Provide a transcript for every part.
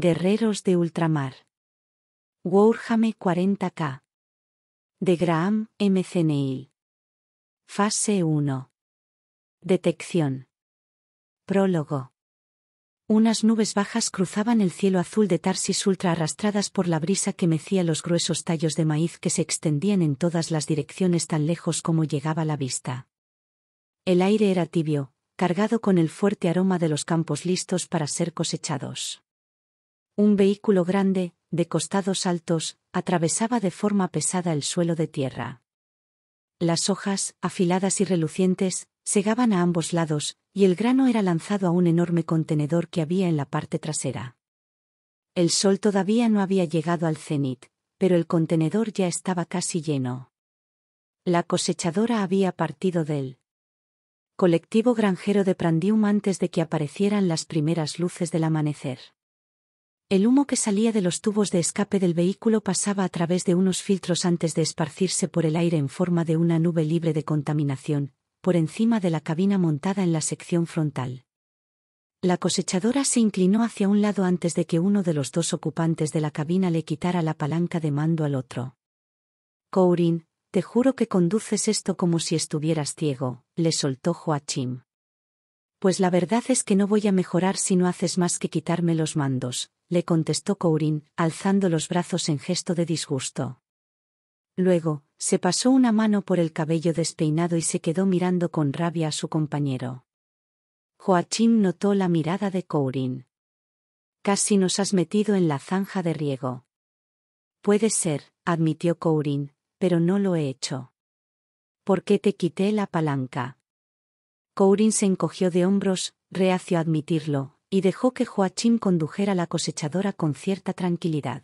Guerreros de Ultramar. Warhammer 40k. De Graham M. Neil. Fase 1. Detección. Prólogo. Unas nubes bajas cruzaban el cielo azul de Tarsis ultra arrastradas por la brisa que mecía los gruesos tallos de maíz que se extendían en todas las direcciones tan lejos como llegaba la vista. El aire era tibio, cargado con el fuerte aroma de los campos listos para ser cosechados. Un vehículo grande, de costados altos, atravesaba de forma pesada el suelo de tierra. Las hojas, afiladas y relucientes, segaban a ambos lados, y el grano era lanzado a un enorme contenedor que había en la parte trasera. El sol todavía no había llegado al cenit, pero el contenedor ya estaba casi lleno. La cosechadora había partido del colectivo granjero de Prandium antes de que aparecieran las primeras luces del amanecer. El humo que salía de los tubos de escape del vehículo pasaba a través de unos filtros antes de esparcirse por el aire en forma de una nube libre de contaminación, por encima de la cabina montada en la sección frontal. La cosechadora se inclinó hacia un lado antes de que uno de los dos ocupantes de la cabina le quitara la palanca de mando al otro. Corin, te juro que conduces esto como si estuvieras ciego, le soltó Joachim. Pues la verdad es que no voy a mejorar si no haces más que quitarme los mandos, le contestó Kourin, alzando los brazos en gesto de disgusto. Luego, se pasó una mano por el cabello despeinado y se quedó mirando con rabia a su compañero. Joachim notó la mirada de Kourin. Casi nos has metido en la zanja de riego. Puede ser, admitió Kourin, pero no lo he hecho. ¿Por qué te quité la palanca? Kourin se encogió de hombros, reacio a admitirlo, y dejó que Joachim condujera la cosechadora con cierta tranquilidad.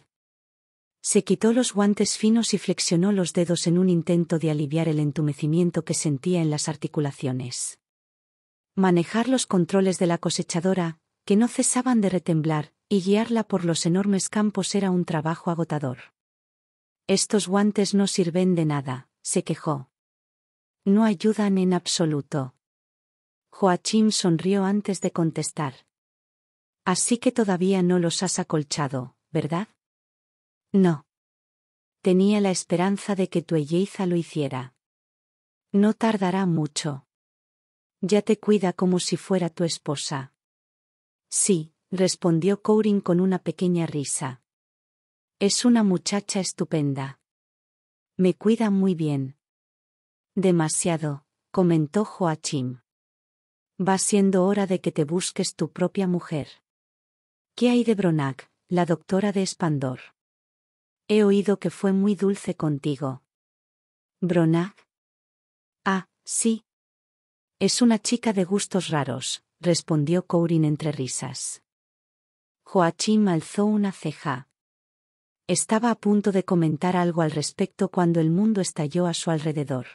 Se quitó los guantes finos y flexionó los dedos en un intento de aliviar el entumecimiento que sentía en las articulaciones. Manejar los controles de la cosechadora, que no cesaban de retemblar, y guiarla por los enormes campos era un trabajo agotador. Estos guantes no sirven de nada, se quejó. No ayudan en absoluto. Joachim sonrió antes de contestar. Así que todavía no los has acolchado, ¿verdad? No. Tenía la esperanza de que tu Eyeiza lo hiciera. No tardará mucho. Ya te cuida como si fuera tu esposa. Sí, respondió Kourin con una pequeña risa. Es una muchacha estupenda. Me cuida muy bien. Demasiado, comentó Joachim. Va siendo hora de que te busques tu propia mujer. ¿Qué hay de Bronac, la doctora de Espandor? He oído que fue muy dulce contigo. ¿Bronac? Ah, sí. Es una chica de gustos raros, respondió Kourin entre risas. Joachim alzó una ceja. Estaba a punto de comentar algo al respecto cuando el mundo estalló a su alrededor.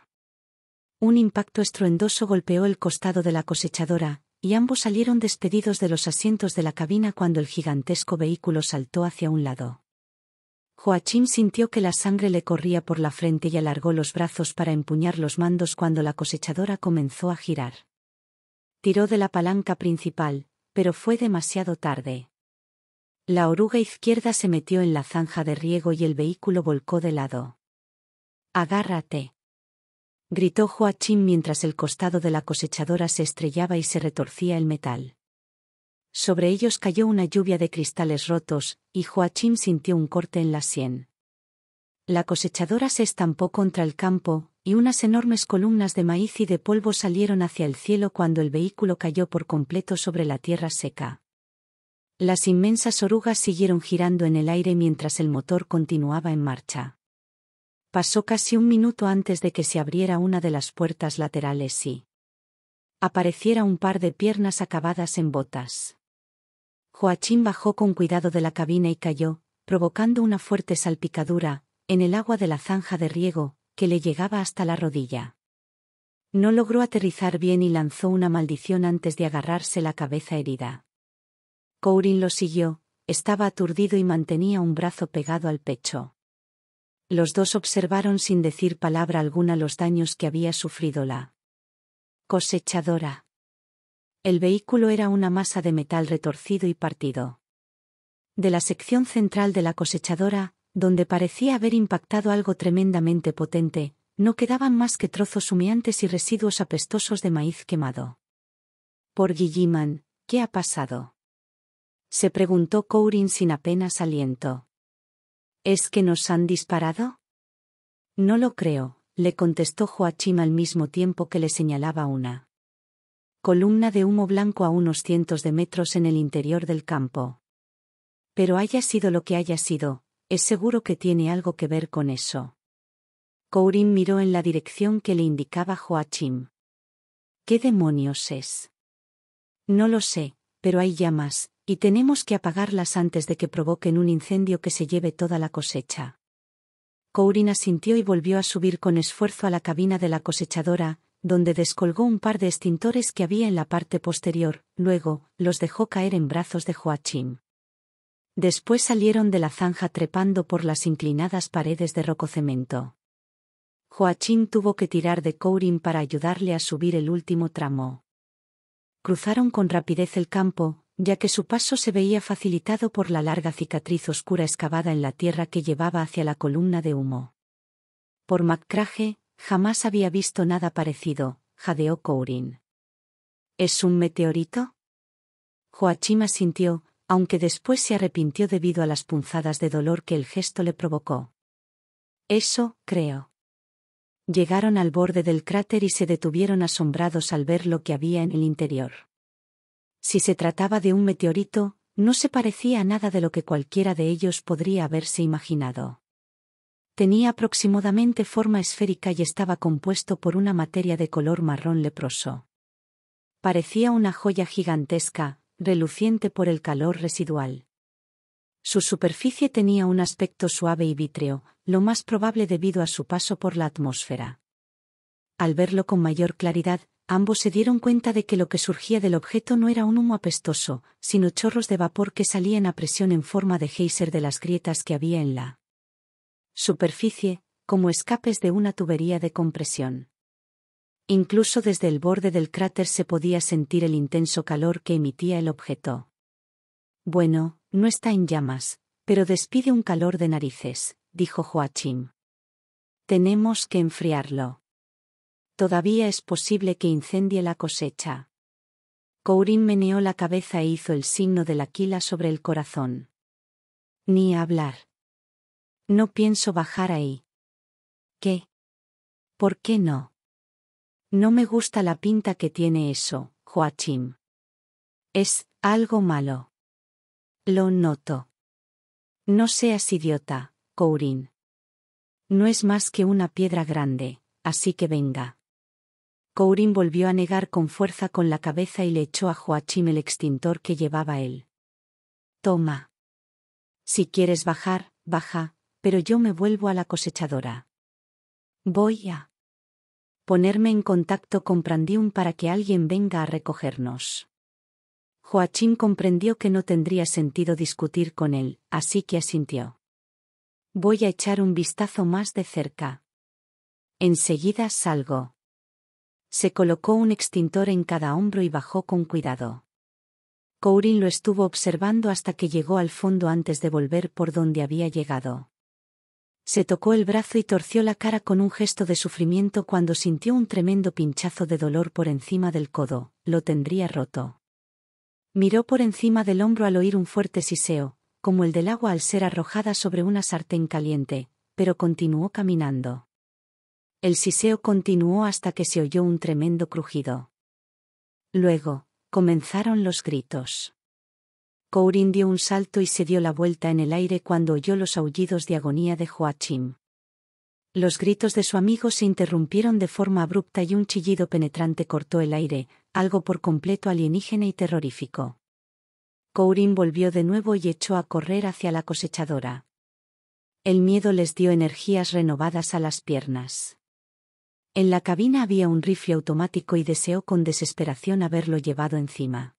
Un impacto estruendoso golpeó el costado de la cosechadora, y ambos salieron despedidos de los asientos de la cabina cuando el gigantesco vehículo saltó hacia un lado. Joachim sintió que la sangre le corría por la frente y alargó los brazos para empuñar los mandos cuando la cosechadora comenzó a girar. Tiró de la palanca principal, pero fue demasiado tarde. La oruga izquierda se metió en la zanja de riego y el vehículo volcó de lado. Agárrate gritó Joachim mientras el costado de la cosechadora se estrellaba y se retorcía el metal. Sobre ellos cayó una lluvia de cristales rotos, y Joachim sintió un corte en la sien. La cosechadora se estampó contra el campo, y unas enormes columnas de maíz y de polvo salieron hacia el cielo cuando el vehículo cayó por completo sobre la tierra seca. Las inmensas orugas siguieron girando en el aire mientras el motor continuaba en marcha. Pasó casi un minuto antes de que se abriera una de las puertas laterales y apareciera un par de piernas acabadas en botas. Joachim bajó con cuidado de la cabina y cayó, provocando una fuerte salpicadura, en el agua de la zanja de riego, que le llegaba hasta la rodilla. No logró aterrizar bien y lanzó una maldición antes de agarrarse la cabeza herida. Kourin lo siguió, estaba aturdido y mantenía un brazo pegado al pecho. Los dos observaron sin decir palabra alguna los daños que había sufrido la cosechadora. El vehículo era una masa de metal retorcido y partido. De la sección central de la cosechadora, donde parecía haber impactado algo tremendamente potente, no quedaban más que trozos humeantes y residuos apestosos de maíz quemado. Por Guilliman, ¿qué ha pasado? Se preguntó kourin sin apenas aliento. ¿Es que nos han disparado? No lo creo, le contestó Joachim al mismo tiempo que le señalaba una columna de humo blanco a unos cientos de metros en el interior del campo. Pero haya sido lo que haya sido, es seguro que tiene algo que ver con eso. Kourin miró en la dirección que le indicaba Joachim. ¿Qué demonios es? No lo sé, pero hay llamas, y tenemos que apagarlas antes de que provoquen un incendio que se lleve toda la cosecha. Courin asintió y volvió a subir con esfuerzo a la cabina de la cosechadora, donde descolgó un par de extintores que había en la parte posterior, luego, los dejó caer en brazos de Joachim. Después salieron de la zanja trepando por las inclinadas paredes de rococemento. Joachim tuvo que tirar de Kourin para ayudarle a subir el último tramo. Cruzaron con rapidez el campo, ya que su paso se veía facilitado por la larga cicatriz oscura excavada en la tierra que llevaba hacia la columna de humo. Por Macraje, jamás había visto nada parecido, jadeó Kourin. ¿Es un meteorito? Joachima sintió, aunque después se arrepintió debido a las punzadas de dolor que el gesto le provocó. Eso, creo. Llegaron al borde del cráter y se detuvieron asombrados al ver lo que había en el interior. Si se trataba de un meteorito, no se parecía a nada de lo que cualquiera de ellos podría haberse imaginado. Tenía aproximadamente forma esférica y estaba compuesto por una materia de color marrón leproso. Parecía una joya gigantesca, reluciente por el calor residual. Su superficie tenía un aspecto suave y vítreo, lo más probable debido a su paso por la atmósfera. Al verlo con mayor claridad, ambos se dieron cuenta de que lo que surgía del objeto no era un humo apestoso, sino chorros de vapor que salían a presión en forma de geyser de las grietas que había en la superficie, como escapes de una tubería de compresión. Incluso desde el borde del cráter se podía sentir el intenso calor que emitía el objeto. Bueno, no está en llamas, pero despide un calor de narices, dijo Joachim. Tenemos que enfriarlo. Todavía es posible que incendie la cosecha. Kourin meneó la cabeza e hizo el signo de la quila sobre el corazón. Ni hablar. No pienso bajar ahí. ¿Qué? ¿Por qué no? No me gusta la pinta que tiene eso, Joachim. Es algo malo. Lo noto. No seas idiota, Kourin. No es más que una piedra grande, así que venga. Courin volvió a negar con fuerza con la cabeza y le echó a Joachim el extintor que llevaba él. Toma. Si quieres bajar, baja, pero yo me vuelvo a la cosechadora. Voy a ponerme en contacto con Prandium para que alguien venga a recogernos. Joachim comprendió que no tendría sentido discutir con él, así que asintió. Voy a echar un vistazo más de cerca. Enseguida salgo. Se colocó un extintor en cada hombro y bajó con cuidado. Courin lo estuvo observando hasta que llegó al fondo antes de volver por donde había llegado. Se tocó el brazo y torció la cara con un gesto de sufrimiento cuando sintió un tremendo pinchazo de dolor por encima del codo, lo tendría roto. Miró por encima del hombro al oír un fuerte siseo, como el del agua al ser arrojada sobre una sartén caliente, pero continuó caminando. El siseo continuó hasta que se oyó un tremendo crujido. Luego, comenzaron los gritos. Kourin dio un salto y se dio la vuelta en el aire cuando oyó los aullidos de agonía de Joachim. Los gritos de su amigo se interrumpieron de forma abrupta y un chillido penetrante cortó el aire, algo por completo alienígena y terrorífico. Kourin volvió de nuevo y echó a correr hacia la cosechadora. El miedo les dio energías renovadas a las piernas. En la cabina había un rifle automático y deseó con desesperación haberlo llevado encima.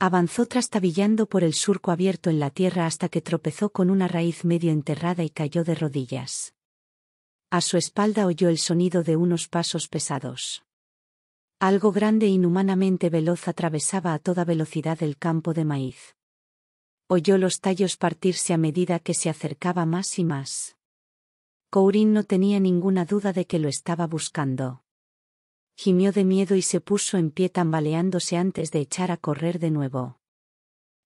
Avanzó trastabillando por el surco abierto en la tierra hasta que tropezó con una raíz medio enterrada y cayó de rodillas. A su espalda oyó el sonido de unos pasos pesados. Algo grande e inhumanamente veloz atravesaba a toda velocidad el campo de maíz. Oyó los tallos partirse a medida que se acercaba más y más. Kourin no tenía ninguna duda de que lo estaba buscando. Gimió de miedo y se puso en pie tambaleándose antes de echar a correr de nuevo.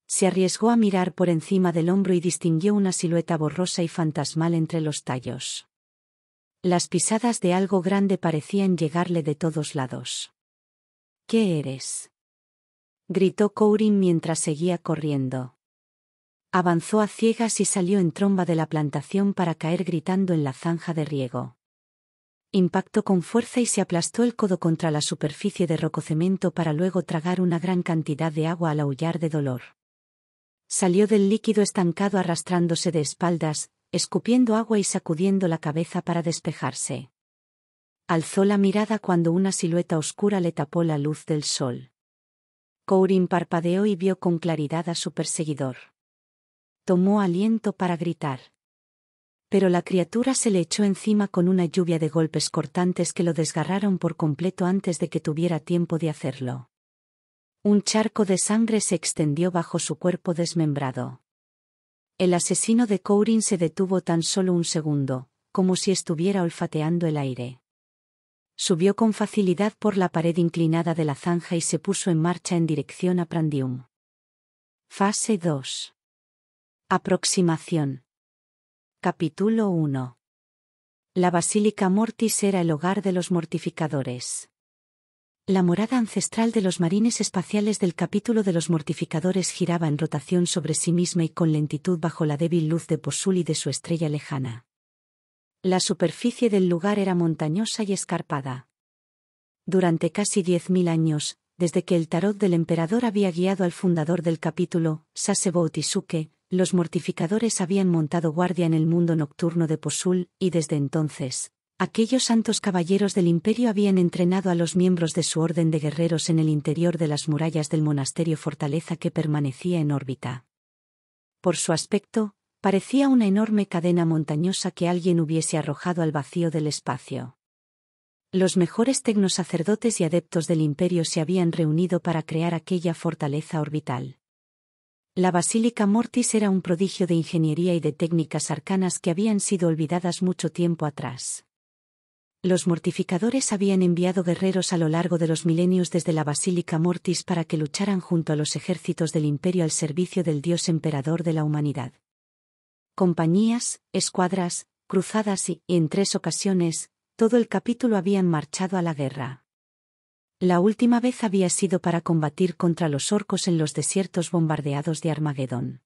Se arriesgó a mirar por encima del hombro y distinguió una silueta borrosa y fantasmal entre los tallos. Las pisadas de algo grande parecían llegarle de todos lados. ¿Qué eres? gritó Kourin mientras seguía corriendo. Avanzó a ciegas y salió en tromba de la plantación para caer gritando en la zanja de riego. Impactó con fuerza y se aplastó el codo contra la superficie de rococemento para luego tragar una gran cantidad de agua al aullar de dolor. Salió del líquido estancado arrastrándose de espaldas, escupiendo agua y sacudiendo la cabeza para despejarse. Alzó la mirada cuando una silueta oscura le tapó la luz del sol. Kourin parpadeó y vio con claridad a su perseguidor tomó aliento para gritar. Pero la criatura se le echó encima con una lluvia de golpes cortantes que lo desgarraron por completo antes de que tuviera tiempo de hacerlo. Un charco de sangre se extendió bajo su cuerpo desmembrado. El asesino de Courin se detuvo tan solo un segundo, como si estuviera olfateando el aire. Subió con facilidad por la pared inclinada de la zanja y se puso en marcha en dirección a Prandium. Fase 2. Aproximación. Capítulo 1. La Basílica Mortis era el hogar de los mortificadores. La morada ancestral de los marines espaciales del capítulo de los mortificadores giraba en rotación sobre sí misma y con lentitud bajo la débil luz de Posul y de su estrella lejana. La superficie del lugar era montañosa y escarpada. Durante casi diez mil años, desde que el tarot del emperador había guiado al fundador del capítulo, Sasebo Tisuke los mortificadores habían montado guardia en el mundo nocturno de Posul, y desde entonces, aquellos santos caballeros del imperio habían entrenado a los miembros de su orden de guerreros en el interior de las murallas del monasterio fortaleza que permanecía en órbita. Por su aspecto, parecía una enorme cadena montañosa que alguien hubiese arrojado al vacío del espacio. Los mejores tecnosacerdotes y adeptos del imperio se habían reunido para crear aquella fortaleza orbital. La Basílica Mortis era un prodigio de ingeniería y de técnicas arcanas que habían sido olvidadas mucho tiempo atrás. Los mortificadores habían enviado guerreros a lo largo de los milenios desde la Basílica Mortis para que lucharan junto a los ejércitos del imperio al servicio del dios emperador de la humanidad. Compañías, escuadras, cruzadas y, en tres ocasiones, todo el capítulo habían marchado a la guerra. La última vez había sido para combatir contra los orcos en los desiertos bombardeados de Armagedón.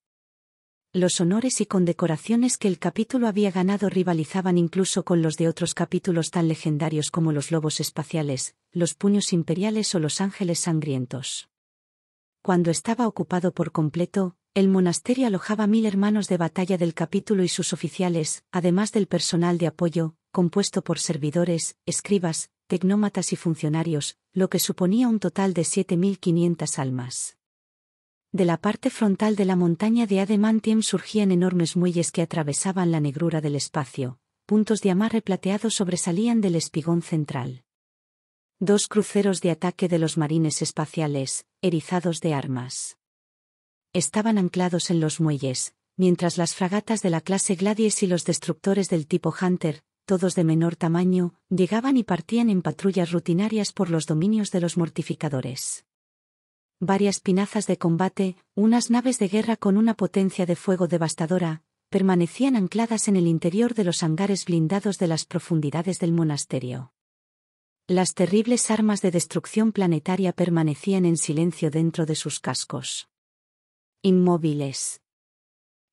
Los honores y condecoraciones que el capítulo había ganado rivalizaban incluso con los de otros capítulos tan legendarios como los lobos espaciales, los puños imperiales o los ángeles sangrientos. Cuando estaba ocupado por completo, el monasterio alojaba mil hermanos de batalla del capítulo y sus oficiales, además del personal de apoyo, compuesto por servidores, escribas, tecnómatas y funcionarios, lo que suponía un total de 7.500 almas. De la parte frontal de la montaña de Ademantiem surgían enormes muelles que atravesaban la negrura del espacio, puntos de amarre plateado sobresalían del espigón central. Dos cruceros de ataque de los marines espaciales, erizados de armas. Estaban anclados en los muelles, mientras las fragatas de la clase Gladius y los destructores del tipo Hunter, todos de menor tamaño, llegaban y partían en patrullas rutinarias por los dominios de los mortificadores. Varias pinazas de combate, unas naves de guerra con una potencia de fuego devastadora, permanecían ancladas en el interior de los hangares blindados de las profundidades del monasterio. Las terribles armas de destrucción planetaria permanecían en silencio dentro de sus cascos. Inmóviles.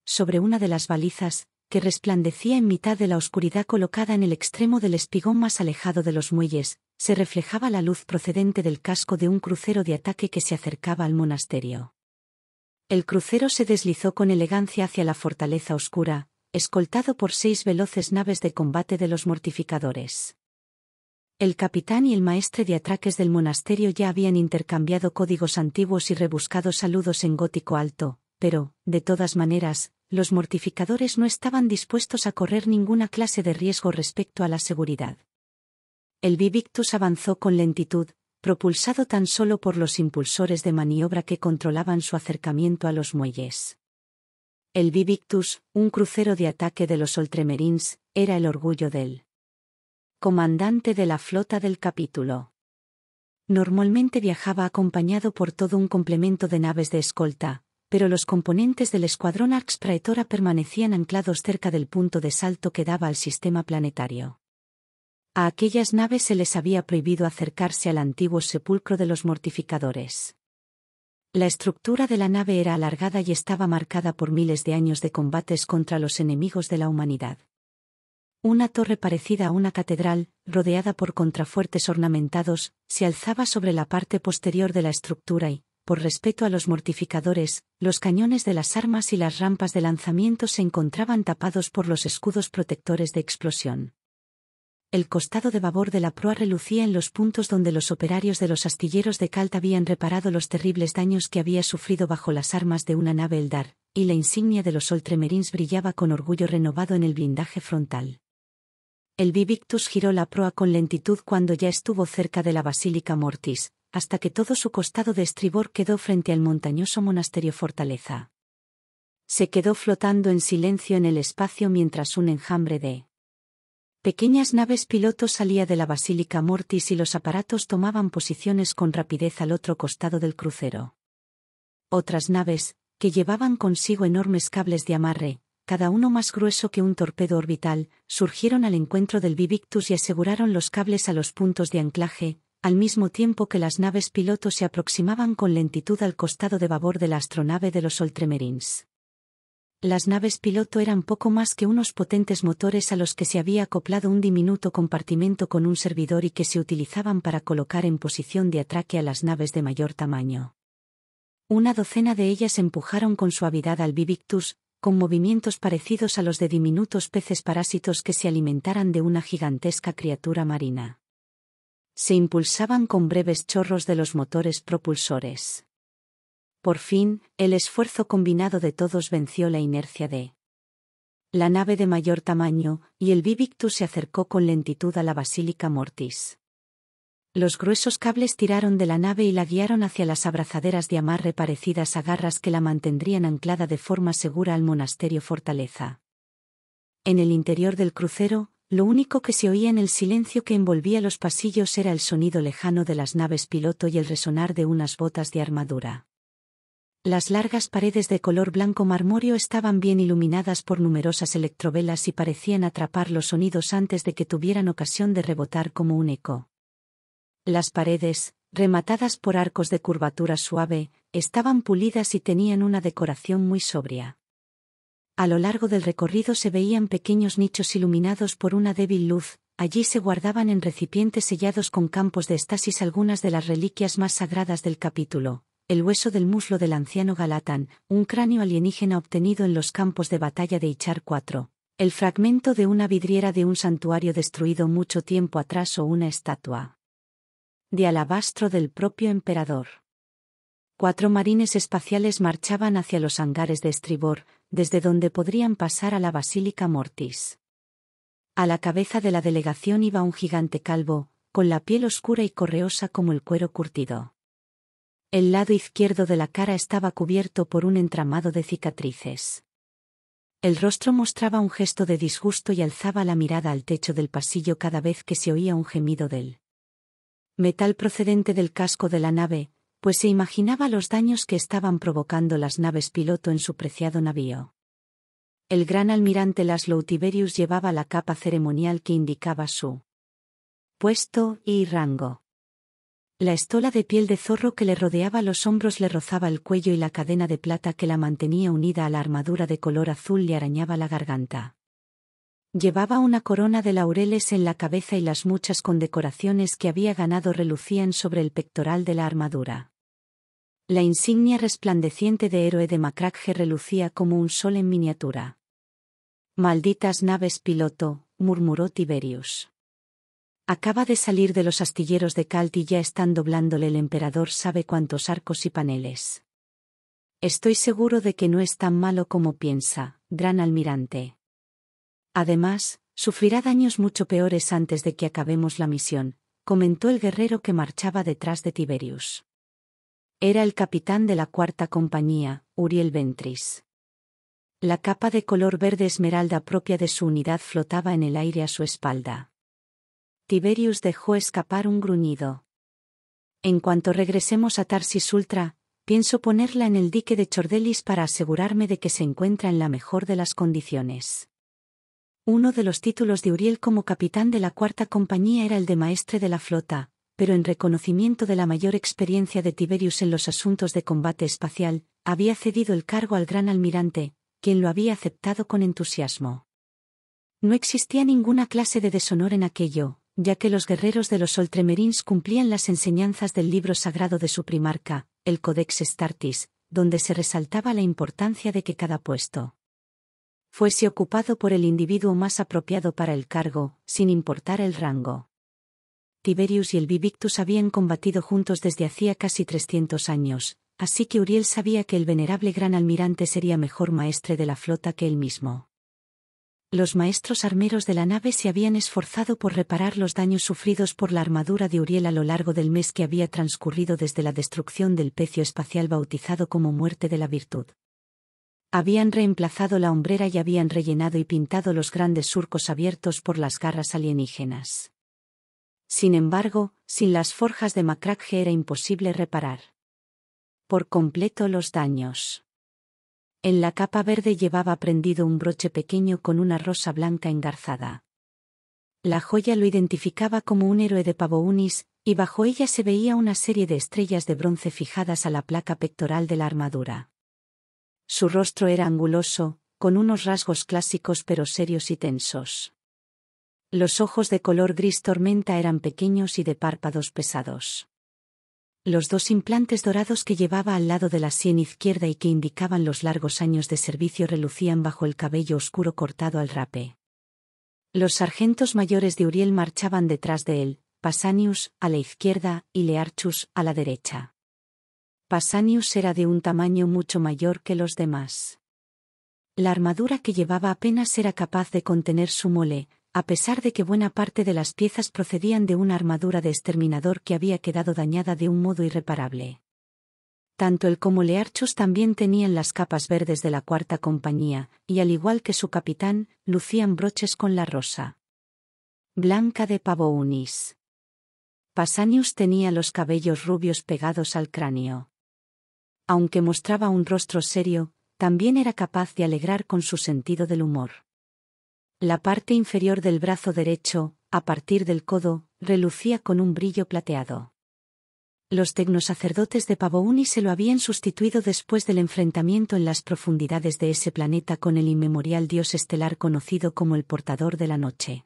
Sobre una de las balizas, que resplandecía en mitad de la oscuridad colocada en el extremo del espigón más alejado de los muelles, se reflejaba la luz procedente del casco de un crucero de ataque que se acercaba al monasterio. El crucero se deslizó con elegancia hacia la fortaleza oscura, escoltado por seis veloces naves de combate de los mortificadores. El capitán y el maestre de atraques del monasterio ya habían intercambiado códigos antiguos y rebuscados saludos en gótico alto, pero, de todas maneras, los mortificadores no estaban dispuestos a correr ninguna clase de riesgo respecto a la seguridad. El Vivictus avanzó con lentitud, propulsado tan solo por los impulsores de maniobra que controlaban su acercamiento a los muelles. El Vivictus, un crucero de ataque de los ultremerins, era el orgullo del comandante de la flota del capítulo. Normalmente viajaba acompañado por todo un complemento de naves de escolta, pero los componentes del escuadrón Arx Praetora permanecían anclados cerca del punto de salto que daba al sistema planetario. A aquellas naves se les había prohibido acercarse al antiguo sepulcro de los mortificadores. La estructura de la nave era alargada y estaba marcada por miles de años de combates contra los enemigos de la humanidad. Una torre parecida a una catedral, rodeada por contrafuertes ornamentados, se alzaba sobre la parte posterior de la estructura y, por respeto a los mortificadores, los cañones de las armas y las rampas de lanzamiento se encontraban tapados por los escudos protectores de explosión. El costado de babor de la proa relucía en los puntos donde los operarios de los astilleros de Calta habían reparado los terribles daños que había sufrido bajo las armas de una nave Eldar, y la insignia de los Oltremerins brillaba con orgullo renovado en el blindaje frontal. El Vivictus giró la proa con lentitud cuando ya estuvo cerca de la Basílica Mortis, hasta que todo su costado de estribor quedó frente al montañoso monasterio fortaleza. Se quedó flotando en silencio en el espacio mientras un enjambre de pequeñas naves piloto salía de la Basílica Mortis y los aparatos tomaban posiciones con rapidez al otro costado del crucero. Otras naves, que llevaban consigo enormes cables de amarre, cada uno más grueso que un torpedo orbital, surgieron al encuentro del Vivictus y aseguraron los cables a los puntos de anclaje, al mismo tiempo que las naves piloto se aproximaban con lentitud al costado de babor de la astronave de los Ultramarines. Las naves piloto eran poco más que unos potentes motores a los que se había acoplado un diminuto compartimento con un servidor y que se utilizaban para colocar en posición de atraque a las naves de mayor tamaño. Una docena de ellas empujaron con suavidad al Bivictus, con movimientos parecidos a los de diminutos peces parásitos que se alimentaran de una gigantesca criatura marina se impulsaban con breves chorros de los motores propulsores. Por fin, el esfuerzo combinado de todos venció la inercia de la nave de mayor tamaño, y el Vivictus se acercó con lentitud a la Basílica Mortis. Los gruesos cables tiraron de la nave y la guiaron hacia las abrazaderas de amarre parecidas a garras que la mantendrían anclada de forma segura al monasterio fortaleza. En el interior del crucero, lo único que se oía en el silencio que envolvía los pasillos era el sonido lejano de las naves piloto y el resonar de unas botas de armadura. Las largas paredes de color blanco marmóreo estaban bien iluminadas por numerosas electrovelas y parecían atrapar los sonidos antes de que tuvieran ocasión de rebotar como un eco. Las paredes, rematadas por arcos de curvatura suave, estaban pulidas y tenían una decoración muy sobria. A lo largo del recorrido se veían pequeños nichos iluminados por una débil luz, allí se guardaban en recipientes sellados con campos de estasis algunas de las reliquias más sagradas del capítulo, el hueso del muslo del anciano Galatán, un cráneo alienígena obtenido en los campos de batalla de Ichar IV, el fragmento de una vidriera de un santuario destruido mucho tiempo atrás o una estatua de alabastro del propio emperador. Cuatro marines espaciales marchaban hacia los hangares de estribor, desde donde podrían pasar a la Basílica Mortis. A la cabeza de la delegación iba un gigante calvo, con la piel oscura y correosa como el cuero curtido. El lado izquierdo de la cara estaba cubierto por un entramado de cicatrices. El rostro mostraba un gesto de disgusto y alzaba la mirada al techo del pasillo cada vez que se oía un gemido del metal procedente del casco de la nave, pues se imaginaba los daños que estaban provocando las naves piloto en su preciado navío. El gran almirante Las Tiberius llevaba la capa ceremonial que indicaba su puesto y rango. La estola de piel de zorro que le rodeaba los hombros le rozaba el cuello y la cadena de plata que la mantenía unida a la armadura de color azul le arañaba la garganta. Llevaba una corona de laureles en la cabeza y las muchas condecoraciones que había ganado relucían sobre el pectoral de la armadura. La insignia resplandeciente de héroe de Macragge relucía como un sol en miniatura. Malditas naves piloto, murmuró Tiberius. Acaba de salir de los astilleros de Calt y ya están doblándole el emperador sabe cuántos arcos y paneles. Estoy seguro de que no es tan malo como piensa, gran almirante. Además, sufrirá daños mucho peores antes de que acabemos la misión, comentó el guerrero que marchaba detrás de Tiberius. Era el capitán de la cuarta compañía, Uriel Ventris. La capa de color verde esmeralda propia de su unidad flotaba en el aire a su espalda. Tiberius dejó escapar un gruñido. En cuanto regresemos a Tarsis Ultra, pienso ponerla en el dique de Chordelis para asegurarme de que se encuentra en la mejor de las condiciones. Uno de los títulos de Uriel como capitán de la cuarta compañía era el de maestre de la flota, pero en reconocimiento de la mayor experiencia de Tiberius en los asuntos de combate espacial, había cedido el cargo al gran almirante, quien lo había aceptado con entusiasmo. No existía ninguna clase de deshonor en aquello, ya que los guerreros de los Oltremerins cumplían las enseñanzas del libro sagrado de su primarca, el Codex Startis, donde se resaltaba la importancia de que cada puesto fuese ocupado por el individuo más apropiado para el cargo, sin importar el rango. Tiberius y el Vivictus habían combatido juntos desde hacía casi 300 años, así que Uriel sabía que el venerable gran almirante sería mejor maestre de la flota que él mismo. Los maestros armeros de la nave se habían esforzado por reparar los daños sufridos por la armadura de Uriel a lo largo del mes que había transcurrido desde la destrucción del pecio espacial bautizado como muerte de la virtud. Habían reemplazado la hombrera y habían rellenado y pintado los grandes surcos abiertos por las garras alienígenas. Sin embargo, sin las forjas de Macraje era imposible reparar por completo los daños. En la capa verde llevaba prendido un broche pequeño con una rosa blanca engarzada. La joya lo identificaba como un héroe de Pavounis, y bajo ella se veía una serie de estrellas de bronce fijadas a la placa pectoral de la armadura. Su rostro era anguloso, con unos rasgos clásicos pero serios y tensos. Los ojos de color gris tormenta eran pequeños y de párpados pesados. Los dos implantes dorados que llevaba al lado de la sien izquierda y que indicaban los largos años de servicio relucían bajo el cabello oscuro cortado al rape. Los sargentos mayores de Uriel marchaban detrás de él, Pasanius a la izquierda y Learchus a la derecha. Pasanius era de un tamaño mucho mayor que los demás. La armadura que llevaba apenas era capaz de contener su mole, a pesar de que buena parte de las piezas procedían de una armadura de exterminador que había quedado dañada de un modo irreparable. Tanto él como Learchus también tenían las capas verdes de la cuarta compañía, y al igual que su capitán, lucían broches con la rosa. Blanca de pavo Pasanius tenía los cabellos rubios pegados al cráneo. Aunque mostraba un rostro serio, también era capaz de alegrar con su sentido del humor. La parte inferior del brazo derecho, a partir del codo, relucía con un brillo plateado. Los tecnosacerdotes de Pavouni se lo habían sustituido después del enfrentamiento en las profundidades de ese planeta con el inmemorial dios estelar conocido como el portador de la noche.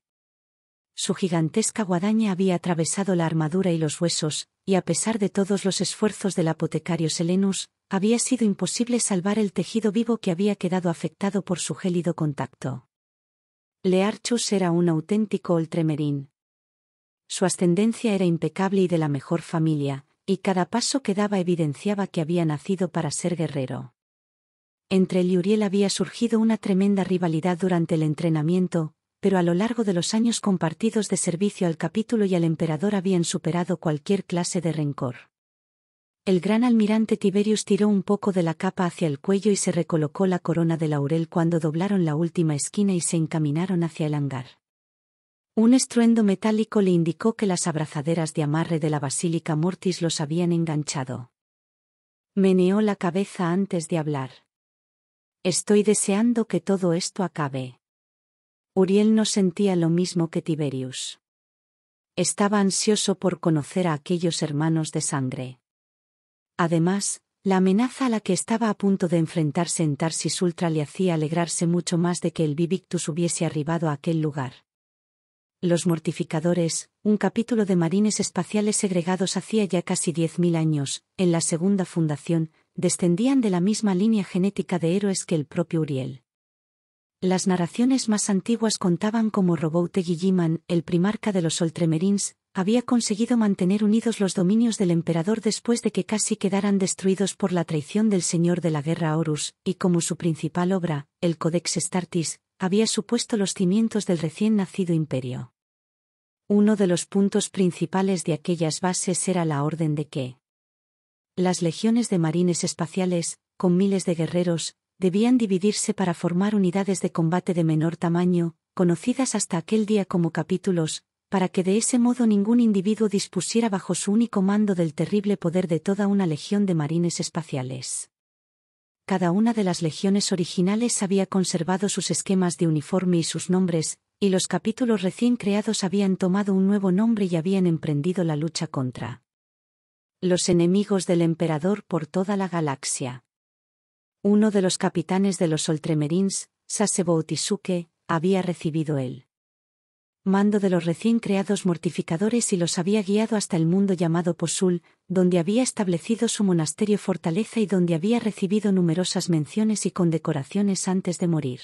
Su gigantesca guadaña había atravesado la armadura y los huesos, y a pesar de todos los esfuerzos del apotecario Selenus, había sido imposible salvar el tejido vivo que había quedado afectado por su gélido contacto. Learchus era un auténtico oltremerín. Su ascendencia era impecable y de la mejor familia, y cada paso que daba evidenciaba que había nacido para ser guerrero. Entre el y Uriel había surgido una tremenda rivalidad durante el entrenamiento, pero a lo largo de los años compartidos de servicio al capítulo y al emperador habían superado cualquier clase de rencor. El gran almirante Tiberius tiró un poco de la capa hacia el cuello y se recolocó la corona de laurel cuando doblaron la última esquina y se encaminaron hacia el hangar. Un estruendo metálico le indicó que las abrazaderas de amarre de la Basílica Mortis los habían enganchado. Meneó la cabeza antes de hablar. Estoy deseando que todo esto acabe. Uriel no sentía lo mismo que Tiberius. Estaba ansioso por conocer a aquellos hermanos de sangre. Además, la amenaza a la que estaba a punto de enfrentarse en Tarsis Ultra le hacía alegrarse mucho más de que el Vivictus hubiese arribado a aquel lugar. Los Mortificadores, un capítulo de marines espaciales segregados hacía ya casi diez mil años, en la segunda fundación, descendían de la misma línea genética de héroes que el propio Uriel. Las narraciones más antiguas contaban cómo Robote Guilliman, el primarca de los Oltremerins, había conseguido mantener unidos los dominios del emperador después de que casi quedaran destruidos por la traición del señor de la guerra Horus, y como su principal obra, el Codex Startis, había supuesto los cimientos del recién nacido imperio. Uno de los puntos principales de aquellas bases era la orden de que las legiones de marines espaciales, con miles de guerreros, debían dividirse para formar unidades de combate de menor tamaño, conocidas hasta aquel día como capítulos, para que de ese modo ningún individuo dispusiera bajo su único mando del terrible poder de toda una legión de marines espaciales. Cada una de las legiones originales había conservado sus esquemas de uniforme y sus nombres, y los capítulos recién creados habían tomado un nuevo nombre y habían emprendido la lucha contra los enemigos del emperador por toda la galaxia. Uno de los capitanes de los Oltremerins, Sasebo había recibido él mando de los recién creados mortificadores y los había guiado hasta el mundo llamado Posul, donde había establecido su monasterio fortaleza y donde había recibido numerosas menciones y condecoraciones antes de morir.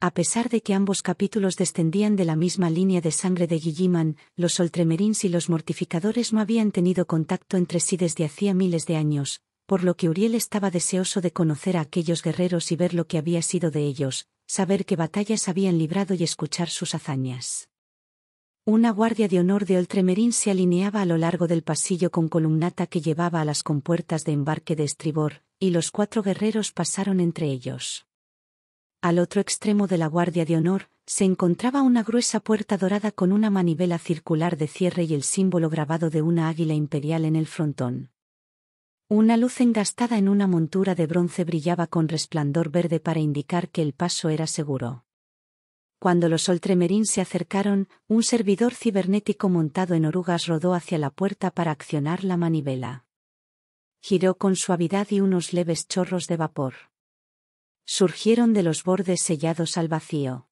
A pesar de que ambos capítulos descendían de la misma línea de sangre de Guilliman, los soltremerins y los mortificadores no habían tenido contacto entre sí desde hacía miles de años, por lo que Uriel estaba deseoso de conocer a aquellos guerreros y ver lo que había sido de ellos, saber qué batallas habían librado y escuchar sus hazañas. Una guardia de honor de Oltremerín se alineaba a lo largo del pasillo con columnata que llevaba a las compuertas de embarque de estribor, y los cuatro guerreros pasaron entre ellos. Al otro extremo de la guardia de honor, se encontraba una gruesa puerta dorada con una manivela circular de cierre y el símbolo grabado de una águila imperial en el frontón. Una luz engastada en una montura de bronce brillaba con resplandor verde para indicar que el paso era seguro. Cuando los Oltremerín se acercaron, un servidor cibernético montado en orugas rodó hacia la puerta para accionar la manivela. Giró con suavidad y unos leves chorros de vapor surgieron de los bordes sellados al vacío.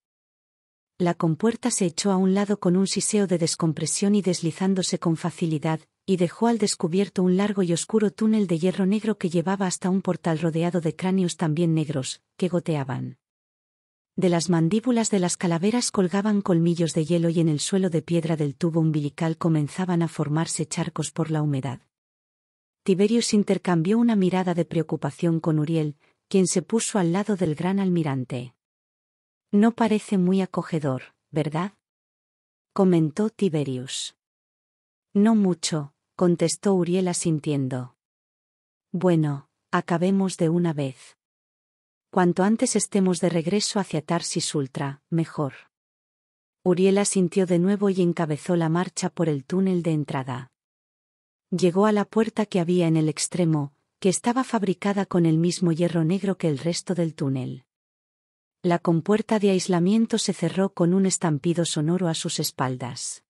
La compuerta se echó a un lado con un siseo de descompresión y deslizándose con facilidad, y dejó al descubierto un largo y oscuro túnel de hierro negro que llevaba hasta un portal rodeado de cráneos también negros, que goteaban. De las mandíbulas de las calaveras colgaban colmillos de hielo y en el suelo de piedra del tubo umbilical comenzaban a formarse charcos por la humedad. Tiberius intercambió una mirada de preocupación con Uriel, quien se puso al lado del gran almirante. No parece muy acogedor, ¿verdad? comentó Tiberius. No mucho, contestó Uriela sintiendo. Bueno, acabemos de una vez. Cuanto antes estemos de regreso hacia Tarsis Ultra, mejor. Uriela sintió de nuevo y encabezó la marcha por el túnel de entrada. Llegó a la puerta que había en el extremo, que estaba fabricada con el mismo hierro negro que el resto del túnel. La compuerta de aislamiento se cerró con un estampido sonoro a sus espaldas.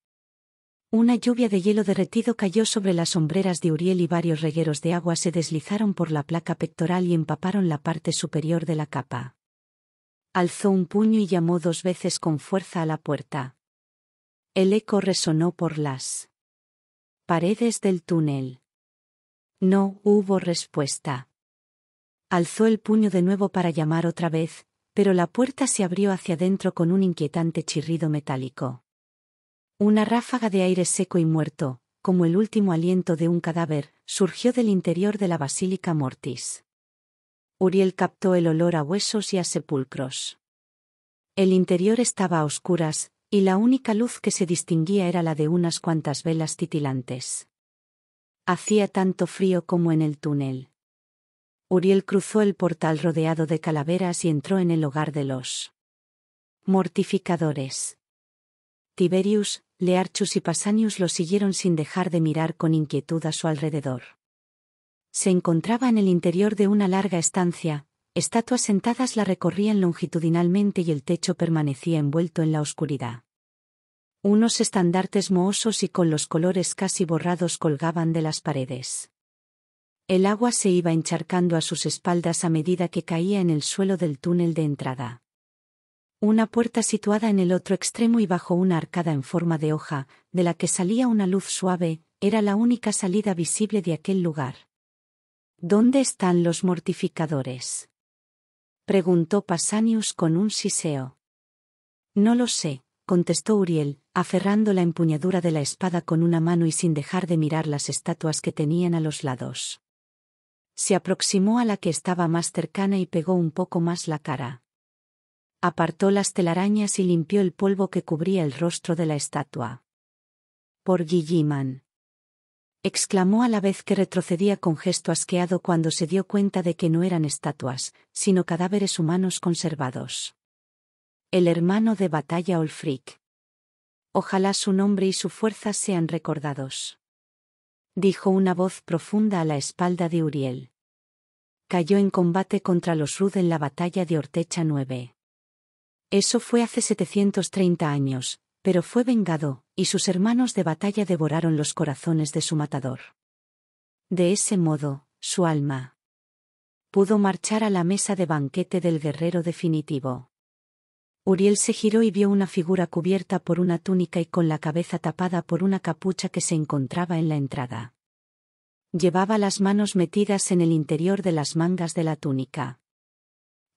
Una lluvia de hielo derretido cayó sobre las sombreras de Uriel y varios regueros de agua se deslizaron por la placa pectoral y empaparon la parte superior de la capa. Alzó un puño y llamó dos veces con fuerza a la puerta. El eco resonó por las paredes del túnel. No hubo respuesta. Alzó el puño de nuevo para llamar otra vez, pero la puerta se abrió hacia adentro con un inquietante chirrido metálico. Una ráfaga de aire seco y muerto, como el último aliento de un cadáver, surgió del interior de la Basílica Mortis. Uriel captó el olor a huesos y a sepulcros. El interior estaba a oscuras, y la única luz que se distinguía era la de unas cuantas velas titilantes. Hacía tanto frío como en el túnel. Uriel cruzó el portal rodeado de calaveras y entró en el hogar de los mortificadores. Tiberius, Learchus y Pasanius lo siguieron sin dejar de mirar con inquietud a su alrededor. Se encontraba en el interior de una larga estancia, estatuas sentadas la recorrían longitudinalmente y el techo permanecía envuelto en la oscuridad. Unos estandartes mohosos y con los colores casi borrados colgaban de las paredes. El agua se iba encharcando a sus espaldas a medida que caía en el suelo del túnel de entrada. Una puerta situada en el otro extremo y bajo una arcada en forma de hoja, de la que salía una luz suave, era la única salida visible de aquel lugar. ¿Dónde están los mortificadores? preguntó Pasanius con un siseo. No lo sé, contestó Uriel, aferrando la empuñadura de la espada con una mano y sin dejar de mirar las estatuas que tenían a los lados. Se aproximó a la que estaba más cercana y pegó un poco más la cara apartó las telarañas y limpió el polvo que cubría el rostro de la estatua. Por Guilliman. exclamó a la vez que retrocedía con gesto asqueado cuando se dio cuenta de que no eran estatuas, sino cadáveres humanos conservados. El hermano de batalla Olfric. Ojalá su nombre y su fuerza sean recordados. Dijo una voz profunda a la espalda de Uriel. Cayó en combate contra los Rud en la batalla de Ortecha 9. Eso fue hace 730 años, pero fue vengado, y sus hermanos de batalla devoraron los corazones de su matador. De ese modo, su alma pudo marchar a la mesa de banquete del guerrero definitivo. Uriel se giró y vio una figura cubierta por una túnica y con la cabeza tapada por una capucha que se encontraba en la entrada. Llevaba las manos metidas en el interior de las mangas de la túnica.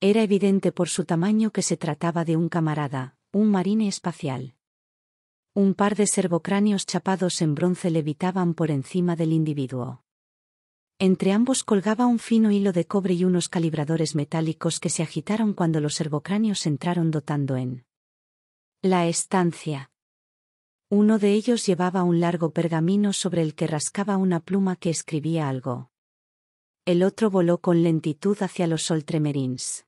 Era evidente por su tamaño que se trataba de un camarada, un marine espacial. Un par de servocráneos chapados en bronce levitaban por encima del individuo. Entre ambos colgaba un fino hilo de cobre y unos calibradores metálicos que se agitaron cuando los servocráneos entraron dotando en la estancia. Uno de ellos llevaba un largo pergamino sobre el que rascaba una pluma que escribía algo. El otro voló con lentitud hacia los soltremerins.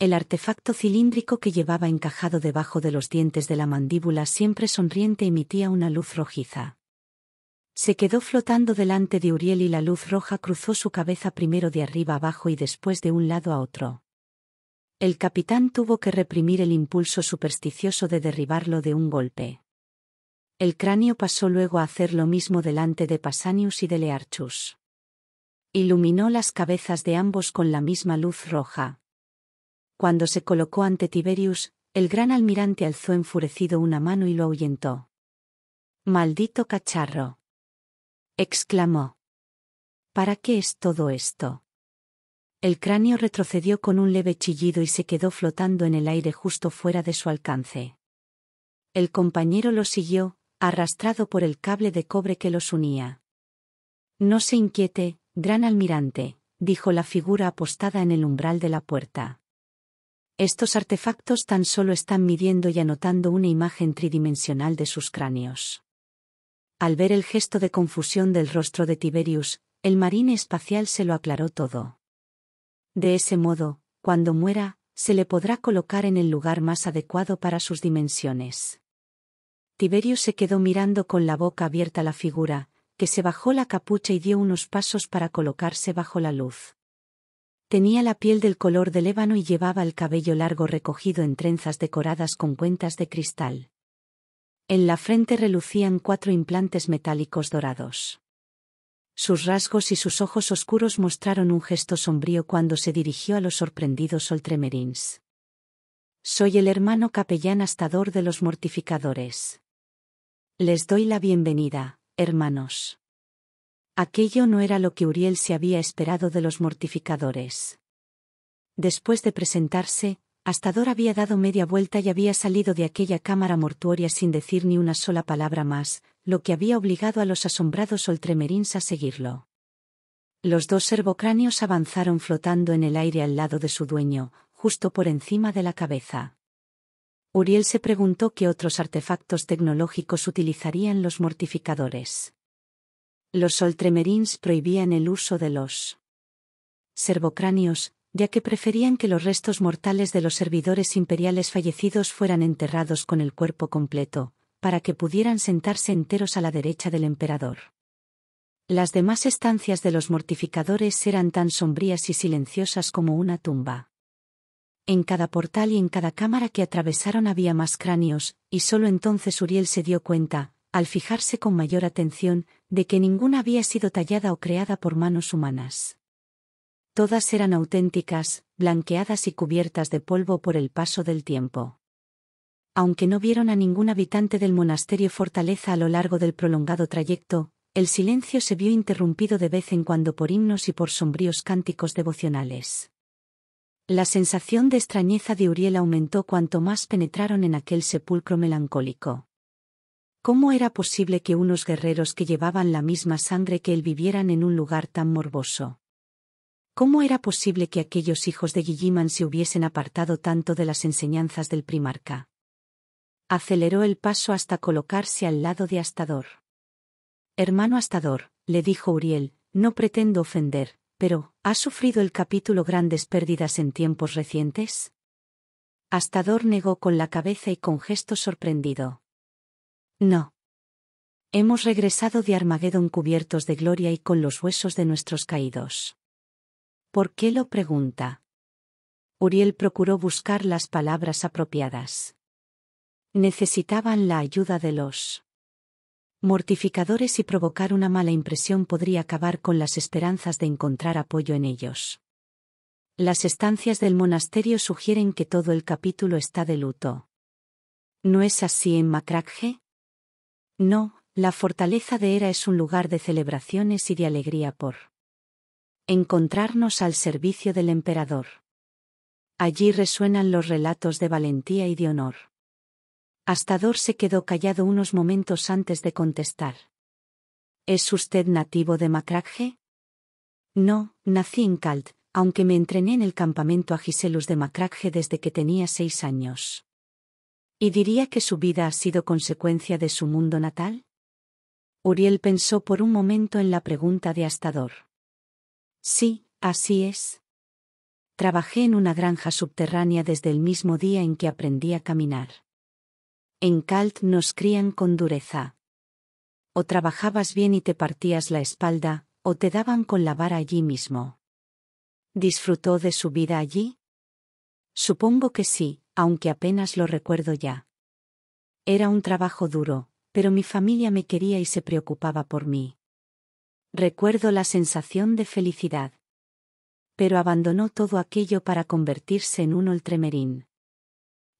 El artefacto cilíndrico que llevaba encajado debajo de los dientes de la mandíbula siempre sonriente emitía una luz rojiza. Se quedó flotando delante de Uriel y la luz roja cruzó su cabeza primero de arriba abajo y después de un lado a otro. El capitán tuvo que reprimir el impulso supersticioso de derribarlo de un golpe. El cráneo pasó luego a hacer lo mismo delante de Pasanius y de Learchus. Iluminó las cabezas de ambos con la misma luz roja. Cuando se colocó ante Tiberius, el gran almirante alzó enfurecido una mano y lo ahuyentó. Maldito cacharro. exclamó. ¿Para qué es todo esto? El cráneo retrocedió con un leve chillido y se quedó flotando en el aire justo fuera de su alcance. El compañero lo siguió, arrastrado por el cable de cobre que los unía. No se inquiete, gran almirante, dijo la figura apostada en el umbral de la puerta. Estos artefactos tan solo están midiendo y anotando una imagen tridimensional de sus cráneos. Al ver el gesto de confusión del rostro de Tiberius, el marine espacial se lo aclaró todo. De ese modo, cuando muera, se le podrá colocar en el lugar más adecuado para sus dimensiones. Tiberius se quedó mirando con la boca abierta la figura, que se bajó la capucha y dio unos pasos para colocarse bajo la luz. Tenía la piel del color del ébano y llevaba el cabello largo recogido en trenzas decoradas con cuentas de cristal. En la frente relucían cuatro implantes metálicos dorados. Sus rasgos y sus ojos oscuros mostraron un gesto sombrío cuando se dirigió a los sorprendidos oltremerins. Soy el hermano capellán astador de los mortificadores. Les doy la bienvenida, hermanos. Aquello no era lo que Uriel se había esperado de los mortificadores. Después de presentarse, Astador había dado media vuelta y había salido de aquella cámara mortuoria sin decir ni una sola palabra más, lo que había obligado a los asombrados oltremerins a seguirlo. Los dos serbocráneos avanzaron flotando en el aire al lado de su dueño, justo por encima de la cabeza. Uriel se preguntó qué otros artefactos tecnológicos utilizarían los mortificadores. Los soltremerins prohibían el uso de los servocráneos, ya que preferían que los restos mortales de los servidores imperiales fallecidos fueran enterrados con el cuerpo completo, para que pudieran sentarse enteros a la derecha del emperador. Las demás estancias de los mortificadores eran tan sombrías y silenciosas como una tumba. En cada portal y en cada cámara que atravesaron había más cráneos, y solo entonces Uriel se dio cuenta, al fijarse con mayor atención, de que ninguna había sido tallada o creada por manos humanas. Todas eran auténticas, blanqueadas y cubiertas de polvo por el paso del tiempo. Aunque no vieron a ningún habitante del monasterio fortaleza a lo largo del prolongado trayecto, el silencio se vio interrumpido de vez en cuando por himnos y por sombríos cánticos devocionales. La sensación de extrañeza de Uriel aumentó cuanto más penetraron en aquel sepulcro melancólico. ¿Cómo era posible que unos guerreros que llevaban la misma sangre que él vivieran en un lugar tan morboso? ¿Cómo era posible que aquellos hijos de Guilliman se hubiesen apartado tanto de las enseñanzas del primarca? Aceleró el paso hasta colocarse al lado de Astador. Hermano Astador, le dijo Uriel, no pretendo ofender, pero ¿ha sufrido el capítulo grandes pérdidas en tiempos recientes? Astador negó con la cabeza y con gesto sorprendido. No. Hemos regresado de Armagedón cubiertos de gloria y con los huesos de nuestros caídos. ¿Por qué lo pregunta? Uriel procuró buscar las palabras apropiadas. Necesitaban la ayuda de los mortificadores y provocar una mala impresión podría acabar con las esperanzas de encontrar apoyo en ellos. Las estancias del monasterio sugieren que todo el capítulo está de luto. ¿No es así en Macraje? No, la fortaleza de Era es un lugar de celebraciones y de alegría por encontrarnos al servicio del emperador. Allí resuenan los relatos de valentía y de honor. Astador se quedó callado unos momentos antes de contestar. ¿Es usted nativo de Macraje?» No, nací en Kalt, aunque me entrené en el campamento a Giselus de Macraje desde que tenía seis años. ¿Y diría que su vida ha sido consecuencia de su mundo natal? Uriel pensó por un momento en la pregunta de Astador. Sí, así es. Trabajé en una granja subterránea desde el mismo día en que aprendí a caminar. En Kalt nos crían con dureza. O trabajabas bien y te partías la espalda, o te daban con la vara allí mismo. ¿Disfrutó de su vida allí? Supongo que sí, aunque apenas lo recuerdo ya. Era un trabajo duro, pero mi familia me quería y se preocupaba por mí. Recuerdo la sensación de felicidad. Pero abandonó todo aquello para convertirse en un ultremerín.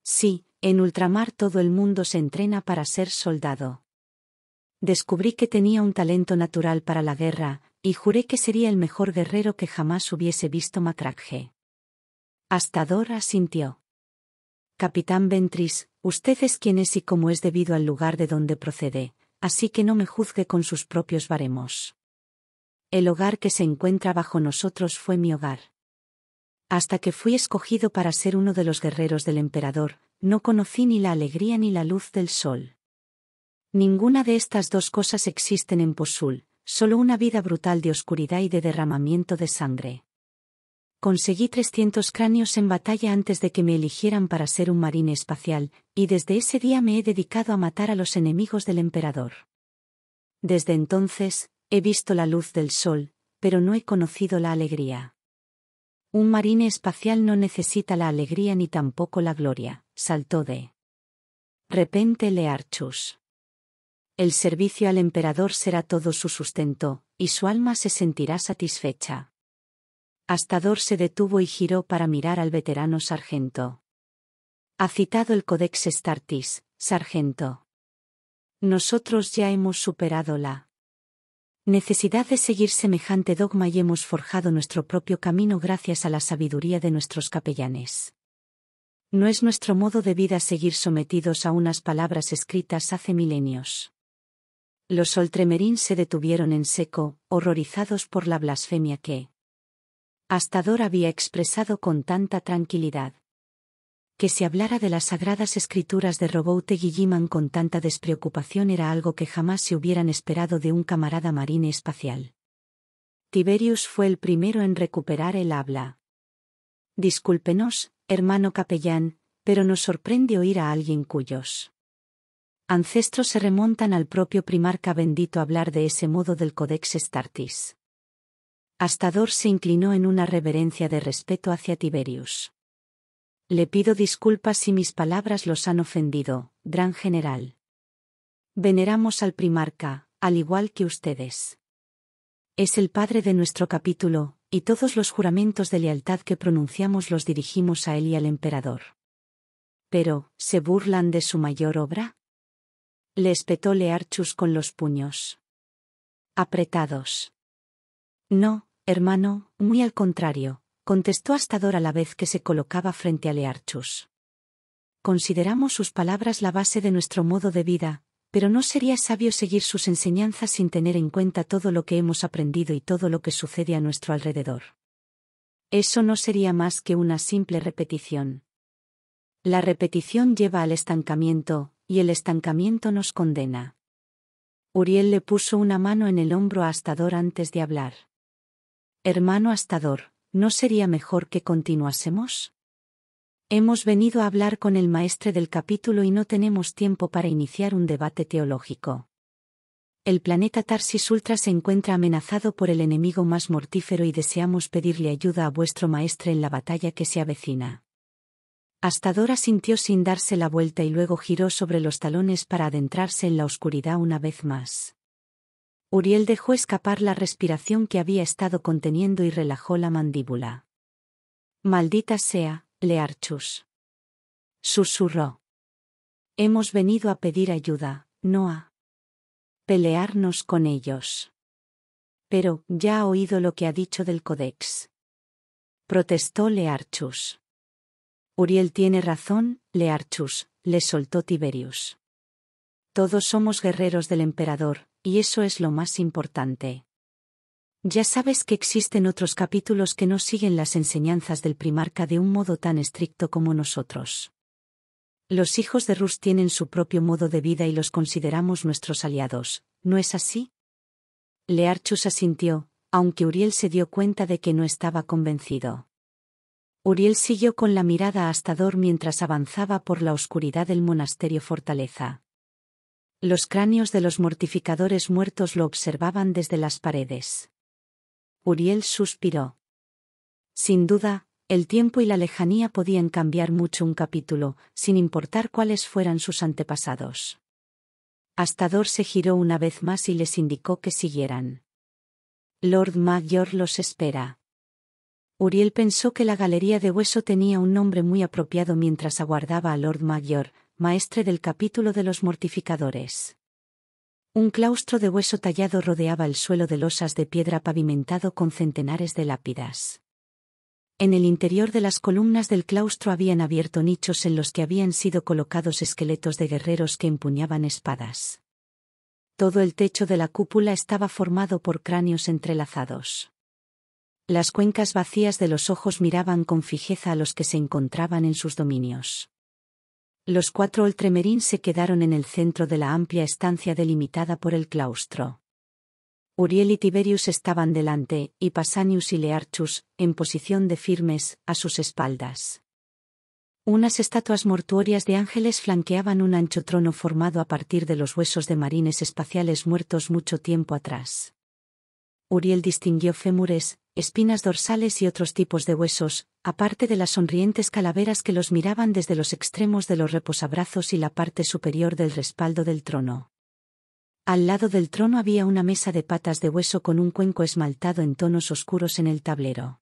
Sí, en ultramar todo el mundo se entrena para ser soldado. Descubrí que tenía un talento natural para la guerra, y juré que sería el mejor guerrero que jamás hubiese visto Matraje. Hasta Dora sintió. Capitán Ventris, usted es quien es y cómo es debido al lugar de donde procede, así que no me juzgue con sus propios baremos. El hogar que se encuentra bajo nosotros fue mi hogar. Hasta que fui escogido para ser uno de los guerreros del emperador, no conocí ni la alegría ni la luz del sol. Ninguna de estas dos cosas existen en Posul, solo una vida brutal de oscuridad y de derramamiento de sangre. Conseguí 300 cráneos en batalla antes de que me eligieran para ser un marine espacial, y desde ese día me he dedicado a matar a los enemigos del emperador. Desde entonces, he visto la luz del sol, pero no he conocido la alegría. Un marine espacial no necesita la alegría ni tampoco la gloria, saltó de repente Learchus. El servicio al emperador será todo su sustento, y su alma se sentirá satisfecha. Hastador se detuvo y giró para mirar al veterano sargento. Ha citado el Codex Startis, sargento. Nosotros ya hemos superado la necesidad de seguir semejante dogma y hemos forjado nuestro propio camino gracias a la sabiduría de nuestros capellanes. No es nuestro modo de vida seguir sometidos a unas palabras escritas hace milenios. Los Oltremerín se detuvieron en seco, horrorizados por la blasfemia que hasta había expresado con tanta tranquilidad. Que se hablara de las sagradas escrituras de Robote Guilliman con tanta despreocupación era algo que jamás se hubieran esperado de un camarada marine espacial. Tiberius fue el primero en recuperar el habla. Discúlpenos, hermano capellán, pero nos sorprende oír a alguien cuyos ancestros se remontan al propio primarca bendito hablar de ese modo del Codex Startis. Astador se inclinó en una reverencia de respeto hacia Tiberius. Le pido disculpas si mis palabras los han ofendido, gran general. Veneramos al primarca, al igual que ustedes. Es el padre de nuestro capítulo, y todos los juramentos de lealtad que pronunciamos los dirigimos a él y al emperador. Pero, ¿se burlan de su mayor obra? Le espetó Learchus con los puños. Apretados. No, hermano, muy al contrario, contestó Astador a la vez que se colocaba frente a Learchus. Consideramos sus palabras la base de nuestro modo de vida, pero no sería sabio seguir sus enseñanzas sin tener en cuenta todo lo que hemos aprendido y todo lo que sucede a nuestro alrededor. Eso no sería más que una simple repetición. La repetición lleva al estancamiento, y el estancamiento nos condena. Uriel le puso una mano en el hombro a Astador antes de hablar. Hermano Astador, ¿no sería mejor que continuásemos? Hemos venido a hablar con el maestre del capítulo y no tenemos tiempo para iniciar un debate teológico. El planeta Tarsis Ultra se encuentra amenazado por el enemigo más mortífero y deseamos pedirle ayuda a vuestro maestre en la batalla que se avecina. Astador asintió sin darse la vuelta y luego giró sobre los talones para adentrarse en la oscuridad una vez más. Uriel dejó escapar la respiración que había estado conteniendo y relajó la mandíbula. Maldita sea, Learchus. Susurró. Hemos venido a pedir ayuda, Noah. pelearnos con ellos. Pero, ya ha oído lo que ha dicho del Codex. Protestó Learchus. Uriel tiene razón, Learchus, le soltó Tiberius. Todos somos guerreros del emperador, y eso es lo más importante. Ya sabes que existen otros capítulos que no siguen las enseñanzas del primarca de un modo tan estricto como nosotros. Los hijos de Rus tienen su propio modo de vida y los consideramos nuestros aliados, ¿no es así? Learchus asintió, aunque Uriel se dio cuenta de que no estaba convencido. Uriel siguió con la mirada hasta Dor mientras avanzaba por la oscuridad del monasterio fortaleza. Los cráneos de los mortificadores muertos lo observaban desde las paredes. Uriel suspiró. Sin duda, el tiempo y la lejanía podían cambiar mucho un capítulo, sin importar cuáles fueran sus antepasados. Astador se giró una vez más y les indicó que siguieran. Lord Mayor los espera. Uriel pensó que la galería de hueso tenía un nombre muy apropiado mientras aguardaba a Lord Mayor, maestre del capítulo de los mortificadores. Un claustro de hueso tallado rodeaba el suelo de losas de piedra pavimentado con centenares de lápidas. En el interior de las columnas del claustro habían abierto nichos en los que habían sido colocados esqueletos de guerreros que empuñaban espadas. Todo el techo de la cúpula estaba formado por cráneos entrelazados. Las cuencas vacías de los ojos miraban con fijeza a los que se encontraban en sus dominios. Los cuatro Oltremerín se quedaron en el centro de la amplia estancia delimitada por el claustro. Uriel y Tiberius estaban delante, y Pasanius y Learchus, en posición de firmes, a sus espaldas. Unas estatuas mortuorias de ángeles flanqueaban un ancho trono formado a partir de los huesos de marines espaciales muertos mucho tiempo atrás. Uriel distinguió fémures, espinas dorsales y otros tipos de huesos, aparte de las sonrientes calaveras que los miraban desde los extremos de los reposabrazos y la parte superior del respaldo del trono. Al lado del trono había una mesa de patas de hueso con un cuenco esmaltado en tonos oscuros en el tablero.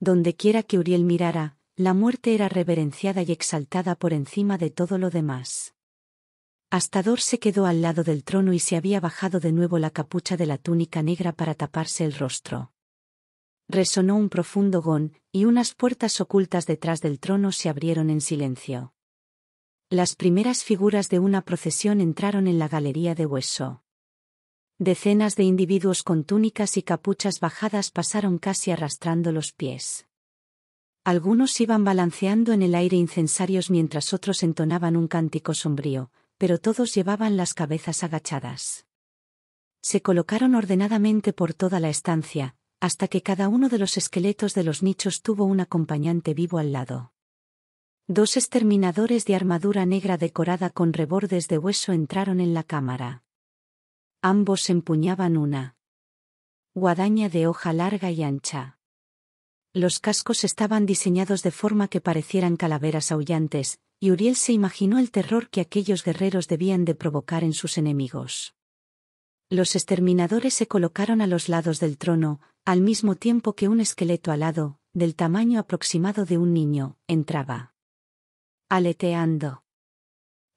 Dondequiera que Uriel mirara, la muerte era reverenciada y exaltada por encima de todo lo demás. Dor se quedó al lado del trono y se había bajado de nuevo la capucha de la túnica negra para taparse el rostro resonó un profundo gón, y unas puertas ocultas detrás del trono se abrieron en silencio. Las primeras figuras de una procesión entraron en la galería de hueso. Decenas de individuos con túnicas y capuchas bajadas pasaron casi arrastrando los pies. Algunos iban balanceando en el aire incensarios mientras otros entonaban un cántico sombrío, pero todos llevaban las cabezas agachadas. Se colocaron ordenadamente por toda la estancia, hasta que cada uno de los esqueletos de los nichos tuvo un acompañante vivo al lado. Dos exterminadores de armadura negra decorada con rebordes de hueso entraron en la cámara. Ambos empuñaban una guadaña de hoja larga y ancha. Los cascos estaban diseñados de forma que parecieran calaveras aullantes, y Uriel se imaginó el terror que aquellos guerreros debían de provocar en sus enemigos. Los exterminadores se colocaron a los lados del trono, al mismo tiempo que un esqueleto alado, del tamaño aproximado de un niño, entraba. Aleteando.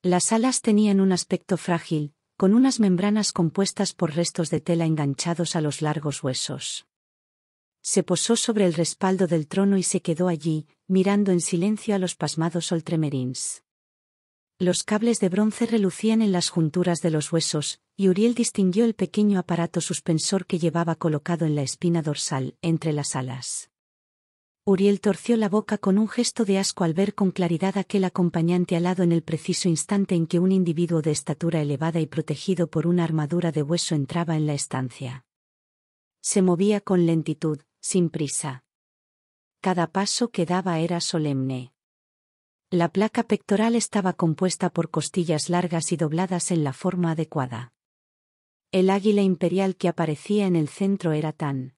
Las alas tenían un aspecto frágil, con unas membranas compuestas por restos de tela enganchados a los largos huesos. Se posó sobre el respaldo del trono y se quedó allí, mirando en silencio a los pasmados oltremerins. Los cables de bronce relucían en las junturas de los huesos, y Uriel distinguió el pequeño aparato suspensor que llevaba colocado en la espina dorsal, entre las alas. Uriel torció la boca con un gesto de asco al ver con claridad aquel acompañante alado en el preciso instante en que un individuo de estatura elevada y protegido por una armadura de hueso entraba en la estancia. Se movía con lentitud, sin prisa. Cada paso que daba era solemne. La placa pectoral estaba compuesta por costillas largas y dobladas en la forma adecuada. El águila imperial que aparecía en el centro era tan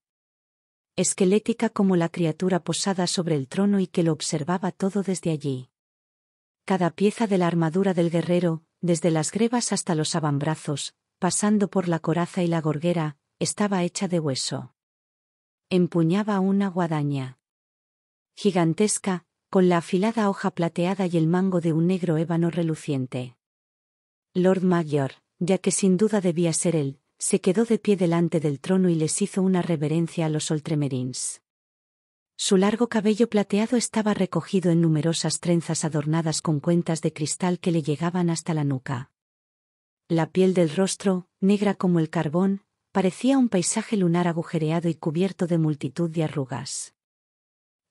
esquelética como la criatura posada sobre el trono y que lo observaba todo desde allí. Cada pieza de la armadura del guerrero, desde las grebas hasta los avambrazos, pasando por la coraza y la gorguera, estaba hecha de hueso. Empuñaba una guadaña gigantesca, con la afilada hoja plateada y el mango de un negro ébano reluciente. Lord Magyar, ya que sin duda debía ser él, se quedó de pie delante del trono y les hizo una reverencia a los Oltremerins. Su largo cabello plateado estaba recogido en numerosas trenzas adornadas con cuentas de cristal que le llegaban hasta la nuca. La piel del rostro, negra como el carbón, parecía un paisaje lunar agujereado y cubierto de multitud de arrugas.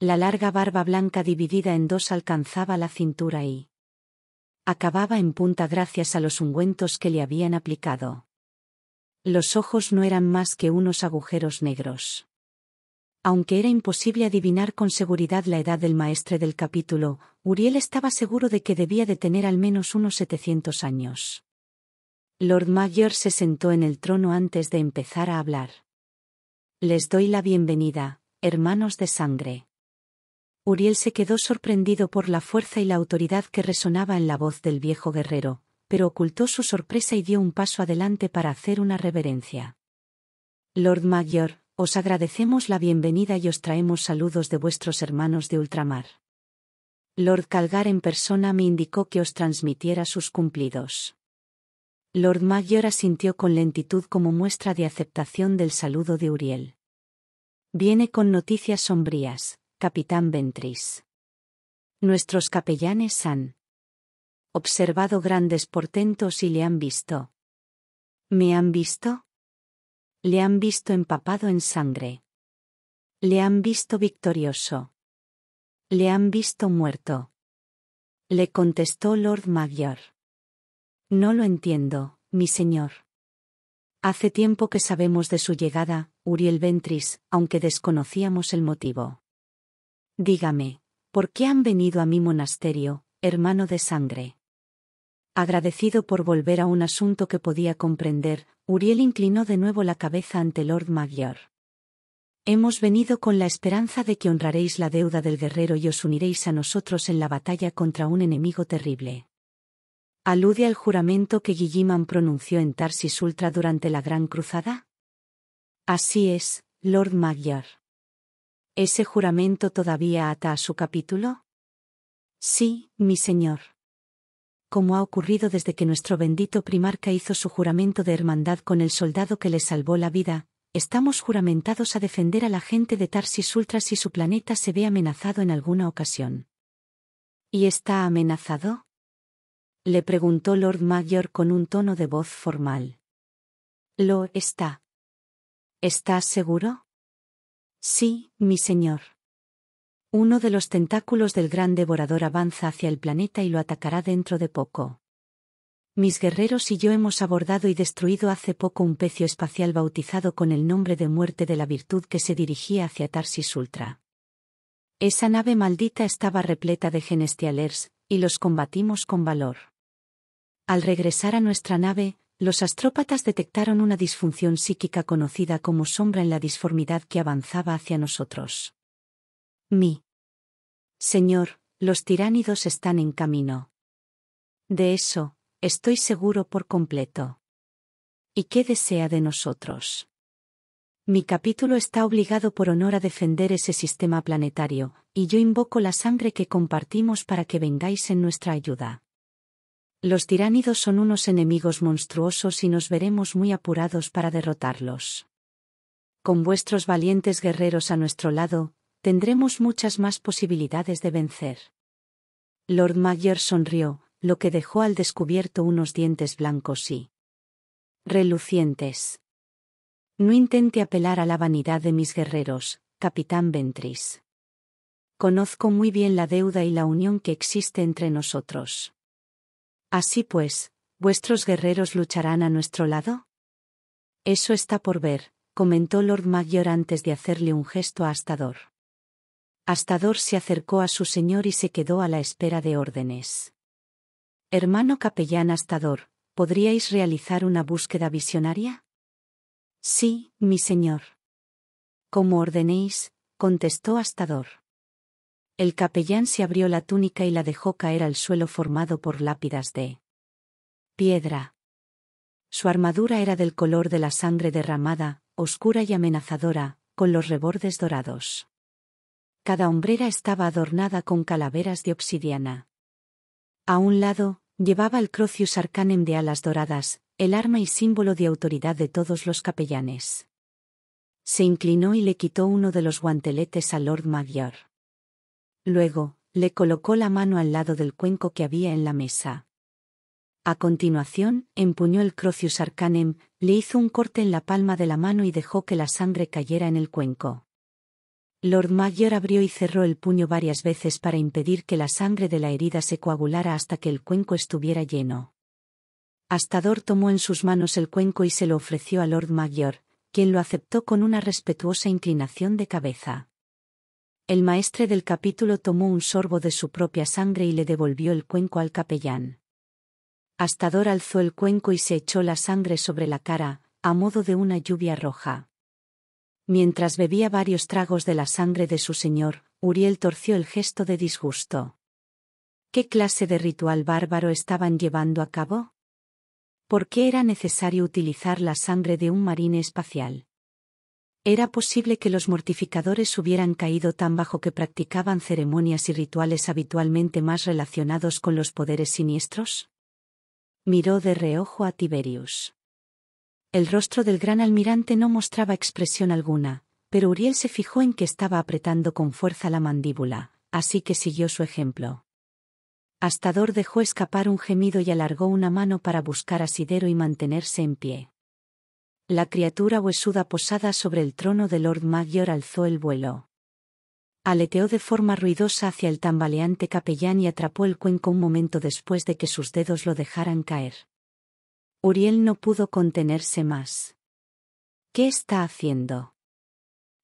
La larga barba blanca dividida en dos alcanzaba la cintura y acababa en punta gracias a los ungüentos que le habían aplicado. Los ojos no eran más que unos agujeros negros. Aunque era imposible adivinar con seguridad la edad del maestre del capítulo, Uriel estaba seguro de que debía de tener al menos unos 700 años. Lord Mayor se sentó en el trono antes de empezar a hablar. Les doy la bienvenida, hermanos de sangre. Uriel se quedó sorprendido por la fuerza y la autoridad que resonaba en la voz del viejo guerrero, pero ocultó su sorpresa y dio un paso adelante para hacer una reverencia. Lord Mayor, os agradecemos la bienvenida y os traemos saludos de vuestros hermanos de ultramar. Lord Calgar en persona me indicó que os transmitiera sus cumplidos. Lord Mayor asintió con lentitud como muestra de aceptación del saludo de Uriel. Viene con noticias sombrías, capitán Ventris. Nuestros capellanes han observado grandes portentos y le han visto. ¿Me han visto? Le han visto empapado en sangre. Le han visto victorioso. Le han visto muerto. Le contestó Lord Magyar. No lo entiendo, mi señor. Hace tiempo que sabemos de su llegada, Uriel Ventris, aunque desconocíamos el motivo. Dígame, ¿por qué han venido a mi monasterio, hermano de sangre? Agradecido por volver a un asunto que podía comprender, Uriel inclinó de nuevo la cabeza ante Lord Magyar. Hemos venido con la esperanza de que honraréis la deuda del guerrero y os uniréis a nosotros en la batalla contra un enemigo terrible. ¿Alude al juramento que Guilliman pronunció en Tarsis Ultra durante la Gran Cruzada? Así es, Lord Magyar. ¿Ese juramento todavía ata a su capítulo? Sí, mi señor. Como ha ocurrido desde que nuestro bendito primarca hizo su juramento de hermandad con el soldado que le salvó la vida, estamos juramentados a defender a la gente de Tarsis Ultra si su planeta se ve amenazado en alguna ocasión. ¿Y está amenazado? Le preguntó Lord Mayor con un tono de voz formal. Lo está. ¿Estás seguro? Sí, mi señor. Uno de los tentáculos del gran devorador avanza hacia el planeta y lo atacará dentro de poco. Mis guerreros y yo hemos abordado y destruido hace poco un pecio espacial bautizado con el nombre de muerte de la virtud que se dirigía hacia Tarsis Ultra. Esa nave maldita estaba repleta de genestialers, y los combatimos con valor. Al regresar a nuestra nave, los astrópatas detectaron una disfunción psíquica conocida como sombra en la disformidad que avanzaba hacia nosotros. Mi. Señor, los tiránidos están en camino. De eso, estoy seguro por completo. ¿Y qué desea de nosotros? Mi capítulo está obligado por honor a defender ese sistema planetario, y yo invoco la sangre que compartimos para que vengáis en nuestra ayuda. Los tiránidos son unos enemigos monstruosos y nos veremos muy apurados para derrotarlos. Con vuestros valientes guerreros a nuestro lado, tendremos muchas más posibilidades de vencer. Lord Mayor sonrió, lo que dejó al descubierto unos dientes blancos y relucientes. No intente apelar a la vanidad de mis guerreros, capitán Ventris. Conozco muy bien la deuda y la unión que existe entre nosotros. Así pues, ¿vuestros guerreros lucharán a nuestro lado? Eso está por ver, comentó Lord Magyar antes de hacerle un gesto a Astador. Astador se acercó a su señor y se quedó a la espera de órdenes. Hermano capellán Astador, ¿podríais realizar una búsqueda visionaria? Sí, mi señor. Como ordenéis, contestó Astador. El capellán se abrió la túnica y la dejó caer al suelo formado por lápidas de piedra. Su armadura era del color de la sangre derramada, oscura y amenazadora, con los rebordes dorados. Cada hombrera estaba adornada con calaveras de obsidiana. A un lado, llevaba el Crocius Arcanem de alas doradas, el arma y símbolo de autoridad de todos los capellanes. Se inclinó y le quitó uno de los guanteletes a Lord Magyar. Luego, le colocó la mano al lado del cuenco que había en la mesa. A continuación, empuñó el Crocius Arcanem, le hizo un corte en la palma de la mano y dejó que la sangre cayera en el cuenco. Lord Mayor abrió y cerró el puño varias veces para impedir que la sangre de la herida se coagulara hasta que el cuenco estuviera lleno. Astador tomó en sus manos el cuenco y se lo ofreció a Lord Mayor, quien lo aceptó con una respetuosa inclinación de cabeza. El maestre del capítulo tomó un sorbo de su propia sangre y le devolvió el cuenco al capellán. Astador alzó el cuenco y se echó la sangre sobre la cara, a modo de una lluvia roja. Mientras bebía varios tragos de la sangre de su señor, Uriel torció el gesto de disgusto. ¿Qué clase de ritual bárbaro estaban llevando a cabo? ¿Por qué era necesario utilizar la sangre de un marine espacial? Era posible que los mortificadores hubieran caído tan bajo que practicaban ceremonias y rituales habitualmente más relacionados con los poderes siniestros? Miró de reojo a Tiberius. El rostro del gran almirante no mostraba expresión alguna, pero Uriel se fijó en que estaba apretando con fuerza la mandíbula, así que siguió su ejemplo. Hastador dejó escapar un gemido y alargó una mano para buscar asidero y mantenerse en pie. La criatura huesuda posada sobre el trono de Lord Magyar alzó el vuelo. Aleteó de forma ruidosa hacia el tambaleante capellán y atrapó el cuenco un momento después de que sus dedos lo dejaran caer. Uriel no pudo contenerse más. ¿Qué está haciendo?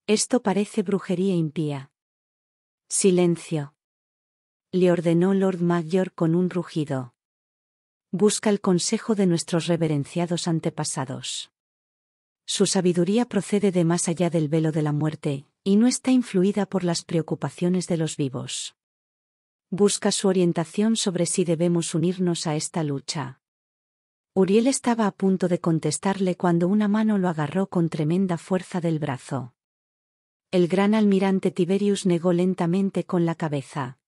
Esto parece brujería impía. Silencio. Le ordenó Lord Mayor con un rugido. Busca el consejo de nuestros reverenciados antepasados. Su sabiduría procede de más allá del velo de la muerte, y no está influida por las preocupaciones de los vivos. Busca su orientación sobre si debemos unirnos a esta lucha. Uriel estaba a punto de contestarle cuando una mano lo agarró con tremenda fuerza del brazo. El gran almirante Tiberius negó lentamente con la cabeza.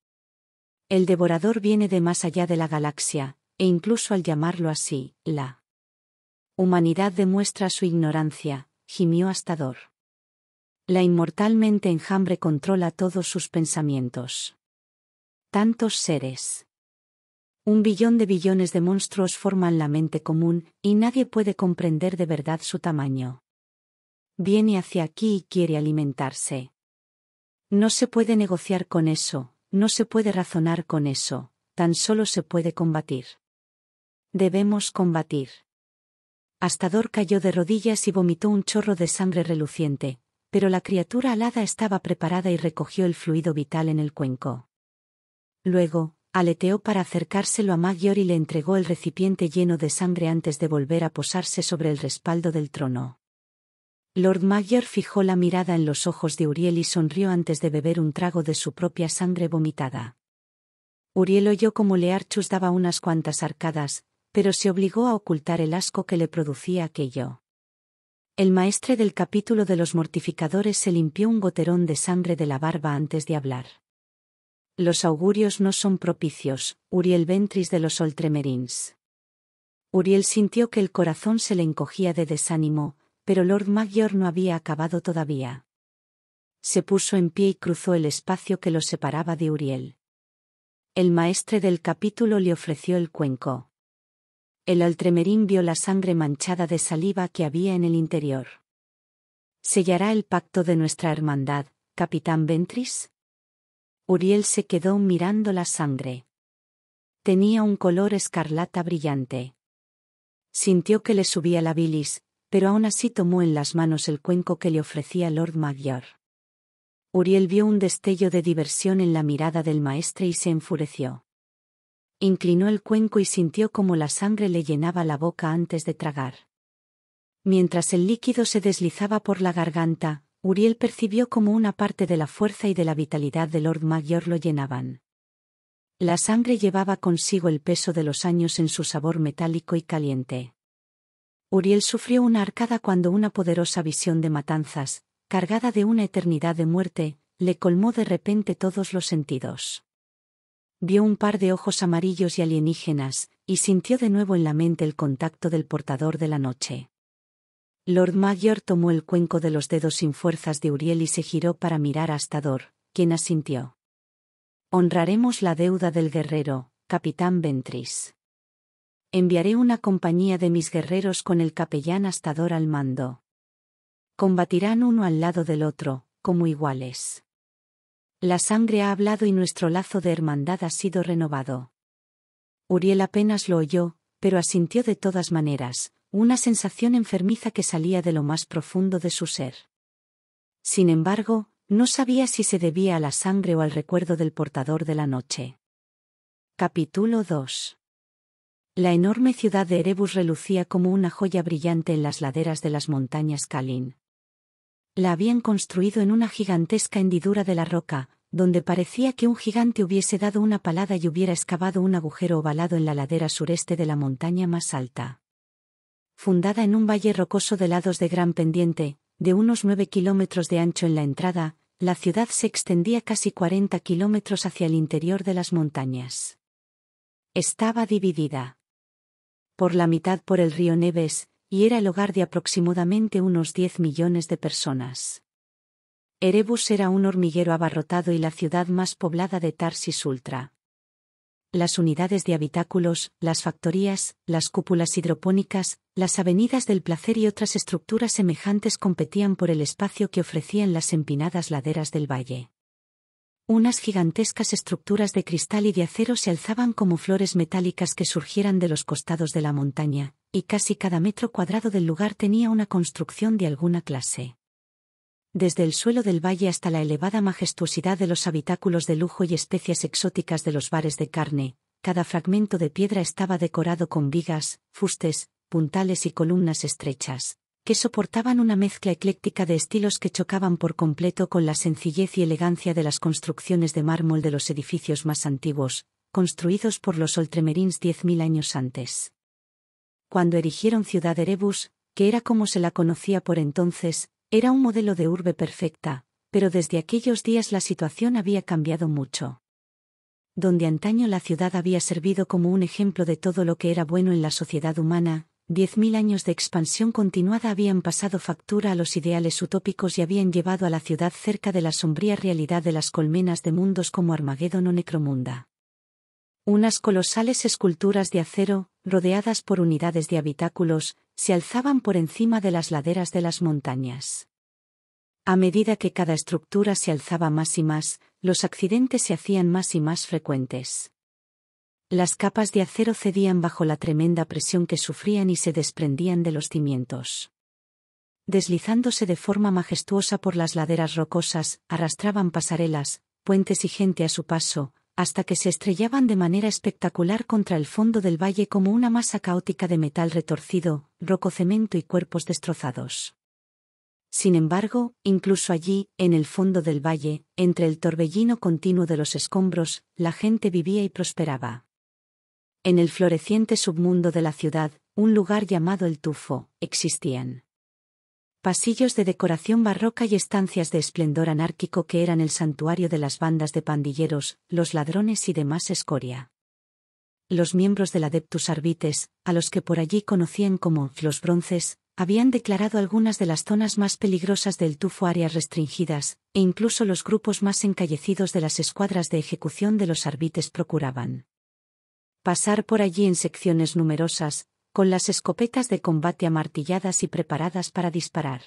El devorador viene de más allá de la galaxia, e incluso al llamarlo así, la Humanidad demuestra su ignorancia, gimió Astador. La inmortal mente enjambre controla todos sus pensamientos. Tantos seres. Un billón de billones de monstruos forman la mente común, y nadie puede comprender de verdad su tamaño. Viene hacia aquí y quiere alimentarse. No se puede negociar con eso, no se puede razonar con eso, tan solo se puede combatir. Debemos combatir. Hastador cayó de rodillas y vomitó un chorro de sangre reluciente, pero la criatura alada estaba preparada y recogió el fluido vital en el cuenco. Luego, aleteó para acercárselo a Magyar y le entregó el recipiente lleno de sangre antes de volver a posarse sobre el respaldo del trono. Lord Magyor fijó la mirada en los ojos de Uriel y sonrió antes de beber un trago de su propia sangre vomitada. Uriel oyó como Learchus daba unas cuantas arcadas, pero se obligó a ocultar el asco que le producía aquello. El maestre del capítulo de los mortificadores se limpió un goterón de sangre de la barba antes de hablar. Los augurios no son propicios, Uriel Ventris de los Oltremerins. Uriel sintió que el corazón se le encogía de desánimo, pero Lord Magyar no había acabado todavía. Se puso en pie y cruzó el espacio que lo separaba de Uriel. El maestre del capítulo le ofreció el cuenco. El altremerín vio la sangre manchada de saliva que había en el interior. ¿Sellará el pacto de nuestra hermandad, capitán Ventris? Uriel se quedó mirando la sangre. Tenía un color escarlata brillante. Sintió que le subía la bilis, pero aún así tomó en las manos el cuenco que le ofrecía Lord Magyar. Uriel vio un destello de diversión en la mirada del maestre y se enfureció. Inclinó el cuenco y sintió como la sangre le llenaba la boca antes de tragar. Mientras el líquido se deslizaba por la garganta, Uriel percibió como una parte de la fuerza y de la vitalidad de Lord mayor lo llenaban. La sangre llevaba consigo el peso de los años en su sabor metálico y caliente. Uriel sufrió una arcada cuando una poderosa visión de matanzas, cargada de una eternidad de muerte, le colmó de repente todos los sentidos vio un par de ojos amarillos y alienígenas, y sintió de nuevo en la mente el contacto del portador de la noche. Lord Mayor tomó el cuenco de los dedos sin fuerzas de Uriel y se giró para mirar a Astador, quien asintió. Honraremos la deuda del guerrero, capitán Ventris. Enviaré una compañía de mis guerreros con el capellán Astador al mando. Combatirán uno al lado del otro, como iguales. La sangre ha hablado y nuestro lazo de hermandad ha sido renovado. Uriel apenas lo oyó, pero asintió de todas maneras, una sensación enfermiza que salía de lo más profundo de su ser. Sin embargo, no sabía si se debía a la sangre o al recuerdo del portador de la noche. Capítulo 2 La enorme ciudad de Erebus relucía como una joya brillante en las laderas de las montañas Kalin. La habían construido en una gigantesca hendidura de la roca, donde parecía que un gigante hubiese dado una palada y hubiera excavado un agujero ovalado en la ladera sureste de la montaña más alta. Fundada en un valle rocoso de lados de gran pendiente, de unos nueve kilómetros de ancho en la entrada, la ciudad se extendía casi cuarenta kilómetros hacia el interior de las montañas. Estaba dividida. Por la mitad por el río Neves, y era el hogar de aproximadamente unos 10 millones de personas. Erebus era un hormiguero abarrotado y la ciudad más poblada de Tarsis Ultra. Las unidades de habitáculos, las factorías, las cúpulas hidropónicas, las avenidas del placer y otras estructuras semejantes competían por el espacio que ofrecían las empinadas laderas del valle. Unas gigantescas estructuras de cristal y de acero se alzaban como flores metálicas que surgieran de los costados de la montaña, y casi cada metro cuadrado del lugar tenía una construcción de alguna clase. Desde el suelo del valle hasta la elevada majestuosidad de los habitáculos de lujo y especias exóticas de los bares de carne, cada fragmento de piedra estaba decorado con vigas, fustes, puntales y columnas estrechas, que soportaban una mezcla ecléctica de estilos que chocaban por completo con la sencillez y elegancia de las construcciones de mármol de los edificios más antiguos, construidos por los oltremerins diez mil años antes cuando erigieron Ciudad Erebus, que era como se la conocía por entonces, era un modelo de urbe perfecta, pero desde aquellos días la situación había cambiado mucho. Donde antaño la ciudad había servido como un ejemplo de todo lo que era bueno en la sociedad humana, diez mil años de expansión continuada habían pasado factura a los ideales utópicos y habían llevado a la ciudad cerca de la sombría realidad de las colmenas de mundos como Armagedón o Necromunda. Unas colosales esculturas de acero, rodeadas por unidades de habitáculos, se alzaban por encima de las laderas de las montañas. A medida que cada estructura se alzaba más y más, los accidentes se hacían más y más frecuentes. Las capas de acero cedían bajo la tremenda presión que sufrían y se desprendían de los cimientos. Deslizándose de forma majestuosa por las laderas rocosas, arrastraban pasarelas, puentes y gente a su paso, hasta que se estrellaban de manera espectacular contra el fondo del valle como una masa caótica de metal retorcido, rococemento y cuerpos destrozados. Sin embargo, incluso allí, en el fondo del valle, entre el torbellino continuo de los escombros, la gente vivía y prosperaba. En el floreciente submundo de la ciudad, un lugar llamado el Tufo, existían pasillos de decoración barroca y estancias de esplendor anárquico que eran el santuario de las bandas de pandilleros, los ladrones y demás escoria. Los miembros del Adeptus Arbites, a los que por allí conocían como los bronces, habían declarado algunas de las zonas más peligrosas del tufo áreas restringidas, e incluso los grupos más encallecidos de las escuadras de ejecución de los arbites procuraban. Pasar por allí en secciones numerosas, con las escopetas de combate amartilladas y preparadas para disparar.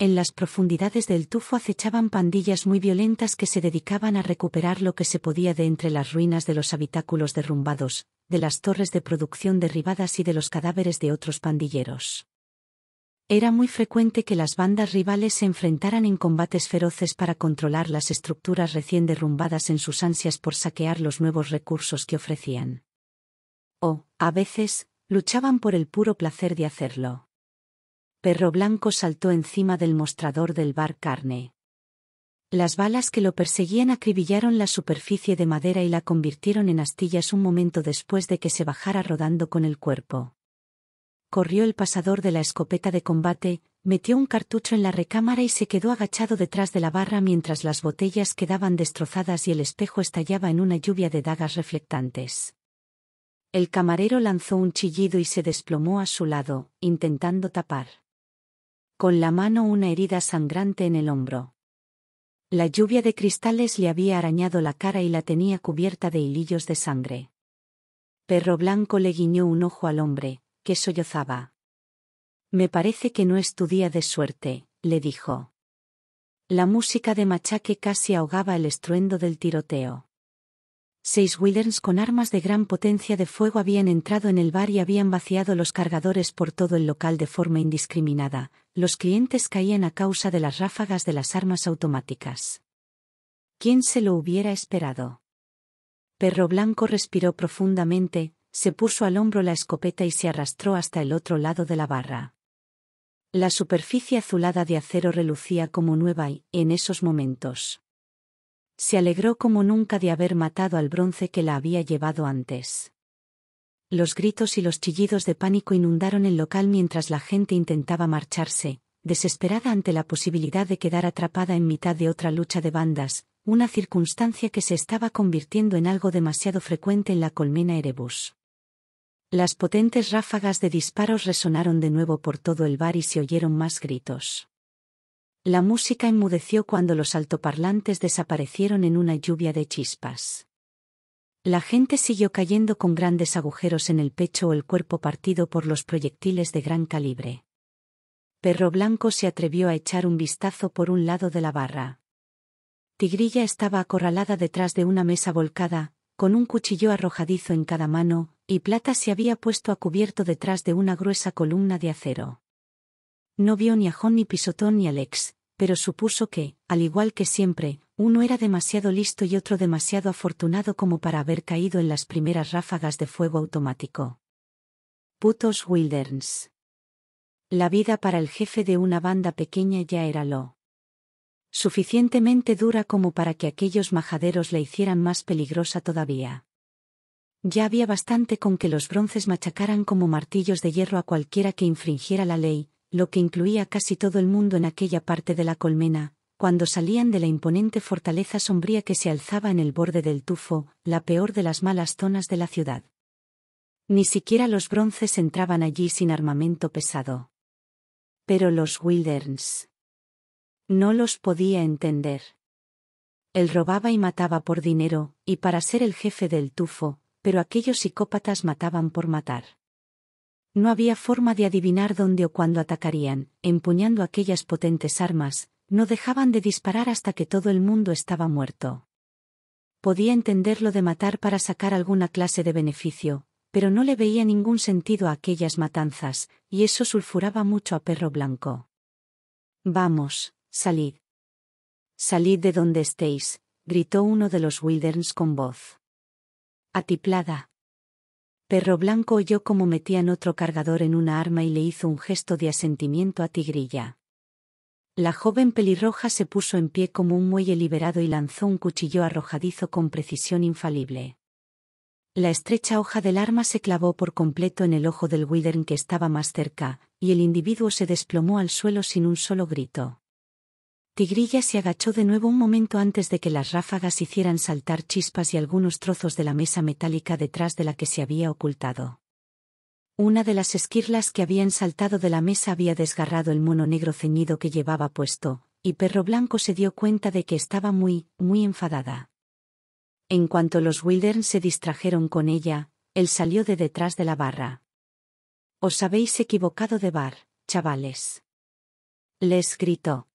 En las profundidades del tufo acechaban pandillas muy violentas que se dedicaban a recuperar lo que se podía de entre las ruinas de los habitáculos derrumbados, de las torres de producción derribadas y de los cadáveres de otros pandilleros. Era muy frecuente que las bandas rivales se enfrentaran en combates feroces para controlar las estructuras recién derrumbadas en sus ansias por saquear los nuevos recursos que ofrecían. O, a veces, luchaban por el puro placer de hacerlo. Perro Blanco saltó encima del mostrador del bar carne. Las balas que lo perseguían acribillaron la superficie de madera y la convirtieron en astillas un momento después de que se bajara rodando con el cuerpo. Corrió el pasador de la escopeta de combate, metió un cartucho en la recámara y se quedó agachado detrás de la barra mientras las botellas quedaban destrozadas y el espejo estallaba en una lluvia de dagas reflectantes. El camarero lanzó un chillido y se desplomó a su lado, intentando tapar con la mano una herida sangrante en el hombro. La lluvia de cristales le había arañado la cara y la tenía cubierta de hilillos de sangre. Perro Blanco le guiñó un ojo al hombre, que sollozaba. Me parece que no es tu día de suerte, le dijo. La música de machaque casi ahogaba el estruendo del tiroteo seis Wilderns con armas de gran potencia de fuego habían entrado en el bar y habían vaciado los cargadores por todo el local de forma indiscriminada, los clientes caían a causa de las ráfagas de las armas automáticas. ¿Quién se lo hubiera esperado? Perro Blanco respiró profundamente, se puso al hombro la escopeta y se arrastró hasta el otro lado de la barra. La superficie azulada de acero relucía como nueva y, en esos momentos, se alegró como nunca de haber matado al bronce que la había llevado antes. Los gritos y los chillidos de pánico inundaron el local mientras la gente intentaba marcharse, desesperada ante la posibilidad de quedar atrapada en mitad de otra lucha de bandas, una circunstancia que se estaba convirtiendo en algo demasiado frecuente en la colmena Erebus. Las potentes ráfagas de disparos resonaron de nuevo por todo el bar y se oyeron más gritos. La música enmudeció cuando los altoparlantes desaparecieron en una lluvia de chispas. La gente siguió cayendo con grandes agujeros en el pecho o el cuerpo partido por los proyectiles de gran calibre. Perro Blanco se atrevió a echar un vistazo por un lado de la barra. Tigrilla estaba acorralada detrás de una mesa volcada, con un cuchillo arrojadizo en cada mano, y Plata se había puesto a cubierto detrás de una gruesa columna de acero. No vio ni a John ni Pisotón ni Alex, pero supuso que, al igual que siempre, uno era demasiado listo y otro demasiado afortunado como para haber caído en las primeras ráfagas de fuego automático. Putos Wilderns. La vida para el jefe de una banda pequeña ya era lo suficientemente dura como para que aquellos majaderos la hicieran más peligrosa todavía. Ya había bastante con que los bronces machacaran como martillos de hierro a cualquiera que infringiera la ley, lo que incluía casi todo el mundo en aquella parte de la colmena, cuando salían de la imponente fortaleza sombría que se alzaba en el borde del tufo, la peor de las malas zonas de la ciudad. Ni siquiera los bronces entraban allí sin armamento pesado. Pero los Wilderns. No los podía entender. Él robaba y mataba por dinero, y para ser el jefe del tufo, pero aquellos psicópatas mataban por matar. No había forma de adivinar dónde o cuándo atacarían, empuñando aquellas potentes armas, no dejaban de disparar hasta que todo el mundo estaba muerto. Podía entender lo de matar para sacar alguna clase de beneficio, pero no le veía ningún sentido a aquellas matanzas, y eso sulfuraba mucho a Perro Blanco. Vamos, salid. Salid de donde estéis, gritó uno de los Wilderns con voz. Atiplada. Perro Blanco oyó cómo metían otro cargador en una arma y le hizo un gesto de asentimiento a Tigrilla. La joven pelirroja se puso en pie como un muelle liberado y lanzó un cuchillo arrojadizo con precisión infalible. La estrecha hoja del arma se clavó por completo en el ojo del Withern que estaba más cerca, y el individuo se desplomó al suelo sin un solo grito. Tigrilla se agachó de nuevo un momento antes de que las ráfagas hicieran saltar chispas y algunos trozos de la mesa metálica detrás de la que se había ocultado. Una de las esquirlas que habían saltado de la mesa había desgarrado el mono negro ceñido que llevaba puesto, y Perro Blanco se dio cuenta de que estaba muy, muy enfadada. En cuanto los Wildern se distrajeron con ella, él salió de detrás de la barra. Os habéis equivocado de bar, chavales. Les gritó.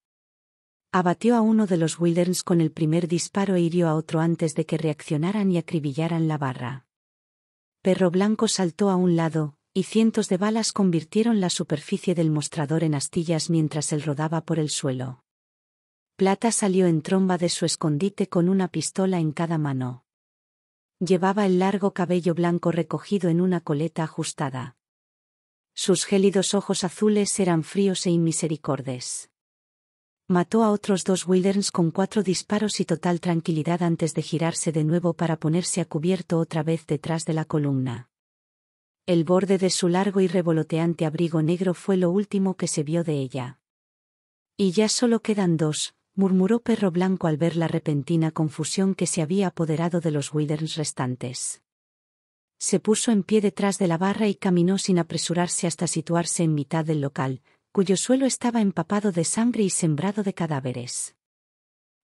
Abatió a uno de los Wilderns con el primer disparo e hirió a otro antes de que reaccionaran y acribillaran la barra. Perro Blanco saltó a un lado, y cientos de balas convirtieron la superficie del mostrador en astillas mientras él rodaba por el suelo. Plata salió en tromba de su escondite con una pistola en cada mano. Llevaba el largo cabello blanco recogido en una coleta ajustada. Sus gélidos ojos azules eran fríos e inmisericordes. Mató a otros dos Wilderns con cuatro disparos y total tranquilidad antes de girarse de nuevo para ponerse a cubierto otra vez detrás de la columna. El borde de su largo y revoloteante abrigo negro fue lo último que se vio de ella. Y ya solo quedan dos, murmuró Perro Blanco al ver la repentina confusión que se había apoderado de los Wilders restantes. Se puso en pie detrás de la barra y caminó sin apresurarse hasta situarse en mitad del local, cuyo suelo estaba empapado de sangre y sembrado de cadáveres.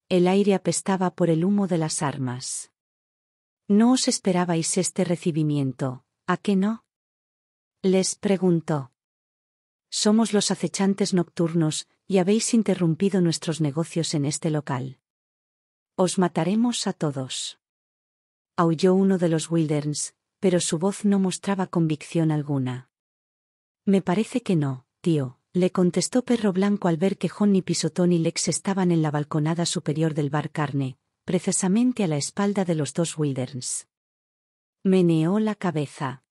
El aire apestaba por el humo de las armas. ¿No os esperabais este recibimiento, a qué no? Les preguntó. Somos los acechantes nocturnos, y habéis interrumpido nuestros negocios en este local. Os mataremos a todos. Aulló uno de los Wilderns, pero su voz no mostraba convicción alguna. Me parece que no, tío, le contestó Perro Blanco al ver que Johnny Pisotón y Lex estaban en la balconada superior del bar Carne, precisamente a la espalda de los dos Wilderns. Meneó la cabeza.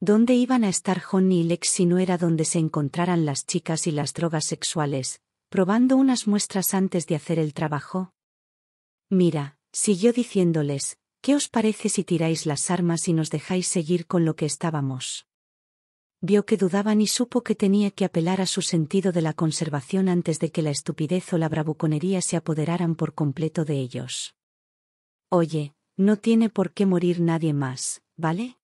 ¿Dónde iban a estar Johnny y Lex si no era donde se encontraran las chicas y las drogas sexuales, probando unas muestras antes de hacer el trabajo? Mira, siguió diciéndoles, ¿qué os parece si tiráis las armas y nos dejáis seguir con lo que estábamos? Vio que dudaban y supo que tenía que apelar a su sentido de la conservación antes de que la estupidez o la bravuconería se apoderaran por completo de ellos. Oye, no tiene por qué morir nadie más, ¿vale?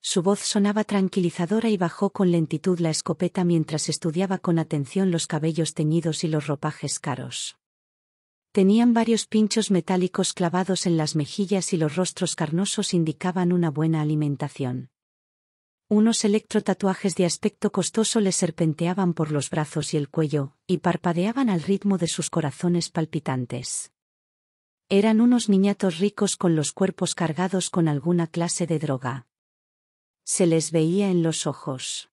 Su voz sonaba tranquilizadora y bajó con lentitud la escopeta mientras estudiaba con atención los cabellos teñidos y los ropajes caros. Tenían varios pinchos metálicos clavados en las mejillas y los rostros carnosos indicaban una buena alimentación. Unos electrotatuajes de aspecto costoso le serpenteaban por los brazos y el cuello, y parpadeaban al ritmo de sus corazones palpitantes. Eran unos niñatos ricos con los cuerpos cargados con alguna clase de droga. Se les veía en los ojos.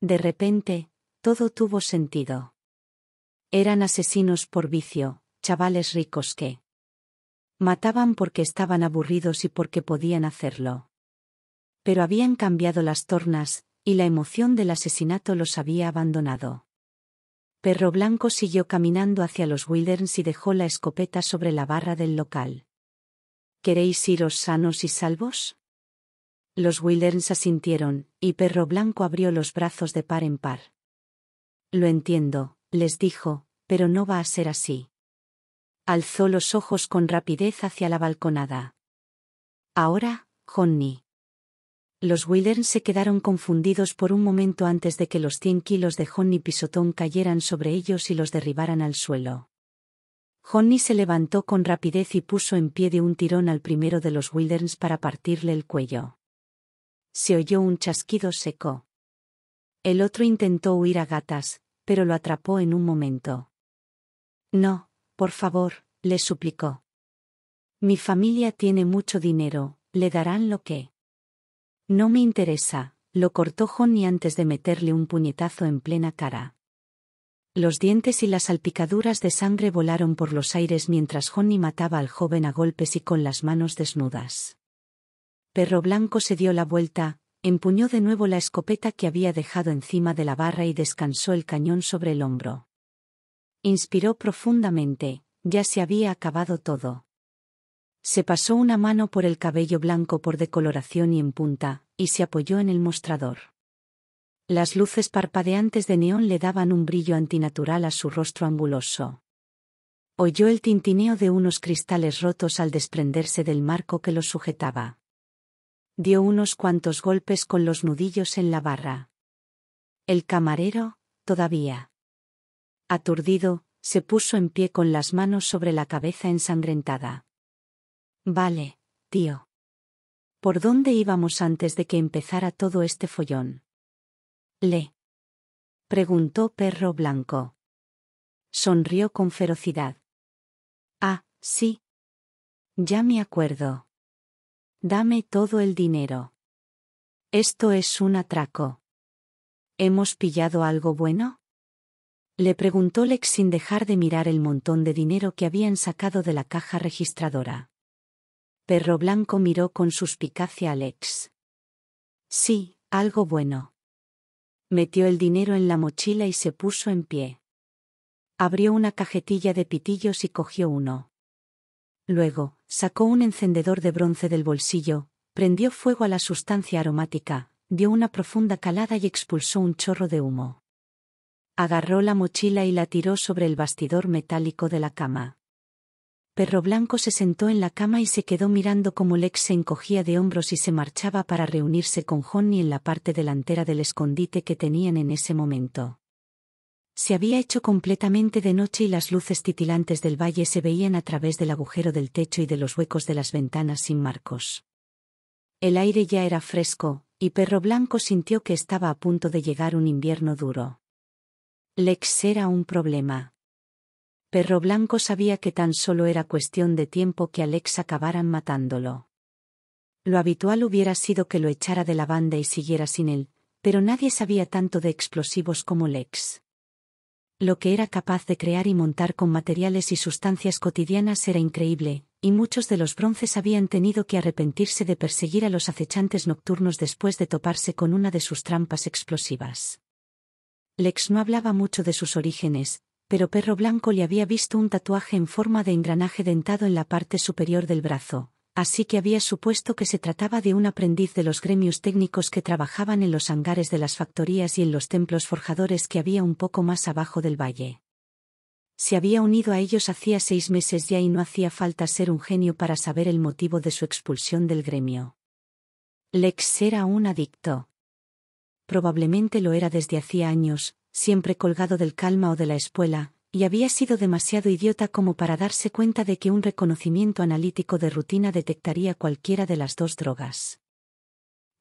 De repente, todo tuvo sentido. Eran asesinos por vicio, chavales ricos que mataban porque estaban aburridos y porque podían hacerlo. Pero habían cambiado las tornas, y la emoción del asesinato los había abandonado. Perro Blanco siguió caminando hacia los Wilderns y dejó la escopeta sobre la barra del local. ¿Queréis iros sanos y salvos? Los Wilderns asintieron, y Perro Blanco abrió los brazos de par en par. Lo entiendo, les dijo, pero no va a ser así. Alzó los ojos con rapidez hacia la balconada. Ahora, Johnny. Los Willerns se quedaron confundidos por un momento antes de que los 100 kilos de Honny Pisotón cayeran sobre ellos y los derribaran al suelo. Honny se levantó con rapidez y puso en pie de un tirón al primero de los Wilderns para partirle el cuello. Se oyó un chasquido seco. El otro intentó huir a gatas, pero lo atrapó en un momento. No, por favor, le suplicó. Mi familia tiene mucho dinero, le darán lo que. No me interesa, lo cortó Johnny antes de meterle un puñetazo en plena cara. Los dientes y las salpicaduras de sangre volaron por los aires mientras Johnny mataba al joven a golpes y con las manos desnudas. Perro Blanco se dio la vuelta, empuñó de nuevo la escopeta que había dejado encima de la barra y descansó el cañón sobre el hombro. Inspiró profundamente, ya se había acabado todo. Se pasó una mano por el cabello blanco por decoloración y en punta, y se apoyó en el mostrador. Las luces parpadeantes de neón le daban un brillo antinatural a su rostro anguloso. Oyó el tintineo de unos cristales rotos al desprenderse del marco que los sujetaba. Dio unos cuantos golpes con los nudillos en la barra. El camarero, todavía. Aturdido, se puso en pie con las manos sobre la cabeza ensangrentada. Vale, tío. ¿Por dónde íbamos antes de que empezara todo este follón? Le. Preguntó Perro Blanco. Sonrió con ferocidad. Ah, sí. Ya me acuerdo. Dame todo el dinero. Esto es un atraco. ¿Hemos pillado algo bueno? Le preguntó Lex sin dejar de mirar el montón de dinero que habían sacado de la caja registradora. Perro Blanco miró con suspicacia a Alex. Sí, algo bueno. Metió el dinero en la mochila y se puso en pie. Abrió una cajetilla de pitillos y cogió uno. Luego, sacó un encendedor de bronce del bolsillo, prendió fuego a la sustancia aromática, dio una profunda calada y expulsó un chorro de humo. Agarró la mochila y la tiró sobre el bastidor metálico de la cama. Perro Blanco se sentó en la cama y se quedó mirando cómo Lex se encogía de hombros y se marchaba para reunirse con Johnny en la parte delantera del escondite que tenían en ese momento. Se había hecho completamente de noche y las luces titilantes del valle se veían a través del agujero del techo y de los huecos de las ventanas sin marcos. El aire ya era fresco, y Perro Blanco sintió que estaba a punto de llegar un invierno duro. Lex era un problema. Perro Blanco sabía que tan solo era cuestión de tiempo que Alex acabaran matándolo. Lo habitual hubiera sido que lo echara de la banda y siguiera sin él, pero nadie sabía tanto de explosivos como Lex. Lo que era capaz de crear y montar con materiales y sustancias cotidianas era increíble, y muchos de los bronces habían tenido que arrepentirse de perseguir a los acechantes nocturnos después de toparse con una de sus trampas explosivas. Lex no hablaba mucho de sus orígenes, pero Perro Blanco le había visto un tatuaje en forma de engranaje dentado en la parte superior del brazo, así que había supuesto que se trataba de un aprendiz de los gremios técnicos que trabajaban en los hangares de las factorías y en los templos forjadores que había un poco más abajo del valle. Se había unido a ellos hacía seis meses ya y no hacía falta ser un genio para saber el motivo de su expulsión del gremio. Lex era un adicto. Probablemente lo era desde hacía años, siempre colgado del calma o de la espuela, y había sido demasiado idiota como para darse cuenta de que un reconocimiento analítico de rutina detectaría cualquiera de las dos drogas.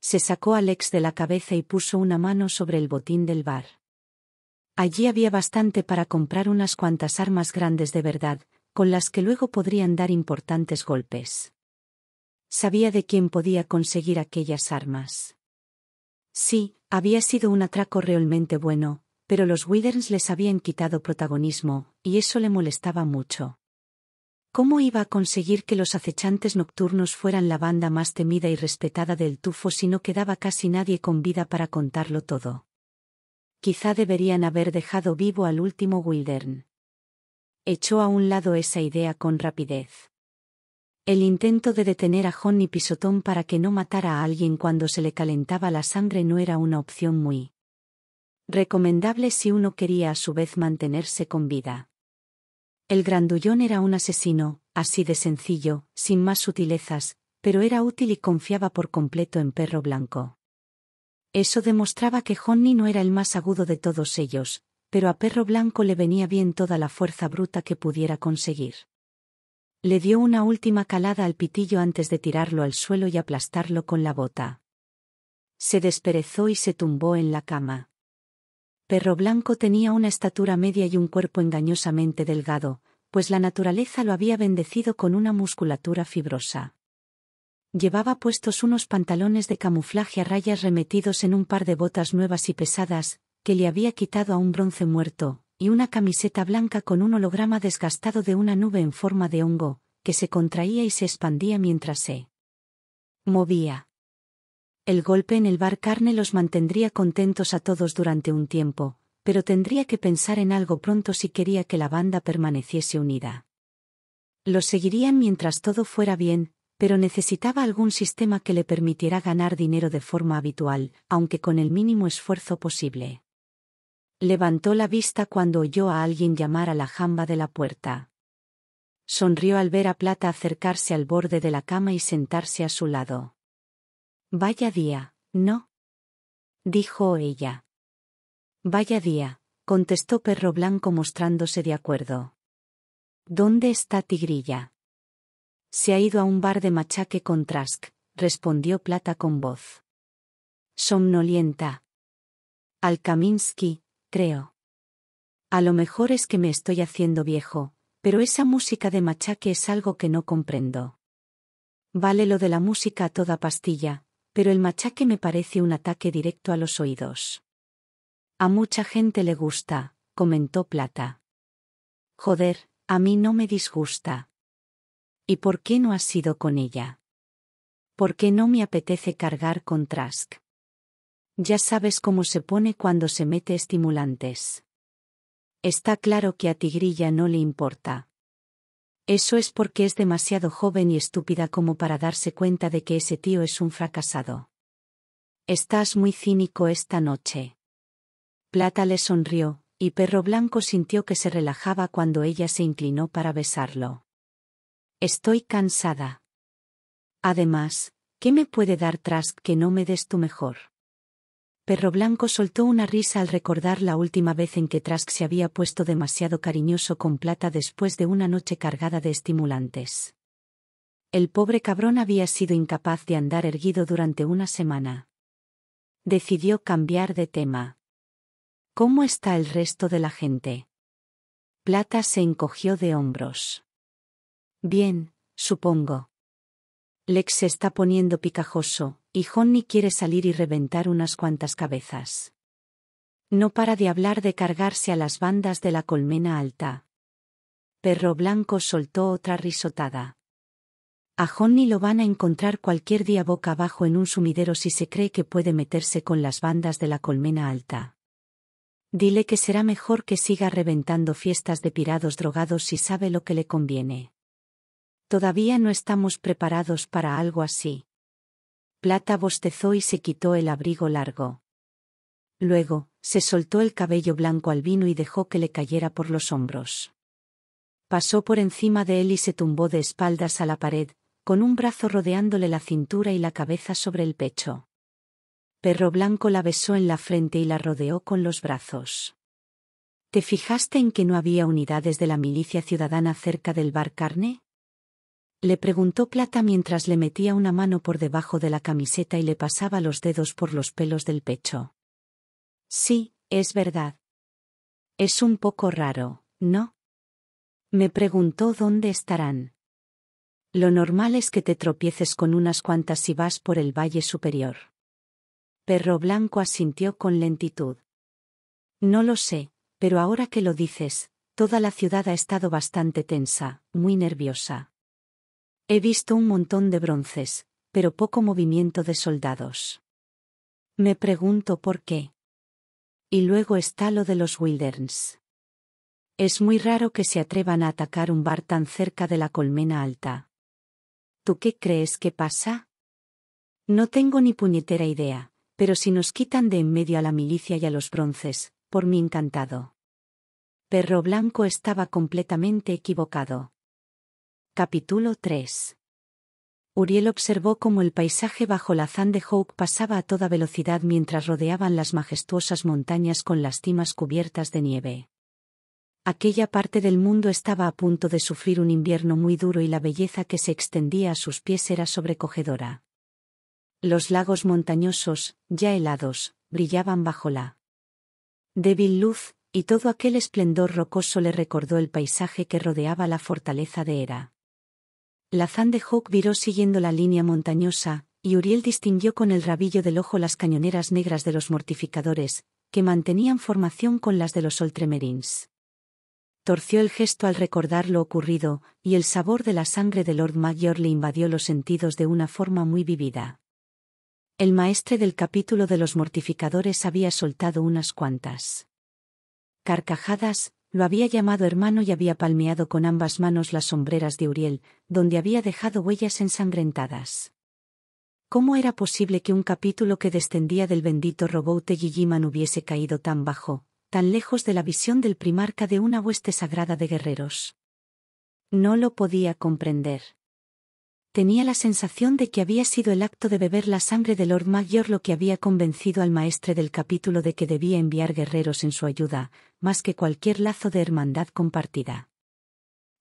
Se sacó a de la cabeza y puso una mano sobre el botín del bar. Allí había bastante para comprar unas cuantas armas grandes de verdad, con las que luego podrían dar importantes golpes. Sabía de quién podía conseguir aquellas armas. Sí, había sido un atraco realmente bueno, pero los Wilderns les habían quitado protagonismo, y eso le molestaba mucho. ¿Cómo iba a conseguir que los acechantes nocturnos fueran la banda más temida y respetada del tufo si no quedaba casi nadie con vida para contarlo todo? Quizá deberían haber dejado vivo al último Wildern. Echó a un lado esa idea con rapidez. El intento de detener a Johnny Pisotón para que no matara a alguien cuando se le calentaba la sangre no era una opción muy recomendable si uno quería a su vez mantenerse con vida. El grandullón era un asesino, así de sencillo, sin más sutilezas, pero era útil y confiaba por completo en Perro Blanco. Eso demostraba que Honny no era el más agudo de todos ellos, pero a Perro Blanco le venía bien toda la fuerza bruta que pudiera conseguir. Le dio una última calada al pitillo antes de tirarlo al suelo y aplastarlo con la bota. Se desperezó y se tumbó en la cama. Perro Blanco tenía una estatura media y un cuerpo engañosamente delgado, pues la naturaleza lo había bendecido con una musculatura fibrosa. Llevaba puestos unos pantalones de camuflaje a rayas remetidos en un par de botas nuevas y pesadas, que le había quitado a un bronce muerto, y una camiseta blanca con un holograma desgastado de una nube en forma de hongo, que se contraía y se expandía mientras se movía. El golpe en el bar carne los mantendría contentos a todos durante un tiempo, pero tendría que pensar en algo pronto si quería que la banda permaneciese unida. Los seguirían mientras todo fuera bien, pero necesitaba algún sistema que le permitiera ganar dinero de forma habitual, aunque con el mínimo esfuerzo posible. Levantó la vista cuando oyó a alguien llamar a la jamba de la puerta. Sonrió al ver a Plata acercarse al borde de la cama y sentarse a su lado. Vaya día, ¿no? dijo ella. Vaya día, contestó Perro Blanco mostrándose de acuerdo. ¿Dónde está Tigrilla? Se ha ido a un bar de machaque con Trask, respondió Plata con voz. Somnolienta. Al Kaminsky, creo. A lo mejor es que me estoy haciendo viejo, pero esa música de machaque es algo que no comprendo. Vale lo de la música a toda pastilla, pero el machaque me parece un ataque directo a los oídos. A mucha gente le gusta, comentó Plata. Joder, a mí no me disgusta. ¿Y por qué no has sido con ella? ¿Por qué no me apetece cargar con Trask? Ya sabes cómo se pone cuando se mete estimulantes. Está claro que a Tigrilla no le importa. Eso es porque es demasiado joven y estúpida como para darse cuenta de que ese tío es un fracasado. Estás muy cínico esta noche. Plata le sonrió, y Perro Blanco sintió que se relajaba cuando ella se inclinó para besarlo. Estoy cansada. Además, ¿qué me puede dar tras que no me des tu mejor? Perro Blanco soltó una risa al recordar la última vez en que Trask se había puesto demasiado cariñoso con Plata después de una noche cargada de estimulantes. El pobre cabrón había sido incapaz de andar erguido durante una semana. Decidió cambiar de tema. ¿Cómo está el resto de la gente? Plata se encogió de hombros. Bien, supongo. Lex se está poniendo picajoso, y Johnny quiere salir y reventar unas cuantas cabezas. No para de hablar de cargarse a las bandas de la colmena alta. Perro Blanco soltó otra risotada. A Johnny lo van a encontrar cualquier día boca abajo en un sumidero si se cree que puede meterse con las bandas de la colmena alta. Dile que será mejor que siga reventando fiestas de pirados drogados si sabe lo que le conviene. Todavía no estamos preparados para algo así. Plata bostezó y se quitó el abrigo largo. Luego, se soltó el cabello blanco al vino y dejó que le cayera por los hombros. Pasó por encima de él y se tumbó de espaldas a la pared, con un brazo rodeándole la cintura y la cabeza sobre el pecho. Perro Blanco la besó en la frente y la rodeó con los brazos. ¿Te fijaste en que no había unidades de la milicia ciudadana cerca del bar carne? Le preguntó Plata mientras le metía una mano por debajo de la camiseta y le pasaba los dedos por los pelos del pecho. Sí, es verdad. Es un poco raro, ¿no? Me preguntó dónde estarán. Lo normal es que te tropieces con unas cuantas si vas por el valle superior. Perro Blanco asintió con lentitud. No lo sé, pero ahora que lo dices, toda la ciudad ha estado bastante tensa, muy nerviosa. He visto un montón de bronces, pero poco movimiento de soldados. Me pregunto por qué. Y luego está lo de los Wilderns. Es muy raro que se atrevan a atacar un bar tan cerca de la colmena alta. ¿Tú qué crees que pasa? No tengo ni puñetera idea, pero si nos quitan de en medio a la milicia y a los bronces, por mí encantado. Perro Blanco estaba completamente equivocado. Capítulo 3. Uriel observó cómo el paisaje bajo la Hawk pasaba a toda velocidad mientras rodeaban las majestuosas montañas con las cimas cubiertas de nieve. Aquella parte del mundo estaba a punto de sufrir un invierno muy duro y la belleza que se extendía a sus pies era sobrecogedora. Los lagos montañosos, ya helados, brillaban bajo la débil luz, y todo aquel esplendor rocoso le recordó el paisaje que rodeaba la fortaleza de Era. La de viró siguiendo la línea montañosa, y Uriel distinguió con el rabillo del ojo las cañoneras negras de los mortificadores, que mantenían formación con las de los Oltremerins. Torció el gesto al recordar lo ocurrido, y el sabor de la sangre de Lord Mayor le invadió los sentidos de una forma muy vivida. El maestre del capítulo de los mortificadores había soltado unas cuantas carcajadas, lo había llamado hermano y había palmeado con ambas manos las sombreras de Uriel, donde había dejado huellas ensangrentadas. ¿Cómo era posible que un capítulo que descendía del bendito Roboute Yijiman hubiese caído tan bajo, tan lejos de la visión del primarca de una hueste sagrada de guerreros? No lo podía comprender tenía la sensación de que había sido el acto de beber la sangre de Lord Mayor lo que había convencido al maestre del capítulo de que debía enviar guerreros en su ayuda, más que cualquier lazo de hermandad compartida.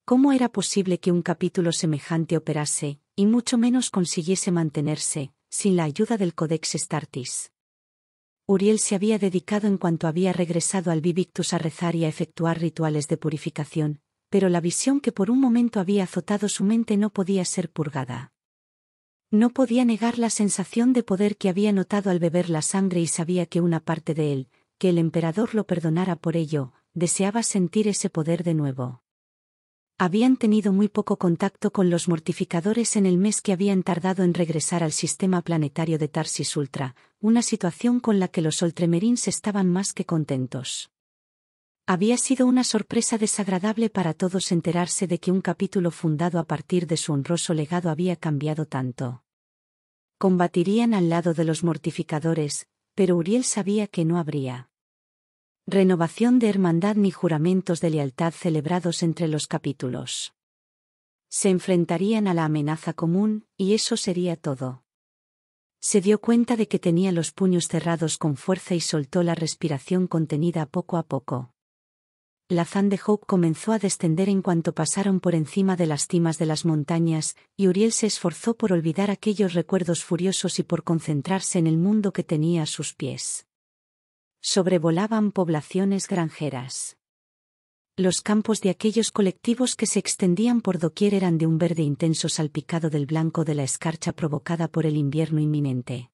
¿Cómo era posible que un capítulo semejante operase, y mucho menos consiguiese mantenerse, sin la ayuda del Codex Startis? Uriel se había dedicado en cuanto había regresado al Vivictus a rezar y a efectuar rituales de purificación, pero la visión que por un momento había azotado su mente no podía ser purgada. No podía negar la sensación de poder que había notado al beber la sangre y sabía que una parte de él, que el emperador lo perdonara por ello, deseaba sentir ese poder de nuevo. Habían tenido muy poco contacto con los mortificadores en el mes que habían tardado en regresar al sistema planetario de Tarsis Ultra, una situación con la que los Oltremerins estaban más que contentos. Había sido una sorpresa desagradable para todos enterarse de que un capítulo fundado a partir de su honroso legado había cambiado tanto. Combatirían al lado de los mortificadores, pero Uriel sabía que no habría renovación de hermandad ni juramentos de lealtad celebrados entre los capítulos. Se enfrentarían a la amenaza común, y eso sería todo. Se dio cuenta de que tenía los puños cerrados con fuerza y soltó la respiración contenida poco a poco la Zan de Hope comenzó a descender en cuanto pasaron por encima de las cimas de las montañas, y Uriel se esforzó por olvidar aquellos recuerdos furiosos y por concentrarse en el mundo que tenía a sus pies. Sobrevolaban poblaciones granjeras. Los campos de aquellos colectivos que se extendían por doquier eran de un verde intenso salpicado del blanco de la escarcha provocada por el invierno inminente.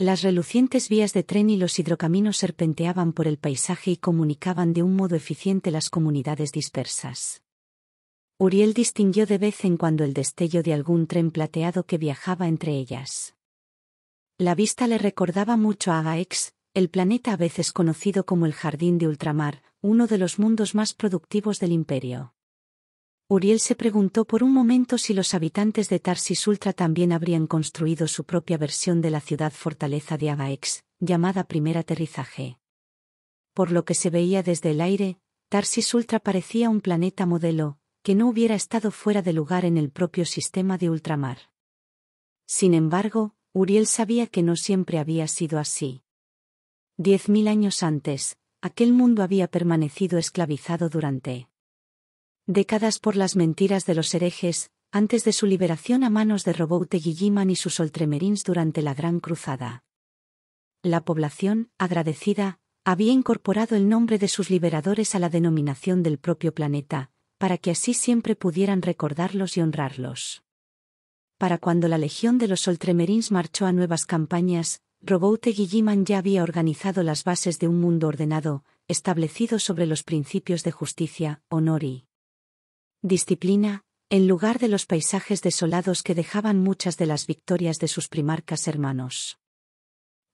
Las relucientes vías de tren y los hidrocaminos serpenteaban por el paisaje y comunicaban de un modo eficiente las comunidades dispersas. Uriel distinguió de vez en cuando el destello de algún tren plateado que viajaba entre ellas. La vista le recordaba mucho a Gaex, el planeta a veces conocido como el Jardín de Ultramar, uno de los mundos más productivos del imperio. Uriel se preguntó por un momento si los habitantes de Tarsis Ultra también habrían construido su propia versión de la ciudad fortaleza de Abaex, llamada Primer Aterrizaje. Por lo que se veía desde el aire, Tarsis Ultra parecía un planeta modelo, que no hubiera estado fuera de lugar en el propio sistema de ultramar. Sin embargo, Uriel sabía que no siempre había sido así. Diez mil años antes, aquel mundo había permanecido esclavizado durante décadas por las mentiras de los herejes, antes de su liberación a manos de Roboute Guilliman y sus oltremerins durante la Gran Cruzada. La población, agradecida, había incorporado el nombre de sus liberadores a la denominación del propio planeta, para que así siempre pudieran recordarlos y honrarlos. Para cuando la legión de los Oltremerins marchó a nuevas campañas, Robote Guilliman ya había organizado las bases de un mundo ordenado, establecido sobre los principios de justicia, honor y Disciplina, en lugar de los paisajes desolados que dejaban muchas de las victorias de sus primarcas hermanos.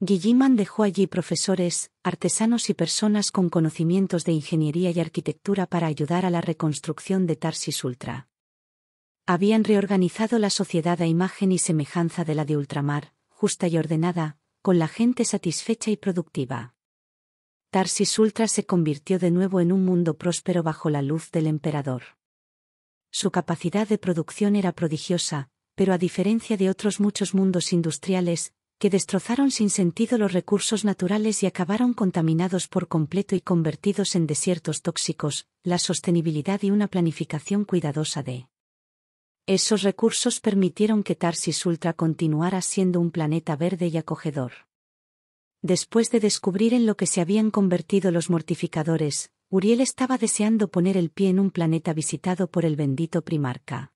Guilliman dejó allí profesores, artesanos y personas con conocimientos de ingeniería y arquitectura para ayudar a la reconstrucción de Tarsis Ultra. Habían reorganizado la sociedad a imagen y semejanza de la de ultramar, justa y ordenada, con la gente satisfecha y productiva. Tarsis Ultra se convirtió de nuevo en un mundo próspero bajo la luz del emperador su capacidad de producción era prodigiosa, pero a diferencia de otros muchos mundos industriales, que destrozaron sin sentido los recursos naturales y acabaron contaminados por completo y convertidos en desiertos tóxicos, la sostenibilidad y una planificación cuidadosa de esos recursos permitieron que Tarsis Ultra continuara siendo un planeta verde y acogedor. Después de descubrir en lo que se habían convertido los mortificadores, Uriel estaba deseando poner el pie en un planeta visitado por el bendito primarca.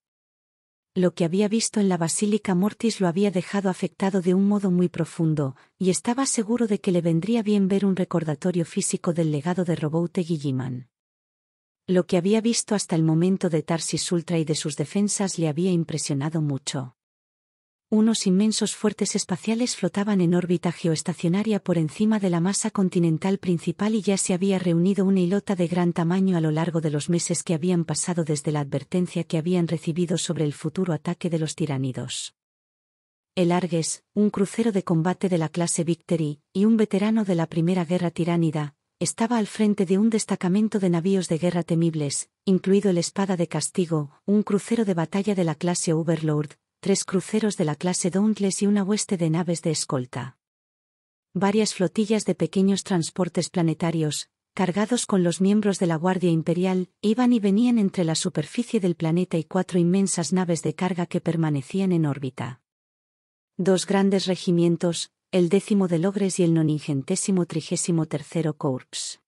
Lo que había visto en la Basílica Mortis lo había dejado afectado de un modo muy profundo, y estaba seguro de que le vendría bien ver un recordatorio físico del legado de Roboute Guilliman. Lo que había visto hasta el momento de Tarsis Ultra y de sus defensas le había impresionado mucho unos inmensos fuertes espaciales flotaban en órbita geoestacionaria por encima de la masa continental principal y ya se había reunido una hilota de gran tamaño a lo largo de los meses que habían pasado desde la advertencia que habían recibido sobre el futuro ataque de los tiránidos. El Argues, un crucero de combate de la clase Victory, y un veterano de la Primera Guerra Tiránida, estaba al frente de un destacamento de navíos de guerra temibles, incluido el Espada de Castigo, un crucero de batalla de la clase Overlord, tres cruceros de la clase Dauntless y una hueste de naves de escolta. Varias flotillas de pequeños transportes planetarios, cargados con los miembros de la Guardia Imperial, iban y venían entre la superficie del planeta y cuatro inmensas naves de carga que permanecían en órbita. Dos grandes regimientos, el décimo de Logres y el noningentésimo trigésimo tercero Corps.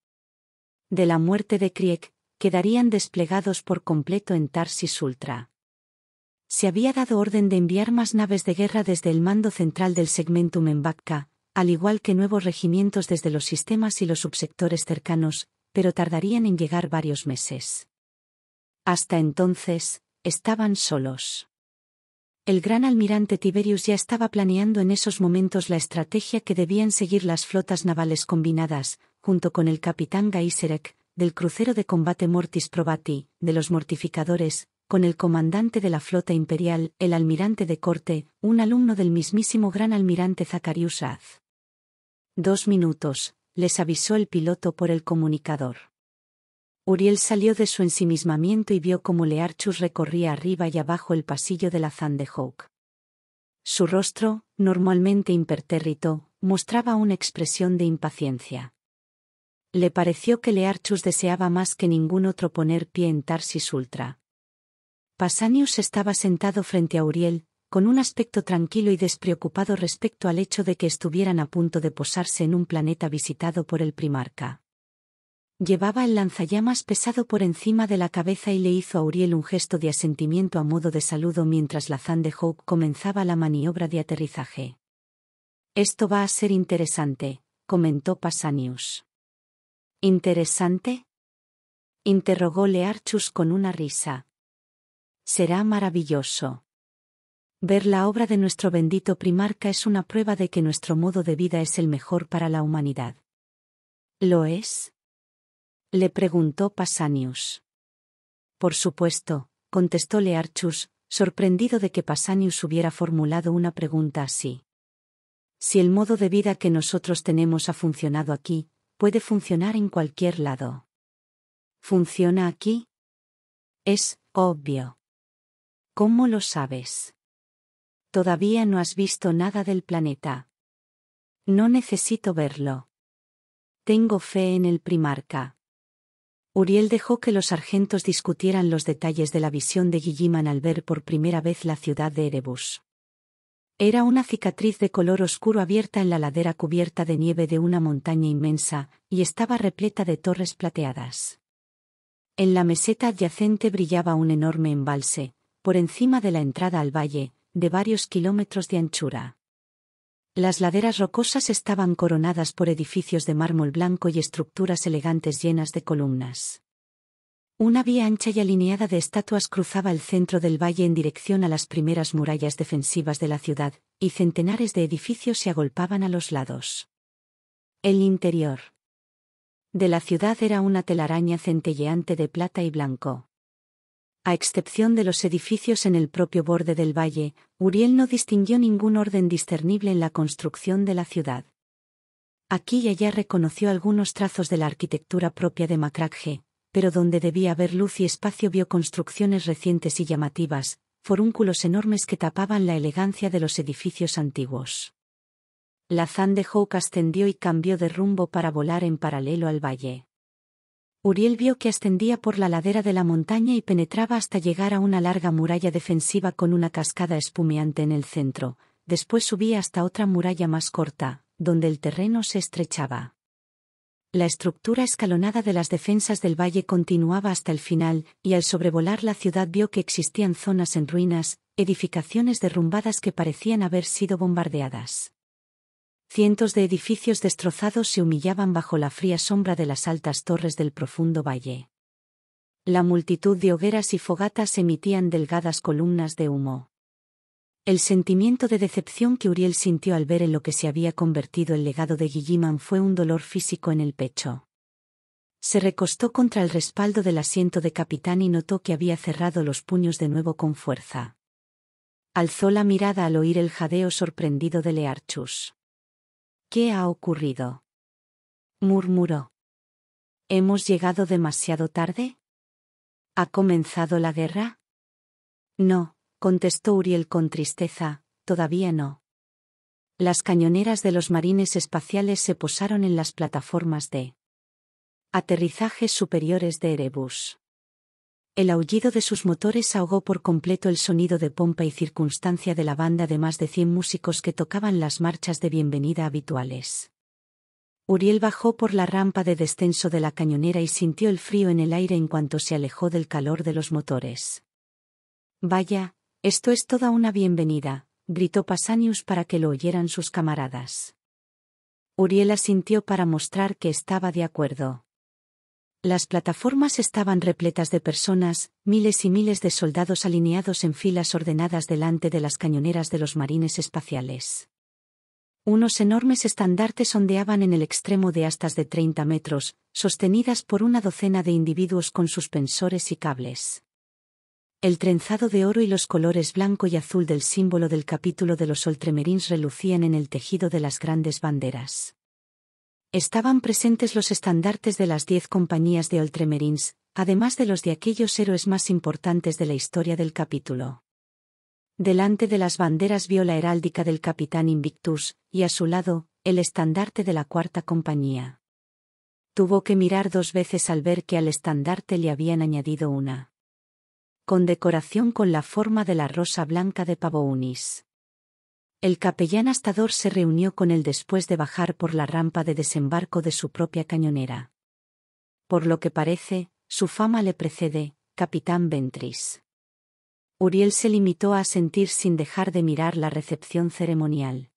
De la muerte de Krieg, quedarían desplegados por completo en Tarsis Ultra se había dado orden de enviar más naves de guerra desde el mando central del segmentum en al igual que nuevos regimientos desde los sistemas y los subsectores cercanos, pero tardarían en llegar varios meses. Hasta entonces, estaban solos. El gran almirante Tiberius ya estaba planeando en esos momentos la estrategia que debían seguir las flotas navales combinadas, junto con el capitán Gaiserek, del crucero de combate Mortis Probati, de los mortificadores, con el comandante de la flota imperial, el almirante de corte, un alumno del mismísimo gran almirante Zacarius Az. Dos minutos, les avisó el piloto por el comunicador. Uriel salió de su ensimismamiento y vio cómo Learchus recorría arriba y abajo el pasillo de la Zandehawk. Su rostro, normalmente impertérrito, mostraba una expresión de impaciencia. Le pareció que Learchus deseaba más que ningún otro poner pie en Tarsis Ultra. Pasanius estaba sentado frente a Uriel, con un aspecto tranquilo y despreocupado respecto al hecho de que estuvieran a punto de posarse en un planeta visitado por el primarca. Llevaba el lanzallamas pesado por encima de la cabeza y le hizo a Uriel un gesto de asentimiento a modo de saludo mientras la Zandehawk comenzaba la maniobra de aterrizaje. Esto va a ser interesante, comentó Pasanius. ¿Interesante? interrogó Learchus con una risa. Será maravilloso. Ver la obra de nuestro bendito primarca es una prueba de que nuestro modo de vida es el mejor para la humanidad. ¿Lo es? Le preguntó Pasanius. Por supuesto, contestó Learchus, sorprendido de que Pasanius hubiera formulado una pregunta así. Si el modo de vida que nosotros tenemos ha funcionado aquí, puede funcionar en cualquier lado. ¿Funciona aquí? Es obvio. ¿Cómo lo sabes? Todavía no has visto nada del planeta. No necesito verlo. Tengo fe en el primarca. Uriel dejó que los sargentos discutieran los detalles de la visión de Guilliman al ver por primera vez la ciudad de Erebus. Era una cicatriz de color oscuro abierta en la ladera cubierta de nieve de una montaña inmensa, y estaba repleta de torres plateadas. En la meseta adyacente brillaba un enorme embalse, por encima de la entrada al valle, de varios kilómetros de anchura. Las laderas rocosas estaban coronadas por edificios de mármol blanco y estructuras elegantes llenas de columnas. Una vía ancha y alineada de estatuas cruzaba el centro del valle en dirección a las primeras murallas defensivas de la ciudad, y centenares de edificios se agolpaban a los lados. El interior de la ciudad era una telaraña centelleante de plata y blanco. A excepción de los edificios en el propio borde del valle, Uriel no distinguió ningún orden discernible en la construcción de la ciudad. Aquí y allá reconoció algunos trazos de la arquitectura propia de Macragge, pero donde debía haber luz y espacio vio construcciones recientes y llamativas, forúnculos enormes que tapaban la elegancia de los edificios antiguos. La Zan de Hawk ascendió y cambió de rumbo para volar en paralelo al valle. Uriel vio que ascendía por la ladera de la montaña y penetraba hasta llegar a una larga muralla defensiva con una cascada espumeante en el centro, después subía hasta otra muralla más corta, donde el terreno se estrechaba. La estructura escalonada de las defensas del valle continuaba hasta el final, y al sobrevolar la ciudad vio que existían zonas en ruinas, edificaciones derrumbadas que parecían haber sido bombardeadas cientos de edificios destrozados se humillaban bajo la fría sombra de las altas torres del profundo valle. La multitud de hogueras y fogatas emitían delgadas columnas de humo. El sentimiento de decepción que Uriel sintió al ver en lo que se había convertido el legado de Guilliman fue un dolor físico en el pecho. Se recostó contra el respaldo del asiento de capitán y notó que había cerrado los puños de nuevo con fuerza. Alzó la mirada al oír el jadeo sorprendido de Learchus. ¿Qué ha ocurrido? murmuró. ¿Hemos llegado demasiado tarde? ¿Ha comenzado la guerra? No, contestó Uriel con tristeza, todavía no. Las cañoneras de los marines espaciales se posaron en las plataformas de aterrizajes superiores de Erebus. El aullido de sus motores ahogó por completo el sonido de pompa y circunstancia de la banda de más de cien músicos que tocaban las marchas de bienvenida habituales. Uriel bajó por la rampa de descenso de la cañonera y sintió el frío en el aire en cuanto se alejó del calor de los motores. Vaya, esto es toda una bienvenida, gritó Pasanius para que lo oyeran sus camaradas. Uriel asintió para mostrar que estaba de acuerdo. Las plataformas estaban repletas de personas, miles y miles de soldados alineados en filas ordenadas delante de las cañoneras de los marines espaciales. Unos enormes estandartes ondeaban en el extremo de astas de treinta metros, sostenidas por una docena de individuos con suspensores y cables. El trenzado de oro y los colores blanco y azul del símbolo del capítulo de los Oltremerins relucían en el tejido de las grandes banderas. Estaban presentes los estandartes de las diez compañías de Oltremerins, además de los de aquellos héroes más importantes de la historia del capítulo. Delante de las banderas vio la heráldica del capitán Invictus, y a su lado, el estandarte de la cuarta compañía. Tuvo que mirar dos veces al ver que al estandarte le habían añadido una. Con decoración con la forma de la rosa blanca de Pavounis. El capellán astador se reunió con él después de bajar por la rampa de desembarco de su propia cañonera. Por lo que parece, su fama le precede, capitán Ventris. Uriel se limitó a sentir sin dejar de mirar la recepción ceremonial.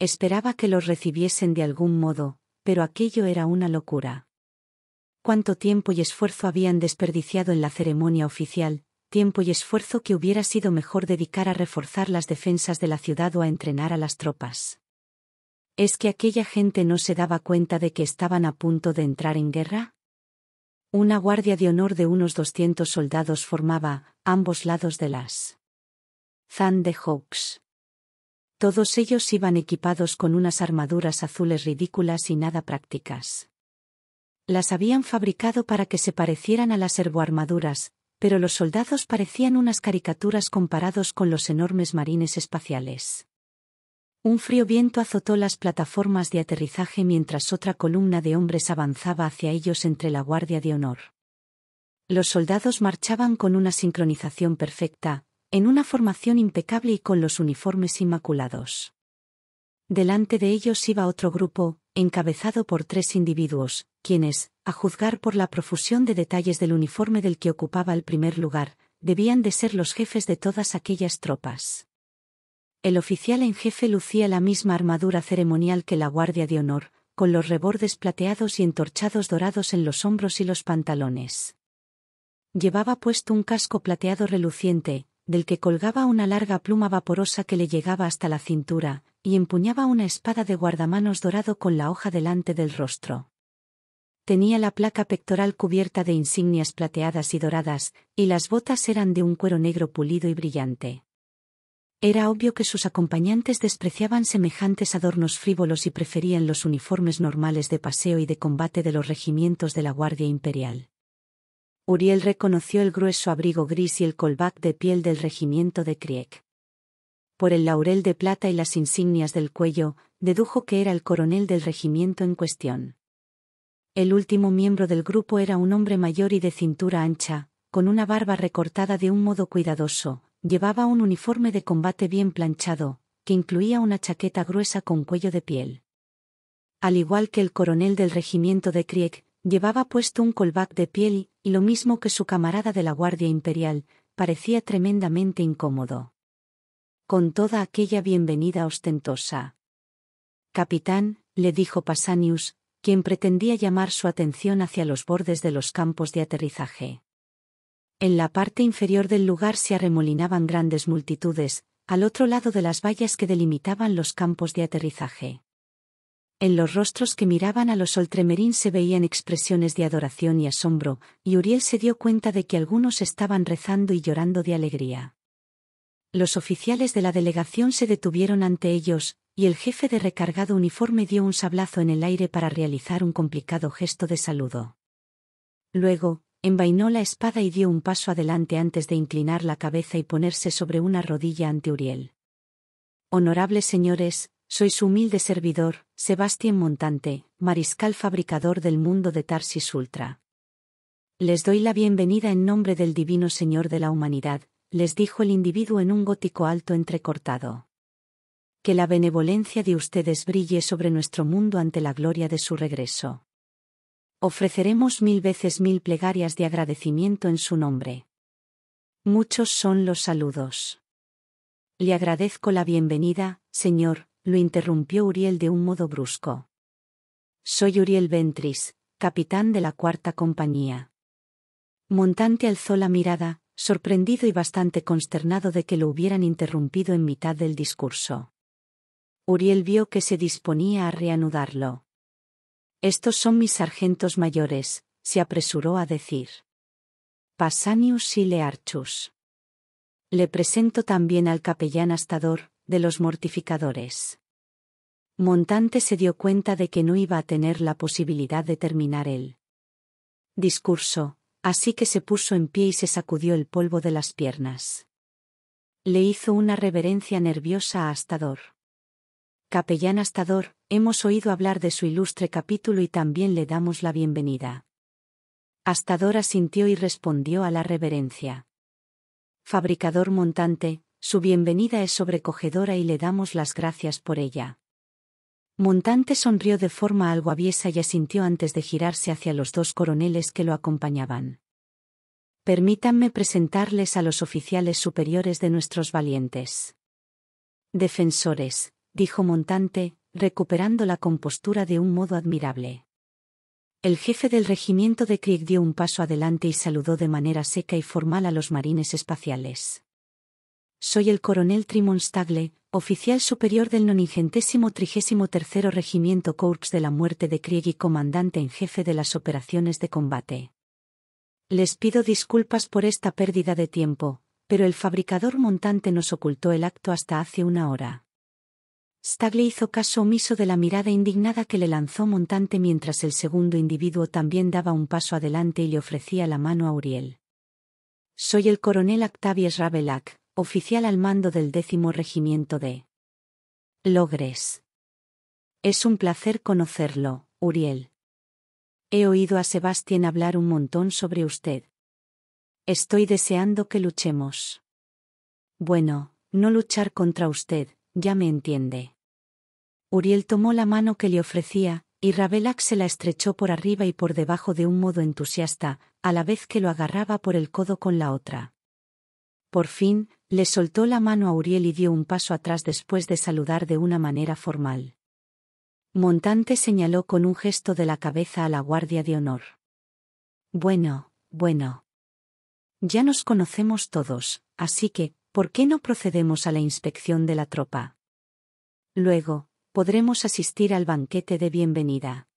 Esperaba que los recibiesen de algún modo, pero aquello era una locura. Cuánto tiempo y esfuerzo habían desperdiciado en la ceremonia oficial, tiempo y esfuerzo que hubiera sido mejor dedicar a reforzar las defensas de la ciudad o a entrenar a las tropas. ¿Es que aquella gente no se daba cuenta de que estaban a punto de entrar en guerra? Una guardia de honor de unos 200 soldados formaba, ambos lados de las Zand de Hawks. Todos ellos iban equipados con unas armaduras azules ridículas y nada prácticas. Las habían fabricado para que se parecieran a las herboarmaduras, pero los soldados parecían unas caricaturas comparados con los enormes marines espaciales. Un frío viento azotó las plataformas de aterrizaje mientras otra columna de hombres avanzaba hacia ellos entre la guardia de honor. Los soldados marchaban con una sincronización perfecta, en una formación impecable y con los uniformes inmaculados. Delante de ellos iba otro grupo, encabezado por tres individuos, quienes, a juzgar por la profusión de detalles del uniforme del que ocupaba el primer lugar, debían de ser los jefes de todas aquellas tropas. El oficial en jefe lucía la misma armadura ceremonial que la guardia de honor, con los rebordes plateados y entorchados dorados en los hombros y los pantalones. Llevaba puesto un casco plateado reluciente, del que colgaba una larga pluma vaporosa que le llegaba hasta la cintura, y empuñaba una espada de guardamanos dorado con la hoja delante del rostro. Tenía la placa pectoral cubierta de insignias plateadas y doradas, y las botas eran de un cuero negro pulido y brillante. Era obvio que sus acompañantes despreciaban semejantes adornos frívolos y preferían los uniformes normales de paseo y de combate de los regimientos de la Guardia Imperial. Uriel reconoció el grueso abrigo gris y el colbac de piel del regimiento de Krieg. Por el laurel de plata y las insignias del cuello, dedujo que era el coronel del regimiento en cuestión. El último miembro del grupo era un hombre mayor y de cintura ancha, con una barba recortada de un modo cuidadoso, llevaba un uniforme de combate bien planchado, que incluía una chaqueta gruesa con cuello de piel. Al igual que el coronel del regimiento de Krieg, llevaba puesto un colbac de piel y, y lo mismo que su camarada de la Guardia Imperial, parecía tremendamente incómodo. Con toda aquella bienvenida ostentosa. Capitán, le dijo Pasanius, quien pretendía llamar su atención hacia los bordes de los campos de aterrizaje. En la parte inferior del lugar se arremolinaban grandes multitudes, al otro lado de las vallas que delimitaban los campos de aterrizaje. En los rostros que miraban a los Oltremerín se veían expresiones de adoración y asombro, y Uriel se dio cuenta de que algunos estaban rezando y llorando de alegría. Los oficiales de la delegación se detuvieron ante ellos, y el jefe de recargado uniforme dio un sablazo en el aire para realizar un complicado gesto de saludo. Luego, envainó la espada y dio un paso adelante antes de inclinar la cabeza y ponerse sobre una rodilla ante Uriel. Honorables señores, soy su humilde servidor, Sebastián Montante, mariscal fabricador del mundo de Tarsis Ultra. Les doy la bienvenida en nombre del Divino Señor de la Humanidad, les dijo el individuo en un gótico alto entrecortado. Que la benevolencia de ustedes brille sobre nuestro mundo ante la gloria de su regreso. Ofreceremos mil veces mil plegarias de agradecimiento en su nombre. Muchos son los saludos. Le agradezco la bienvenida, Señor, lo interrumpió Uriel de un modo brusco. Soy Uriel Ventris, capitán de la cuarta compañía. Montante alzó la mirada, sorprendido y bastante consternado de que lo hubieran interrumpido en mitad del discurso. Uriel vio que se disponía a reanudarlo. Estos son mis sargentos mayores, se apresuró a decir. Pasanius y Learchus. Le presento también al capellán Astador, de los mortificadores. Montante se dio cuenta de que no iba a tener la posibilidad de terminar el discurso, así que se puso en pie y se sacudió el polvo de las piernas. Le hizo una reverencia nerviosa a Astador. Capellán Astador, hemos oído hablar de su ilustre capítulo y también le damos la bienvenida. Astador asintió y respondió a la reverencia. Fabricador montante, su bienvenida es sobrecogedora y le damos las gracias por ella. Montante sonrió de forma algo aviesa y asintió antes de girarse hacia los dos coroneles que lo acompañaban. Permítanme presentarles a los oficiales superiores de nuestros valientes. Defensores, dijo Montante, recuperando la compostura de un modo admirable. El jefe del regimiento de Krieg dio un paso adelante y saludó de manera seca y formal a los marines espaciales. Soy el coronel Trimon Stagle, oficial superior del noningentésimo trigésimo regimiento Corps de la muerte de Krieg y comandante en jefe de las operaciones de combate. Les pido disculpas por esta pérdida de tiempo, pero el fabricador montante nos ocultó el acto hasta hace una hora. Stagle hizo caso omiso de la mirada indignada que le lanzó Montante mientras el segundo individuo también daba un paso adelante y le ofrecía la mano a Uriel. Soy el coronel Octavius Rabelac, oficial al mando del décimo regimiento de Logres. Es un placer conocerlo, Uriel. He oído a Sebastián hablar un montón sobre usted. Estoy deseando que luchemos. Bueno, no luchar contra usted, ya me entiende. Uriel tomó la mano que le ofrecía, y Rabelac se la estrechó por arriba y por debajo de un modo entusiasta, a la vez que lo agarraba por el codo con la otra. Por fin, le soltó la mano a Uriel y dio un paso atrás después de saludar de una manera formal. Montante señaló con un gesto de la cabeza a la guardia de honor. Bueno, bueno. Ya nos conocemos todos, así que, ¿por qué no procedemos a la inspección de la tropa? Luego, podremos asistir al banquete de bienvenida.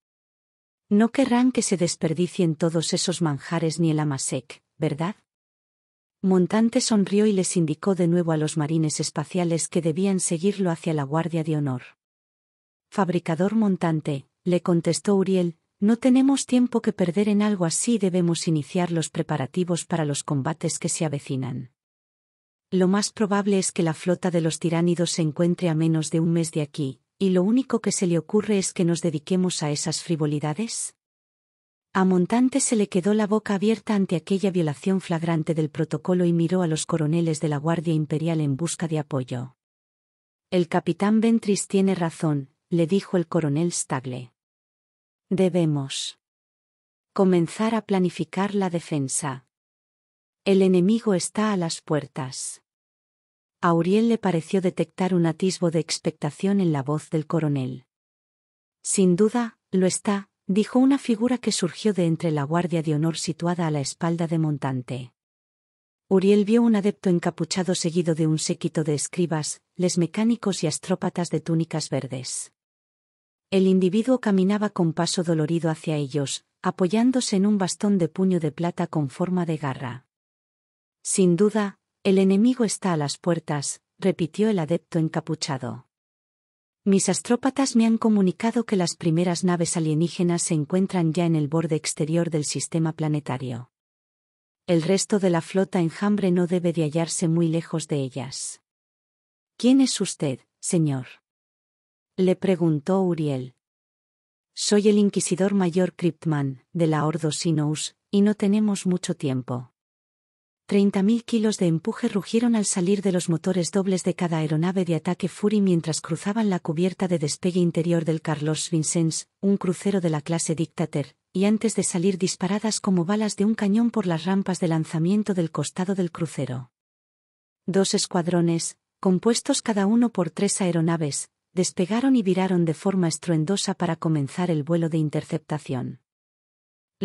No querrán que se desperdicien todos esos manjares ni el amasec, ¿verdad? Montante sonrió y les indicó de nuevo a los marines espaciales que debían seguirlo hacia la Guardia de Honor. Fabricador Montante, le contestó Uriel, no tenemos tiempo que perder en algo así debemos iniciar los preparativos para los combates que se avecinan. Lo más probable es que la flota de los tiránidos se encuentre a menos de un mes de aquí, y lo único que se le ocurre es que nos dediquemos a esas frivolidades. A Montante se le quedó la boca abierta ante aquella violación flagrante del protocolo y miró a los coroneles de la Guardia Imperial en busca de apoyo. El capitán Ventris tiene razón, le dijo el coronel Stagle. Debemos comenzar a planificar la defensa. El enemigo está a las puertas. A Auriel le pareció detectar un atisbo de expectación en la voz del coronel. Sin duda, lo está, dijo una figura que surgió de entre la guardia de honor situada a la espalda de Montante. Uriel vio un adepto encapuchado seguido de un séquito de escribas, les mecánicos y astrópatas de túnicas verdes. El individuo caminaba con paso dolorido hacia ellos, apoyándose en un bastón de puño de plata con forma de garra. Sin duda, el enemigo está a las puertas, repitió el adepto encapuchado. Mis astrópatas me han comunicado que las primeras naves alienígenas se encuentran ya en el borde exterior del sistema planetario. El resto de la flota enjambre no debe de hallarse muy lejos de ellas. ¿Quién es usted, señor? Le preguntó Uriel. Soy el inquisidor mayor Cryptman, de la Ordo Sinous, y no tenemos mucho tiempo. 30.000 kilos de empuje rugieron al salir de los motores dobles de cada aeronave de ataque Fury mientras cruzaban la cubierta de despegue interior del Carlos Vincennes, un crucero de la clase Dictator, y antes de salir disparadas como balas de un cañón por las rampas de lanzamiento del costado del crucero. Dos escuadrones, compuestos cada uno por tres aeronaves, despegaron y viraron de forma estruendosa para comenzar el vuelo de interceptación.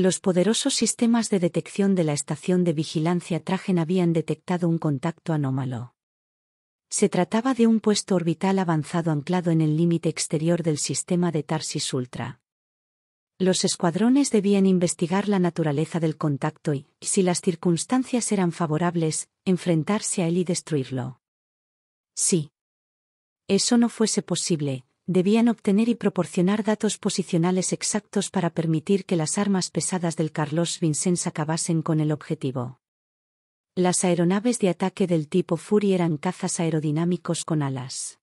Los poderosos sistemas de detección de la estación de vigilancia Trajen habían detectado un contacto anómalo. Se trataba de un puesto orbital avanzado anclado en el límite exterior del sistema de Tarsis Ultra. Los escuadrones debían investigar la naturaleza del contacto y, si las circunstancias eran favorables, enfrentarse a él y destruirlo. Sí. eso no fuese posible, debían obtener y proporcionar datos posicionales exactos para permitir que las armas pesadas del Carlos Vincennes acabasen con el objetivo. Las aeronaves de ataque del tipo Fury eran cazas aerodinámicos con alas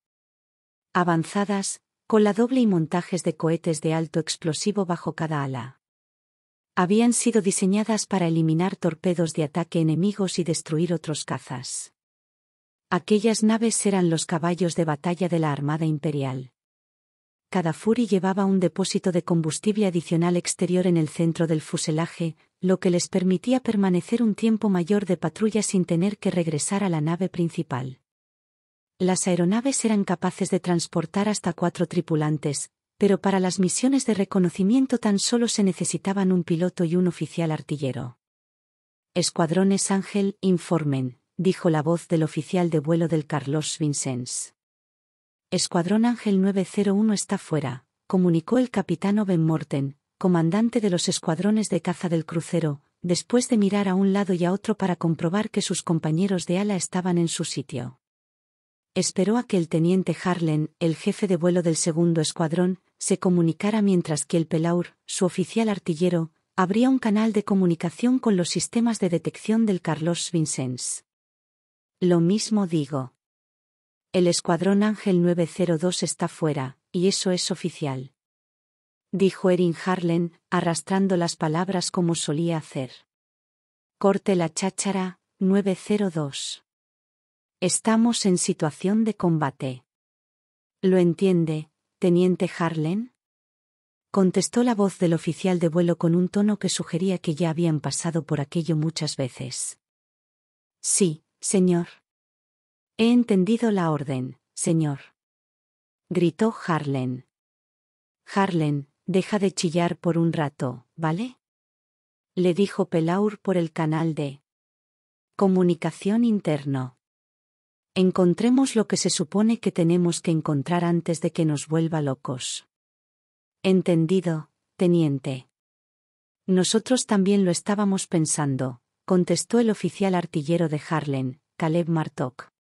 avanzadas, con la doble y montajes de cohetes de alto explosivo bajo cada ala. Habían sido diseñadas para eliminar torpedos de ataque enemigos y destruir otros cazas. Aquellas naves eran los caballos de batalla de la Armada Imperial cada Fury llevaba un depósito de combustible adicional exterior en el centro del fuselaje, lo que les permitía permanecer un tiempo mayor de patrulla sin tener que regresar a la nave principal. Las aeronaves eran capaces de transportar hasta cuatro tripulantes, pero para las misiones de reconocimiento tan solo se necesitaban un piloto y un oficial artillero. Escuadrones Ángel, informen, dijo la voz del oficial de vuelo del Carlos Vincennes. Escuadrón Ángel 901 está fuera, comunicó el capitán Ben Morten, comandante de los escuadrones de caza del crucero, después de mirar a un lado y a otro para comprobar que sus compañeros de ala estaban en su sitio. Esperó a que el teniente Harlen, el jefe de vuelo del segundo escuadrón, se comunicara mientras que el Pelaur, su oficial artillero, abría un canal de comunicación con los sistemas de detección del Carlos Vincennes. Lo mismo digo. El escuadrón Ángel 902 está fuera, y eso es oficial. Dijo Erin Harlen, arrastrando las palabras como solía hacer. Corte la cháchara, 902. Estamos en situación de combate. ¿Lo entiende, teniente Harlen? Contestó la voz del oficial de vuelo con un tono que sugería que ya habían pasado por aquello muchas veces. Sí, señor. He entendido la orden, señor. Gritó Harlen. Harlen, deja de chillar por un rato, ¿vale? Le dijo Pelaur por el canal de comunicación interno. Encontremos lo que se supone que tenemos que encontrar antes de que nos vuelva locos. Entendido, teniente. Nosotros también lo estábamos pensando, contestó el oficial artillero de Harlen, Caleb Martok.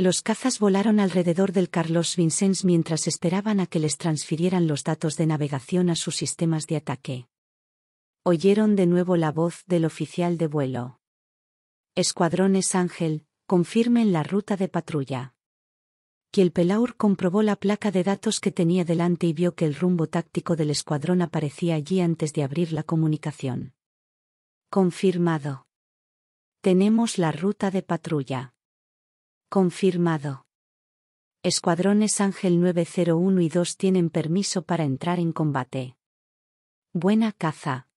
Los cazas volaron alrededor del Carlos Vincennes mientras esperaban a que les transfirieran los datos de navegación a sus sistemas de ataque. Oyeron de nuevo la voz del oficial de vuelo. Escuadrones Ángel, confirmen la ruta de patrulla. Pelaur comprobó la placa de datos que tenía delante y vio que el rumbo táctico del escuadrón aparecía allí antes de abrir la comunicación. Confirmado. Tenemos la ruta de patrulla. Confirmado. Escuadrones Ángel 901 y 2 tienen permiso para entrar en combate. Buena caza.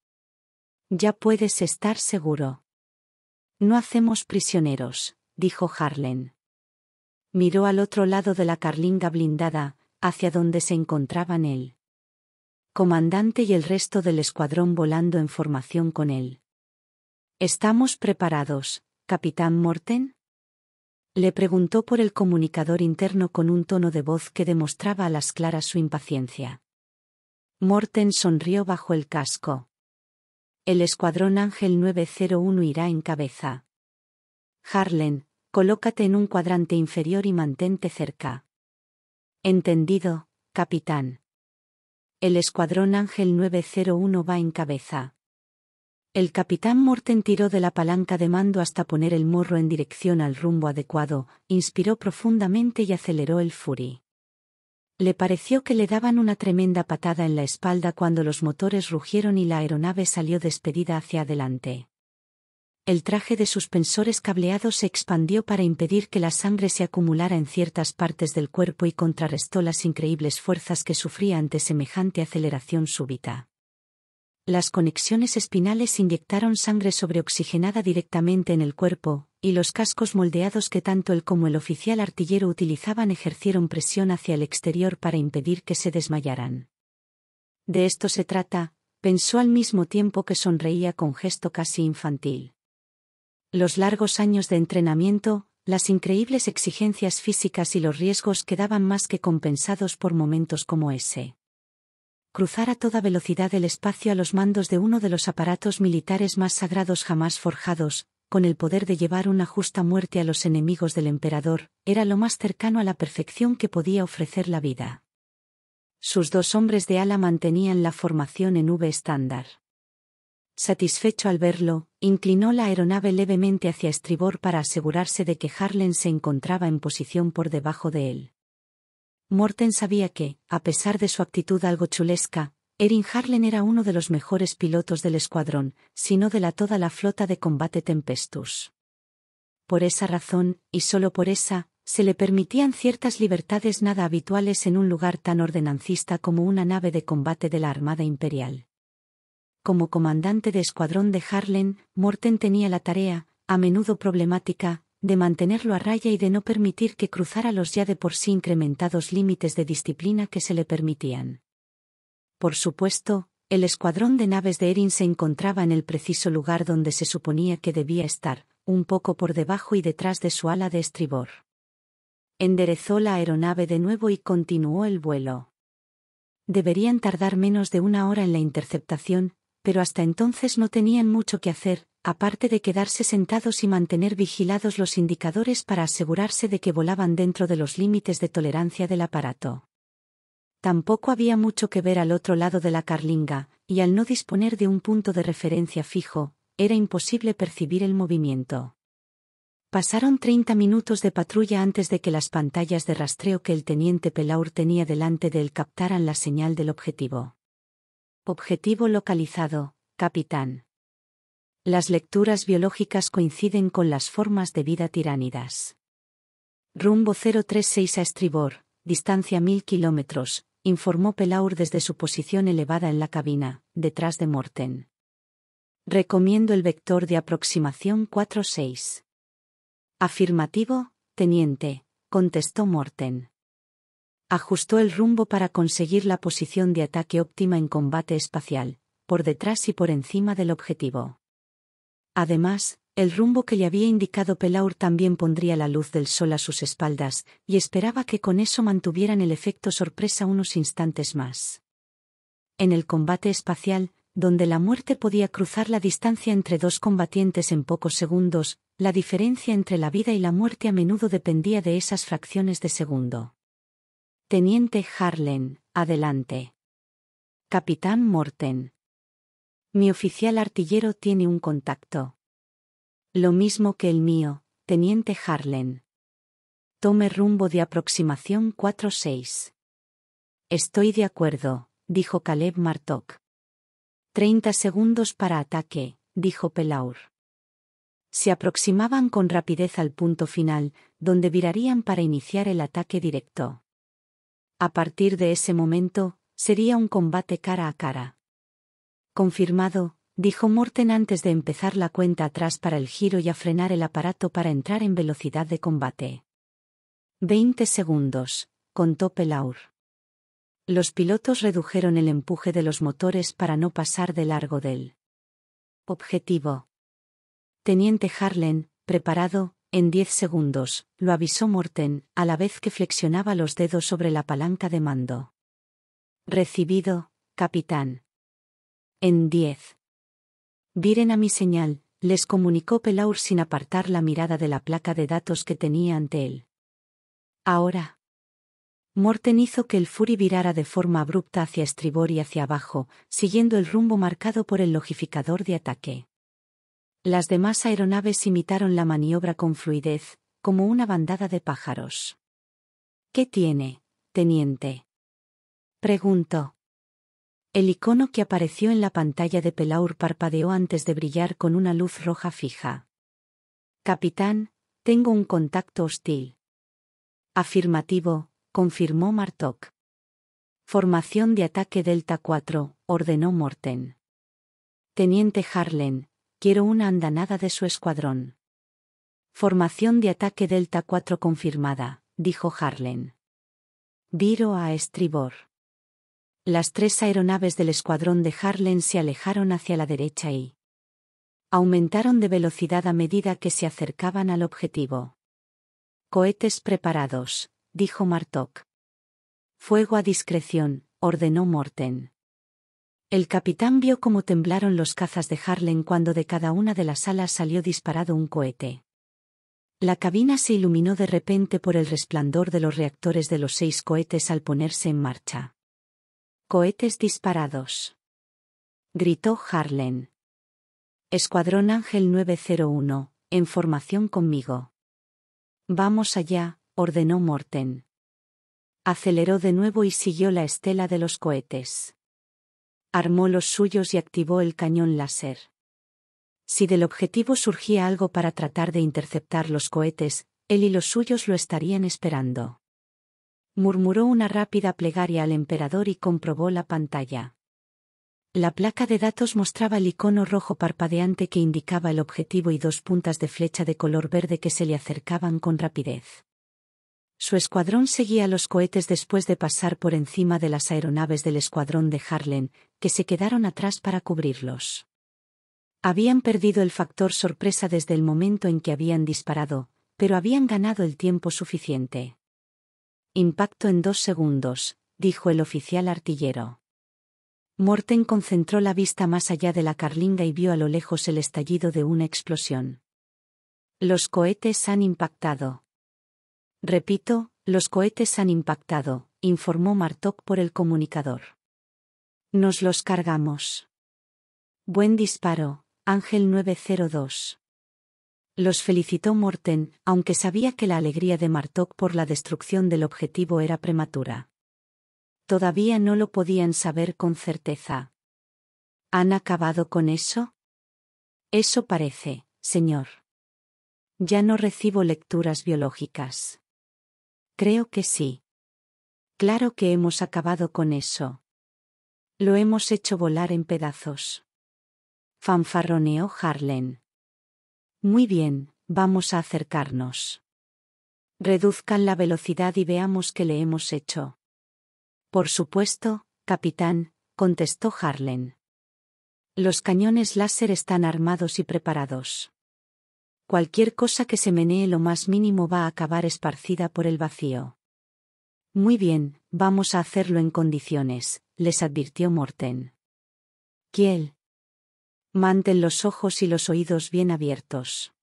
Ya puedes estar seguro. No hacemos prisioneros, dijo Harlen. Miró al otro lado de la carlinga blindada, hacia donde se encontraban él. Comandante y el resto del escuadrón volando en formación con él. ¿Estamos preparados, capitán Morten? Le preguntó por el comunicador interno con un tono de voz que demostraba a las claras su impaciencia. Morten sonrió bajo el casco. El escuadrón Ángel 901 irá en cabeza. Harlen, colócate en un cuadrante inferior y mantente cerca. Entendido, capitán. El escuadrón Ángel 901 va en cabeza. El capitán Morten tiró de la palanca de mando hasta poner el morro en dirección al rumbo adecuado, inspiró profundamente y aceleró el Fury. Le pareció que le daban una tremenda patada en la espalda cuando los motores rugieron y la aeronave salió despedida hacia adelante. El traje de suspensores cableados se expandió para impedir que la sangre se acumulara en ciertas partes del cuerpo y contrarrestó las increíbles fuerzas que sufría ante semejante aceleración súbita. Las conexiones espinales inyectaron sangre sobreoxigenada directamente en el cuerpo, y los cascos moldeados que tanto él como el oficial artillero utilizaban ejercieron presión hacia el exterior para impedir que se desmayaran. De esto se trata, pensó al mismo tiempo que sonreía con gesto casi infantil. Los largos años de entrenamiento, las increíbles exigencias físicas y los riesgos quedaban más que compensados por momentos como ese cruzar a toda velocidad el espacio a los mandos de uno de los aparatos militares más sagrados jamás forjados, con el poder de llevar una justa muerte a los enemigos del emperador, era lo más cercano a la perfección que podía ofrecer la vida. Sus dos hombres de ala mantenían la formación en V estándar. Satisfecho al verlo, inclinó la aeronave levemente hacia estribor para asegurarse de que Harlen se encontraba en posición por debajo de él. Morten sabía que, a pesar de su actitud algo chulesca, Erin Harlen era uno de los mejores pilotos del escuadrón, si no de la toda la flota de combate Tempestus. Por esa razón, y solo por esa, se le permitían ciertas libertades nada habituales en un lugar tan ordenancista como una nave de combate de la Armada Imperial. Como comandante de escuadrón de Harlen, Morten tenía la tarea, a menudo problemática, de mantenerlo a raya y de no permitir que cruzara los ya de por sí incrementados límites de disciplina que se le permitían. Por supuesto, el escuadrón de naves de Erin se encontraba en el preciso lugar donde se suponía que debía estar, un poco por debajo y detrás de su ala de estribor. Enderezó la aeronave de nuevo y continuó el vuelo. Deberían tardar menos de una hora en la interceptación, pero hasta entonces no tenían mucho que hacer, aparte de quedarse sentados y mantener vigilados los indicadores para asegurarse de que volaban dentro de los límites de tolerancia del aparato. Tampoco había mucho que ver al otro lado de la carlinga, y al no disponer de un punto de referencia fijo, era imposible percibir el movimiento. Pasaron 30 minutos de patrulla antes de que las pantallas de rastreo que el teniente Pelaur tenía delante de él captaran la señal del objetivo. Objetivo localizado, capitán. Las lecturas biológicas coinciden con las formas de vida tiránidas. Rumbo 036 a estribor, distancia 1000 kilómetros, informó Pelaur desde su posición elevada en la cabina, detrás de Morten. Recomiendo el vector de aproximación 46. Afirmativo, teniente, contestó Morten. Ajustó el rumbo para conseguir la posición de ataque óptima en combate espacial, por detrás y por encima del objetivo. Además, el rumbo que le había indicado Pelaur también pondría la luz del sol a sus espaldas, y esperaba que con eso mantuvieran el efecto sorpresa unos instantes más. En el combate espacial, donde la muerte podía cruzar la distancia entre dos combatientes en pocos segundos, la diferencia entre la vida y la muerte a menudo dependía de esas fracciones de segundo. Teniente Harlen, adelante. Capitán Morten, mi oficial artillero tiene un contacto. Lo mismo que el mío, teniente Harlen. Tome rumbo de aproximación 4-6. Estoy de acuerdo, dijo Caleb Martok. Treinta segundos para ataque, dijo Pelaur. Se aproximaban con rapidez al punto final, donde virarían para iniciar el ataque directo. A partir de ese momento, sería un combate cara a cara. Confirmado, dijo Morten antes de empezar la cuenta atrás para el giro y a frenar el aparato para entrar en velocidad de combate. Veinte segundos, contó Pelaur. Los pilotos redujeron el empuje de los motores para no pasar de largo del objetivo. Teniente Harlen, preparado, en diez segundos, lo avisó Morten, a la vez que flexionaba los dedos sobre la palanca de mando. Recibido, capitán. En 10. Viren a mi señal, les comunicó Pelaur sin apartar la mirada de la placa de datos que tenía ante él. Ahora. Morten hizo que el Fury virara de forma abrupta hacia estribor y hacia abajo, siguiendo el rumbo marcado por el logificador de ataque. Las demás aeronaves imitaron la maniobra con fluidez, como una bandada de pájaros. ¿Qué tiene, teniente? Preguntó. El icono que apareció en la pantalla de Pelaur parpadeó antes de brillar con una luz roja fija. Capitán, tengo un contacto hostil. Afirmativo, confirmó Martok. Formación de ataque Delta 4, ordenó Morten. Teniente Harlen, quiero una andanada de su escuadrón. Formación de ataque Delta 4 confirmada, dijo Harlen. Viro a estribor. Las tres aeronaves del escuadrón de Harlem se alejaron hacia la derecha y aumentaron de velocidad a medida que se acercaban al objetivo. Cohetes preparados, dijo Martok. Fuego a discreción, ordenó Morten. El capitán vio cómo temblaron los cazas de Harlem cuando de cada una de las alas salió disparado un cohete. La cabina se iluminó de repente por el resplandor de los reactores de los seis cohetes al ponerse en marcha. Cohetes disparados. Gritó Harlen. Escuadrón Ángel 901, en formación conmigo. Vamos allá, ordenó Morten. Aceleró de nuevo y siguió la estela de los cohetes. Armó los suyos y activó el cañón láser. Si del objetivo surgía algo para tratar de interceptar los cohetes, él y los suyos lo estarían esperando murmuró una rápida plegaria al emperador y comprobó la pantalla. La placa de datos mostraba el icono rojo parpadeante que indicaba el objetivo y dos puntas de flecha de color verde que se le acercaban con rapidez. Su escuadrón seguía los cohetes después de pasar por encima de las aeronaves del escuadrón de Harlen, que se quedaron atrás para cubrirlos. Habían perdido el factor sorpresa desde el momento en que habían disparado, pero habían ganado el tiempo suficiente. Impacto en dos segundos, dijo el oficial artillero. Morten concentró la vista más allá de la carlinga y vio a lo lejos el estallido de una explosión. Los cohetes han impactado. Repito, los cohetes han impactado, informó Martok por el comunicador. Nos los cargamos. Buen disparo, Ángel 902. Los felicitó Morten, aunque sabía que la alegría de Martok por la destrucción del objetivo era prematura. Todavía no lo podían saber con certeza. ¿Han acabado con eso? Eso parece, señor. Ya no recibo lecturas biológicas. Creo que sí. Claro que hemos acabado con eso. Lo hemos hecho volar en pedazos. Fanfarroneó Harlen. Muy bien, vamos a acercarnos. Reduzcan la velocidad y veamos qué le hemos hecho. Por supuesto, capitán, contestó Harlen. Los cañones láser están armados y preparados. Cualquier cosa que se menee lo más mínimo va a acabar esparcida por el vacío. Muy bien, vamos a hacerlo en condiciones, les advirtió Morten. Kiel, «Manten los ojos y los oídos bien abiertos.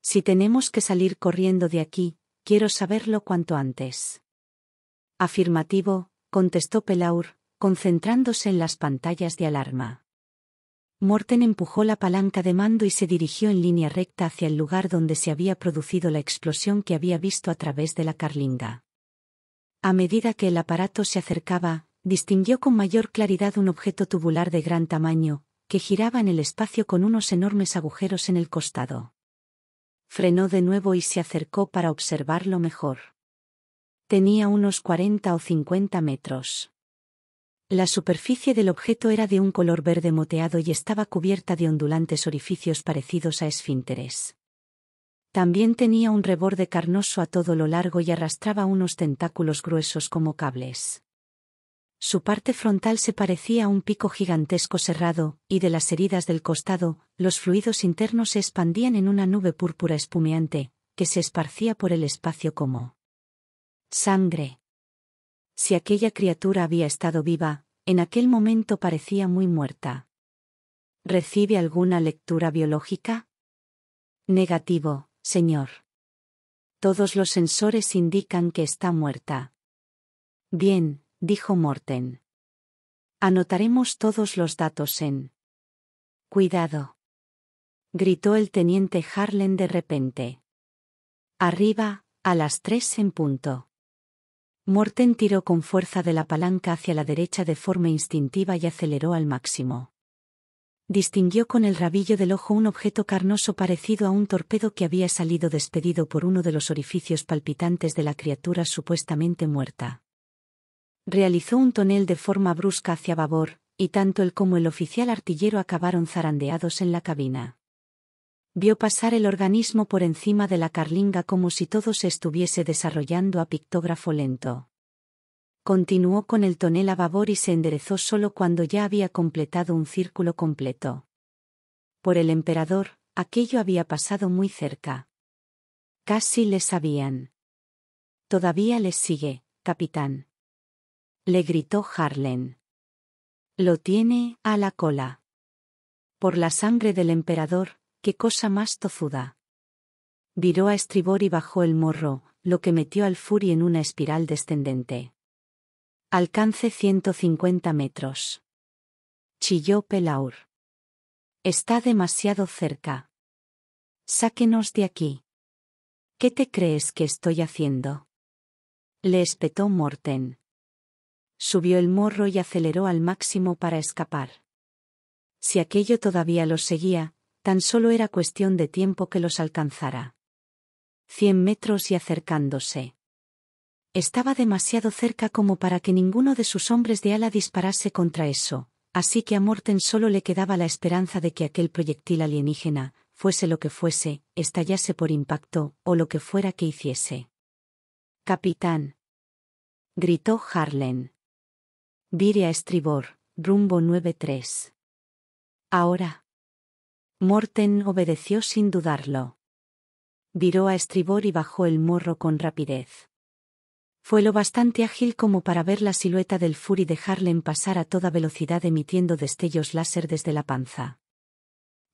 Si tenemos que salir corriendo de aquí, quiero saberlo cuanto antes. Afirmativo, contestó Pelaur, concentrándose en las pantallas de alarma. Morten empujó la palanca de mando y se dirigió en línea recta hacia el lugar donde se había producido la explosión que había visto a través de la carlinga. A medida que el aparato se acercaba, distinguió con mayor claridad un objeto tubular de gran tamaño, que giraba en el espacio con unos enormes agujeros en el costado. Frenó de nuevo y se acercó para observarlo mejor. Tenía unos 40 o 50 metros. La superficie del objeto era de un color verde moteado y estaba cubierta de ondulantes orificios parecidos a esfínteres. También tenía un reborde carnoso a todo lo largo y arrastraba unos tentáculos gruesos como cables. Su parte frontal se parecía a un pico gigantesco cerrado, y de las heridas del costado, los fluidos internos se expandían en una nube púrpura espumante que se esparcía por el espacio como sangre. Si aquella criatura había estado viva, en aquel momento parecía muy muerta. ¿Recibe alguna lectura biológica? Negativo, señor. Todos los sensores indican que está muerta. Bien, dijo Morten. Anotaremos todos los datos en... Cuidado. gritó el teniente Harlen de repente. Arriba, a las tres en punto. Morten tiró con fuerza de la palanca hacia la derecha de forma instintiva y aceleró al máximo. Distinguió con el rabillo del ojo un objeto carnoso parecido a un torpedo que había salido despedido por uno de los orificios palpitantes de la criatura supuestamente muerta realizó un tonel de forma brusca hacia babor, y tanto él como el oficial artillero acabaron zarandeados en la cabina. Vio pasar el organismo por encima de la carlinga como si todo se estuviese desarrollando a pictógrafo lento. Continuó con el tonel a babor y se enderezó solo cuando ya había completado un círculo completo. Por el emperador, aquello había pasado muy cerca. Casi le sabían. Todavía les sigue, capitán le gritó Harlen. Lo tiene a la cola. Por la sangre del emperador, qué cosa más tozuda. Viró a estribor y bajó el morro, lo que metió al Fury en una espiral descendente. Alcance 150 metros. Chilló Pelaur. Está demasiado cerca. Sáquenos de aquí. ¿Qué te crees que estoy haciendo? Le espetó Morten. Subió el morro y aceleró al máximo para escapar. Si aquello todavía los seguía, tan solo era cuestión de tiempo que los alcanzara. Cien metros y acercándose. Estaba demasiado cerca como para que ninguno de sus hombres de ala disparase contra eso, así que a Morten solo le quedaba la esperanza de que aquel proyectil alienígena, fuese lo que fuese, estallase por impacto, o lo que fuera que hiciese. Capitán. gritó Harlen. Vire a estribor, rumbo 9-3. Ahora. Morten obedeció sin dudarlo. Viró a estribor y bajó el morro con rapidez. Fue lo bastante ágil como para ver la silueta del Fury dejarle en pasar a toda velocidad emitiendo destellos láser desde la panza.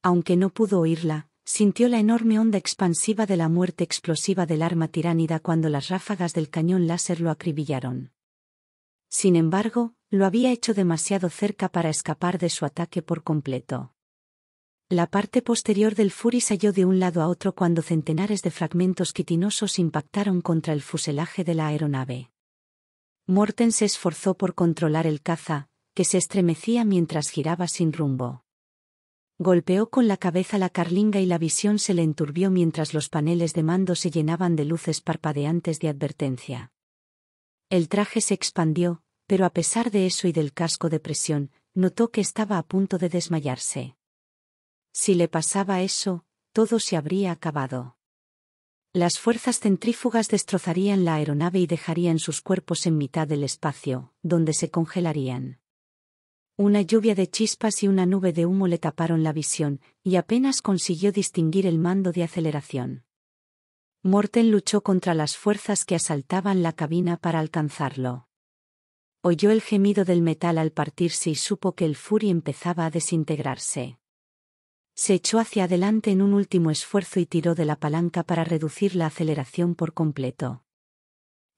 Aunque no pudo oírla, sintió la enorme onda expansiva de la muerte explosiva del arma tiránida cuando las ráfagas del cañón láser lo acribillaron. Sin embargo, lo había hecho demasiado cerca para escapar de su ataque por completo. La parte posterior del Fury se halló de un lado a otro cuando centenares de fragmentos quitinosos impactaron contra el fuselaje de la aeronave. Morten se esforzó por controlar el caza, que se estremecía mientras giraba sin rumbo. Golpeó con la cabeza la carlinga y la visión se le enturbió mientras los paneles de mando se llenaban de luces parpadeantes de advertencia. El traje se expandió, pero a pesar de eso y del casco de presión, notó que estaba a punto de desmayarse. Si le pasaba eso, todo se habría acabado. Las fuerzas centrífugas destrozarían la aeronave y dejarían sus cuerpos en mitad del espacio, donde se congelarían. Una lluvia de chispas y una nube de humo le taparon la visión, y apenas consiguió distinguir el mando de aceleración. Morten luchó contra las fuerzas que asaltaban la cabina para alcanzarlo oyó el gemido del metal al partirse y supo que el Fury empezaba a desintegrarse. Se echó hacia adelante en un último esfuerzo y tiró de la palanca para reducir la aceleración por completo.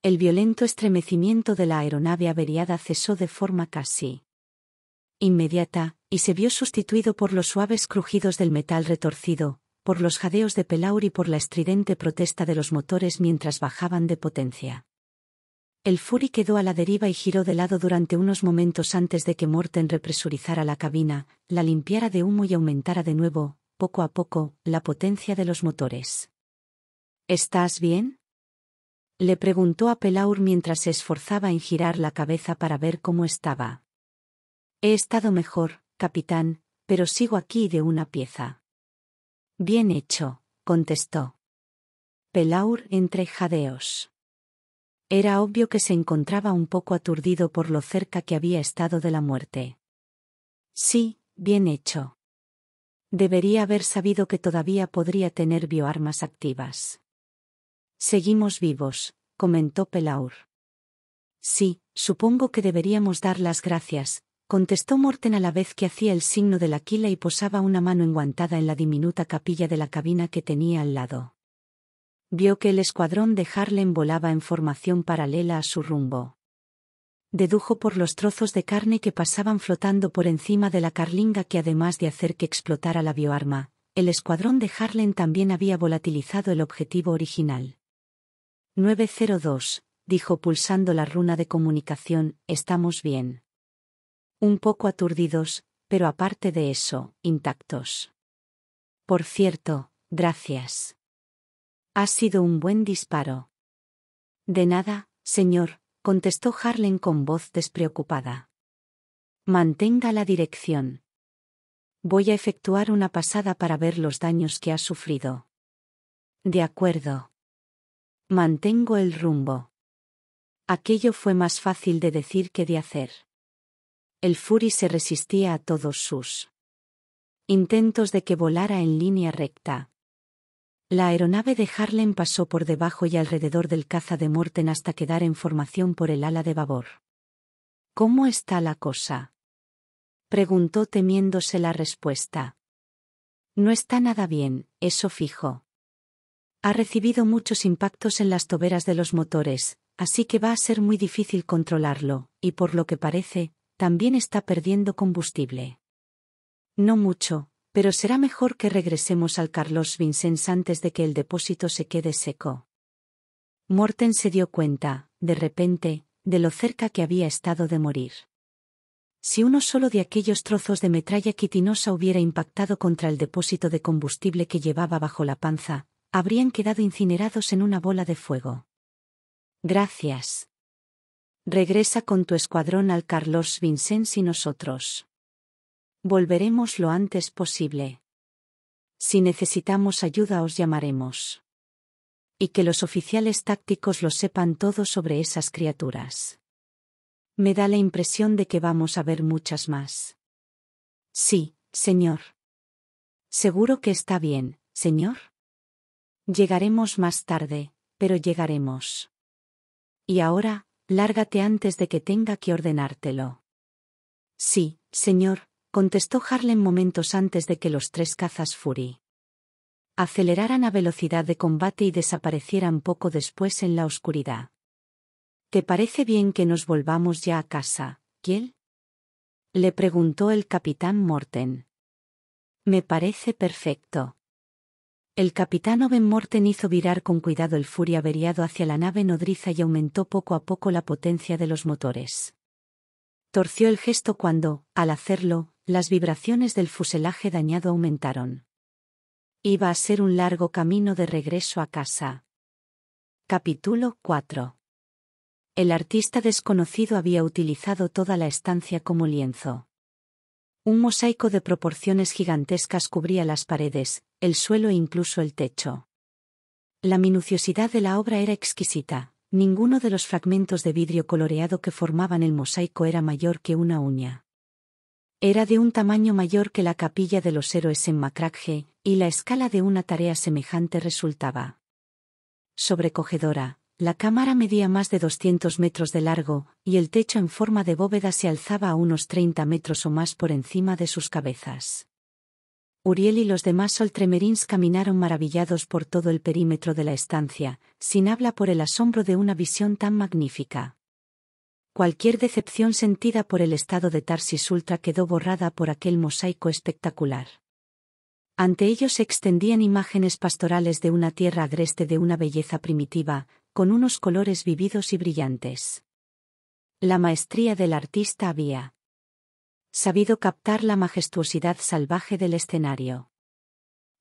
El violento estremecimiento de la aeronave averiada cesó de forma casi inmediata, y se vio sustituido por los suaves crujidos del metal retorcido, por los jadeos de Pelauri y por la estridente protesta de los motores mientras bajaban de potencia. El Fury quedó a la deriva y giró de lado durante unos momentos antes de que Morten represurizara la cabina, la limpiara de humo y aumentara de nuevo, poco a poco, la potencia de los motores. ¿Estás bien? Le preguntó a Pelaur mientras se esforzaba en girar la cabeza para ver cómo estaba. He estado mejor, capitán, pero sigo aquí de una pieza. Bien hecho, contestó. Pelaur entre jadeos. Era obvio que se encontraba un poco aturdido por lo cerca que había estado de la muerte. Sí, bien hecho. Debería haber sabido que todavía podría tener bioarmas activas. Seguimos vivos, comentó Pelaur. Sí, supongo que deberíamos dar las gracias, contestó Morten a la vez que hacía el signo de la quila y posaba una mano enguantada en la diminuta capilla de la cabina que tenía al lado vio que el escuadrón de Harlem volaba en formación paralela a su rumbo. Dedujo por los trozos de carne que pasaban flotando por encima de la carlinga que además de hacer que explotara la bioarma, el escuadrón de Harlem también había volatilizado el objetivo original. 902, dijo pulsando la runa de comunicación, estamos bien. Un poco aturdidos, pero aparte de eso, intactos. Por cierto, gracias. Ha sido un buen disparo. De nada, señor, contestó Harlem con voz despreocupada. Mantenga la dirección. Voy a efectuar una pasada para ver los daños que ha sufrido. De acuerdo. Mantengo el rumbo. Aquello fue más fácil de decir que de hacer. El Fury se resistía a todos sus intentos de que volara en línea recta. La aeronave de Harlem pasó por debajo y alrededor del caza de Morten hasta quedar en formación por el ala de babor. ¿Cómo está la cosa? preguntó temiéndose la respuesta. No está nada bien, eso fijo. Ha recibido muchos impactos en las toberas de los motores, así que va a ser muy difícil controlarlo, y por lo que parece, también está perdiendo combustible. No mucho, pero será mejor que regresemos al Carlos Vincennes antes de que el depósito se quede seco. Morten se dio cuenta, de repente, de lo cerca que había estado de morir. Si uno solo de aquellos trozos de metralla quitinosa hubiera impactado contra el depósito de combustible que llevaba bajo la panza, habrían quedado incinerados en una bola de fuego. Gracias. Regresa con tu escuadrón al Carlos Vincennes y nosotros. Volveremos lo antes posible. Si necesitamos ayuda os llamaremos. Y que los oficiales tácticos lo sepan todo sobre esas criaturas. Me da la impresión de que vamos a ver muchas más. Sí, señor. Seguro que está bien, señor. Llegaremos más tarde, pero llegaremos. Y ahora, lárgate antes de que tenga que ordenártelo. Sí, señor, contestó Harlem momentos antes de que los tres cazas Fury aceleraran a velocidad de combate y desaparecieran poco después en la oscuridad. ¿Te parece bien que nos volvamos ya a casa, Kiel? Le preguntó el capitán Morten. Me parece perfecto. El capitán Oven Morten hizo virar con cuidado el Fury averiado hacia la nave nodriza y aumentó poco a poco la potencia de los motores. Torció el gesto cuando, al hacerlo, las vibraciones del fuselaje dañado aumentaron. Iba a ser un largo camino de regreso a casa. Capítulo 4. El artista desconocido había utilizado toda la estancia como lienzo. Un mosaico de proporciones gigantescas cubría las paredes, el suelo e incluso el techo. La minuciosidad de la obra era exquisita, ninguno de los fragmentos de vidrio coloreado que formaban el mosaico era mayor que una uña. Era de un tamaño mayor que la capilla de los héroes en Macraje, y la escala de una tarea semejante resultaba sobrecogedora. La cámara medía más de 200 metros de largo, y el techo en forma de bóveda se alzaba a unos 30 metros o más por encima de sus cabezas. Uriel y los demás soltremerins caminaron maravillados por todo el perímetro de la estancia, sin habla por el asombro de una visión tan magnífica. Cualquier decepción sentida por el estado de Tarsis Ultra quedó borrada por aquel mosaico espectacular. Ante ellos se extendían imágenes pastorales de una tierra agreste de una belleza primitiva, con unos colores vividos y brillantes. La maestría del artista había sabido captar la majestuosidad salvaje del escenario.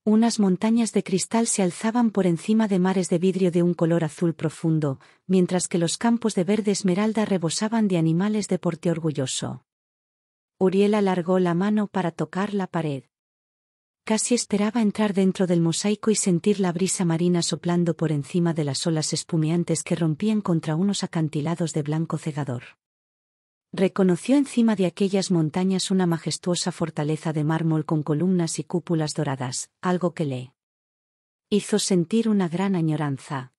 Unas montañas de cristal se alzaban por encima de mares de vidrio de un color azul profundo, mientras que los campos de verde esmeralda rebosaban de animales de porte orgulloso. Uriel alargó la mano para tocar la pared. Casi esperaba entrar dentro del mosaico y sentir la brisa marina soplando por encima de las olas espumeantes que rompían contra unos acantilados de blanco cegador. Reconoció encima de aquellas montañas una majestuosa fortaleza de mármol con columnas y cúpulas doradas, algo que le hizo sentir una gran añoranza.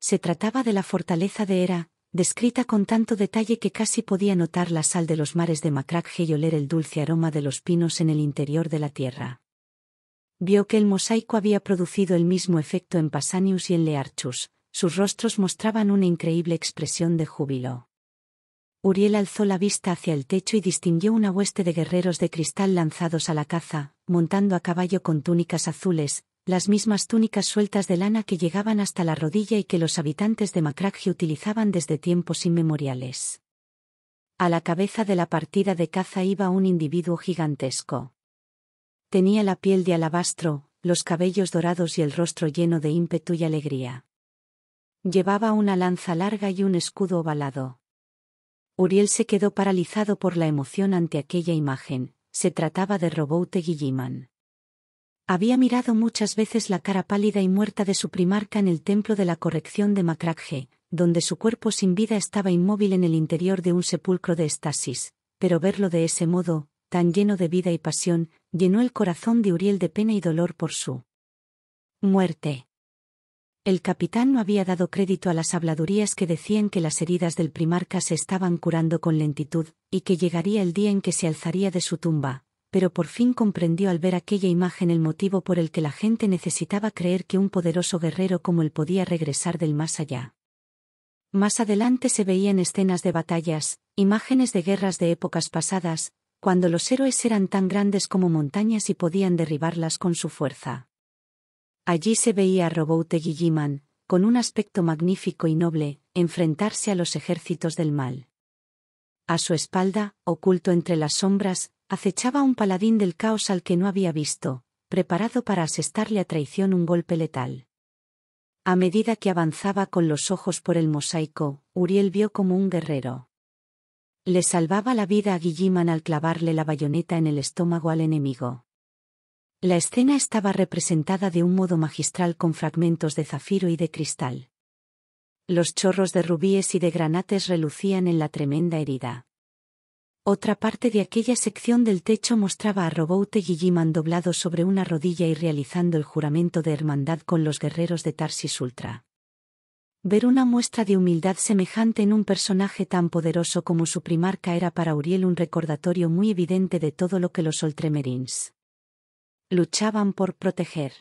Se trataba de la fortaleza de Hera, descrita con tanto detalle que casi podía notar la sal de los mares de Macragge y oler el dulce aroma de los pinos en el interior de la tierra. Vio que el mosaico había producido el mismo efecto en Pasanius y en Learchus, sus rostros mostraban una increíble expresión de júbilo. Uriel alzó la vista hacia el techo y distinguió una hueste de guerreros de cristal lanzados a la caza, montando a caballo con túnicas azules, las mismas túnicas sueltas de lana que llegaban hasta la rodilla y que los habitantes de Macragge utilizaban desde tiempos inmemoriales. A la cabeza de la partida de caza iba un individuo gigantesco. Tenía la piel de alabastro, los cabellos dorados y el rostro lleno de ímpetu y alegría. Llevaba una lanza larga y un escudo ovalado. Uriel se quedó paralizado por la emoción ante aquella imagen, se trataba de Robote Guilliman. Había mirado muchas veces la cara pálida y muerta de su primarca en el templo de la corrección de Macragge, donde su cuerpo sin vida estaba inmóvil en el interior de un sepulcro de estasis, pero verlo de ese modo, tan lleno de vida y pasión, llenó el corazón de Uriel de pena y dolor por su muerte. El capitán no había dado crédito a las habladurías que decían que las heridas del primarca se estaban curando con lentitud, y que llegaría el día en que se alzaría de su tumba, pero por fin comprendió al ver aquella imagen el motivo por el que la gente necesitaba creer que un poderoso guerrero como él podía regresar del más allá. Más adelante se veían escenas de batallas, imágenes de guerras de épocas pasadas, cuando los héroes eran tan grandes como montañas y podían derribarlas con su fuerza. Allí se veía a Robote Guilliman, con un aspecto magnífico y noble, enfrentarse a los ejércitos del mal. A su espalda, oculto entre las sombras, acechaba un paladín del caos al que no había visto, preparado para asestarle a traición un golpe letal. A medida que avanzaba con los ojos por el mosaico, Uriel vio como un guerrero. Le salvaba la vida a Guilliman al clavarle la bayoneta en el estómago al enemigo. La escena estaba representada de un modo magistral con fragmentos de zafiro y de cristal. Los chorros de rubíes y de granates relucían en la tremenda herida. Otra parte de aquella sección del techo mostraba a Roboute Guilliman doblado sobre una rodilla y realizando el juramento de hermandad con los guerreros de Tarsis Ultra. Ver una muestra de humildad semejante en un personaje tan poderoso como su primarca era para Uriel un recordatorio muy evidente de todo lo que los Oltremerins luchaban por proteger.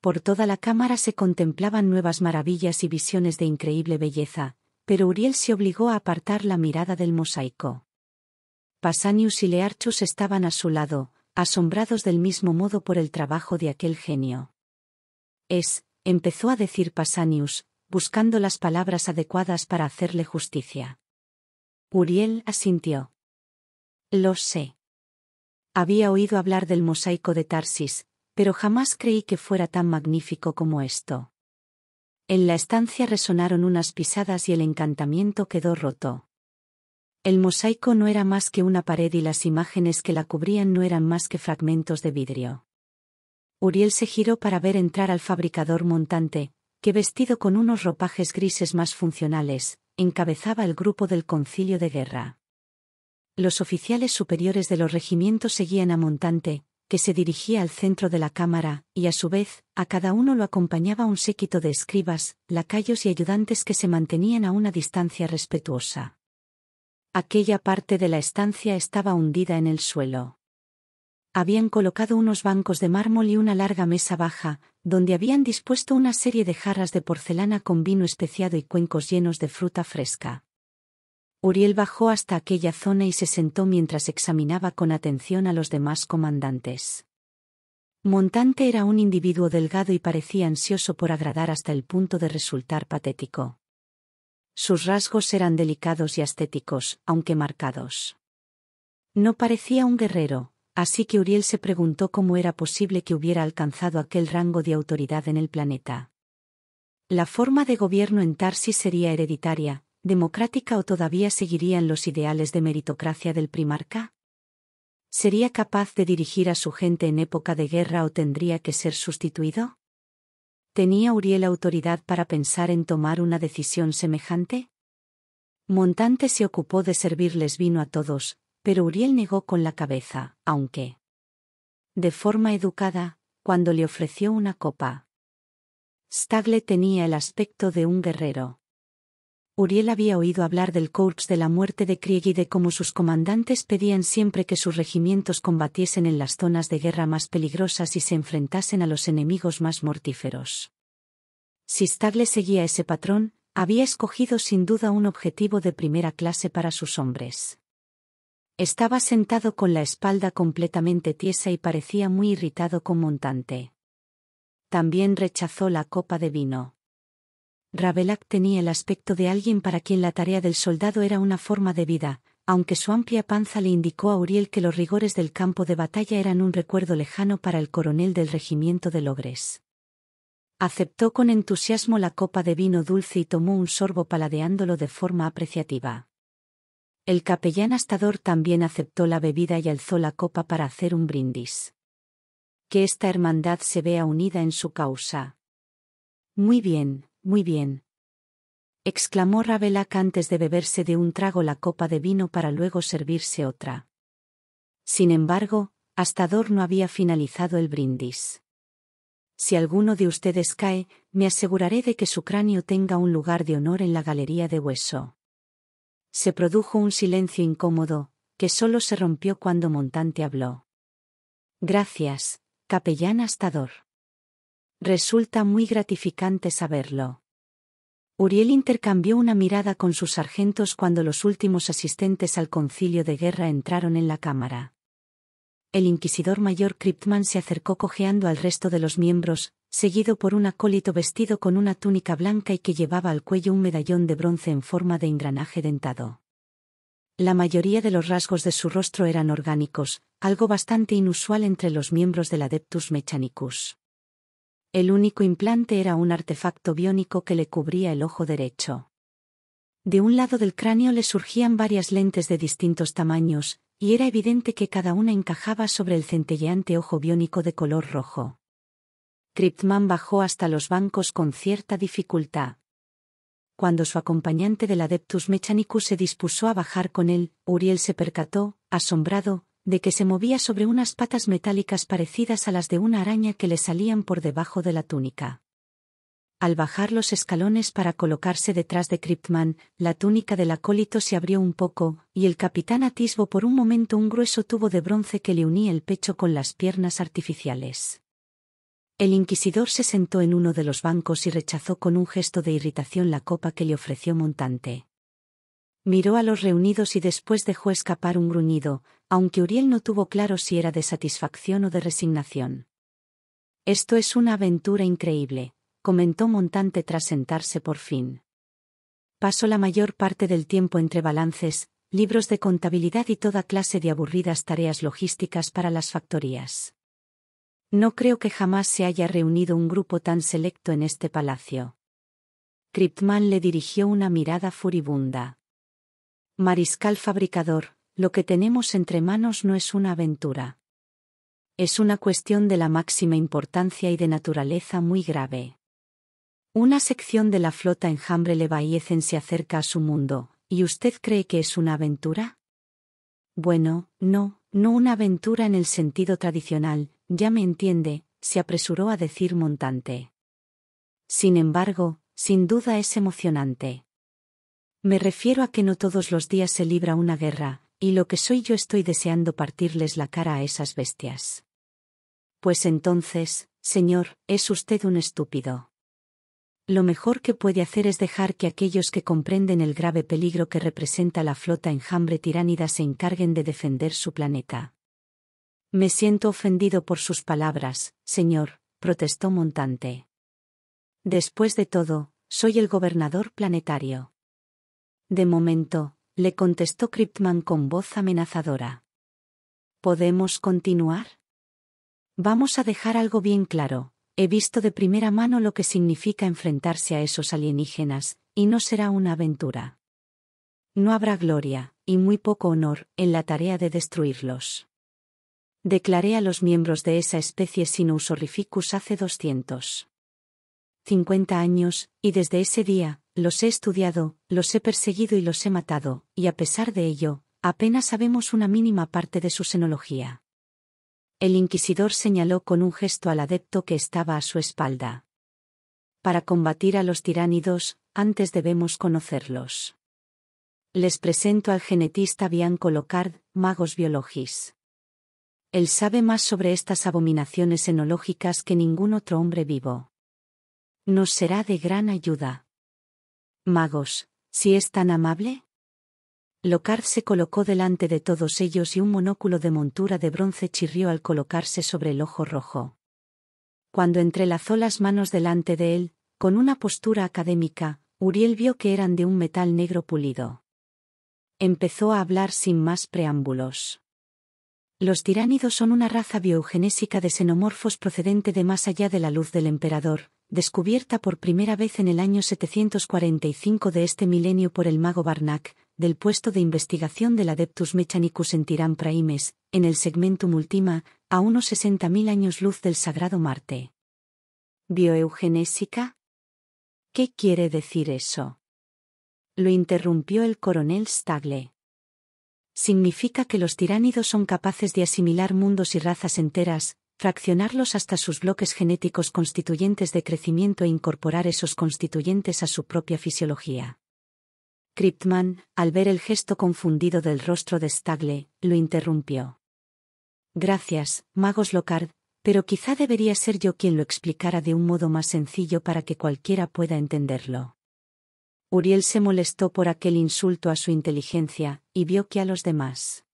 Por toda la cámara se contemplaban nuevas maravillas y visiones de increíble belleza, pero Uriel se obligó a apartar la mirada del mosaico. Pasanius y Learchus estaban a su lado, asombrados del mismo modo por el trabajo de aquel genio. Es, empezó a decir Pasanius, buscando las palabras adecuadas para hacerle justicia. Uriel asintió. Lo sé. Había oído hablar del mosaico de Tarsis, pero jamás creí que fuera tan magnífico como esto. En la estancia resonaron unas pisadas y el encantamiento quedó roto. El mosaico no era más que una pared y las imágenes que la cubrían no eran más que fragmentos de vidrio. Uriel se giró para ver entrar al fabricador montante, que vestido con unos ropajes grises más funcionales, encabezaba el grupo del concilio de guerra. Los oficiales superiores de los regimientos seguían a Montante, que se dirigía al centro de la cámara, y a su vez, a cada uno lo acompañaba un séquito de escribas, lacayos y ayudantes que se mantenían a una distancia respetuosa. Aquella parte de la estancia estaba hundida en el suelo. Habían colocado unos bancos de mármol y una larga mesa baja, donde habían dispuesto una serie de jarras de porcelana con vino especiado y cuencos llenos de fruta fresca. Uriel bajó hasta aquella zona y se sentó mientras examinaba con atención a los demás comandantes. Montante era un individuo delgado y parecía ansioso por agradar hasta el punto de resultar patético. Sus rasgos eran delicados y estéticos, aunque marcados. No parecía un guerrero, así que Uriel se preguntó cómo era posible que hubiera alcanzado aquel rango de autoridad en el planeta. La forma de gobierno en Tarsi sería hereditaria, democrática o todavía seguirían los ideales de meritocracia del primarca? ¿Sería capaz de dirigir a su gente en época de guerra o tendría que ser sustituido? ¿Tenía Uriel autoridad para pensar en tomar una decisión semejante? Montante se ocupó de servirles vino a todos, pero Uriel negó con la cabeza, aunque, de forma educada, cuando le ofreció una copa. Stagle tenía el aspecto de un guerrero. Uriel había oído hablar del corps de la muerte de Krieg y de cómo sus comandantes pedían siempre que sus regimientos combatiesen en las zonas de guerra más peligrosas y se enfrentasen a los enemigos más mortíferos. Si Stagle seguía ese patrón, había escogido sin duda un objetivo de primera clase para sus hombres. Estaba sentado con la espalda completamente tiesa y parecía muy irritado con Montante. También rechazó la copa de vino. Ravelac tenía el aspecto de alguien para quien la tarea del soldado era una forma de vida, aunque su amplia panza le indicó a Uriel que los rigores del campo de batalla eran un recuerdo lejano para el coronel del regimiento de Logres. Aceptó con entusiasmo la copa de vino dulce y tomó un sorbo paladeándolo de forma apreciativa. El capellán astador también aceptó la bebida y alzó la copa para hacer un brindis. Que esta hermandad se vea unida en su causa. Muy bien. Muy bien. exclamó Rabelac antes de beberse de un trago la copa de vino para luego servirse otra. Sin embargo, Astador no había finalizado el brindis. Si alguno de ustedes cae, me aseguraré de que su cráneo tenga un lugar de honor en la galería de hueso. Se produjo un silencio incómodo, que solo se rompió cuando Montante habló. Gracias, capellán Astador. Resulta muy gratificante saberlo. Uriel intercambió una mirada con sus sargentos cuando los últimos asistentes al concilio de guerra entraron en la cámara. El inquisidor mayor Kriptman se acercó cojeando al resto de los miembros, seguido por un acólito vestido con una túnica blanca y que llevaba al cuello un medallón de bronce en forma de engranaje dentado. La mayoría de los rasgos de su rostro eran orgánicos, algo bastante inusual entre los miembros del Adeptus Mechanicus. El único implante era un artefacto biónico que le cubría el ojo derecho. De un lado del cráneo le surgían varias lentes de distintos tamaños, y era evidente que cada una encajaba sobre el centelleante ojo biónico de color rojo. Kriptman bajó hasta los bancos con cierta dificultad. Cuando su acompañante del Adeptus Mechanicus se dispuso a bajar con él, Uriel se percató, asombrado, de que se movía sobre unas patas metálicas parecidas a las de una araña que le salían por debajo de la túnica. Al bajar los escalones para colocarse detrás de Cryptman, la túnica del acólito se abrió un poco, y el capitán atisbo por un momento un grueso tubo de bronce que le unía el pecho con las piernas artificiales. El inquisidor se sentó en uno de los bancos y rechazó con un gesto de irritación la copa que le ofreció Montante. Miró a los reunidos y después dejó escapar un gruñido, aunque Uriel no tuvo claro si era de satisfacción o de resignación. Esto es una aventura increíble, comentó Montante tras sentarse por fin. Pasó la mayor parte del tiempo entre balances, libros de contabilidad y toda clase de aburridas tareas logísticas para las factorías. No creo que jamás se haya reunido un grupo tan selecto en este palacio. Kriptman le dirigió una mirada furibunda. Mariscal fabricador, lo que tenemos entre manos no es una aventura. Es una cuestión de la máxima importancia y de naturaleza muy grave. Una sección de la flota enjambre levaíecen se acerca a su mundo, ¿y usted cree que es una aventura? Bueno, no, no una aventura en el sentido tradicional, ya me entiende, se apresuró a decir Montante. Sin embargo, sin duda es emocionante. Me refiero a que no todos los días se libra una guerra, y lo que soy yo estoy deseando partirles la cara a esas bestias. Pues entonces, señor, es usted un estúpido. Lo mejor que puede hacer es dejar que aquellos que comprenden el grave peligro que representa la flota enjambre tiránida se encarguen de defender su planeta. Me siento ofendido por sus palabras, señor, protestó Montante. Después de todo, soy el gobernador planetario. De momento, le contestó Cryptman con voz amenazadora. ¿Podemos continuar? Vamos a dejar algo bien claro. He visto de primera mano lo que significa enfrentarse a esos alienígenas, y no será una aventura. No habrá gloria, y muy poco honor, en la tarea de destruirlos. Declaré a los miembros de esa especie Sinus horrificus hace 250 años, y desde ese día, los he estudiado, los he perseguido y los he matado, y a pesar de ello, apenas sabemos una mínima parte de su senología. El inquisidor señaló con un gesto al adepto que estaba a su espalda. Para combatir a los tiránidos, antes debemos conocerlos. Les presento al genetista Bianco Locard, Magos Biologis. Él sabe más sobre estas abominaciones enológicas que ningún otro hombre vivo. Nos será de gran ayuda. Magos, si es tan amable. Locard se colocó delante de todos ellos y un monóculo de montura de bronce chirrió al colocarse sobre el ojo rojo. Cuando entrelazó las manos delante de él, con una postura académica, Uriel vio que eran de un metal negro pulido. Empezó a hablar sin más preámbulos. Los tiránidos son una raza biogenésica de xenomorfos procedente de más allá de la luz del emperador, descubierta por primera vez en el año 745 de este milenio por el mago Barnac, del puesto de investigación del Adeptus Mechanicus en Tirán Praimes, en el segmentum Ultima, a unos 60.000 años luz del sagrado Marte. ¿Bioeugenésica? ¿Qué quiere decir eso? Lo interrumpió el coronel Stagle significa que los tiránidos son capaces de asimilar mundos y razas enteras, fraccionarlos hasta sus bloques genéticos constituyentes de crecimiento e incorporar esos constituyentes a su propia fisiología. Kriptman, al ver el gesto confundido del rostro de Stagle, lo interrumpió. Gracias, magos Locard, pero quizá debería ser yo quien lo explicara de un modo más sencillo para que cualquiera pueda entenderlo. Uriel se molestó por aquel insulto a su inteligencia, y vio que a los demás.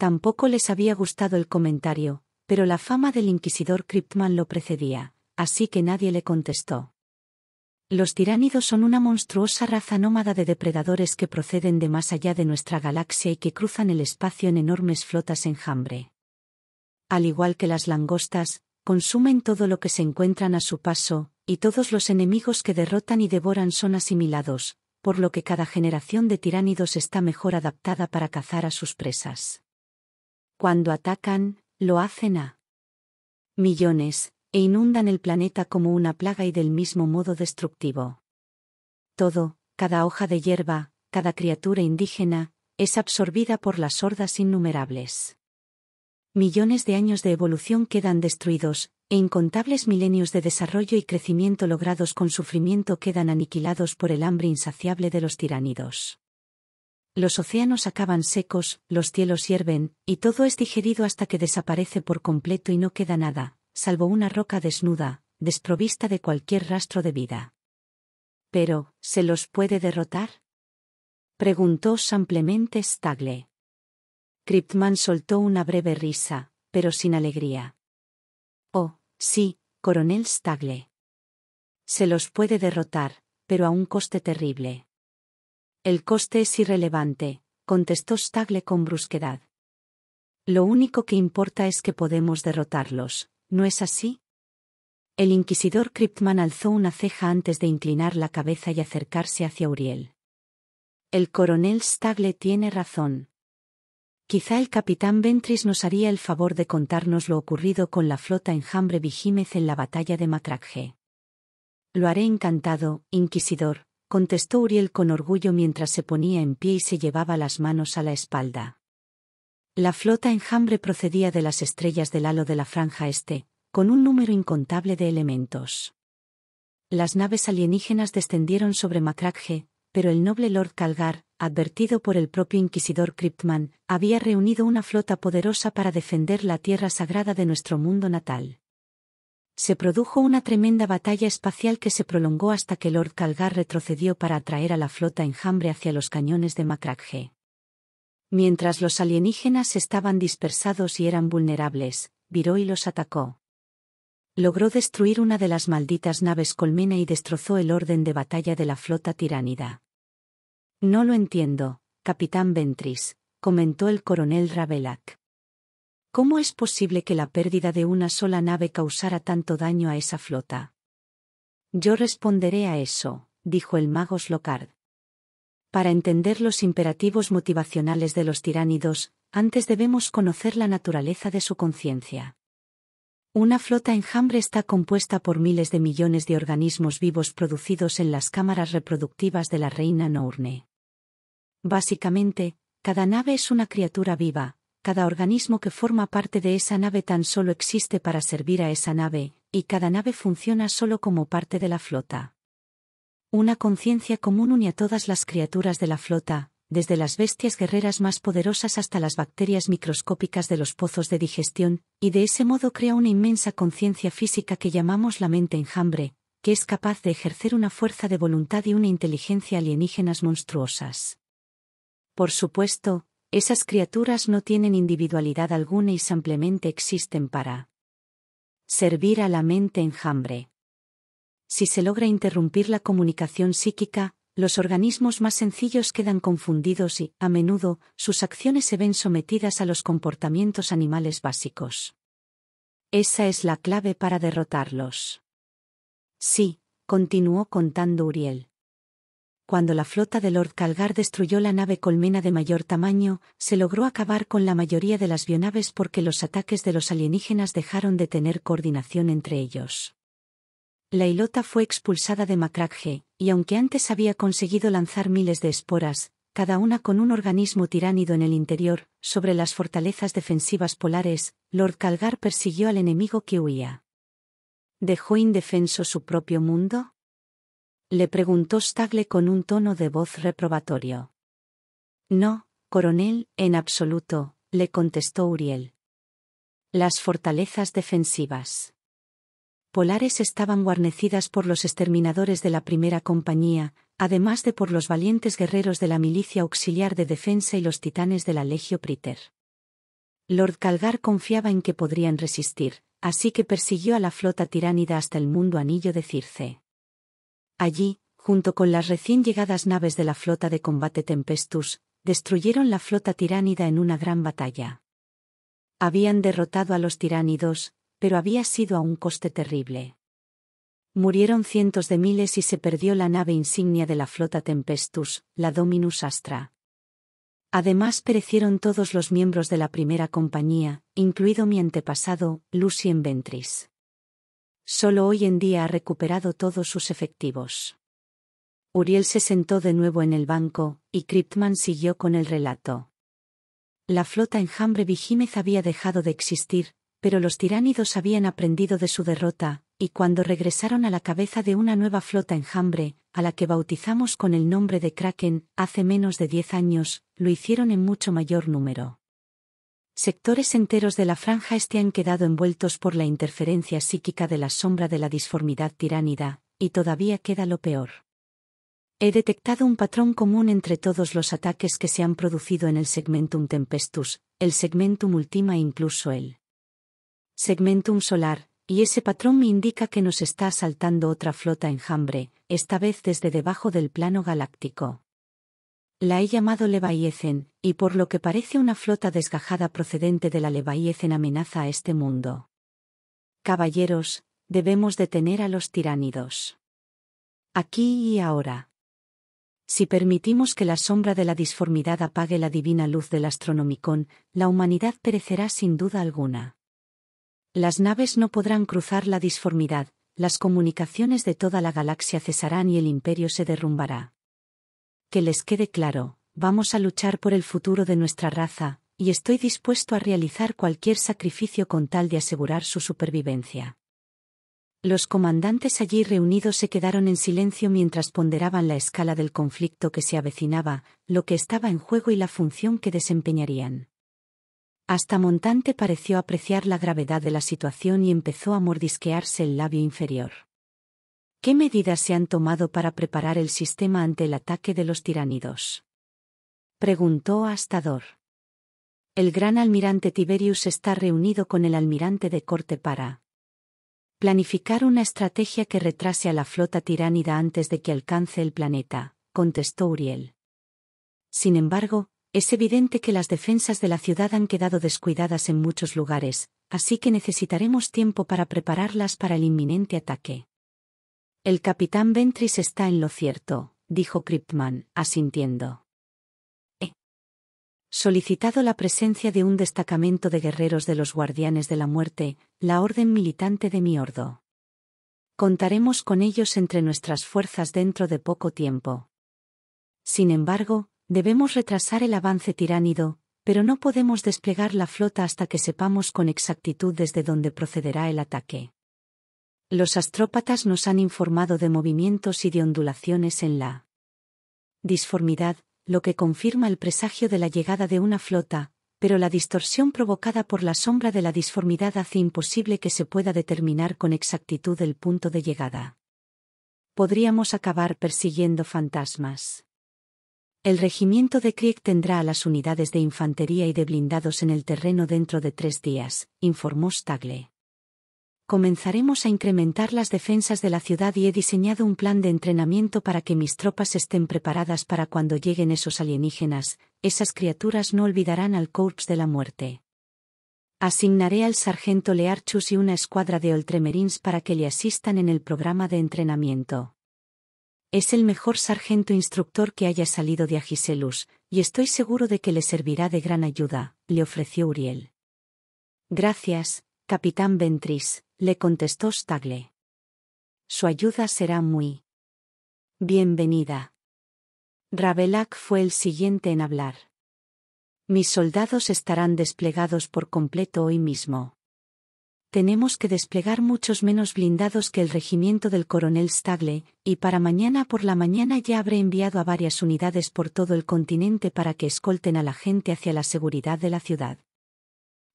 Tampoco les había gustado el comentario, pero la fama del inquisidor Cryptman lo precedía, así que nadie le contestó. Los tiránidos son una monstruosa raza nómada de depredadores que proceden de más allá de nuestra galaxia y que cruzan el espacio en enormes flotas enjambre. Al igual que las langostas, consumen todo lo que se encuentran a su paso, y todos los enemigos que derrotan y devoran son asimilados, por lo que cada generación de tiránidos está mejor adaptada para cazar a sus presas. Cuando atacan, lo hacen a millones, e inundan el planeta como una plaga y del mismo modo destructivo. Todo, cada hoja de hierba, cada criatura indígena, es absorbida por las hordas innumerables. Millones de años de evolución quedan destruidos, e incontables milenios de desarrollo y crecimiento logrados con sufrimiento quedan aniquilados por el hambre insaciable de los tiránidos. Los océanos acaban secos, los cielos hierven, y todo es digerido hasta que desaparece por completo y no queda nada, salvo una roca desnuda, desprovista de cualquier rastro de vida. Pero, ¿se los puede derrotar? preguntó simplemente Stagle. Kriptman soltó una breve risa, pero sin alegría. Oh, sí, coronel Stagle. Se los puede derrotar, pero a un coste terrible. El coste es irrelevante, contestó Stagle con brusquedad. Lo único que importa es que podemos derrotarlos, ¿no es así? El inquisidor Kriptman alzó una ceja antes de inclinar la cabeza y acercarse hacia Uriel. El coronel Stagle tiene razón. Quizá el capitán Ventris nos haría el favor de contarnos lo ocurrido con la flota enjambre Vigímez en la batalla de Matraque. Lo haré encantado, inquisidor, contestó Uriel con orgullo mientras se ponía en pie y se llevaba las manos a la espalda. La flota enjambre procedía de las estrellas del halo de la franja este, con un número incontable de elementos. Las naves alienígenas descendieron sobre Macragge, pero el noble Lord Calgar, advertido por el propio inquisidor Cryptman, había reunido una flota poderosa para defender la tierra sagrada de nuestro mundo natal se produjo una tremenda batalla espacial que se prolongó hasta que Lord Calgar retrocedió para atraer a la flota enjambre hacia los cañones de Macragge. Mientras los alienígenas estaban dispersados y eran vulnerables, y los atacó. Logró destruir una de las malditas naves colmena y destrozó el orden de batalla de la flota tiránida. No lo entiendo, capitán Ventris, comentó el coronel Rabelac. ¿Cómo es posible que la pérdida de una sola nave causara tanto daño a esa flota? Yo responderé a eso, dijo el mago Slocard. Para entender los imperativos motivacionales de los tiránidos, antes debemos conocer la naturaleza de su conciencia. Una flota enjambre está compuesta por miles de millones de organismos vivos producidos en las cámaras reproductivas de la reina Nourne. Básicamente, cada nave es una criatura viva, cada organismo que forma parte de esa nave tan solo existe para servir a esa nave, y cada nave funciona solo como parte de la flota. Una conciencia común une a todas las criaturas de la flota, desde las bestias guerreras más poderosas hasta las bacterias microscópicas de los pozos de digestión, y de ese modo crea una inmensa conciencia física que llamamos la mente enjambre, que es capaz de ejercer una fuerza de voluntad y una inteligencia alienígenas monstruosas. Por supuesto, esas criaturas no tienen individualidad alguna y simplemente existen para servir a la mente enjambre. Si se logra interrumpir la comunicación psíquica, los organismos más sencillos quedan confundidos y, a menudo, sus acciones se ven sometidas a los comportamientos animales básicos. Esa es la clave para derrotarlos. Sí, continuó contando Uriel cuando la flota de Lord Calgar destruyó la nave colmena de mayor tamaño, se logró acabar con la mayoría de las bionaves porque los ataques de los alienígenas dejaron de tener coordinación entre ellos. La ilota fue expulsada de Macragge, y aunque antes había conseguido lanzar miles de esporas, cada una con un organismo tiránido en el interior, sobre las fortalezas defensivas polares, Lord Calgar persiguió al enemigo que huía. ¿Dejó indefenso su propio mundo? Le preguntó Stagle con un tono de voz reprobatorio. No, coronel, en absoluto, le contestó Uriel. Las fortalezas defensivas polares estaban guarnecidas por los exterminadores de la primera compañía, además de por los valientes guerreros de la milicia auxiliar de defensa y los titanes de la Legio Priter. Lord Calgar confiaba en que podrían resistir, así que persiguió a la flota tiránida hasta el mundo anillo de Circe. Allí, junto con las recién llegadas naves de la flota de combate Tempestus, destruyeron la flota tiránida en una gran batalla. Habían derrotado a los tiránidos, pero había sido a un coste terrible. Murieron cientos de miles y se perdió la nave insignia de la flota Tempestus, la Dominus Astra. Además perecieron todos los miembros de la primera compañía, incluido mi antepasado, Lucien Ventris solo hoy en día ha recuperado todos sus efectivos. Uriel se sentó de nuevo en el banco, y Kriptman siguió con el relato. La flota enjambre Vigímez había dejado de existir, pero los tiránidos habían aprendido de su derrota, y cuando regresaron a la cabeza de una nueva flota enjambre, a la que bautizamos con el nombre de Kraken, hace menos de diez años, lo hicieron en mucho mayor número sectores enteros de la franja este han quedado envueltos por la interferencia psíquica de la sombra de la disformidad tiránida, y todavía queda lo peor. He detectado un patrón común entre todos los ataques que se han producido en el segmentum tempestus, el segmentum ultima e incluso el segmentum solar, y ese patrón me indica que nos está asaltando otra flota enjambre, esta vez desde debajo del plano galáctico. La he llamado levayecen y por lo que parece una flota desgajada procedente de la Levayecen amenaza a este mundo. Caballeros, debemos detener a los tiránidos. Aquí y ahora. Si permitimos que la sombra de la disformidad apague la divina luz del astronomicón, la humanidad perecerá sin duda alguna. Las naves no podrán cruzar la disformidad, las comunicaciones de toda la galaxia cesarán y el imperio se derrumbará. Que les quede claro, vamos a luchar por el futuro de nuestra raza, y estoy dispuesto a realizar cualquier sacrificio con tal de asegurar su supervivencia. Los comandantes allí reunidos se quedaron en silencio mientras ponderaban la escala del conflicto que se avecinaba, lo que estaba en juego y la función que desempeñarían. Hasta Montante pareció apreciar la gravedad de la situación y empezó a mordisquearse el labio inferior. ¿Qué medidas se han tomado para preparar el sistema ante el ataque de los tiránidos? Preguntó Astador. El gran almirante Tiberius está reunido con el almirante de corte para planificar una estrategia que retrase a la flota tiránida antes de que alcance el planeta, contestó Uriel. Sin embargo, es evidente que las defensas de la ciudad han quedado descuidadas en muchos lugares, así que necesitaremos tiempo para prepararlas para el inminente ataque. El capitán Ventris está en lo cierto, dijo Cryptman, asintiendo. Eh. solicitado la presencia de un destacamento de guerreros de los Guardianes de la Muerte, la orden militante de mi ordo. Contaremos con ellos entre nuestras fuerzas dentro de poco tiempo. Sin embargo, debemos retrasar el avance tiránido, pero no podemos desplegar la flota hasta que sepamos con exactitud desde dónde procederá el ataque. Los astrópatas nos han informado de movimientos y de ondulaciones en la disformidad, lo que confirma el presagio de la llegada de una flota, pero la distorsión provocada por la sombra de la disformidad hace imposible que se pueda determinar con exactitud el punto de llegada. Podríamos acabar persiguiendo fantasmas. El regimiento de Krieg tendrá a las unidades de infantería y de blindados en el terreno dentro de tres días, informó Stagle comenzaremos a incrementar las defensas de la ciudad y he diseñado un plan de entrenamiento para que mis tropas estén preparadas para cuando lleguen esos alienígenas, esas criaturas no olvidarán al Corps de la Muerte. Asignaré al sargento Learchus y una escuadra de Oltremerins para que le asistan en el programa de entrenamiento. Es el mejor sargento instructor que haya salido de Agiselus, y estoy seguro de que le servirá de gran ayuda, le ofreció Uriel. Gracias, Capitán Ventris, le contestó Stagle. Su ayuda será muy bienvenida. Ravelac fue el siguiente en hablar. Mis soldados estarán desplegados por completo hoy mismo tenemos que desplegar muchos menos blindados que el regimiento del coronel Stagle, y para mañana por la mañana ya habré enviado a varias unidades por todo el continente para que escolten a la gente hacia la seguridad de la ciudad.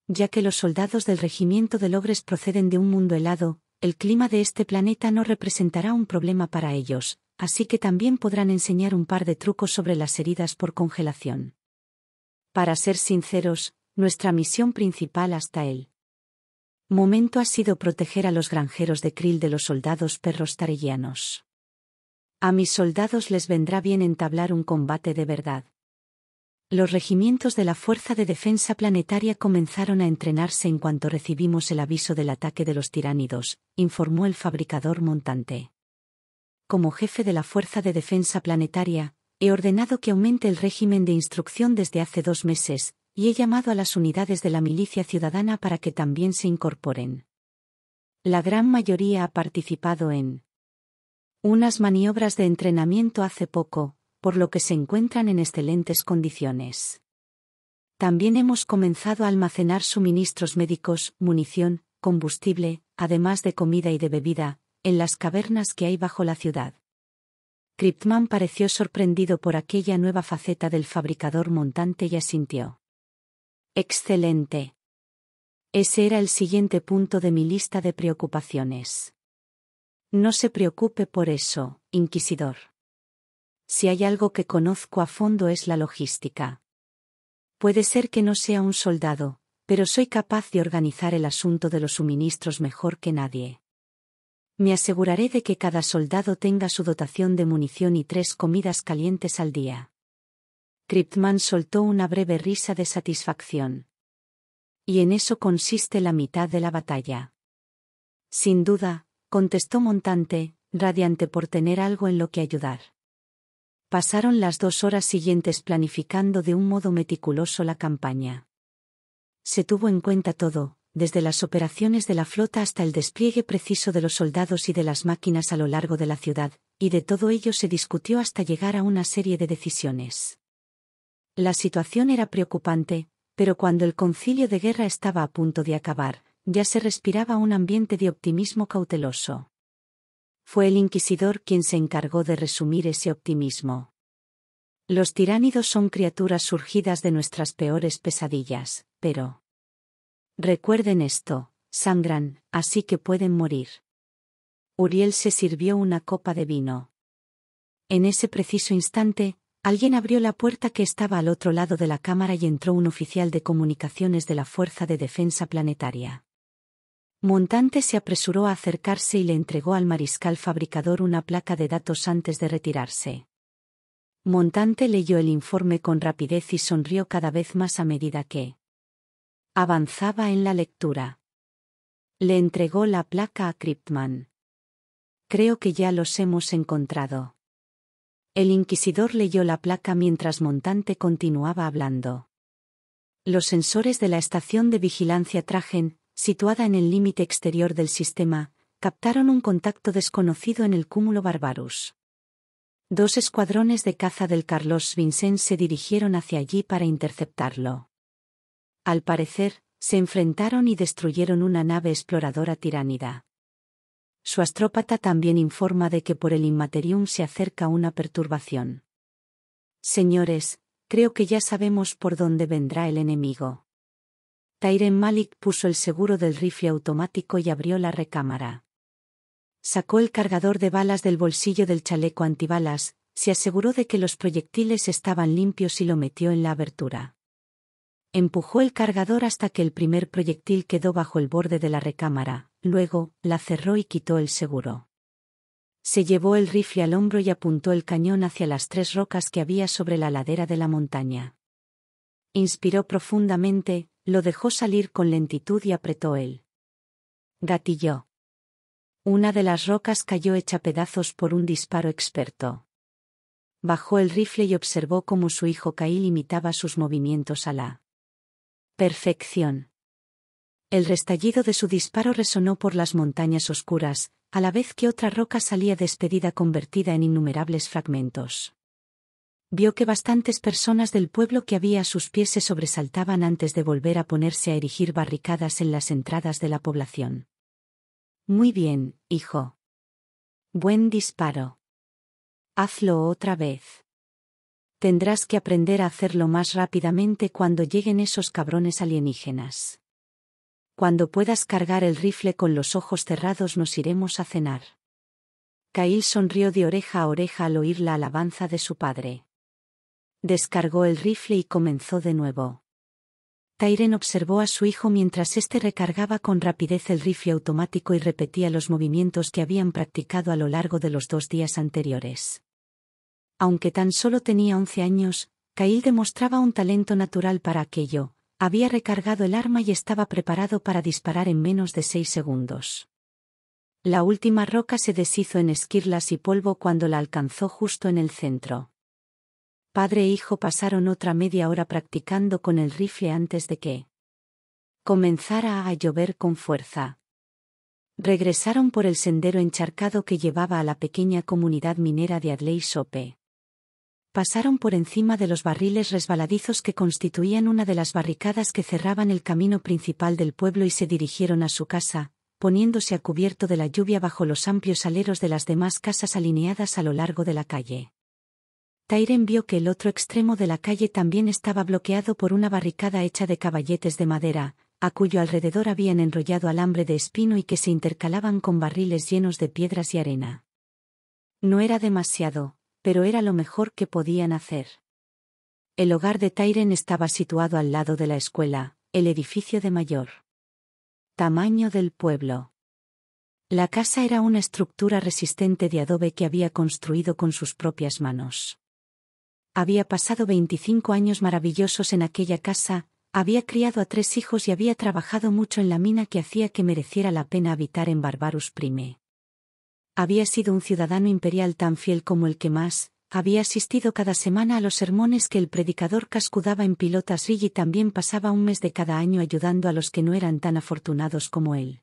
Ya que los soldados del regimiento de Logres proceden de un mundo helado, el clima de este planeta no representará un problema para ellos, así que también podrán enseñar un par de trucos sobre las heridas por congelación. Para ser sinceros, nuestra misión principal hasta el momento ha sido proteger a los granjeros de krill de los soldados perros tarellanos. A mis soldados les vendrá bien entablar un combate de verdad. Los regimientos de la Fuerza de Defensa Planetaria comenzaron a entrenarse en cuanto recibimos el aviso del ataque de los tiránidos, informó el fabricador montante. Como jefe de la Fuerza de Defensa Planetaria, he ordenado que aumente el régimen de instrucción desde hace dos meses, y he llamado a las unidades de la milicia ciudadana para que también se incorporen. La gran mayoría ha participado en unas maniobras de entrenamiento hace poco, por lo que se encuentran en excelentes condiciones. También hemos comenzado a almacenar suministros médicos, munición, combustible, además de comida y de bebida, en las cavernas que hay bajo la ciudad. Kriptman pareció sorprendido por aquella nueva faceta del fabricador montante y asintió. Excelente. Ese era el siguiente punto de mi lista de preocupaciones. No se preocupe por eso, inquisidor si hay algo que conozco a fondo es la logística. Puede ser que no sea un soldado, pero soy capaz de organizar el asunto de los suministros mejor que nadie. Me aseguraré de que cada soldado tenga su dotación de munición y tres comidas calientes al día. Kriptman soltó una breve risa de satisfacción. Y en eso consiste la mitad de la batalla. Sin duda, contestó Montante, radiante por tener algo en lo que ayudar. Pasaron las dos horas siguientes planificando de un modo meticuloso la campaña. Se tuvo en cuenta todo, desde las operaciones de la flota hasta el despliegue preciso de los soldados y de las máquinas a lo largo de la ciudad, y de todo ello se discutió hasta llegar a una serie de decisiones. La situación era preocupante, pero cuando el concilio de guerra estaba a punto de acabar, ya se respiraba un ambiente de optimismo cauteloso. Fue el inquisidor quien se encargó de resumir ese optimismo. Los tiránidos son criaturas surgidas de nuestras peores pesadillas, pero... Recuerden esto, sangran, así que pueden morir. Uriel se sirvió una copa de vino. En ese preciso instante, alguien abrió la puerta que estaba al otro lado de la cámara y entró un oficial de comunicaciones de la Fuerza de Defensa Planetaria. Montante se apresuró a acercarse y le entregó al mariscal fabricador una placa de datos antes de retirarse. Montante leyó el informe con rapidez y sonrió cada vez más a medida que avanzaba en la lectura. Le entregó la placa a Kriptman. Creo que ya los hemos encontrado. El inquisidor leyó la placa mientras Montante continuaba hablando. Los sensores de la estación de vigilancia Trajen situada en el límite exterior del sistema, captaron un contacto desconocido en el cúmulo Barbarus. Dos escuadrones de caza del Carlos Vincent se dirigieron hacia allí para interceptarlo. Al parecer, se enfrentaron y destruyeron una nave exploradora tiránida. Su astrópata también informa de que por el Inmaterium se acerca una perturbación. Señores, creo que ya sabemos por dónde vendrá el enemigo. Tairen Malik puso el seguro del rifle automático y abrió la recámara. Sacó el cargador de balas del bolsillo del chaleco antibalas, se aseguró de que los proyectiles estaban limpios y lo metió en la abertura. Empujó el cargador hasta que el primer proyectil quedó bajo el borde de la recámara, luego, la cerró y quitó el seguro. Se llevó el rifle al hombro y apuntó el cañón hacia las tres rocas que había sobre la ladera de la montaña. Inspiró profundamente, lo dejó salir con lentitud y apretó él. Gatilló. Una de las rocas cayó hecha pedazos por un disparo experto. Bajó el rifle y observó cómo su hijo caí imitaba sus movimientos a la perfección. El restallido de su disparo resonó por las montañas oscuras, a la vez que otra roca salía despedida convertida en innumerables fragmentos vio que bastantes personas del pueblo que había a sus pies se sobresaltaban antes de volver a ponerse a erigir barricadas en las entradas de la población. Muy bien, hijo. Buen disparo. Hazlo otra vez. Tendrás que aprender a hacerlo más rápidamente cuando lleguen esos cabrones alienígenas. Cuando puedas cargar el rifle con los ojos cerrados nos iremos a cenar. Cail sonrió de oreja a oreja al oír la alabanza de su padre. Descargó el rifle y comenzó de nuevo. Tyren observó a su hijo mientras éste recargaba con rapidez el rifle automático y repetía los movimientos que habían practicado a lo largo de los dos días anteriores. Aunque tan solo tenía once años, Kyle demostraba un talento natural para aquello, había recargado el arma y estaba preparado para disparar en menos de seis segundos. La última roca se deshizo en esquirlas y polvo cuando la alcanzó justo en el centro. Padre e hijo pasaron otra media hora practicando con el rifle antes de que comenzara a llover con fuerza. Regresaron por el sendero encharcado que llevaba a la pequeña comunidad minera de Adley Sope. Pasaron por encima de los barriles resbaladizos que constituían una de las barricadas que cerraban el camino principal del pueblo y se dirigieron a su casa, poniéndose a cubierto de la lluvia bajo los amplios aleros de las demás casas alineadas a lo largo de la calle. Tyren vio que el otro extremo de la calle también estaba bloqueado por una barricada hecha de caballetes de madera, a cuyo alrededor habían enrollado alambre de espino y que se intercalaban con barriles llenos de piedras y arena. No era demasiado, pero era lo mejor que podían hacer. El hogar de Tyren estaba situado al lado de la escuela, el edificio de mayor tamaño del pueblo. La casa era una estructura resistente de adobe que había construido con sus propias manos. Había pasado veinticinco años maravillosos en aquella casa, había criado a tres hijos y había trabajado mucho en la mina que hacía que mereciera la pena habitar en Barbarus Prime. Había sido un ciudadano imperial tan fiel como el que más, había asistido cada semana a los sermones que el predicador cascudaba en pilotas y también pasaba un mes de cada año ayudando a los que no eran tan afortunados como él.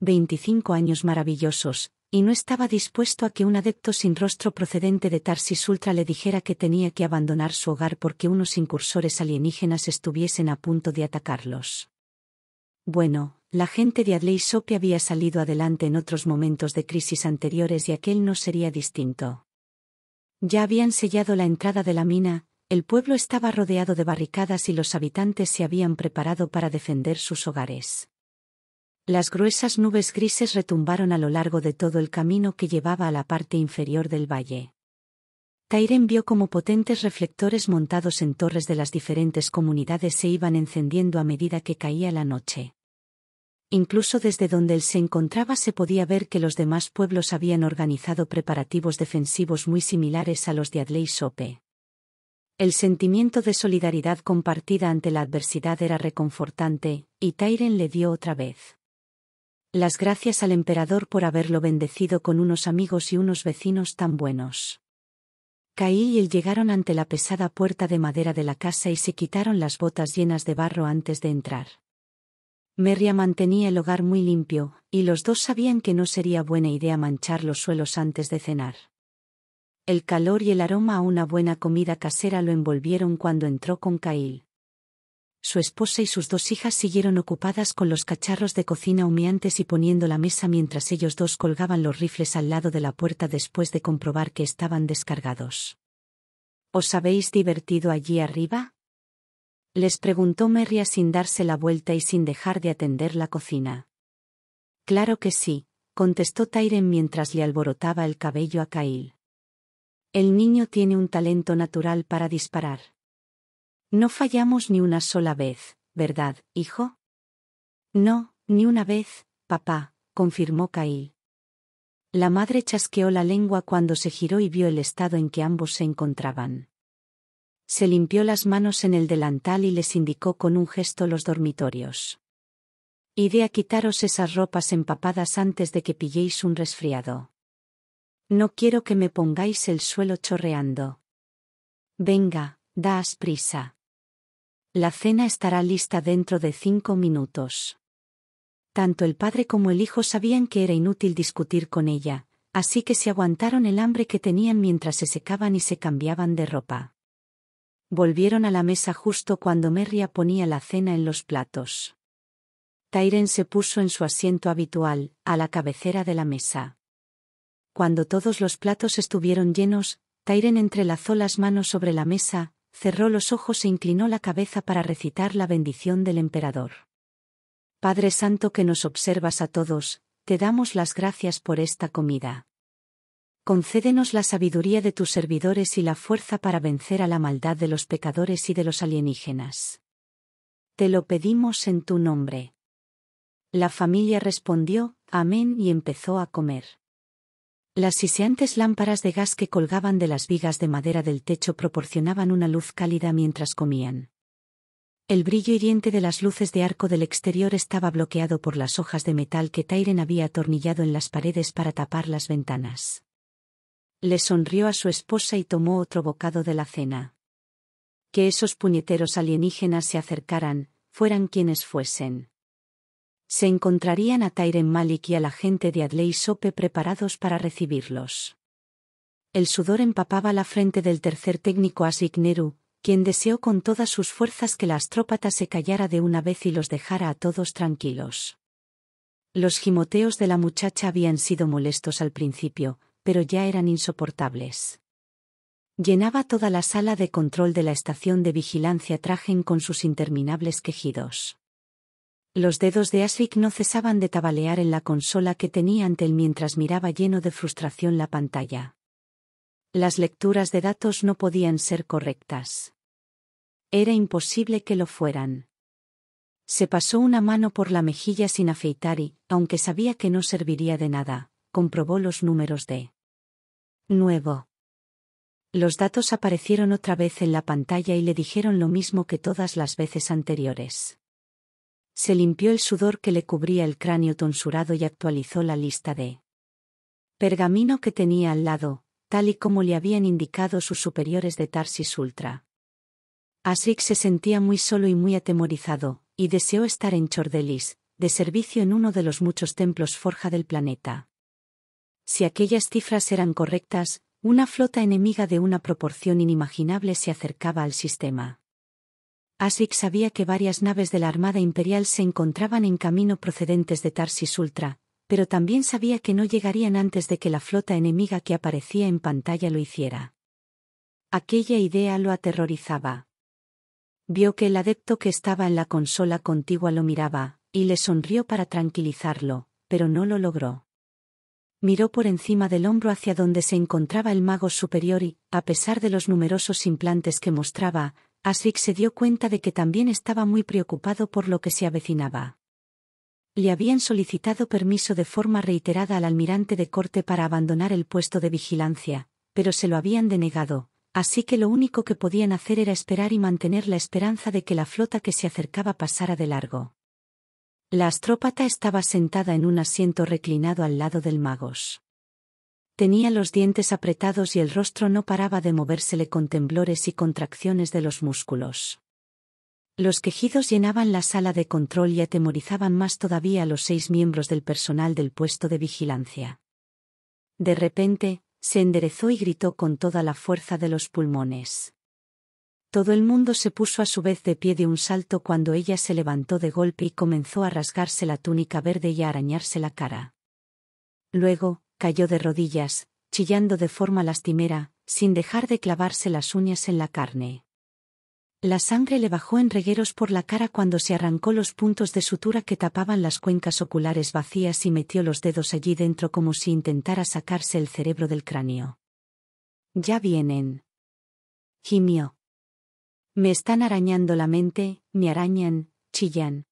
Veinticinco años maravillosos, y no estaba dispuesto a que un adepto sin rostro procedente de Tarsis Ultra le dijera que tenía que abandonar su hogar porque unos incursores alienígenas estuviesen a punto de atacarlos. Bueno, la gente de Adley Sope había salido adelante en otros momentos de crisis anteriores y aquel no sería distinto. Ya habían sellado la entrada de la mina, el pueblo estaba rodeado de barricadas y los habitantes se habían preparado para defender sus hogares. Las gruesas nubes grises retumbaron a lo largo de todo el camino que llevaba a la parte inferior del valle. Tairen vio como potentes reflectores montados en torres de las diferentes comunidades se iban encendiendo a medida que caía la noche. Incluso desde donde él se encontraba se podía ver que los demás pueblos habían organizado preparativos defensivos muy similares a los de Adley Sope. El sentimiento de solidaridad compartida ante la adversidad era reconfortante, y Tyren le dio otra vez las gracias al emperador por haberlo bendecido con unos amigos y unos vecinos tan buenos. Caí y él llegaron ante la pesada puerta de madera de la casa y se quitaron las botas llenas de barro antes de entrar. Merria mantenía el hogar muy limpio, y los dos sabían que no sería buena idea manchar los suelos antes de cenar. El calor y el aroma a una buena comida casera lo envolvieron cuando entró con Caí su esposa y sus dos hijas siguieron ocupadas con los cacharros de cocina humeantes y poniendo la mesa mientras ellos dos colgaban los rifles al lado de la puerta después de comprobar que estaban descargados. ¿Os habéis divertido allí arriba? Les preguntó Merria sin darse la vuelta y sin dejar de atender la cocina. Claro que sí, contestó Tyren mientras le alborotaba el cabello a Kyle. El niño tiene un talento natural para disparar. No fallamos ni una sola vez, ¿verdad, hijo? No, ni una vez, papá, confirmó Cail. La madre chasqueó la lengua cuando se giró y vio el estado en que ambos se encontraban. Se limpió las manos en el delantal y les indicó con un gesto los dormitorios. Id a quitaros esas ropas empapadas antes de que pilléis un resfriado. No quiero que me pongáis el suelo chorreando. Venga, daas prisa. La cena estará lista dentro de cinco minutos. Tanto el padre como el hijo sabían que era inútil discutir con ella, así que se aguantaron el hambre que tenían mientras se secaban y se cambiaban de ropa. Volvieron a la mesa justo cuando Merria ponía la cena en los platos. Tyren se puso en su asiento habitual, a la cabecera de la mesa. Cuando todos los platos estuvieron llenos, Tyren entrelazó las manos sobre la mesa, cerró los ojos e inclinó la cabeza para recitar la bendición del emperador. Padre Santo que nos observas a todos, te damos las gracias por esta comida. Concédenos la sabiduría de tus servidores y la fuerza para vencer a la maldad de los pecadores y de los alienígenas. Te lo pedimos en tu nombre. La familia respondió, Amén y empezó a comer. Las siseantes lámparas de gas que colgaban de las vigas de madera del techo proporcionaban una luz cálida mientras comían. El brillo hiriente de las luces de arco del exterior estaba bloqueado por las hojas de metal que Tyren había atornillado en las paredes para tapar las ventanas. Le sonrió a su esposa y tomó otro bocado de la cena. Que esos puñeteros alienígenas se acercaran, fueran quienes fuesen se encontrarían a Tairen Malik y a la gente de Adley Sope preparados para recibirlos. El sudor empapaba la frente del tercer técnico Asik quien deseó con todas sus fuerzas que la astrópata se callara de una vez y los dejara a todos tranquilos. Los gimoteos de la muchacha habían sido molestos al principio, pero ya eran insoportables. Llenaba toda la sala de control de la estación de vigilancia traje con sus interminables quejidos. Los dedos de Asvik no cesaban de tabalear en la consola que tenía ante él mientras miraba lleno de frustración la pantalla. Las lecturas de datos no podían ser correctas. Era imposible que lo fueran. Se pasó una mano por la mejilla sin afeitar y, aunque sabía que no serviría de nada, comprobó los números de nuevo. Los datos aparecieron otra vez en la pantalla y le dijeron lo mismo que todas las veces anteriores. Se limpió el sudor que le cubría el cráneo tonsurado y actualizó la lista de pergamino que tenía al lado, tal y como le habían indicado sus superiores de Tarsis Ultra. Asik se sentía muy solo y muy atemorizado, y deseó estar en Chordelis, de servicio en uno de los muchos templos forja del planeta. Si aquellas cifras eran correctas, una flota enemiga de una proporción inimaginable se acercaba al sistema. Asik sabía que varias naves de la Armada Imperial se encontraban en camino procedentes de Tarsis Ultra, pero también sabía que no llegarían antes de que la flota enemiga que aparecía en pantalla lo hiciera. Aquella idea lo aterrorizaba. Vio que el adepto que estaba en la consola contigua lo miraba, y le sonrió para tranquilizarlo, pero no lo logró. Miró por encima del hombro hacia donde se encontraba el mago superior y, a pesar de los numerosos implantes que mostraba, que se dio cuenta de que también estaba muy preocupado por lo que se avecinaba. Le habían solicitado permiso de forma reiterada al almirante de corte para abandonar el puesto de vigilancia, pero se lo habían denegado, así que lo único que podían hacer era esperar y mantener la esperanza de que la flota que se acercaba pasara de largo. La astrópata estaba sentada en un asiento reclinado al lado del magos. Tenía los dientes apretados y el rostro no paraba de movérsele con temblores y contracciones de los músculos. Los quejidos llenaban la sala de control y atemorizaban más todavía a los seis miembros del personal del puesto de vigilancia. De repente, se enderezó y gritó con toda la fuerza de los pulmones. Todo el mundo se puso a su vez de pie de un salto cuando ella se levantó de golpe y comenzó a rasgarse la túnica verde y a arañarse la cara. Luego, cayó de rodillas, chillando de forma lastimera, sin dejar de clavarse las uñas en la carne. La sangre le bajó en regueros por la cara cuando se arrancó los puntos de sutura que tapaban las cuencas oculares vacías y metió los dedos allí dentro como si intentara sacarse el cerebro del cráneo. Ya vienen. Gimió. Me están arañando la mente, me arañan, chillan.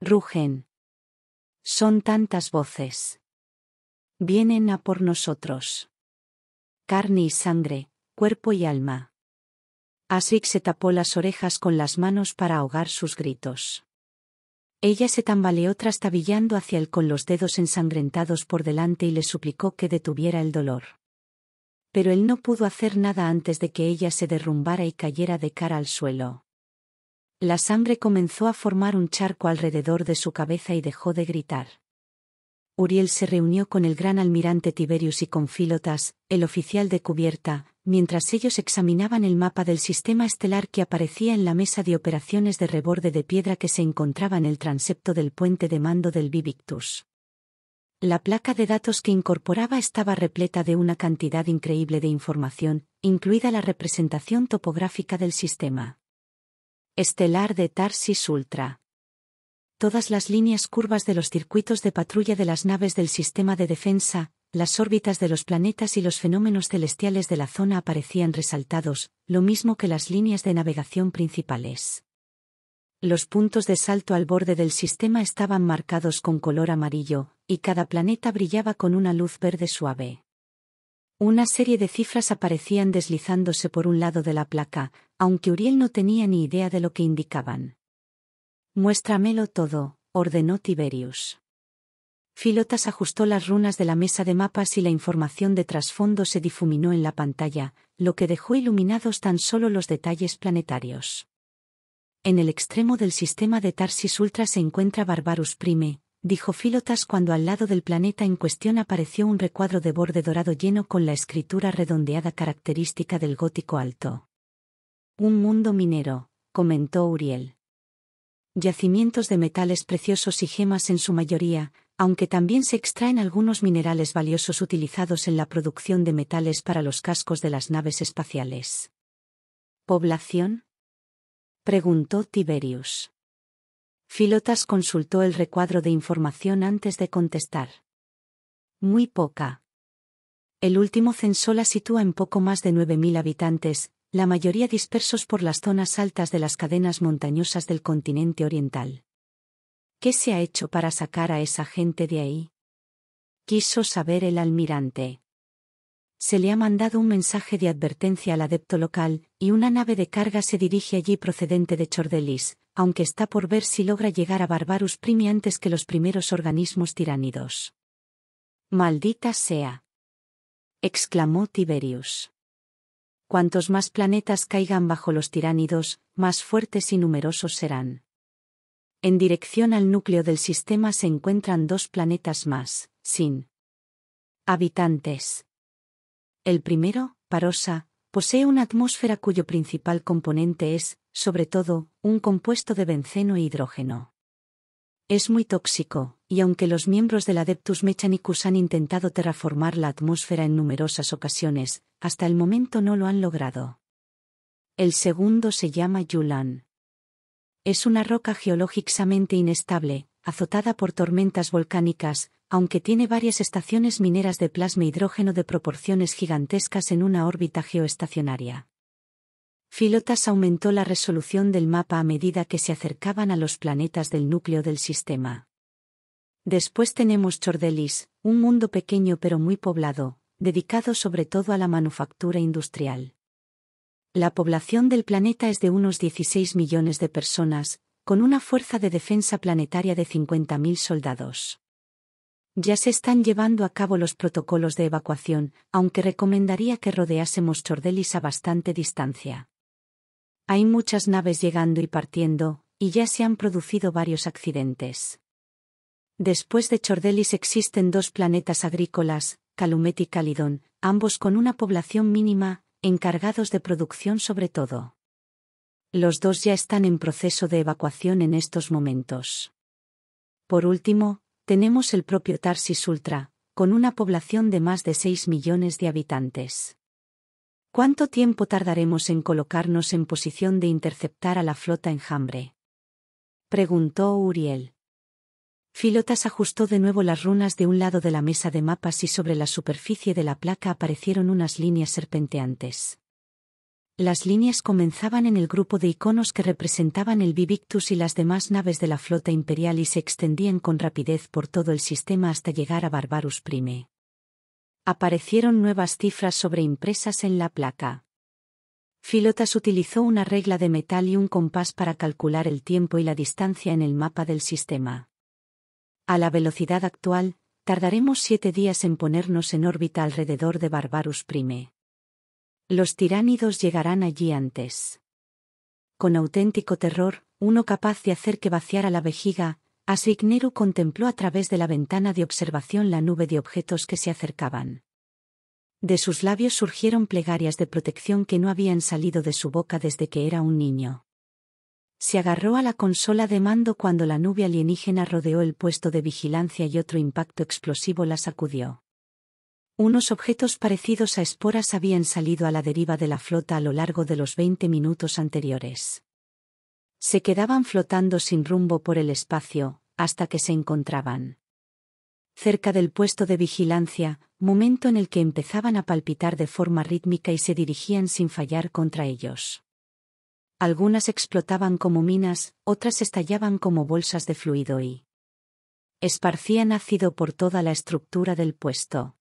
Rugen. Son tantas voces. Vienen a por nosotros. Carne y sangre, cuerpo y alma. Asik se tapó las orejas con las manos para ahogar sus gritos. Ella se tambaleó trastabillando hacia él con los dedos ensangrentados por delante y le suplicó que detuviera el dolor. Pero él no pudo hacer nada antes de que ella se derrumbara y cayera de cara al suelo. La sangre comenzó a formar un charco alrededor de su cabeza y dejó de gritar. Uriel se reunió con el gran almirante Tiberius y con Filotas, el oficial de cubierta, mientras ellos examinaban el mapa del sistema estelar que aparecía en la mesa de operaciones de reborde de piedra que se encontraba en el transepto del puente de mando del Bivictus. La placa de datos que incorporaba estaba repleta de una cantidad increíble de información, incluida la representación topográfica del sistema estelar de Tarsis Ultra todas las líneas curvas de los circuitos de patrulla de las naves del sistema de defensa, las órbitas de los planetas y los fenómenos celestiales de la zona aparecían resaltados, lo mismo que las líneas de navegación principales. Los puntos de salto al borde del sistema estaban marcados con color amarillo, y cada planeta brillaba con una luz verde suave. Una serie de cifras aparecían deslizándose por un lado de la placa, aunque Uriel no tenía ni idea de lo que indicaban. Muéstramelo todo, ordenó Tiberius. Filotas ajustó las runas de la mesa de mapas y la información de trasfondo se difuminó en la pantalla, lo que dejó iluminados tan solo los detalles planetarios. En el extremo del sistema de Tarsis Ultra se encuentra Barbarus Prime, dijo Filotas cuando al lado del planeta en cuestión apareció un recuadro de borde dorado lleno con la escritura redondeada característica del gótico alto. Un mundo minero, comentó Uriel. Yacimientos de metales preciosos y gemas en su mayoría, aunque también se extraen algunos minerales valiosos utilizados en la producción de metales para los cascos de las naves espaciales. ¿Población? preguntó Tiberius. Filotas consultó el recuadro de información antes de contestar. Muy poca. El último censo la sitúa en poco más de 9.000 habitantes, la mayoría dispersos por las zonas altas de las cadenas montañosas del continente oriental. ¿Qué se ha hecho para sacar a esa gente de ahí? Quiso saber el almirante. Se le ha mandado un mensaje de advertencia al adepto local, y una nave de carga se dirige allí procedente de Chordelis, aunque está por ver si logra llegar a Barbarus Primi antes que los primeros organismos tiránidos. Maldita sea. exclamó Tiberius cuantos más planetas caigan bajo los tiránidos, más fuertes y numerosos serán. En dirección al núcleo del sistema se encuentran dos planetas más, sin habitantes. El primero, Parosa, posee una atmósfera cuyo principal componente es, sobre todo, un compuesto de benceno e hidrógeno. Es muy tóxico, y aunque los miembros del Adeptus Mechanicus han intentado terraformar la atmósfera en numerosas ocasiones, hasta el momento no lo han logrado. El segundo se llama Yulan. Es una roca geológicamente inestable, azotada por tormentas volcánicas, aunque tiene varias estaciones mineras de plasma e hidrógeno de proporciones gigantescas en una órbita geoestacionaria. Filotas aumentó la resolución del mapa a medida que se acercaban a los planetas del núcleo del sistema. Después tenemos Chordelis, un mundo pequeño pero muy poblado, dedicado sobre todo a la manufactura industrial. La población del planeta es de unos 16 millones de personas, con una fuerza de defensa planetaria de 50.000 soldados. Ya se están llevando a cabo los protocolos de evacuación, aunque recomendaría que rodeásemos Chordelis a bastante distancia. Hay muchas naves llegando y partiendo, y ya se han producido varios accidentes. Después de Chordelis existen dos planetas agrícolas, Calumet y Calidón, ambos con una población mínima, encargados de producción sobre todo. Los dos ya están en proceso de evacuación en estos momentos. Por último, tenemos el propio Tarsis Ultra, con una población de más de 6 millones de habitantes. ¿Cuánto tiempo tardaremos en colocarnos en posición de interceptar a la flota enjambre? preguntó Uriel. Filotas ajustó de nuevo las runas de un lado de la mesa de mapas y sobre la superficie de la placa aparecieron unas líneas serpenteantes. Las líneas comenzaban en el grupo de iconos que representaban el Vivictus y las demás naves de la flota imperial y se extendían con rapidez por todo el sistema hasta llegar a Barbarus Prime aparecieron nuevas cifras sobreimpresas en la placa. Filotas utilizó una regla de metal y un compás para calcular el tiempo y la distancia en el mapa del sistema. A la velocidad actual, tardaremos siete días en ponernos en órbita alrededor de Barbarus Prime. Los tiránidos llegarán allí antes. Con auténtico terror, uno capaz de hacer que vaciara la vejiga, Asigneru contempló a través de la ventana de observación la nube de objetos que se acercaban. De sus labios surgieron plegarias de protección que no habían salido de su boca desde que era un niño. Se agarró a la consola de mando cuando la nube alienígena rodeó el puesto de vigilancia y otro impacto explosivo la sacudió. Unos objetos parecidos a esporas habían salido a la deriva de la flota a lo largo de los veinte minutos anteriores. Se quedaban flotando sin rumbo por el espacio, hasta que se encontraban. Cerca del puesto de vigilancia, momento en el que empezaban a palpitar de forma rítmica y se dirigían sin fallar contra ellos. Algunas explotaban como minas, otras estallaban como bolsas de fluido y esparcían ácido por toda la estructura del puesto.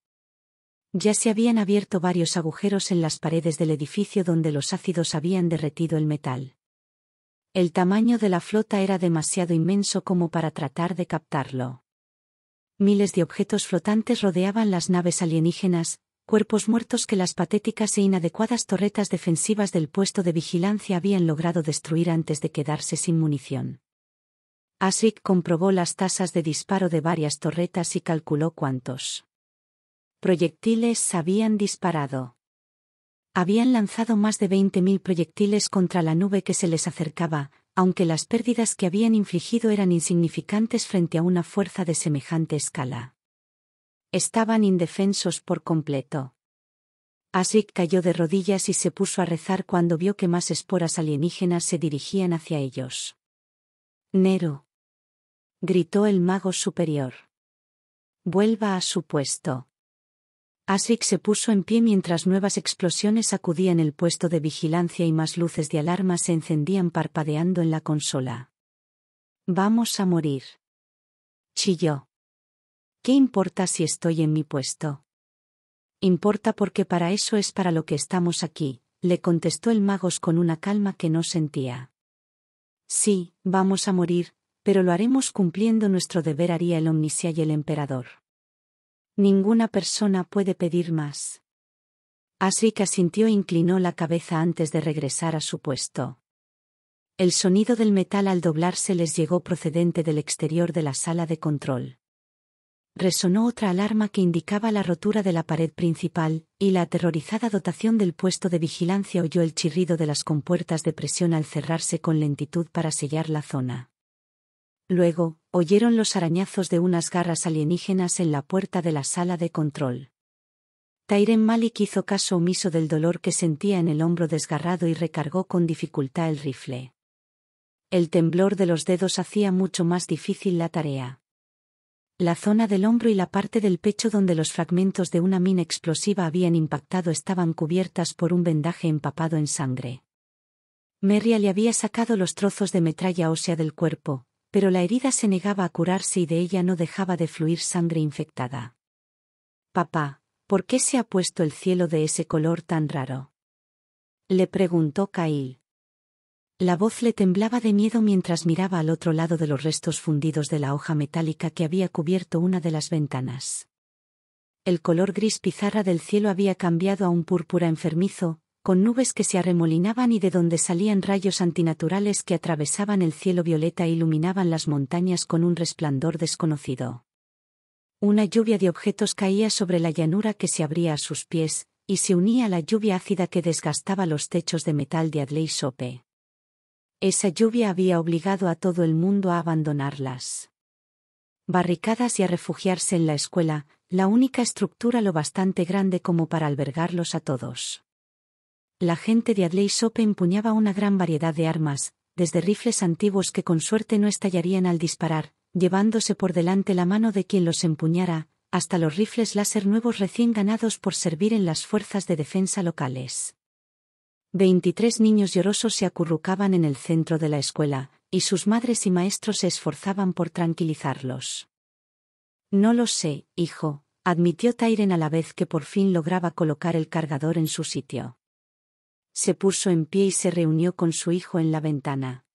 Ya se habían abierto varios agujeros en las paredes del edificio donde los ácidos habían derretido el metal. El tamaño de la flota era demasiado inmenso como para tratar de captarlo. Miles de objetos flotantes rodeaban las naves alienígenas, cuerpos muertos que las patéticas e inadecuadas torretas defensivas del puesto de vigilancia habían logrado destruir antes de quedarse sin munición. Asik comprobó las tasas de disparo de varias torretas y calculó cuántos proyectiles habían disparado. Habían lanzado más de mil proyectiles contra la nube que se les acercaba, aunque las pérdidas que habían infligido eran insignificantes frente a una fuerza de semejante escala. Estaban indefensos por completo. Asik cayó de rodillas y se puso a rezar cuando vio que más esporas alienígenas se dirigían hacia ellos. Nero. gritó el mago superior. Vuelva a su puesto. Asik se puso en pie mientras nuevas explosiones sacudían el puesto de vigilancia y más luces de alarma se encendían parpadeando en la consola. Vamos a morir. Chilló. ¿Qué importa si estoy en mi puesto? Importa porque para eso es para lo que estamos aquí, le contestó el magos con una calma que no sentía. Sí, vamos a morir, pero lo haremos cumpliendo nuestro deber haría el omnisia y el emperador. Ninguna persona puede pedir más. Así sintió e inclinó la cabeza antes de regresar a su puesto. El sonido del metal al doblarse les llegó procedente del exterior de la sala de control. Resonó otra alarma que indicaba la rotura de la pared principal, y la aterrorizada dotación del puesto de vigilancia oyó el chirrido de las compuertas de presión al cerrarse con lentitud para sellar la zona. Luego, oyeron los arañazos de unas garras alienígenas en la puerta de la sala de control. Tairen Malik hizo caso omiso del dolor que sentía en el hombro desgarrado y recargó con dificultad el rifle. El temblor de los dedos hacía mucho más difícil la tarea. La zona del hombro y la parte del pecho donde los fragmentos de una mina explosiva habían impactado estaban cubiertas por un vendaje empapado en sangre. Merria le había sacado los trozos de metralla ósea del cuerpo, pero la herida se negaba a curarse y de ella no dejaba de fluir sangre infectada. Papá, ¿por qué se ha puesto el cielo de ese color tan raro? Le preguntó Cail. La voz le temblaba de miedo mientras miraba al otro lado de los restos fundidos de la hoja metálica que había cubierto una de las ventanas. El color gris pizarra del cielo había cambiado a un púrpura enfermizo, con nubes que se arremolinaban y de donde salían rayos antinaturales que atravesaban el cielo violeta e iluminaban las montañas con un resplandor desconocido. Una lluvia de objetos caía sobre la llanura que se abría a sus pies, y se unía a la lluvia ácida que desgastaba los techos de metal de Adley Sope. Esa lluvia había obligado a todo el mundo a abandonarlas. Barricadas y a refugiarse en la escuela, la única estructura lo bastante grande como para albergarlos a todos la gente de Adley Sope empuñaba una gran variedad de armas, desde rifles antiguos que con suerte no estallarían al disparar, llevándose por delante la mano de quien los empuñara, hasta los rifles láser nuevos recién ganados por servir en las fuerzas de defensa locales. Veintitrés niños llorosos se acurrucaban en el centro de la escuela, y sus madres y maestros se esforzaban por tranquilizarlos. No lo sé, hijo, admitió Tyren a la vez que por fin lograba colocar el cargador en su sitio se puso en pie y se reunió con su hijo en la ventana.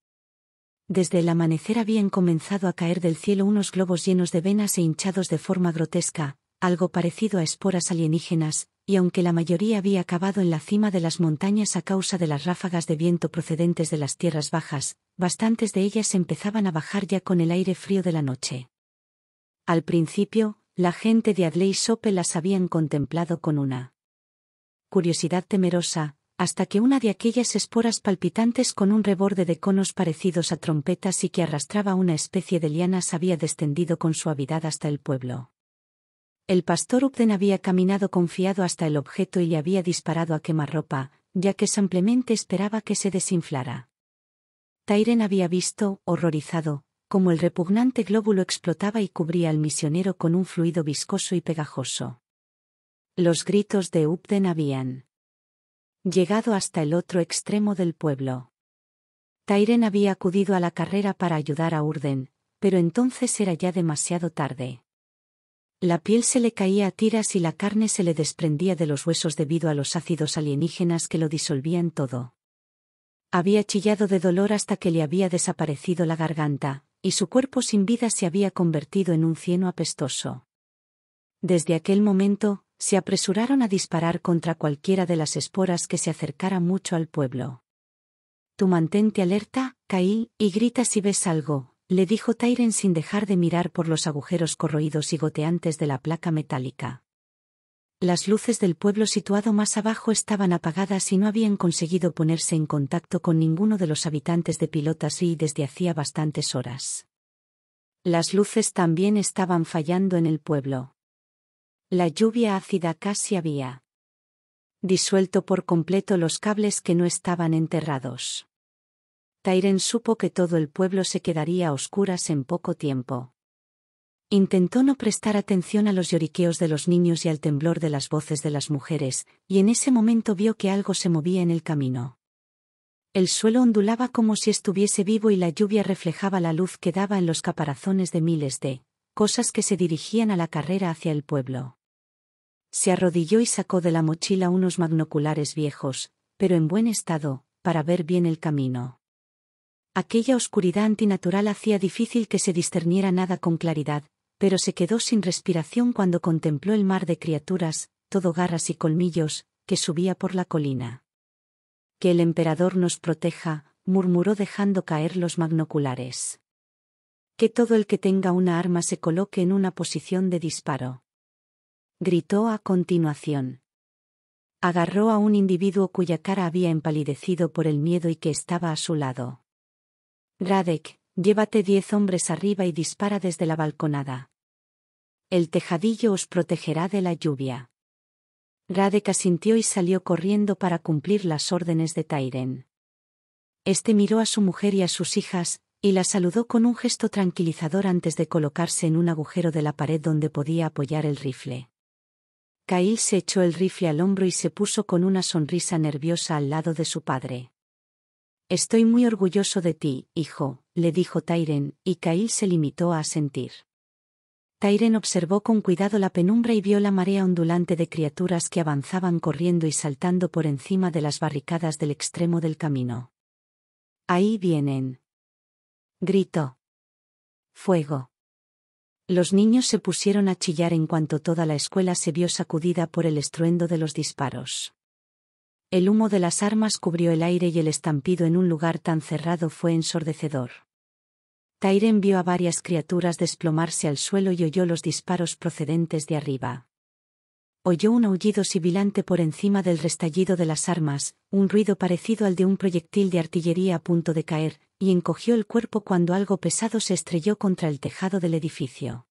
Desde el amanecer habían comenzado a caer del cielo unos globos llenos de venas e hinchados de forma grotesca, algo parecido a esporas alienígenas, y aunque la mayoría había acabado en la cima de las montañas a causa de las ráfagas de viento procedentes de las tierras bajas, bastantes de ellas empezaban a bajar ya con el aire frío de la noche. Al principio, la gente de Adley Sope las habían contemplado con una curiosidad temerosa, hasta que una de aquellas esporas palpitantes con un reborde de conos parecidos a trompetas y que arrastraba una especie de lianas había descendido con suavidad hasta el pueblo. El pastor Upden había caminado confiado hasta el objeto y le había disparado a quemarropa, ya que simplemente esperaba que se desinflara. Tyren había visto, horrorizado, como el repugnante glóbulo explotaba y cubría al misionero con un fluido viscoso y pegajoso. Los gritos de Upden habían llegado hasta el otro extremo del pueblo. Tairen había acudido a la carrera para ayudar a Urden, pero entonces era ya demasiado tarde. La piel se le caía a tiras y la carne se le desprendía de los huesos debido a los ácidos alienígenas que lo disolvían todo. Había chillado de dolor hasta que le había desaparecido la garganta, y su cuerpo sin vida se había convertido en un cieno apestoso. Desde aquel momento, se apresuraron a disparar contra cualquiera de las esporas que se acercara mucho al pueblo. Tú mantente alerta, Caí, y grita si ves algo, le dijo Tyren sin dejar de mirar por los agujeros corroídos y goteantes de la placa metálica. Las luces del pueblo situado más abajo estaban apagadas y no habían conseguido ponerse en contacto con ninguno de los habitantes de Pilota y desde hacía bastantes horas. Las luces también estaban fallando en el pueblo. La lluvia ácida casi había disuelto por completo los cables que no estaban enterrados. Tyren supo que todo el pueblo se quedaría a oscuras en poco tiempo. Intentó no prestar atención a los lloriqueos de los niños y al temblor de las voces de las mujeres, y en ese momento vio que algo se movía en el camino. El suelo ondulaba como si estuviese vivo y la lluvia reflejaba la luz que daba en los caparazones de miles de cosas que se dirigían a la carrera hacia el pueblo se arrodilló y sacó de la mochila unos magnoculares viejos, pero en buen estado, para ver bien el camino. Aquella oscuridad antinatural hacía difícil que se discerniera nada con claridad, pero se quedó sin respiración cuando contempló el mar de criaturas, todo garras y colmillos, que subía por la colina. Que el emperador nos proteja, murmuró dejando caer los magnoculares. Que todo el que tenga una arma se coloque en una posición de disparo gritó a continuación. Agarró a un individuo cuya cara había empalidecido por el miedo y que estaba a su lado. Radek, llévate diez hombres arriba y dispara desde la balconada. El tejadillo os protegerá de la lluvia. Radek asintió y salió corriendo para cumplir las órdenes de Tairen. Este miró a su mujer y a sus hijas, y la saludó con un gesto tranquilizador antes de colocarse en un agujero de la pared donde podía apoyar el rifle. Kyle se echó el rifle al hombro y se puso con una sonrisa nerviosa al lado de su padre. Estoy muy orgulloso de ti, hijo, le dijo Tyren, y Kyle se limitó a asentir. Tyren observó con cuidado la penumbra y vio la marea ondulante de criaturas que avanzaban corriendo y saltando por encima de las barricadas del extremo del camino. Ahí vienen. Gritó. Fuego. Los niños se pusieron a chillar en cuanto toda la escuela se vio sacudida por el estruendo de los disparos. El humo de las armas cubrió el aire y el estampido en un lugar tan cerrado fue ensordecedor. Tyren vio a varias criaturas desplomarse al suelo y oyó los disparos procedentes de arriba. Oyó un aullido sibilante por encima del restallido de las armas, un ruido parecido al de un proyectil de artillería a punto de caer, y encogió el cuerpo cuando algo pesado se estrelló contra el tejado del edificio.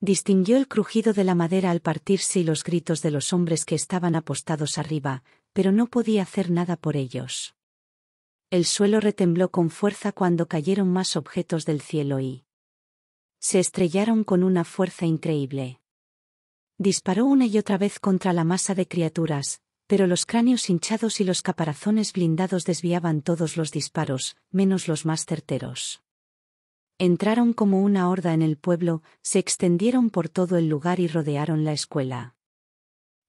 Distinguió el crujido de la madera al partirse y los gritos de los hombres que estaban apostados arriba, pero no podía hacer nada por ellos. El suelo retembló con fuerza cuando cayeron más objetos del cielo y se estrellaron con una fuerza increíble. Disparó una y otra vez contra la masa de criaturas, pero los cráneos hinchados y los caparazones blindados desviaban todos los disparos, menos los más certeros. Entraron como una horda en el pueblo, se extendieron por todo el lugar y rodearon la escuela.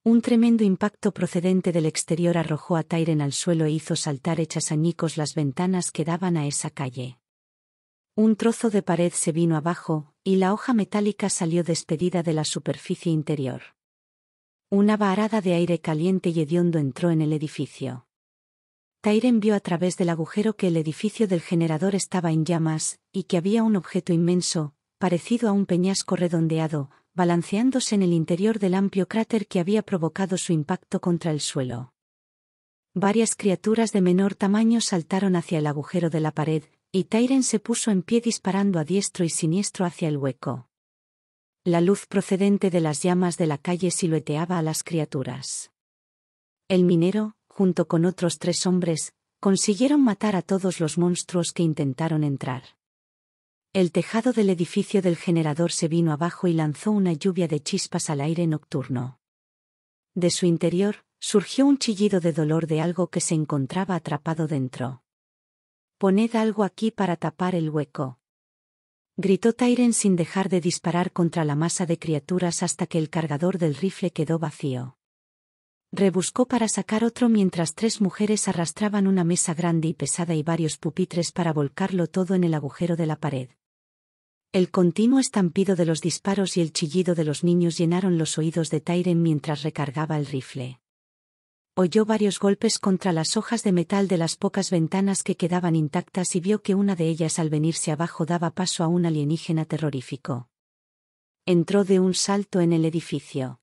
Un tremendo impacto procedente del exterior arrojó a Tyren al suelo e hizo saltar hechas añicos las ventanas que daban a esa calle. Un trozo de pared se vino abajo, y la hoja metálica salió despedida de la superficie interior. Una varada de aire caliente y hediondo entró en el edificio. Tyren vio a través del agujero que el edificio del generador estaba en llamas, y que había un objeto inmenso, parecido a un peñasco redondeado, balanceándose en el interior del amplio cráter que había provocado su impacto contra el suelo. Varias criaturas de menor tamaño saltaron hacia el agujero de la pared, y Tyren se puso en pie disparando a diestro y siniestro hacia el hueco. La luz procedente de las llamas de la calle silueteaba a las criaturas. El minero, junto con otros tres hombres, consiguieron matar a todos los monstruos que intentaron entrar. El tejado del edificio del generador se vino abajo y lanzó una lluvia de chispas al aire nocturno. De su interior, surgió un chillido de dolor de algo que se encontraba atrapado dentro. Poned algo aquí para tapar el hueco gritó Tyren sin dejar de disparar contra la masa de criaturas hasta que el cargador del rifle quedó vacío. Rebuscó para sacar otro mientras tres mujeres arrastraban una mesa grande y pesada y varios pupitres para volcarlo todo en el agujero de la pared. El continuo estampido de los disparos y el chillido de los niños llenaron los oídos de Tyren mientras recargaba el rifle oyó varios golpes contra las hojas de metal de las pocas ventanas que quedaban intactas y vio que una de ellas al venirse abajo daba paso a un alienígena terrorífico. Entró de un salto en el edificio.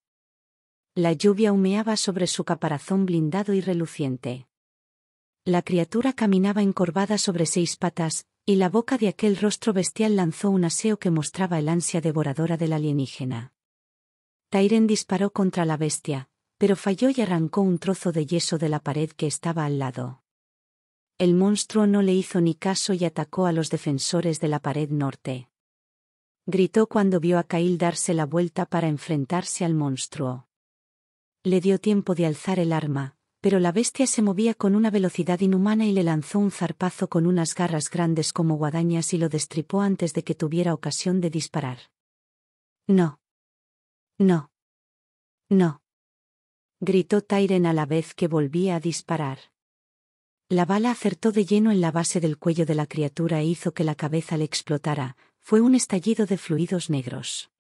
La lluvia humeaba sobre su caparazón blindado y reluciente. La criatura caminaba encorvada sobre seis patas, y la boca de aquel rostro bestial lanzó un aseo que mostraba el ansia devoradora del alienígena. Tyren disparó contra la bestia, pero falló y arrancó un trozo de yeso de la pared que estaba al lado. El monstruo no le hizo ni caso y atacó a los defensores de la pared norte. Gritó cuando vio a Cail darse la vuelta para enfrentarse al monstruo. Le dio tiempo de alzar el arma, pero la bestia se movía con una velocidad inhumana y le lanzó un zarpazo con unas garras grandes como guadañas y lo destripó antes de que tuviera ocasión de disparar. No. No. No gritó Tyren a la vez que volvía a disparar. La bala acertó de lleno en la base del cuello de la criatura e hizo que la cabeza le explotara, fue un estallido de fluidos negros.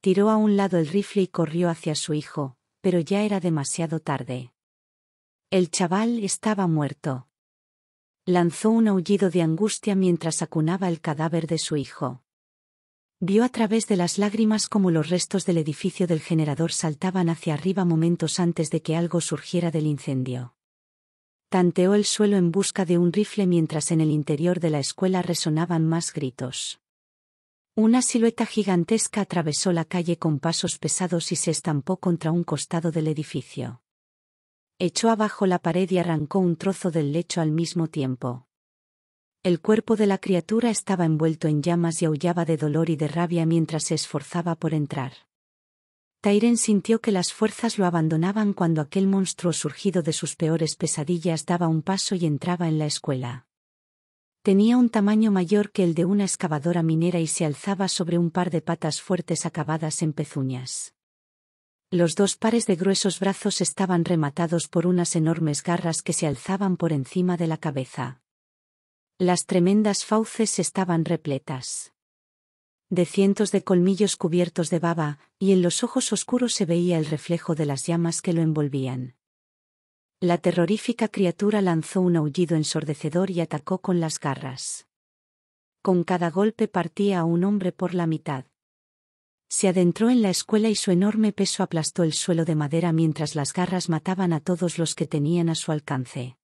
Tiró a un lado el rifle y corrió hacia su hijo, pero ya era demasiado tarde. El chaval estaba muerto. Lanzó un aullido de angustia mientras acunaba el cadáver de su hijo. Vio a través de las lágrimas cómo los restos del edificio del generador saltaban hacia arriba momentos antes de que algo surgiera del incendio. Tanteó el suelo en busca de un rifle mientras en el interior de la escuela resonaban más gritos. Una silueta gigantesca atravesó la calle con pasos pesados y se estampó contra un costado del edificio. Echó abajo la pared y arrancó un trozo del lecho al mismo tiempo. El cuerpo de la criatura estaba envuelto en llamas y aullaba de dolor y de rabia mientras se esforzaba por entrar. Tyren sintió que las fuerzas lo abandonaban cuando aquel monstruo surgido de sus peores pesadillas daba un paso y entraba en la escuela. Tenía un tamaño mayor que el de una excavadora minera y se alzaba sobre un par de patas fuertes acabadas en pezuñas. Los dos pares de gruesos brazos estaban rematados por unas enormes garras que se alzaban por encima de la cabeza. Las tremendas fauces estaban repletas de cientos de colmillos cubiertos de baba, y en los ojos oscuros se veía el reflejo de las llamas que lo envolvían. La terrorífica criatura lanzó un aullido ensordecedor y atacó con las garras. Con cada golpe partía a un hombre por la mitad. Se adentró en la escuela y su enorme peso aplastó el suelo de madera mientras las garras mataban a todos los que tenían a su alcance.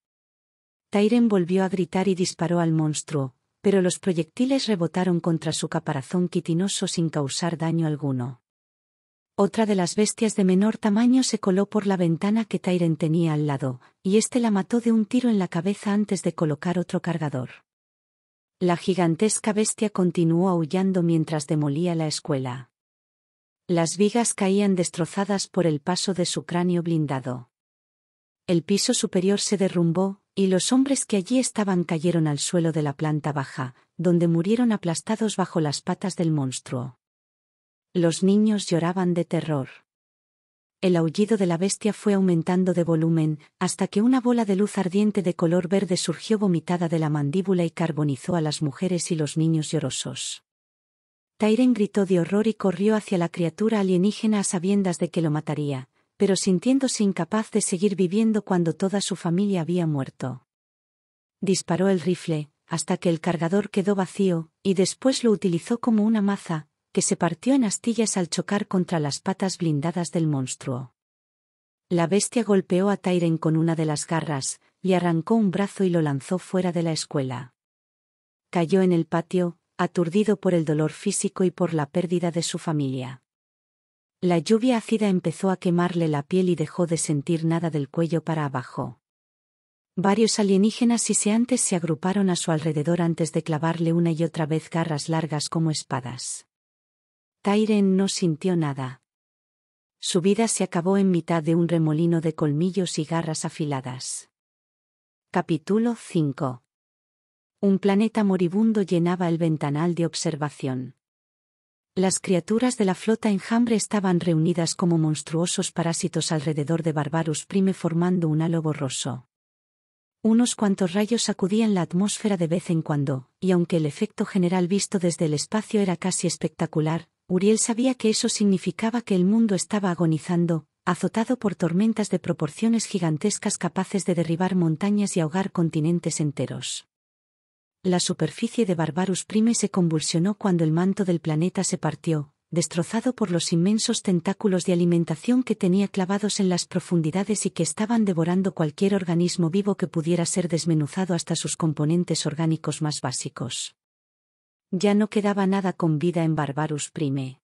Tyren volvió a gritar y disparó al monstruo, pero los proyectiles rebotaron contra su caparazón quitinoso sin causar daño alguno. Otra de las bestias de menor tamaño se coló por la ventana que Tyren tenía al lado, y éste la mató de un tiro en la cabeza antes de colocar otro cargador. La gigantesca bestia continuó aullando mientras demolía la escuela. Las vigas caían destrozadas por el paso de su cráneo blindado. El piso superior se derrumbó, y los hombres que allí estaban cayeron al suelo de la planta baja, donde murieron aplastados bajo las patas del monstruo. Los niños lloraban de terror. El aullido de la bestia fue aumentando de volumen, hasta que una bola de luz ardiente de color verde surgió vomitada de la mandíbula y carbonizó a las mujeres y los niños llorosos. Tyren gritó de horror y corrió hacia la criatura alienígena a sabiendas de que lo mataría, pero sintiéndose incapaz de seguir viviendo cuando toda su familia había muerto. Disparó el rifle, hasta que el cargador quedó vacío, y después lo utilizó como una maza, que se partió en astillas al chocar contra las patas blindadas del monstruo. La bestia golpeó a Tyren con una de las garras, le arrancó un brazo y lo lanzó fuera de la escuela. Cayó en el patio, aturdido por el dolor físico y por la pérdida de su familia. La lluvia ácida empezó a quemarle la piel y dejó de sentir nada del cuello para abajo. Varios alienígenas y seantes se agruparon a su alrededor antes de clavarle una y otra vez garras largas como espadas. Tyren no sintió nada. Su vida se acabó en mitad de un remolino de colmillos y garras afiladas. Capítulo 5. Un planeta moribundo llenaba el ventanal de observación. Las criaturas de la flota enjambre estaban reunidas como monstruosos parásitos alrededor de Barbarus Prime formando un halo borroso. Unos cuantos rayos sacudían la atmósfera de vez en cuando, y aunque el efecto general visto desde el espacio era casi espectacular, Uriel sabía que eso significaba que el mundo estaba agonizando, azotado por tormentas de proporciones gigantescas capaces de derribar montañas y ahogar continentes enteros la superficie de Barbarus Prime se convulsionó cuando el manto del planeta se partió, destrozado por los inmensos tentáculos de alimentación que tenía clavados en las profundidades y que estaban devorando cualquier organismo vivo que pudiera ser desmenuzado hasta sus componentes orgánicos más básicos. Ya no quedaba nada con vida en Barbarus Prime.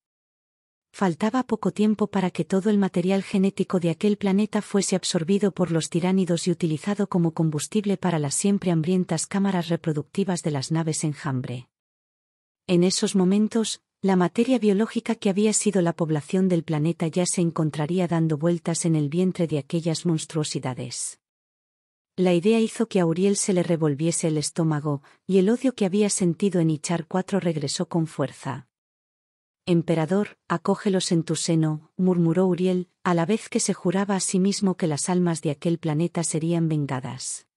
Faltaba poco tiempo para que todo el material genético de aquel planeta fuese absorbido por los tiránidos y utilizado como combustible para las siempre hambrientas cámaras reproductivas de las naves enjambre. En esos momentos, la materia biológica que había sido la población del planeta ya se encontraría dando vueltas en el vientre de aquellas monstruosidades. La idea hizo que a Uriel se le revolviese el estómago, y el odio que había sentido en Ichar 4 regresó con fuerza. Emperador, acógelos en tu seno, murmuró Uriel, a la vez que se juraba a sí mismo que las almas de aquel planeta serían vengadas.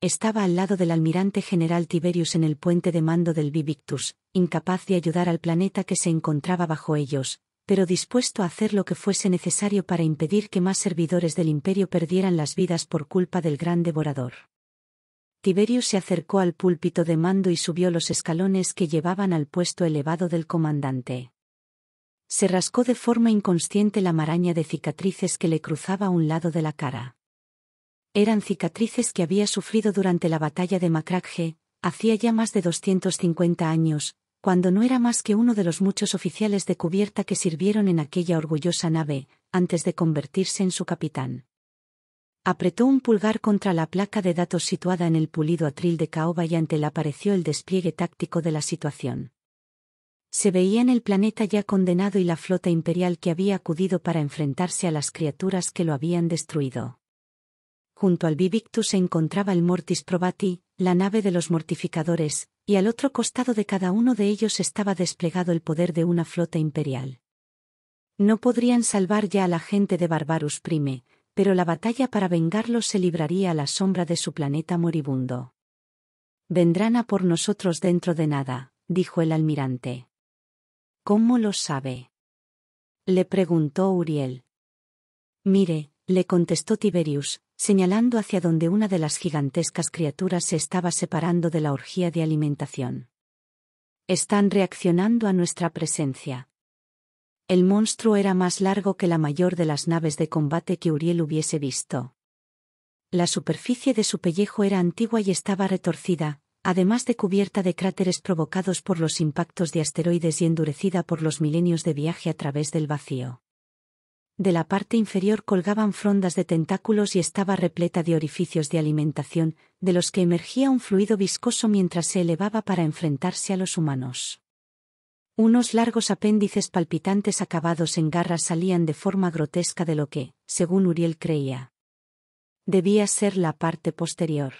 Estaba al lado del almirante general Tiberius en el puente de mando del Vivictus, incapaz de ayudar al planeta que se encontraba bajo ellos, pero dispuesto a hacer lo que fuese necesario para impedir que más servidores del imperio perdieran las vidas por culpa del gran devorador. Tiberio se acercó al púlpito de mando y subió los escalones que llevaban al puesto elevado del comandante. Se rascó de forma inconsciente la maraña de cicatrices que le cruzaba un lado de la cara. Eran cicatrices que había sufrido durante la batalla de Macraje, hacía ya más de 250 años, cuando no era más que uno de los muchos oficiales de cubierta que sirvieron en aquella orgullosa nave, antes de convertirse en su capitán. Apretó un pulgar contra la placa de datos situada en el pulido atril de caoba y ante él apareció el despliegue táctico de la situación. Se veía en el planeta ya condenado y la flota imperial que había acudido para enfrentarse a las criaturas que lo habían destruido. Junto al Vivictus se encontraba el Mortis Probati, la nave de los mortificadores, y al otro costado de cada uno de ellos estaba desplegado el poder de una flota imperial. No podrían salvar ya a la gente de Barbarus Prime, pero la batalla para vengarlos se libraría a la sombra de su planeta moribundo. Vendrán a por nosotros dentro de nada, dijo el almirante. ¿Cómo lo sabe? le preguntó Uriel. Mire, le contestó Tiberius, señalando hacia donde una de las gigantescas criaturas se estaba separando de la orgía de alimentación. Están reaccionando a nuestra presencia, el monstruo era más largo que la mayor de las naves de combate que Uriel hubiese visto. La superficie de su pellejo era antigua y estaba retorcida, además de cubierta de cráteres provocados por los impactos de asteroides y endurecida por los milenios de viaje a través del vacío. De la parte inferior colgaban frondas de tentáculos y estaba repleta de orificios de alimentación, de los que emergía un fluido viscoso mientras se elevaba para enfrentarse a los humanos. Unos largos apéndices palpitantes acabados en garras salían de forma grotesca de lo que, según Uriel creía, debía ser la parte posterior.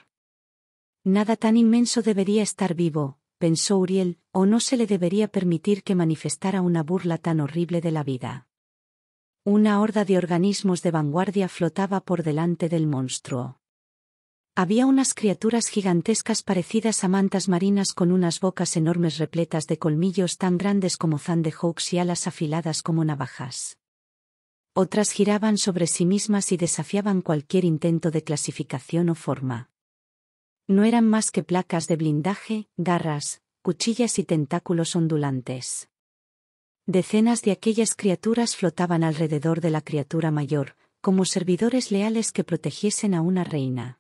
Nada tan inmenso debería estar vivo, pensó Uriel, o no se le debería permitir que manifestara una burla tan horrible de la vida. Una horda de organismos de vanguardia flotaba por delante del monstruo. Había unas criaturas gigantescas parecidas a mantas marinas con unas bocas enormes repletas de colmillos tan grandes como zandehawks y alas afiladas como navajas. Otras giraban sobre sí mismas y desafiaban cualquier intento de clasificación o forma. No eran más que placas de blindaje, garras, cuchillas y tentáculos ondulantes. Decenas de aquellas criaturas flotaban alrededor de la criatura mayor, como servidores leales que protegiesen a una reina.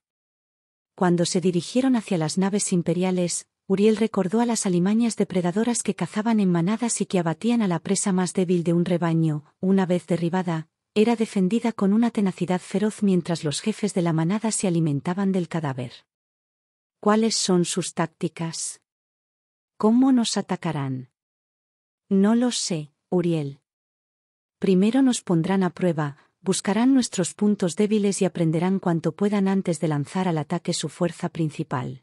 Cuando se dirigieron hacia las naves imperiales, Uriel recordó a las alimañas depredadoras que cazaban en manadas y que abatían a la presa más débil de un rebaño, una vez derribada, era defendida con una tenacidad feroz mientras los jefes de la manada se alimentaban del cadáver. ¿Cuáles son sus tácticas? ¿Cómo nos atacarán? No lo sé, Uriel. Primero nos pondrán a prueba, buscarán nuestros puntos débiles y aprenderán cuanto puedan antes de lanzar al ataque su fuerza principal.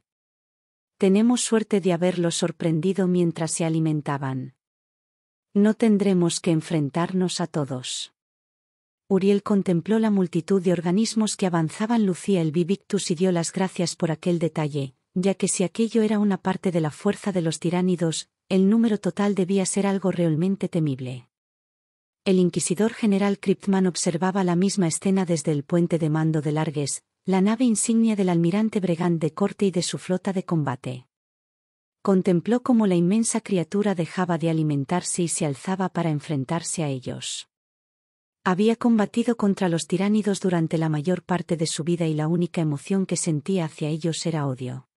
Tenemos suerte de haberlos sorprendido mientras se alimentaban. No tendremos que enfrentarnos a todos. Uriel contempló la multitud de organismos que avanzaban Lucía el Vivictus y dio las gracias por aquel detalle, ya que si aquello era una parte de la fuerza de los tiránidos, el número total debía ser algo realmente temible. El inquisidor general Kriptman observaba la misma escena desde el puente de mando de Largues, la nave insignia del almirante Bregan de corte y de su flota de combate. Contempló cómo la inmensa criatura dejaba de alimentarse y se alzaba para enfrentarse a ellos. Había combatido contra los tiránidos durante la mayor parte de su vida y la única emoción que sentía hacia ellos era odio.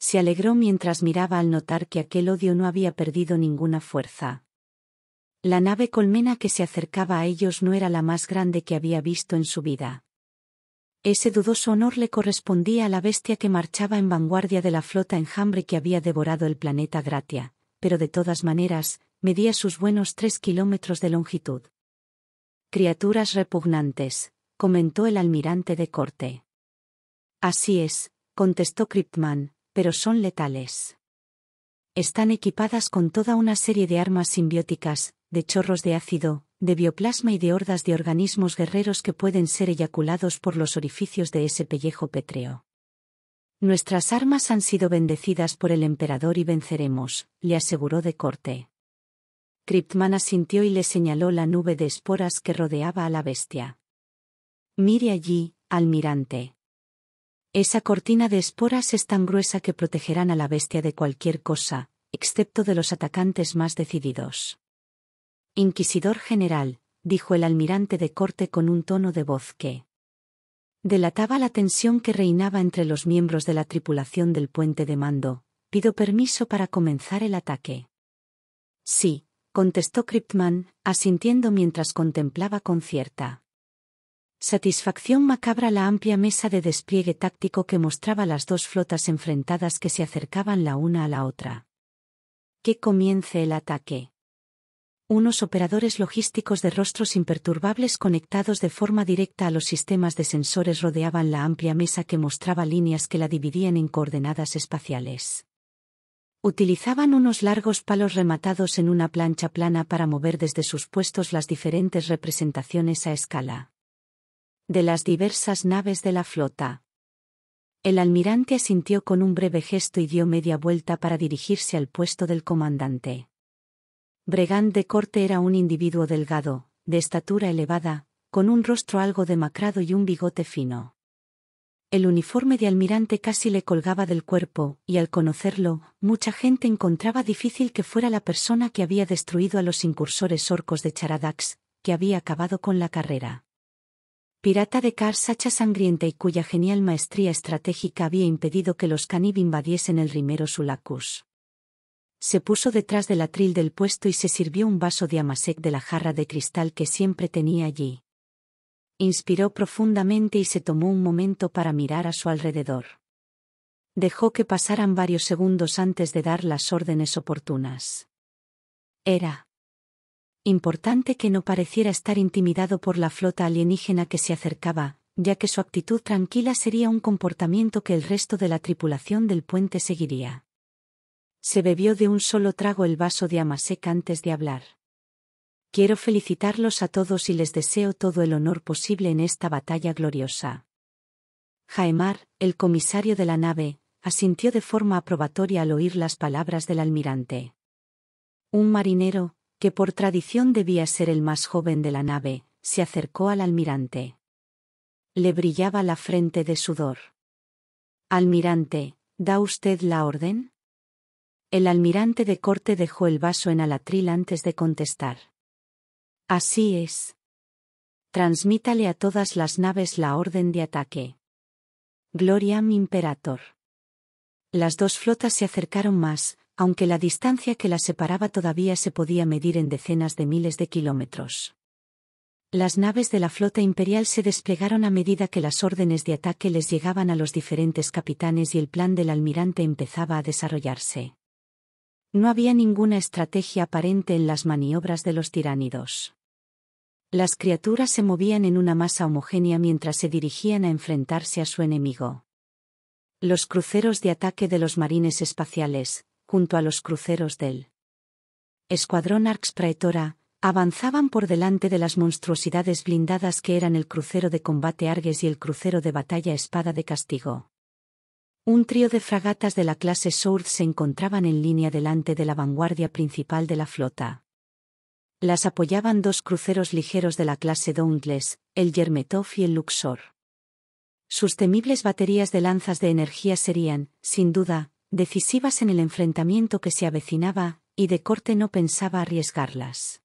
Se alegró mientras miraba al notar que aquel odio no había perdido ninguna fuerza la nave colmena que se acercaba a ellos no era la más grande que había visto en su vida. Ese dudoso honor le correspondía a la bestia que marchaba en vanguardia de la flota enjambre que había devorado el planeta Gratia, pero de todas maneras, medía sus buenos tres kilómetros de longitud. Criaturas repugnantes, comentó el almirante de corte. Así es, contestó Kriptman, pero son letales. Están equipadas con toda una serie de armas simbióticas, de chorros de ácido, de bioplasma y de hordas de organismos guerreros que pueden ser eyaculados por los orificios de ese pellejo pétreo. Nuestras armas han sido bendecidas por el emperador y venceremos, le aseguró de corte. Cryptman asintió y le señaló la nube de esporas que rodeaba a la bestia. Mire allí, almirante. Esa cortina de esporas es tan gruesa que protegerán a la bestia de cualquier cosa, excepto de los atacantes más decididos. Inquisidor general, dijo el almirante de corte con un tono de voz que delataba la tensión que reinaba entre los miembros de la tripulación del puente de mando, pido permiso para comenzar el ataque. Sí, contestó Kriptman, asintiendo mientras contemplaba con cierta satisfacción macabra la amplia mesa de despliegue táctico que mostraba las dos flotas enfrentadas que se acercaban la una a la otra. Que comience el ataque unos operadores logísticos de rostros imperturbables conectados de forma directa a los sistemas de sensores rodeaban la amplia mesa que mostraba líneas que la dividían en coordenadas espaciales. Utilizaban unos largos palos rematados en una plancha plana para mover desde sus puestos las diferentes representaciones a escala. De las diversas naves de la flota. El almirante asintió con un breve gesto y dio media vuelta para dirigirse al puesto del comandante. Bregán de Corte era un individuo delgado, de estatura elevada, con un rostro algo demacrado y un bigote fino. El uniforme de almirante casi le colgaba del cuerpo, y al conocerlo, mucha gente encontraba difícil que fuera la persona que había destruido a los incursores orcos de Charadax, que había acabado con la carrera. Pirata de Kars hacha sangrienta y cuya genial maestría estratégica había impedido que los Canib invadiesen el rimero Sulacus se puso detrás del atril del puesto y se sirvió un vaso de amasec de la jarra de cristal que siempre tenía allí. Inspiró profundamente y se tomó un momento para mirar a su alrededor. Dejó que pasaran varios segundos antes de dar las órdenes oportunas. Era importante que no pareciera estar intimidado por la flota alienígena que se acercaba, ya que su actitud tranquila sería un comportamiento que el resto de la tripulación del puente seguiría. Se bebió de un solo trago el vaso de Amasek antes de hablar. Quiero felicitarlos a todos y les deseo todo el honor posible en esta batalla gloriosa. Jaemar, el comisario de la nave, asintió de forma aprobatoria al oír las palabras del almirante. Un marinero, que por tradición debía ser el más joven de la nave, se acercó al almirante. Le brillaba la frente de sudor. Almirante, ¿da usted la orden? El almirante de corte dejó el vaso en Alatril antes de contestar. Así es. Transmítale a todas las naves la orden de ataque. Gloria, mi Imperator. Las dos flotas se acercaron más, aunque la distancia que las separaba todavía se podía medir en decenas de miles de kilómetros. Las naves de la flota imperial se desplegaron a medida que las órdenes de ataque les llegaban a los diferentes capitanes y el plan del almirante empezaba a desarrollarse. No había ninguna estrategia aparente en las maniobras de los tiránidos. Las criaturas se movían en una masa homogénea mientras se dirigían a enfrentarse a su enemigo. Los cruceros de ataque de los marines espaciales, junto a los cruceros del Escuadrón Arx Praetora, avanzaban por delante de las monstruosidades blindadas que eran el crucero de combate Argues y el crucero de batalla Espada de Castigo. Un trío de fragatas de la clase sur se encontraban en línea delante de la vanguardia principal de la flota. Las apoyaban dos cruceros ligeros de la clase Dauntless, el Yermetov y el Luxor. Sus temibles baterías de lanzas de energía serían, sin duda, decisivas en el enfrentamiento que se avecinaba, y de corte no pensaba arriesgarlas.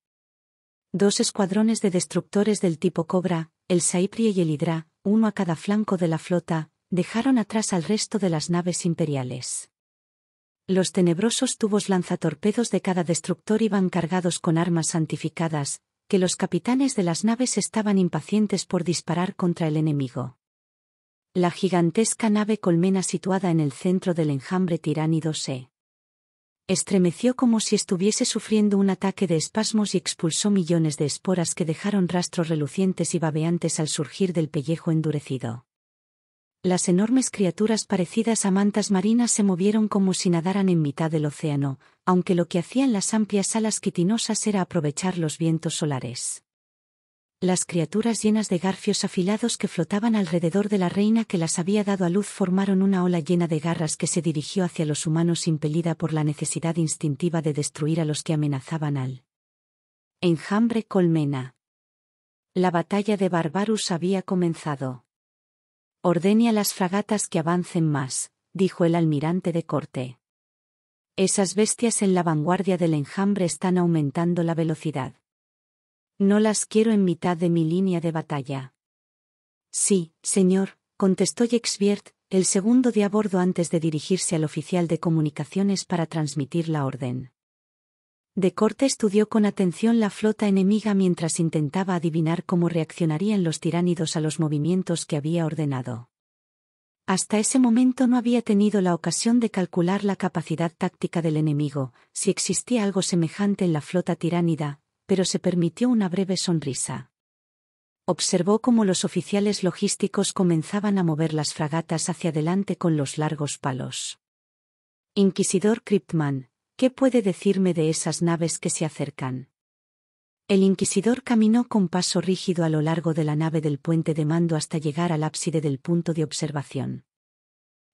Dos escuadrones de destructores del tipo Cobra, el Saipri y el Hydra, uno a cada flanco de la flota, dejaron atrás al resto de las naves imperiales. Los tenebrosos tubos lanzatorpedos de cada destructor iban cargados con armas santificadas, que los capitanes de las naves estaban impacientes por disparar contra el enemigo. La gigantesca nave colmena situada en el centro del enjambre tiránido se estremeció como si estuviese sufriendo un ataque de espasmos y expulsó millones de esporas que dejaron rastros relucientes y babeantes al surgir del pellejo endurecido. Las enormes criaturas parecidas a mantas marinas se movieron como si nadaran en mitad del océano, aunque lo que hacían las amplias alas quitinosas era aprovechar los vientos solares. Las criaturas llenas de garfios afilados que flotaban alrededor de la reina que las había dado a luz formaron una ola llena de garras que se dirigió hacia los humanos impelida por la necesidad instintiva de destruir a los que amenazaban al enjambre colmena. La batalla de Barbarus había comenzado. Ordene a las fragatas que avancen más, dijo el almirante de corte. Esas bestias en la vanguardia del enjambre están aumentando la velocidad. No las quiero en mitad de mi línea de batalla. Sí, señor, contestó Jexbiert, el segundo de a bordo antes de dirigirse al oficial de comunicaciones para transmitir la orden. De corte estudió con atención la flota enemiga mientras intentaba adivinar cómo reaccionarían los tiránidos a los movimientos que había ordenado. Hasta ese momento no había tenido la ocasión de calcular la capacidad táctica del enemigo, si existía algo semejante en la flota tiránida, pero se permitió una breve sonrisa. Observó cómo los oficiales logísticos comenzaban a mover las fragatas hacia adelante con los largos palos. Inquisidor Cryptman, ¿Qué puede decirme de esas naves que se acercan? El inquisidor caminó con paso rígido a lo largo de la nave del puente de mando hasta llegar al ábside del punto de observación.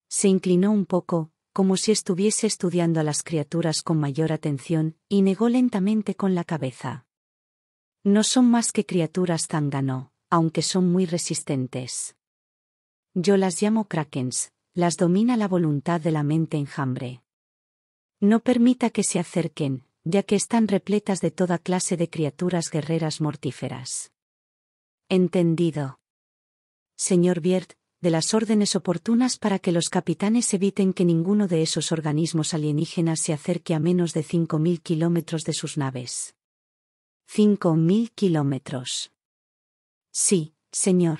Se inclinó un poco, como si estuviese estudiando a las criaturas con mayor atención, y negó lentamente con la cabeza. No son más que criaturas zángano, aunque son muy resistentes. Yo las llamo krakens, las domina la voluntad de la mente enjambre. No permita que se acerquen, ya que están repletas de toda clase de criaturas guerreras mortíferas. Entendido. Señor Biert, de las órdenes oportunas para que los capitanes eviten que ninguno de esos organismos alienígenas se acerque a menos de 5.000 kilómetros de sus naves. 5.000 kilómetros. Sí, señor.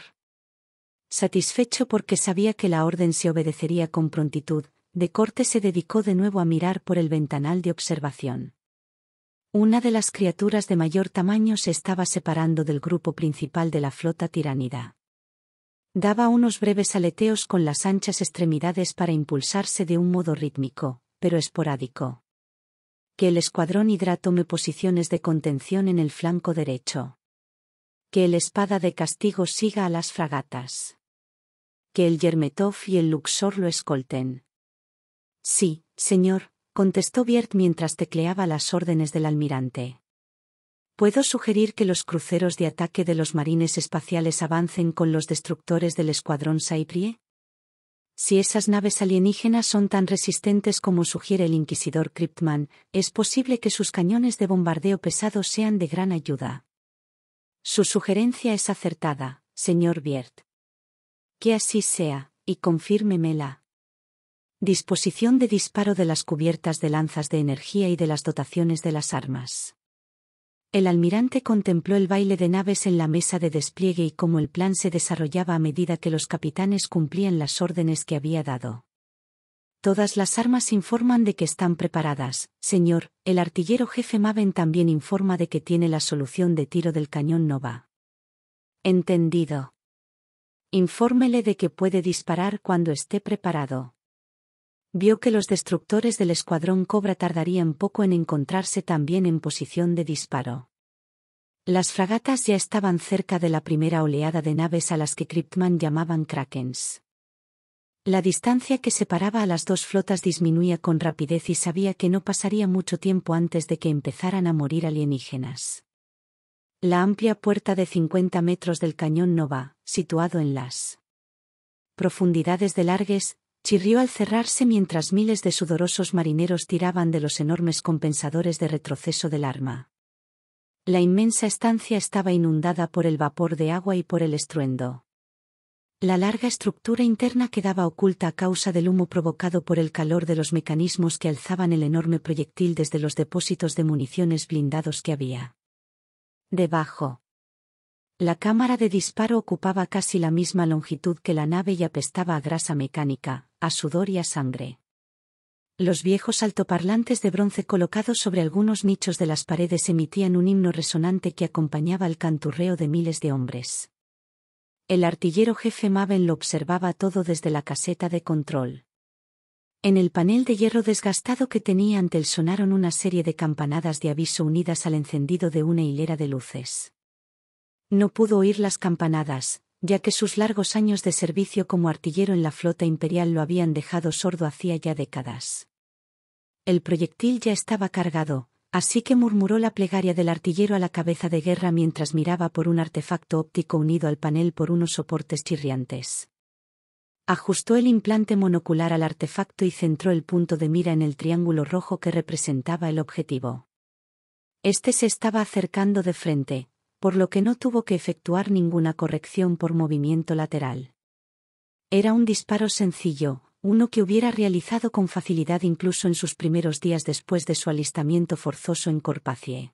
Satisfecho porque sabía que la orden se obedecería con prontitud, de corte se dedicó de nuevo a mirar por el ventanal de observación. Una de las criaturas de mayor tamaño se estaba separando del grupo principal de la flota tiránida. Daba unos breves aleteos con las anchas extremidades para impulsarse de un modo rítmico, pero esporádico. Que el escuadrón hidra tome posiciones de contención en el flanco derecho. Que el espada de castigo siga a las fragatas. Que el Yermetov y el Luxor lo escolten Sí, señor, contestó Biert mientras tecleaba las órdenes del almirante. Puedo sugerir que los cruceros de ataque de los marines espaciales avancen con los destructores del escuadrón Saiprie? Si esas naves alienígenas son tan resistentes como sugiere el inquisidor Kriptman, es posible que sus cañones de bombardeo pesado sean de gran ayuda. Su sugerencia es acertada, señor Biert. Que así sea, y confírmemela. Disposición de disparo de las cubiertas de lanzas de energía y de las dotaciones de las armas. El almirante contempló el baile de naves en la mesa de despliegue y cómo el plan se desarrollaba a medida que los capitanes cumplían las órdenes que había dado. Todas las armas informan de que están preparadas, señor, el artillero jefe Maven también informa de que tiene la solución de tiro del cañón Nova. Entendido. Infórmele de que puede disparar cuando esté preparado vio que los destructores del escuadrón Cobra tardarían poco en encontrarse también en posición de disparo. Las fragatas ya estaban cerca de la primera oleada de naves a las que Kriptman llamaban Krakens. La distancia que separaba a las dos flotas disminuía con rapidez y sabía que no pasaría mucho tiempo antes de que empezaran a morir alienígenas. La amplia puerta de 50 metros del cañón Nova, situado en las profundidades de Largues, chirrió al cerrarse mientras miles de sudorosos marineros tiraban de los enormes compensadores de retroceso del arma. La inmensa estancia estaba inundada por el vapor de agua y por el estruendo. La larga estructura interna quedaba oculta a causa del humo provocado por el calor de los mecanismos que alzaban el enorme proyectil desde los depósitos de municiones blindados que había. Debajo. La cámara de disparo ocupaba casi la misma longitud que la nave y apestaba a grasa mecánica, a sudor y a sangre. Los viejos altoparlantes de bronce colocados sobre algunos nichos de las paredes emitían un himno resonante que acompañaba el canturreo de miles de hombres. El artillero jefe Maven lo observaba todo desde la caseta de control. En el panel de hierro desgastado que tenía ante él sonaron una serie de campanadas de aviso unidas al encendido de una hilera de luces. No pudo oír las campanadas, ya que sus largos años de servicio como artillero en la flota imperial lo habían dejado sordo hacía ya décadas. El proyectil ya estaba cargado, así que murmuró la plegaria del artillero a la cabeza de guerra mientras miraba por un artefacto óptico unido al panel por unos soportes chirriantes. Ajustó el implante monocular al artefacto y centró el punto de mira en el triángulo rojo que representaba el objetivo. Este se estaba acercando de frente, por lo que no tuvo que efectuar ninguna corrección por movimiento lateral. Era un disparo sencillo, uno que hubiera realizado con facilidad incluso en sus primeros días después de su alistamiento forzoso en Corpacie.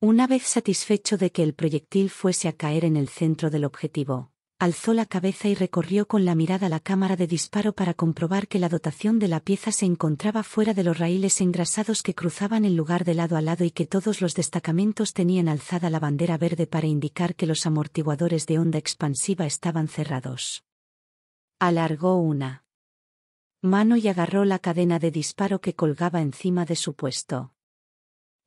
Una vez satisfecho de que el proyectil fuese a caer en el centro del objetivo, alzó la cabeza y recorrió con la mirada la cámara de disparo para comprobar que la dotación de la pieza se encontraba fuera de los raíles engrasados que cruzaban el lugar de lado a lado y que todos los destacamentos tenían alzada la bandera verde para indicar que los amortiguadores de onda expansiva estaban cerrados. Alargó una mano y agarró la cadena de disparo que colgaba encima de su puesto.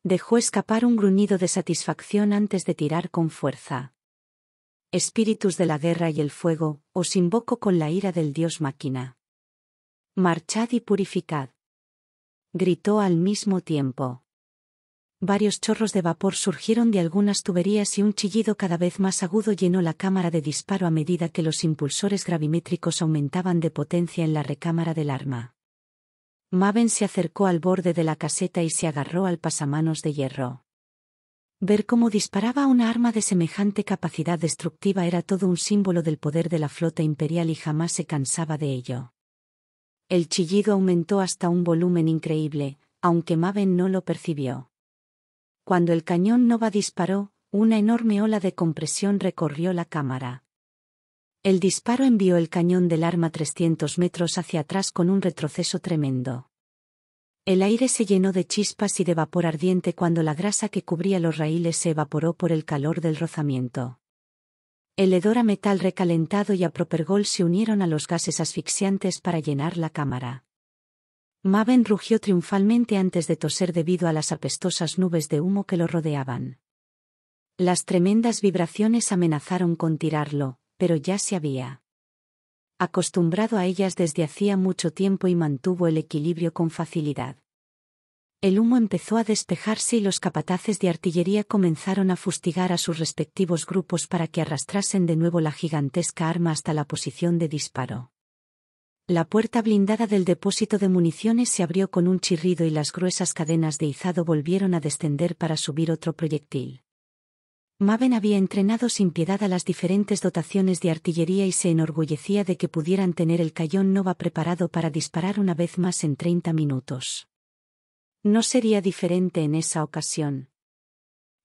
Dejó escapar un gruñido de satisfacción antes de tirar con fuerza espíritus de la guerra y el fuego, os invoco con la ira del dios máquina. Marchad y purificad. Gritó al mismo tiempo. Varios chorros de vapor surgieron de algunas tuberías y un chillido cada vez más agudo llenó la cámara de disparo a medida que los impulsores gravimétricos aumentaban de potencia en la recámara del arma. Maven se acercó al borde de la caseta y se agarró al pasamanos de hierro. Ver cómo disparaba una arma de semejante capacidad destructiva era todo un símbolo del poder de la flota imperial y jamás se cansaba de ello. El chillido aumentó hasta un volumen increíble, aunque Maven no lo percibió. Cuando el cañón Nova disparó, una enorme ola de compresión recorrió la cámara. El disparo envió el cañón del arma 300 metros hacia atrás con un retroceso tremendo. El aire se llenó de chispas y de vapor ardiente cuando la grasa que cubría los raíles se evaporó por el calor del rozamiento. El hedor a metal recalentado y a propergol se unieron a los gases asfixiantes para llenar la cámara. Maven rugió triunfalmente antes de toser debido a las apestosas nubes de humo que lo rodeaban. Las tremendas vibraciones amenazaron con tirarlo, pero ya se había acostumbrado a ellas desde hacía mucho tiempo y mantuvo el equilibrio con facilidad. El humo empezó a despejarse y los capataces de artillería comenzaron a fustigar a sus respectivos grupos para que arrastrasen de nuevo la gigantesca arma hasta la posición de disparo. La puerta blindada del depósito de municiones se abrió con un chirrido y las gruesas cadenas de izado volvieron a descender para subir otro proyectil. Maven había entrenado sin piedad a las diferentes dotaciones de artillería y se enorgullecía de que pudieran tener el Cayón Nova preparado para disparar una vez más en treinta minutos. No sería diferente en esa ocasión.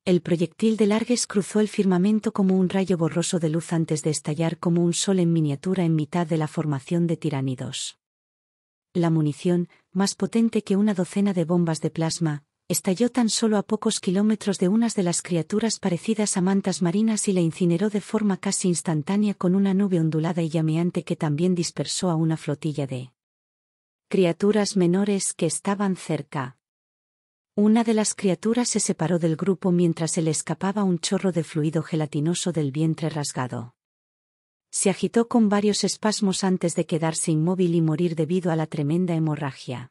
El proyectil de Largues cruzó el firmamento como un rayo borroso de luz antes de estallar como un sol en miniatura en mitad de la formación de tiránidos. La munición, más potente que una docena de bombas de plasma, estalló tan solo a pocos kilómetros de unas de las criaturas parecidas a mantas marinas y la incineró de forma casi instantánea con una nube ondulada y llameante que también dispersó a una flotilla de criaturas menores que estaban cerca. Una de las criaturas se separó del grupo mientras se le escapaba un chorro de fluido gelatinoso del vientre rasgado. Se agitó con varios espasmos antes de quedarse inmóvil y morir debido a la tremenda hemorragia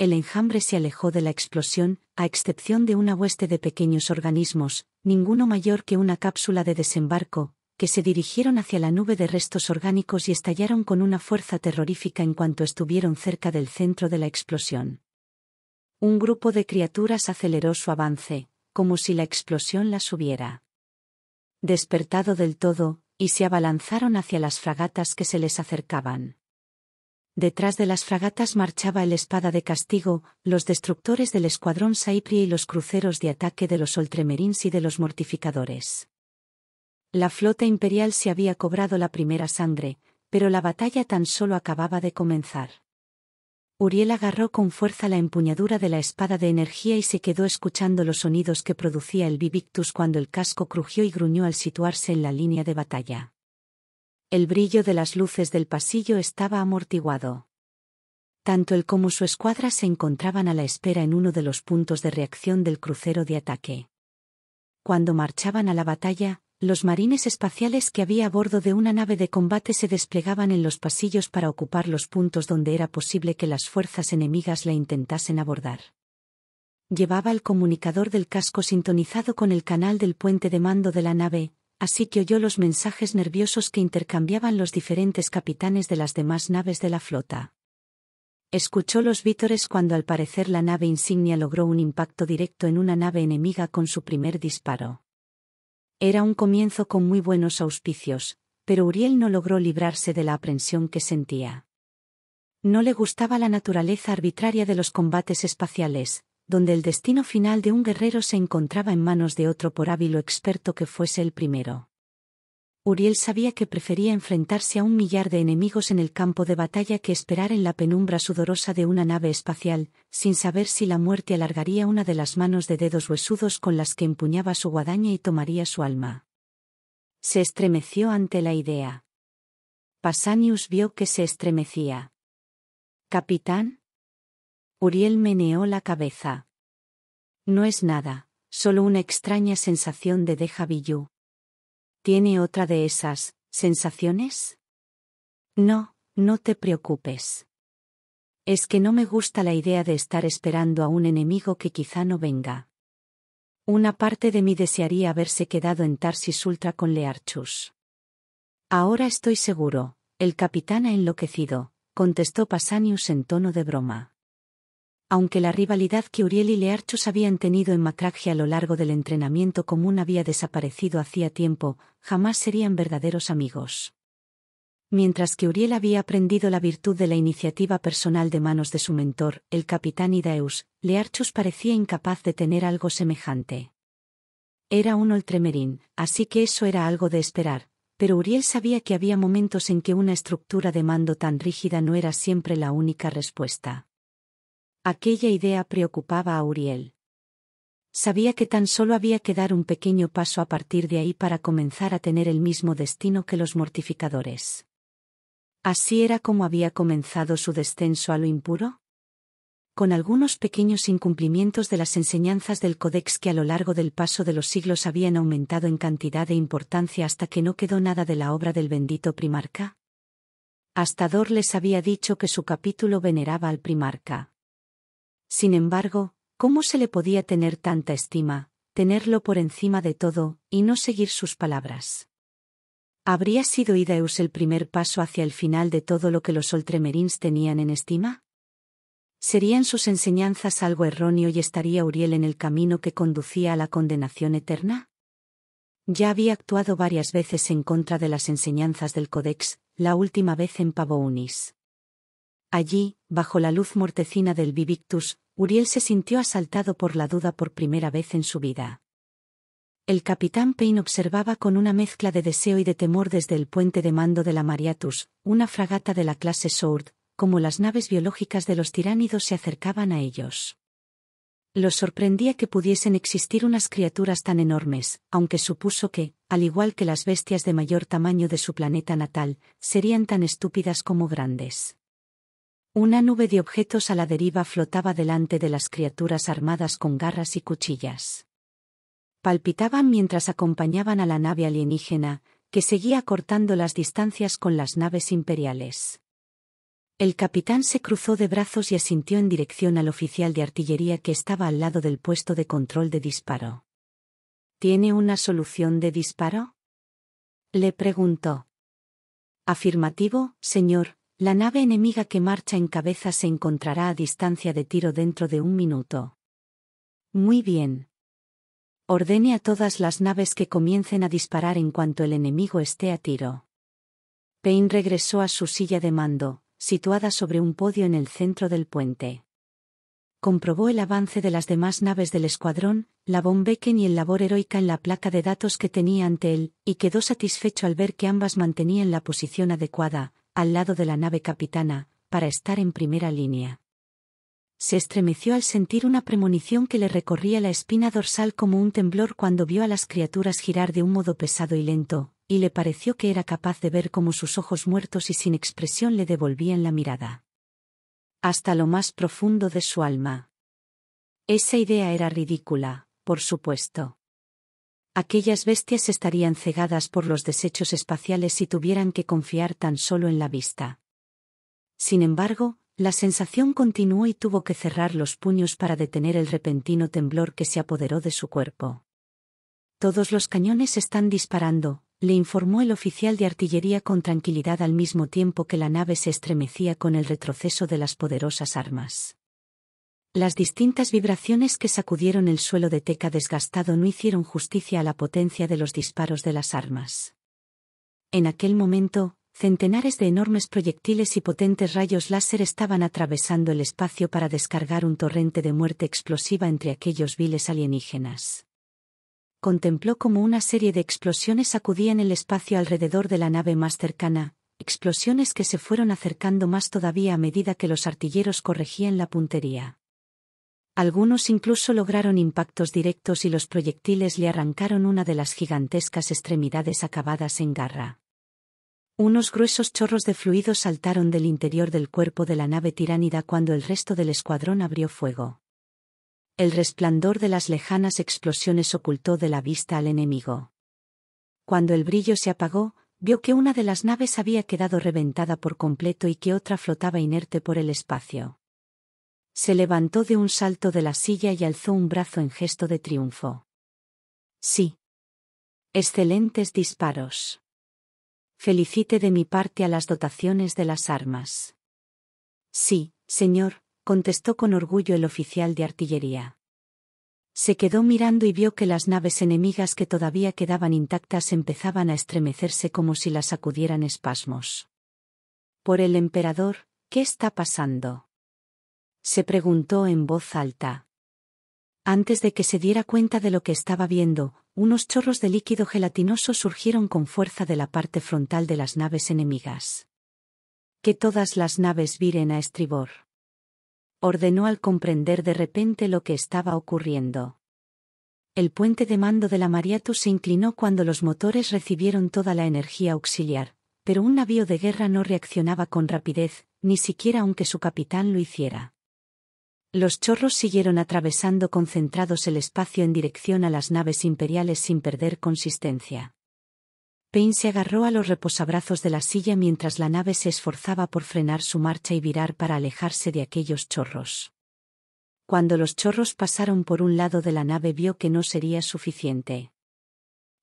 el enjambre se alejó de la explosión, a excepción de una hueste de pequeños organismos, ninguno mayor que una cápsula de desembarco, que se dirigieron hacia la nube de restos orgánicos y estallaron con una fuerza terrorífica en cuanto estuvieron cerca del centro de la explosión. Un grupo de criaturas aceleró su avance, como si la explosión las hubiera despertado del todo, y se abalanzaron hacia las fragatas que se les acercaban. Detrás de las fragatas marchaba el espada de castigo, los destructores del escuadrón Saipri y los cruceros de ataque de los Oltremerins y de los mortificadores. La flota imperial se había cobrado la primera sangre, pero la batalla tan solo acababa de comenzar. Uriel agarró con fuerza la empuñadura de la espada de energía y se quedó escuchando los sonidos que producía el vivictus cuando el casco crujió y gruñó al situarse en la línea de batalla el brillo de las luces del pasillo estaba amortiguado. Tanto él como su escuadra se encontraban a la espera en uno de los puntos de reacción del crucero de ataque. Cuando marchaban a la batalla, los marines espaciales que había a bordo de una nave de combate se desplegaban en los pasillos para ocupar los puntos donde era posible que las fuerzas enemigas la intentasen abordar. Llevaba el comunicador del casco sintonizado con el canal del puente de mando de la nave, así que oyó los mensajes nerviosos que intercambiaban los diferentes capitanes de las demás naves de la flota. Escuchó los vítores cuando al parecer la nave insignia logró un impacto directo en una nave enemiga con su primer disparo. Era un comienzo con muy buenos auspicios, pero Uriel no logró librarse de la aprensión que sentía. No le gustaba la naturaleza arbitraria de los combates espaciales, donde el destino final de un guerrero se encontraba en manos de otro por hábil o experto que fuese el primero. Uriel sabía que prefería enfrentarse a un millar de enemigos en el campo de batalla que esperar en la penumbra sudorosa de una nave espacial, sin saber si la muerte alargaría una de las manos de dedos huesudos con las que empuñaba su guadaña y tomaría su alma. Se estremeció ante la idea. Pasanius vio que se estremecía. Capitán, Uriel meneó la cabeza. No es nada, solo una extraña sensación de deja ¿Tiene otra de esas sensaciones? No, no te preocupes. Es que no me gusta la idea de estar esperando a un enemigo que quizá no venga. Una parte de mí desearía haberse quedado en Tarsis Ultra con Learchus. Ahora estoy seguro, el capitán ha enloquecido, contestó Pasanius en tono de broma aunque la rivalidad que Uriel y Learchus habían tenido en Macraje a lo largo del entrenamiento común había desaparecido hacía tiempo, jamás serían verdaderos amigos. Mientras que Uriel había aprendido la virtud de la iniciativa personal de manos de su mentor, el capitán Idaeus, Learchus parecía incapaz de tener algo semejante. Era un oltremerín, así que eso era algo de esperar, pero Uriel sabía que había momentos en que una estructura de mando tan rígida no era siempre la única respuesta. Aquella idea preocupaba a Uriel. Sabía que tan solo había que dar un pequeño paso a partir de ahí para comenzar a tener el mismo destino que los mortificadores. ¿Así era como había comenzado su descenso a lo impuro? Con algunos pequeños incumplimientos de las enseñanzas del Codex que a lo largo del paso de los siglos habían aumentado en cantidad e importancia hasta que no quedó nada de la obra del bendito primarca. Dor les había dicho que su capítulo veneraba al primarca sin embargo, ¿cómo se le podía tener tanta estima, tenerlo por encima de todo, y no seguir sus palabras? ¿Habría sido Idaeus el primer paso hacia el final de todo lo que los Oltremerins tenían en estima? ¿Serían sus enseñanzas algo erróneo y estaría Uriel en el camino que conducía a la condenación eterna? Ya había actuado varias veces en contra de las enseñanzas del Codex, la última vez en Pavounis. Allí, bajo la luz mortecina del Vivictus, Uriel se sintió asaltado por la duda por primera vez en su vida. El capitán Payne observaba con una mezcla de deseo y de temor desde el puente de mando de la Mariatus, una fragata de la clase Sword, como las naves biológicas de los tiránidos se acercaban a ellos. Los sorprendía que pudiesen existir unas criaturas tan enormes, aunque supuso que, al igual que las bestias de mayor tamaño de su planeta natal, serían tan estúpidas como grandes. Una nube de objetos a la deriva flotaba delante de las criaturas armadas con garras y cuchillas. Palpitaban mientras acompañaban a la nave alienígena, que seguía cortando las distancias con las naves imperiales. El capitán se cruzó de brazos y asintió en dirección al oficial de artillería que estaba al lado del puesto de control de disparo. ¿Tiene una solución de disparo? Le preguntó. Afirmativo, señor, la nave enemiga que marcha en cabeza se encontrará a distancia de tiro dentro de un minuto. Muy bien. Ordene a todas las naves que comiencen a disparar en cuanto el enemigo esté a tiro. Payne regresó a su silla de mando, situada sobre un podio en el centro del puente comprobó el avance de las demás naves del escuadrón, la bombequen y el labor heroica en la placa de datos que tenía ante él, y quedó satisfecho al ver que ambas mantenían la posición adecuada, al lado de la nave capitana, para estar en primera línea. Se estremeció al sentir una premonición que le recorría la espina dorsal como un temblor cuando vio a las criaturas girar de un modo pesado y lento, y le pareció que era capaz de ver cómo sus ojos muertos y sin expresión le devolvían la mirada. Hasta lo más profundo de su alma. Esa idea era ridícula, por supuesto aquellas bestias estarían cegadas por los desechos espaciales si tuvieran que confiar tan solo en la vista. Sin embargo, la sensación continuó y tuvo que cerrar los puños para detener el repentino temblor que se apoderó de su cuerpo. Todos los cañones están disparando, le informó el oficial de artillería con tranquilidad al mismo tiempo que la nave se estremecía con el retroceso de las poderosas armas. Las distintas vibraciones que sacudieron el suelo de teca desgastado no hicieron justicia a la potencia de los disparos de las armas. En aquel momento, centenares de enormes proyectiles y potentes rayos láser estaban atravesando el espacio para descargar un torrente de muerte explosiva entre aquellos viles alienígenas. Contempló cómo una serie de explosiones sacudían el espacio alrededor de la nave más cercana, explosiones que se fueron acercando más todavía a medida que los artilleros corregían la puntería. Algunos incluso lograron impactos directos y los proyectiles le arrancaron una de las gigantescas extremidades acabadas en garra. Unos gruesos chorros de fluido saltaron del interior del cuerpo de la nave tiránida cuando el resto del escuadrón abrió fuego. El resplandor de las lejanas explosiones ocultó de la vista al enemigo. Cuando el brillo se apagó, vio que una de las naves había quedado reventada por completo y que otra flotaba inerte por el espacio. Se levantó de un salto de la silla y alzó un brazo en gesto de triunfo. Sí. Excelentes disparos. Felicite de mi parte a las dotaciones de las armas. Sí, señor, contestó con orgullo el oficial de artillería. Se quedó mirando y vio que las naves enemigas que todavía quedaban intactas empezaban a estremecerse como si las acudieran espasmos. Por el emperador, ¿qué está pasando? se preguntó en voz alta. Antes de que se diera cuenta de lo que estaba viendo, unos chorros de líquido gelatinoso surgieron con fuerza de la parte frontal de las naves enemigas. Que todas las naves viren a estribor. Ordenó al comprender de repente lo que estaba ocurriendo. El puente de mando de la Mariatu se inclinó cuando los motores recibieron toda la energía auxiliar, pero un navío de guerra no reaccionaba con rapidez, ni siquiera aunque su capitán lo hiciera. Los chorros siguieron atravesando concentrados el espacio en dirección a las naves imperiales sin perder consistencia. Payne se agarró a los reposabrazos de la silla mientras la nave se esforzaba por frenar su marcha y virar para alejarse de aquellos chorros. Cuando los chorros pasaron por un lado de la nave vio que no sería suficiente.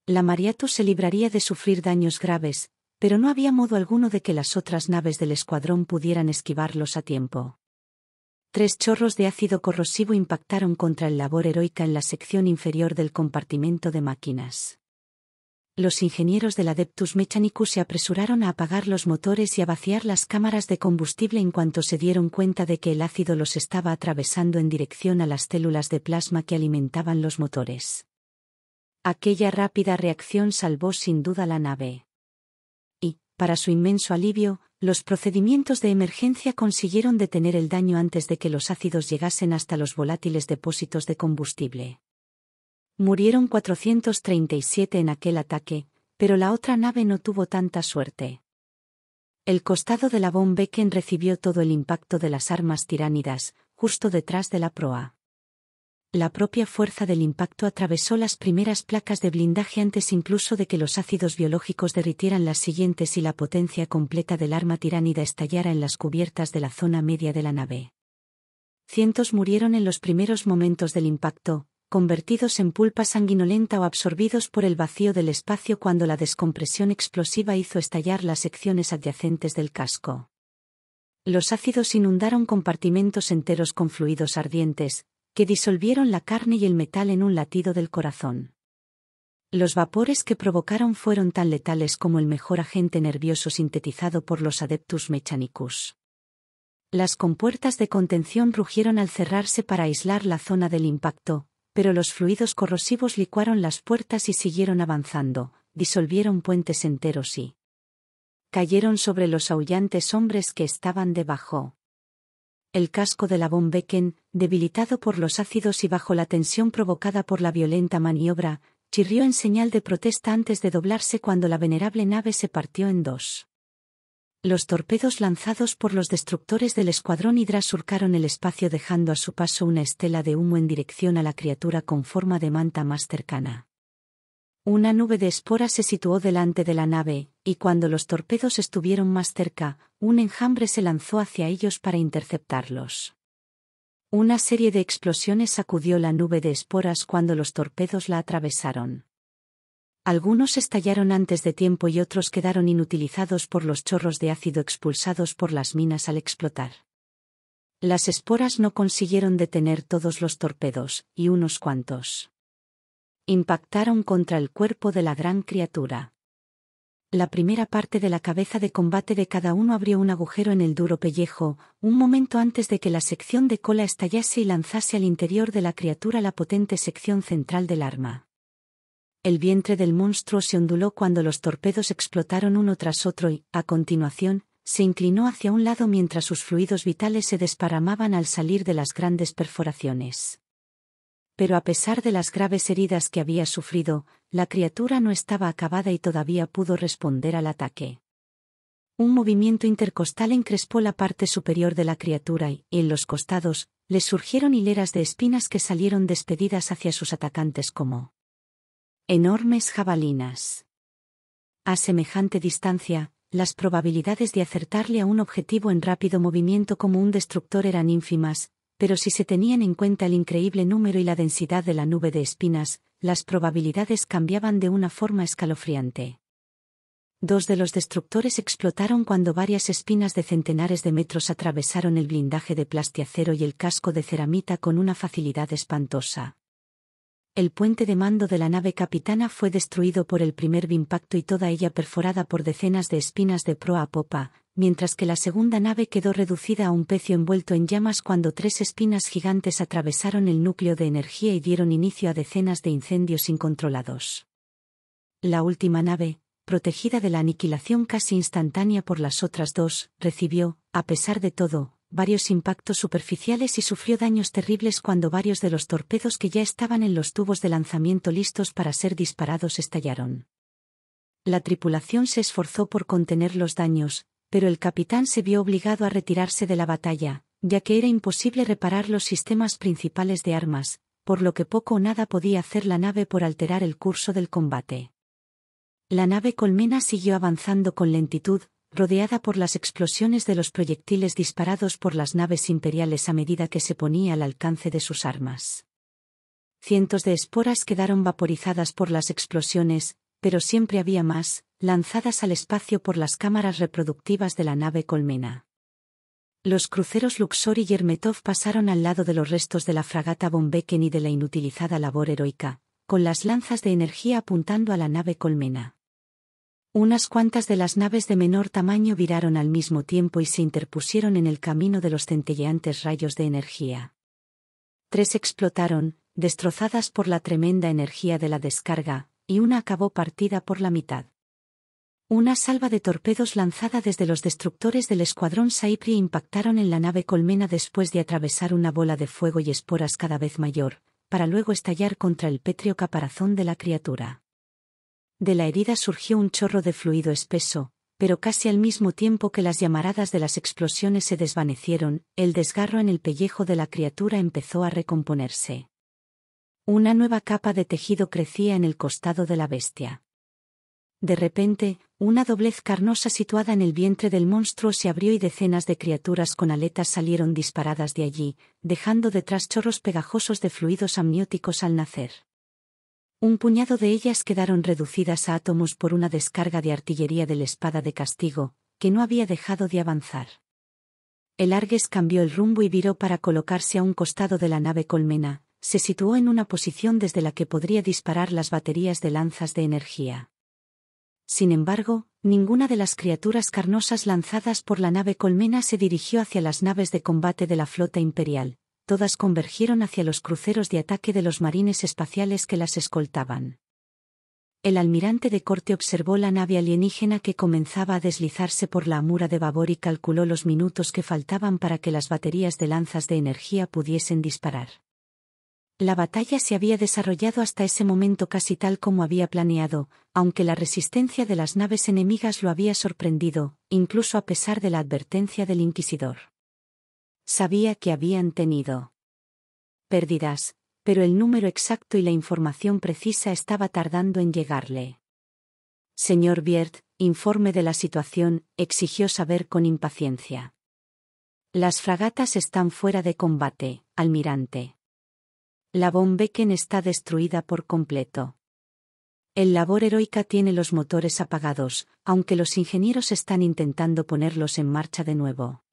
La Mariato se libraría de sufrir daños graves, pero no había modo alguno de que las otras naves del escuadrón pudieran esquivarlos a tiempo. Tres chorros de ácido corrosivo impactaron contra el labor heroica en la sección inferior del compartimento de máquinas. Los ingenieros del Adeptus Mechanicus se apresuraron a apagar los motores y a vaciar las cámaras de combustible en cuanto se dieron cuenta de que el ácido los estaba atravesando en dirección a las células de plasma que alimentaban los motores. Aquella rápida reacción salvó sin duda la nave. Y, para su inmenso alivio, los procedimientos de emergencia consiguieron detener el daño antes de que los ácidos llegasen hasta los volátiles depósitos de combustible. Murieron 437 en aquel ataque, pero la otra nave no tuvo tanta suerte. El costado de la bomba Becken recibió todo el impacto de las armas tiránidas, justo detrás de la proa la propia fuerza del impacto atravesó las primeras placas de blindaje antes incluso de que los ácidos biológicos derritieran las siguientes y la potencia completa del arma tiránida estallara en las cubiertas de la zona media de la nave. Cientos murieron en los primeros momentos del impacto, convertidos en pulpa sanguinolenta o absorbidos por el vacío del espacio cuando la descompresión explosiva hizo estallar las secciones adyacentes del casco. Los ácidos inundaron compartimentos enteros con fluidos ardientes, que disolvieron la carne y el metal en un latido del corazón. Los vapores que provocaron fueron tan letales como el mejor agente nervioso sintetizado por los adeptus mechanicus. Las compuertas de contención rugieron al cerrarse para aislar la zona del impacto, pero los fluidos corrosivos licuaron las puertas y siguieron avanzando, disolvieron puentes enteros y cayeron sobre los aullantes hombres que estaban debajo. El casco de la Becken, debilitado por los ácidos y bajo la tensión provocada por la violenta maniobra, chirrió en señal de protesta antes de doblarse cuando la venerable nave se partió en dos. Los torpedos lanzados por los destructores del escuadrón Hidra surcaron el espacio dejando a su paso una estela de humo en dirección a la criatura con forma de manta más cercana. Una nube de esporas se situó delante de la nave, y cuando los torpedos estuvieron más cerca, un enjambre se lanzó hacia ellos para interceptarlos. Una serie de explosiones sacudió la nube de esporas cuando los torpedos la atravesaron. Algunos estallaron antes de tiempo y otros quedaron inutilizados por los chorros de ácido expulsados por las minas al explotar. Las esporas no consiguieron detener todos los torpedos, y unos cuantos. Impactaron contra el cuerpo de la gran criatura. La primera parte de la cabeza de combate de cada uno abrió un agujero en el duro pellejo, un momento antes de que la sección de cola estallase y lanzase al interior de la criatura la potente sección central del arma. El vientre del monstruo se onduló cuando los torpedos explotaron uno tras otro y, a continuación, se inclinó hacia un lado mientras sus fluidos vitales se desparramaban al salir de las grandes perforaciones pero a pesar de las graves heridas que había sufrido, la criatura no estaba acabada y todavía pudo responder al ataque. Un movimiento intercostal encrespó la parte superior de la criatura y, en los costados, le surgieron hileras de espinas que salieron despedidas hacia sus atacantes como enormes jabalinas. A semejante distancia, las probabilidades de acertarle a un objetivo en rápido movimiento como un destructor eran ínfimas, pero si se tenían en cuenta el increíble número y la densidad de la nube de espinas, las probabilidades cambiaban de una forma escalofriante. Dos de los destructores explotaron cuando varias espinas de centenares de metros atravesaron el blindaje de plastiacero y el casco de ceramita con una facilidad espantosa. El puente de mando de la nave capitana fue destruido por el primer impacto y toda ella perforada por decenas de espinas de proa a popa, mientras que la segunda nave quedó reducida a un pecio envuelto en llamas cuando tres espinas gigantes atravesaron el núcleo de energía y dieron inicio a decenas de incendios incontrolados. La última nave, protegida de la aniquilación casi instantánea por las otras dos, recibió, a pesar de todo, varios impactos superficiales y sufrió daños terribles cuando varios de los torpedos que ya estaban en los tubos de lanzamiento listos para ser disparados estallaron. La tripulación se esforzó por contener los daños, pero el capitán se vio obligado a retirarse de la batalla, ya que era imposible reparar los sistemas principales de armas, por lo que poco o nada podía hacer la nave por alterar el curso del combate. La nave colmena siguió avanzando con lentitud, rodeada por las explosiones de los proyectiles disparados por las naves imperiales a medida que se ponía al alcance de sus armas. Cientos de esporas quedaron vaporizadas por las explosiones, pero siempre había más, lanzadas al espacio por las cámaras reproductivas de la nave colmena. Los cruceros Luxor y Yermetov pasaron al lado de los restos de la fragata Bombeken y de la inutilizada labor heroica, con las lanzas de energía apuntando a la nave colmena. Unas cuantas de las naves de menor tamaño viraron al mismo tiempo y se interpusieron en el camino de los centelleantes rayos de energía. Tres explotaron, destrozadas por la tremenda energía de la descarga, y una acabó partida por la mitad. Una salva de torpedos lanzada desde los destructores del escuadrón Saipri impactaron en la nave colmena después de atravesar una bola de fuego y esporas cada vez mayor, para luego estallar contra el pétreo caparazón de la criatura. De la herida surgió un chorro de fluido espeso, pero casi al mismo tiempo que las llamaradas de las explosiones se desvanecieron, el desgarro en el pellejo de la criatura empezó a recomponerse. Una nueva capa de tejido crecía en el costado de la bestia. De repente, una doblez carnosa situada en el vientre del monstruo se abrió y decenas de criaturas con aletas salieron disparadas de allí, dejando detrás chorros pegajosos de fluidos amnióticos al nacer. Un puñado de ellas quedaron reducidas a átomos por una descarga de artillería de la espada de castigo, que no había dejado de avanzar. El Argues cambió el rumbo y viró para colocarse a un costado de la nave colmena, se situó en una posición desde la que podría disparar las baterías de lanzas de energía. Sin embargo, ninguna de las criaturas carnosas lanzadas por la nave colmena se dirigió hacia las naves de combate de la flota imperial, todas convergieron hacia los cruceros de ataque de los marines espaciales que las escoltaban. El almirante de corte observó la nave alienígena que comenzaba a deslizarse por la amura de babor y calculó los minutos que faltaban para que las baterías de lanzas de energía pudiesen disparar. La batalla se había desarrollado hasta ese momento casi tal como había planeado, aunque la resistencia de las naves enemigas lo había sorprendido, incluso a pesar de la advertencia del inquisidor. Sabía que habían tenido pérdidas, pero el número exacto y la información precisa estaba tardando en llegarle. Señor Biert, informe de la situación, exigió saber con impaciencia. Las fragatas están fuera de combate, almirante. La bombequen está destruida por completo. El labor heroica tiene los motores apagados, aunque los ingenieros están intentando ponerlos en marcha de nuevo.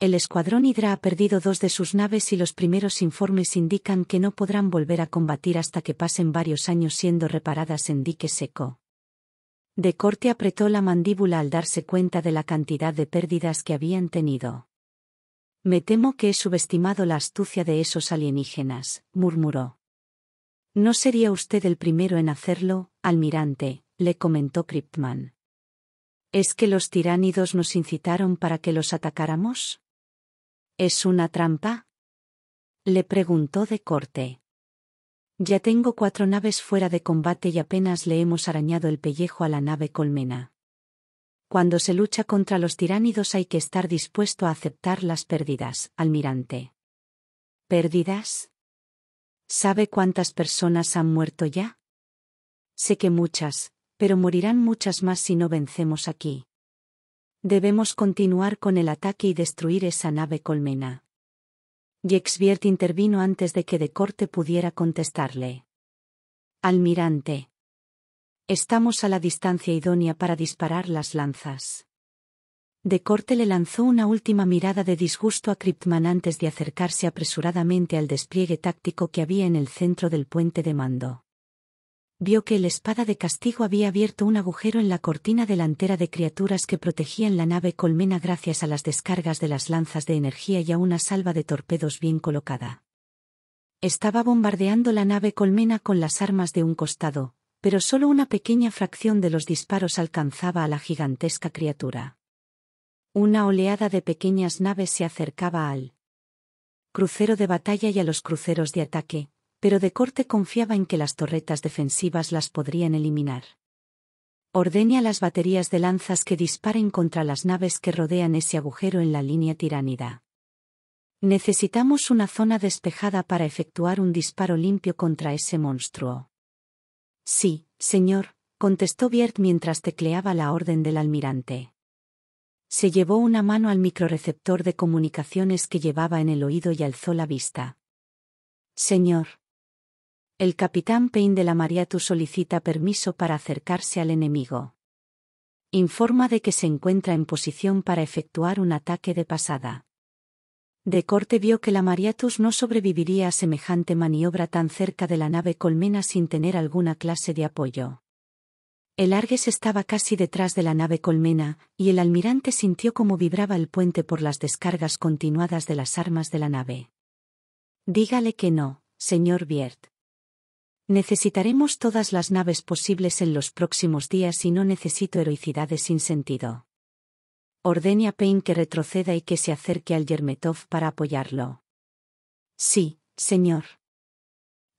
El escuadrón Hydra ha perdido dos de sus naves y los primeros informes indican que no podrán volver a combatir hasta que pasen varios años siendo reparadas en dique seco. De corte apretó la mandíbula al darse cuenta de la cantidad de pérdidas que habían tenido. Me temo que he subestimado la astucia de esos alienígenas, murmuró. No sería usted el primero en hacerlo, almirante, le comentó Kriptman. ¿Es que los tiránidos nos incitaron para que los atacáramos? ¿Es una trampa? Le preguntó de corte. Ya tengo cuatro naves fuera de combate y apenas le hemos arañado el pellejo a la nave colmena. Cuando se lucha contra los tiránidos hay que estar dispuesto a aceptar las pérdidas, almirante. ¿Pérdidas? ¿Sabe cuántas personas han muerto ya? Sé que muchas, pero morirán muchas más si no vencemos aquí. Debemos continuar con el ataque y destruir esa nave colmena. Jexbiert intervino antes de que de corte pudiera contestarle. Almirante. Estamos a la distancia idónea para disparar las lanzas. De corte le lanzó una última mirada de disgusto a Kriptman antes de acercarse apresuradamente al despliegue táctico que había en el centro del puente de mando vio que el espada de castigo había abierto un agujero en la cortina delantera de criaturas que protegían la nave colmena gracias a las descargas de las lanzas de energía y a una salva de torpedos bien colocada. Estaba bombardeando la nave colmena con las armas de un costado, pero solo una pequeña fracción de los disparos alcanzaba a la gigantesca criatura. Una oleada de pequeñas naves se acercaba al crucero de batalla y a los cruceros de ataque, pero de corte confiaba en que las torretas defensivas las podrían eliminar. Ordene a las baterías de lanzas que disparen contra las naves que rodean ese agujero en la línea tiránida. Necesitamos una zona despejada para efectuar un disparo limpio contra ese monstruo. Sí, señor, contestó Biert mientras tecleaba la orden del almirante. Se llevó una mano al microreceptor de comunicaciones que llevaba en el oído y alzó la vista. Señor. El capitán Payne de la Mariatus solicita permiso para acercarse al enemigo. Informa de que se encuentra en posición para efectuar un ataque de pasada. De corte vio que la Mariatus no sobreviviría a semejante maniobra tan cerca de la nave colmena sin tener alguna clase de apoyo. El Argues estaba casi detrás de la nave colmena, y el almirante sintió cómo vibraba el puente por las descargas continuadas de las armas de la nave. Dígale que no, señor Biert. Necesitaremos todas las naves posibles en los próximos días y no necesito heroicidades sin sentido. Ordene a Payne que retroceda y que se acerque al Yermetov para apoyarlo. Sí, señor.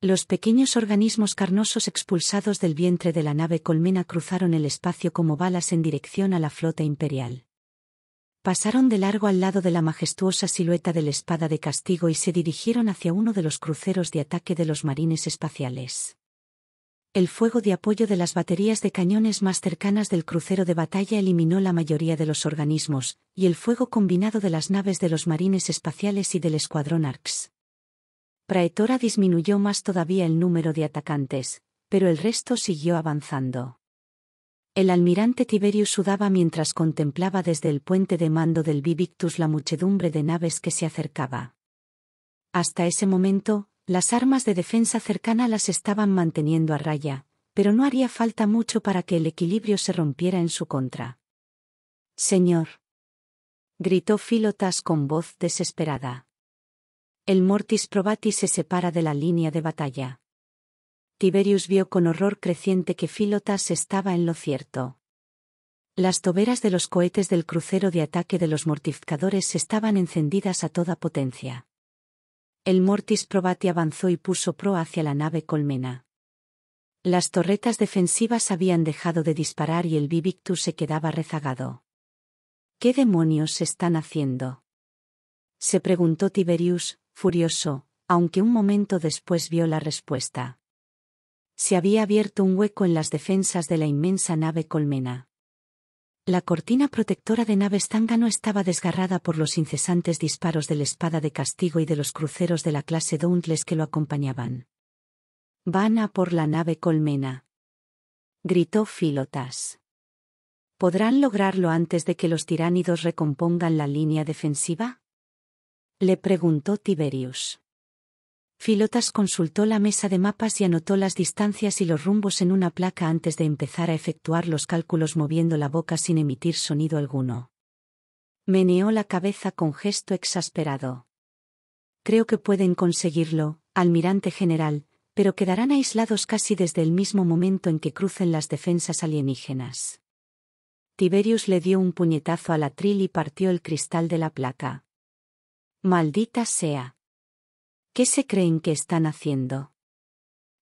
Los pequeños organismos carnosos expulsados del vientre de la nave colmena cruzaron el espacio como balas en dirección a la flota imperial. Pasaron de largo al lado de la majestuosa silueta de la espada de castigo y se dirigieron hacia uno de los cruceros de ataque de los marines espaciales. El fuego de apoyo de las baterías de cañones más cercanas del crucero de batalla eliminó la mayoría de los organismos, y el fuego combinado de las naves de los marines espaciales y del escuadrón Arx. Praetora disminuyó más todavía el número de atacantes, pero el resto siguió avanzando. El almirante Tiberius sudaba mientras contemplaba desde el puente de mando del Vivictus la muchedumbre de naves que se acercaba. Hasta ese momento, las armas de defensa cercana las estaban manteniendo a raya, pero no haría falta mucho para que el equilibrio se rompiera en su contra. Señor. gritó Filotas con voz desesperada. El Mortis Probati se separa de la línea de batalla. Tiberius vio con horror creciente que Filotas estaba en lo cierto. Las toberas de los cohetes del crucero de ataque de los mortificadores estaban encendidas a toda potencia. El Mortis Probati avanzó y puso pro hacia la nave colmena. Las torretas defensivas habían dejado de disparar y el Vivictus se quedaba rezagado. ¿Qué demonios están haciendo? Se preguntó Tiberius, furioso, aunque un momento después vio la respuesta se había abierto un hueco en las defensas de la inmensa nave colmena. La cortina protectora de naves no estaba desgarrada por los incesantes disparos de la espada de castigo y de los cruceros de la clase Dauntless que lo acompañaban. Van a por la nave colmena. Gritó Filotas. ¿Podrán lograrlo antes de que los tiránidos recompongan la línea defensiva? Le preguntó Tiberius. Filotas consultó la mesa de mapas y anotó las distancias y los rumbos en una placa antes de empezar a efectuar los cálculos moviendo la boca sin emitir sonido alguno. Meneó la cabeza con gesto exasperado. Creo que pueden conseguirlo, almirante general, pero quedarán aislados casi desde el mismo momento en que crucen las defensas alienígenas. Tiberius le dio un puñetazo al atril y partió el cristal de la placa. Maldita sea. ¿Qué se creen que están haciendo?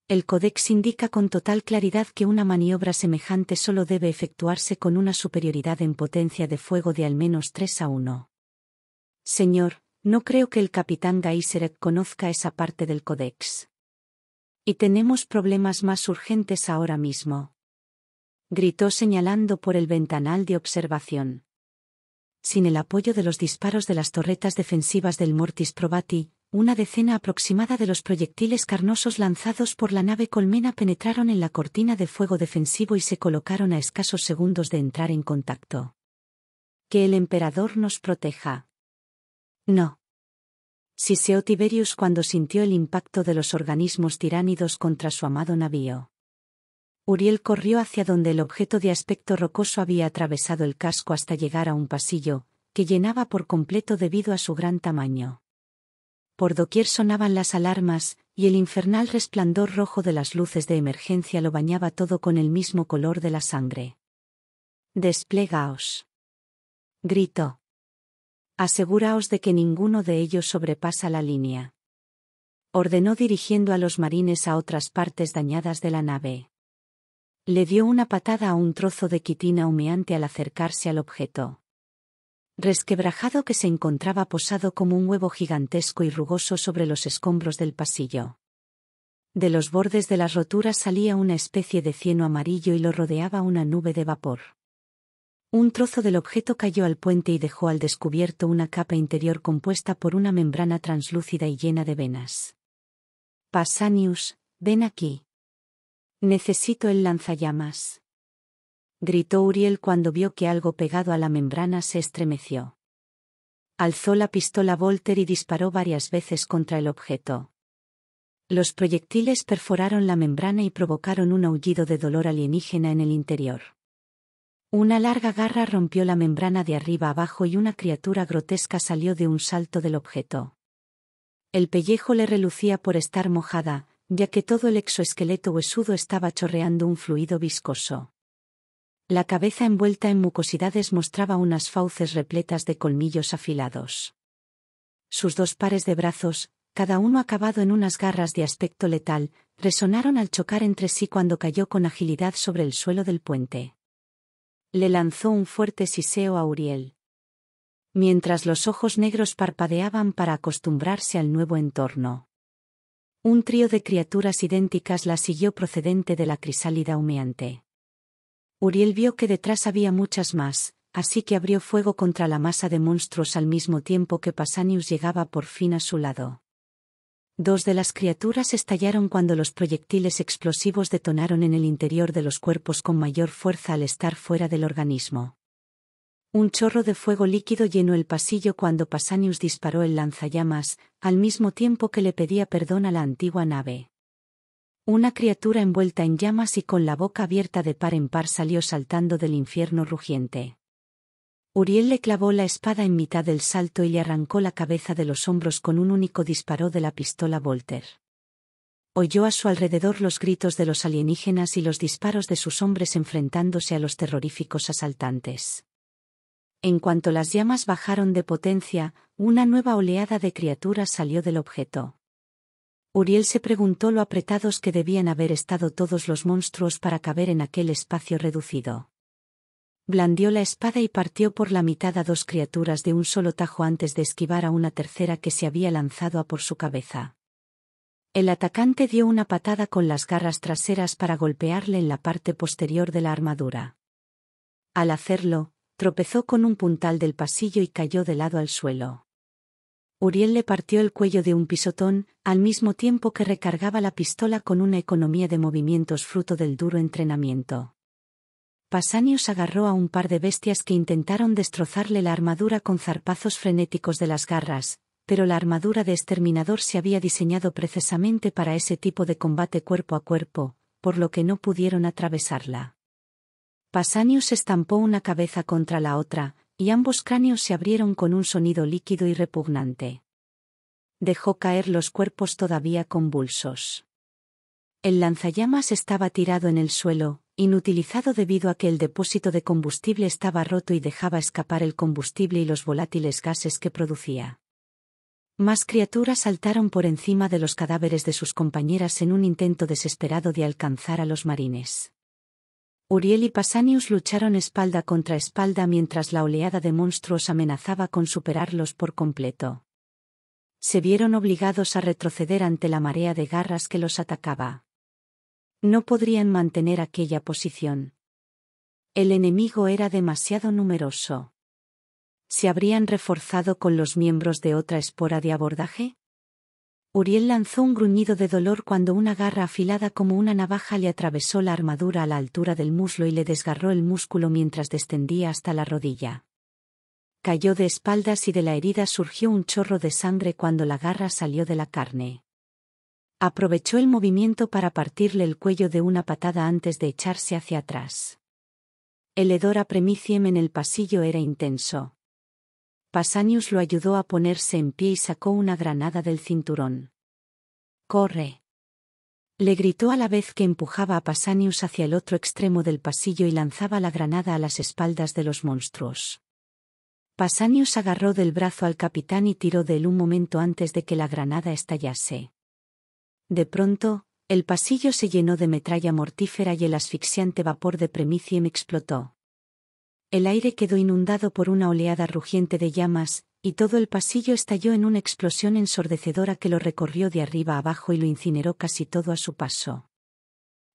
El Codex indica con total claridad que una maniobra semejante solo debe efectuarse con una superioridad en potencia de fuego de al menos 3 a 1. Señor, no creo que el capitán gaiseret conozca esa parte del Codex. Y tenemos problemas más urgentes ahora mismo. Gritó señalando por el ventanal de observación. Sin el apoyo de los disparos de las torretas defensivas del Mortis Probati, una decena aproximada de los proyectiles carnosos lanzados por la nave colmena penetraron en la cortina de fuego defensivo y se colocaron a escasos segundos de entrar en contacto. Que el emperador nos proteja. No. Siseo Tiberius cuando sintió el impacto de los organismos tiránidos contra su amado navío. Uriel corrió hacia donde el objeto de aspecto rocoso había atravesado el casco hasta llegar a un pasillo, que llenaba por completo debido a su gran tamaño por doquier sonaban las alarmas, y el infernal resplandor rojo de las luces de emergencia lo bañaba todo con el mismo color de la sangre. Desplegaos. Gritó. Aseguraos de que ninguno de ellos sobrepasa la línea. Ordenó dirigiendo a los marines a otras partes dañadas de la nave. Le dio una patada a un trozo de quitina humeante al acercarse al objeto resquebrajado que se encontraba posado como un huevo gigantesco y rugoso sobre los escombros del pasillo. De los bordes de las roturas salía una especie de cieno amarillo y lo rodeaba una nube de vapor. Un trozo del objeto cayó al puente y dejó al descubierto una capa interior compuesta por una membrana translúcida y llena de venas. «Pasanius, ven aquí. Necesito el lanzallamas gritó Uriel cuando vio que algo pegado a la membrana se estremeció. Alzó la pistola Volter y disparó varias veces contra el objeto. Los proyectiles perforaron la membrana y provocaron un aullido de dolor alienígena en el interior. Una larga garra rompió la membrana de arriba abajo y una criatura grotesca salió de un salto del objeto. El pellejo le relucía por estar mojada, ya que todo el exoesqueleto huesudo estaba chorreando un fluido viscoso. La cabeza envuelta en mucosidades mostraba unas fauces repletas de colmillos afilados. Sus dos pares de brazos, cada uno acabado en unas garras de aspecto letal, resonaron al chocar entre sí cuando cayó con agilidad sobre el suelo del puente. Le lanzó un fuerte siseo a Uriel. Mientras los ojos negros parpadeaban para acostumbrarse al nuevo entorno. Un trío de criaturas idénticas la siguió procedente de la crisálida humeante. Uriel vio que detrás había muchas más, así que abrió fuego contra la masa de monstruos al mismo tiempo que Pasanius llegaba por fin a su lado. Dos de las criaturas estallaron cuando los proyectiles explosivos detonaron en el interior de los cuerpos con mayor fuerza al estar fuera del organismo. Un chorro de fuego líquido llenó el pasillo cuando Pasanius disparó el lanzallamas, al mismo tiempo que le pedía perdón a la antigua nave. Una criatura envuelta en llamas y con la boca abierta de par en par salió saltando del infierno rugiente. Uriel le clavó la espada en mitad del salto y le arrancó la cabeza de los hombros con un único disparo de la pistola Volter. Oyó a su alrededor los gritos de los alienígenas y los disparos de sus hombres enfrentándose a los terroríficos asaltantes. En cuanto las llamas bajaron de potencia, una nueva oleada de criaturas salió del objeto. Uriel se preguntó lo apretados que debían haber estado todos los monstruos para caber en aquel espacio reducido. Blandió la espada y partió por la mitad a dos criaturas de un solo tajo antes de esquivar a una tercera que se había lanzado a por su cabeza. El atacante dio una patada con las garras traseras para golpearle en la parte posterior de la armadura. Al hacerlo, tropezó con un puntal del pasillo y cayó de lado al suelo. Uriel le partió el cuello de un pisotón, al mismo tiempo que recargaba la pistola con una economía de movimientos fruto del duro entrenamiento. Pasanios agarró a un par de bestias que intentaron destrozarle la armadura con zarpazos frenéticos de las garras, pero la armadura de exterminador se había diseñado precisamente para ese tipo de combate cuerpo a cuerpo, por lo que no pudieron atravesarla. Pasanios estampó una cabeza contra la otra, y ambos cráneos se abrieron con un sonido líquido y repugnante. Dejó caer los cuerpos todavía convulsos. El lanzallamas estaba tirado en el suelo, inutilizado debido a que el depósito de combustible estaba roto y dejaba escapar el combustible y los volátiles gases que producía. Más criaturas saltaron por encima de los cadáveres de sus compañeras en un intento desesperado de alcanzar a los marines. Uriel y Pasanius lucharon espalda contra espalda mientras la oleada de monstruos amenazaba con superarlos por completo. Se vieron obligados a retroceder ante la marea de garras que los atacaba. No podrían mantener aquella posición. El enemigo era demasiado numeroso. ¿Se habrían reforzado con los miembros de otra espora de abordaje? Uriel lanzó un gruñido de dolor cuando una garra afilada como una navaja le atravesó la armadura a la altura del muslo y le desgarró el músculo mientras descendía hasta la rodilla. Cayó de espaldas y de la herida surgió un chorro de sangre cuando la garra salió de la carne. Aprovechó el movimiento para partirle el cuello de una patada antes de echarse hacia atrás. El hedor a premiciem en el pasillo era intenso. Pasanius lo ayudó a ponerse en pie y sacó una granada del cinturón. ¡Corre! Le gritó a la vez que empujaba a Pasanius hacia el otro extremo del pasillo y lanzaba la granada a las espaldas de los monstruos. Pasanius agarró del brazo al capitán y tiró de él un momento antes de que la granada estallase. De pronto, el pasillo se llenó de metralla mortífera y el asfixiante vapor de Premiciem explotó. El aire quedó inundado por una oleada rugiente de llamas, y todo el pasillo estalló en una explosión ensordecedora que lo recorrió de arriba abajo y lo incineró casi todo a su paso.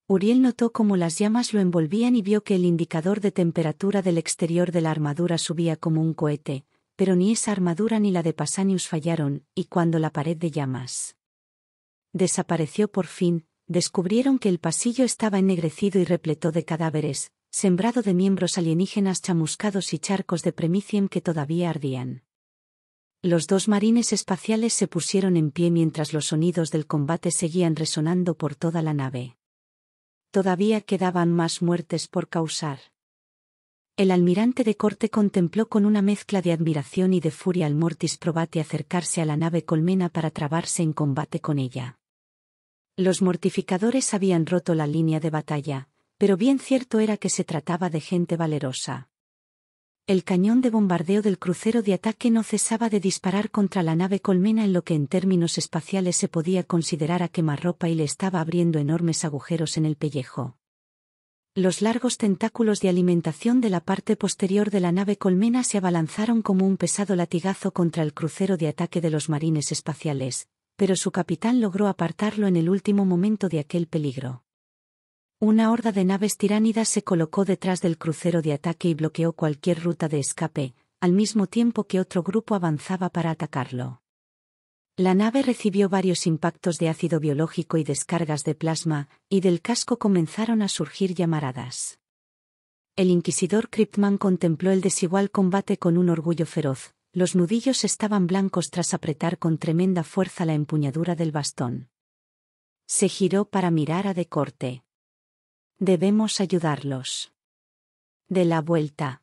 Uriel notó cómo las llamas lo envolvían y vio que el indicador de temperatura del exterior de la armadura subía como un cohete, pero ni esa armadura ni la de Pasanius fallaron, y cuando la pared de llamas desapareció por fin, descubrieron que el pasillo estaba ennegrecido y repleto de cadáveres, sembrado de miembros alienígenas chamuscados y charcos de premicium que todavía ardían. Los dos marines espaciales se pusieron en pie mientras los sonidos del combate seguían resonando por toda la nave. Todavía quedaban más muertes por causar. El almirante de corte contempló con una mezcla de admiración y de furia al Mortis Probate acercarse a la nave colmena para trabarse en combate con ella. Los mortificadores habían roto la línea de batalla, pero bien cierto era que se trataba de gente valerosa. El cañón de bombardeo del crucero de ataque no cesaba de disparar contra la nave colmena en lo que en términos espaciales se podía considerar a quemarropa y le estaba abriendo enormes agujeros en el pellejo. Los largos tentáculos de alimentación de la parte posterior de la nave colmena se abalanzaron como un pesado latigazo contra el crucero de ataque de los marines espaciales, pero su capitán logró apartarlo en el último momento de aquel peligro. Una horda de naves tiránidas se colocó detrás del crucero de ataque y bloqueó cualquier ruta de escape, al mismo tiempo que otro grupo avanzaba para atacarlo. La nave recibió varios impactos de ácido biológico y descargas de plasma, y del casco comenzaron a surgir llamaradas. El inquisidor Cryptman contempló el desigual combate con un orgullo feroz. Los nudillos estaban blancos tras apretar con tremenda fuerza la empuñadura del bastón. Se giró para mirar a De Corte. Debemos ayudarlos. De la vuelta.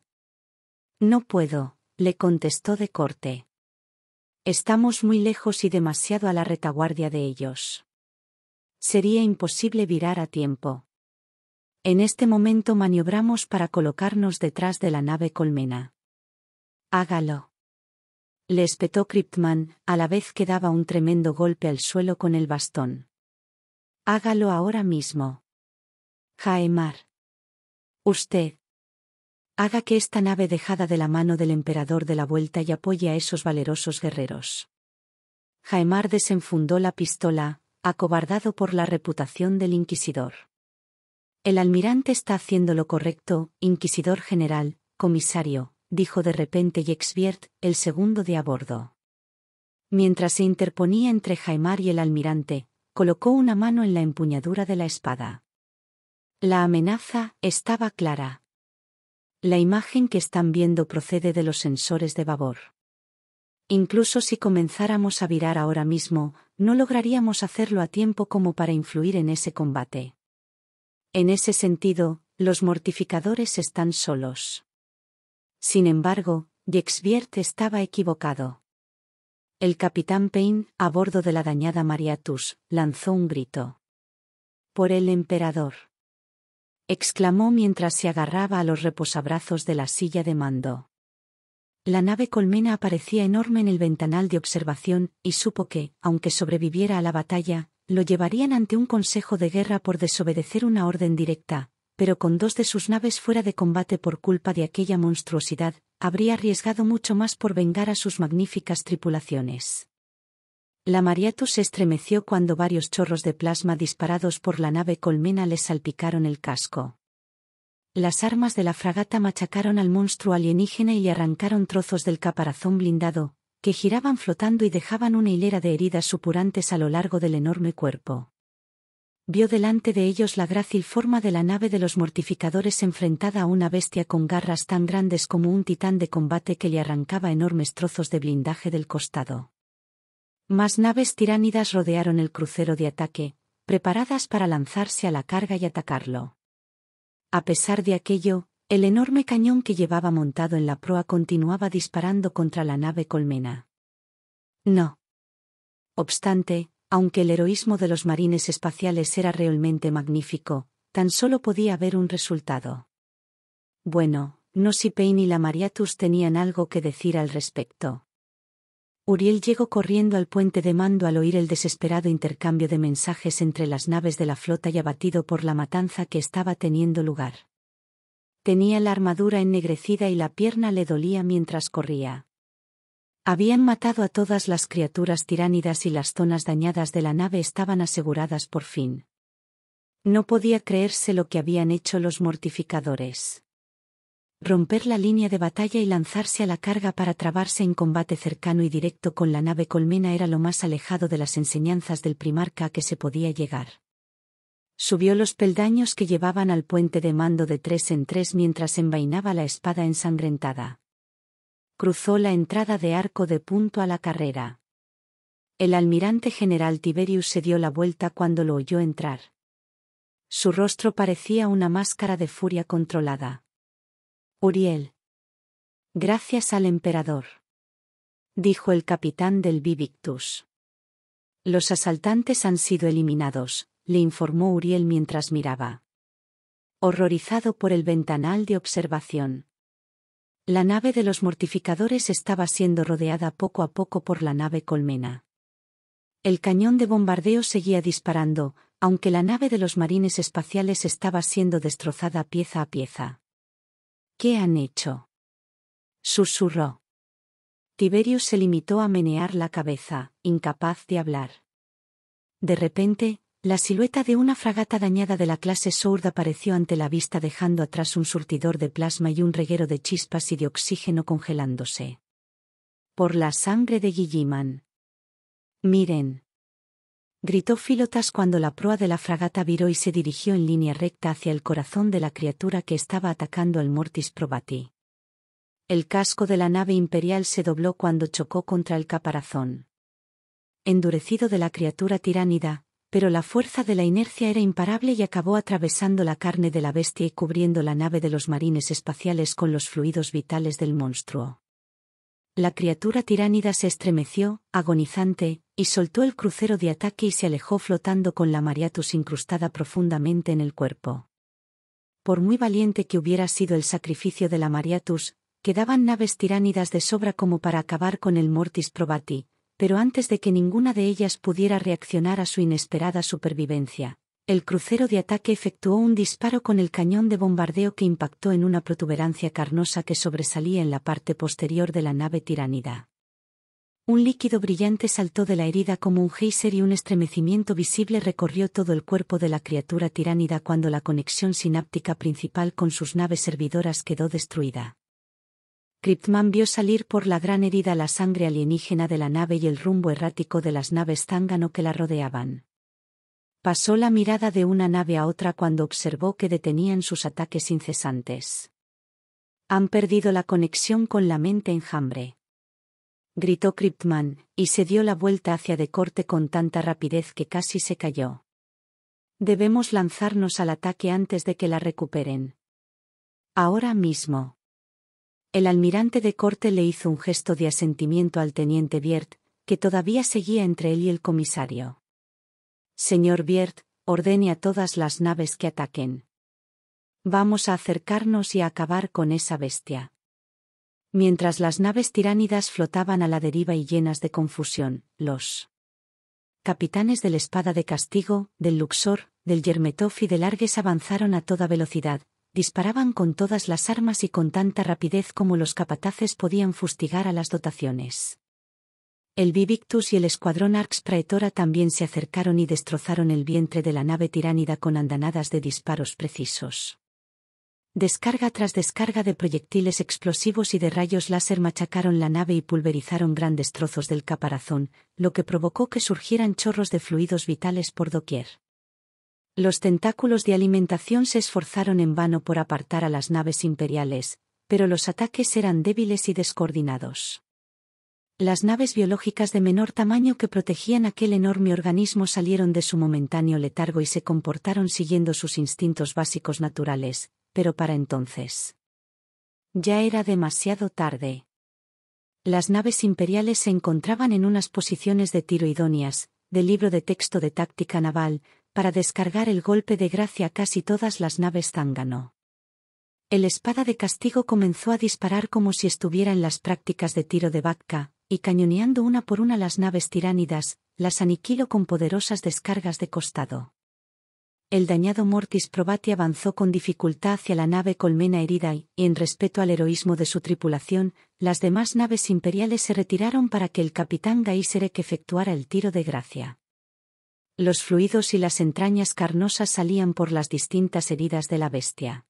No puedo, le contestó de corte. Estamos muy lejos y demasiado a la retaguardia de ellos. Sería imposible virar a tiempo. En este momento maniobramos para colocarnos detrás de la nave colmena. Hágalo. Le espetó Kriptman, a la vez que daba un tremendo golpe al suelo con el bastón. Hágalo ahora mismo. Jaemar. Usted. Haga que esta nave dejada de la mano del emperador de la vuelta y apoye a esos valerosos guerreros. Jaemar desenfundó la pistola, acobardado por la reputación del inquisidor. El almirante está haciendo lo correcto, inquisidor general, comisario, dijo de repente Yexviert, el segundo de a bordo. Mientras se interponía entre Jaimar y el almirante, colocó una mano en la empuñadura de la espada. La amenaza estaba clara. La imagen que están viendo procede de los sensores de babor. Incluso si comenzáramos a virar ahora mismo, no lograríamos hacerlo a tiempo como para influir en ese combate. En ese sentido, los mortificadores están solos. Sin embargo, Yexvierte estaba equivocado. El capitán Payne, a bordo de la dañada Mariatus, lanzó un grito. Por el emperador exclamó mientras se agarraba a los reposabrazos de la silla de mando. La nave colmena aparecía enorme en el ventanal de observación, y supo que, aunque sobreviviera a la batalla, lo llevarían ante un consejo de guerra por desobedecer una orden directa, pero con dos de sus naves fuera de combate por culpa de aquella monstruosidad, habría arriesgado mucho más por vengar a sus magníficas tripulaciones. La Mariatus se estremeció cuando varios chorros de plasma disparados por la nave colmena le salpicaron el casco. Las armas de la fragata machacaron al monstruo alienígena y le arrancaron trozos del caparazón blindado, que giraban flotando y dejaban una hilera de heridas supurantes a lo largo del enorme cuerpo. Vio delante de ellos la grácil forma de la nave de los mortificadores enfrentada a una bestia con garras tan grandes como un titán de combate que le arrancaba enormes trozos de blindaje del costado. Más naves tiránidas rodearon el crucero de ataque, preparadas para lanzarse a la carga y atacarlo. A pesar de aquello, el enorme cañón que llevaba montado en la proa continuaba disparando contra la nave colmena. No. Obstante, aunque el heroísmo de los marines espaciales era realmente magnífico, tan solo podía haber un resultado. Bueno, no si Payne y la Mariatus tenían algo que decir al respecto. Uriel llegó corriendo al puente de mando al oír el desesperado intercambio de mensajes entre las naves de la flota y abatido por la matanza que estaba teniendo lugar. Tenía la armadura ennegrecida y la pierna le dolía mientras corría. Habían matado a todas las criaturas tiránidas y las zonas dañadas de la nave estaban aseguradas por fin. No podía creerse lo que habían hecho los mortificadores romper la línea de batalla y lanzarse a la carga para trabarse en combate cercano y directo con la nave colmena era lo más alejado de las enseñanzas del primarca a que se podía llegar. Subió los peldaños que llevaban al puente de mando de tres en tres mientras envainaba la espada ensangrentada. Cruzó la entrada de arco de punto a la carrera. El almirante general Tiberius se dio la vuelta cuando lo oyó entrar. Su rostro parecía una máscara de furia controlada Uriel. Gracias al emperador. Dijo el capitán del Vivictus. Los asaltantes han sido eliminados, le informó Uriel mientras miraba. Horrorizado por el ventanal de observación. La nave de los mortificadores estaba siendo rodeada poco a poco por la nave colmena. El cañón de bombardeo seguía disparando, aunque la nave de los marines espaciales estaba siendo destrozada pieza a pieza. ¿Qué han hecho? susurró. Tiberio se limitó a menear la cabeza, incapaz de hablar. De repente, la silueta de una fragata dañada de la clase sorda apareció ante la vista dejando atrás un surtidor de plasma y un reguero de chispas y de oxígeno congelándose. Por la sangre de Guilliman. Miren gritó Filotas cuando la proa de la fragata viró y se dirigió en línea recta hacia el corazón de la criatura que estaba atacando al Mortis Probati. El casco de la nave imperial se dobló cuando chocó contra el caparazón. Endurecido de la criatura tiránida, pero la fuerza de la inercia era imparable y acabó atravesando la carne de la bestia y cubriendo la nave de los marines espaciales con los fluidos vitales del monstruo. La criatura tiránida se estremeció, agonizante, y soltó el crucero de ataque y se alejó flotando con la mariatus incrustada profundamente en el cuerpo. Por muy valiente que hubiera sido el sacrificio de la mariatus, quedaban naves tiránidas de sobra como para acabar con el mortis probati, pero antes de que ninguna de ellas pudiera reaccionar a su inesperada supervivencia, el crucero de ataque efectuó un disparo con el cañón de bombardeo que impactó en una protuberancia carnosa que sobresalía en la parte posterior de la nave tiránida. Un líquido brillante saltó de la herida como un geyser y un estremecimiento visible recorrió todo el cuerpo de la criatura tiránida cuando la conexión sináptica principal con sus naves servidoras quedó destruida. Kriptman vio salir por la gran herida la sangre alienígena de la nave y el rumbo errático de las naves zángano que la rodeaban. Pasó la mirada de una nave a otra cuando observó que detenían sus ataques incesantes. Han perdido la conexión con la mente enjambre gritó Kriptman, y se dio la vuelta hacia de corte con tanta rapidez que casi se cayó. Debemos lanzarnos al ataque antes de que la recuperen. Ahora mismo. El almirante de corte le hizo un gesto de asentimiento al teniente Biert, que todavía seguía entre él y el comisario. Señor Biert, ordene a todas las naves que ataquen. Vamos a acercarnos y a acabar con esa bestia. Mientras las naves tiránidas flotaban a la deriva y llenas de confusión, los capitanes del Espada de Castigo, del Luxor, del Yermetov y del Argues avanzaron a toda velocidad, disparaban con todas las armas y con tanta rapidez como los capataces podían fustigar a las dotaciones. El Vivictus y el escuadrón Arx Praetora también se acercaron y destrozaron el vientre de la nave tiránida con andanadas de disparos precisos. Descarga tras descarga de proyectiles explosivos y de rayos láser machacaron la nave y pulverizaron grandes trozos del caparazón, lo que provocó que surgieran chorros de fluidos vitales por doquier. Los tentáculos de alimentación se esforzaron en vano por apartar a las naves imperiales, pero los ataques eran débiles y descoordinados. Las naves biológicas de menor tamaño que protegían aquel enorme organismo salieron de su momentáneo letargo y se comportaron siguiendo sus instintos básicos naturales, pero para entonces. Ya era demasiado tarde. Las naves imperiales se encontraban en unas posiciones de tiro idóneas, de libro de texto de táctica naval, para descargar el golpe de gracia a casi todas las naves zángano. El espada de castigo comenzó a disparar como si estuviera en las prácticas de tiro de Batka, y cañoneando una por una las naves tiránidas, las aniquiló con poderosas descargas de costado el dañado Mortis Probati avanzó con dificultad hacia la nave colmena herida y, en respeto al heroísmo de su tripulación, las demás naves imperiales se retiraron para que el capitán Gaiserec efectuara el tiro de gracia. Los fluidos y las entrañas carnosas salían por las distintas heridas de la bestia.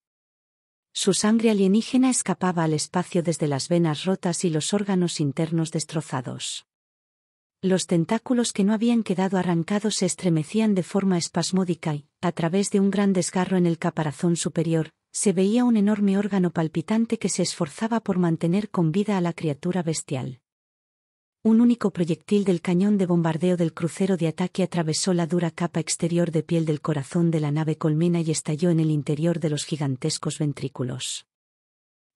Su sangre alienígena escapaba al espacio desde las venas rotas y los órganos internos destrozados. Los tentáculos que no habían quedado arrancados se estremecían de forma espasmódica y, a través de un gran desgarro en el caparazón superior, se veía un enorme órgano palpitante que se esforzaba por mantener con vida a la criatura bestial. Un único proyectil del cañón de bombardeo del crucero de ataque atravesó la dura capa exterior de piel del corazón de la nave colmena y estalló en el interior de los gigantescos ventrículos.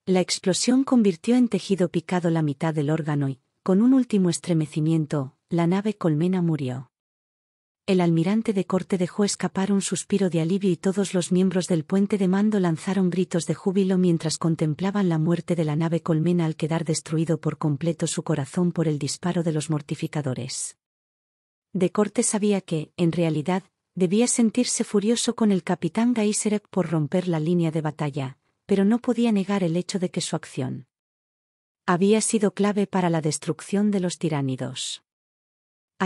La explosión convirtió en tejido picado la mitad del órgano y, con un último estremecimiento, la nave colmena murió. El almirante de corte dejó escapar un suspiro de alivio y todos los miembros del puente de mando lanzaron gritos de júbilo mientras contemplaban la muerte de la nave colmena al quedar destruido por completo su corazón por el disparo de los mortificadores. De corte sabía que, en realidad, debía sentirse furioso con el capitán Gaiserek por romper la línea de batalla, pero no podía negar el hecho de que su acción había sido clave para la destrucción de los tiránidos.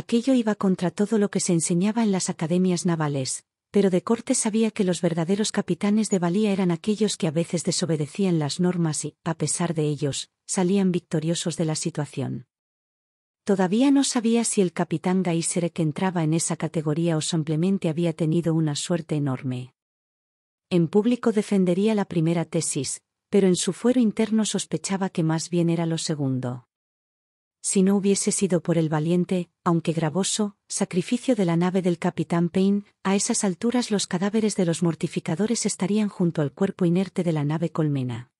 Aquello iba contra todo lo que se enseñaba en las academias navales, pero de corte sabía que los verdaderos capitanes de valía eran aquellos que a veces desobedecían las normas y, a pesar de ellos, salían victoriosos de la situación. Todavía no sabía si el capitán que entraba en esa categoría o simplemente había tenido una suerte enorme. En público defendería la primera tesis, pero en su fuero interno sospechaba que más bien era lo segundo si no hubiese sido por el valiente, aunque gravoso, sacrificio de la nave del capitán Payne, a esas alturas los cadáveres de los mortificadores estarían junto al cuerpo inerte de la nave colmena.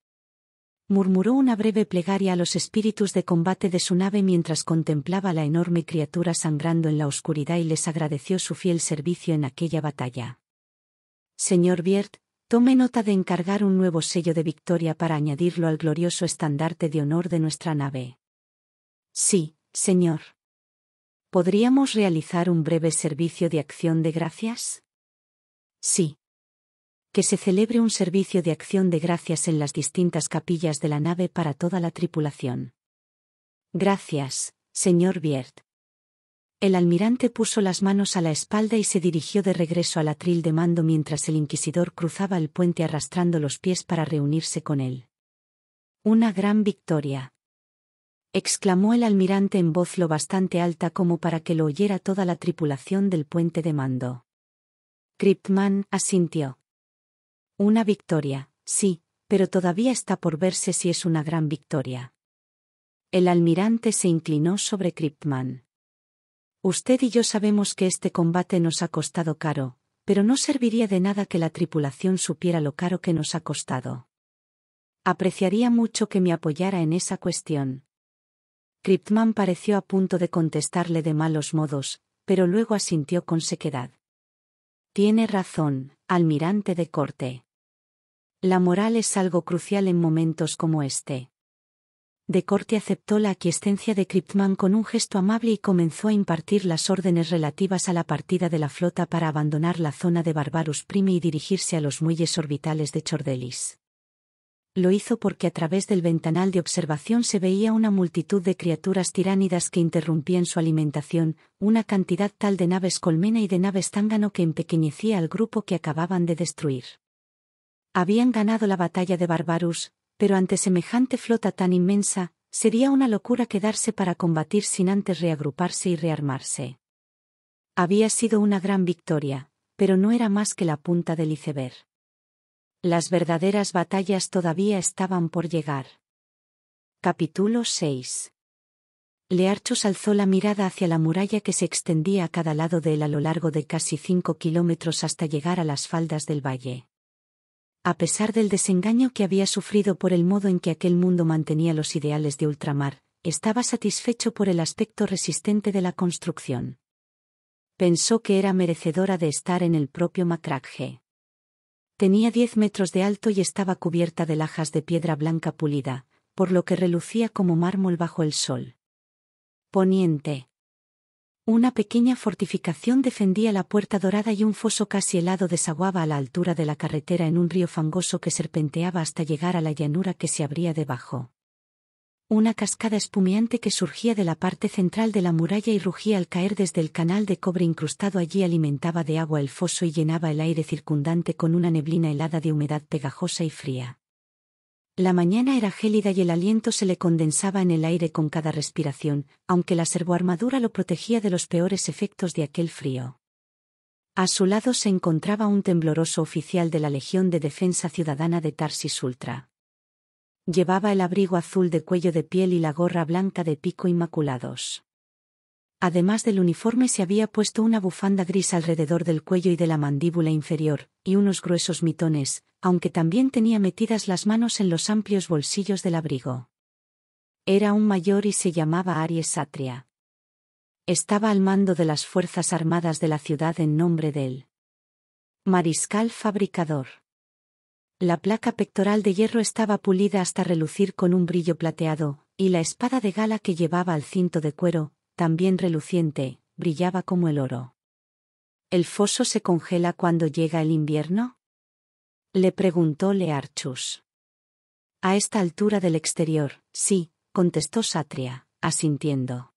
Murmuró una breve plegaria a los espíritus de combate de su nave mientras contemplaba la enorme criatura sangrando en la oscuridad y les agradeció su fiel servicio en aquella batalla. Señor Biert, tome nota de encargar un nuevo sello de victoria para añadirlo al glorioso estandarte de honor de nuestra nave. Sí, señor. ¿Podríamos realizar un breve servicio de acción de gracias? Sí. Que se celebre un servicio de acción de gracias en las distintas capillas de la nave para toda la tripulación. Gracias, señor Biert. El almirante puso las manos a la espalda y se dirigió de regreso al atril de mando mientras el inquisidor cruzaba el puente arrastrando los pies para reunirse con él. Una gran victoria exclamó el almirante en voz lo bastante alta como para que lo oyera toda la tripulación del puente de mando. Kriptman asintió. Una victoria, sí, pero todavía está por verse si es una gran victoria. El almirante se inclinó sobre Kriptman. Usted y yo sabemos que este combate nos ha costado caro, pero no serviría de nada que la tripulación supiera lo caro que nos ha costado. Apreciaría mucho que me apoyara en esa cuestión. Cryptman pareció a punto de contestarle de malos modos, pero luego asintió con sequedad. Tiene razón, almirante de corte. La moral es algo crucial en momentos como este. De corte aceptó la aquiescencia de Criptman con un gesto amable y comenzó a impartir las órdenes relativas a la partida de la flota para abandonar la zona de Barbarus Prime y dirigirse a los muelles orbitales de Chordelis lo hizo porque a través del ventanal de observación se veía una multitud de criaturas tiránidas que interrumpían su alimentación, una cantidad tal de naves colmena y de naves tángano que empequeñecía al grupo que acababan de destruir. Habían ganado la batalla de Barbarus, pero ante semejante flota tan inmensa, sería una locura quedarse para combatir sin antes reagruparse y rearmarse. Había sido una gran victoria, pero no era más que la punta del iceberg. Las verdaderas batallas todavía estaban por llegar. Capítulo 6. Learchus alzó la mirada hacia la muralla que se extendía a cada lado de él a lo largo de casi cinco kilómetros hasta llegar a las faldas del valle. A pesar del desengaño que había sufrido por el modo en que aquel mundo mantenía los ideales de ultramar, estaba satisfecho por el aspecto resistente de la construcción. Pensó que era merecedora de estar en el propio macraje. Tenía diez metros de alto y estaba cubierta de lajas de piedra blanca pulida, por lo que relucía como mármol bajo el sol. Poniente. Una pequeña fortificación defendía la puerta dorada y un foso casi helado desaguaba a la altura de la carretera en un río fangoso que serpenteaba hasta llegar a la llanura que se abría debajo una cascada espumeante que surgía de la parte central de la muralla y rugía al caer desde el canal de cobre incrustado allí alimentaba de agua el foso y llenaba el aire circundante con una neblina helada de humedad pegajosa y fría. La mañana era gélida y el aliento se le condensaba en el aire con cada respiración, aunque la servoarmadura lo protegía de los peores efectos de aquel frío. A su lado se encontraba un tembloroso oficial de la Legión de Defensa Ciudadana de Tarsis Ultra. Llevaba el abrigo azul de cuello de piel y la gorra blanca de pico inmaculados. Además del uniforme se había puesto una bufanda gris alrededor del cuello y de la mandíbula inferior, y unos gruesos mitones, aunque también tenía metidas las manos en los amplios bolsillos del abrigo. Era un mayor y se llamaba Aries Atria. Estaba al mando de las Fuerzas Armadas de la ciudad en nombre del mariscal fabricador. La placa pectoral de hierro estaba pulida hasta relucir con un brillo plateado, y la espada de gala que llevaba al cinto de cuero, también reluciente, brillaba como el oro. ¿El foso se congela cuando llega el invierno? Le preguntó Learchus. A esta altura del exterior, sí, contestó Satria, asintiendo.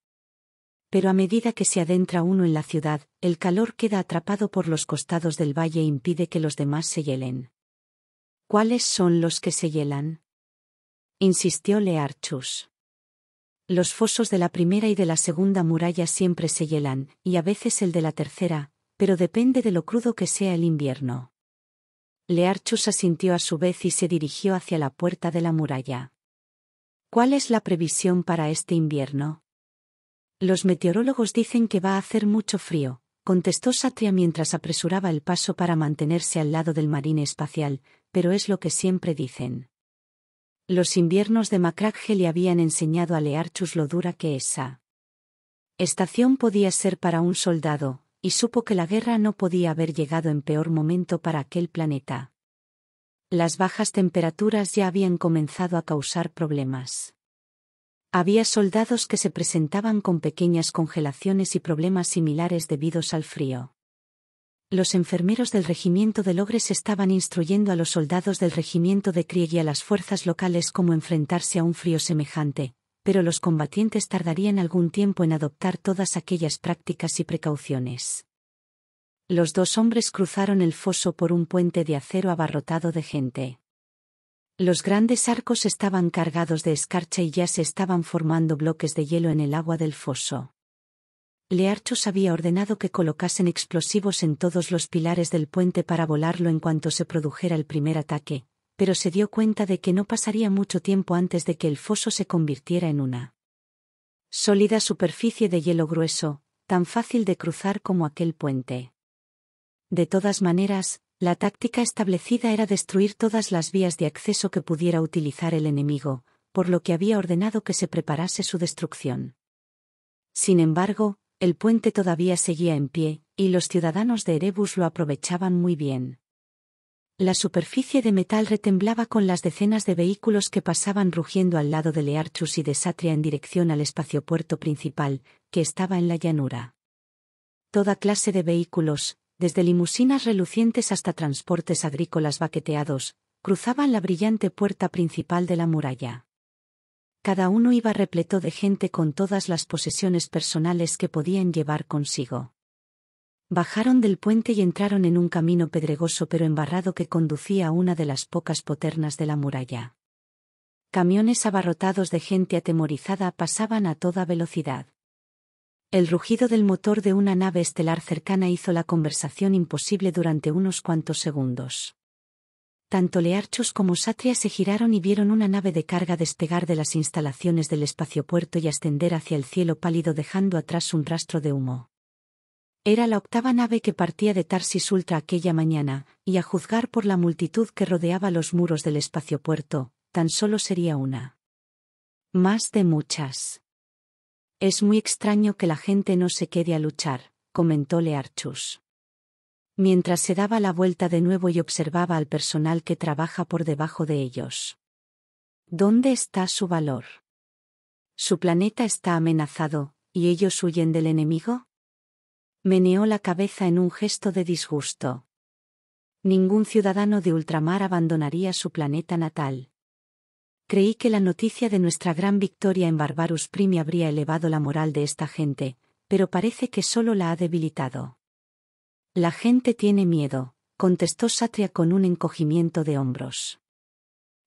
Pero a medida que se adentra uno en la ciudad, el calor queda atrapado por los costados del valle e impide que los demás se hielen. ¿Cuáles son los que se hielan? Insistió Learchus. Los fosos de la primera y de la segunda muralla siempre se hielan, y a veces el de la tercera, pero depende de lo crudo que sea el invierno. Learchus asintió a su vez y se dirigió hacia la puerta de la muralla. ¿Cuál es la previsión para este invierno? Los meteorólogos dicen que va a hacer mucho frío, contestó Satria mientras apresuraba el paso para mantenerse al lado del marine espacial, pero es lo que siempre dicen. Los inviernos de Macragge le habían enseñado a Learchus lo dura que esa estación podía ser para un soldado, y supo que la guerra no podía haber llegado en peor momento para aquel planeta. Las bajas temperaturas ya habían comenzado a causar problemas. Había soldados que se presentaban con pequeñas congelaciones y problemas similares debidos al frío los enfermeros del regimiento de Logres estaban instruyendo a los soldados del regimiento de Krieg y a las fuerzas locales cómo enfrentarse a un frío semejante, pero los combatientes tardarían algún tiempo en adoptar todas aquellas prácticas y precauciones. Los dos hombres cruzaron el foso por un puente de acero abarrotado de gente. Los grandes arcos estaban cargados de escarcha y ya se estaban formando bloques de hielo en el agua del foso. Learchos había ordenado que colocasen explosivos en todos los pilares del puente para volarlo en cuanto se produjera el primer ataque, pero se dio cuenta de que no pasaría mucho tiempo antes de que el foso se convirtiera en una sólida superficie de hielo grueso, tan fácil de cruzar como aquel puente. De todas maneras, la táctica establecida era destruir todas las vías de acceso que pudiera utilizar el enemigo, por lo que había ordenado que se preparase su destrucción. Sin embargo, el puente todavía seguía en pie, y los ciudadanos de Erebus lo aprovechaban muy bien. La superficie de metal retemblaba con las decenas de vehículos que pasaban rugiendo al lado de Learchus y de Satria en dirección al espaciopuerto principal, que estaba en la llanura. Toda clase de vehículos, desde limusinas relucientes hasta transportes agrícolas baqueteados, cruzaban la brillante puerta principal de la muralla. Cada uno iba repleto de gente con todas las posesiones personales que podían llevar consigo. Bajaron del puente y entraron en un camino pedregoso pero embarrado que conducía a una de las pocas poternas de la muralla. Camiones abarrotados de gente atemorizada pasaban a toda velocidad. El rugido del motor de una nave estelar cercana hizo la conversación imposible durante unos cuantos segundos tanto Learchus como Satria se giraron y vieron una nave de carga despegar de las instalaciones del espaciopuerto y ascender hacia el cielo pálido dejando atrás un rastro de humo. Era la octava nave que partía de Tarsis Ultra aquella mañana, y a juzgar por la multitud que rodeaba los muros del espaciopuerto, tan solo sería una. Más de muchas. Es muy extraño que la gente no se quede a luchar, comentó Learchus mientras se daba la vuelta de nuevo y observaba al personal que trabaja por debajo de ellos. ¿Dónde está su valor? ¿Su planeta está amenazado, y ellos huyen del enemigo? Meneó la cabeza en un gesto de disgusto. Ningún ciudadano de ultramar abandonaría su planeta natal. Creí que la noticia de nuestra gran victoria en Barbarus Prime habría elevado la moral de esta gente, pero parece que solo la ha debilitado. La gente tiene miedo, contestó Satria con un encogimiento de hombros.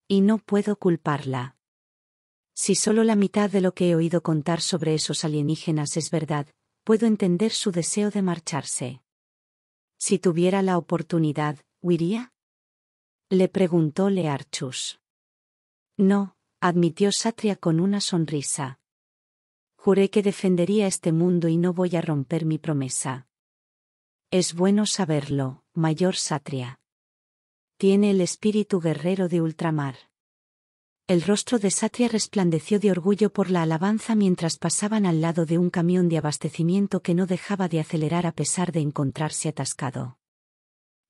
Y no puedo culparla. Si solo la mitad de lo que he oído contar sobre esos alienígenas es verdad, puedo entender su deseo de marcharse. Si tuviera la oportunidad, ¿huiría? Le preguntó Learchus. No, admitió Satria con una sonrisa. Juré que defendería este mundo y no voy a romper mi promesa. Es bueno saberlo, mayor satria. Tiene el espíritu guerrero de ultramar. El rostro de Satria resplandeció de orgullo por la alabanza mientras pasaban al lado de un camión de abastecimiento que no dejaba de acelerar a pesar de encontrarse atascado.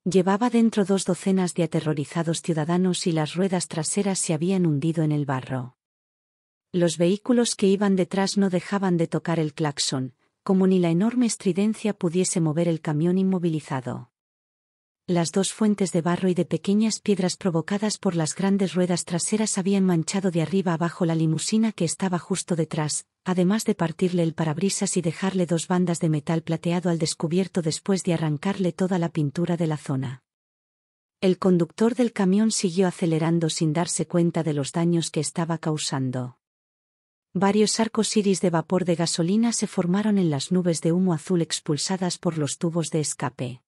Llevaba dentro dos docenas de aterrorizados ciudadanos y las ruedas traseras se habían hundido en el barro. Los vehículos que iban detrás no dejaban de tocar el claxon, como ni la enorme estridencia pudiese mover el camión inmovilizado. Las dos fuentes de barro y de pequeñas piedras provocadas por las grandes ruedas traseras habían manchado de arriba abajo la limusina que estaba justo detrás, además de partirle el parabrisas y dejarle dos bandas de metal plateado al descubierto después de arrancarle toda la pintura de la zona. El conductor del camión siguió acelerando sin darse cuenta de los daños que estaba causando. Varios arcos iris de vapor de gasolina se formaron en las nubes de humo azul expulsadas por los tubos de escape.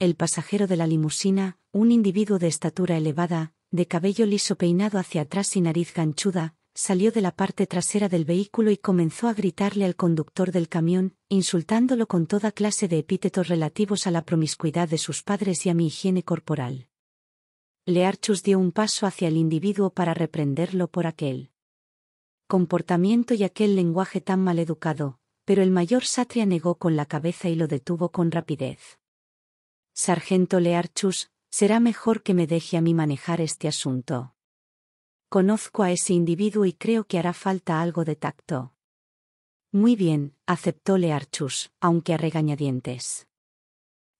El pasajero de la limusina, un individuo de estatura elevada, de cabello liso peinado hacia atrás y nariz ganchuda, salió de la parte trasera del vehículo y comenzó a gritarle al conductor del camión, insultándolo con toda clase de epítetos relativos a la promiscuidad de sus padres y a mi higiene corporal. Learchus dio un paso hacia el individuo para reprenderlo por aquel comportamiento y aquel lenguaje tan maleducado, pero el mayor satria negó con la cabeza y lo detuvo con rapidez. Sargento Learchus, será mejor que me deje a mí manejar este asunto. Conozco a ese individuo y creo que hará falta algo de tacto. Muy bien, aceptó Learchus, aunque a regañadientes.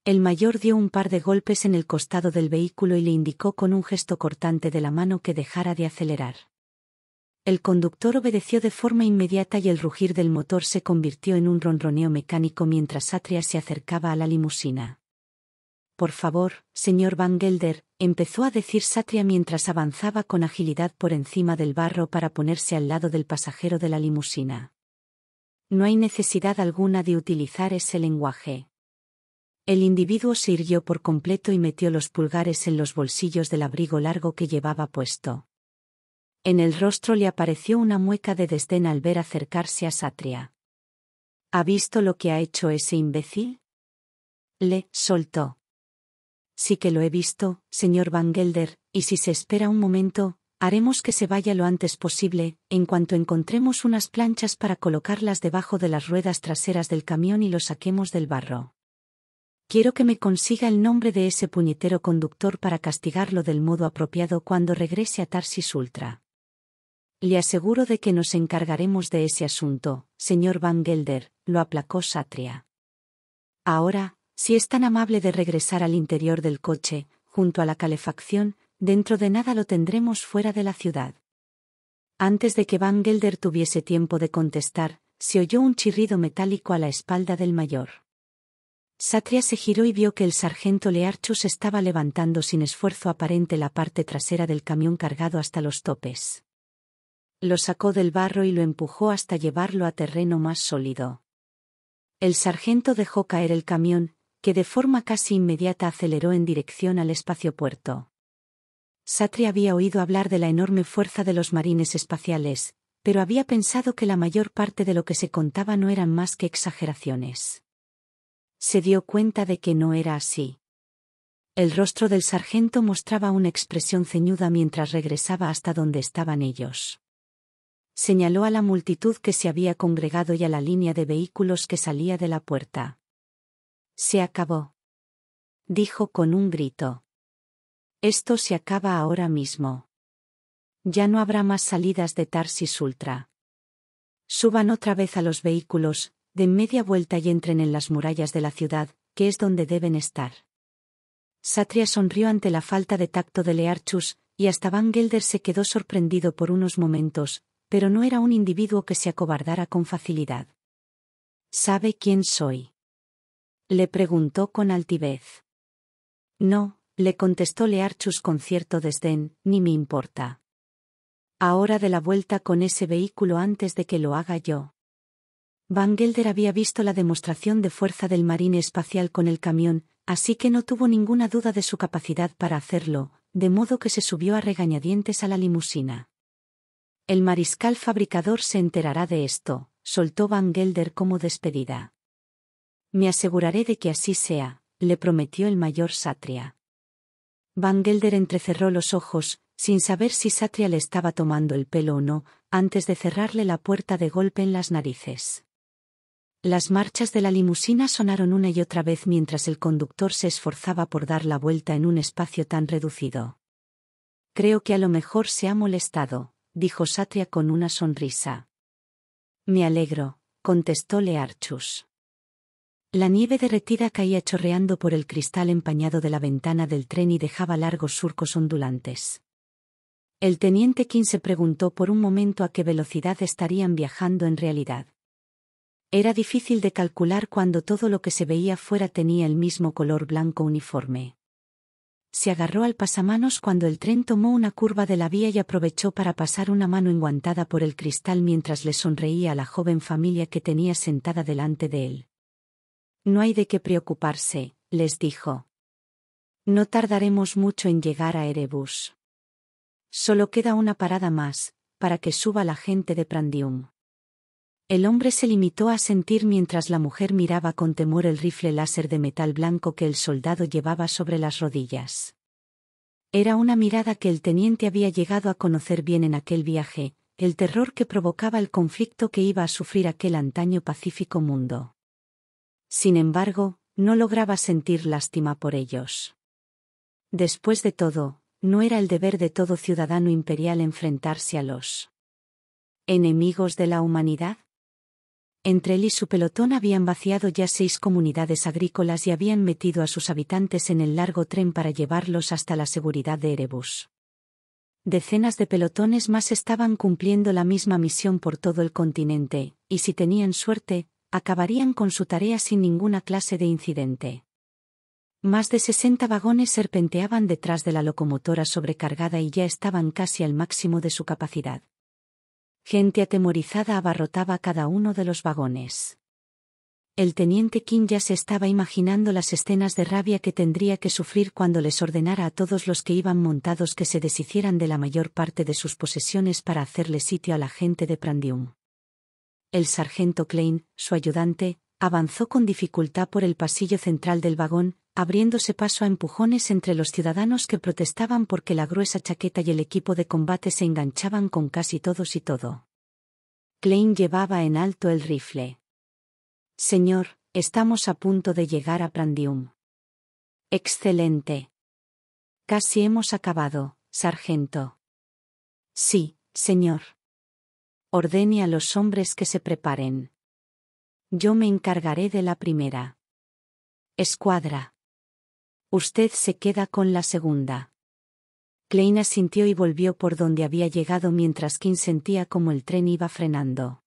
El mayor dio un par de golpes en el costado del vehículo y le indicó con un gesto cortante de la mano que dejara de acelerar. El conductor obedeció de forma inmediata y el rugir del motor se convirtió en un ronroneo mecánico mientras Satria se acercaba a la limusina. Por favor, señor Van Gelder, empezó a decir Satria mientras avanzaba con agilidad por encima del barro para ponerse al lado del pasajero de la limusina. No hay necesidad alguna de utilizar ese lenguaje. El individuo se irguió por completo y metió los pulgares en los bolsillos del abrigo largo que llevaba puesto. En el rostro le apareció una mueca de desdén al ver acercarse a Satria. ¿Ha visto lo que ha hecho ese imbécil? Le soltó. Sí que lo he visto, señor Van Gelder, y si se espera un momento, haremos que se vaya lo antes posible, en cuanto encontremos unas planchas para colocarlas debajo de las ruedas traseras del camión y lo saquemos del barro. Quiero que me consiga el nombre de ese puñetero conductor para castigarlo del modo apropiado cuando regrese a Tarsis Ultra. Le aseguro de que nos encargaremos de ese asunto, señor Van Gelder, lo aplacó Satria. Ahora, si es tan amable de regresar al interior del coche, junto a la calefacción, dentro de nada lo tendremos fuera de la ciudad. Antes de que Van Gelder tuviese tiempo de contestar, se oyó un chirrido metálico a la espalda del mayor. Satria se giró y vio que el sargento Learchus estaba levantando sin esfuerzo aparente la parte trasera del camión cargado hasta los topes. Lo sacó del barro y lo empujó hasta llevarlo a terreno más sólido. El sargento dejó caer el camión, que de forma casi inmediata aceleró en dirección al espaciopuerto. Satri había oído hablar de la enorme fuerza de los marines espaciales, pero había pensado que la mayor parte de lo que se contaba no eran más que exageraciones. Se dio cuenta de que no era así. El rostro del sargento mostraba una expresión ceñuda mientras regresaba hasta donde estaban ellos señaló a la multitud que se había congregado y a la línea de vehículos que salía de la puerta. Se acabó. Dijo con un grito. Esto se acaba ahora mismo. Ya no habrá más salidas de Tarsis Ultra. Suban otra vez a los vehículos, den media vuelta y entren en las murallas de la ciudad, que es donde deben estar. Satria sonrió ante la falta de tacto de Learchus, y hasta Van Gelder se quedó sorprendido por unos momentos, pero no era un individuo que se acobardara con facilidad. ¿Sabe quién soy? le preguntó con altivez. No, le contestó Learchus con cierto desdén, ni me importa. Ahora de la vuelta con ese vehículo antes de que lo haga yo. Van Gelder había visto la demostración de fuerza del marine espacial con el camión, así que no tuvo ninguna duda de su capacidad para hacerlo, de modo que se subió a regañadientes a la limusina. El mariscal fabricador se enterará de esto, soltó Van Gelder como despedida. Me aseguraré de que así sea, le prometió el mayor Satria. Van Gelder entrecerró los ojos, sin saber si Satria le estaba tomando el pelo o no, antes de cerrarle la puerta de golpe en las narices. Las marchas de la limusina sonaron una y otra vez mientras el conductor se esforzaba por dar la vuelta en un espacio tan reducido. Creo que a lo mejor se ha molestado, dijo Satria con una sonrisa. Me alegro, contestó Archus. La nieve derretida caía chorreando por el cristal empañado de la ventana del tren y dejaba largos surcos ondulantes. El teniente King se preguntó por un momento a qué velocidad estarían viajando en realidad. Era difícil de calcular cuando todo lo que se veía fuera tenía el mismo color blanco uniforme se agarró al pasamanos cuando el tren tomó una curva de la vía y aprovechó para pasar una mano enguantada por el cristal mientras le sonreía a la joven familia que tenía sentada delante de él. No hay de qué preocuparse, les dijo. No tardaremos mucho en llegar a Erebus. Solo queda una parada más, para que suba la gente de Prandium. El hombre se limitó a sentir mientras la mujer miraba con temor el rifle láser de metal blanco que el soldado llevaba sobre las rodillas. Era una mirada que el teniente había llegado a conocer bien en aquel viaje, el terror que provocaba el conflicto que iba a sufrir aquel antaño pacífico mundo. Sin embargo, no lograba sentir lástima por ellos. Después de todo, no era el deber de todo ciudadano imperial enfrentarse a los enemigos de la humanidad. Entre él y su pelotón habían vaciado ya seis comunidades agrícolas y habían metido a sus habitantes en el largo tren para llevarlos hasta la seguridad de Erebus. Decenas de pelotones más estaban cumpliendo la misma misión por todo el continente, y si tenían suerte, acabarían con su tarea sin ninguna clase de incidente. Más de sesenta vagones serpenteaban detrás de la locomotora sobrecargada y ya estaban casi al máximo de su capacidad. Gente atemorizada abarrotaba cada uno de los vagones. El teniente King ya se estaba imaginando las escenas de rabia que tendría que sufrir cuando les ordenara a todos los que iban montados que se deshicieran de la mayor parte de sus posesiones para hacerle sitio a la gente de Prandium. El sargento Klein, su ayudante, avanzó con dificultad por el pasillo central del vagón, abriéndose paso a empujones entre los ciudadanos que protestaban porque la gruesa chaqueta y el equipo de combate se enganchaban con casi todos y todo. Klein llevaba en alto el rifle. Señor, estamos a punto de llegar a Prandium. Excelente. Casi hemos acabado, sargento. Sí, señor. Ordene a los hombres que se preparen. Yo me encargaré de la primera. Escuadra. Usted se queda con la segunda. Kleina sintió y volvió por donde había llegado mientras King sentía como el tren iba frenando.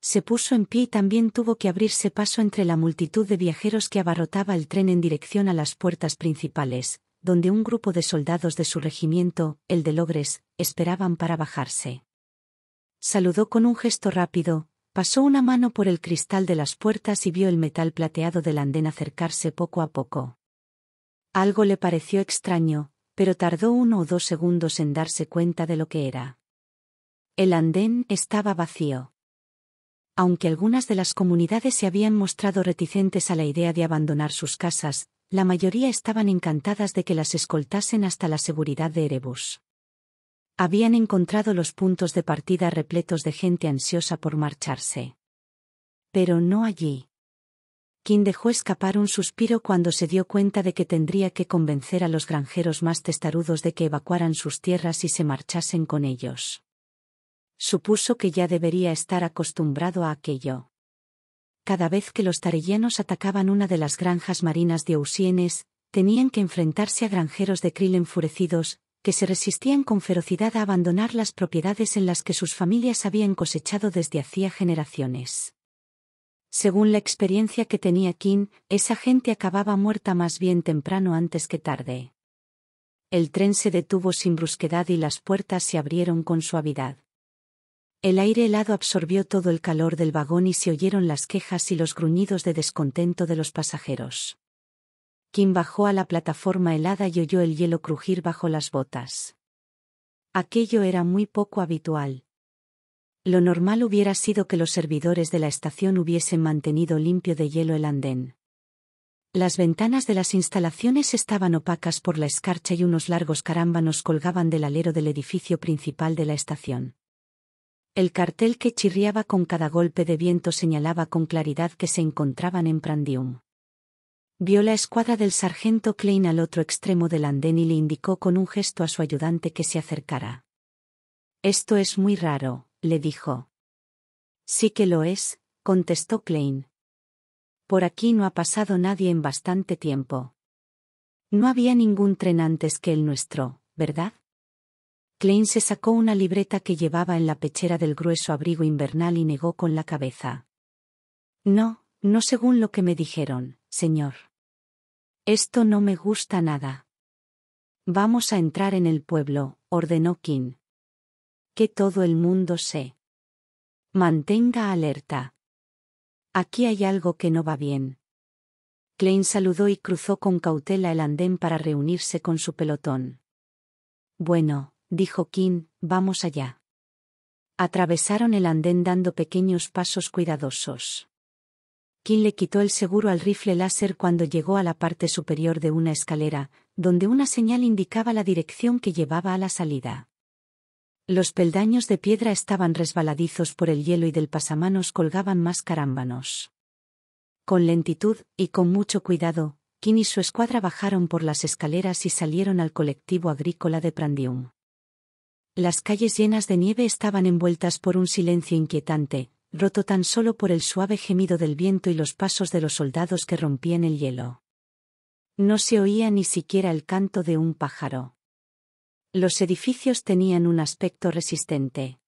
Se puso en pie y también tuvo que abrirse paso entre la multitud de viajeros que abarrotaba el tren en dirección a las puertas principales, donde un grupo de soldados de su regimiento, el de Logres, esperaban para bajarse. Saludó con un gesto rápido, pasó una mano por el cristal de las puertas y vio el metal plateado del andén acercarse poco a poco. Algo le pareció extraño, pero tardó uno o dos segundos en darse cuenta de lo que era. El andén estaba vacío. Aunque algunas de las comunidades se habían mostrado reticentes a la idea de abandonar sus casas, la mayoría estaban encantadas de que las escoltasen hasta la seguridad de Erebus. Habían encontrado los puntos de partida repletos de gente ansiosa por marcharse. Pero no allí. King dejó escapar un suspiro cuando se dio cuenta de que tendría que convencer a los granjeros más testarudos de que evacuaran sus tierras y se marchasen con ellos. Supuso que ya debería estar acostumbrado a aquello. Cada vez que los tarellanos atacaban una de las granjas marinas de Ousienes, tenían que enfrentarse a granjeros de krill enfurecidos, que se resistían con ferocidad a abandonar las propiedades en las que sus familias habían cosechado desde hacía generaciones. Según la experiencia que tenía Kim, esa gente acababa muerta más bien temprano antes que tarde. El tren se detuvo sin brusquedad y las puertas se abrieron con suavidad. El aire helado absorbió todo el calor del vagón y se oyeron las quejas y los gruñidos de descontento de los pasajeros. Kim bajó a la plataforma helada y oyó el hielo crujir bajo las botas. Aquello era muy poco habitual. Lo normal hubiera sido que los servidores de la estación hubiesen mantenido limpio de hielo el andén. Las ventanas de las instalaciones estaban opacas por la escarcha y unos largos carámbanos colgaban del alero del edificio principal de la estación. El cartel que chirriaba con cada golpe de viento señalaba con claridad que se encontraban en Prandium. Vio la escuadra del sargento Klein al otro extremo del andén y le indicó con un gesto a su ayudante que se acercara. Esto es muy raro, le dijo. Sí que lo es, contestó Klein. Por aquí no ha pasado nadie en bastante tiempo. No había ningún tren antes que el nuestro, ¿verdad? Klein se sacó una libreta que llevaba en la pechera del grueso abrigo invernal y negó con la cabeza. No, no según lo que me dijeron, señor. Esto no me gusta nada. Vamos a entrar en el pueblo, ordenó King que todo el mundo sé. mantenga alerta. Aquí hay algo que no va bien. Klein saludó y cruzó con cautela el andén para reunirse con su pelotón. Bueno, dijo King, vamos allá. Atravesaron el andén dando pequeños pasos cuidadosos. King le quitó el seguro al rifle láser cuando llegó a la parte superior de una escalera, donde una señal indicaba la dirección que llevaba a la salida. Los peldaños de piedra estaban resbaladizos por el hielo y del pasamanos colgaban más carámbanos. Con lentitud, y con mucho cuidado, Kin y su escuadra bajaron por las escaleras y salieron al colectivo agrícola de Prandium. Las calles llenas de nieve estaban envueltas por un silencio inquietante, roto tan solo por el suave gemido del viento y los pasos de los soldados que rompían el hielo. No se oía ni siquiera el canto de un pájaro. Los edificios tenían un aspecto resistente.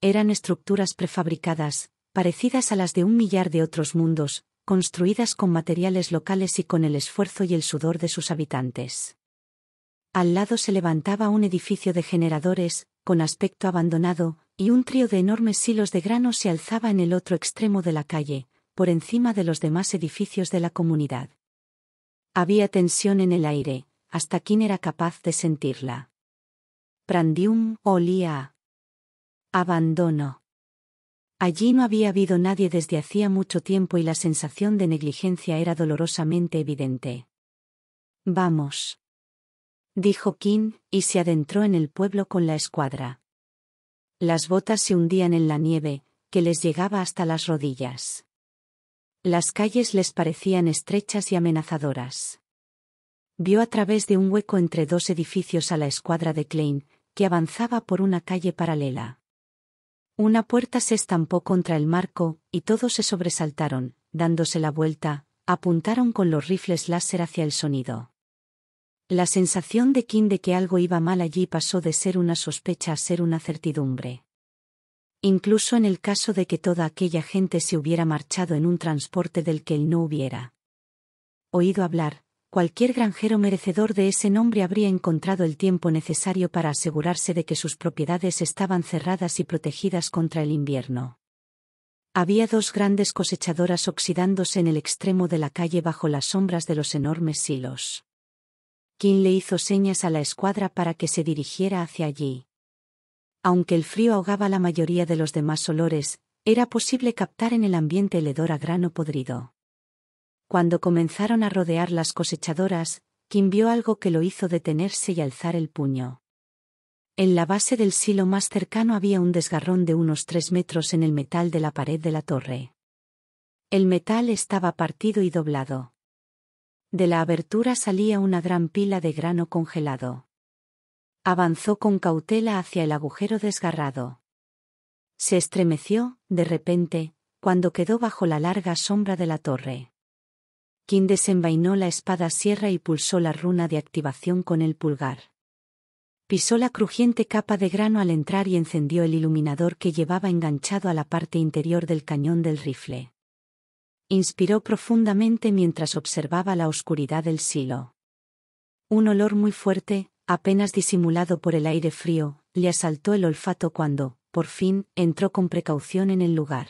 Eran estructuras prefabricadas, parecidas a las de un millar de otros mundos, construidas con materiales locales y con el esfuerzo y el sudor de sus habitantes. Al lado se levantaba un edificio de generadores, con aspecto abandonado, y un trío de enormes silos de grano se alzaba en el otro extremo de la calle, por encima de los demás edificios de la comunidad. Había tensión en el aire, hasta quien era capaz de sentirla. Prandium olía abandono. Allí no había habido nadie desde hacía mucho tiempo y la sensación de negligencia era dolorosamente evidente. Vamos. Dijo Kin, y se adentró en el pueblo con la escuadra. Las botas se hundían en la nieve, que les llegaba hasta las rodillas. Las calles les parecían estrechas y amenazadoras. Vio a través de un hueco entre dos edificios a la escuadra de Klein, que avanzaba por una calle paralela. Una puerta se estampó contra el marco, y todos se sobresaltaron, dándose la vuelta, apuntaron con los rifles láser hacia el sonido. La sensación de King de que algo iba mal allí pasó de ser una sospecha a ser una certidumbre. Incluso en el caso de que toda aquella gente se hubiera marchado en un transporte del que él no hubiera oído hablar, cualquier granjero merecedor de ese nombre habría encontrado el tiempo necesario para asegurarse de que sus propiedades estaban cerradas y protegidas contra el invierno. Había dos grandes cosechadoras oxidándose en el extremo de la calle bajo las sombras de los enormes silos. King le hizo señas a la escuadra para que se dirigiera hacia allí. Aunque el frío ahogaba la mayoría de los demás olores, era posible captar en el ambiente el hedor a grano podrido. Cuando comenzaron a rodear las cosechadoras, Kim vio algo que lo hizo detenerse y alzar el puño. En la base del silo más cercano había un desgarrón de unos tres metros en el metal de la pared de la torre. El metal estaba partido y doblado. De la abertura salía una gran pila de grano congelado. Avanzó con cautela hacia el agujero desgarrado. Se estremeció, de repente, cuando quedó bajo la larga sombra de la torre desenvainó la espada sierra y pulsó la runa de activación con el pulgar. Pisó la crujiente capa de grano al entrar y encendió el iluminador que llevaba enganchado a la parte interior del cañón del rifle. Inspiró profundamente mientras observaba la oscuridad del silo. Un olor muy fuerte, apenas disimulado por el aire frío, le asaltó el olfato cuando, por fin, entró con precaución en el lugar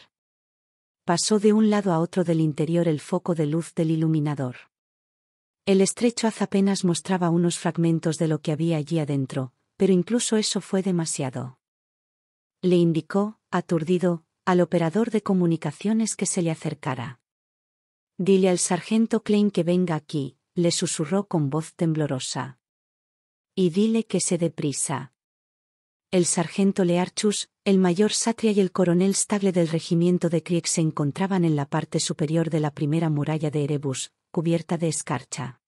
pasó de un lado a otro del interior el foco de luz del iluminador. El estrecho haz apenas mostraba unos fragmentos de lo que había allí adentro, pero incluso eso fue demasiado. Le indicó, aturdido, al operador de comunicaciones que se le acercara. Dile al sargento Klein que venga aquí, le susurró con voz temblorosa. Y dile que se dé prisa». El sargento Learchus, el mayor Satria y el coronel Stable del regimiento de Krieg se encontraban en la parte superior de la primera muralla de Erebus, cubierta de escarcha.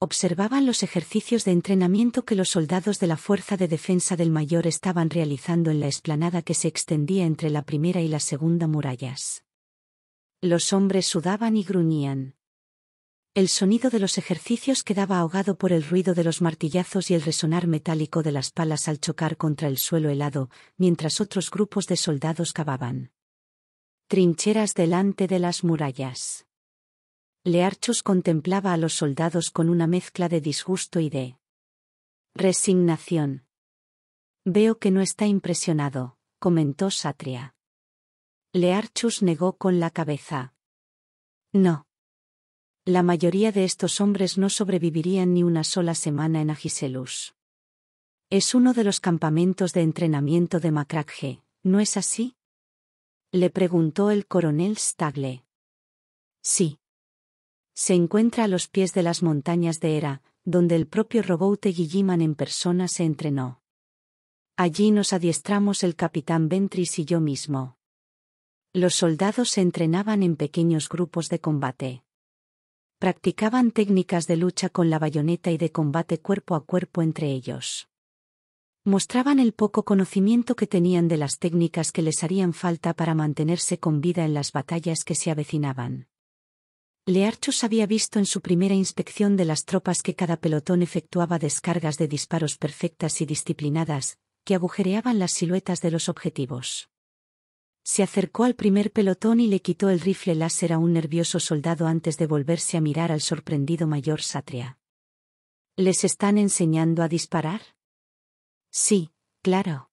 Observaban los ejercicios de entrenamiento que los soldados de la Fuerza de Defensa del Mayor estaban realizando en la explanada que se extendía entre la primera y la segunda murallas. Los hombres sudaban y gruñían. El sonido de los ejercicios quedaba ahogado por el ruido de los martillazos y el resonar metálico de las palas al chocar contra el suelo helado, mientras otros grupos de soldados cavaban. Trincheras delante de las murallas. Learchus contemplaba a los soldados con una mezcla de disgusto y de resignación. Veo que no está impresionado, comentó Satria. Learchus negó con la cabeza. No la mayoría de estos hombres no sobrevivirían ni una sola semana en Agiselus. Es uno de los campamentos de entrenamiento de Macragge, ¿no es así? Le preguntó el coronel Stagle. Sí. Se encuentra a los pies de las montañas de Era, donde el propio Robote Guilliman en persona se entrenó. Allí nos adiestramos el capitán Ventris y yo mismo. Los soldados se entrenaban en pequeños grupos de combate. Practicaban técnicas de lucha con la bayoneta y de combate cuerpo a cuerpo entre ellos. Mostraban el poco conocimiento que tenían de las técnicas que les harían falta para mantenerse con vida en las batallas que se avecinaban. Learchos había visto en su primera inspección de las tropas que cada pelotón efectuaba descargas de disparos perfectas y disciplinadas, que agujereaban las siluetas de los objetivos. Se acercó al primer pelotón y le quitó el rifle láser a un nervioso soldado antes de volverse a mirar al sorprendido mayor Satria. ¿Les están enseñando a disparar? Sí, claro.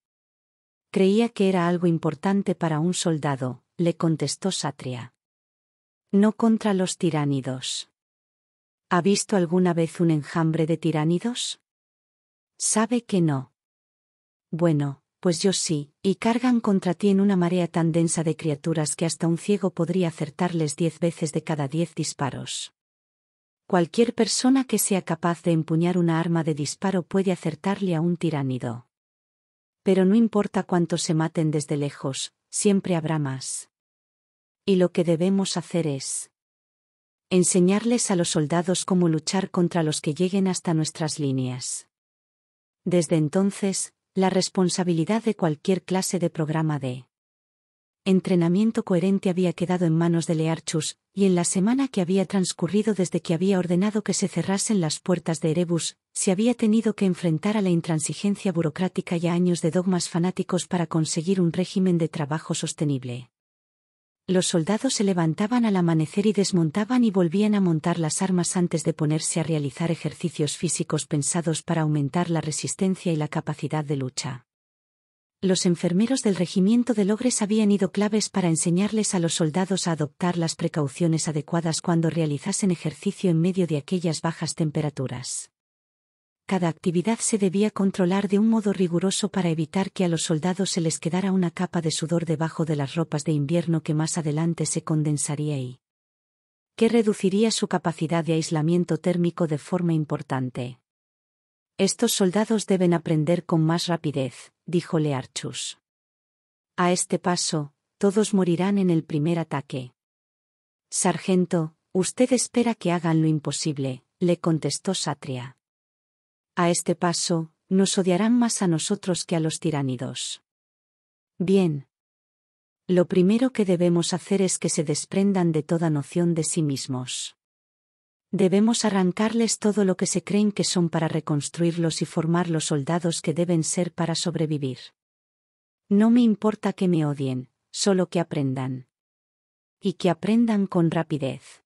Creía que era algo importante para un soldado, le contestó Satria. No contra los tiránidos. ¿Ha visto alguna vez un enjambre de tiránidos? Sabe que no. Bueno, pues yo sí, y cargan contra ti en una marea tan densa de criaturas que hasta un ciego podría acertarles diez veces de cada diez disparos. Cualquier persona que sea capaz de empuñar una arma de disparo puede acertarle a un tiránido. Pero no importa cuántos se maten desde lejos, siempre habrá más. Y lo que debemos hacer es enseñarles a los soldados cómo luchar contra los que lleguen hasta nuestras líneas. Desde entonces, la responsabilidad de cualquier clase de programa de entrenamiento coherente había quedado en manos de Learchus, y en la semana que había transcurrido desde que había ordenado que se cerrasen las puertas de Erebus, se había tenido que enfrentar a la intransigencia burocrática y a años de dogmas fanáticos para conseguir un régimen de trabajo sostenible. Los soldados se levantaban al amanecer y desmontaban y volvían a montar las armas antes de ponerse a realizar ejercicios físicos pensados para aumentar la resistencia y la capacidad de lucha. Los enfermeros del regimiento de Logres habían ido claves para enseñarles a los soldados a adoptar las precauciones adecuadas cuando realizasen ejercicio en medio de aquellas bajas temperaturas cada actividad se debía controlar de un modo riguroso para evitar que a los soldados se les quedara una capa de sudor debajo de las ropas de invierno que más adelante se condensaría y que reduciría su capacidad de aislamiento térmico de forma importante. Estos soldados deben aprender con más rapidez, dijo Learchus. A este paso, todos morirán en el primer ataque. Sargento, usted espera que hagan lo imposible, le contestó Satria. A este paso, nos odiarán más a nosotros que a los tiránidos. Bien. Lo primero que debemos hacer es que se desprendan de toda noción de sí mismos. Debemos arrancarles todo lo que se creen que son para reconstruirlos y formar los soldados que deben ser para sobrevivir. No me importa que me odien, solo que aprendan. Y que aprendan con rapidez.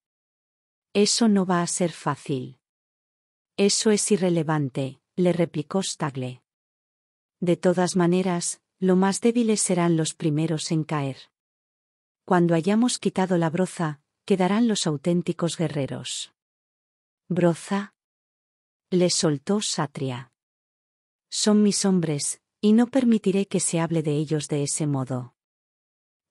Eso no va a ser fácil. Eso es irrelevante, le replicó Stagle. De todas maneras, lo más débiles serán los primeros en caer. Cuando hayamos quitado la broza, quedarán los auténticos guerreros. Broza. Le soltó Satria. Son mis hombres, y no permitiré que se hable de ellos de ese modo.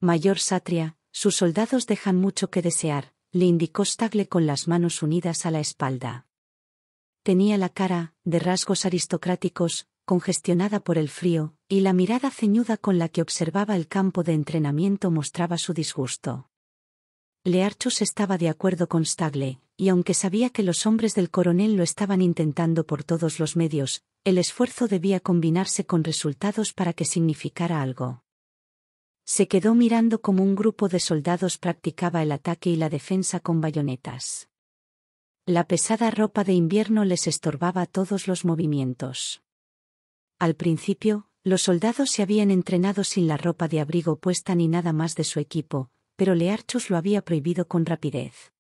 Mayor Satria, sus soldados dejan mucho que desear, le indicó Stagle con las manos unidas a la espalda. Tenía la cara, de rasgos aristocráticos, congestionada por el frío, y la mirada ceñuda con la que observaba el campo de entrenamiento mostraba su disgusto. Learchus estaba de acuerdo con Stagle, y aunque sabía que los hombres del coronel lo estaban intentando por todos los medios, el esfuerzo debía combinarse con resultados para que significara algo. Se quedó mirando como un grupo de soldados practicaba el ataque y la defensa con bayonetas. La pesada ropa de invierno les estorbaba todos los movimientos. Al principio, los soldados se habían entrenado sin la ropa de abrigo puesta ni nada más de su equipo, pero Learchus lo había prohibido con rapidez.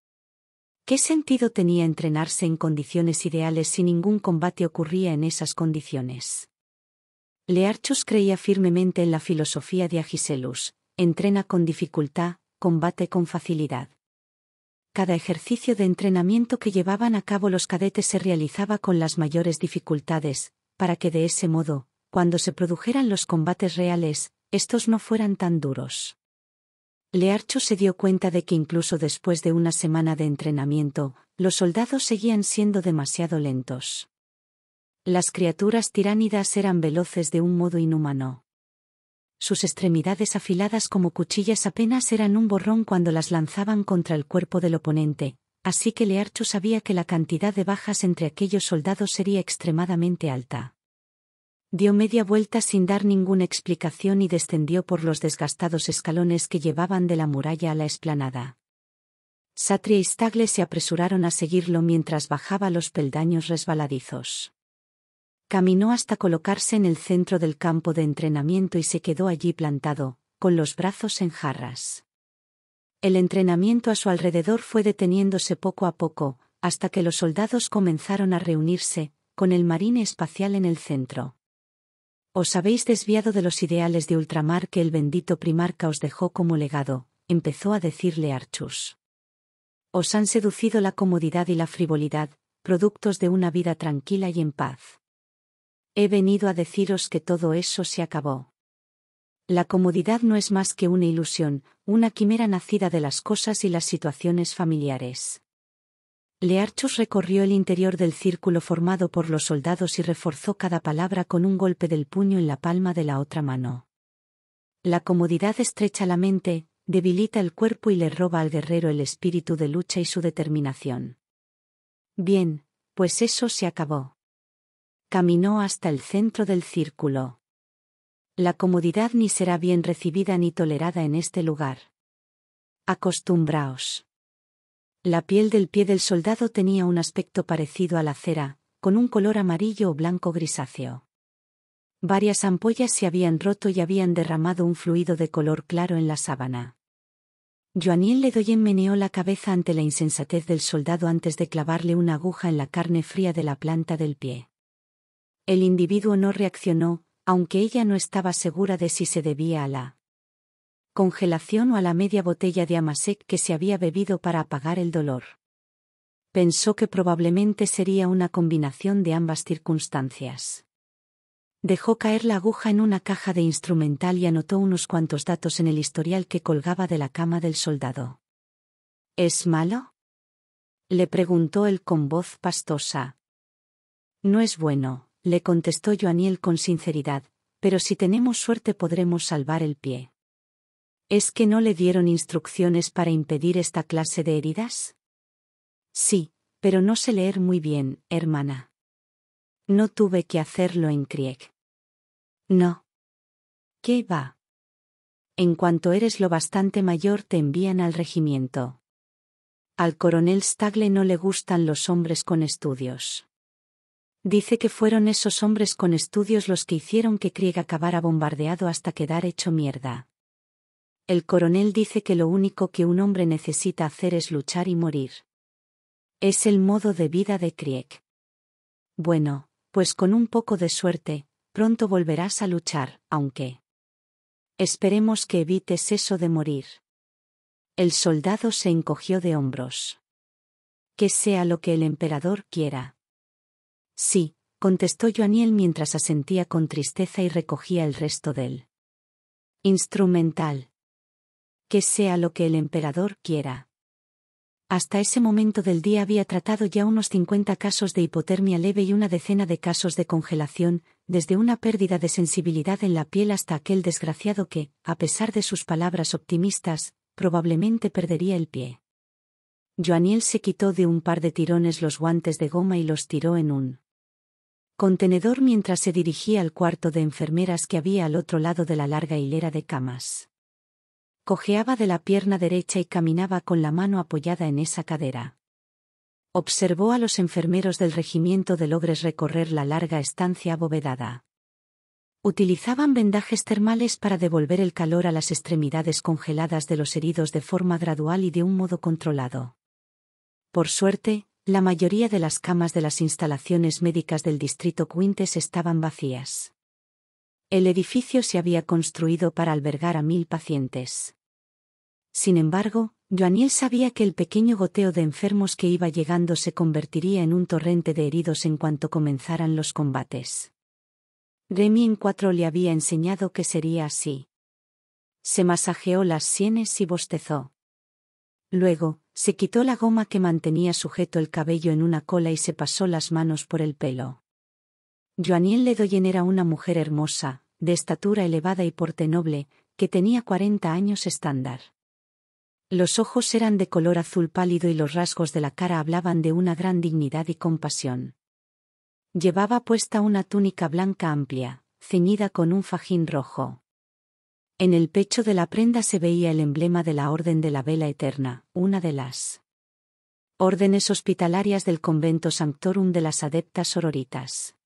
¿Qué sentido tenía entrenarse en condiciones ideales si ningún combate ocurría en esas condiciones? Learchus creía firmemente en la filosofía de Agiselus, entrena con dificultad, combate con facilidad. Cada ejercicio de entrenamiento que llevaban a cabo los cadetes se realizaba con las mayores dificultades, para que de ese modo, cuando se produjeran los combates reales, estos no fueran tan duros. Learcho se dio cuenta de que incluso después de una semana de entrenamiento, los soldados seguían siendo demasiado lentos. Las criaturas tiránidas eran veloces de un modo inhumano sus extremidades afiladas como cuchillas apenas eran un borrón cuando las lanzaban contra el cuerpo del oponente, así que Learcho sabía que la cantidad de bajas entre aquellos soldados sería extremadamente alta. Dio media vuelta sin dar ninguna explicación y descendió por los desgastados escalones que llevaban de la muralla a la esplanada. Satria y Stagle se apresuraron a seguirlo mientras bajaba los peldaños resbaladizos. Caminó hasta colocarse en el centro del campo de entrenamiento y se quedó allí plantado, con los brazos en jarras. El entrenamiento a su alrededor fue deteniéndose poco a poco, hasta que los soldados comenzaron a reunirse, con el marine espacial en el centro. Os habéis desviado de los ideales de ultramar que el bendito primarca os dejó como legado, empezó a decirle Archus. Os han seducido la comodidad y la frivolidad, productos de una vida tranquila y en paz. He venido a deciros que todo eso se acabó. La comodidad no es más que una ilusión, una quimera nacida de las cosas y las situaciones familiares. Learchus recorrió el interior del círculo formado por los soldados y reforzó cada palabra con un golpe del puño en la palma de la otra mano. La comodidad estrecha la mente, debilita el cuerpo y le roba al guerrero el espíritu de lucha y su determinación. Bien, pues eso se acabó caminó hasta el centro del círculo. La comodidad ni será bien recibida ni tolerada en este lugar. Acostumbraos. La piel del pie del soldado tenía un aspecto parecido a la cera, con un color amarillo o blanco grisáceo. Varias ampollas se habían roto y habían derramado un fluido de color claro en la sábana. Joaniel Ledoyen meneó la cabeza ante la insensatez del soldado antes de clavarle una aguja en la carne fría de la planta del pie. El individuo no reaccionó, aunque ella no estaba segura de si se debía a la congelación o a la media botella de amasec que se había bebido para apagar el dolor. Pensó que probablemente sería una combinación de ambas circunstancias. Dejó caer la aguja en una caja de instrumental y anotó unos cuantos datos en el historial que colgaba de la cama del soldado. ¿Es malo? le preguntó él con voz pastosa. No es bueno le contestó Joaniel con sinceridad, pero si tenemos suerte podremos salvar el pie. ¿Es que no le dieron instrucciones para impedir esta clase de heridas? Sí, pero no sé leer muy bien, hermana. No tuve que hacerlo en Krieg. No. ¿Qué va? En cuanto eres lo bastante mayor te envían al regimiento. Al coronel Stagle no le gustan los hombres con estudios. Dice que fueron esos hombres con estudios los que hicieron que Krieg acabara bombardeado hasta quedar hecho mierda. El coronel dice que lo único que un hombre necesita hacer es luchar y morir. Es el modo de vida de Krieg. Bueno, pues con un poco de suerte, pronto volverás a luchar, aunque... Esperemos que evites eso de morir. El soldado se encogió de hombros. Que sea lo que el emperador quiera. Sí, contestó Joaniel mientras asentía con tristeza y recogía el resto del instrumental. Que sea lo que el emperador quiera. Hasta ese momento del día había tratado ya unos cincuenta casos de hipotermia leve y una decena de casos de congelación, desde una pérdida de sensibilidad en la piel hasta aquel desgraciado que, a pesar de sus palabras optimistas, probablemente perdería el pie. Joaniel se quitó de un par de tirones los guantes de goma y los tiró en un contenedor mientras se dirigía al cuarto de enfermeras que había al otro lado de la larga hilera de camas. Cojeaba de la pierna derecha y caminaba con la mano apoyada en esa cadera. Observó a los enfermeros del regimiento de Logres recorrer la larga estancia abovedada. Utilizaban vendajes termales para devolver el calor a las extremidades congeladas de los heridos de forma gradual y de un modo controlado. Por suerte, la mayoría de las camas de las instalaciones médicas del distrito Quintes estaban vacías. El edificio se había construido para albergar a mil pacientes. Sin embargo, Joaniel sabía que el pequeño goteo de enfermos que iba llegando se convertiría en un torrente de heridos en cuanto comenzaran los combates. Remy en cuatro le había enseñado que sería así. Se masajeó las sienes y bostezó. Luego, se quitó la goma que mantenía sujeto el cabello en una cola y se pasó las manos por el pelo. Joaniel Ledoyen era una mujer hermosa, de estatura elevada y porte noble, que tenía cuarenta años estándar. Los ojos eran de color azul pálido y los rasgos de la cara hablaban de una gran dignidad y compasión. Llevaba puesta una túnica blanca amplia, ceñida con un fajín rojo. En el pecho de la prenda se veía el emblema de la Orden de la Vela Eterna, una de las órdenes hospitalarias del convento Sanctorum de las Adeptas Sororitas.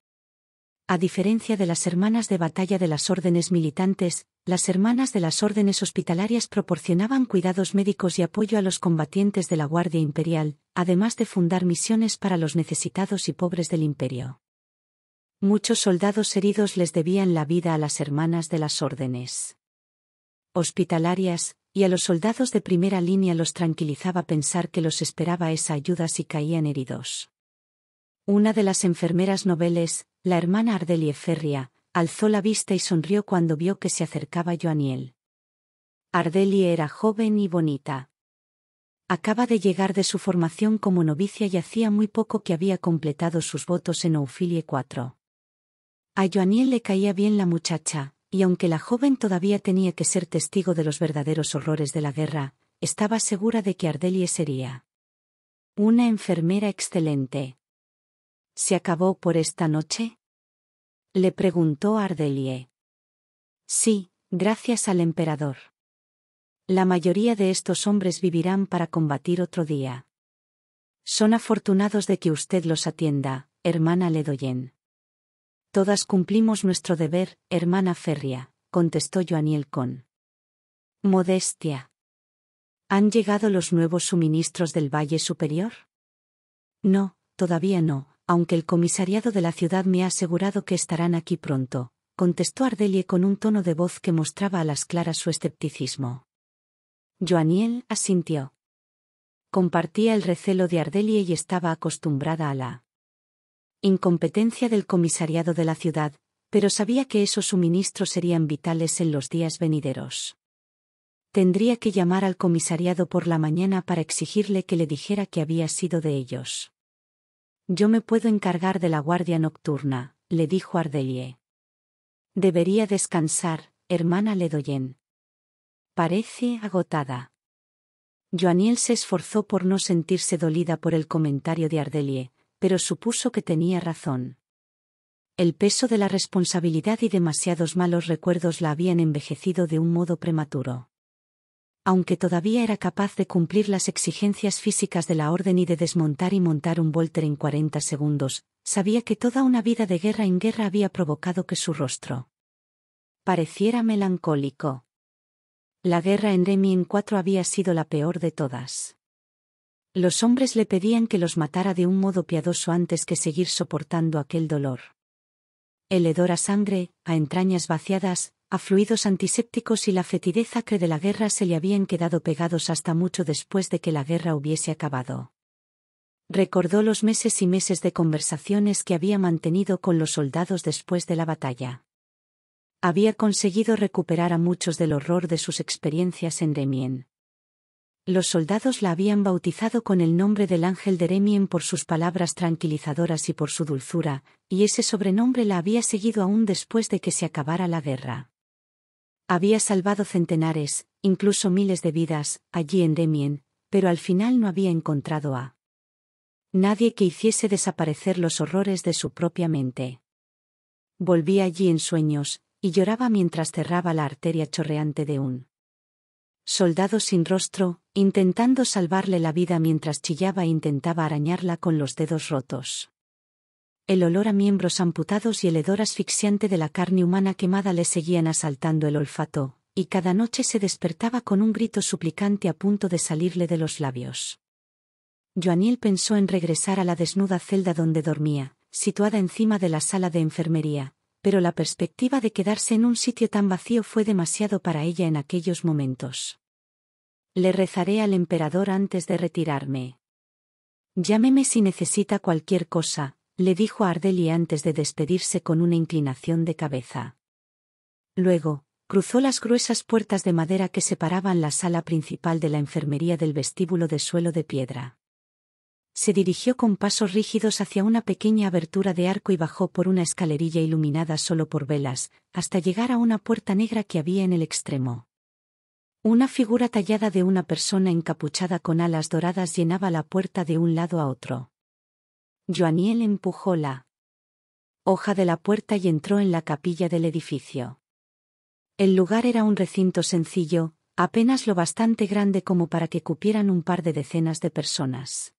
A diferencia de las hermanas de batalla de las órdenes militantes, las hermanas de las órdenes hospitalarias proporcionaban cuidados médicos y apoyo a los combatientes de la Guardia Imperial, además de fundar misiones para los necesitados y pobres del imperio. Muchos soldados heridos les debían la vida a las hermanas de las órdenes hospitalarias, y a los soldados de primera línea los tranquilizaba pensar que los esperaba esa ayuda si caían heridos. Una de las enfermeras noveles, la hermana Ardelie Ferria, alzó la vista y sonrió cuando vio que se acercaba Joaniel. Ardelie era joven y bonita. Acaba de llegar de su formación como novicia y hacía muy poco que había completado sus votos en Ophilie IV. A Joaniel le caía bien la muchacha, y aunque la joven todavía tenía que ser testigo de los verdaderos horrores de la guerra, estaba segura de que Ardelie sería una enfermera excelente. ¿Se acabó por esta noche? Le preguntó Ardelie. Sí, gracias al emperador. La mayoría de estos hombres vivirán para combatir otro día. Son afortunados de que usted los atienda, hermana Ledoyen. Todas cumplimos nuestro deber, hermana Ferria, contestó Joaniel con modestia. ¿Han llegado los nuevos suministros del Valle Superior? No, todavía no, aunque el comisariado de la ciudad me ha asegurado que estarán aquí pronto, contestó Ardelie con un tono de voz que mostraba a las claras su escepticismo. Joaniel asintió. Compartía el recelo de Ardelie y estaba acostumbrada a la incompetencia del comisariado de la ciudad, pero sabía que esos suministros serían vitales en los días venideros. Tendría que llamar al comisariado por la mañana para exigirle que le dijera que había sido de ellos. Yo me puedo encargar de la guardia nocturna, le dijo Ardelie. Debería descansar, hermana Ledoyen. Parece agotada. Joaniel se esforzó por no sentirse dolida por el comentario de Ardelie, pero supuso que tenía razón. El peso de la responsabilidad y demasiados malos recuerdos la habían envejecido de un modo prematuro. Aunque todavía era capaz de cumplir las exigencias físicas de la orden y de desmontar y montar un volter en 40 segundos, sabía que toda una vida de guerra en guerra había provocado que su rostro pareciera melancólico. La guerra en Remy en 4 había sido la peor de todas. Los hombres le pedían que los matara de un modo piadoso antes que seguir soportando aquel dolor. El hedor a sangre, a entrañas vaciadas, a fluidos antisépticos y la fetidez acre de la guerra se le habían quedado pegados hasta mucho después de que la guerra hubiese acabado. Recordó los meses y meses de conversaciones que había mantenido con los soldados después de la batalla. Había conseguido recuperar a muchos del horror de sus experiencias en Demien. Los soldados la habían bautizado con el nombre del ángel de Remien por sus palabras tranquilizadoras y por su dulzura, y ese sobrenombre la había seguido aún después de que se acabara la guerra. Había salvado centenares, incluso miles de vidas, allí en Remien, pero al final no había encontrado a nadie que hiciese desaparecer los horrores de su propia mente. Volvía allí en sueños, y lloraba mientras cerraba la arteria chorreante de un soldado sin rostro, intentando salvarle la vida mientras chillaba e intentaba arañarla con los dedos rotos. El olor a miembros amputados y el hedor asfixiante de la carne humana quemada le seguían asaltando el olfato, y cada noche se despertaba con un grito suplicante a punto de salirle de los labios. Joaniel pensó en regresar a la desnuda celda donde dormía, situada encima de la sala de enfermería, pero la perspectiva de quedarse en un sitio tan vacío fue demasiado para ella en aquellos momentos. Le rezaré al emperador antes de retirarme. Llámeme si necesita cualquier cosa, le dijo a Ardeli antes de despedirse con una inclinación de cabeza. Luego, cruzó las gruesas puertas de madera que separaban la sala principal de la enfermería del vestíbulo de suelo de piedra se dirigió con pasos rígidos hacia una pequeña abertura de arco y bajó por una escalerilla iluminada solo por velas, hasta llegar a una puerta negra que había en el extremo. Una figura tallada de una persona encapuchada con alas doradas llenaba la puerta de un lado a otro. Joaniel empujó la hoja de la puerta y entró en la capilla del edificio. El lugar era un recinto sencillo, apenas lo bastante grande como para que cupieran un par de decenas de personas.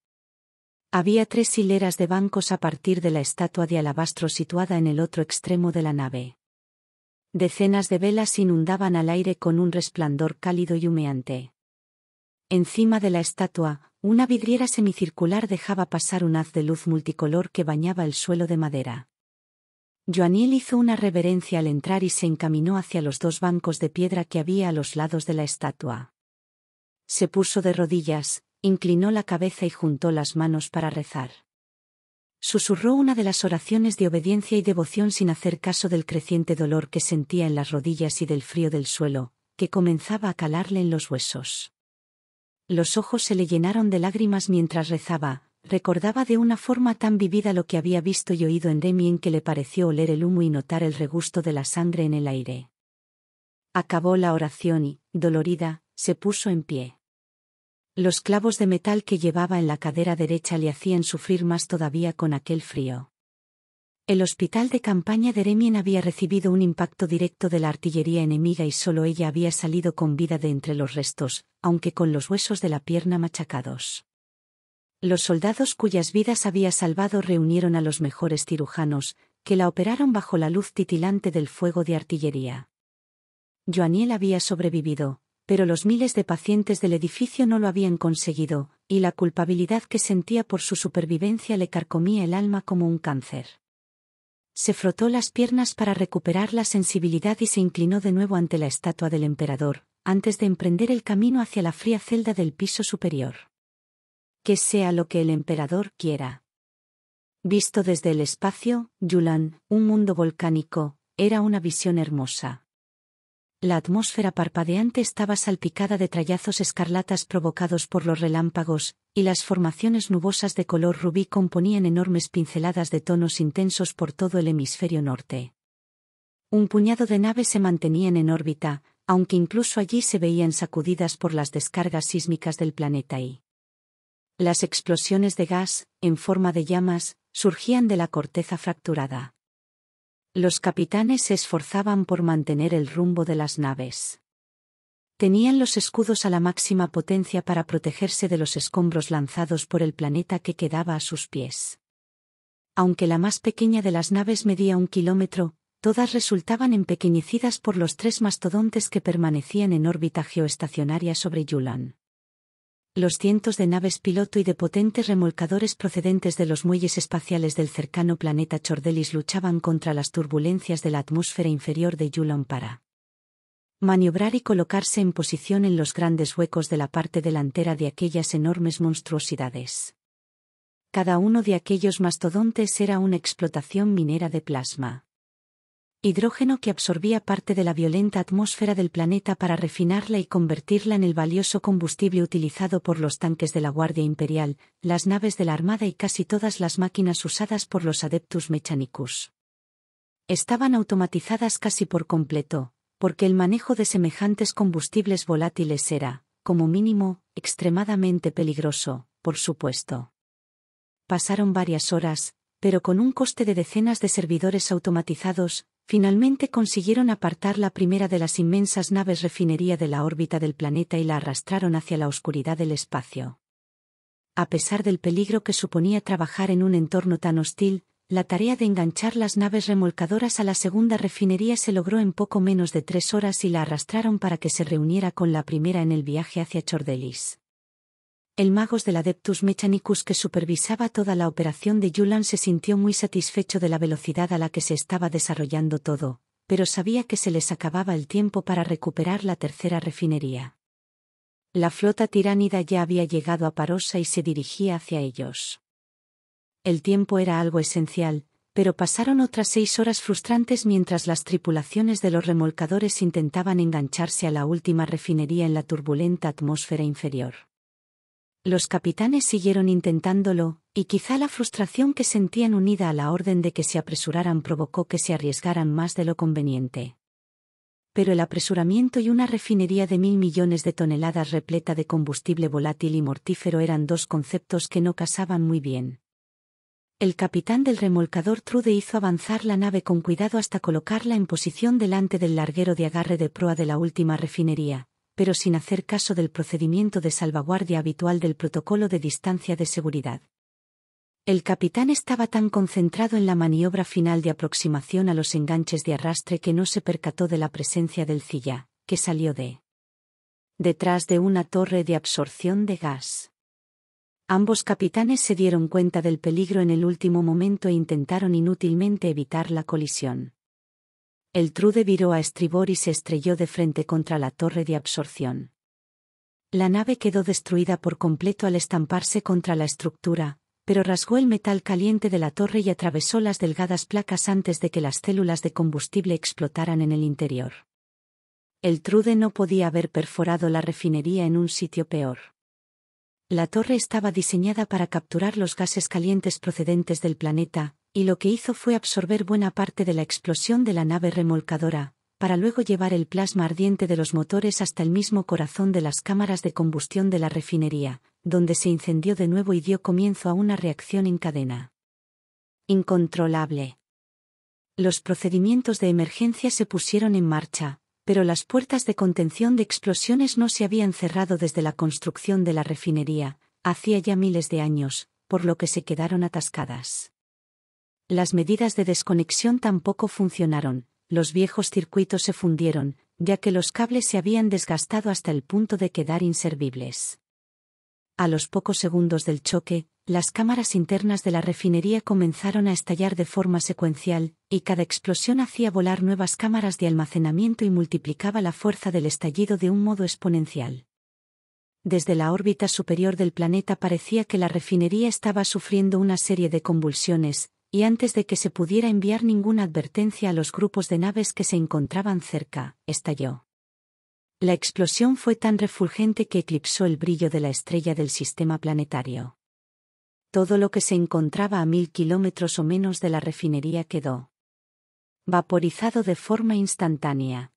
Había tres hileras de bancos a partir de la estatua de alabastro situada en el otro extremo de la nave. Decenas de velas inundaban al aire con un resplandor cálido y humeante. Encima de la estatua, una vidriera semicircular dejaba pasar un haz de luz multicolor que bañaba el suelo de madera. Joaniel hizo una reverencia al entrar y se encaminó hacia los dos bancos de piedra que había a los lados de la estatua. Se puso de rodillas, inclinó la cabeza y juntó las manos para rezar. Susurró una de las oraciones de obediencia y devoción sin hacer caso del creciente dolor que sentía en las rodillas y del frío del suelo, que comenzaba a calarle en los huesos. Los ojos se le llenaron de lágrimas mientras rezaba, recordaba de una forma tan vivida lo que había visto y oído en Demien que le pareció oler el humo y notar el regusto de la sangre en el aire. Acabó la oración y, dolorida, se puso en pie. Los clavos de metal que llevaba en la cadera derecha le hacían sufrir más todavía con aquel frío. El hospital de campaña de Remien había recibido un impacto directo de la artillería enemiga y solo ella había salido con vida de entre los restos, aunque con los huesos de la pierna machacados. Los soldados cuyas vidas había salvado reunieron a los mejores cirujanos, que la operaron bajo la luz titilante del fuego de artillería. Joaniel había sobrevivido, pero los miles de pacientes del edificio no lo habían conseguido, y la culpabilidad que sentía por su supervivencia le carcomía el alma como un cáncer. Se frotó las piernas para recuperar la sensibilidad y se inclinó de nuevo ante la estatua del emperador, antes de emprender el camino hacia la fría celda del piso superior. Que sea lo que el emperador quiera. Visto desde el espacio, Yulan, un mundo volcánico, era una visión hermosa la atmósfera parpadeante estaba salpicada de trallazos escarlatas provocados por los relámpagos, y las formaciones nubosas de color rubí componían enormes pinceladas de tonos intensos por todo el hemisferio norte. Un puñado de naves se mantenían en órbita, aunque incluso allí se veían sacudidas por las descargas sísmicas del planeta y las explosiones de gas, en forma de llamas, surgían de la corteza fracturada. Los capitanes se esforzaban por mantener el rumbo de las naves. Tenían los escudos a la máxima potencia para protegerse de los escombros lanzados por el planeta que quedaba a sus pies. Aunque la más pequeña de las naves medía un kilómetro, todas resultaban empequeñecidas por los tres mastodontes que permanecían en órbita geoestacionaria sobre Yulan los cientos de naves piloto y de potentes remolcadores procedentes de los muelles espaciales del cercano planeta Chordelis luchaban contra las turbulencias de la atmósfera inferior de Yulon para maniobrar y colocarse en posición en los grandes huecos de la parte delantera de aquellas enormes monstruosidades. Cada uno de aquellos mastodontes era una explotación minera de plasma hidrógeno que absorbía parte de la violenta atmósfera del planeta para refinarla y convertirla en el valioso combustible utilizado por los tanques de la Guardia Imperial, las naves de la Armada y casi todas las máquinas usadas por los Adeptus Mechanicus. Estaban automatizadas casi por completo, porque el manejo de semejantes combustibles volátiles era, como mínimo, extremadamente peligroso, por supuesto. Pasaron varias horas, pero con un coste de decenas de servidores automatizados, Finalmente consiguieron apartar la primera de las inmensas naves refinería de la órbita del planeta y la arrastraron hacia la oscuridad del espacio. A pesar del peligro que suponía trabajar en un entorno tan hostil, la tarea de enganchar las naves remolcadoras a la segunda refinería se logró en poco menos de tres horas y la arrastraron para que se reuniera con la primera en el viaje hacia Chordelis. El magos del Adeptus Mechanicus que supervisaba toda la operación de Yulan se sintió muy satisfecho de la velocidad a la que se estaba desarrollando todo, pero sabía que se les acababa el tiempo para recuperar la tercera refinería. La flota tiránida ya había llegado a Parosa y se dirigía hacia ellos. El tiempo era algo esencial, pero pasaron otras seis horas frustrantes mientras las tripulaciones de los remolcadores intentaban engancharse a la última refinería en la turbulenta atmósfera inferior. Los capitanes siguieron intentándolo, y quizá la frustración que sentían unida a la orden de que se apresuraran provocó que se arriesgaran más de lo conveniente. Pero el apresuramiento y una refinería de mil millones de toneladas repleta de combustible volátil y mortífero eran dos conceptos que no casaban muy bien. El capitán del remolcador Trude hizo avanzar la nave con cuidado hasta colocarla en posición delante del larguero de agarre de proa de la última refinería, pero sin hacer caso del procedimiento de salvaguardia habitual del protocolo de distancia de seguridad. El capitán estaba tan concentrado en la maniobra final de aproximación a los enganches de arrastre que no se percató de la presencia del Cilla, que salió de detrás de una torre de absorción de gas. Ambos capitanes se dieron cuenta del peligro en el último momento e intentaron inútilmente evitar la colisión. El Trude viró a estribor y se estrelló de frente contra la torre de absorción. La nave quedó destruida por completo al estamparse contra la estructura, pero rasgó el metal caliente de la torre y atravesó las delgadas placas antes de que las células de combustible explotaran en el interior. El Trude no podía haber perforado la refinería en un sitio peor. La torre estaba diseñada para capturar los gases calientes procedentes del planeta, y lo que hizo fue absorber buena parte de la explosión de la nave remolcadora, para luego llevar el plasma ardiente de los motores hasta el mismo corazón de las cámaras de combustión de la refinería, donde se incendió de nuevo y dio comienzo a una reacción en cadena. Incontrolable. Los procedimientos de emergencia se pusieron en marcha, pero las puertas de contención de explosiones no se habían cerrado desde la construcción de la refinería, hacía ya miles de años, por lo que se quedaron atascadas. Las medidas de desconexión tampoco funcionaron, los viejos circuitos se fundieron, ya que los cables se habían desgastado hasta el punto de quedar inservibles. A los pocos segundos del choque, las cámaras internas de la refinería comenzaron a estallar de forma secuencial, y cada explosión hacía volar nuevas cámaras de almacenamiento y multiplicaba la fuerza del estallido de un modo exponencial. Desde la órbita superior del planeta parecía que la refinería estaba sufriendo una serie de convulsiones, y antes de que se pudiera enviar ninguna advertencia a los grupos de naves que se encontraban cerca, estalló. La explosión fue tan refulgente que eclipsó el brillo de la estrella del sistema planetario. Todo lo que se encontraba a mil kilómetros o menos de la refinería quedó vaporizado de forma instantánea.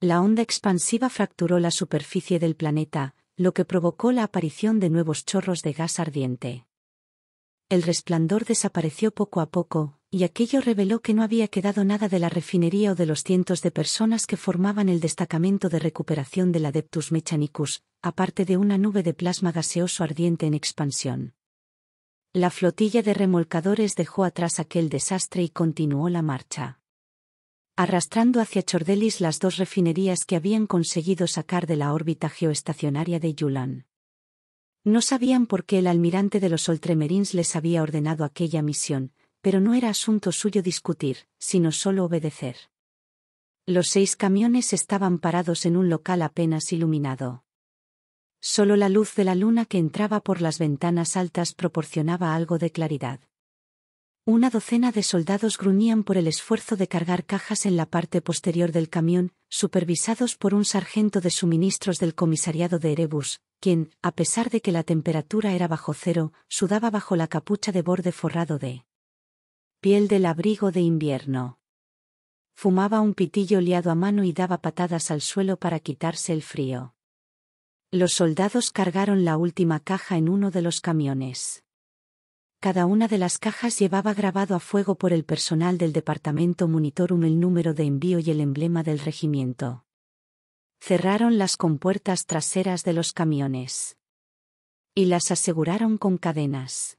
La onda expansiva fracturó la superficie del planeta, lo que provocó la aparición de nuevos chorros de gas ardiente. El resplandor desapareció poco a poco, y aquello reveló que no había quedado nada de la refinería o de los cientos de personas que formaban el destacamento de recuperación del Adeptus Mechanicus, aparte de una nube de plasma gaseoso ardiente en expansión. La flotilla de remolcadores dejó atrás aquel desastre y continuó la marcha. Arrastrando hacia Chordelis las dos refinerías que habían conseguido sacar de la órbita geoestacionaria de Yulan. No sabían por qué el almirante de los Oltremerins les había ordenado aquella misión, pero no era asunto suyo discutir, sino solo obedecer. Los seis camiones estaban parados en un local apenas iluminado. Solo la luz de la luna que entraba por las ventanas altas proporcionaba algo de claridad. Una docena de soldados gruñían por el esfuerzo de cargar cajas en la parte posterior del camión, supervisados por un sargento de suministros del comisariado de Erebus, quien, a pesar de que la temperatura era bajo cero, sudaba bajo la capucha de borde forrado de piel del abrigo de invierno. Fumaba un pitillo liado a mano y daba patadas al suelo para quitarse el frío. Los soldados cargaron la última caja en uno de los camiones. Cada una de las cajas llevaba grabado a fuego por el personal del departamento monitorum el número de envío y el emblema del regimiento cerraron las compuertas traseras de los camiones. Y las aseguraron con cadenas.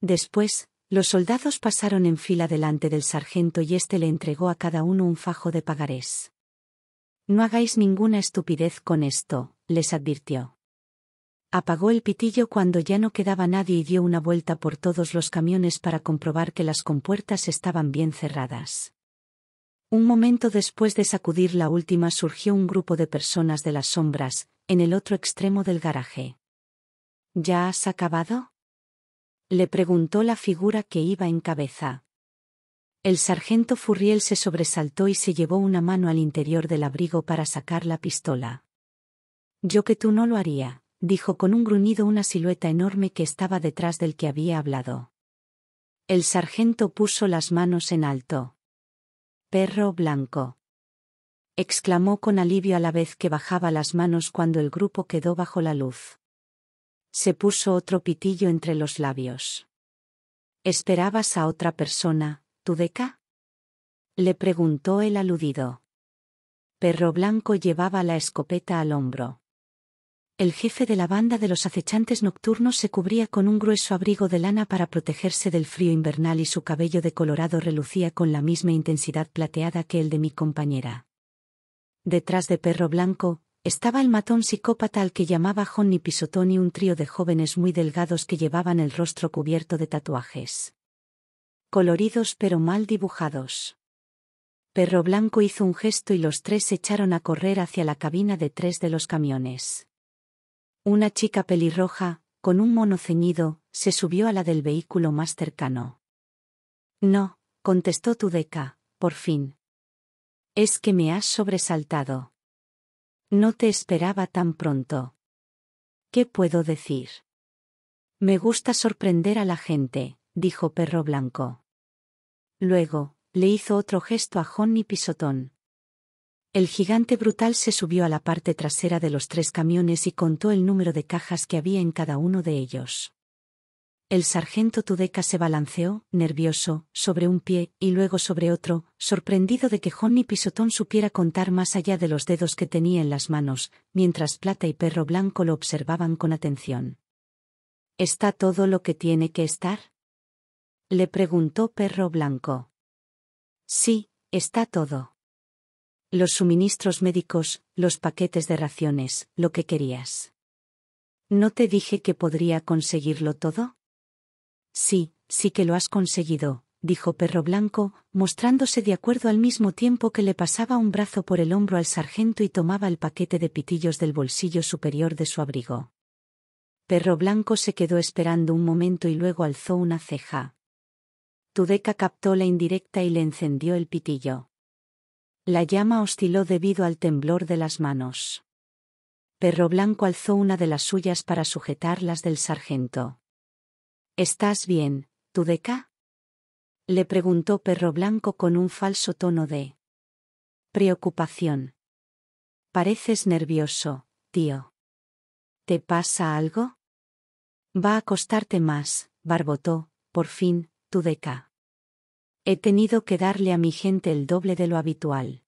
Después, los soldados pasaron en fila delante del sargento y éste le entregó a cada uno un fajo de pagarés. No hagáis ninguna estupidez con esto, les advirtió. Apagó el pitillo cuando ya no quedaba nadie y dio una vuelta por todos los camiones para comprobar que las compuertas estaban bien cerradas. Un momento después de sacudir la última surgió un grupo de personas de las sombras, en el otro extremo del garaje. ¿Ya has acabado? le preguntó la figura que iba en cabeza. El sargento Furriel se sobresaltó y se llevó una mano al interior del abrigo para sacar la pistola. Yo que tú no lo haría, dijo con un gruñido una silueta enorme que estaba detrás del que había hablado. El sargento puso las manos en alto. Perro blanco. exclamó con alivio a la vez que bajaba las manos cuando el grupo quedó bajo la luz. Se puso otro pitillo entre los labios. ¿Esperabas a otra persona, deca Le preguntó el aludido. Perro Blanco llevaba la escopeta al hombro el jefe de la banda de los acechantes nocturnos se cubría con un grueso abrigo de lana para protegerse del frío invernal y su cabello de colorado relucía con la misma intensidad plateada que el de mi compañera. Detrás de Perro Blanco, estaba el matón psicópata al que llamaba Johnny Pisotón y un trío de jóvenes muy delgados que llevaban el rostro cubierto de tatuajes. Coloridos pero mal dibujados. Perro Blanco hizo un gesto y los tres se echaron a correr hacia la cabina de tres de los camiones. Una chica pelirroja, con un mono ceñido, se subió a la del vehículo más cercano. No, contestó Tudeca, por fin. Es que me has sobresaltado. No te esperaba tan pronto. ¿Qué puedo decir? Me gusta sorprender a la gente, dijo Perro Blanco. Luego, le hizo otro gesto a Johnny Pisotón, el gigante brutal se subió a la parte trasera de los tres camiones y contó el número de cajas que había en cada uno de ellos. El sargento Tudeca se balanceó, nervioso, sobre un pie y luego sobre otro, sorprendido de que Johnny Pisotón supiera contar más allá de los dedos que tenía en las manos, mientras Plata y Perro Blanco lo observaban con atención. ¿Está todo lo que tiene que estar? Le preguntó Perro Blanco. Sí, está todo los suministros médicos, los paquetes de raciones, lo que querías. ¿No te dije que podría conseguirlo todo? Sí, sí que lo has conseguido, dijo Perro Blanco, mostrándose de acuerdo al mismo tiempo que le pasaba un brazo por el hombro al sargento y tomaba el paquete de pitillos del bolsillo superior de su abrigo. Perro Blanco se quedó esperando un momento y luego alzó una ceja. Tudeca captó la indirecta y le encendió el pitillo. La llama osciló debido al temblor de las manos. Perro Blanco alzó una de las suyas para sujetar las del sargento. ¿Estás bien, Tudeca? Le preguntó Perro Blanco con un falso tono de preocupación. Pareces nervioso, tío. ¿Te pasa algo? Va a costarte más, barbotó, por fin, Tudeca. He tenido que darle a mi gente el doble de lo habitual.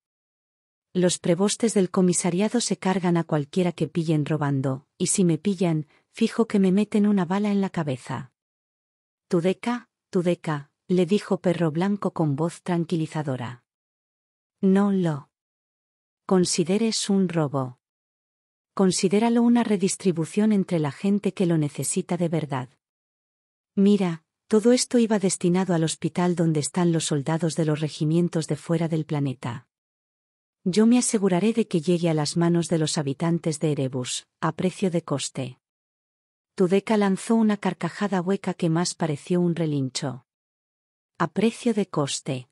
Los prebostes del comisariado se cargan a cualquiera que pillen robando, y si me pillan, fijo que me meten una bala en la cabeza. Tudeca, Tudeca, le dijo Perro Blanco con voz tranquilizadora. No lo consideres un robo. Considéralo una redistribución entre la gente que lo necesita de verdad. Mira, todo esto iba destinado al hospital donde están los soldados de los regimientos de fuera del planeta. Yo me aseguraré de que llegue a las manos de los habitantes de Erebus, a precio de coste. Tudeca lanzó una carcajada hueca que más pareció un relincho. A precio de coste.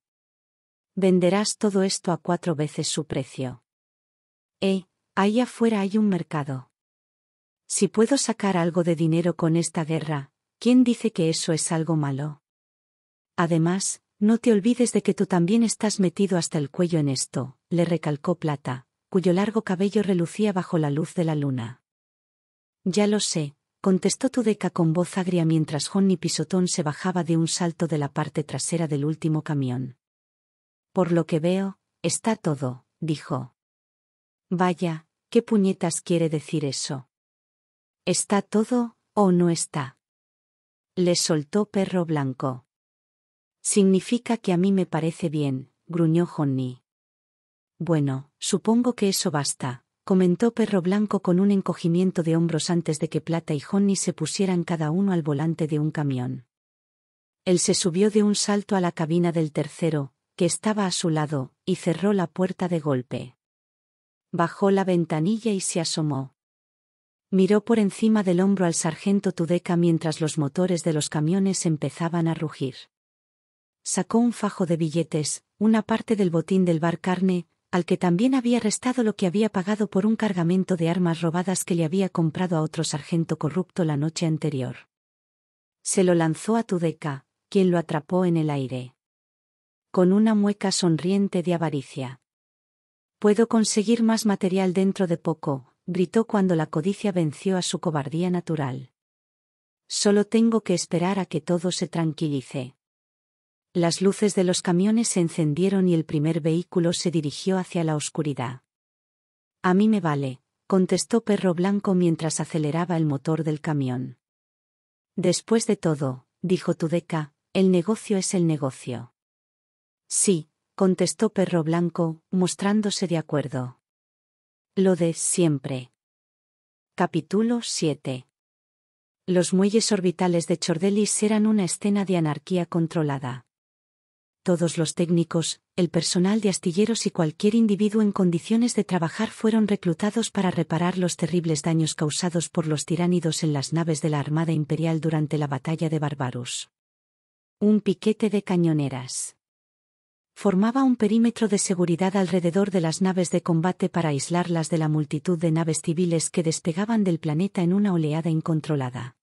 Venderás todo esto a cuatro veces su precio. Eh, ahí afuera hay un mercado. Si puedo sacar algo de dinero con esta guerra, ¿quién dice que eso es algo malo? Además, no te olvides de que tú también estás metido hasta el cuello en esto, le recalcó Plata, cuyo largo cabello relucía bajo la luz de la luna. Ya lo sé, contestó Tudeca con voz agria mientras Johnny Pisotón se bajaba de un salto de la parte trasera del último camión. Por lo que veo, está todo, dijo. Vaya, ¿qué puñetas quiere decir eso? ¿Está todo, o no está? le soltó perro blanco. Significa que a mí me parece bien, gruñó Johnny. Bueno, supongo que eso basta, comentó Perro Blanco con un encogimiento de hombros antes de que Plata y Johnny se pusieran cada uno al volante de un camión. Él se subió de un salto a la cabina del tercero, que estaba a su lado, y cerró la puerta de golpe. Bajó la ventanilla y se asomó. Miró por encima del hombro al sargento Tudeca mientras los motores de los camiones empezaban a rugir. Sacó un fajo de billetes, una parte del botín del bar carne, al que también había restado lo que había pagado por un cargamento de armas robadas que le había comprado a otro sargento corrupto la noche anterior. Se lo lanzó a Tudeca, quien lo atrapó en el aire. Con una mueca sonriente de avaricia. Puedo conseguir más material dentro de poco, gritó cuando la codicia venció a su cobardía natural. Solo tengo que esperar a que todo se tranquilice. Las luces de los camiones se encendieron y el primer vehículo se dirigió hacia la oscuridad. A mí me vale, contestó Perro Blanco mientras aceleraba el motor del camión. Después de todo, dijo Tudeca, el negocio es el negocio. Sí, contestó Perro Blanco, mostrándose de acuerdo. Lo de siempre. Capítulo 7. Los muelles orbitales de Chordelis eran una escena de anarquía controlada. Todos los técnicos, el personal de astilleros y cualquier individuo en condiciones de trabajar fueron reclutados para reparar los terribles daños causados por los tiránidos en las naves de la Armada Imperial durante la batalla de Barbarus. Un piquete de cañoneras formaba un perímetro de seguridad alrededor de las naves de combate para aislarlas de la multitud de naves civiles que despegaban del planeta en una oleada incontrolada.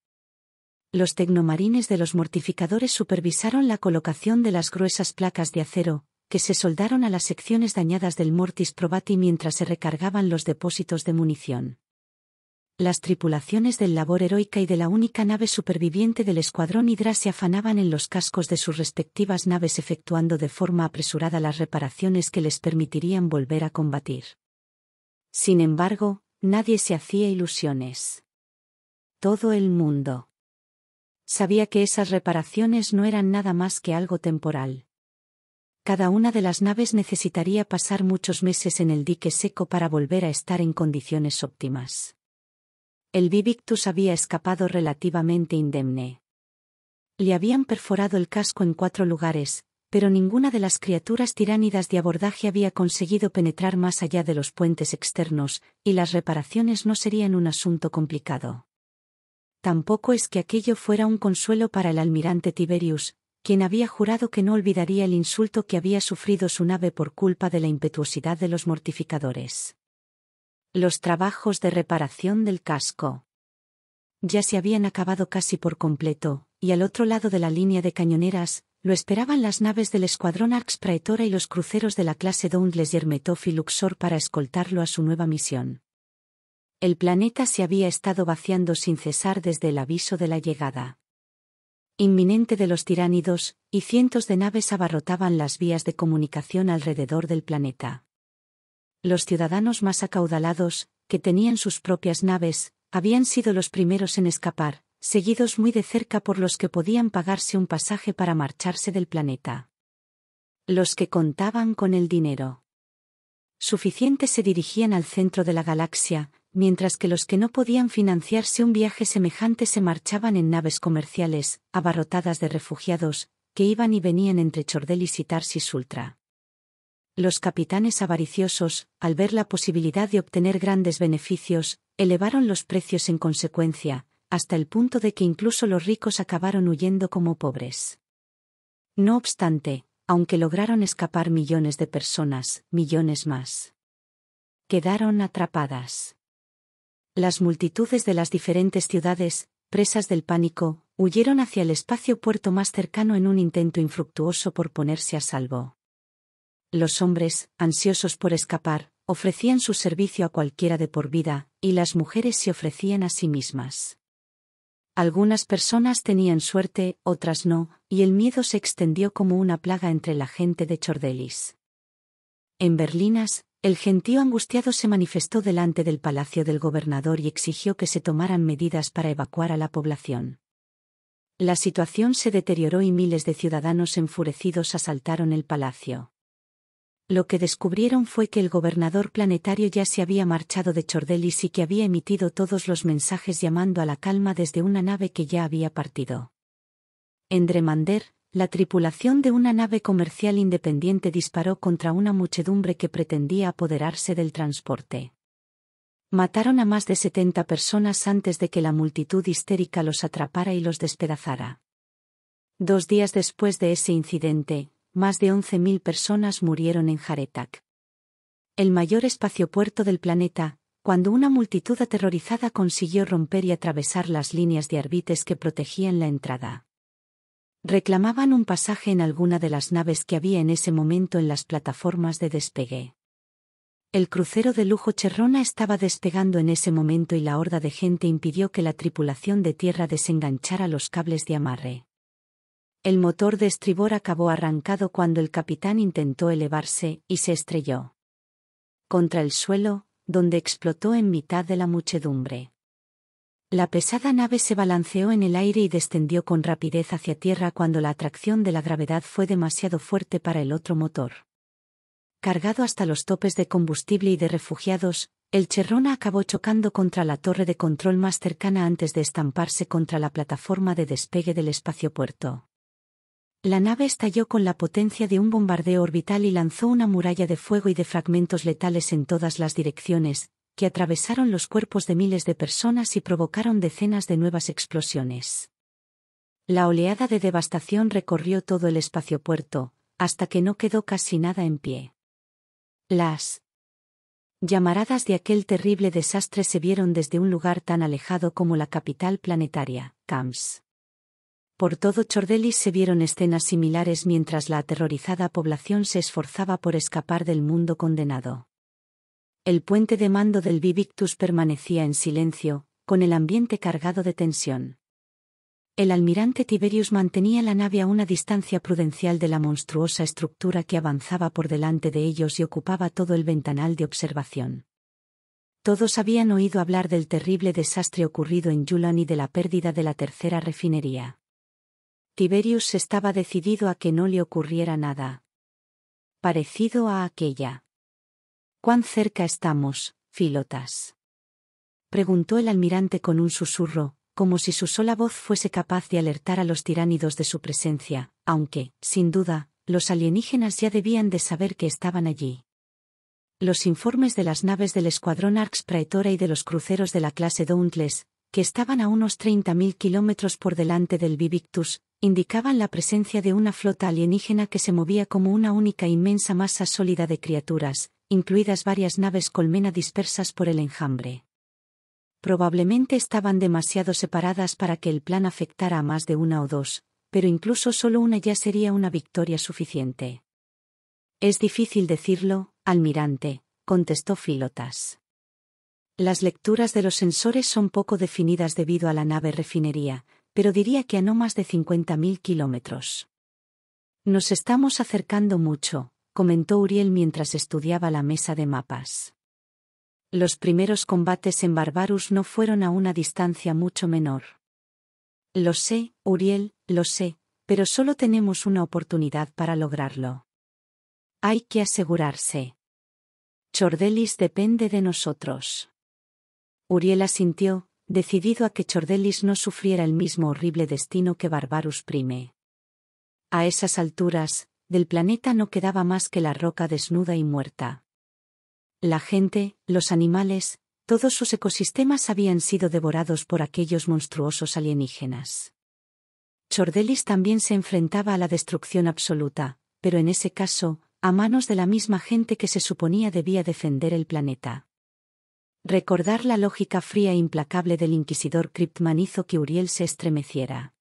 Los tecnomarines de los mortificadores supervisaron la colocación de las gruesas placas de acero, que se soldaron a las secciones dañadas del Mortis Probati mientras se recargaban los depósitos de munición. Las tripulaciones del labor heroica y de la única nave superviviente del escuadrón Hydra se afanaban en los cascos de sus respectivas naves efectuando de forma apresurada las reparaciones que les permitirían volver a combatir. Sin embargo, nadie se hacía ilusiones. Todo el mundo sabía que esas reparaciones no eran nada más que algo temporal. Cada una de las naves necesitaría pasar muchos meses en el dique seco para volver a estar en condiciones óptimas. El Vivictus había escapado relativamente indemne. Le habían perforado el casco en cuatro lugares, pero ninguna de las criaturas tiránidas de abordaje había conseguido penetrar más allá de los puentes externos, y las reparaciones no serían un asunto complicado. Tampoco es que aquello fuera un consuelo para el almirante Tiberius, quien había jurado que no olvidaría el insulto que había sufrido su nave por culpa de la impetuosidad de los mortificadores. Los trabajos de reparación del casco. Ya se habían acabado casi por completo, y al otro lado de la línea de cañoneras, lo esperaban las naves del escuadrón Arx Praetora y los cruceros de la clase Dauntless y y Luxor para escoltarlo a su nueva misión. El planeta se había estado vaciando sin cesar desde el aviso de la llegada inminente de los tiránidos, y cientos de naves abarrotaban las vías de comunicación alrededor del planeta los ciudadanos más acaudalados, que tenían sus propias naves, habían sido los primeros en escapar, seguidos muy de cerca por los que podían pagarse un pasaje para marcharse del planeta. Los que contaban con el dinero. Suficientes se dirigían al centro de la galaxia, mientras que los que no podían financiarse un viaje semejante se marchaban en naves comerciales, abarrotadas de refugiados, que iban y venían entre Chordelis y Tarsis Ultra. Los capitanes avariciosos, al ver la posibilidad de obtener grandes beneficios, elevaron los precios en consecuencia, hasta el punto de que incluso los ricos acabaron huyendo como pobres. No obstante, aunque lograron escapar millones de personas, millones más. Quedaron atrapadas. Las multitudes de las diferentes ciudades, presas del pánico, huyeron hacia el espacio puerto más cercano en un intento infructuoso por ponerse a salvo los hombres, ansiosos por escapar, ofrecían su servicio a cualquiera de por vida, y las mujeres se ofrecían a sí mismas. Algunas personas tenían suerte, otras no, y el miedo se extendió como una plaga entre la gente de Chordelis. En Berlinas, el gentío angustiado se manifestó delante del palacio del gobernador y exigió que se tomaran medidas para evacuar a la población. La situación se deterioró y miles de ciudadanos enfurecidos asaltaron el palacio. Lo que descubrieron fue que el gobernador planetario ya se había marchado de Chordelis y que había emitido todos los mensajes llamando a la calma desde una nave que ya había partido. En Dremander, la tripulación de una nave comercial independiente disparó contra una muchedumbre que pretendía apoderarse del transporte. Mataron a más de 70 personas antes de que la multitud histérica los atrapara y los despedazara. Dos días después de ese incidente, más de 11.000 personas murieron en Jaretak. El mayor espaciopuerto del planeta, cuando una multitud aterrorizada consiguió romper y atravesar las líneas de arbites que protegían la entrada. Reclamaban un pasaje en alguna de las naves que había en ese momento en las plataformas de despegue. El crucero de lujo Cherrona estaba despegando en ese momento y la horda de gente impidió que la tripulación de tierra desenganchara los cables de amarre. El motor de estribor acabó arrancado cuando el capitán intentó elevarse, y se estrelló. Contra el suelo, donde explotó en mitad de la muchedumbre. La pesada nave se balanceó en el aire y descendió con rapidez hacia tierra cuando la atracción de la gravedad fue demasiado fuerte para el otro motor. Cargado hasta los topes de combustible y de refugiados, el Cherrona acabó chocando contra la torre de control más cercana antes de estamparse contra la plataforma de despegue del espaciopuerto. La nave estalló con la potencia de un bombardeo orbital y lanzó una muralla de fuego y de fragmentos letales en todas las direcciones, que atravesaron los cuerpos de miles de personas y provocaron decenas de nuevas explosiones. La oleada de devastación recorrió todo el espaciopuerto, hasta que no quedó casi nada en pie. Las llamaradas de aquel terrible desastre se vieron desde un lugar tan alejado como la capital planetaria, Camps. Por todo Chordelis se vieron escenas similares mientras la aterrorizada población se esforzaba por escapar del mundo condenado. El puente de mando del Vivictus permanecía en silencio, con el ambiente cargado de tensión. El almirante Tiberius mantenía la nave a una distancia prudencial de la monstruosa estructura que avanzaba por delante de ellos y ocupaba todo el ventanal de observación. Todos habían oído hablar del terrible desastre ocurrido en Yulan y de la pérdida de la tercera refinería. Tiberius estaba decidido a que no le ocurriera nada. Parecido a aquella. ¿Cuán cerca estamos, Filotas? Preguntó el almirante con un susurro, como si su sola voz fuese capaz de alertar a los tiránidos de su presencia, aunque, sin duda, los alienígenas ya debían de saber que estaban allí. Los informes de las naves del escuadrón Arx Praetora y de los cruceros de la clase Dauntless, que estaban a unos treinta mil kilómetros por delante del Vivictus, indicaban la presencia de una flota alienígena que se movía como una única inmensa masa sólida de criaturas, incluidas varias naves colmena dispersas por el enjambre. Probablemente estaban demasiado separadas para que el plan afectara a más de una o dos, pero incluso solo una ya sería una victoria suficiente. Es difícil decirlo, almirante, contestó Filotas. Las lecturas de los sensores son poco definidas debido a la nave refinería, pero diría que a no más de 50.000 kilómetros. Nos estamos acercando mucho, comentó Uriel mientras estudiaba la mesa de mapas. Los primeros combates en Barbarus no fueron a una distancia mucho menor. Lo sé, Uriel, lo sé, pero solo tenemos una oportunidad para lograrlo. Hay que asegurarse. Chordelis depende de nosotros. Uriel asintió, decidido a que Chordelis no sufriera el mismo horrible destino que Barbarus Prime. A esas alturas, del planeta no quedaba más que la roca desnuda y muerta. La gente, los animales, todos sus ecosistemas habían sido devorados por aquellos monstruosos alienígenas. Chordelis también se enfrentaba a la destrucción absoluta, pero en ese caso, a manos de la misma gente que se suponía debía defender el planeta. Recordar la lógica fría e implacable del inquisidor Kryptman hizo que Uriel se estremeciera.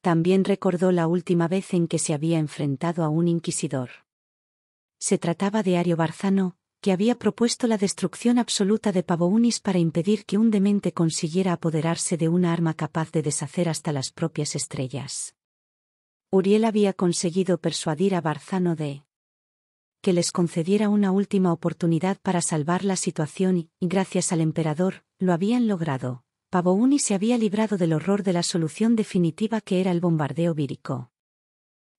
También recordó la última vez en que se había enfrentado a un inquisidor. Se trataba de Ario Barzano, que había propuesto la destrucción absoluta de Pavounis para impedir que un demente consiguiera apoderarse de una arma capaz de deshacer hasta las propias estrellas. Uriel había conseguido persuadir a Barzano de que les concediera una última oportunidad para salvar la situación y, gracias al emperador, lo habían logrado. Pavouni se había librado del horror de la solución definitiva que era el bombardeo vírico.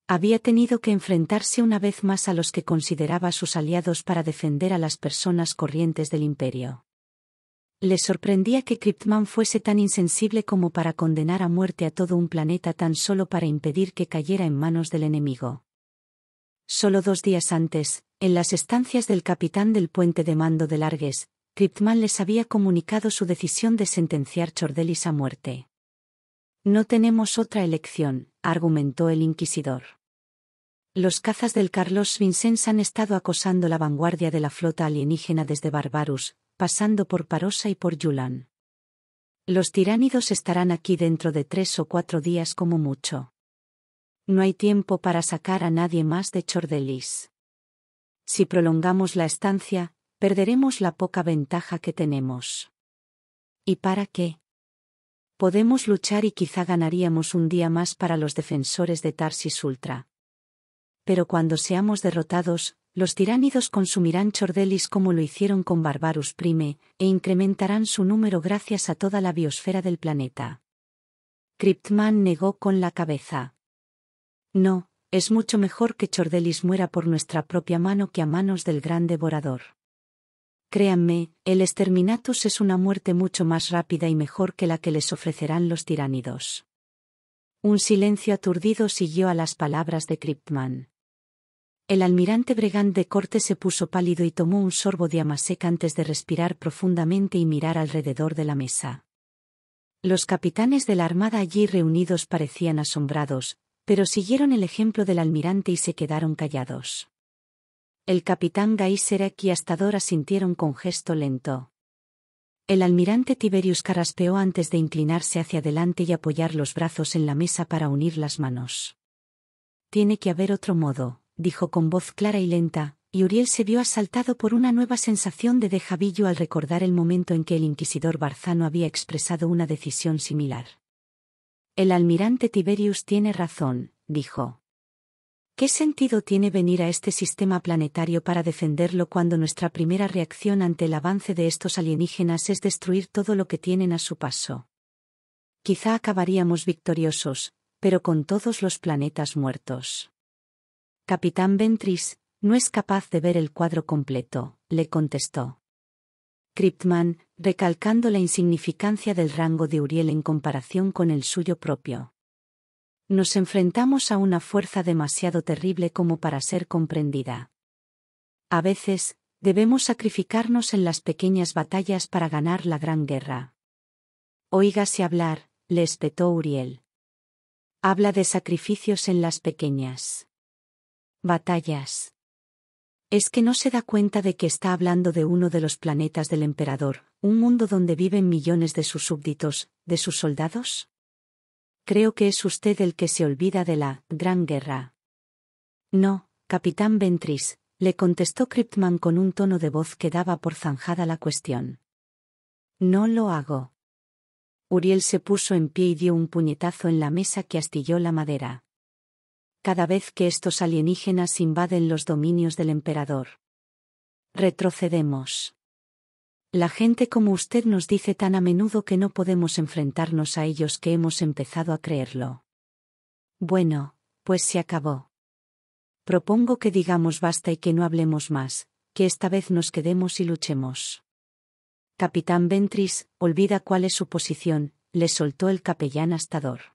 Había tenido que enfrentarse una vez más a los que consideraba sus aliados para defender a las personas corrientes del imperio. Le sorprendía que Kriptman fuese tan insensible como para condenar a muerte a todo un planeta tan solo para impedir que cayera en manos del enemigo. Solo dos días antes, en las estancias del capitán del puente de mando de Largues, Kriptman les había comunicado su decisión de sentenciar Chordelis a muerte. No tenemos otra elección, argumentó el inquisidor. Los cazas del Carlos Vincennes han estado acosando la vanguardia de la flota alienígena desde Barbarus, pasando por Parosa y por Yulan. Los tiránidos estarán aquí dentro de tres o cuatro días como mucho. No hay tiempo para sacar a nadie más de Chordelis. Si prolongamos la estancia, perderemos la poca ventaja que tenemos. ¿Y para qué? Podemos luchar y quizá ganaríamos un día más para los defensores de Tarsis Ultra. Pero cuando seamos derrotados, los tiránidos consumirán Chordelis como lo hicieron con Barbarus Prime, e incrementarán su número gracias a toda la biosfera del planeta. Cryptman negó con la cabeza. No, es mucho mejor que Chordelis muera por nuestra propia mano que a manos del gran devorador. Créanme, el exterminatus es una muerte mucho más rápida y mejor que la que les ofrecerán los tiránidos. Un silencio aturdido siguió a las palabras de Kriptman. El almirante Bregan de corte se puso pálido y tomó un sorbo de amaseca antes de respirar profundamente y mirar alrededor de la mesa. Los capitanes de la armada allí reunidos parecían asombrados, pero siguieron el ejemplo del almirante y se quedaron callados. El capitán Gaisera y Astador sintieron con gesto lento. El almirante Tiberius carraspeó antes de inclinarse hacia adelante y apoyar los brazos en la mesa para unir las manos. Tiene que haber otro modo, dijo con voz clara y lenta, y Uriel se vio asaltado por una nueva sensación de dejavillo al recordar el momento en que el inquisidor Barzano había expresado una decisión similar. El almirante Tiberius tiene razón, dijo. ¿Qué sentido tiene venir a este sistema planetario para defenderlo cuando nuestra primera reacción ante el avance de estos alienígenas es destruir todo lo que tienen a su paso? Quizá acabaríamos victoriosos, pero con todos los planetas muertos. Capitán Ventris, no es capaz de ver el cuadro completo, le contestó. Kryptman, recalcando la insignificancia del rango de Uriel en comparación con el suyo propio. Nos enfrentamos a una fuerza demasiado terrible como para ser comprendida. A veces, debemos sacrificarnos en las pequeñas batallas para ganar la gran guerra. Oígase hablar, le espetó Uriel. Habla de sacrificios en las pequeñas batallas. Es que no se da cuenta de que está hablando de uno de los planetas del emperador, un mundo donde viven millones de sus súbditos, de sus soldados. Creo que es usted el que se olvida de la Gran Guerra. No, capitán Ventris, le contestó Cryptman con un tono de voz que daba por zanjada la cuestión. No lo hago. Uriel se puso en pie y dio un puñetazo en la mesa que astilló la madera cada vez que estos alienígenas invaden los dominios del emperador. Retrocedemos. La gente como usted nos dice tan a menudo que no podemos enfrentarnos a ellos que hemos empezado a creerlo. Bueno, pues se acabó. Propongo que digamos basta y que no hablemos más, que esta vez nos quedemos y luchemos. Capitán Ventris, olvida cuál es su posición, le soltó el capellán astador.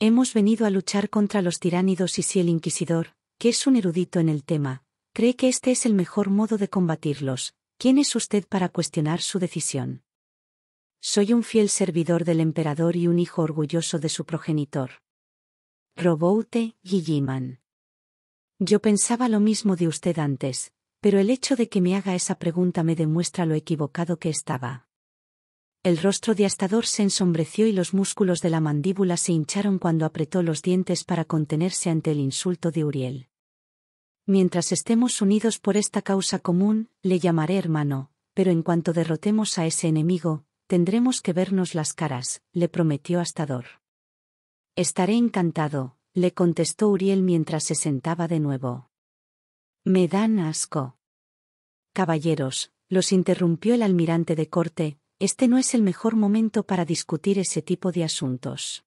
Hemos venido a luchar contra los tiránidos y si el inquisidor, que es un erudito en el tema, cree que este es el mejor modo de combatirlos, ¿quién es usted para cuestionar su decisión? Soy un fiel servidor del emperador y un hijo orgulloso de su progenitor. Roboute Guilliman. Yo pensaba lo mismo de usted antes, pero el hecho de que me haga esa pregunta me demuestra lo equivocado que estaba. El rostro de Astador se ensombreció y los músculos de la mandíbula se hincharon cuando apretó los dientes para contenerse ante el insulto de Uriel. Mientras estemos unidos por esta causa común, le llamaré hermano, pero en cuanto derrotemos a ese enemigo, tendremos que vernos las caras, le prometió Astador. Estaré encantado, le contestó Uriel mientras se sentaba de nuevo. Me dan asco. Caballeros, los interrumpió el almirante de corte, este no es el mejor momento para discutir ese tipo de asuntos.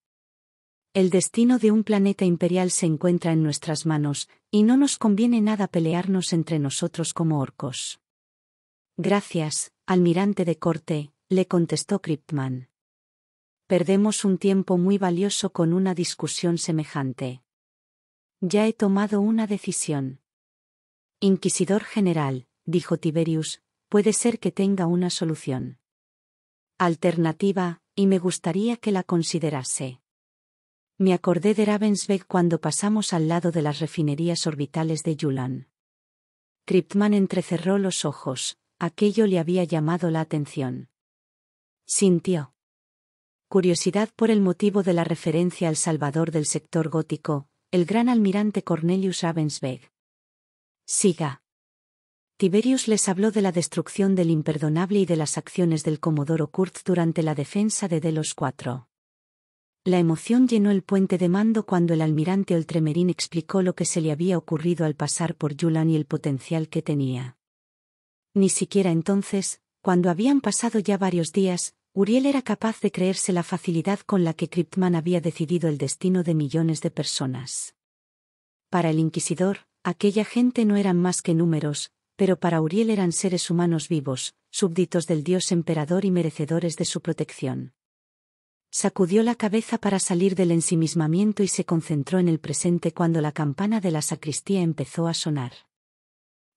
El destino de un planeta imperial se encuentra en nuestras manos, y no nos conviene nada pelearnos entre nosotros como orcos. Gracias, almirante de corte, le contestó Kriptman. Perdemos un tiempo muy valioso con una discusión semejante. Ya he tomado una decisión. Inquisidor general, dijo Tiberius, puede ser que tenga una solución alternativa, y me gustaría que la considerase. Me acordé de Ravensbeck cuando pasamos al lado de las refinerías orbitales de Yulan. Kriptman entrecerró los ojos, aquello le había llamado la atención. Sintió curiosidad por el motivo de la referencia al salvador del sector gótico, el gran almirante Cornelius Ravensbeck. Siga. Tiberius les habló de la destrucción del imperdonable y de las acciones del comodoro Kurtz durante la defensa de Delos cuatro. La emoción llenó el puente de mando cuando el almirante Oltremerín explicó lo que se le había ocurrido al pasar por Yulan y el potencial que tenía. Ni siquiera entonces, cuando habían pasado ya varios días, Uriel era capaz de creerse la facilidad con la que Kriptman había decidido el destino de millones de personas. Para el inquisidor, aquella gente no eran más que números, pero para Uriel eran seres humanos vivos, súbditos del dios emperador y merecedores de su protección. Sacudió la cabeza para salir del ensimismamiento y se concentró en el presente cuando la campana de la sacristía empezó a sonar.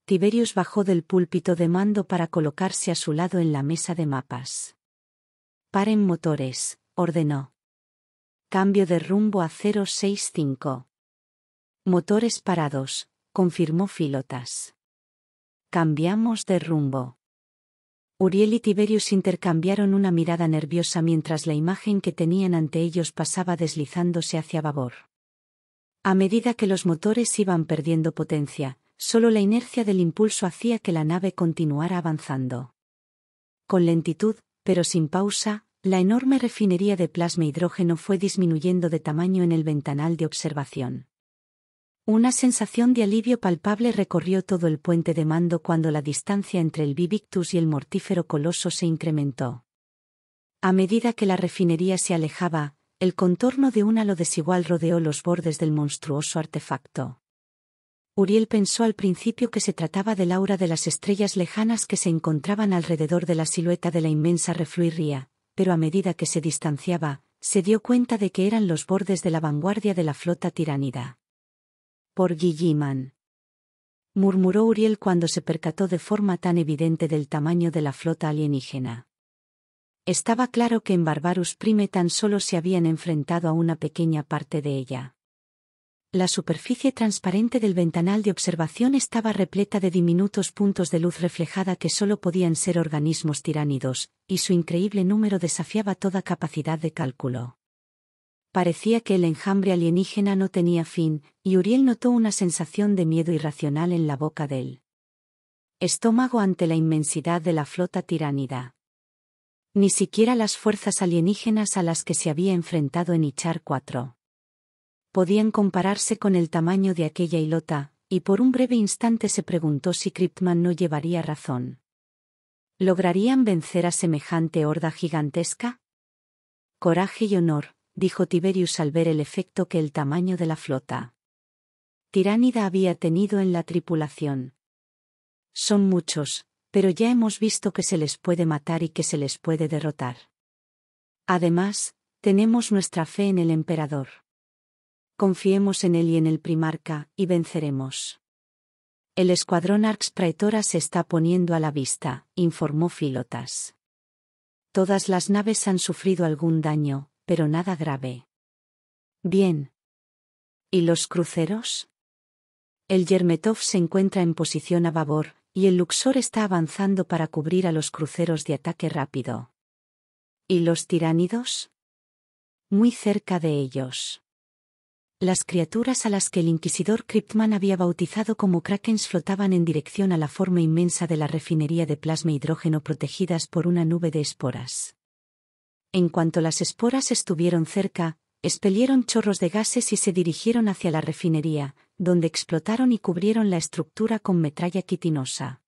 Tiberius bajó del púlpito de mando para colocarse a su lado en la mesa de mapas. Paren motores, ordenó. Cambio de rumbo a 065. Motores parados, confirmó Filotas. Cambiamos de rumbo. Uriel y Tiberius intercambiaron una mirada nerviosa mientras la imagen que tenían ante ellos pasaba deslizándose hacia babor. A medida que los motores iban perdiendo potencia, solo la inercia del impulso hacía que la nave continuara avanzando. Con lentitud, pero sin pausa, la enorme refinería de plasma e hidrógeno fue disminuyendo de tamaño en el ventanal de observación. Una sensación de alivio palpable recorrió todo el puente de mando cuando la distancia entre el Bivictus y el mortífero coloso se incrementó. A medida que la refinería se alejaba, el contorno de un halo desigual rodeó los bordes del monstruoso artefacto. Uriel pensó al principio que se trataba del aura de las estrellas lejanas que se encontraban alrededor de la silueta de la inmensa refluiría, pero a medida que se distanciaba, se dio cuenta de que eran los bordes de la vanguardia de la flota tiránida por Guilliman. Murmuró Uriel cuando se percató de forma tan evidente del tamaño de la flota alienígena. Estaba claro que en Barbarus Prime tan solo se habían enfrentado a una pequeña parte de ella. La superficie transparente del ventanal de observación estaba repleta de diminutos puntos de luz reflejada que solo podían ser organismos tiránidos, y su increíble número desafiaba toda capacidad de cálculo. Parecía que el enjambre alienígena no tenía fin, y Uriel notó una sensación de miedo irracional en la boca de él. estómago ante la inmensidad de la flota tiránida. Ni siquiera las fuerzas alienígenas a las que se había enfrentado en Ichar 4 podían compararse con el tamaño de aquella hilota, y por un breve instante se preguntó si Kriptman no llevaría razón. ¿Lograrían vencer a semejante horda gigantesca? Coraje y honor, dijo Tiberius al ver el efecto que el tamaño de la flota tiránida había tenido en la tripulación. Son muchos, pero ya hemos visto que se les puede matar y que se les puede derrotar. Además, tenemos nuestra fe en el emperador. Confiemos en él y en el primarca, y venceremos. El escuadrón Arx Praetora se está poniendo a la vista, informó Filotas. Todas las naves han sufrido algún daño, pero nada grave. Bien. ¿Y los cruceros? El Yermetov se encuentra en posición a babor, y el Luxor está avanzando para cubrir a los cruceros de ataque rápido. ¿Y los tiránidos? Muy cerca de ellos. Las criaturas a las que el inquisidor Kriptman había bautizado como krakens flotaban en dirección a la forma inmensa de la refinería de plasma e hidrógeno protegidas por una nube de esporas. En cuanto las esporas estuvieron cerca, expelieron chorros de gases y se dirigieron hacia la refinería, donde explotaron y cubrieron la estructura con metralla quitinosa.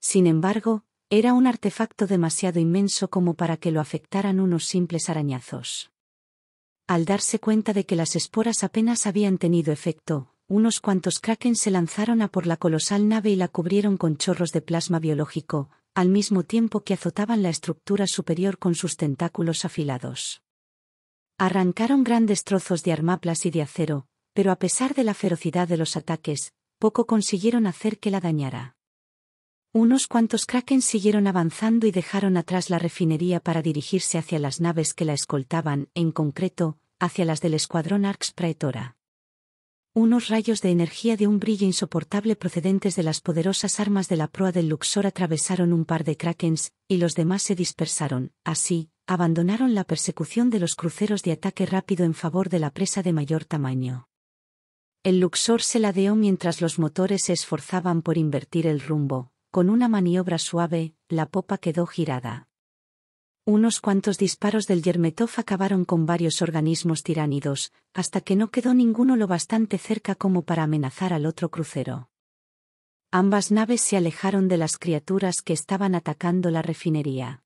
Sin embargo, era un artefacto demasiado inmenso como para que lo afectaran unos simples arañazos. Al darse cuenta de que las esporas apenas habían tenido efecto, unos cuantos kraken se lanzaron a por la colosal nave y la cubrieron con chorros de plasma biológico, al mismo tiempo que azotaban la estructura superior con sus tentáculos afilados. Arrancaron grandes trozos de armaplas y de acero, pero a pesar de la ferocidad de los ataques, poco consiguieron hacer que la dañara. Unos cuantos kraken siguieron avanzando y dejaron atrás la refinería para dirigirse hacia las naves que la escoltaban, en concreto, hacia las del escuadrón Arx Praetora. Unos rayos de energía de un brillo insoportable procedentes de las poderosas armas de la proa del Luxor atravesaron un par de krakens, y los demás se dispersaron. Así, abandonaron la persecución de los cruceros de ataque rápido en favor de la presa de mayor tamaño. El Luxor se ladeó mientras los motores se esforzaban por invertir el rumbo. Con una maniobra suave, la popa quedó girada. Unos cuantos disparos del Yermetov acabaron con varios organismos tiránidos, hasta que no quedó ninguno lo bastante cerca como para amenazar al otro crucero. Ambas naves se alejaron de las criaturas que estaban atacando la refinería.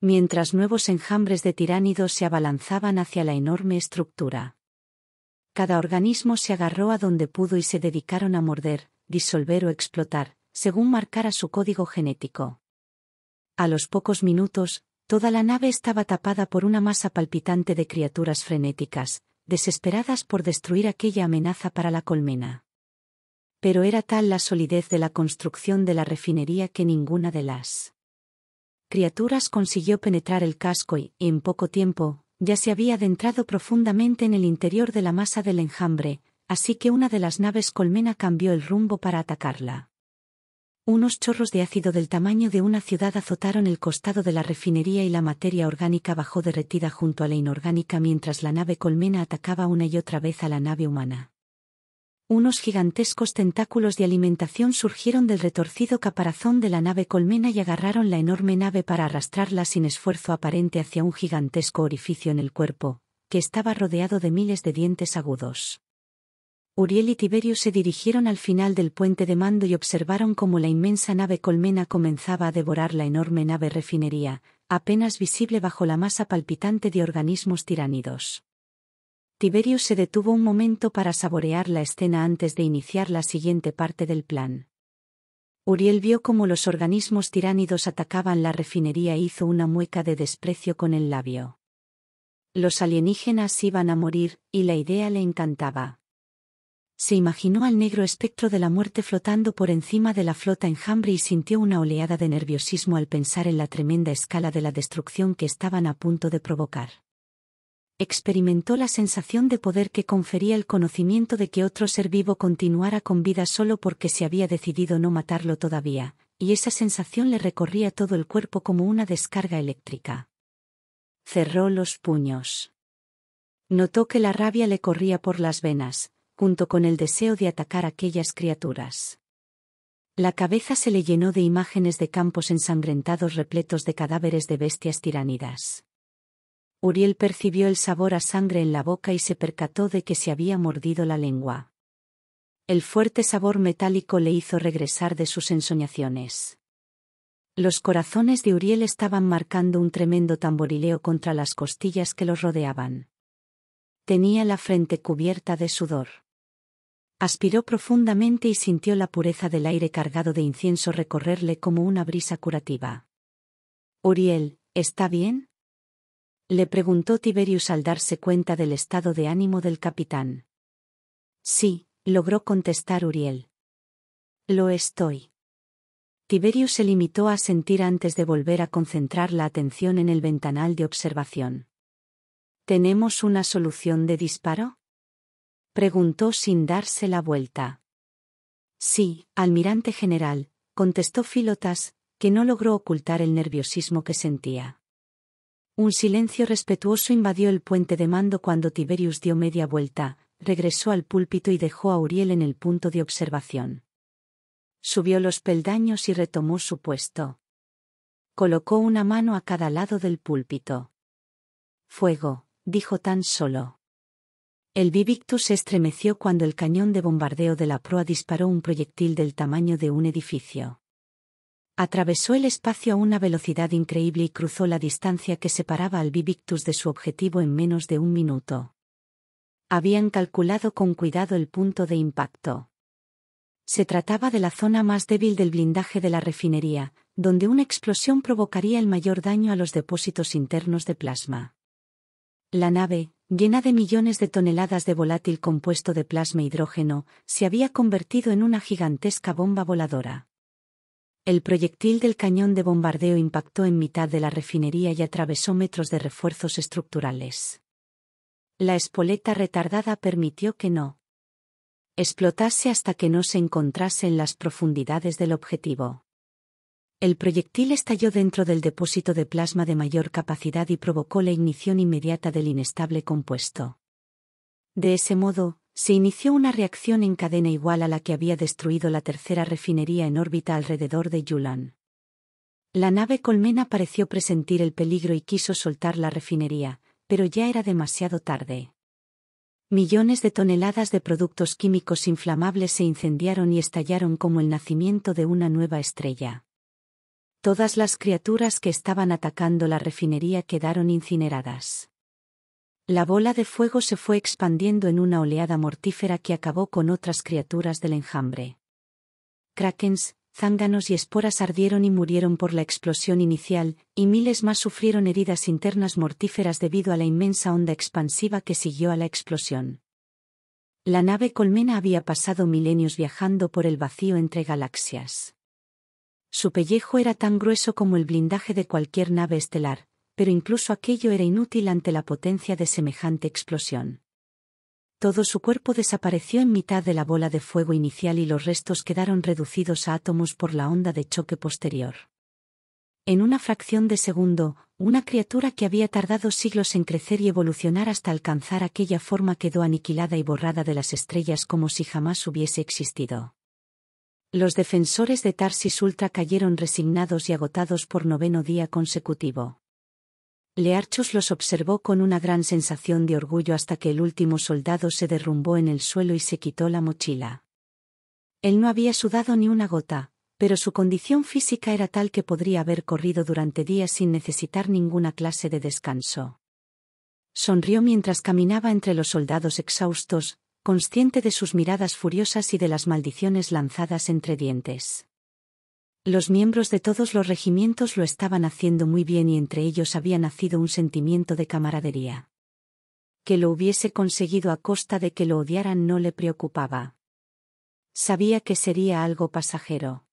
Mientras nuevos enjambres de tiránidos se abalanzaban hacia la enorme estructura. Cada organismo se agarró a donde pudo y se dedicaron a morder, disolver o explotar, según marcara su código genético. A los pocos minutos, Toda la nave estaba tapada por una masa palpitante de criaturas frenéticas, desesperadas por destruir aquella amenaza para la colmena. Pero era tal la solidez de la construcción de la refinería que ninguna de las criaturas consiguió penetrar el casco y, en poco tiempo, ya se había adentrado profundamente en el interior de la masa del enjambre, así que una de las naves colmena cambió el rumbo para atacarla. Unos chorros de ácido del tamaño de una ciudad azotaron el costado de la refinería y la materia orgánica bajó derretida junto a la inorgánica mientras la nave colmena atacaba una y otra vez a la nave humana. Unos gigantescos tentáculos de alimentación surgieron del retorcido caparazón de la nave colmena y agarraron la enorme nave para arrastrarla sin esfuerzo aparente hacia un gigantesco orificio en el cuerpo, que estaba rodeado de miles de dientes agudos. Uriel y Tiberio se dirigieron al final del puente de mando y observaron cómo la inmensa nave colmena comenzaba a devorar la enorme nave refinería, apenas visible bajo la masa palpitante de organismos tiránidos. Tiberio se detuvo un momento para saborear la escena antes de iniciar la siguiente parte del plan. Uriel vio cómo los organismos tiránidos atacaban la refinería e hizo una mueca de desprecio con el labio. Los alienígenas iban a morir, y la idea le encantaba se imaginó al negro espectro de la muerte flotando por encima de la flota enjambre y sintió una oleada de nerviosismo al pensar en la tremenda escala de la destrucción que estaban a punto de provocar. Experimentó la sensación de poder que confería el conocimiento de que otro ser vivo continuara con vida solo porque se había decidido no matarlo todavía, y esa sensación le recorría todo el cuerpo como una descarga eléctrica. Cerró los puños. Notó que la rabia le corría por las venas, junto con el deseo de atacar aquellas criaturas. La cabeza se le llenó de imágenes de campos ensangrentados repletos de cadáveres de bestias tiránidas. Uriel percibió el sabor a sangre en la boca y se percató de que se había mordido la lengua. El fuerte sabor metálico le hizo regresar de sus ensoñaciones. Los corazones de Uriel estaban marcando un tremendo tamborileo contra las costillas que los rodeaban. Tenía la frente cubierta de sudor. Aspiró profundamente y sintió la pureza del aire cargado de incienso recorrerle como una brisa curativa. Uriel, ¿está bien? Le preguntó Tiberius al darse cuenta del estado de ánimo del capitán. Sí, logró contestar Uriel. Lo estoy. Tiberius se limitó a sentir antes de volver a concentrar la atención en el ventanal de observación. ¿Tenemos una solución de disparo? preguntó sin darse la vuelta. Sí, almirante general, contestó Filotas, que no logró ocultar el nerviosismo que sentía. Un silencio respetuoso invadió el puente de mando cuando Tiberius dio media vuelta, regresó al púlpito y dejó a Uriel en el punto de observación. Subió los peldaños y retomó su puesto. Colocó una mano a cada lado del púlpito. Fuego, dijo tan solo. El Vivictus se estremeció cuando el cañón de bombardeo de la proa disparó un proyectil del tamaño de un edificio. Atravesó el espacio a una velocidad increíble y cruzó la distancia que separaba al Vivictus de su objetivo en menos de un minuto. Habían calculado con cuidado el punto de impacto. Se trataba de la zona más débil del blindaje de la refinería, donde una explosión provocaría el mayor daño a los depósitos internos de plasma. La nave, llena de millones de toneladas de volátil compuesto de plasma e hidrógeno, se había convertido en una gigantesca bomba voladora. El proyectil del cañón de bombardeo impactó en mitad de la refinería y atravesó metros de refuerzos estructurales. La espoleta retardada permitió que no explotase hasta que no se encontrase en las profundidades del objetivo. El proyectil estalló dentro del depósito de plasma de mayor capacidad y provocó la ignición inmediata del inestable compuesto. De ese modo, se inició una reacción en cadena igual a la que había destruido la tercera refinería en órbita alrededor de Yulan. La nave colmena pareció presentir el peligro y quiso soltar la refinería, pero ya era demasiado tarde. Millones de toneladas de productos químicos inflamables se incendiaron y estallaron como el nacimiento de una nueva estrella. Todas las criaturas que estaban atacando la refinería quedaron incineradas. La bola de fuego se fue expandiendo en una oleada mortífera que acabó con otras criaturas del enjambre. Krakens, zánganos y esporas ardieron y murieron por la explosión inicial, y miles más sufrieron heridas internas mortíferas debido a la inmensa onda expansiva que siguió a la explosión. La nave colmena había pasado milenios viajando por el vacío entre galaxias. Su pellejo era tan grueso como el blindaje de cualquier nave estelar, pero incluso aquello era inútil ante la potencia de semejante explosión. Todo su cuerpo desapareció en mitad de la bola de fuego inicial y los restos quedaron reducidos a átomos por la onda de choque posterior. En una fracción de segundo, una criatura que había tardado siglos en crecer y evolucionar hasta alcanzar aquella forma quedó aniquilada y borrada de las estrellas como si jamás hubiese existido. Los defensores de Tarsis Ultra cayeron resignados y agotados por noveno día consecutivo. Learchus los observó con una gran sensación de orgullo hasta que el último soldado se derrumbó en el suelo y se quitó la mochila. Él no había sudado ni una gota, pero su condición física era tal que podría haber corrido durante días sin necesitar ninguna clase de descanso. Sonrió mientras caminaba entre los soldados exhaustos, consciente de sus miradas furiosas y de las maldiciones lanzadas entre dientes. Los miembros de todos los regimientos lo estaban haciendo muy bien y entre ellos había nacido un sentimiento de camaradería. Que lo hubiese conseguido a costa de que lo odiaran no le preocupaba. Sabía que sería algo pasajero.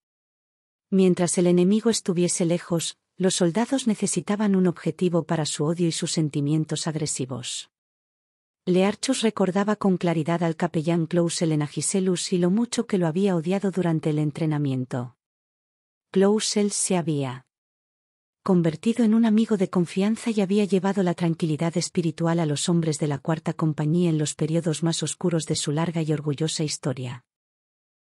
Mientras el enemigo estuviese lejos, los soldados necesitaban un objetivo para su odio y sus sentimientos agresivos. Learchus recordaba con claridad al capellán Clausel en Agiselus y lo mucho que lo había odiado durante el entrenamiento. Clausel se había convertido en un amigo de confianza y había llevado la tranquilidad espiritual a los hombres de la cuarta compañía en los periodos más oscuros de su larga y orgullosa historia.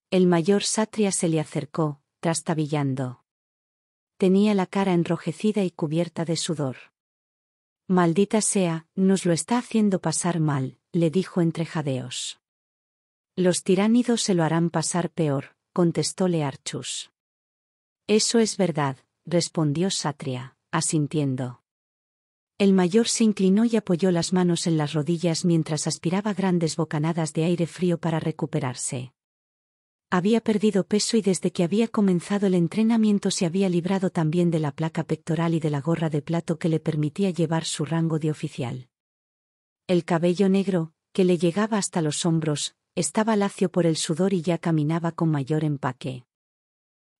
El mayor Satria se le acercó, trastabillando. Tenía la cara enrojecida y cubierta de sudor. Maldita sea, nos lo está haciendo pasar mal, le dijo entre jadeos. Los tiránidos se lo harán pasar peor, —contestó Learchus. Eso es verdad, respondió Satria, asintiendo. El mayor se inclinó y apoyó las manos en las rodillas mientras aspiraba grandes bocanadas de aire frío para recuperarse. Había perdido peso y desde que había comenzado el entrenamiento se había librado también de la placa pectoral y de la gorra de plato que le permitía llevar su rango de oficial. El cabello negro, que le llegaba hasta los hombros, estaba lacio por el sudor y ya caminaba con mayor empaque.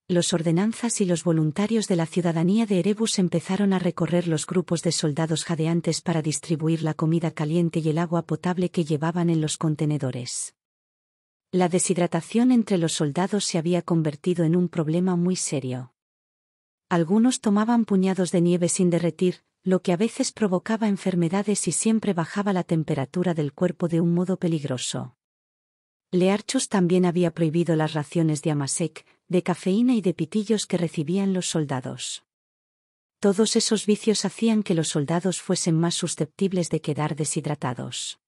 Los ordenanzas y los voluntarios de la ciudadanía de Erebus empezaron a recorrer los grupos de soldados jadeantes para distribuir la comida caliente y el agua potable que llevaban en los contenedores. La deshidratación entre los soldados se había convertido en un problema muy serio. Algunos tomaban puñados de nieve sin derretir, lo que a veces provocaba enfermedades y siempre bajaba la temperatura del cuerpo de un modo peligroso. Learchos también había prohibido las raciones de amasec, de cafeína y de pitillos que recibían los soldados. Todos esos vicios hacían que los soldados fuesen más susceptibles de quedar deshidratados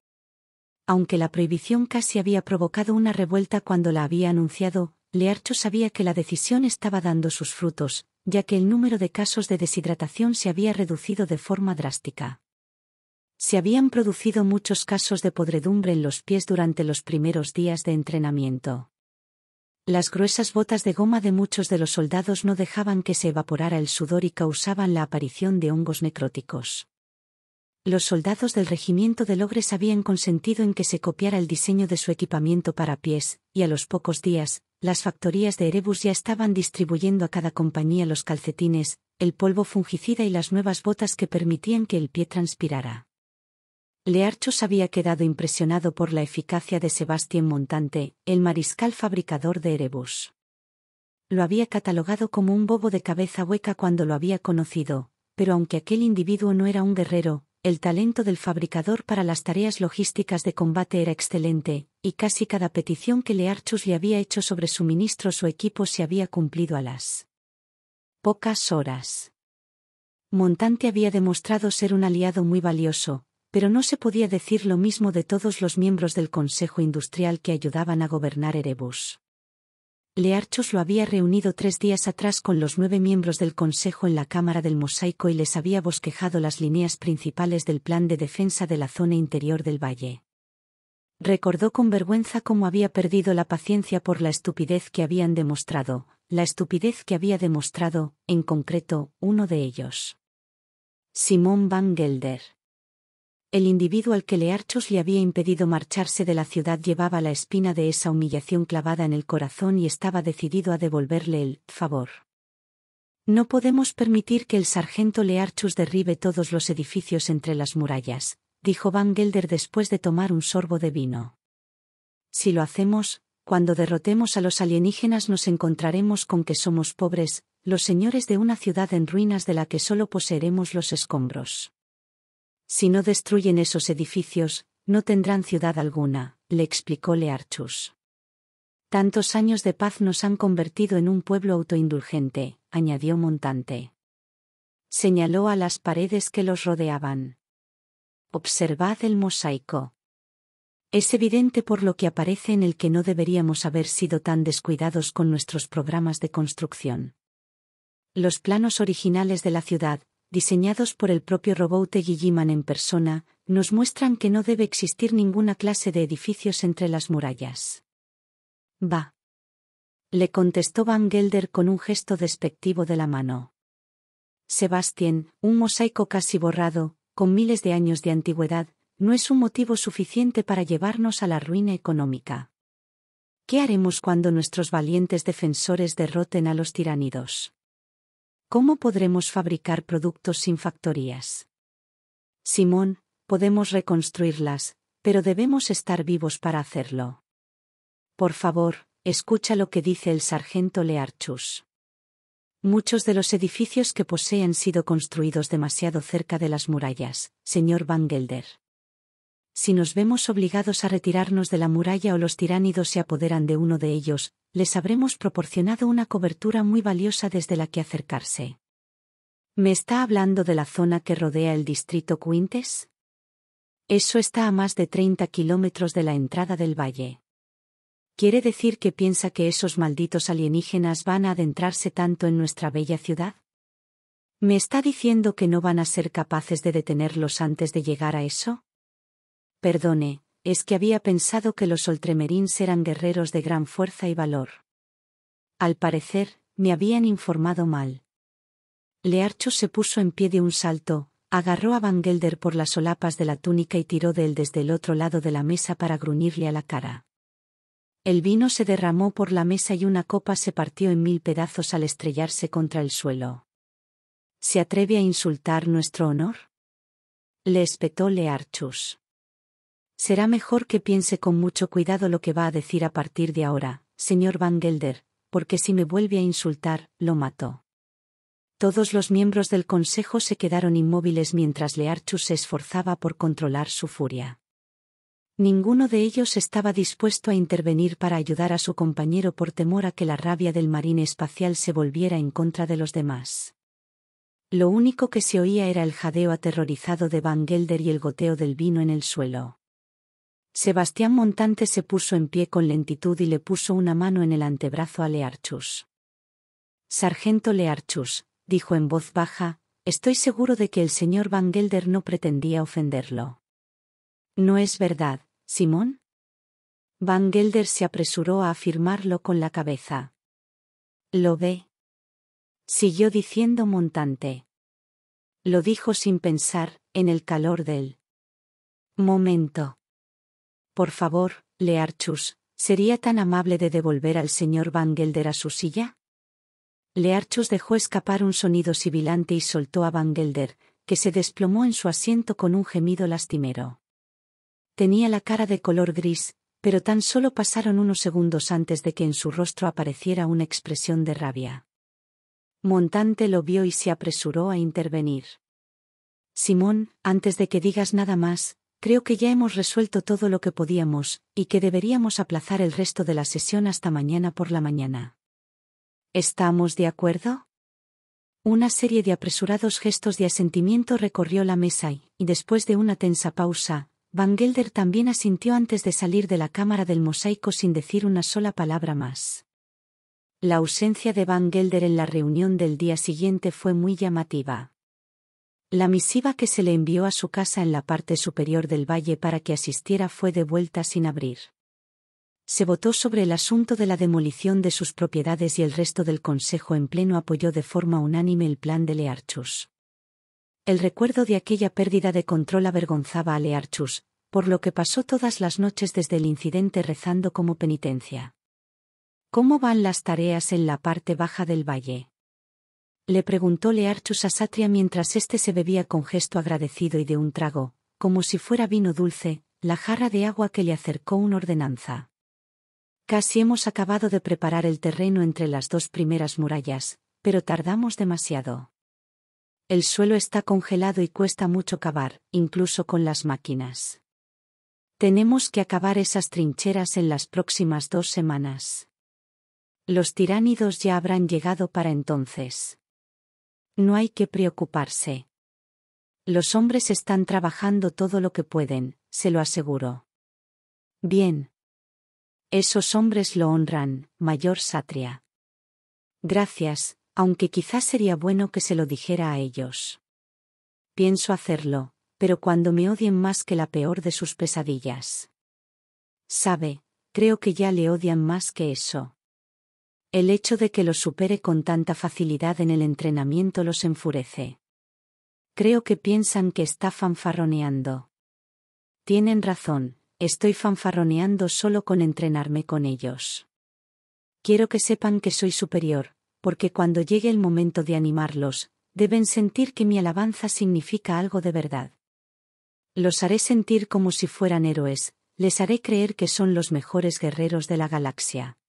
aunque la prohibición casi había provocado una revuelta cuando la había anunciado, Learcho sabía que la decisión estaba dando sus frutos, ya que el número de casos de deshidratación se había reducido de forma drástica. Se habían producido muchos casos de podredumbre en los pies durante los primeros días de entrenamiento. Las gruesas botas de goma de muchos de los soldados no dejaban que se evaporara el sudor y causaban la aparición de hongos necróticos. Los soldados del regimiento de Logres habían consentido en que se copiara el diseño de su equipamiento para pies, y a los pocos días, las factorías de Erebus ya estaban distribuyendo a cada compañía los calcetines, el polvo fungicida y las nuevas botas que permitían que el pie transpirara. Learchos había quedado impresionado por la eficacia de Sebastián Montante, el mariscal fabricador de Erebus. Lo había catalogado como un bobo de cabeza hueca cuando lo había conocido, pero aunque aquel individuo no era un guerrero, el talento del fabricador para las tareas logísticas de combate era excelente, y casi cada petición que Learchus le había hecho sobre suministros o equipo se había cumplido a las pocas horas. Montante había demostrado ser un aliado muy valioso, pero no se podía decir lo mismo de todos los miembros del Consejo Industrial que ayudaban a gobernar Erebus. Learchos lo había reunido tres días atrás con los nueve miembros del Consejo en la Cámara del Mosaico y les había bosquejado las líneas principales del plan de defensa de la zona interior del valle. Recordó con vergüenza cómo había perdido la paciencia por la estupidez que habían demostrado, la estupidez que había demostrado, en concreto, uno de ellos. Simón Van Gelder el individuo al que Learchus le había impedido marcharse de la ciudad llevaba la espina de esa humillación clavada en el corazón y estaba decidido a devolverle el favor. No podemos permitir que el sargento Learchus derribe todos los edificios entre las murallas, dijo Van Gelder después de tomar un sorbo de vino. Si lo hacemos, cuando derrotemos a los alienígenas nos encontraremos con que somos pobres, los señores de una ciudad en ruinas de la que solo poseeremos los escombros. Si no destruyen esos edificios, no tendrán ciudad alguna, le explicó Learchus. Tantos años de paz nos han convertido en un pueblo autoindulgente, añadió Montante. Señaló a las paredes que los rodeaban. Observad el mosaico. Es evidente por lo que aparece en el que no deberíamos haber sido tan descuidados con nuestros programas de construcción. Los planos originales de la ciudad, diseñados por el propio robot Guilliman en persona, nos muestran que no debe existir ninguna clase de edificios entre las murallas. Va. Le contestó Van Gelder con un gesto despectivo de la mano. Sebastián, un mosaico casi borrado, con miles de años de antigüedad, no es un motivo suficiente para llevarnos a la ruina económica. ¿Qué haremos cuando nuestros valientes defensores derroten a los tiranidos? ¿Cómo podremos fabricar productos sin factorías? Simón, podemos reconstruirlas, pero debemos estar vivos para hacerlo. Por favor, escucha lo que dice el sargento Learchus. Muchos de los edificios que poseen han sido construidos demasiado cerca de las murallas, señor Van Gelder. Si nos vemos obligados a retirarnos de la muralla o los tiránidos se apoderan de uno de ellos, les habremos proporcionado una cobertura muy valiosa desde la que acercarse. ¿Me está hablando de la zona que rodea el distrito Quintes? Eso está a más de 30 kilómetros de la entrada del valle. ¿Quiere decir que piensa que esos malditos alienígenas van a adentrarse tanto en nuestra bella ciudad? ¿Me está diciendo que no van a ser capaces de detenerlos antes de llegar a eso? Perdone, es que había pensado que los Oltremerins eran guerreros de gran fuerza y valor. Al parecer, me habían informado mal. Learchus se puso en pie de un salto, agarró a Van Gelder por las solapas de la túnica y tiró de él desde el otro lado de la mesa para gruñirle a la cara. El vino se derramó por la mesa y una copa se partió en mil pedazos al estrellarse contra el suelo. ¿Se atreve a insultar nuestro honor? Le espetó Learchus. Será mejor que piense con mucho cuidado lo que va a decir a partir de ahora, señor Van Gelder, porque si me vuelve a insultar, lo mato. Todos los miembros del consejo se quedaron inmóviles mientras Learchus se esforzaba por controlar su furia. Ninguno de ellos estaba dispuesto a intervenir para ayudar a su compañero por temor a que la rabia del marín espacial se volviera en contra de los demás. Lo único que se oía era el jadeo aterrorizado de Van Gelder y el goteo del vino en el suelo. Sebastián Montante se puso en pie con lentitud y le puso una mano en el antebrazo a Learchus. Sargento Learchus, dijo en voz baja, estoy seguro de que el señor Van Gelder no pretendía ofenderlo. ¿No es verdad, Simón? Van Gelder se apresuró a afirmarlo con la cabeza. Lo ve. Siguió diciendo Montante. Lo dijo sin pensar, en el calor del momento. Por favor, Learchus, ¿sería tan amable de devolver al señor Van Gelder a su silla? Learchus dejó escapar un sonido sibilante y soltó a Van Gelder, que se desplomó en su asiento con un gemido lastimero. Tenía la cara de color gris, pero tan solo pasaron unos segundos antes de que en su rostro apareciera una expresión de rabia. Montante lo vio y se apresuró a intervenir. Simón, antes de que digas nada más, Creo que ya hemos resuelto todo lo que podíamos, y que deberíamos aplazar el resto de la sesión hasta mañana por la mañana. ¿Estamos de acuerdo? Una serie de apresurados gestos de asentimiento recorrió la mesa y, después de una tensa pausa, Van Gelder también asintió antes de salir de la cámara del mosaico sin decir una sola palabra más. La ausencia de Van Gelder en la reunión del día siguiente fue muy llamativa. La misiva que se le envió a su casa en la parte superior del valle para que asistiera fue devuelta sin abrir. Se votó sobre el asunto de la demolición de sus propiedades y el resto del Consejo en pleno apoyó de forma unánime el plan de Learchus. El recuerdo de aquella pérdida de control avergonzaba a Learchus, por lo que pasó todas las noches desde el incidente rezando como penitencia. ¿Cómo van las tareas en la parte baja del valle? Le preguntó Learchus a Satria mientras éste se bebía con gesto agradecido y de un trago, como si fuera vino dulce, la jarra de agua que le acercó una ordenanza. Casi hemos acabado de preparar el terreno entre las dos primeras murallas, pero tardamos demasiado. El suelo está congelado y cuesta mucho cavar, incluso con las máquinas. Tenemos que acabar esas trincheras en las próximas dos semanas. Los tiránidos ya habrán llegado para entonces. No hay que preocuparse. Los hombres están trabajando todo lo que pueden, se lo aseguro. Bien. Esos hombres lo honran, mayor Satria. Gracias, aunque quizás sería bueno que se lo dijera a ellos. Pienso hacerlo, pero cuando me odien más que la peor de sus pesadillas. Sabe, creo que ya le odian más que eso. El hecho de que los supere con tanta facilidad en el entrenamiento los enfurece. Creo que piensan que está fanfarroneando. Tienen razón, estoy fanfarroneando solo con entrenarme con ellos. Quiero que sepan que soy superior, porque cuando llegue el momento de animarlos, deben sentir que mi alabanza significa algo de verdad. Los haré sentir como si fueran héroes, les haré creer que son los mejores guerreros de la galaxia.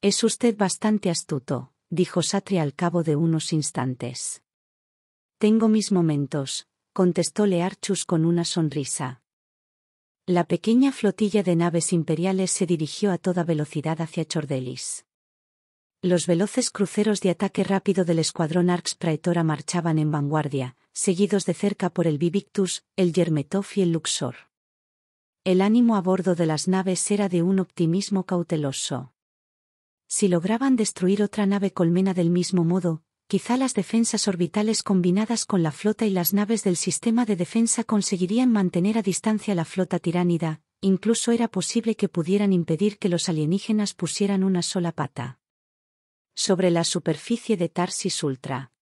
Es usted bastante astuto, dijo Satria al cabo de unos instantes. Tengo mis momentos, —contestó Learchus con una sonrisa. La pequeña flotilla de naves imperiales se dirigió a toda velocidad hacia Chordelis. Los veloces cruceros de ataque rápido del escuadrón Arx Praetora marchaban en vanguardia, seguidos de cerca por el Vivictus, el Yermetov y el Luxor. El ánimo a bordo de las naves era de un optimismo cauteloso. Si lograban destruir otra nave colmena del mismo modo, quizá las defensas orbitales combinadas con la flota y las naves del sistema de defensa conseguirían mantener a distancia la flota tiránida, incluso era posible que pudieran impedir que los alienígenas pusieran una sola pata. Sobre la superficie de Tarsis Ultra.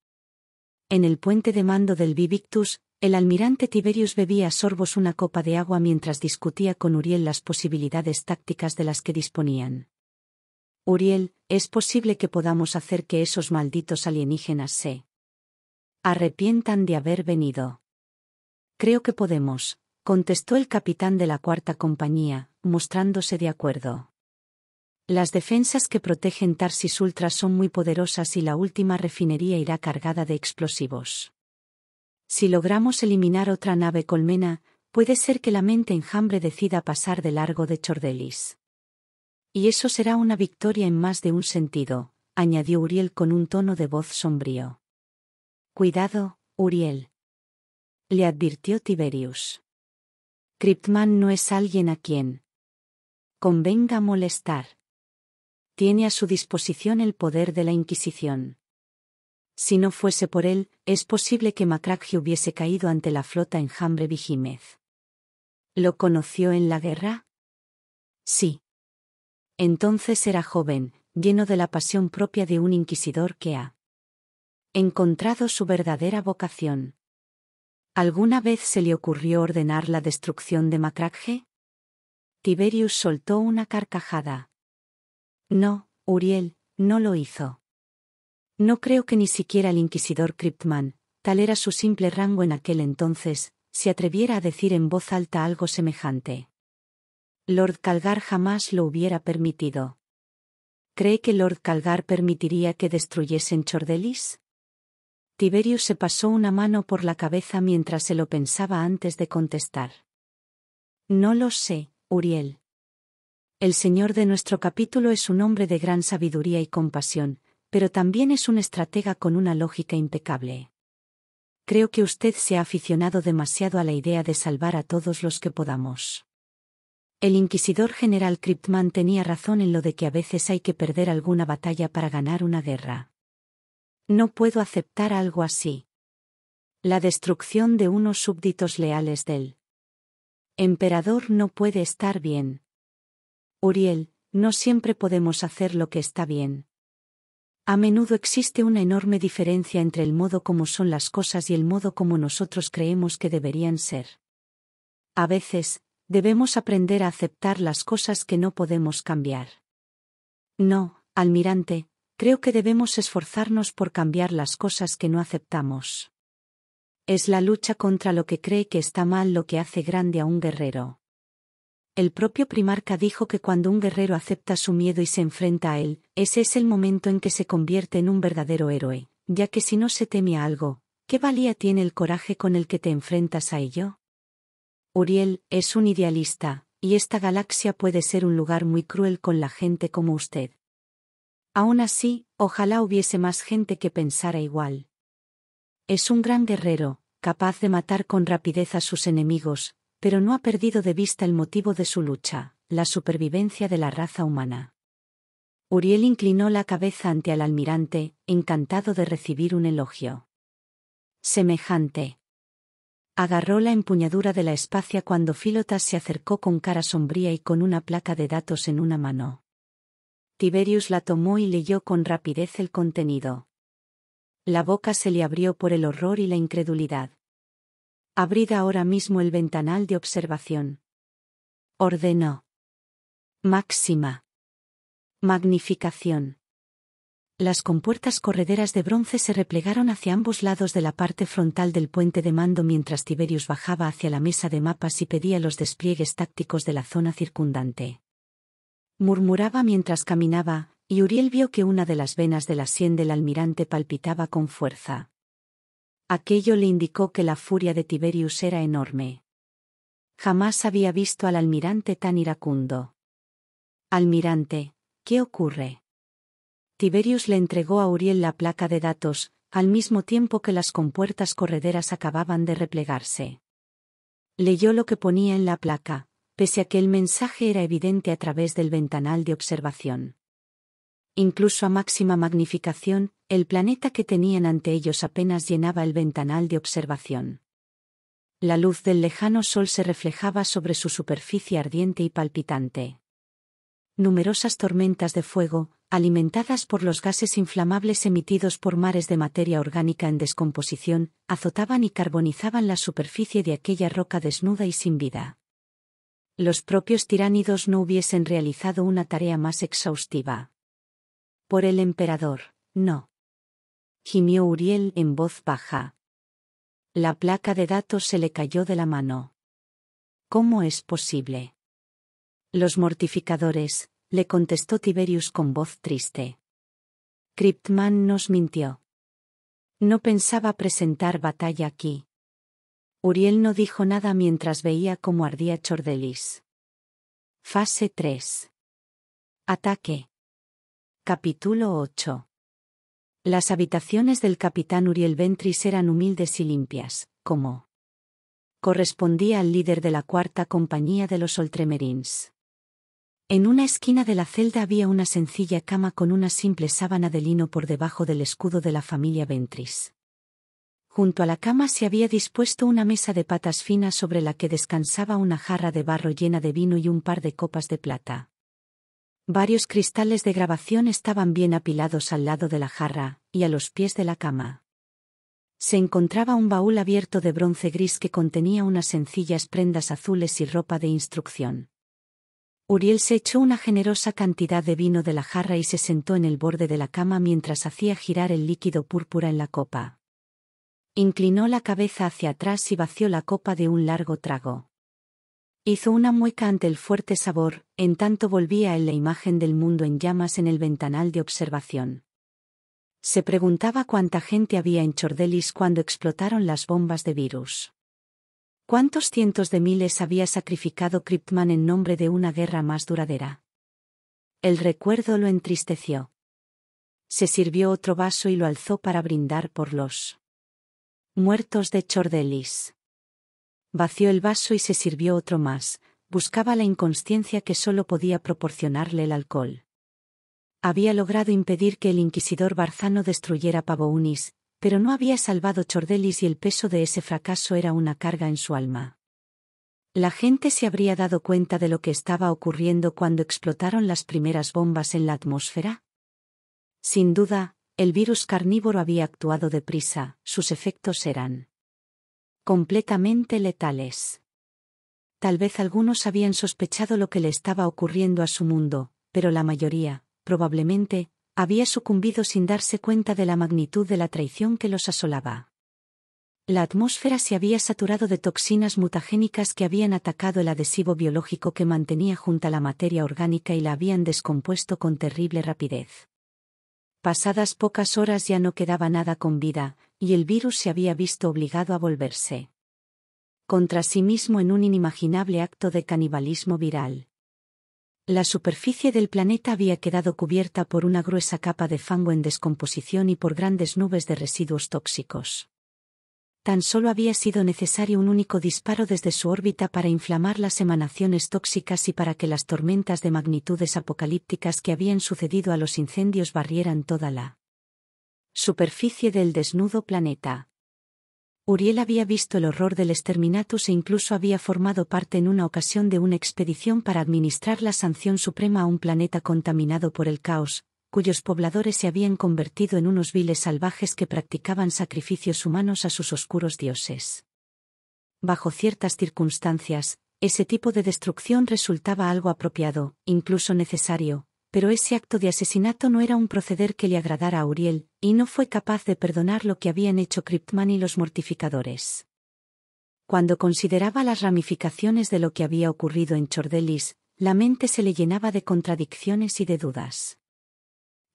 En el puente de mando del Vivictus, el almirante Tiberius bebía a sorbos una copa de agua mientras discutía con Uriel las posibilidades tácticas de las que disponían. Uriel, es posible que podamos hacer que esos malditos alienígenas se arrepientan de haber venido. Creo que podemos, contestó el capitán de la cuarta compañía, mostrándose de acuerdo. Las defensas que protegen Tarsis Ultra son muy poderosas y la última refinería irá cargada de explosivos. Si logramos eliminar otra nave colmena, puede ser que la mente enjambre decida pasar de largo de Chordelis. Y eso será una victoria en más de un sentido, añadió Uriel con un tono de voz sombrío. Cuidado, Uriel. Le advirtió Tiberius. Cryptman no es alguien a quien convenga molestar. Tiene a su disposición el poder de la Inquisición. Si no fuese por él, es posible que Macraki hubiese caído ante la flota enjambre Vigímez. ¿Lo conoció en la guerra? Sí. Entonces era joven, lleno de la pasión propia de un inquisidor que ha encontrado su verdadera vocación. ¿Alguna vez se le ocurrió ordenar la destrucción de Macraje? Tiberius soltó una carcajada. No, Uriel, no lo hizo. No creo que ni siquiera el inquisidor Cryptman, tal era su simple rango en aquel entonces, se atreviera a decir en voz alta algo semejante. Lord Calgar jamás lo hubiera permitido. ¿Cree que Lord Calgar permitiría que destruyesen Chordelis? Tiberius se pasó una mano por la cabeza mientras se lo pensaba antes de contestar. No lo sé, Uriel. El señor de nuestro capítulo es un hombre de gran sabiduría y compasión, pero también es un estratega con una lógica impecable. Creo que usted se ha aficionado demasiado a la idea de salvar a todos los que podamos. El inquisidor general Kriptman tenía razón en lo de que a veces hay que perder alguna batalla para ganar una guerra. No puedo aceptar algo así. La destrucción de unos súbditos leales del emperador no puede estar bien. Uriel, no siempre podemos hacer lo que está bien. A menudo existe una enorme diferencia entre el modo como son las cosas y el modo como nosotros creemos que deberían ser. A veces, debemos aprender a aceptar las cosas que no podemos cambiar. No, almirante, creo que debemos esforzarnos por cambiar las cosas que no aceptamos. Es la lucha contra lo que cree que está mal lo que hace grande a un guerrero. El propio primarca dijo que cuando un guerrero acepta su miedo y se enfrenta a él, ese es el momento en que se convierte en un verdadero héroe, ya que si no se teme a algo, ¿qué valía tiene el coraje con el que te enfrentas a ello? Uriel es un idealista, y esta galaxia puede ser un lugar muy cruel con la gente como usted. Aún así, ojalá hubiese más gente que pensara igual. Es un gran guerrero, capaz de matar con rapidez a sus enemigos, pero no ha perdido de vista el motivo de su lucha, la supervivencia de la raza humana. Uriel inclinó la cabeza ante el almirante, encantado de recibir un elogio. Semejante. Agarró la empuñadura de la espacia cuando Filotas se acercó con cara sombría y con una placa de datos en una mano. Tiberius la tomó y leyó con rapidez el contenido. La boca se le abrió por el horror y la incredulidad. Abrid ahora mismo el ventanal de observación. Ordenó. Máxima. Magnificación. Las compuertas correderas de bronce se replegaron hacia ambos lados de la parte frontal del puente de mando mientras Tiberius bajaba hacia la mesa de mapas y pedía los despliegues tácticos de la zona circundante. Murmuraba mientras caminaba, y Uriel vio que una de las venas de la sien del almirante palpitaba con fuerza. Aquello le indicó que la furia de Tiberius era enorme. Jamás había visto al almirante tan iracundo. Almirante, ¿qué ocurre? Tiberius le entregó a Uriel la placa de datos, al mismo tiempo que las compuertas correderas acababan de replegarse. Leyó lo que ponía en la placa, pese a que el mensaje era evidente a través del ventanal de observación. Incluso a máxima magnificación, el planeta que tenían ante ellos apenas llenaba el ventanal de observación. La luz del lejano sol se reflejaba sobre su superficie ardiente y palpitante numerosas tormentas de fuego, alimentadas por los gases inflamables emitidos por mares de materia orgánica en descomposición, azotaban y carbonizaban la superficie de aquella roca desnuda y sin vida. Los propios tiránidos no hubiesen realizado una tarea más exhaustiva. Por el emperador, no. Gimió Uriel en voz baja. La placa de datos se le cayó de la mano. ¿Cómo es posible? Los mortificadores, le contestó Tiberius con voz triste. Cryptman nos mintió. No pensaba presentar batalla aquí. Uriel no dijo nada mientras veía cómo ardía Chordelis. Fase 3. Ataque. Capítulo 8. Las habitaciones del capitán Uriel Ventris eran humildes y limpias, como correspondía al líder de la cuarta compañía de los Oltremerins. En una esquina de la celda había una sencilla cama con una simple sábana de lino por debajo del escudo de la familia Ventris. Junto a la cama se había dispuesto una mesa de patas finas sobre la que descansaba una jarra de barro llena de vino y un par de copas de plata. Varios cristales de grabación estaban bien apilados al lado de la jarra, y a los pies de la cama. Se encontraba un baúl abierto de bronce gris que contenía unas sencillas prendas azules y ropa de instrucción. Uriel se echó una generosa cantidad de vino de la jarra y se sentó en el borde de la cama mientras hacía girar el líquido púrpura en la copa. Inclinó la cabeza hacia atrás y vació la copa de un largo trago. Hizo una mueca ante el fuerte sabor, en tanto volvía en la imagen del mundo en llamas en el ventanal de observación. Se preguntaba cuánta gente había en Chordelis cuando explotaron las bombas de virus. ¿Cuántos cientos de miles había sacrificado Kriptman en nombre de una guerra más duradera? El recuerdo lo entristeció. Se sirvió otro vaso y lo alzó para brindar por los muertos de Chordelis. Vació el vaso y se sirvió otro más, buscaba la inconsciencia que sólo podía proporcionarle el alcohol había logrado impedir que el inquisidor Barzano destruyera Pavounis, pero no había salvado Chordelis y el peso de ese fracaso era una carga en su alma. La gente se habría dado cuenta de lo que estaba ocurriendo cuando explotaron las primeras bombas en la atmósfera. Sin duda, el virus carnívoro había actuado deprisa, sus efectos eran completamente letales. Tal vez algunos habían sospechado lo que le estaba ocurriendo a su mundo, pero la mayoría, probablemente, había sucumbido sin darse cuenta de la magnitud de la traición que los asolaba. La atmósfera se había saturado de toxinas mutagénicas que habían atacado el adhesivo biológico que mantenía junta la materia orgánica y la habían descompuesto con terrible rapidez. Pasadas pocas horas ya no quedaba nada con vida, y el virus se había visto obligado a volverse contra sí mismo en un inimaginable acto de canibalismo viral. La superficie del planeta había quedado cubierta por una gruesa capa de fango en descomposición y por grandes nubes de residuos tóxicos. Tan solo había sido necesario un único disparo desde su órbita para inflamar las emanaciones tóxicas y para que las tormentas de magnitudes apocalípticas que habían sucedido a los incendios barrieran toda la superficie del desnudo planeta. Uriel había visto el horror del exterminatus e incluso había formado parte en una ocasión de una expedición para administrar la sanción suprema a un planeta contaminado por el caos, cuyos pobladores se habían convertido en unos viles salvajes que practicaban sacrificios humanos a sus oscuros dioses. Bajo ciertas circunstancias, ese tipo de destrucción resultaba algo apropiado, incluso necesario, pero ese acto de asesinato no era un proceder que le agradara a Uriel, y no fue capaz de perdonar lo que habían hecho Cryptman y los mortificadores. Cuando consideraba las ramificaciones de lo que había ocurrido en Chordelis, la mente se le llenaba de contradicciones y de dudas.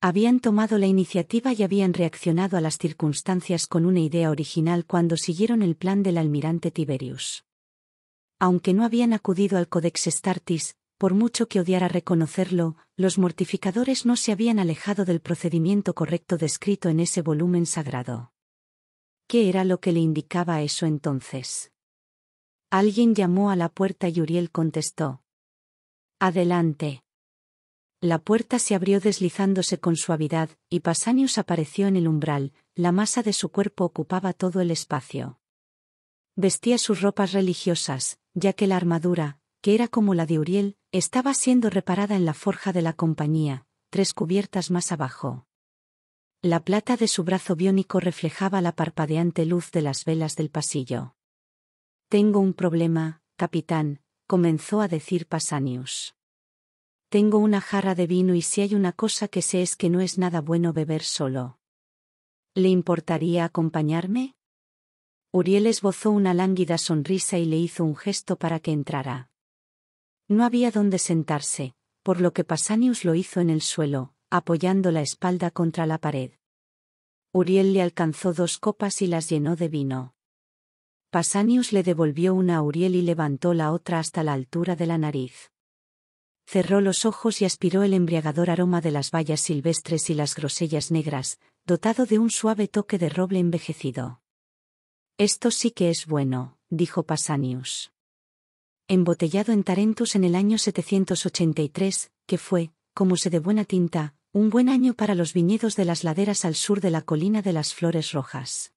Habían tomado la iniciativa y habían reaccionado a las circunstancias con una idea original cuando siguieron el plan del almirante Tiberius. Aunque no habían acudido al Codex Startis, por mucho que odiara reconocerlo, los mortificadores no se habían alejado del procedimiento correcto descrito en ese volumen sagrado. ¿Qué era lo que le indicaba eso entonces? Alguien llamó a la puerta y Uriel contestó. Adelante. La puerta se abrió deslizándose con suavidad, y Pasanius apareció en el umbral, la masa de su cuerpo ocupaba todo el espacio. Vestía sus ropas religiosas, ya que la armadura, que era como la de Uriel, estaba siendo reparada en la forja de la compañía, tres cubiertas más abajo. La plata de su brazo biónico reflejaba la parpadeante luz de las velas del pasillo. Tengo un problema, capitán, comenzó a decir Pasanius. Tengo una jarra de vino y si hay una cosa que sé es que no es nada bueno beber solo. ¿Le importaría acompañarme? Uriel esbozó una lánguida sonrisa y le hizo un gesto para que entrara. No había dónde sentarse, por lo que Pasanius lo hizo en el suelo, apoyando la espalda contra la pared. Uriel le alcanzó dos copas y las llenó de vino. Pasanius le devolvió una a Uriel y levantó la otra hasta la altura de la nariz. Cerró los ojos y aspiró el embriagador aroma de las bayas silvestres y las grosellas negras, dotado de un suave toque de roble envejecido. Esto sí que es bueno, dijo Pasanius embotellado en Tarentus en el año 783, que fue, como se de buena tinta, un buen año para los viñedos de las laderas al sur de la colina de las Flores Rojas.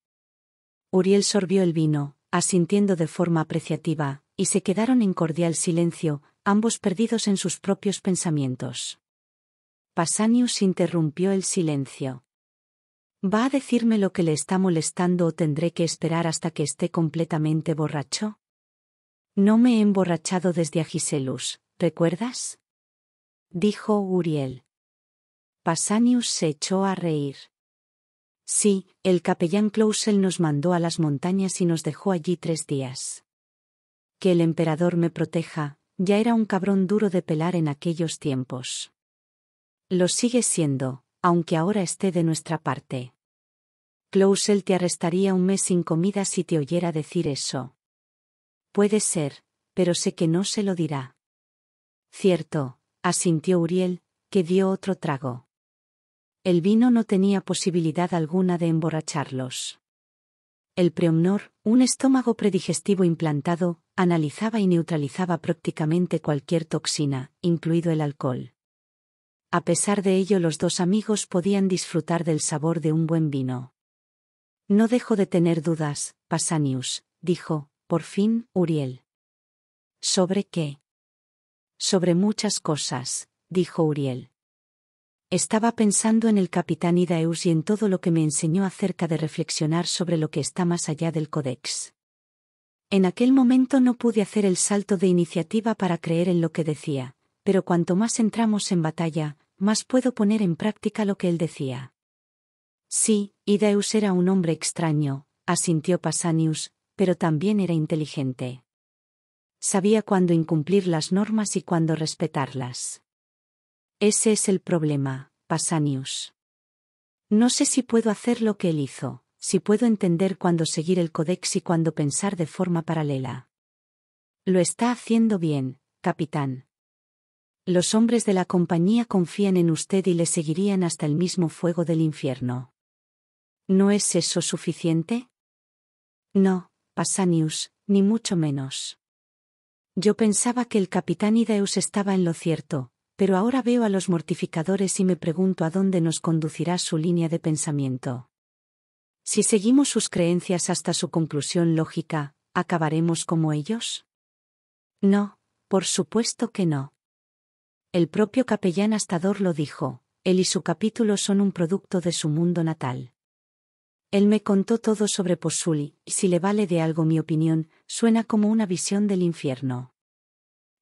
Uriel sorbió el vino, asintiendo de forma apreciativa, y se quedaron en cordial silencio, ambos perdidos en sus propios pensamientos. Pasanius interrumpió el silencio. ¿Va a decirme lo que le está molestando o tendré que esperar hasta que esté completamente borracho? No me he emborrachado desde Agiselus, ¿recuerdas? dijo Uriel. Pasanius se echó a reír. Sí, el capellán Clausel nos mandó a las montañas y nos dejó allí tres días. Que el emperador me proteja, ya era un cabrón duro de pelar en aquellos tiempos. Lo sigue siendo, aunque ahora esté de nuestra parte. Clausel te arrestaría un mes sin comida si te oyera decir eso. Puede ser, pero sé que no se lo dirá. Cierto, asintió Uriel, que dio otro trago. El vino no tenía posibilidad alguna de emborracharlos. El preomnor, un estómago predigestivo implantado, analizaba y neutralizaba prácticamente cualquier toxina, incluido el alcohol. A pesar de ello los dos amigos podían disfrutar del sabor de un buen vino. No dejo de tener dudas, Pasanius, dijo, por fin, Uriel. ¿Sobre qué? Sobre muchas cosas, dijo Uriel. Estaba pensando en el capitán Idaeus y en todo lo que me enseñó acerca de reflexionar sobre lo que está más allá del Codex. En aquel momento no pude hacer el salto de iniciativa para creer en lo que decía, pero cuanto más entramos en batalla, más puedo poner en práctica lo que él decía. Sí, Idaeus era un hombre extraño, asintió Pasanius, pero también era inteligente. Sabía cuándo incumplir las normas y cuándo respetarlas. Ese es el problema, Pasanius. No sé si puedo hacer lo que él hizo, si puedo entender cuándo seguir el codex y cuándo pensar de forma paralela. Lo está haciendo bien, capitán. Los hombres de la compañía confían en usted y le seguirían hasta el mismo fuego del infierno. ¿No es eso suficiente? No, Pasanius, ni mucho menos. Yo pensaba que el capitán Ideus estaba en lo cierto, pero ahora veo a los mortificadores y me pregunto a dónde nos conducirá su línea de pensamiento. Si seguimos sus creencias hasta su conclusión lógica, ¿acabaremos como ellos? No, por supuesto que no. El propio capellán Astador lo dijo, él y su capítulo son un producto de su mundo natal. Él me contó todo sobre Posuli, y si le vale de algo mi opinión, suena como una visión del infierno.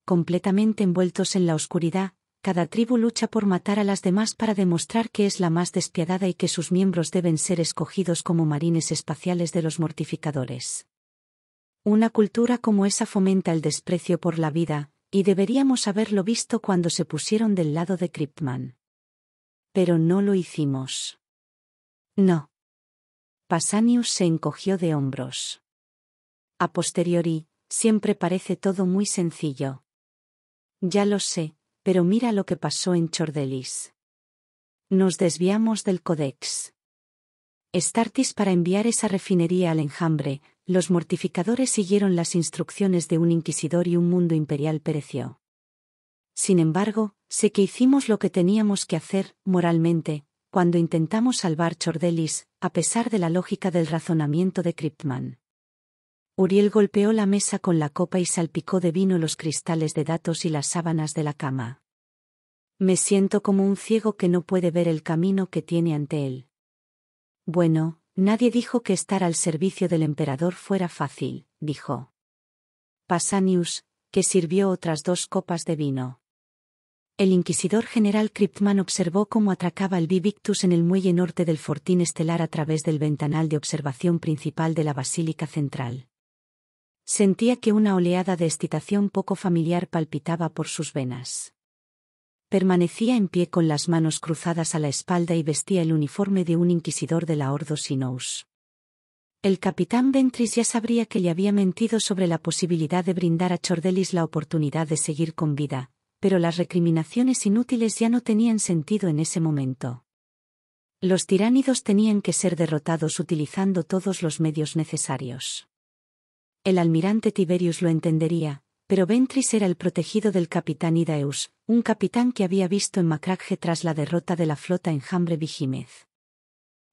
Completamente envueltos en la oscuridad, cada tribu lucha por matar a las demás para demostrar que es la más despiadada y que sus miembros deben ser escogidos como marines espaciales de los mortificadores. Una cultura como esa fomenta el desprecio por la vida, y deberíamos haberlo visto cuando se pusieron del lado de Cryptman. Pero no lo hicimos. No Pasanius se encogió de hombros. A posteriori, siempre parece todo muy sencillo. Ya lo sé, pero mira lo que pasó en Chordelis. Nos desviamos del Codex. Startis para enviar esa refinería al enjambre, los mortificadores siguieron las instrucciones de un inquisidor y un mundo imperial pereció. Sin embargo, sé que hicimos lo que teníamos que hacer, moralmente, cuando intentamos salvar Chordelis, a pesar de la lógica del razonamiento de Kriptman. Uriel golpeó la mesa con la copa y salpicó de vino los cristales de datos y las sábanas de la cama. Me siento como un ciego que no puede ver el camino que tiene ante él. Bueno, nadie dijo que estar al servicio del emperador fuera fácil, dijo. Pasanius, que sirvió otras dos copas de vino. El inquisidor general Kriptman observó cómo atracaba el Vivictus en el muelle norte del fortín estelar a través del ventanal de observación principal de la Basílica Central. Sentía que una oleada de excitación poco familiar palpitaba por sus venas. Permanecía en pie con las manos cruzadas a la espalda y vestía el uniforme de un inquisidor de la Ordo Sinous. El capitán Ventris ya sabría que le había mentido sobre la posibilidad de brindar a Chordelis la oportunidad de seguir con vida, pero las recriminaciones inútiles ya no tenían sentido en ese momento. Los tiránidos tenían que ser derrotados utilizando todos los medios necesarios. El almirante Tiberius lo entendería, pero Ventris era el protegido del capitán Idaeus, un capitán que había visto en Macraje tras la derrota de la flota en Hambre Vigímez.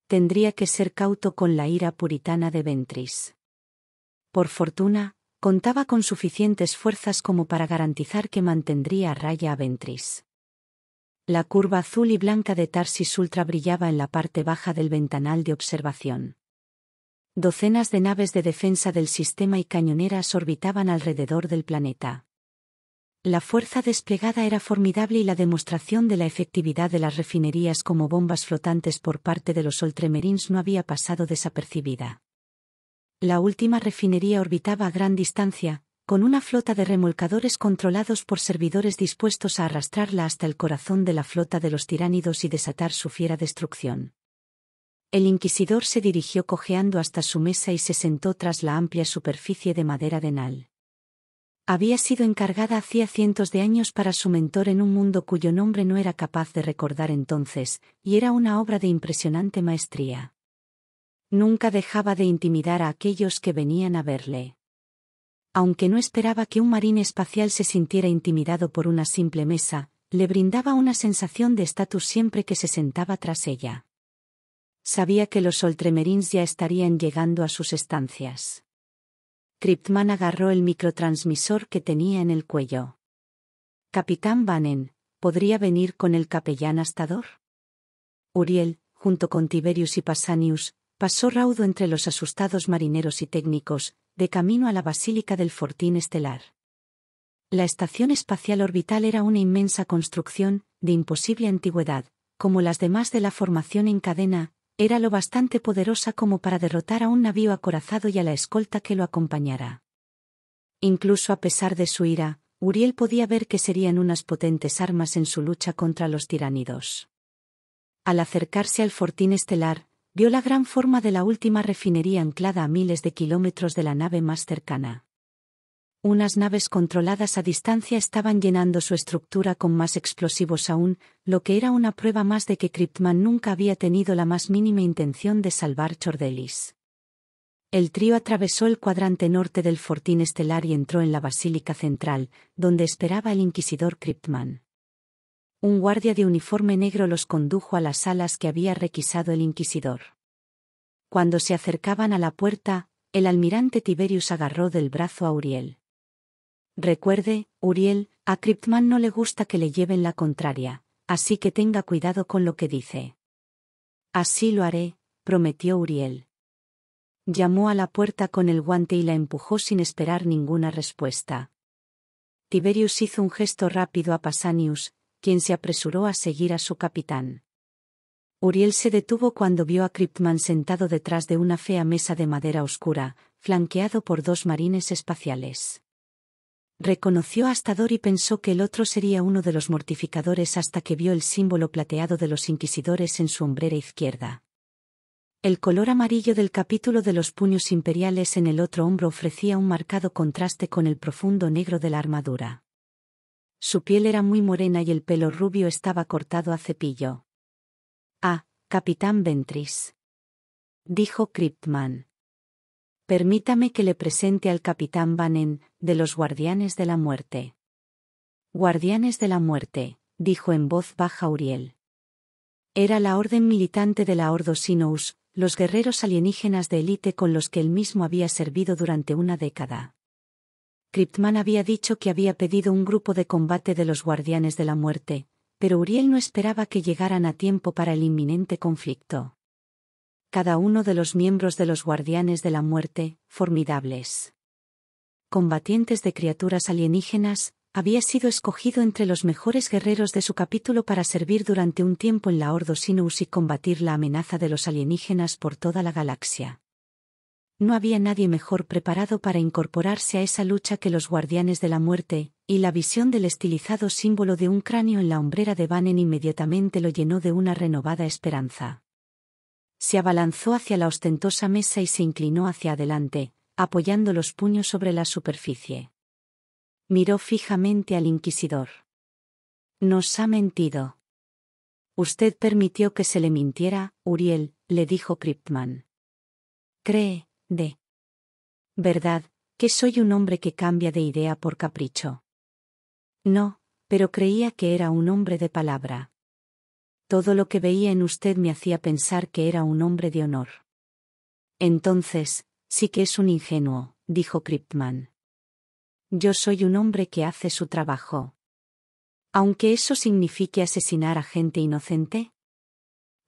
Tendría que ser cauto con la ira puritana de Ventris. Por fortuna, contaba con suficientes fuerzas como para garantizar que mantendría a raya a Ventris. La curva azul y blanca de Tarsis Ultra brillaba en la parte baja del ventanal de observación. Docenas de naves de defensa del sistema y cañoneras orbitaban alrededor del planeta. La fuerza desplegada era formidable y la demostración de la efectividad de las refinerías como bombas flotantes por parte de los Oltremerins no había pasado desapercibida. La última refinería orbitaba a gran distancia, con una flota de remolcadores controlados por servidores dispuestos a arrastrarla hasta el corazón de la flota de los tiránidos y desatar su fiera destrucción. El inquisidor se dirigió cojeando hasta su mesa y se sentó tras la amplia superficie de madera de nal. Había sido encargada hacía cientos de años para su mentor en un mundo cuyo nombre no era capaz de recordar entonces, y era una obra de impresionante maestría. Nunca dejaba de intimidar a aquellos que venían a verle. Aunque no esperaba que un marín espacial se sintiera intimidado por una simple mesa, le brindaba una sensación de estatus siempre que se sentaba tras ella. Sabía que los Oltremerins ya estarían llegando a sus estancias. Kryptman agarró el microtransmisor que tenía en el cuello. Capitán Vanen, ¿podría venir con el capellán astador? Uriel, junto con Tiberius y Pasanius, pasó raudo entre los asustados marineros y técnicos, de camino a la Basílica del Fortín Estelar. La Estación Espacial Orbital era una inmensa construcción, de imposible antigüedad, como las demás de la formación en cadena, era lo bastante poderosa como para derrotar a un navío acorazado y a la escolta que lo acompañara. Incluso a pesar de su ira, Uriel podía ver que serían unas potentes armas en su lucha contra los tiranidos. Al acercarse al fortín estelar, vio la gran forma de la última refinería anclada a miles de kilómetros de la nave más cercana. Unas naves controladas a distancia estaban llenando su estructura con más explosivos aún, lo que era una prueba más de que Kryptman nunca había tenido la más mínima intención de salvar Chordelis. El trío atravesó el cuadrante norte del fortín estelar y entró en la basílica central, donde esperaba el inquisidor Kryptman. Un guardia de uniforme negro los condujo a las salas que había requisado el inquisidor. Cuando se acercaban a la puerta, el almirante Tiberius agarró del brazo a Uriel. Recuerde, Uriel, a Cryptman no le gusta que le lleven la contraria, así que tenga cuidado con lo que dice. Así lo haré, prometió Uriel. Llamó a la puerta con el guante y la empujó sin esperar ninguna respuesta. Tiberius hizo un gesto rápido a Pasanius, quien se apresuró a seguir a su capitán. Uriel se detuvo cuando vio a Cryptman sentado detrás de una fea mesa de madera oscura, flanqueado por dos marines espaciales. Reconoció a Astador y pensó que el otro sería uno de los mortificadores hasta que vio el símbolo plateado de los inquisidores en su hombrera izquierda. El color amarillo del capítulo de los puños imperiales en el otro hombro ofrecía un marcado contraste con el profundo negro de la armadura. Su piel era muy morena y el pelo rubio estaba cortado a cepillo. Ah, capitán Ventris. Dijo Cryptman. Permítame que le presente al capitán Vanen de los Guardianes de la Muerte. Guardianes de la Muerte, dijo en voz baja Uriel. Era la orden militante de la Ordo Sinous, los guerreros alienígenas de élite con los que él mismo había servido durante una década. Cryptman había dicho que había pedido un grupo de combate de los Guardianes de la Muerte, pero Uriel no esperaba que llegaran a tiempo para el inminente conflicto. Cada uno de los miembros de los Guardianes de la Muerte, formidables. Combatientes de criaturas alienígenas, había sido escogido entre los mejores guerreros de su capítulo para servir durante un tiempo en la Ordo Sinus y combatir la amenaza de los alienígenas por toda la galaxia. No había nadie mejor preparado para incorporarse a esa lucha que los guardianes de la muerte, y la visión del estilizado símbolo de un cráneo en la hombrera de Bannon inmediatamente lo llenó de una renovada esperanza. Se abalanzó hacia la ostentosa mesa y se inclinó hacia adelante, apoyando los puños sobre la superficie. Miró fijamente al inquisidor. Nos ha mentido. Usted permitió que se le mintiera, Uriel, le dijo Kriptman. Cree, de verdad, que soy un hombre que cambia de idea por capricho. No, pero creía que era un hombre de palabra. Todo lo que veía en usted me hacía pensar que era un hombre de honor. Entonces, sí que es un ingenuo, dijo Kriptman. Yo soy un hombre que hace su trabajo. Aunque eso signifique asesinar a gente inocente.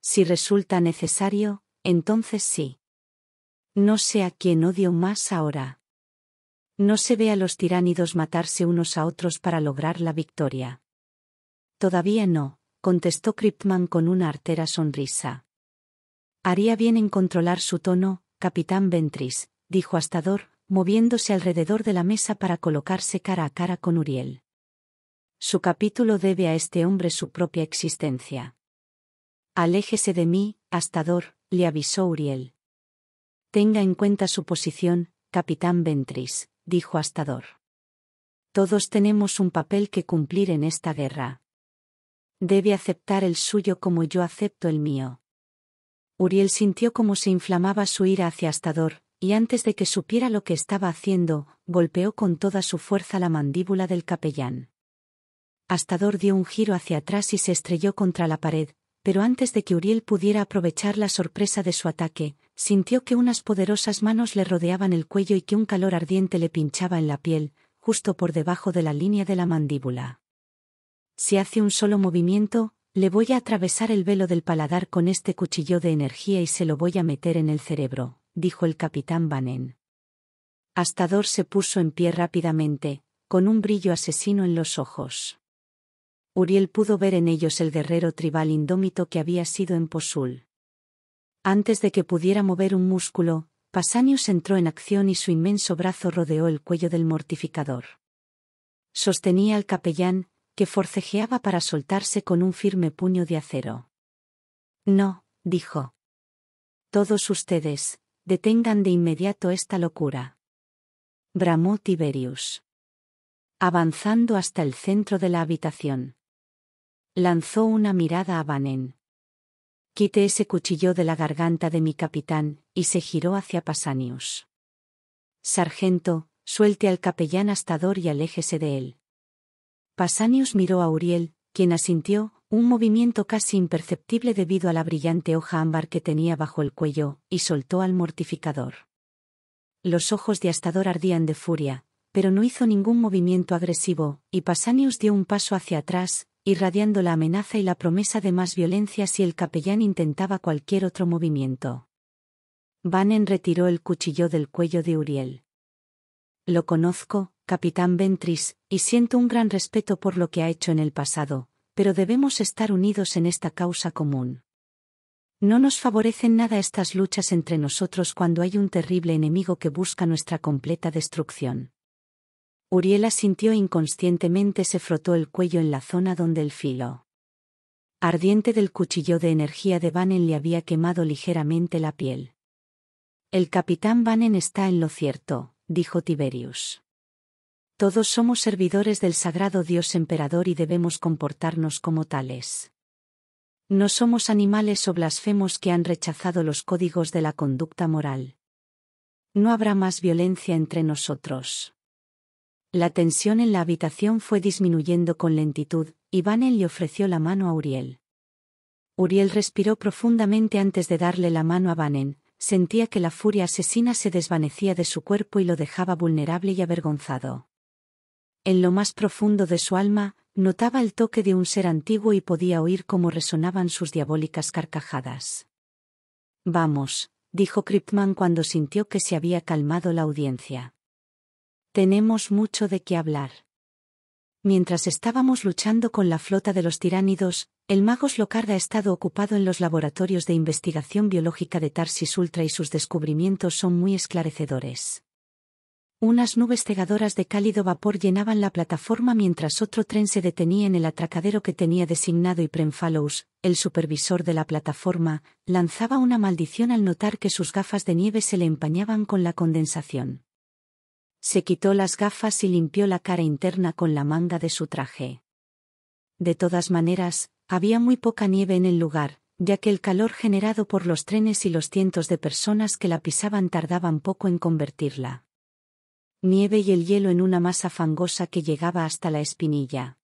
Si resulta necesario, entonces sí. No sé a quién odio más ahora. No se ve a los tiránidos matarse unos a otros para lograr la victoria. Todavía no, contestó Cryptman con una artera sonrisa. Haría bien en controlar su tono, capitán Ventris, dijo Astador, moviéndose alrededor de la mesa para colocarse cara a cara con Uriel. Su capítulo debe a este hombre su propia existencia. Aléjese de mí, Astador, le avisó Uriel. Tenga en cuenta su posición, capitán Ventris, dijo Astador. Todos tenemos un papel que cumplir en esta guerra. Debe aceptar el suyo como yo acepto el mío. Uriel sintió cómo se inflamaba su ira hacia Astador, y antes de que supiera lo que estaba haciendo, golpeó con toda su fuerza la mandíbula del capellán. Astador dio un giro hacia atrás y se estrelló contra la pared, pero antes de que Uriel pudiera aprovechar la sorpresa de su ataque, Sintió que unas poderosas manos le rodeaban el cuello y que un calor ardiente le pinchaba en la piel, justo por debajo de la línea de la mandíbula. Si hace un solo movimiento, le voy a atravesar el velo del paladar con este cuchillo de energía y se lo voy a meter en el cerebro, dijo el capitán Banen. Astador se puso en pie rápidamente, con un brillo asesino en los ojos. Uriel pudo ver en ellos el guerrero tribal indómito que había sido en Posul. Antes de que pudiera mover un músculo, Pasanius entró en acción y su inmenso brazo rodeó el cuello del mortificador. Sostenía al capellán, que forcejeaba para soltarse con un firme puño de acero. No, dijo. Todos ustedes, detengan de inmediato esta locura. Bramó Tiberius. Avanzando hasta el centro de la habitación. Lanzó una mirada a Vanen. Quite ese cuchillo de la garganta de mi capitán, y se giró hacia Pasanius. Sargento, suelte al capellán astador y aléjese de él. Pasanius miró a Uriel, quien asintió, un movimiento casi imperceptible debido a la brillante hoja ámbar que tenía bajo el cuello, y soltó al mortificador. Los ojos de Astador ardían de furia, pero no hizo ningún movimiento agresivo, y Pasanius dio un paso hacia atrás, irradiando la amenaza y la promesa de más violencia si el capellán intentaba cualquier otro movimiento. Bannon retiró el cuchillo del cuello de Uriel. Lo conozco, capitán Ventris, y siento un gran respeto por lo que ha hecho en el pasado, pero debemos estar unidos en esta causa común. No nos favorecen nada estas luchas entre nosotros cuando hay un terrible enemigo que busca nuestra completa destrucción. Uriela sintió inconscientemente se frotó el cuello en la zona donde el filo ardiente del cuchillo de energía de Vanen le había quemado ligeramente la piel. El capitán Vanen está en lo cierto, dijo Tiberius. Todos somos servidores del sagrado Dios emperador y debemos comportarnos como tales. No somos animales o blasfemos que han rechazado los códigos de la conducta moral. No habrá más violencia entre nosotros. La tensión en la habitación fue disminuyendo con lentitud, y Vanel le ofreció la mano a Uriel. Uriel respiró profundamente antes de darle la mano a Vanen, sentía que la furia asesina se desvanecía de su cuerpo y lo dejaba vulnerable y avergonzado. En lo más profundo de su alma, notaba el toque de un ser antiguo y podía oír cómo resonaban sus diabólicas carcajadas. Vamos, dijo Kriptman cuando sintió que se había calmado la audiencia. Tenemos mucho de qué hablar. Mientras estábamos luchando con la flota de los tiránidos, el mago Slocarda ha estado ocupado en los laboratorios de investigación biológica de Tarsis Ultra y sus descubrimientos son muy esclarecedores. Unas nubes cegadoras de cálido vapor llenaban la plataforma mientras otro tren se detenía en el atracadero que tenía designado y Prenfallows, el supervisor de la plataforma, lanzaba una maldición al notar que sus gafas de nieve se le empañaban con la condensación. Se quitó las gafas y limpió la cara interna con la manga de su traje. De todas maneras, había muy poca nieve en el lugar, ya que el calor generado por los trenes y los cientos de personas que la pisaban tardaban poco en convertirla. Nieve y el hielo en una masa fangosa que llegaba hasta la espinilla.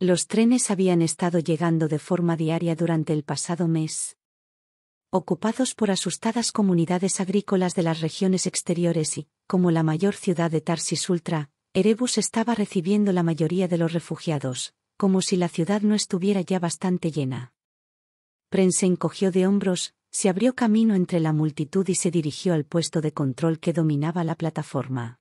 Los trenes habían estado llegando de forma diaria durante el pasado mes ocupados por asustadas comunidades agrícolas de las regiones exteriores y, como la mayor ciudad de Tarsis Ultra, Erebus estaba recibiendo la mayoría de los refugiados, como si la ciudad no estuviera ya bastante llena. Pren se encogió de hombros, se abrió camino entre la multitud y se dirigió al puesto de control que dominaba la plataforma.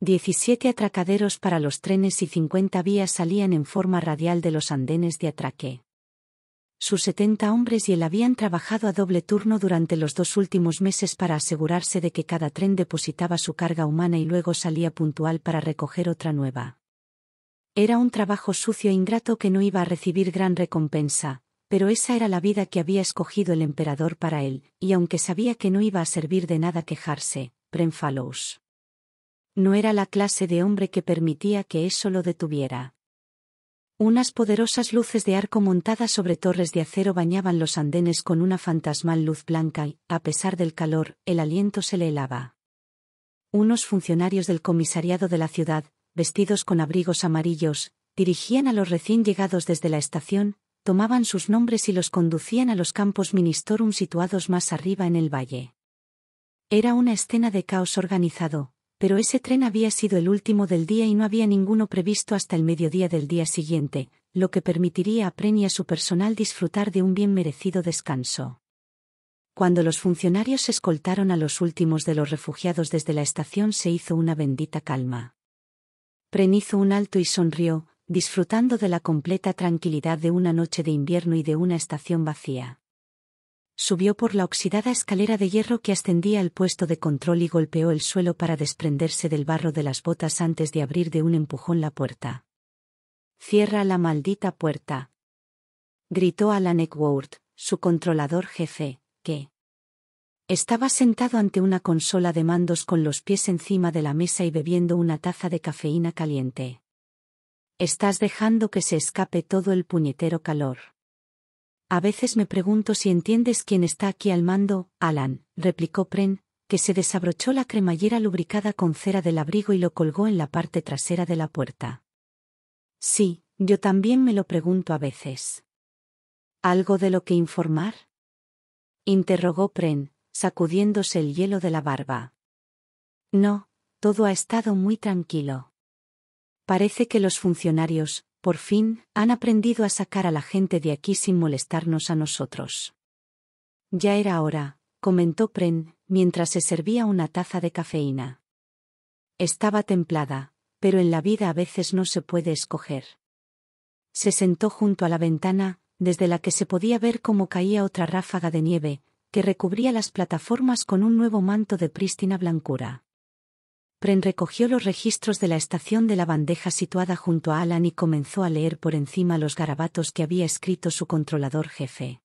Diecisiete atracaderos para los trenes y cincuenta vías salían en forma radial de los andenes de atraque sus setenta hombres y él habían trabajado a doble turno durante los dos últimos meses para asegurarse de que cada tren depositaba su carga humana y luego salía puntual para recoger otra nueva. Era un trabajo sucio e ingrato que no iba a recibir gran recompensa, pero esa era la vida que había escogido el emperador para él, y aunque sabía que no iba a servir de nada quejarse, Prenfalous no era la clase de hombre que permitía que eso lo detuviera. Unas poderosas luces de arco montadas sobre torres de acero bañaban los andenes con una fantasmal luz blanca y, a pesar del calor, el aliento se le helaba. Unos funcionarios del comisariado de la ciudad, vestidos con abrigos amarillos, dirigían a los recién llegados desde la estación, tomaban sus nombres y los conducían a los campos ministorum situados más arriba en el valle. Era una escena de caos organizado, pero ese tren había sido el último del día y no había ninguno previsto hasta el mediodía del día siguiente, lo que permitiría a Pren y a su personal disfrutar de un bien merecido descanso. Cuando los funcionarios escoltaron a los últimos de los refugiados desde la estación se hizo una bendita calma. Pren hizo un alto y sonrió, disfrutando de la completa tranquilidad de una noche de invierno y de una estación vacía subió por la oxidada escalera de hierro que ascendía al puesto de control y golpeó el suelo para desprenderse del barro de las botas antes de abrir de un empujón la puerta. Cierra la maldita puerta. Gritó Alan Eckworth, su controlador jefe, que estaba sentado ante una consola de mandos con los pies encima de la mesa y bebiendo una taza de cafeína caliente. Estás dejando que se escape todo el puñetero calor. A veces me pregunto si entiendes quién está aquí al mando, Alan, replicó Pren, que se desabrochó la cremallera lubricada con cera del abrigo y lo colgó en la parte trasera de la puerta. Sí, yo también me lo pregunto a veces. ¿Algo de lo que informar? interrogó Pren, sacudiéndose el hielo de la barba. No, todo ha estado muy tranquilo. Parece que los funcionarios, por fin, han aprendido a sacar a la gente de aquí sin molestarnos a nosotros. Ya era hora, comentó Pren, mientras se servía una taza de cafeína. Estaba templada, pero en la vida a veces no se puede escoger. Se sentó junto a la ventana, desde la que se podía ver cómo caía otra ráfaga de nieve, que recubría las plataformas con un nuevo manto de prístina blancura. Pren recogió los registros de la estación de la bandeja situada junto a Alan y comenzó a leer por encima los garabatos que había escrito su controlador jefe.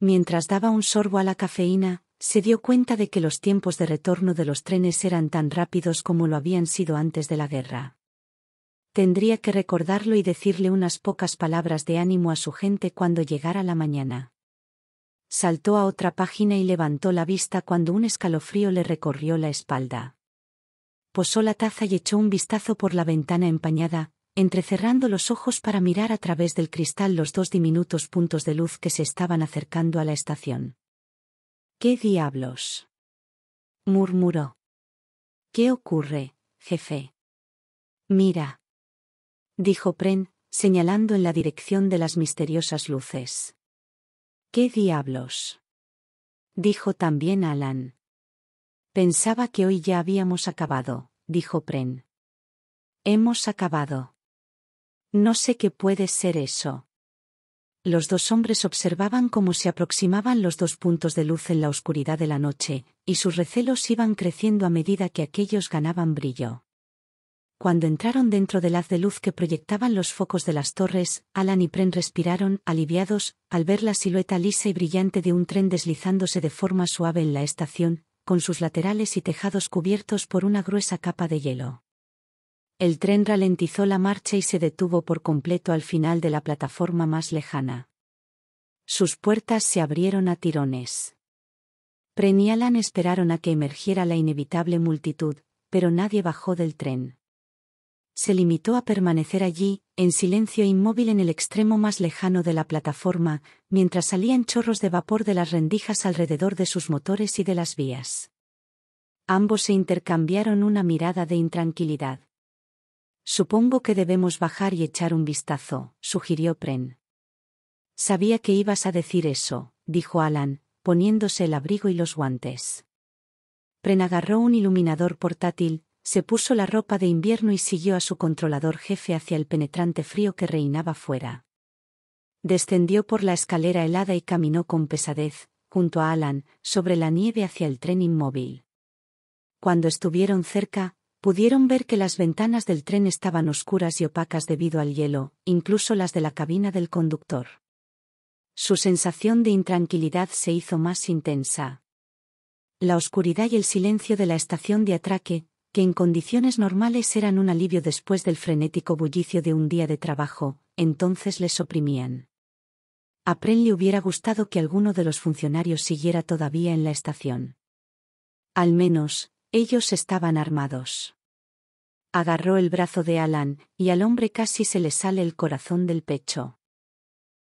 Mientras daba un sorbo a la cafeína, se dio cuenta de que los tiempos de retorno de los trenes eran tan rápidos como lo habían sido antes de la guerra. Tendría que recordarlo y decirle unas pocas palabras de ánimo a su gente cuando llegara la mañana. Saltó a otra página y levantó la vista cuando un escalofrío le recorrió la espalda posó la taza y echó un vistazo por la ventana empañada, entrecerrando los ojos para mirar a través del cristal los dos diminutos puntos de luz que se estaban acercando a la estación. ¿Qué diablos? murmuró. ¿Qué ocurre, jefe? Mira. dijo Pren, señalando en la dirección de las misteriosas luces. ¿Qué diablos? dijo también Alan. Pensaba que hoy ya habíamos acabado, dijo Pren. Hemos acabado. No sé qué puede ser eso. Los dos hombres observaban cómo se aproximaban los dos puntos de luz en la oscuridad de la noche, y sus recelos iban creciendo a medida que aquellos ganaban brillo. Cuando entraron dentro del haz de luz que proyectaban los focos de las torres, Alan y Pren respiraron, aliviados, al ver la silueta lisa y brillante de un tren deslizándose de forma suave en la estación, con sus laterales y tejados cubiertos por una gruesa capa de hielo. El tren ralentizó la marcha y se detuvo por completo al final de la plataforma más lejana. Sus puertas se abrieron a tirones. Alan esperaron a que emergiera la inevitable multitud, pero nadie bajó del tren se limitó a permanecer allí, en silencio inmóvil en el extremo más lejano de la plataforma, mientras salían chorros de vapor de las rendijas alrededor de sus motores y de las vías. Ambos se intercambiaron una mirada de intranquilidad. Supongo que debemos bajar y echar un vistazo, sugirió Pren. Sabía que ibas a decir eso, dijo Alan, poniéndose el abrigo y los guantes. Pren agarró un iluminador portátil, se puso la ropa de invierno y siguió a su controlador jefe hacia el penetrante frío que reinaba fuera. Descendió por la escalera helada y caminó con pesadez, junto a Alan, sobre la nieve hacia el tren inmóvil. Cuando estuvieron cerca, pudieron ver que las ventanas del tren estaban oscuras y opacas debido al hielo, incluso las de la cabina del conductor. Su sensación de intranquilidad se hizo más intensa. La oscuridad y el silencio de la estación de atraque, que en condiciones normales eran un alivio después del frenético bullicio de un día de trabajo, entonces les oprimían. A le hubiera gustado que alguno de los funcionarios siguiera todavía en la estación. Al menos, ellos estaban armados. Agarró el brazo de Alan, y al hombre casi se le sale el corazón del pecho.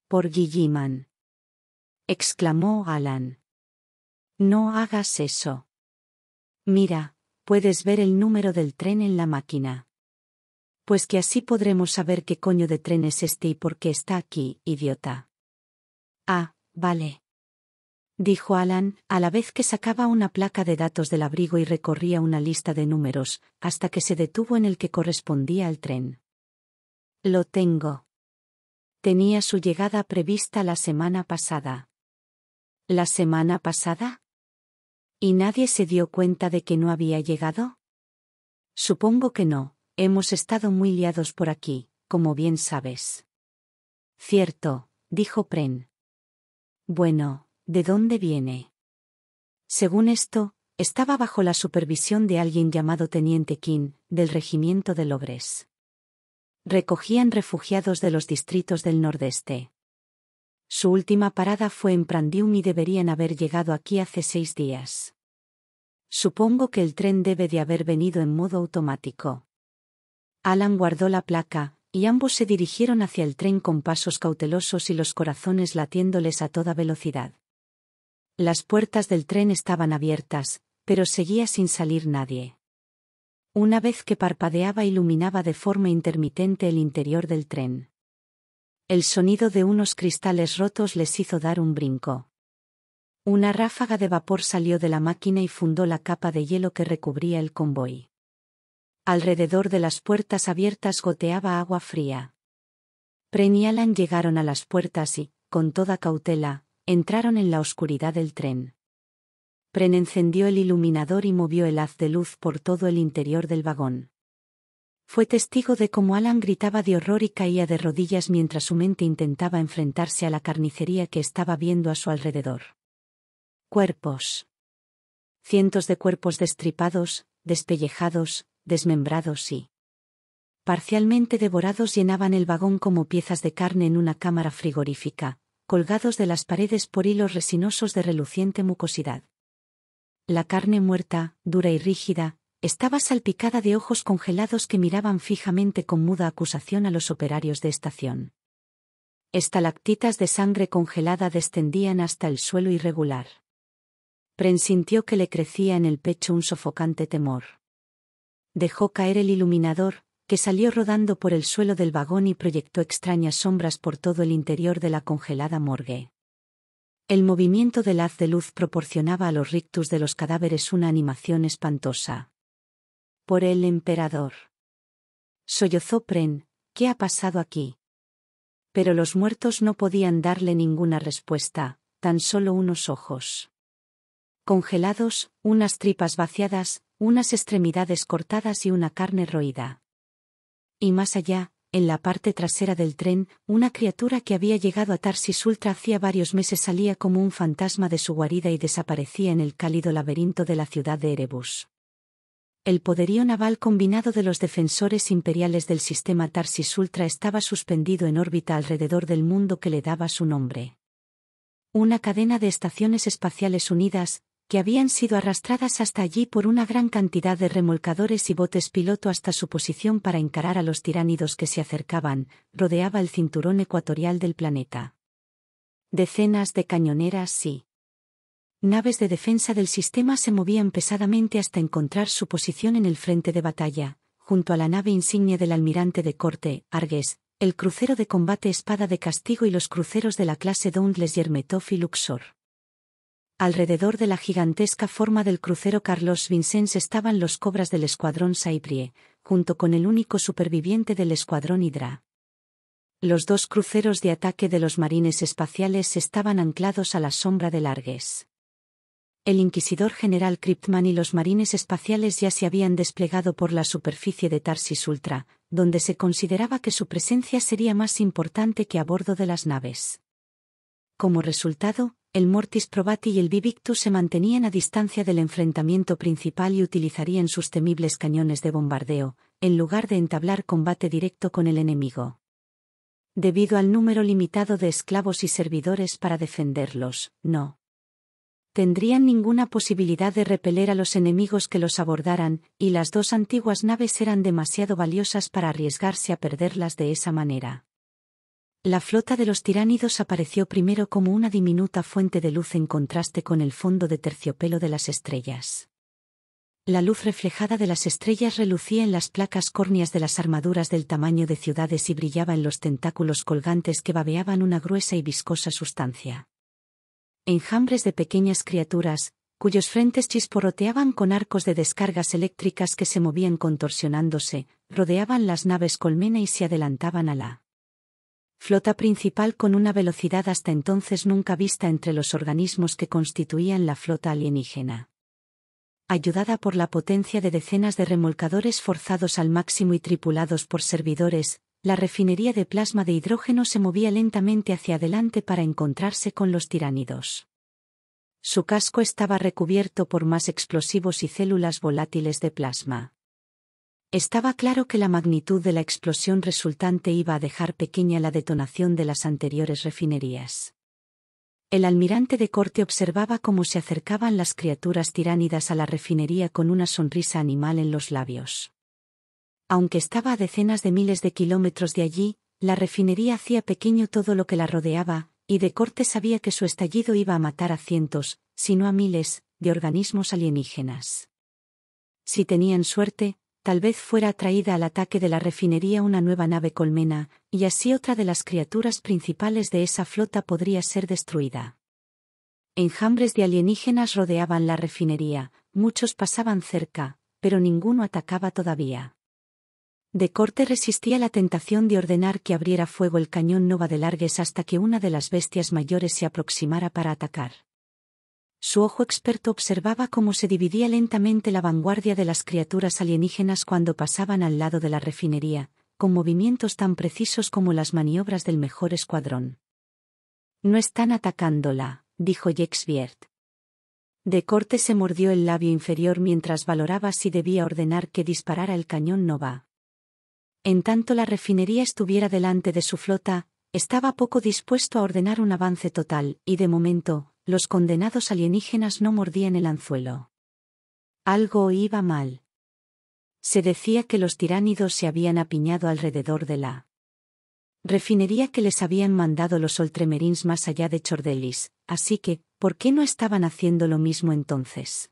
Por Guilliman. exclamó Alan. No hagas eso. Mira, puedes ver el número del tren en la máquina. Pues que así podremos saber qué coño de tren es este y por qué está aquí, idiota. Ah, vale. Dijo Alan, a la vez que sacaba una placa de datos del abrigo y recorría una lista de números, hasta que se detuvo en el que correspondía al tren. Lo tengo. Tenía su llegada prevista la semana pasada. ¿La semana pasada? ¿Y nadie se dio cuenta de que no había llegado? Supongo que no, hemos estado muy liados por aquí, como bien sabes. Cierto, dijo Pren. Bueno, ¿de dónde viene? Según esto, estaba bajo la supervisión de alguien llamado Teniente King, del Regimiento de Logres. Recogían refugiados de los distritos del Nordeste. Su última parada fue en Prandium y deberían haber llegado aquí hace seis días. Supongo que el tren debe de haber venido en modo automático. Alan guardó la placa, y ambos se dirigieron hacia el tren con pasos cautelosos y los corazones latiéndoles a toda velocidad. Las puertas del tren estaban abiertas, pero seguía sin salir nadie. Una vez que parpadeaba iluminaba de forma intermitente el interior del tren. El sonido de unos cristales rotos les hizo dar un brinco. Una ráfaga de vapor salió de la máquina y fundó la capa de hielo que recubría el convoy. Alrededor de las puertas abiertas goteaba agua fría. Pren y Alan llegaron a las puertas y, con toda cautela, entraron en la oscuridad del tren. Pren encendió el iluminador y movió el haz de luz por todo el interior del vagón fue testigo de cómo Alan gritaba de horror y caía de rodillas mientras su mente intentaba enfrentarse a la carnicería que estaba viendo a su alrededor. Cuerpos. Cientos de cuerpos destripados, despellejados, desmembrados y parcialmente devorados llenaban el vagón como piezas de carne en una cámara frigorífica, colgados de las paredes por hilos resinosos de reluciente mucosidad. La carne muerta, dura y rígida, estaba salpicada de ojos congelados que miraban fijamente con muda acusación a los operarios de estación. Estalactitas de sangre congelada descendían hasta el suelo irregular. Pren sintió que le crecía en el pecho un sofocante temor. Dejó caer el iluminador, que salió rodando por el suelo del vagón y proyectó extrañas sombras por todo el interior de la congelada morgue. El movimiento del haz de luz proporcionaba a los rictus de los cadáveres una animación espantosa por el emperador. Sollozó Pren, ¿qué ha pasado aquí? Pero los muertos no podían darle ninguna respuesta, tan solo unos ojos. Congelados, unas tripas vaciadas, unas extremidades cortadas y una carne roída. Y más allá, en la parte trasera del tren, una criatura que había llegado a Tarsis Ultra hacía varios meses salía como un fantasma de su guarida y desaparecía en el cálido laberinto de la ciudad de Erebus el poderío naval combinado de los defensores imperiales del sistema Tarsis Ultra estaba suspendido en órbita alrededor del mundo que le daba su nombre. Una cadena de estaciones espaciales unidas, que habían sido arrastradas hasta allí por una gran cantidad de remolcadores y botes piloto hasta su posición para encarar a los tiránidos que se acercaban, rodeaba el cinturón ecuatorial del planeta. Decenas de cañoneras sí naves de defensa del sistema se movían pesadamente hasta encontrar su posición en el frente de batalla, junto a la nave insignia del almirante de corte, Argues, el crucero de combate Espada de Castigo y los cruceros de la clase Dauntless Yermetov y Luxor. Alrededor de la gigantesca forma del crucero Carlos Vincennes estaban los cobras del escuadrón Saibrie, junto con el único superviviente del escuadrón Hydra. Los dos cruceros de ataque de los marines espaciales estaban anclados a la sombra del Argues el inquisidor general Kriptman y los marines espaciales ya se habían desplegado por la superficie de Tarsis Ultra, donde se consideraba que su presencia sería más importante que a bordo de las naves. Como resultado, el Mortis Probati y el Vivictus se mantenían a distancia del enfrentamiento principal y utilizarían sus temibles cañones de bombardeo, en lugar de entablar combate directo con el enemigo. Debido al número limitado de esclavos y servidores para defenderlos, no tendrían ninguna posibilidad de repeler a los enemigos que los abordaran, y las dos antiguas naves eran demasiado valiosas para arriesgarse a perderlas de esa manera. La flota de los tiránidos apareció primero como una diminuta fuente de luz en contraste con el fondo de terciopelo de las estrellas. La luz reflejada de las estrellas relucía en las placas córneas de las armaduras del tamaño de ciudades y brillaba en los tentáculos colgantes que babeaban una gruesa y viscosa sustancia enjambres de pequeñas criaturas, cuyos frentes chisporroteaban con arcos de descargas eléctricas que se movían contorsionándose, rodeaban las naves colmena y se adelantaban a la flota principal con una velocidad hasta entonces nunca vista entre los organismos que constituían la flota alienígena. Ayudada por la potencia de decenas de remolcadores forzados al máximo y tripulados por servidores, la refinería de plasma de hidrógeno se movía lentamente hacia adelante para encontrarse con los tiránidos. Su casco estaba recubierto por más explosivos y células volátiles de plasma. Estaba claro que la magnitud de la explosión resultante iba a dejar pequeña la detonación de las anteriores refinerías. El almirante de corte observaba cómo se acercaban las criaturas tiránidas a la refinería con una sonrisa animal en los labios. Aunque estaba a decenas de miles de kilómetros de allí, la refinería hacía pequeño todo lo que la rodeaba, y de corte sabía que su estallido iba a matar a cientos, si no a miles, de organismos alienígenas. Si tenían suerte, tal vez fuera atraída al ataque de la refinería una nueva nave colmena, y así otra de las criaturas principales de esa flota podría ser destruida. Enjambres de alienígenas rodeaban la refinería, muchos pasaban cerca, pero ninguno atacaba todavía. De corte resistía la tentación de ordenar que abriera fuego el cañón Nova de Largues hasta que una de las bestias mayores se aproximara para atacar. Su ojo experto observaba cómo se dividía lentamente la vanguardia de las criaturas alienígenas cuando pasaban al lado de la refinería, con movimientos tan precisos como las maniobras del mejor escuadrón. No están atacándola, dijo Jexbiert. De corte se mordió el labio inferior mientras valoraba si debía ordenar que disparara el cañón Nova en tanto la refinería estuviera delante de su flota, estaba poco dispuesto a ordenar un avance total, y de momento, los condenados alienígenas no mordían el anzuelo. Algo iba mal. Se decía que los tiránidos se habían apiñado alrededor de la refinería que les habían mandado los oltremerins más allá de Chordelis, así que, ¿por qué no estaban haciendo lo mismo entonces?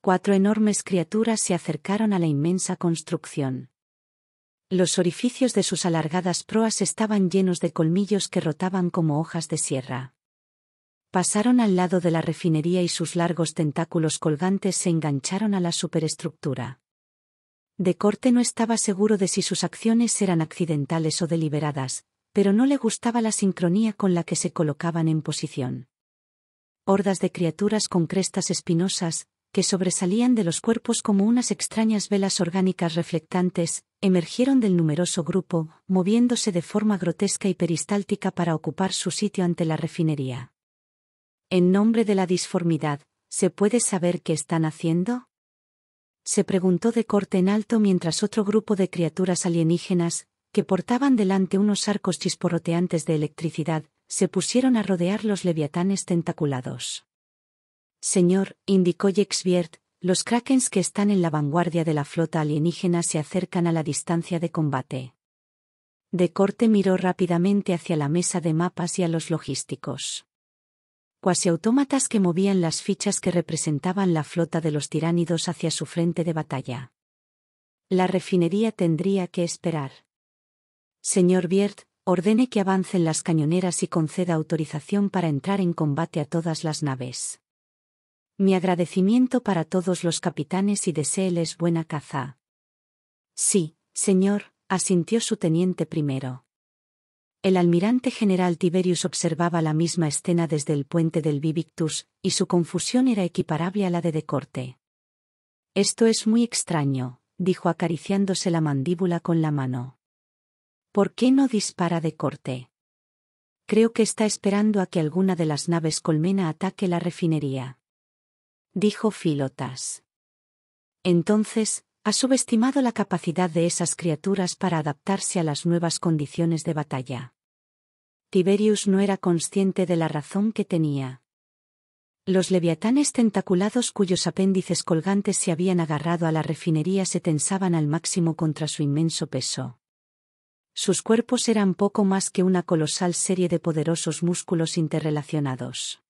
Cuatro enormes criaturas se acercaron a la inmensa construcción. Los orificios de sus alargadas proas estaban llenos de colmillos que rotaban como hojas de sierra. Pasaron al lado de la refinería y sus largos tentáculos colgantes se engancharon a la superestructura. De corte no estaba seguro de si sus acciones eran accidentales o deliberadas, pero no le gustaba la sincronía con la que se colocaban en posición. Hordas de criaturas con crestas espinosas, que sobresalían de los cuerpos como unas extrañas velas orgánicas reflectantes, emergieron del numeroso grupo, moviéndose de forma grotesca y peristáltica para ocupar su sitio ante la refinería. En nombre de la disformidad, ¿se puede saber qué están haciendo? Se preguntó de corte en alto mientras otro grupo de criaturas alienígenas, que portaban delante unos arcos chisporroteantes de electricidad, se pusieron a rodear los leviatanes tentaculados. Señor, indicó Jexbiert, los krakens que están en la vanguardia de la flota alienígena se acercan a la distancia de combate. De corte miró rápidamente hacia la mesa de mapas y a los logísticos. Cuasi autómatas que movían las fichas que representaban la flota de los tiránidos hacia su frente de batalla. La refinería tendría que esperar. Señor Biert, ordene que avancen las cañoneras y conceda autorización para entrar en combate a todas las naves. Mi agradecimiento para todos los capitanes y deseeles buena caza. Sí, señor, asintió su teniente primero. El almirante general Tiberius observaba la misma escena desde el puente del Vivictus, y su confusión era equiparable a la de Decorte. Esto es muy extraño, dijo acariciándose la mandíbula con la mano. ¿Por qué no dispara Decorte? Creo que está esperando a que alguna de las naves colmena ataque la refinería dijo Filotas. Entonces, ha subestimado la capacidad de esas criaturas para adaptarse a las nuevas condiciones de batalla. Tiberius no era consciente de la razón que tenía. Los leviatanes tentaculados cuyos apéndices colgantes se habían agarrado a la refinería se tensaban al máximo contra su inmenso peso. Sus cuerpos eran poco más que una colosal serie de poderosos músculos interrelacionados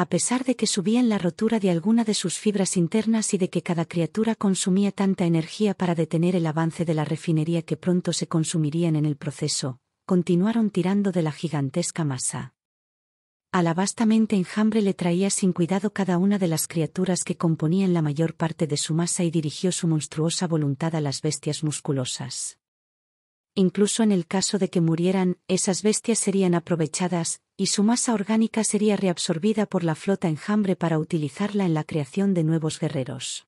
a pesar de que subían la rotura de alguna de sus fibras internas y de que cada criatura consumía tanta energía para detener el avance de la refinería que pronto se consumirían en el proceso, continuaron tirando de la gigantesca masa. A enjambre le traía sin cuidado cada una de las criaturas que componían la mayor parte de su masa y dirigió su monstruosa voluntad a las bestias musculosas incluso en el caso de que murieran, esas bestias serían aprovechadas, y su masa orgánica sería reabsorbida por la flota enjambre para utilizarla en la creación de nuevos guerreros.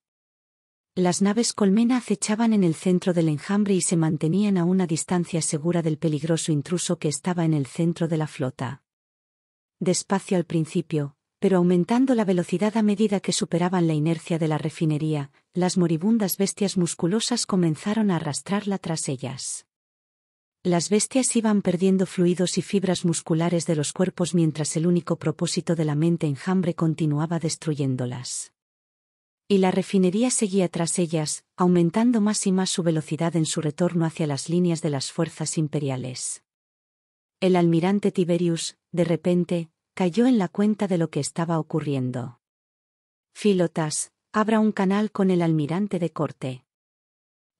Las naves colmena acechaban en el centro del enjambre y se mantenían a una distancia segura del peligroso intruso que estaba en el centro de la flota. Despacio al principio, pero aumentando la velocidad a medida que superaban la inercia de la refinería, las moribundas bestias musculosas comenzaron a arrastrarla tras ellas. Las bestias iban perdiendo fluidos y fibras musculares de los cuerpos mientras el único propósito de la mente enjambre continuaba destruyéndolas. Y la refinería seguía tras ellas, aumentando más y más su velocidad en su retorno hacia las líneas de las fuerzas imperiales. El almirante Tiberius, de repente, cayó en la cuenta de lo que estaba ocurriendo. Filotas, abra un canal con el almirante de corte.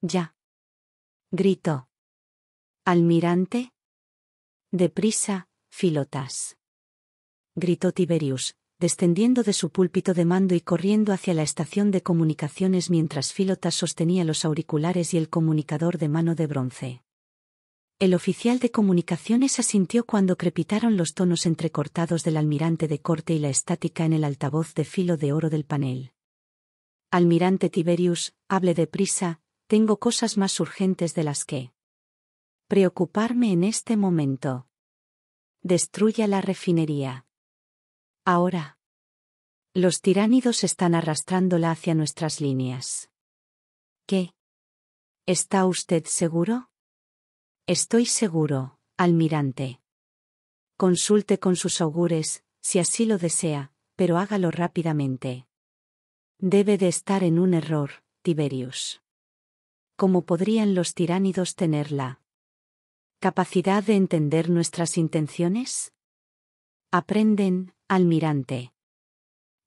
Ya. Gritó. Almirante. Deprisa, Filotas. gritó Tiberius, descendiendo de su púlpito de mando y corriendo hacia la estación de comunicaciones mientras Filotas sostenía los auriculares y el comunicador de mano de bronce. El oficial de comunicaciones asintió cuando crepitaron los tonos entrecortados del almirante de corte y la estática en el altavoz de filo de oro del panel. Almirante Tiberius, hable deprisa, tengo cosas más urgentes de las que preocuparme en este momento. Destruya la refinería. Ahora. Los tiránidos están arrastrándola hacia nuestras líneas. ¿Qué? ¿Está usted seguro? Estoy seguro, almirante. Consulte con sus augures, si así lo desea, pero hágalo rápidamente. Debe de estar en un error, Tiberius. ¿Cómo podrían los tiránidos tenerla, ¿Capacidad de entender nuestras intenciones? Aprenden, almirante.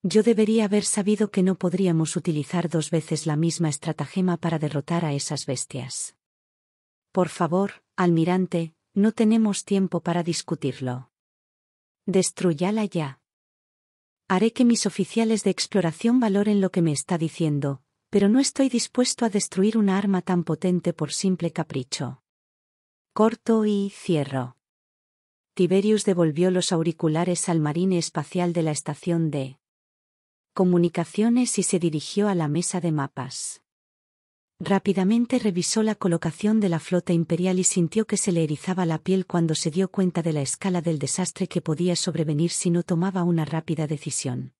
Yo debería haber sabido que no podríamos utilizar dos veces la misma estratagema para derrotar a esas bestias. Por favor, almirante, no tenemos tiempo para discutirlo. Destruyala ya. Haré que mis oficiales de exploración valoren lo que me está diciendo, pero no estoy dispuesto a destruir una arma tan potente por simple capricho. Corto y cierro. Tiberius devolvió los auriculares al marine espacial de la estación de comunicaciones y se dirigió a la mesa de mapas. Rápidamente revisó la colocación de la flota imperial y sintió que se le erizaba la piel cuando se dio cuenta de la escala del desastre que podía sobrevenir si no tomaba una rápida decisión.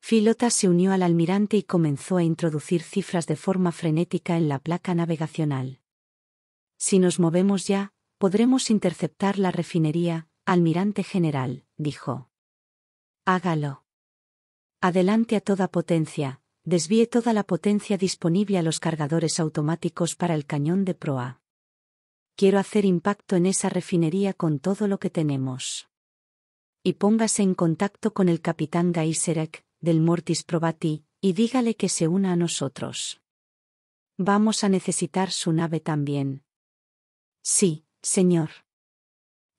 Filota se unió al almirante y comenzó a introducir cifras de forma frenética en la placa navegacional. Si nos movemos ya, podremos interceptar la refinería, almirante general, dijo. Hágalo. Adelante a toda potencia, desvíe toda la potencia disponible a los cargadores automáticos para el cañón de proa. Quiero hacer impacto en esa refinería con todo lo que tenemos. Y póngase en contacto con el capitán Gaiserek, del Mortis Probati, y dígale que se una a nosotros. Vamos a necesitar su nave también, Sí, señor.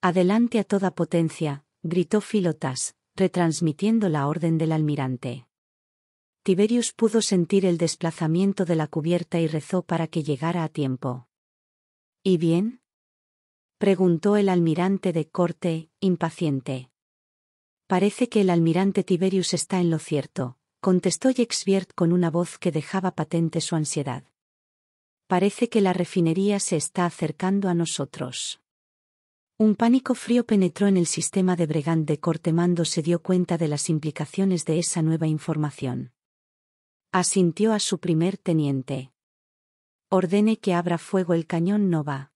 Adelante a toda potencia, gritó Filotas, retransmitiendo la orden del almirante. Tiberius pudo sentir el desplazamiento de la cubierta y rezó para que llegara a tiempo. ¿Y bien? preguntó el almirante de corte, impaciente. Parece que el almirante Tiberius está en lo cierto, contestó Yexviert con una voz que dejaba patente su ansiedad. Parece que la refinería se está acercando a nosotros. Un pánico frío penetró en el sistema de Bregan de Cortemando se dio cuenta de las implicaciones de esa nueva información. Asintió a su primer teniente. Ordene que abra fuego el cañón Nova».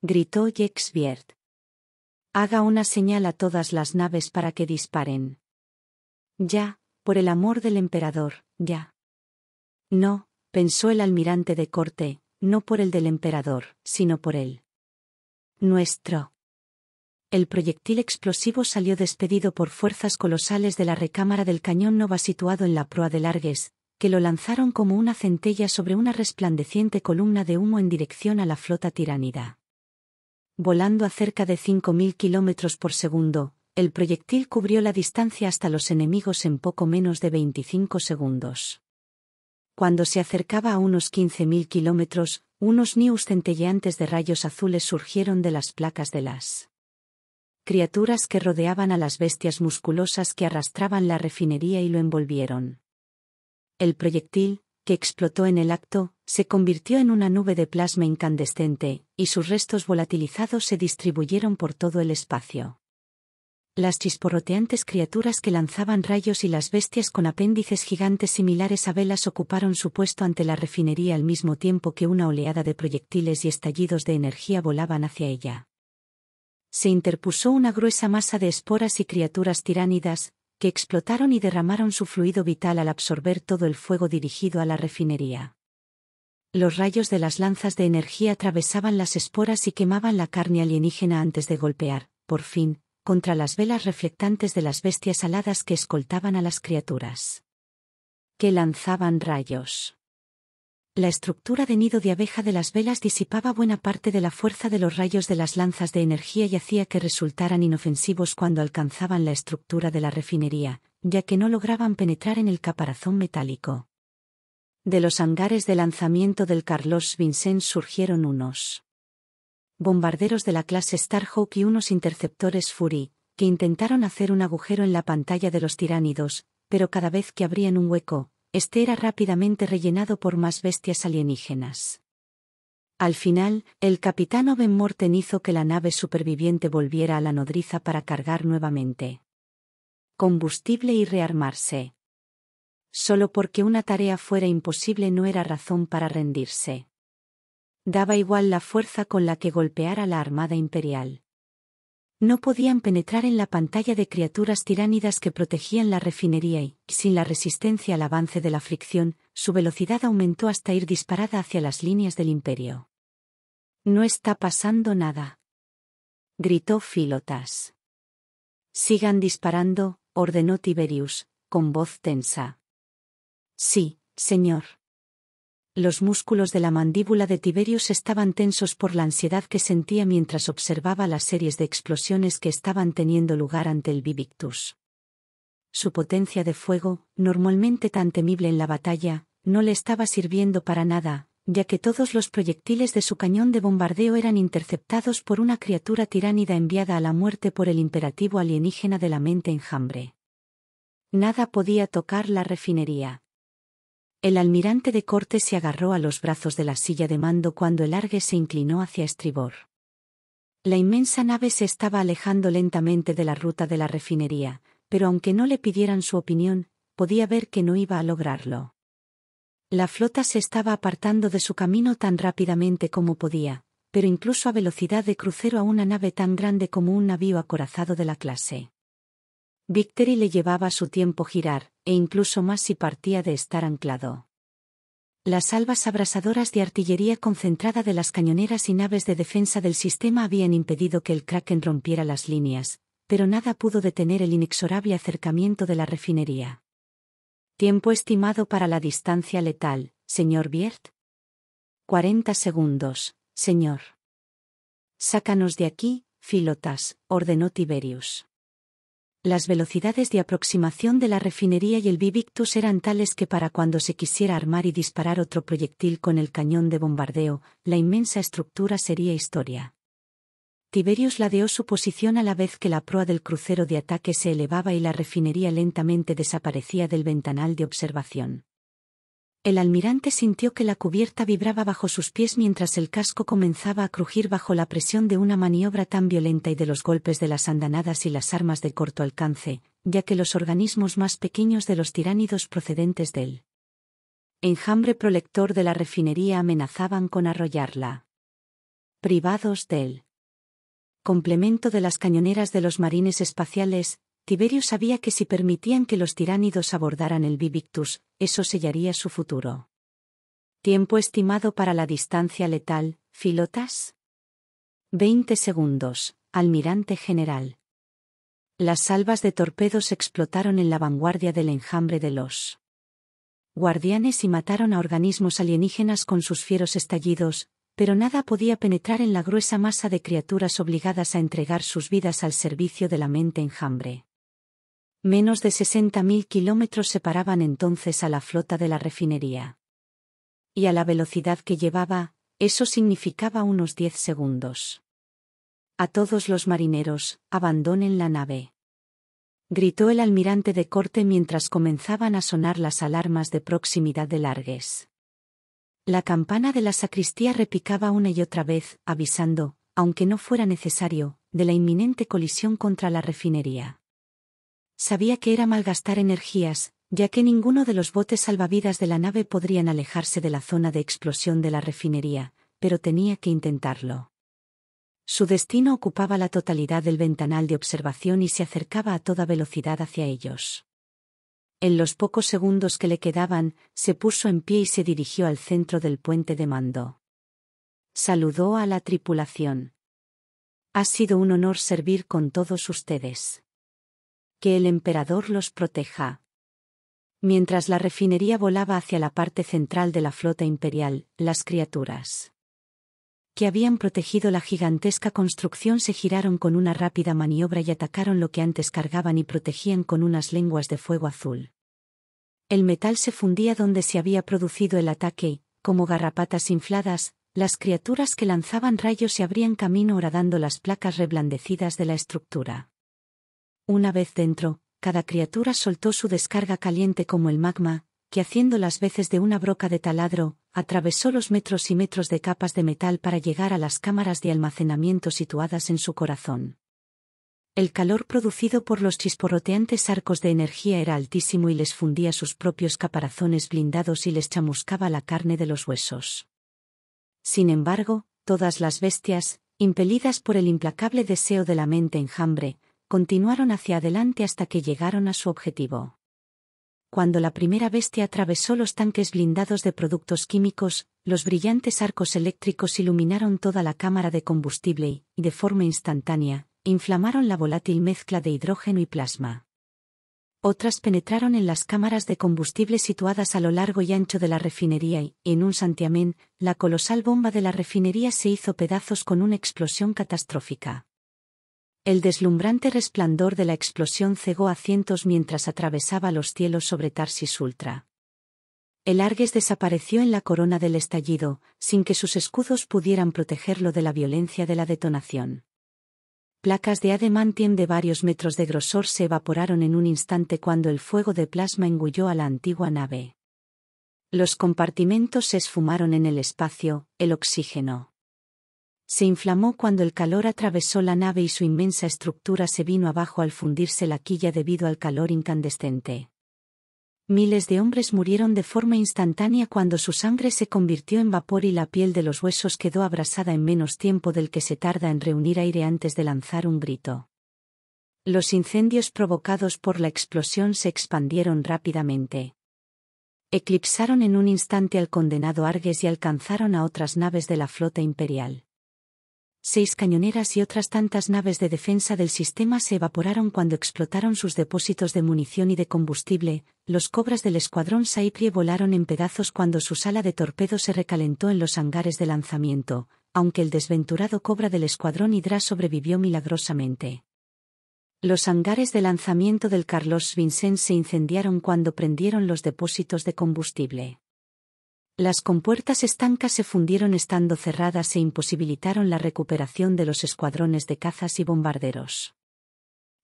Gritó Jexbiert. Haga una señal a todas las naves para que disparen. Ya, por el amor del emperador, ya. No, pensó el almirante de corte, no por el del emperador, sino por él. Nuestro. El proyectil explosivo salió despedido por fuerzas colosales de la recámara del cañón nova situado en la proa de Largues, que lo lanzaron como una centella sobre una resplandeciente columna de humo en dirección a la flota tiránida. Volando a cerca de 5.000 kilómetros por segundo, el proyectil cubrió la distancia hasta los enemigos en poco menos de 25 segundos. Cuando se acercaba a unos 15.000 kilómetros, unos nius centelleantes de rayos azules surgieron de las placas de las criaturas que rodeaban a las bestias musculosas que arrastraban la refinería y lo envolvieron. El proyectil, que explotó en el acto, se convirtió en una nube de plasma incandescente, y sus restos volatilizados se distribuyeron por todo el espacio las chisporroteantes criaturas que lanzaban rayos y las bestias con apéndices gigantes similares a velas ocuparon su puesto ante la refinería al mismo tiempo que una oleada de proyectiles y estallidos de energía volaban hacia ella. Se interpuso una gruesa masa de esporas y criaturas tiránidas, que explotaron y derramaron su fluido vital al absorber todo el fuego dirigido a la refinería. Los rayos de las lanzas de energía atravesaban las esporas y quemaban la carne alienígena antes de golpear, por fin, contra las velas reflectantes de las bestias aladas que escoltaban a las criaturas. Que lanzaban rayos. La estructura de nido de abeja de las velas disipaba buena parte de la fuerza de los rayos de las lanzas de energía y hacía que resultaran inofensivos cuando alcanzaban la estructura de la refinería, ya que no lograban penetrar en el caparazón metálico. De los hangares de lanzamiento del Carlos Vincennes surgieron unos bombarderos de la clase Starhawk y unos interceptores Fury, que intentaron hacer un agujero en la pantalla de los tiránidos, pero cada vez que abrían un hueco, este era rápidamente rellenado por más bestias alienígenas. Al final, el capitán Oven Morten hizo que la nave superviviente volviera a la nodriza para cargar nuevamente. Combustible y rearmarse. Solo porque una tarea fuera imposible no era razón para rendirse. Daba igual la fuerza con la que golpeara la armada imperial. No podían penetrar en la pantalla de criaturas tiránidas que protegían la refinería y, sin la resistencia al avance de la fricción, su velocidad aumentó hasta ir disparada hacia las líneas del imperio. No está pasando nada. Gritó Filotas. Sigan disparando, ordenó Tiberius, con voz tensa. Sí, señor los músculos de la mandíbula de Tiberius estaban tensos por la ansiedad que sentía mientras observaba las series de explosiones que estaban teniendo lugar ante el Vivictus. Su potencia de fuego, normalmente tan temible en la batalla, no le estaba sirviendo para nada, ya que todos los proyectiles de su cañón de bombardeo eran interceptados por una criatura tiránida enviada a la muerte por el imperativo alienígena de la mente enjambre. Nada podía tocar la refinería. El almirante de corte se agarró a los brazos de la silla de mando cuando el Argue se inclinó hacia estribor. La inmensa nave se estaba alejando lentamente de la ruta de la refinería, pero aunque no le pidieran su opinión, podía ver que no iba a lograrlo. La flota se estaba apartando de su camino tan rápidamente como podía, pero incluso a velocidad de crucero a una nave tan grande como un navío acorazado de la clase Victory le llevaba su tiempo girar, e incluso más si partía de estar anclado. Las albas abrasadoras de artillería concentrada de las cañoneras y naves de defensa del sistema habían impedido que el Kraken rompiera las líneas, pero nada pudo detener el inexorable acercamiento de la refinería. Tiempo estimado para la distancia letal, señor Biert. «Cuarenta segundos, señor. Sácanos de aquí, filotas, ordenó Tiberius. Las velocidades de aproximación de la refinería y el Bivictus eran tales que para cuando se quisiera armar y disparar otro proyectil con el cañón de bombardeo, la inmensa estructura sería historia. Tiberius ladeó su posición a la vez que la proa del crucero de ataque se elevaba y la refinería lentamente desaparecía del ventanal de observación. El almirante sintió que la cubierta vibraba bajo sus pies mientras el casco comenzaba a crujir bajo la presión de una maniobra tan violenta y de los golpes de las andanadas y las armas de corto alcance, ya que los organismos más pequeños de los tiránidos procedentes del enjambre prolector de la refinería amenazaban con arrollarla. Privados del complemento de las cañoneras de los marines espaciales, Tiberio sabía que si permitían que los tiránidos abordaran el Vivictus, eso sellaría su futuro. Tiempo estimado para la distancia letal, filotas. Veinte segundos, almirante general. Las salvas de torpedos explotaron en la vanguardia del enjambre de los guardianes y mataron a organismos alienígenas con sus fieros estallidos, pero nada podía penetrar en la gruesa masa de criaturas obligadas a entregar sus vidas al servicio de la mente enjambre. Menos de sesenta mil kilómetros separaban entonces a la flota de la refinería. Y a la velocidad que llevaba, eso significaba unos diez segundos. A todos los marineros, abandonen la nave. Gritó el almirante de corte mientras comenzaban a sonar las alarmas de proximidad de Largues. La campana de la sacristía repicaba una y otra vez, avisando, aunque no fuera necesario, de la inminente colisión contra la refinería. Sabía que era malgastar energías, ya que ninguno de los botes salvavidas de la nave podrían alejarse de la zona de explosión de la refinería, pero tenía que intentarlo. Su destino ocupaba la totalidad del ventanal de observación y se acercaba a toda velocidad hacia ellos. En los pocos segundos que le quedaban, se puso en pie y se dirigió al centro del puente de mando. Saludó a la tripulación. Ha sido un honor servir con todos ustedes que el emperador los proteja. Mientras la refinería volaba hacia la parte central de la flota imperial, las criaturas que habían protegido la gigantesca construcción se giraron con una rápida maniobra y atacaron lo que antes cargaban y protegían con unas lenguas de fuego azul. El metal se fundía donde se había producido el ataque y, como garrapatas infladas, las criaturas que lanzaban rayos se abrían camino horadando las placas reblandecidas de la estructura. Una vez dentro, cada criatura soltó su descarga caliente como el magma, que haciendo las veces de una broca de taladro, atravesó los metros y metros de capas de metal para llegar a las cámaras de almacenamiento situadas en su corazón. El calor producido por los chisporroteantes arcos de energía era altísimo y les fundía sus propios caparazones blindados y les chamuscaba la carne de los huesos. Sin embargo, todas las bestias, impelidas por el implacable deseo de la mente enjambre, continuaron hacia adelante hasta que llegaron a su objetivo. Cuando la primera bestia atravesó los tanques blindados de productos químicos, los brillantes arcos eléctricos iluminaron toda la cámara de combustible y, de forma instantánea, inflamaron la volátil mezcla de hidrógeno y plasma. Otras penetraron en las cámaras de combustible situadas a lo largo y ancho de la refinería y, en un santiamén, la colosal bomba de la refinería se hizo pedazos con una explosión catastrófica. El deslumbrante resplandor de la explosión cegó a cientos mientras atravesaba los cielos sobre Tarsis Ultra. El Argues desapareció en la corona del estallido, sin que sus escudos pudieran protegerlo de la violencia de la detonación. Placas de adamantium de varios metros de grosor se evaporaron en un instante cuando el fuego de plasma engulló a la antigua nave. Los compartimentos se esfumaron en el espacio, el oxígeno se inflamó cuando el calor atravesó la nave y su inmensa estructura se vino abajo al fundirse la quilla debido al calor incandescente. Miles de hombres murieron de forma instantánea cuando su sangre se convirtió en vapor y la piel de los huesos quedó abrasada en menos tiempo del que se tarda en reunir aire antes de lanzar un grito. Los incendios provocados por la explosión se expandieron rápidamente eclipsaron en un instante al condenado Argues y alcanzaron a otras naves de la flota imperial seis cañoneras y otras tantas naves de defensa del sistema se evaporaron cuando explotaron sus depósitos de munición y de combustible, los cobras del escuadrón Saiprie volaron en pedazos cuando su sala de torpedo se recalentó en los hangares de lanzamiento, aunque el desventurado cobra del escuadrón Hydra sobrevivió milagrosamente. Los hangares de lanzamiento del Carlos Vincent se incendiaron cuando prendieron los depósitos de combustible. Las compuertas estancas se fundieron estando cerradas e imposibilitaron la recuperación de los escuadrones de cazas y bombarderos.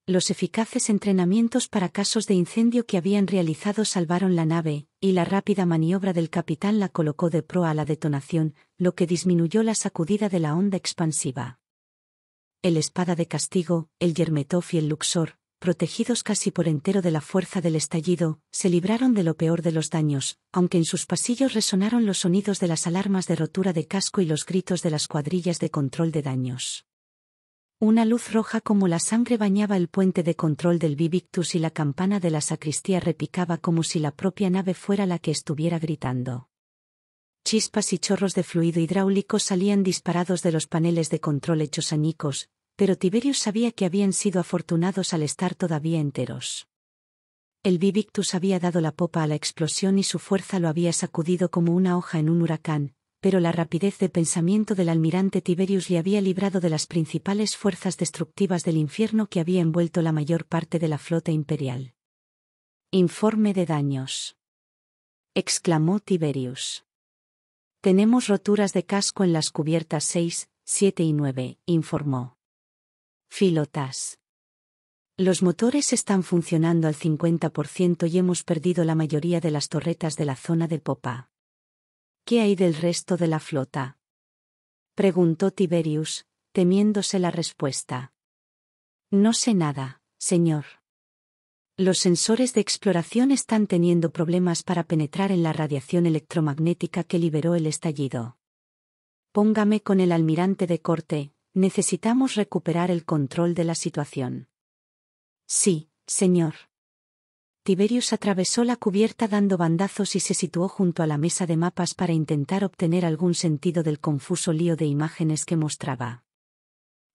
Los eficaces entrenamientos para casos de incendio que habían realizado salvaron la nave, y la rápida maniobra del capitán la colocó de proa a la detonación, lo que disminuyó la sacudida de la onda expansiva. El Espada de Castigo, el Yermetov y el Luxor, protegidos casi por entero de la fuerza del estallido, se libraron de lo peor de los daños, aunque en sus pasillos resonaron los sonidos de las alarmas de rotura de casco y los gritos de las cuadrillas de control de daños. Una luz roja como la sangre bañaba el puente de control del Vivictus y la campana de la sacristía repicaba como si la propia nave fuera la que estuviera gritando. Chispas y chorros de fluido hidráulico salían disparados de los paneles de control hechos añicos, pero Tiberius sabía que habían sido afortunados al estar todavía enteros. El Vivictus había dado la popa a la explosión y su fuerza lo había sacudido como una hoja en un huracán, pero la rapidez de pensamiento del almirante Tiberius le había librado de las principales fuerzas destructivas del infierno que había envuelto la mayor parte de la flota imperial. Informe de daños. exclamó Tiberius. Tenemos roturas de casco en las cubiertas 6, 7 y 9, informó. Filotas. Los motores están funcionando al 50% y hemos perdido la mayoría de las torretas de la zona de popa. ¿Qué hay del resto de la flota? Preguntó Tiberius, temiéndose la respuesta. No sé nada, señor. Los sensores de exploración están teniendo problemas para penetrar en la radiación electromagnética que liberó el estallido. Póngame con el almirante de corte, Necesitamos recuperar el control de la situación. Sí, señor. Tiberius atravesó la cubierta dando bandazos y se situó junto a la mesa de mapas para intentar obtener algún sentido del confuso lío de imágenes que mostraba.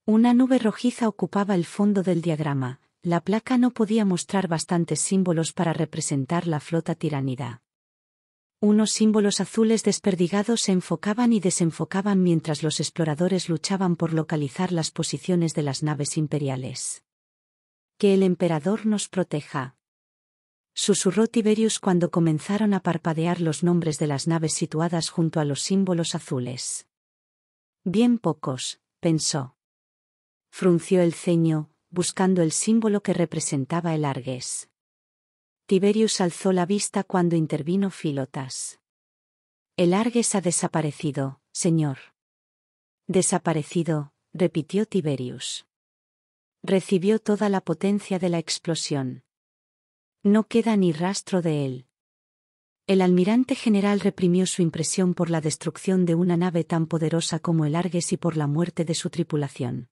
Una nube rojiza ocupaba el fondo del diagrama, la placa no podía mostrar bastantes símbolos para representar la flota tiranida. Unos símbolos azules desperdigados se enfocaban y desenfocaban mientras los exploradores luchaban por localizar las posiciones de las naves imperiales. Que el emperador nos proteja. Susurró Tiberius cuando comenzaron a parpadear los nombres de las naves situadas junto a los símbolos azules. Bien pocos, pensó. Frunció el ceño, buscando el símbolo que representaba el Argues. Tiberius alzó la vista cuando intervino Filotas. El Argues ha desaparecido, señor. Desaparecido, repitió Tiberius. Recibió toda la potencia de la explosión. No queda ni rastro de él. El almirante general reprimió su impresión por la destrucción de una nave tan poderosa como el Argues y por la muerte de su tripulación.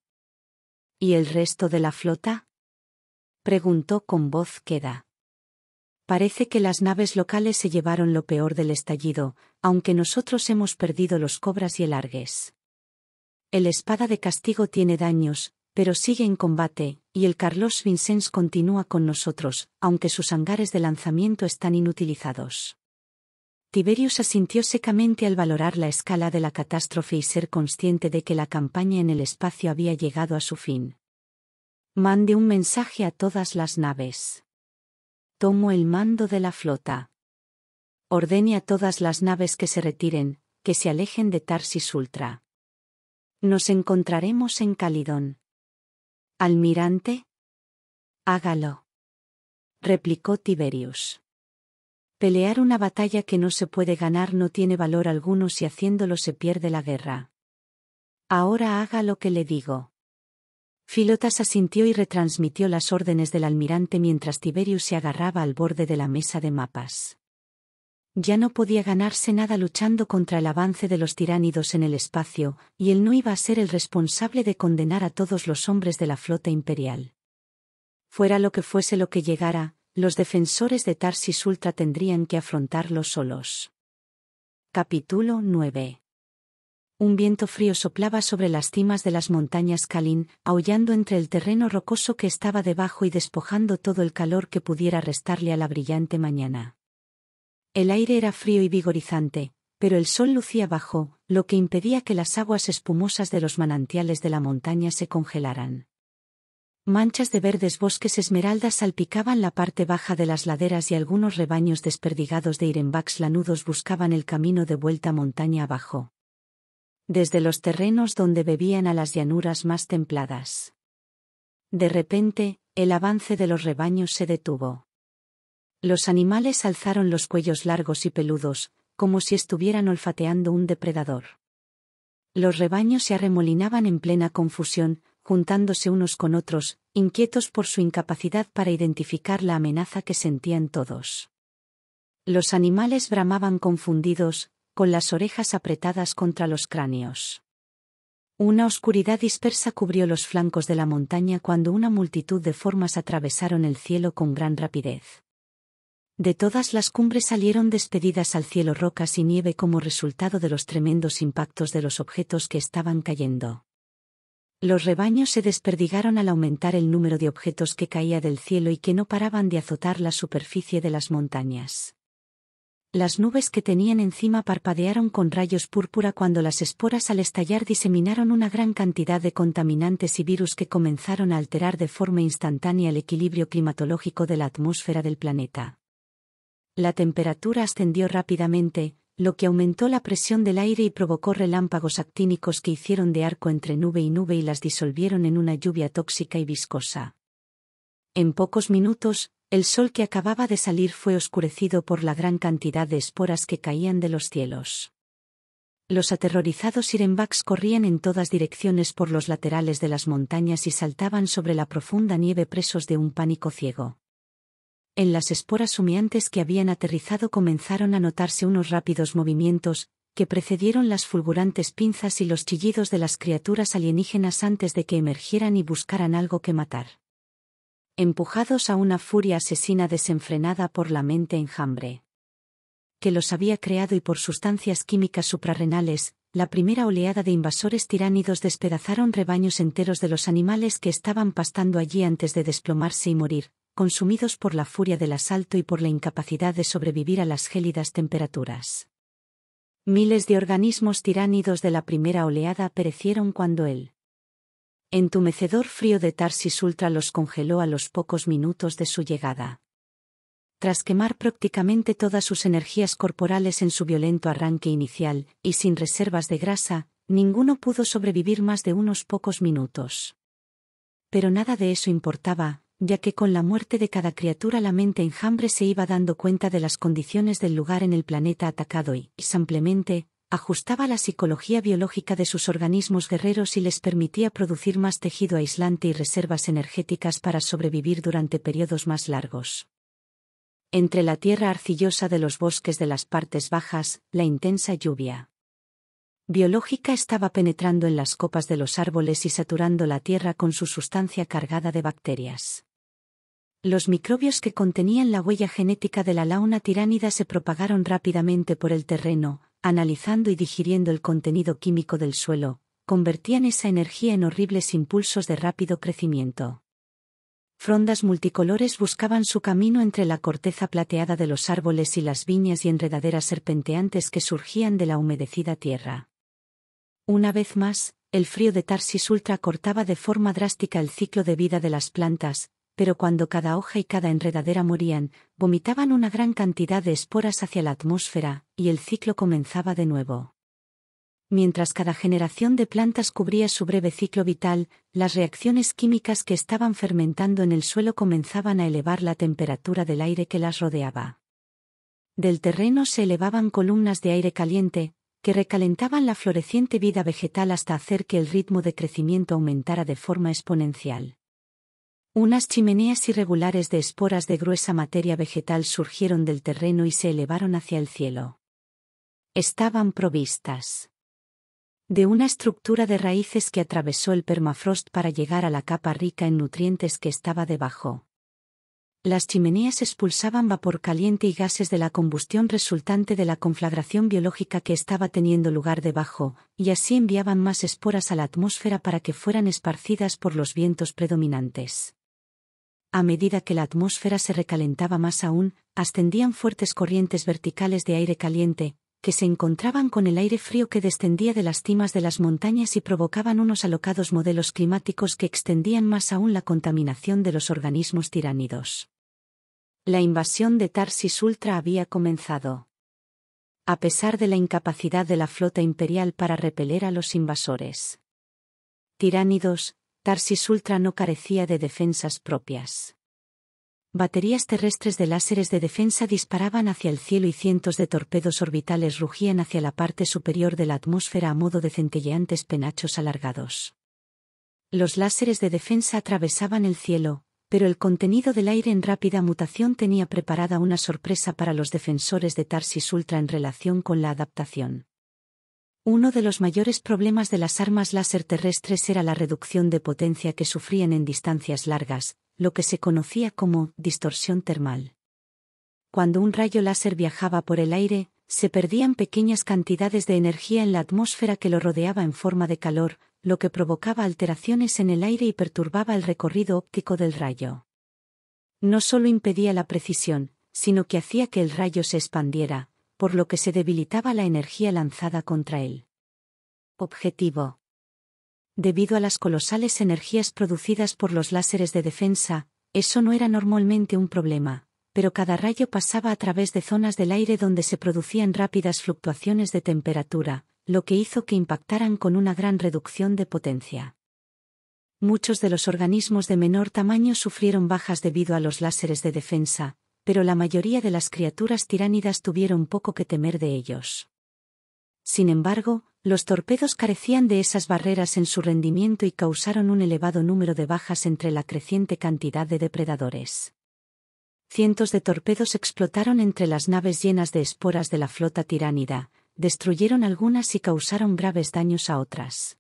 ¿Y el resto de la flota? preguntó con voz queda. Parece que las naves locales se llevaron lo peor del estallido, aunque nosotros hemos perdido los cobras y el argues. El espada de castigo tiene daños, pero sigue en combate, y el Carlos Vincennes continúa con nosotros, aunque sus hangares de lanzamiento están inutilizados. Tiberius asintió secamente al valorar la escala de la catástrofe y ser consciente de que la campaña en el espacio había llegado a su fin. Mande un mensaje a todas las naves tomo el mando de la flota. Ordene a todas las naves que se retiren, que se alejen de Tarsis Ultra. Nos encontraremos en Calidón. Almirante. Hágalo. Replicó Tiberius. Pelear una batalla que no se puede ganar no tiene valor alguno si haciéndolo se pierde la guerra. Ahora haga lo que le digo. Filotas asintió y retransmitió las órdenes del almirante mientras Tiberius se agarraba al borde de la mesa de mapas. Ya no podía ganarse nada luchando contra el avance de los tiránidos en el espacio, y él no iba a ser el responsable de condenar a todos los hombres de la flota imperial. Fuera lo que fuese lo que llegara, los defensores de Tarsis Ultra tendrían que afrontarlo solos. Capítulo 9 un viento frío soplaba sobre las cimas de las montañas Kalin, aullando entre el terreno rocoso que estaba debajo y despojando todo el calor que pudiera restarle a la brillante mañana. El aire era frío y vigorizante, pero el sol lucía bajo, lo que impedía que las aguas espumosas de los manantiales de la montaña se congelaran. Manchas de verdes bosques esmeraldas salpicaban la parte baja de las laderas y algunos rebaños desperdigados de irenbax lanudos buscaban el camino de vuelta montaña abajo desde los terrenos donde bebían a las llanuras más templadas. De repente, el avance de los rebaños se detuvo. Los animales alzaron los cuellos largos y peludos, como si estuvieran olfateando un depredador. Los rebaños se arremolinaban en plena confusión, juntándose unos con otros, inquietos por su incapacidad para identificar la amenaza que sentían todos. Los animales bramaban confundidos, con las orejas apretadas contra los cráneos. Una oscuridad dispersa cubrió los flancos de la montaña cuando una multitud de formas atravesaron el cielo con gran rapidez. De todas las cumbres salieron despedidas al cielo rocas y nieve como resultado de los tremendos impactos de los objetos que estaban cayendo. Los rebaños se desperdigaron al aumentar el número de objetos que caía del cielo y que no paraban de azotar la superficie de las montañas. Las nubes que tenían encima parpadearon con rayos púrpura cuando las esporas al estallar diseminaron una gran cantidad de contaminantes y virus que comenzaron a alterar de forma instantánea el equilibrio climatológico de la atmósfera del planeta. La temperatura ascendió rápidamente, lo que aumentó la presión del aire y provocó relámpagos actínicos que hicieron de arco entre nube y nube y las disolvieron en una lluvia tóxica y viscosa. En pocos minutos, el sol que acababa de salir fue oscurecido por la gran cantidad de esporas que caían de los cielos. Los aterrorizados Irenbaks corrían en todas direcciones por los laterales de las montañas y saltaban sobre la profunda nieve presos de un pánico ciego. En las esporas humeantes que habían aterrizado comenzaron a notarse unos rápidos movimientos, que precedieron las fulgurantes pinzas y los chillidos de las criaturas alienígenas antes de que emergieran y buscaran algo que matar empujados a una furia asesina desenfrenada por la mente enjambre. Que los había creado y por sustancias químicas suprarrenales, la primera oleada de invasores tiránidos despedazaron rebaños enteros de los animales que estaban pastando allí antes de desplomarse y morir, consumidos por la furia del asalto y por la incapacidad de sobrevivir a las gélidas temperaturas. Miles de organismos tiránidos de la primera oleada perecieron cuando él, entumecedor frío de Tarsis Ultra los congeló a los pocos minutos de su llegada. Tras quemar prácticamente todas sus energías corporales en su violento arranque inicial, y sin reservas de grasa, ninguno pudo sobrevivir más de unos pocos minutos. Pero nada de eso importaba, ya que con la muerte de cada criatura la mente enjambre se iba dando cuenta de las condiciones del lugar en el planeta atacado y, simplemente, ajustaba la psicología biológica de sus organismos guerreros y les permitía producir más tejido aislante y reservas energéticas para sobrevivir durante periodos más largos. Entre la tierra arcillosa de los bosques de las partes bajas, la intensa lluvia biológica estaba penetrando en las copas de los árboles y saturando la tierra con su sustancia cargada de bacterias los microbios que contenían la huella genética de la launa tiránida se propagaron rápidamente por el terreno, analizando y digiriendo el contenido químico del suelo, convertían esa energía en horribles impulsos de rápido crecimiento. Frondas multicolores buscaban su camino entre la corteza plateada de los árboles y las viñas y enredaderas serpenteantes que surgían de la humedecida tierra. Una vez más, el frío de Tarsis Ultra cortaba de forma drástica el ciclo de vida de las plantas, pero cuando cada hoja y cada enredadera morían, vomitaban una gran cantidad de esporas hacia la atmósfera, y el ciclo comenzaba de nuevo. Mientras cada generación de plantas cubría su breve ciclo vital, las reacciones químicas que estaban fermentando en el suelo comenzaban a elevar la temperatura del aire que las rodeaba. Del terreno se elevaban columnas de aire caliente, que recalentaban la floreciente vida vegetal hasta hacer que el ritmo de crecimiento aumentara de forma exponencial. Unas chimeneas irregulares de esporas de gruesa materia vegetal surgieron del terreno y se elevaron hacia el cielo. Estaban provistas de una estructura de raíces que atravesó el permafrost para llegar a la capa rica en nutrientes que estaba debajo. Las chimeneas expulsaban vapor caliente y gases de la combustión resultante de la conflagración biológica que estaba teniendo lugar debajo, y así enviaban más esporas a la atmósfera para que fueran esparcidas por los vientos predominantes. A medida que la atmósfera se recalentaba más aún, ascendían fuertes corrientes verticales de aire caliente, que se encontraban con el aire frío que descendía de las cimas de las montañas y provocaban unos alocados modelos climáticos que extendían más aún la contaminación de los organismos tiránidos. La invasión de Tarsis Ultra había comenzado. A pesar de la incapacidad de la flota imperial para repeler a los invasores. Tiránidos, Tarsis Ultra no carecía de defensas propias. Baterías terrestres de láseres de defensa disparaban hacia el cielo y cientos de torpedos orbitales rugían hacia la parte superior de la atmósfera a modo de centelleantes penachos alargados. Los láseres de defensa atravesaban el cielo, pero el contenido del aire en rápida mutación tenía preparada una sorpresa para los defensores de Tarsis Ultra en relación con la adaptación. Uno de los mayores problemas de las armas láser terrestres era la reducción de potencia que sufrían en distancias largas, lo que se conocía como distorsión termal. Cuando un rayo láser viajaba por el aire, se perdían pequeñas cantidades de energía en la atmósfera que lo rodeaba en forma de calor, lo que provocaba alteraciones en el aire y perturbaba el recorrido óptico del rayo. No solo impedía la precisión, sino que hacía que el rayo se expandiera, por lo que se debilitaba la energía lanzada contra él. Objetivo. Debido a las colosales energías producidas por los láseres de defensa, eso no era normalmente un problema, pero cada rayo pasaba a través de zonas del aire donde se producían rápidas fluctuaciones de temperatura, lo que hizo que impactaran con una gran reducción de potencia. Muchos de los organismos de menor tamaño sufrieron bajas debido a los láseres de defensa, pero la mayoría de las criaturas tiránidas tuvieron poco que temer de ellos. Sin embargo, los torpedos carecían de esas barreras en su rendimiento y causaron un elevado número de bajas entre la creciente cantidad de depredadores. Cientos de torpedos explotaron entre las naves llenas de esporas de la flota tiránida, destruyeron algunas y causaron graves daños a otras.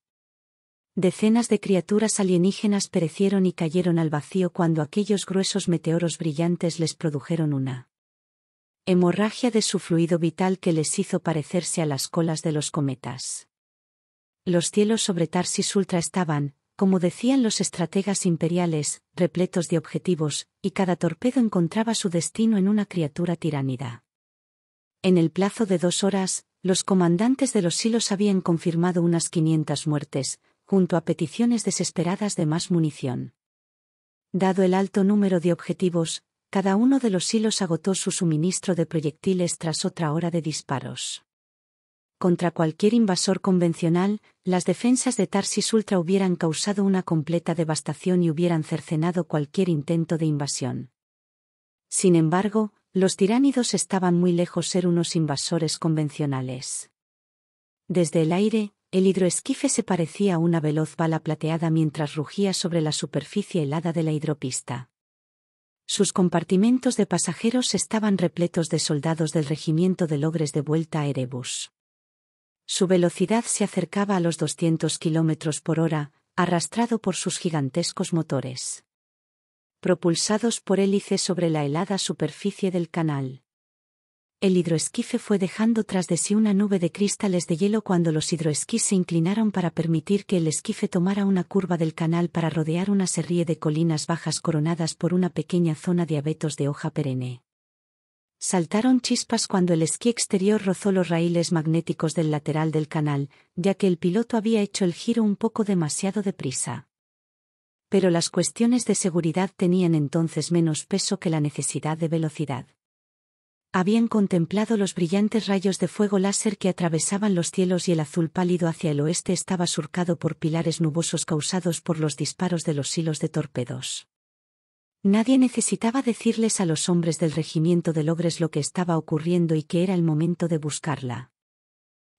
Decenas de criaturas alienígenas perecieron y cayeron al vacío cuando aquellos gruesos meteoros brillantes les produjeron una hemorragia de su fluido vital que les hizo parecerse a las colas de los cometas. Los cielos sobre Tarsis Ultra estaban, como decían los estrategas imperiales, repletos de objetivos, y cada torpedo encontraba su destino en una criatura tiránida. En el plazo de dos horas, los comandantes de los silos habían confirmado unas 500 muertes, junto a peticiones desesperadas de más munición. Dado el alto número de objetivos, cada uno de los hilos agotó su suministro de proyectiles tras otra hora de disparos. Contra cualquier invasor convencional, las defensas de Tarsis Ultra hubieran causado una completa devastación y hubieran cercenado cualquier intento de invasión. Sin embargo, los tiránidos estaban muy lejos ser unos invasores convencionales. Desde el aire, el hidroesquife se parecía a una veloz bala plateada mientras rugía sobre la superficie helada de la hidropista. Sus compartimentos de pasajeros estaban repletos de soldados del regimiento de Logres de vuelta a Erebus. Su velocidad se acercaba a los 200 kilómetros por hora, arrastrado por sus gigantescos motores propulsados por hélices sobre la helada superficie del canal. El hidroesquife fue dejando tras de sí una nube de cristales de hielo cuando los hidroesquís se inclinaron para permitir que el esquife tomara una curva del canal para rodear una serie de colinas bajas coronadas por una pequeña zona de abetos de hoja perenne. Saltaron chispas cuando el esquí exterior rozó los raíles magnéticos del lateral del canal, ya que el piloto había hecho el giro un poco demasiado deprisa. Pero las cuestiones de seguridad tenían entonces menos peso que la necesidad de velocidad habían contemplado los brillantes rayos de fuego láser que atravesaban los cielos y el azul pálido hacia el oeste estaba surcado por pilares nubosos causados por los disparos de los hilos de torpedos. Nadie necesitaba decirles a los hombres del regimiento de Logres lo que estaba ocurriendo y que era el momento de buscarla.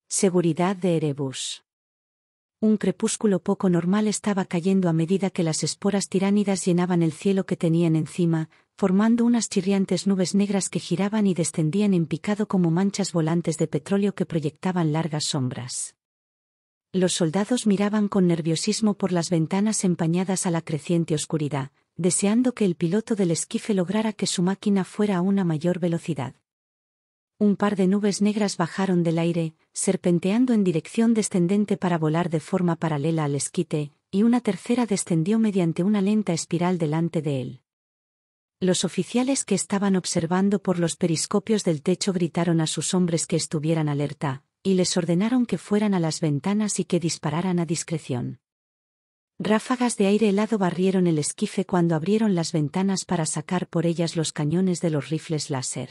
Seguridad de Erebus. Un crepúsculo poco normal estaba cayendo a medida que las esporas tiránidas llenaban el cielo que tenían encima, formando unas chirriantes nubes negras que giraban y descendían en picado como manchas volantes de petróleo que proyectaban largas sombras. Los soldados miraban con nerviosismo por las ventanas empañadas a la creciente oscuridad, deseando que el piloto del esquife lograra que su máquina fuera a una mayor velocidad. Un par de nubes negras bajaron del aire, serpenteando en dirección descendente para volar de forma paralela al esquite, y una tercera descendió mediante una lenta espiral delante de él. Los oficiales que estaban observando por los periscopios del techo gritaron a sus hombres que estuvieran alerta, y les ordenaron que fueran a las ventanas y que dispararan a discreción. Ráfagas de aire helado barrieron el esquife cuando abrieron las ventanas para sacar por ellas los cañones de los rifles láser.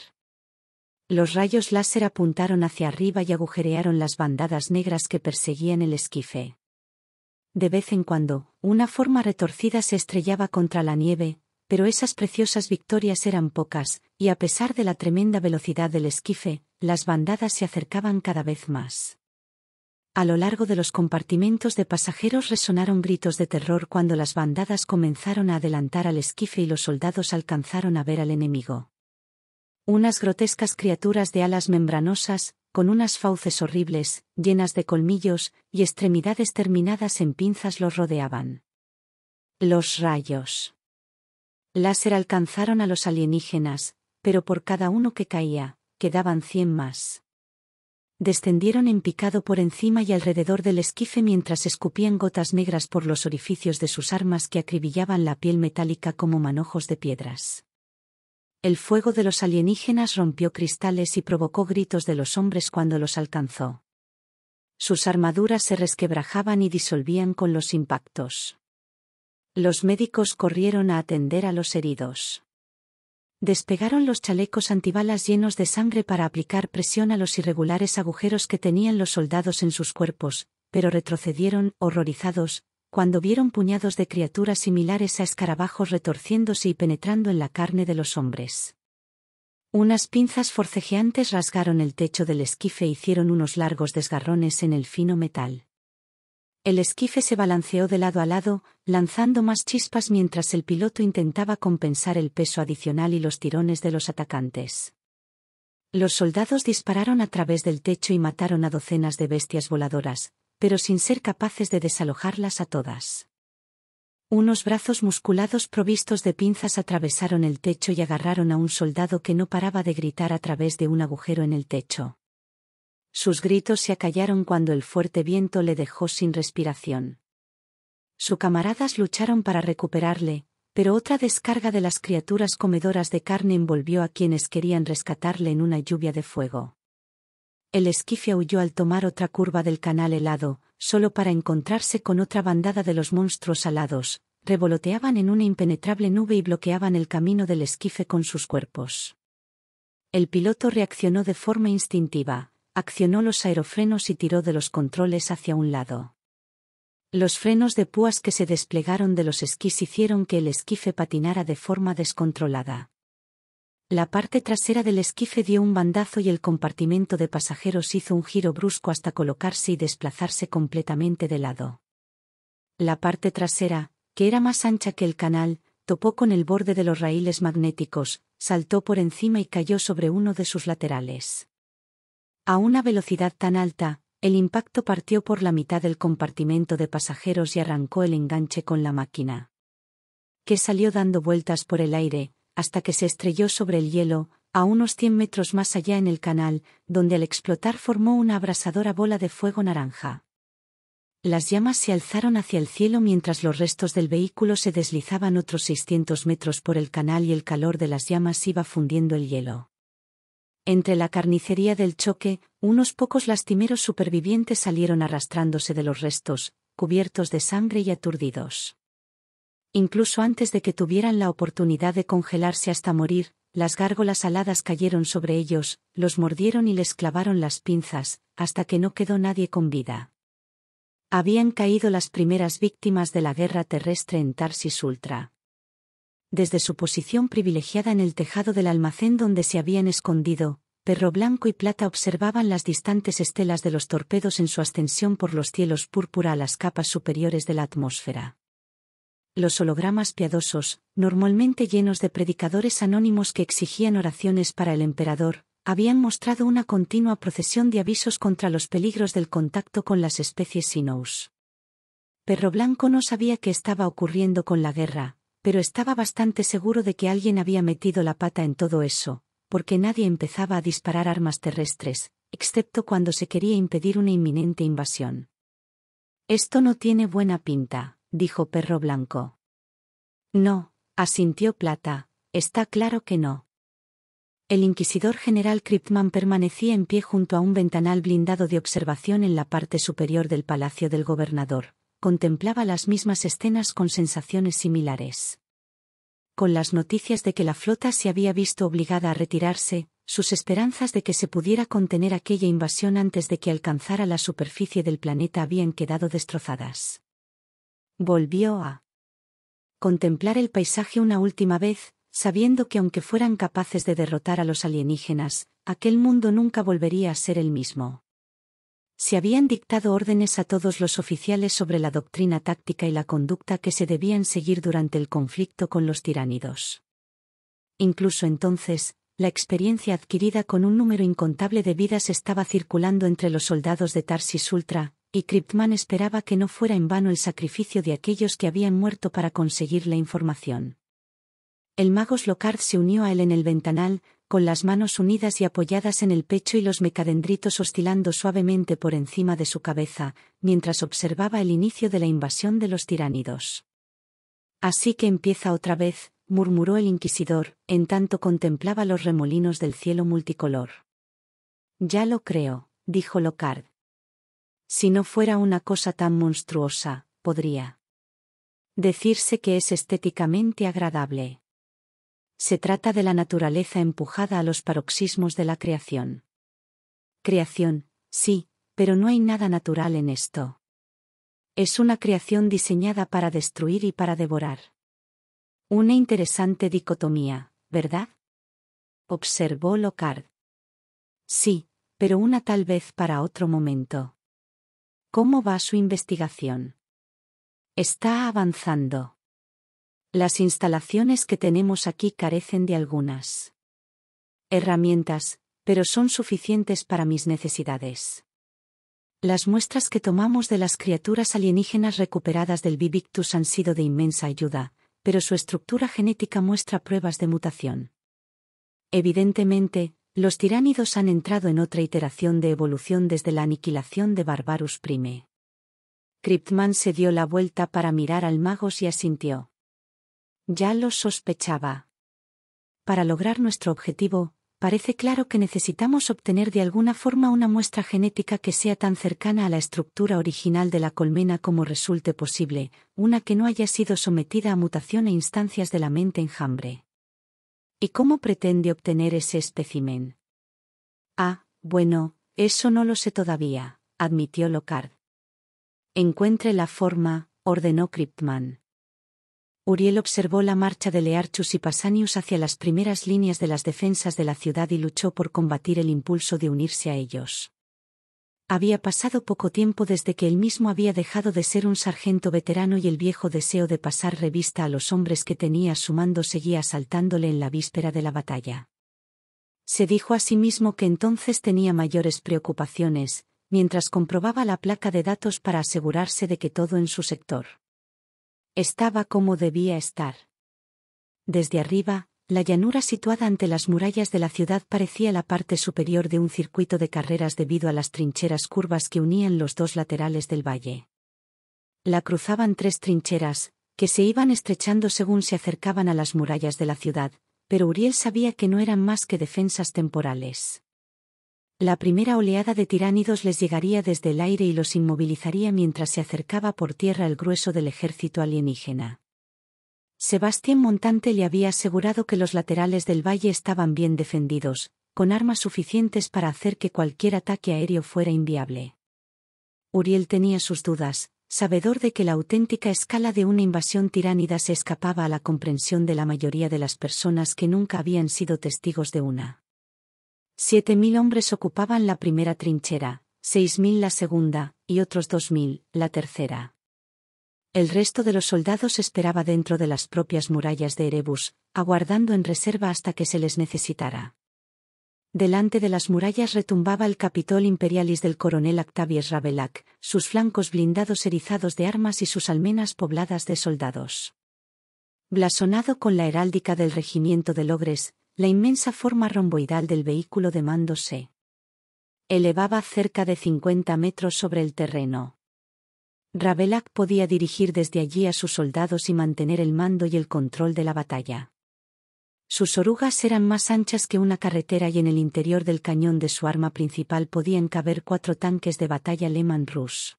Los rayos láser apuntaron hacia arriba y agujerearon las bandadas negras que perseguían el esquife. De vez en cuando, una forma retorcida se estrellaba contra la nieve, pero esas preciosas victorias eran pocas, y a pesar de la tremenda velocidad del esquife, las bandadas se acercaban cada vez más. A lo largo de los compartimentos de pasajeros resonaron gritos de terror cuando las bandadas comenzaron a adelantar al esquife y los soldados alcanzaron a ver al enemigo. Unas grotescas criaturas de alas membranosas, con unas fauces horribles, llenas de colmillos, y extremidades terminadas en pinzas los rodeaban. Los rayos. Láser alcanzaron a los alienígenas, pero por cada uno que caía, quedaban cien más. Descendieron en picado por encima y alrededor del esquife mientras escupían gotas negras por los orificios de sus armas que acribillaban la piel metálica como manojos de piedras. El fuego de los alienígenas rompió cristales y provocó gritos de los hombres cuando los alcanzó. Sus armaduras se resquebrajaban y disolvían con los impactos. Los médicos corrieron a atender a los heridos. Despegaron los chalecos antibalas llenos de sangre para aplicar presión a los irregulares agujeros que tenían los soldados en sus cuerpos, pero retrocedieron, horrorizados, cuando vieron puñados de criaturas similares a escarabajos retorciéndose y penetrando en la carne de los hombres. Unas pinzas forcejeantes rasgaron el techo del esquife e hicieron unos largos desgarrones en el fino metal. El esquife se balanceó de lado a lado, lanzando más chispas mientras el piloto intentaba compensar el peso adicional y los tirones de los atacantes. Los soldados dispararon a través del techo y mataron a docenas de bestias voladoras, pero sin ser capaces de desalojarlas a todas. Unos brazos musculados provistos de pinzas atravesaron el techo y agarraron a un soldado que no paraba de gritar a través de un agujero en el techo. Sus gritos se acallaron cuando el fuerte viento le dejó sin respiración. Sus camaradas lucharon para recuperarle, pero otra descarga de las criaturas comedoras de carne envolvió a quienes querían rescatarle en una lluvia de fuego. El esquife huyó al tomar otra curva del canal helado, solo para encontrarse con otra bandada de los monstruos alados, revoloteaban en una impenetrable nube y bloqueaban el camino del esquife con sus cuerpos. El piloto reaccionó de forma instintiva, accionó los aerofrenos y tiró de los controles hacia un lado. Los frenos de púas que se desplegaron de los esquís hicieron que el esquife patinara de forma descontrolada. La parte trasera del esquife dio un bandazo y el compartimento de pasajeros hizo un giro brusco hasta colocarse y desplazarse completamente de lado. La parte trasera, que era más ancha que el canal, topó con el borde de los raíles magnéticos, saltó por encima y cayó sobre uno de sus laterales. A una velocidad tan alta, el impacto partió por la mitad del compartimento de pasajeros y arrancó el enganche con la máquina. Que salió dando vueltas por el aire, hasta que se estrelló sobre el hielo, a unos 100 metros más allá en el canal, donde al explotar formó una abrasadora bola de fuego naranja. Las llamas se alzaron hacia el cielo mientras los restos del vehículo se deslizaban otros 600 metros por el canal y el calor de las llamas iba fundiendo el hielo. Entre la carnicería del choque, unos pocos lastimeros supervivientes salieron arrastrándose de los restos, cubiertos de sangre y aturdidos. Incluso antes de que tuvieran la oportunidad de congelarse hasta morir, las gárgolas aladas cayeron sobre ellos, los mordieron y les clavaron las pinzas, hasta que no quedó nadie con vida. Habían caído las primeras víctimas de la guerra terrestre en Tarsis Ultra desde su posición privilegiada en el tejado del almacén donde se habían escondido, Perro Blanco y Plata observaban las distantes estelas de los torpedos en su ascensión por los cielos púrpura a las capas superiores de la atmósfera. Los hologramas piadosos, normalmente llenos de predicadores anónimos que exigían oraciones para el emperador, habían mostrado una continua procesión de avisos contra los peligros del contacto con las especies sinous. Perro Blanco no sabía qué estaba ocurriendo con la guerra, pero estaba bastante seguro de que alguien había metido la pata en todo eso, porque nadie empezaba a disparar armas terrestres, excepto cuando se quería impedir una inminente invasión. Esto no tiene buena pinta, dijo Perro Blanco. No, asintió Plata, está claro que no. El inquisidor general Kriptman permanecía en pie junto a un ventanal blindado de observación en la parte superior del palacio del gobernador, contemplaba las mismas escenas con sensaciones similares. Con las noticias de que la flota se había visto obligada a retirarse, sus esperanzas de que se pudiera contener aquella invasión antes de que alcanzara la superficie del planeta habían quedado destrozadas. Volvió a contemplar el paisaje una última vez, sabiendo que aunque fueran capaces de derrotar a los alienígenas, aquel mundo nunca volvería a ser el mismo se habían dictado órdenes a todos los oficiales sobre la doctrina táctica y la conducta que se debían seguir durante el conflicto con los tiránidos. Incluso entonces, la experiencia adquirida con un número incontable de vidas estaba circulando entre los soldados de Tarsis Ultra, y Cryptman esperaba que no fuera en vano el sacrificio de aquellos que habían muerto para conseguir la información. El mago Locard se unió a él en el ventanal, con las manos unidas y apoyadas en el pecho y los mecadendritos oscilando suavemente por encima de su cabeza, mientras observaba el inicio de la invasión de los tiránidos. Así que empieza otra vez, murmuró el inquisidor, en tanto contemplaba los remolinos del cielo multicolor. Ya lo creo, dijo Locard. Si no fuera una cosa tan monstruosa, podría decirse que es estéticamente agradable. Se trata de la naturaleza empujada a los paroxismos de la creación. Creación, sí, pero no hay nada natural en esto. Es una creación diseñada para destruir y para devorar. Una interesante dicotomía, ¿verdad? Observó Locard. Sí, pero una tal vez para otro momento. ¿Cómo va su investigación? Está avanzando. Las instalaciones que tenemos aquí carecen de algunas herramientas, pero son suficientes para mis necesidades. Las muestras que tomamos de las criaturas alienígenas recuperadas del Bivictus han sido de inmensa ayuda, pero su estructura genética muestra pruebas de mutación. Evidentemente, los tiránidos han entrado en otra iteración de evolución desde la aniquilación de Barbarus Prime. Cryptman se dio la vuelta para mirar al mago y asintió. Ya lo sospechaba. Para lograr nuestro objetivo, parece claro que necesitamos obtener de alguna forma una muestra genética que sea tan cercana a la estructura original de la colmena como resulte posible, una que no haya sido sometida a mutación e instancias de la mente enjambre. ¿Y cómo pretende obtener ese espécimen? Ah, bueno, eso no lo sé todavía, admitió Locard. Encuentre la forma, ordenó Uriel observó la marcha de Learchus y Pasanius hacia las primeras líneas de las defensas de la ciudad y luchó por combatir el impulso de unirse a ellos. Había pasado poco tiempo desde que él mismo había dejado de ser un sargento veterano y el viejo deseo de pasar revista a los hombres que tenía a su mando seguía asaltándole en la víspera de la batalla. Se dijo a sí mismo que entonces tenía mayores preocupaciones, mientras comprobaba la placa de datos para asegurarse de que todo en su sector estaba como debía estar. Desde arriba, la llanura situada ante las murallas de la ciudad parecía la parte superior de un circuito de carreras debido a las trincheras curvas que unían los dos laterales del valle. La cruzaban tres trincheras, que se iban estrechando según se acercaban a las murallas de la ciudad, pero Uriel sabía que no eran más que defensas temporales. La primera oleada de tiránidos les llegaría desde el aire y los inmovilizaría mientras se acercaba por tierra el grueso del ejército alienígena. Sebastián Montante le había asegurado que los laterales del valle estaban bien defendidos, con armas suficientes para hacer que cualquier ataque aéreo fuera inviable. Uriel tenía sus dudas, sabedor de que la auténtica escala de una invasión tiránida se escapaba a la comprensión de la mayoría de las personas que nunca habían sido testigos de una. Siete mil hombres ocupaban la primera trinchera, seis mil la segunda, y otros dos mil, la tercera. El resto de los soldados esperaba dentro de las propias murallas de Erebus, aguardando en reserva hasta que se les necesitara. Delante de las murallas retumbaba el capitol imperialis del coronel Octavius Ravelac, sus flancos blindados erizados de armas y sus almenas pobladas de soldados. Blasonado con la heráldica del regimiento de Logres, la inmensa forma romboidal del vehículo de mando se elevaba cerca de 50 metros sobre el terreno. Rabelac podía dirigir desde allí a sus soldados y mantener el mando y el control de la batalla. Sus orugas eran más anchas que una carretera y en el interior del cañón de su arma principal podían caber cuatro tanques de batalla Lehman Rus.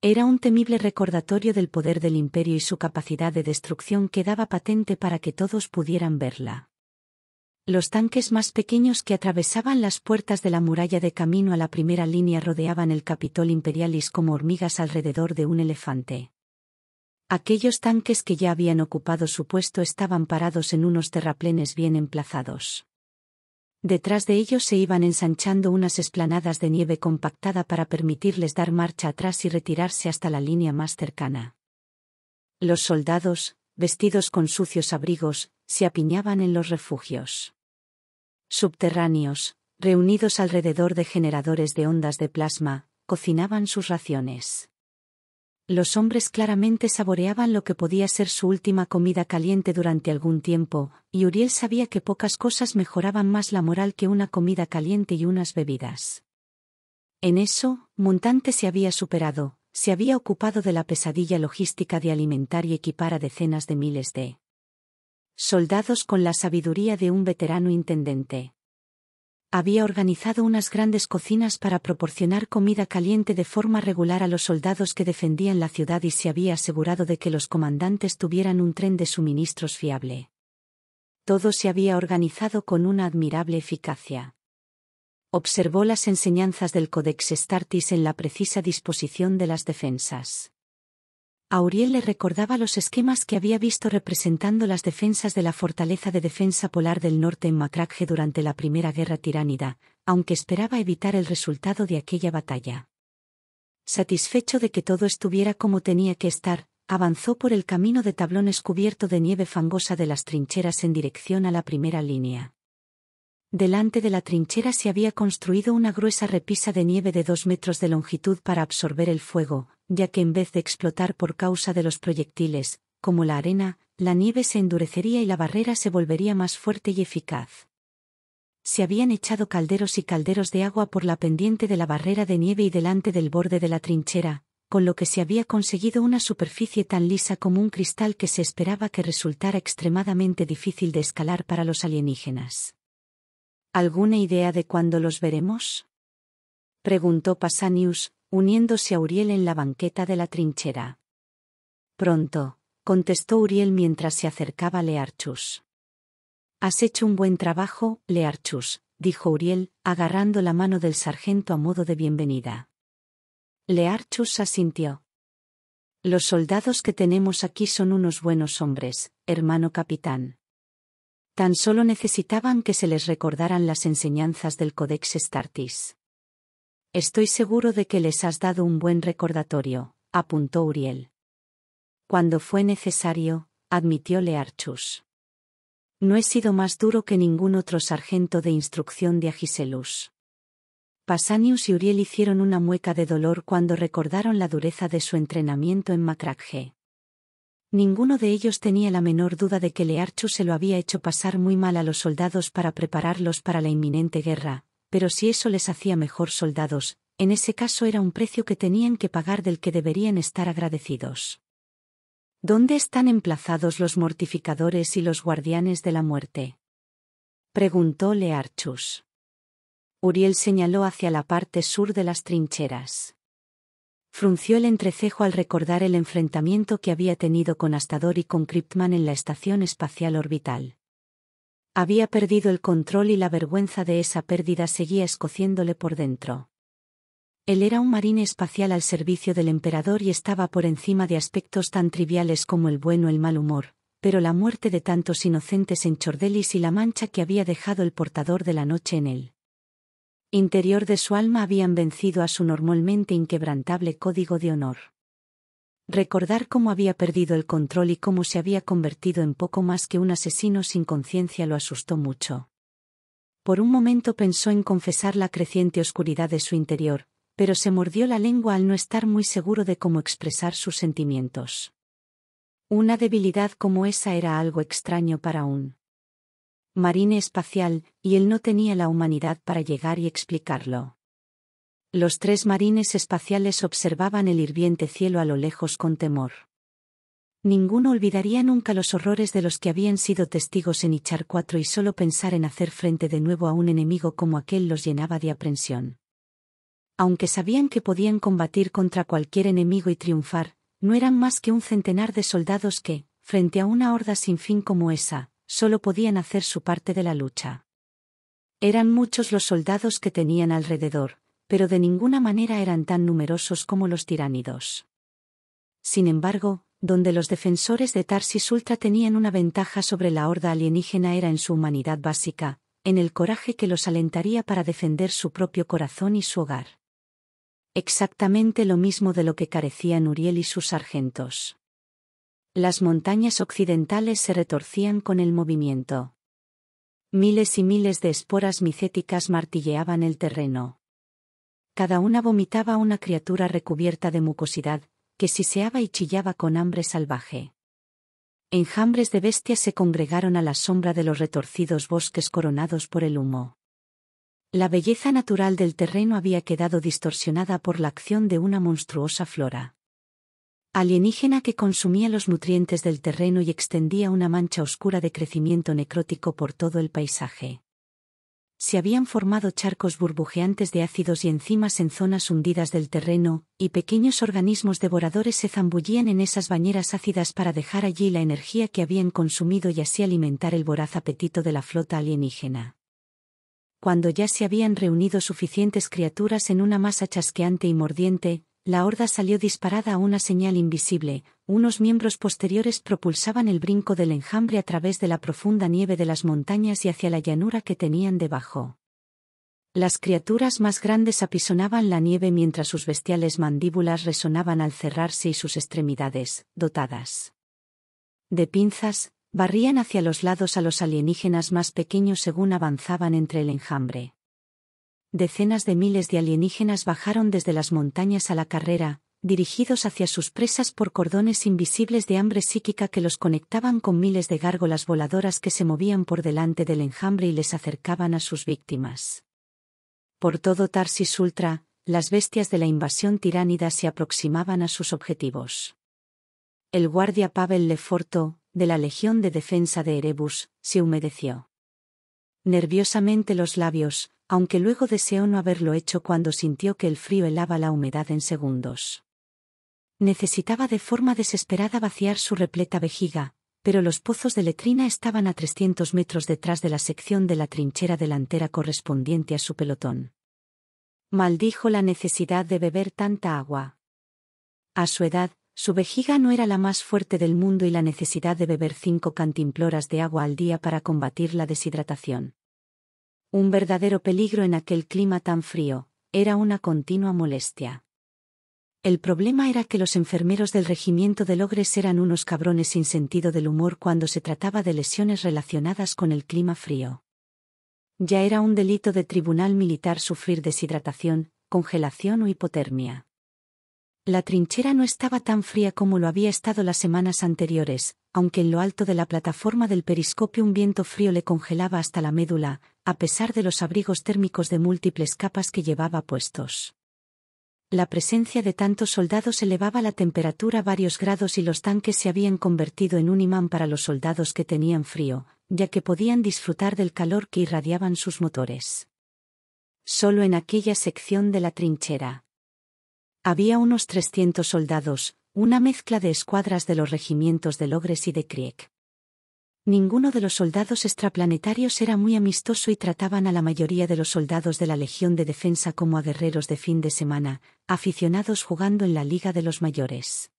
Era un temible recordatorio del poder del imperio y su capacidad de destrucción quedaba patente para que todos pudieran verla. Los tanques más pequeños que atravesaban las puertas de la muralla de camino a la primera línea rodeaban el Capitol Imperialis como hormigas alrededor de un elefante. Aquellos tanques que ya habían ocupado su puesto estaban parados en unos terraplenes bien emplazados. Detrás de ellos se iban ensanchando unas esplanadas de nieve compactada para permitirles dar marcha atrás y retirarse hasta la línea más cercana. Los soldados, vestidos con sucios abrigos, se apiñaban en los refugios subterráneos, reunidos alrededor de generadores de ondas de plasma, cocinaban sus raciones. Los hombres claramente saboreaban lo que podía ser su última comida caliente durante algún tiempo, y Uriel sabía que pocas cosas mejoraban más la moral que una comida caliente y unas bebidas. En eso, Montante se había superado, se había ocupado de la pesadilla logística de alimentar y equipar a decenas de miles de soldados con la sabiduría de un veterano intendente. Había organizado unas grandes cocinas para proporcionar comida caliente de forma regular a los soldados que defendían la ciudad y se había asegurado de que los comandantes tuvieran un tren de suministros fiable. Todo se había organizado con una admirable eficacia. Observó las enseñanzas del Codex Startis en la precisa disposición de las defensas Auriel le recordaba los esquemas que había visto representando las defensas de la fortaleza de defensa polar del norte en Macraje durante la primera guerra tiránida, aunque esperaba evitar el resultado de aquella batalla. Satisfecho de que todo estuviera como tenía que estar, avanzó por el camino de tablones cubierto de nieve fangosa de las trincheras en dirección a la primera línea. Delante de la trinchera se había construido una gruesa repisa de nieve de dos metros de longitud para absorber el fuego, ya que en vez de explotar por causa de los proyectiles, como la arena, la nieve se endurecería y la barrera se volvería más fuerte y eficaz. Se habían echado calderos y calderos de agua por la pendiente de la barrera de nieve y delante del borde de la trinchera, con lo que se había conseguido una superficie tan lisa como un cristal que se esperaba que resultara extremadamente difícil de escalar para los alienígenas. ¿Alguna idea de cuándo los veremos? preguntó Pasanius, uniéndose a Uriel en la banqueta de la trinchera. Pronto, contestó Uriel mientras se acercaba Learchus. Has hecho un buen trabajo, Learchus, dijo Uriel, agarrando la mano del sargento a modo de bienvenida. Learchus asintió. Los soldados que tenemos aquí son unos buenos hombres, hermano capitán. Tan solo necesitaban que se les recordaran las enseñanzas del Codex Startis. Estoy seguro de que les has dado un buen recordatorio, apuntó Uriel. Cuando fue necesario, admitió Learchus. No he sido más duro que ningún otro sargento de instrucción de Agiselus. Pasanius y Uriel hicieron una mueca de dolor cuando recordaron la dureza de su entrenamiento en Macragge. Ninguno de ellos tenía la menor duda de que Learchus se lo había hecho pasar muy mal a los soldados para prepararlos para la inminente guerra, pero si eso les hacía mejor soldados, en ese caso era un precio que tenían que pagar del que deberían estar agradecidos. ¿Dónde están emplazados los mortificadores y los guardianes de la muerte? —preguntó Learchus. Uriel señaló hacia la parte sur de las trincheras. Frunció el entrecejo al recordar el enfrentamiento que había tenido con Astador y con Kriptman en la estación espacial orbital. Había perdido el control y la vergüenza de esa pérdida seguía escociéndole por dentro. Él era un marine espacial al servicio del emperador y estaba por encima de aspectos tan triviales como el bueno o el mal humor, pero la muerte de tantos inocentes en Chordelis y la mancha que había dejado el portador de la noche en él. Interior de su alma habían vencido a su normalmente inquebrantable código de honor. Recordar cómo había perdido el control y cómo se había convertido en poco más que un asesino sin conciencia lo asustó mucho. Por un momento pensó en confesar la creciente oscuridad de su interior, pero se mordió la lengua al no estar muy seguro de cómo expresar sus sentimientos. Una debilidad como esa era algo extraño para un marine espacial, y él no tenía la humanidad para llegar y explicarlo. Los tres marines espaciales observaban el hirviente cielo a lo lejos con temor. Ninguno olvidaría nunca los horrores de los que habían sido testigos en Ichar cuatro y solo pensar en hacer frente de nuevo a un enemigo como aquel los llenaba de aprensión. Aunque sabían que podían combatir contra cualquier enemigo y triunfar, no eran más que un centenar de soldados que, frente a una horda sin fin como esa, solo podían hacer su parte de la lucha. Eran muchos los soldados que tenían alrededor, pero de ninguna manera eran tan numerosos como los tiránidos. Sin embargo, donde los defensores de Tarsis Ultra tenían una ventaja sobre la horda alienígena era en su humanidad básica, en el coraje que los alentaría para defender su propio corazón y su hogar. Exactamente lo mismo de lo que carecían Uriel y sus sargentos. Las montañas occidentales se retorcían con el movimiento. Miles y miles de esporas micéticas martilleaban el terreno. Cada una vomitaba una criatura recubierta de mucosidad, que siseaba y chillaba con hambre salvaje. Enjambres de bestias se congregaron a la sombra de los retorcidos bosques coronados por el humo. La belleza natural del terreno había quedado distorsionada por la acción de una monstruosa flora. Alienígena que consumía los nutrientes del terreno y extendía una mancha oscura de crecimiento necrótico por todo el paisaje se habían formado charcos burbujeantes de ácidos y enzimas en zonas hundidas del terreno, y pequeños organismos devoradores se zambullían en esas bañeras ácidas para dejar allí la energía que habían consumido y así alimentar el voraz apetito de la flota alienígena. Cuando ya se habían reunido suficientes criaturas en una masa chasqueante y mordiente, la horda salió disparada a una señal invisible, unos miembros posteriores propulsaban el brinco del enjambre a través de la profunda nieve de las montañas y hacia la llanura que tenían debajo. Las criaturas más grandes apisonaban la nieve mientras sus bestiales mandíbulas resonaban al cerrarse y sus extremidades, dotadas de pinzas, barrían hacia los lados a los alienígenas más pequeños según avanzaban entre el enjambre. Decenas de miles de alienígenas bajaron desde las montañas a la carrera, dirigidos hacia sus presas por cordones invisibles de hambre psíquica que los conectaban con miles de gárgolas voladoras que se movían por delante del enjambre y les acercaban a sus víctimas. Por todo Tarsis Ultra, las bestias de la invasión tiránida se aproximaban a sus objetivos. El guardia Pavel Leforto, de la Legión de Defensa de Erebus, se humedeció nerviosamente los labios, aunque luego deseó no haberlo hecho cuando sintió que el frío helaba la humedad en segundos. Necesitaba de forma desesperada vaciar su repleta vejiga, pero los pozos de letrina estaban a 300 metros detrás de la sección de la trinchera delantera correspondiente a su pelotón. Maldijo la necesidad de beber tanta agua. A su edad, su vejiga no era la más fuerte del mundo y la necesidad de beber cinco cantimploras de agua al día para combatir la deshidratación un verdadero peligro en aquel clima tan frío, era una continua molestia. El problema era que los enfermeros del regimiento de Logres eran unos cabrones sin sentido del humor cuando se trataba de lesiones relacionadas con el clima frío. Ya era un delito de tribunal militar sufrir deshidratación, congelación o hipotermia. La trinchera no estaba tan fría como lo había estado las semanas anteriores, aunque en lo alto de la plataforma del periscopio un viento frío le congelaba hasta la médula, a pesar de los abrigos térmicos de múltiples capas que llevaba puestos. La presencia de tantos soldados elevaba la temperatura varios grados y los tanques se habían convertido en un imán para los soldados que tenían frío, ya que podían disfrutar del calor que irradiaban sus motores. Solo en aquella sección de la trinchera. Había unos 300 soldados, una mezcla de escuadras de los regimientos de Logres y de Krieg. Ninguno de los soldados extraplanetarios era muy amistoso y trataban a la mayoría de los soldados de la Legión de Defensa como a guerreros de fin de semana, aficionados jugando en la Liga de los Mayores.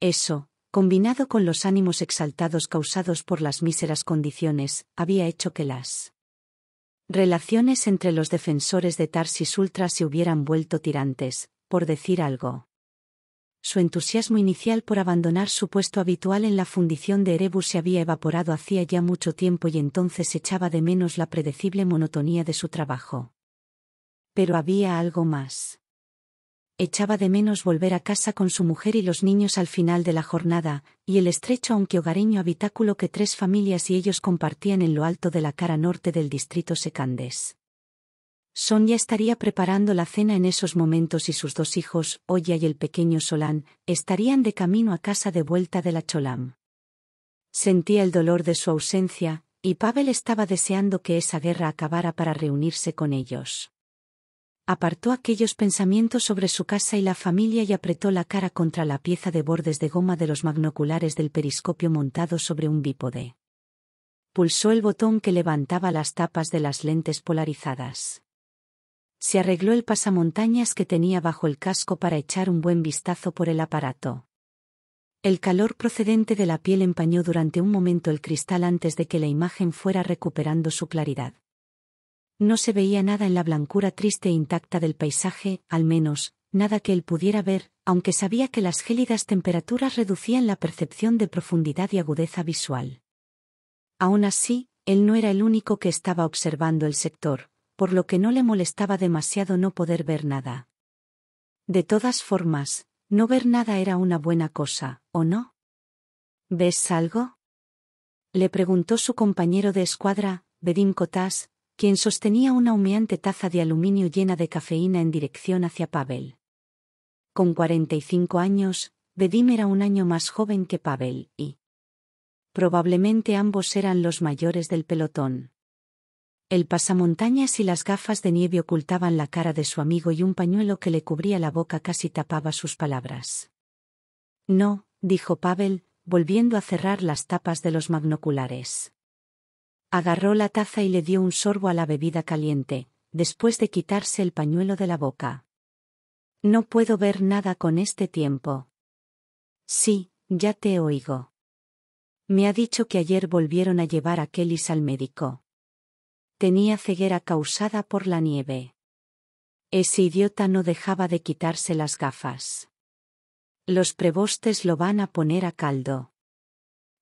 Eso, combinado con los ánimos exaltados causados por las míseras condiciones, había hecho que las relaciones entre los defensores de Tarsis Ultra se hubieran vuelto tirantes, por decir algo su entusiasmo inicial por abandonar su puesto habitual en la fundición de Erebus se había evaporado hacía ya mucho tiempo y entonces echaba de menos la predecible monotonía de su trabajo. Pero había algo más. Echaba de menos volver a casa con su mujer y los niños al final de la jornada, y el estrecho aunque hogareño habitáculo que tres familias y ellos compartían en lo alto de la cara norte del distrito secandes. Sonia estaría preparando la cena en esos momentos y sus dos hijos, Oya y el pequeño Solán, estarían de camino a casa de vuelta de la Cholam. Sentía el dolor de su ausencia, y Pavel estaba deseando que esa guerra acabara para reunirse con ellos. Apartó aquellos pensamientos sobre su casa y la familia y apretó la cara contra la pieza de bordes de goma de los magnoculares del periscopio montado sobre un bípode. Pulsó el botón que levantaba las tapas de las lentes polarizadas se arregló el pasamontañas que tenía bajo el casco para echar un buen vistazo por el aparato. El calor procedente de la piel empañó durante un momento el cristal antes de que la imagen fuera recuperando su claridad. No se veía nada en la blancura triste e intacta del paisaje, al menos, nada que él pudiera ver, aunque sabía que las gélidas temperaturas reducían la percepción de profundidad y agudeza visual. Aún así, él no era el único que estaba observando el sector por lo que no le molestaba demasiado no poder ver nada. De todas formas, no ver nada era una buena cosa, ¿o no? ¿Ves algo? Le preguntó su compañero de escuadra, Bedim Cotás, quien sostenía una humeante taza de aluminio llena de cafeína en dirección hacia Pavel. Con 45 años, Bedim era un año más joven que Pavel y probablemente ambos eran los mayores del pelotón. El pasamontañas y las gafas de nieve ocultaban la cara de su amigo y un pañuelo que le cubría la boca casi tapaba sus palabras. No, dijo Pavel, volviendo a cerrar las tapas de los magnoculares. Agarró la taza y le dio un sorbo a la bebida caliente, después de quitarse el pañuelo de la boca. No puedo ver nada con este tiempo. Sí, ya te oigo. Me ha dicho que ayer volvieron a llevar a Kellys al médico tenía ceguera causada por la nieve. Ese idiota no dejaba de quitarse las gafas. Los prebostes lo van a poner a caldo.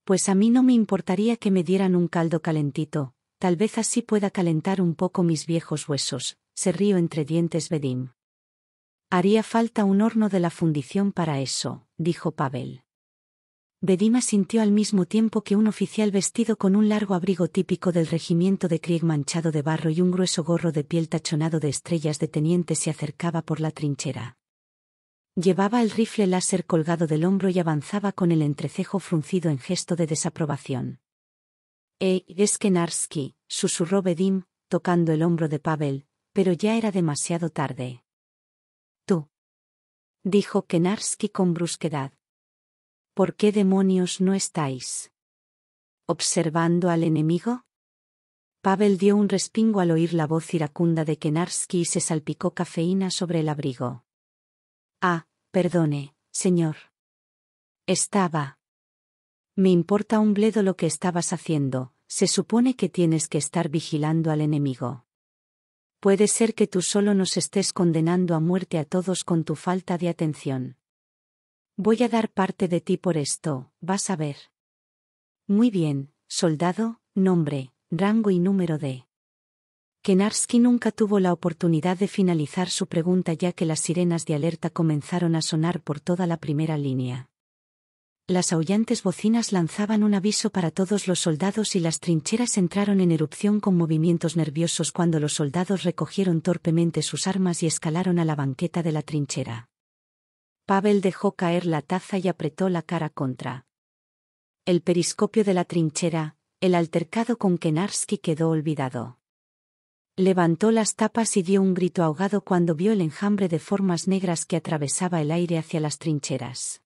Pues a mí no me importaría que me dieran un caldo calentito, tal vez así pueda calentar un poco mis viejos huesos, se río entre dientes Bedim. Haría falta un horno de la fundición para eso, dijo Pavel. Bedima sintió al mismo tiempo que un oficial vestido con un largo abrigo típico del regimiento de Krieg manchado de barro y un grueso gorro de piel tachonado de estrellas de teniente se acercaba por la trinchera. Llevaba el rifle láser colgado del hombro y avanzaba con el entrecejo fruncido en gesto de desaprobación. «Ey, Kenarsky! susurró Bedim, tocando el hombro de Pavel, pero ya era demasiado tarde. «Tú», dijo Kenarsky con brusquedad. ¿Por qué demonios no estáis observando al enemigo? Pavel dio un respingo al oír la voz iracunda de Kenarsky y se salpicó cafeína sobre el abrigo. Ah, perdone, señor. Estaba. Me importa un bledo lo que estabas haciendo, se supone que tienes que estar vigilando al enemigo. Puede ser que tú solo nos estés condenando a muerte a todos con tu falta de atención. Voy a dar parte de ti por esto, vas a ver. Muy bien, soldado, nombre, rango y número de. Kenarsky nunca tuvo la oportunidad de finalizar su pregunta ya que las sirenas de alerta comenzaron a sonar por toda la primera línea. Las aullantes bocinas lanzaban un aviso para todos los soldados y las trincheras entraron en erupción con movimientos nerviosos cuando los soldados recogieron torpemente sus armas y escalaron a la banqueta de la trinchera. Pavel dejó caer la taza y apretó la cara contra. El periscopio de la trinchera, el altercado con que Narski quedó olvidado. Levantó las tapas y dio un grito ahogado cuando vio el enjambre de formas negras que atravesaba el aire hacia las trincheras.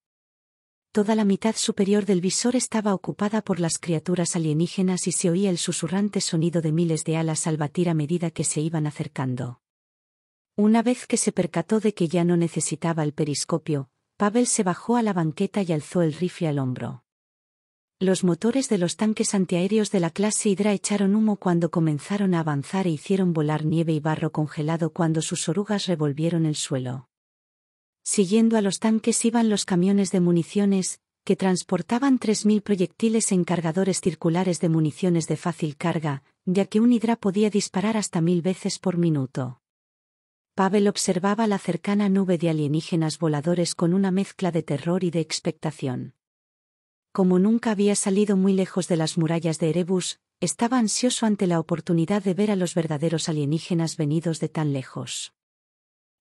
Toda la mitad superior del visor estaba ocupada por las criaturas alienígenas y se oía el susurrante sonido de miles de alas al batir a medida que se iban acercando. Una vez que se percató de que ya no necesitaba el periscopio, Pavel se bajó a la banqueta y alzó el rifle al hombro. Los motores de los tanques antiaéreos de la clase Hydra echaron humo cuando comenzaron a avanzar e hicieron volar nieve y barro congelado cuando sus orugas revolvieron el suelo. Siguiendo a los tanques iban los camiones de municiones, que transportaban 3.000 proyectiles en cargadores circulares de municiones de fácil carga, ya que un Hydra podía disparar hasta mil veces por minuto. Pavel observaba la cercana nube de alienígenas voladores con una mezcla de terror y de expectación. Como nunca había salido muy lejos de las murallas de Erebus, estaba ansioso ante la oportunidad de ver a los verdaderos alienígenas venidos de tan lejos.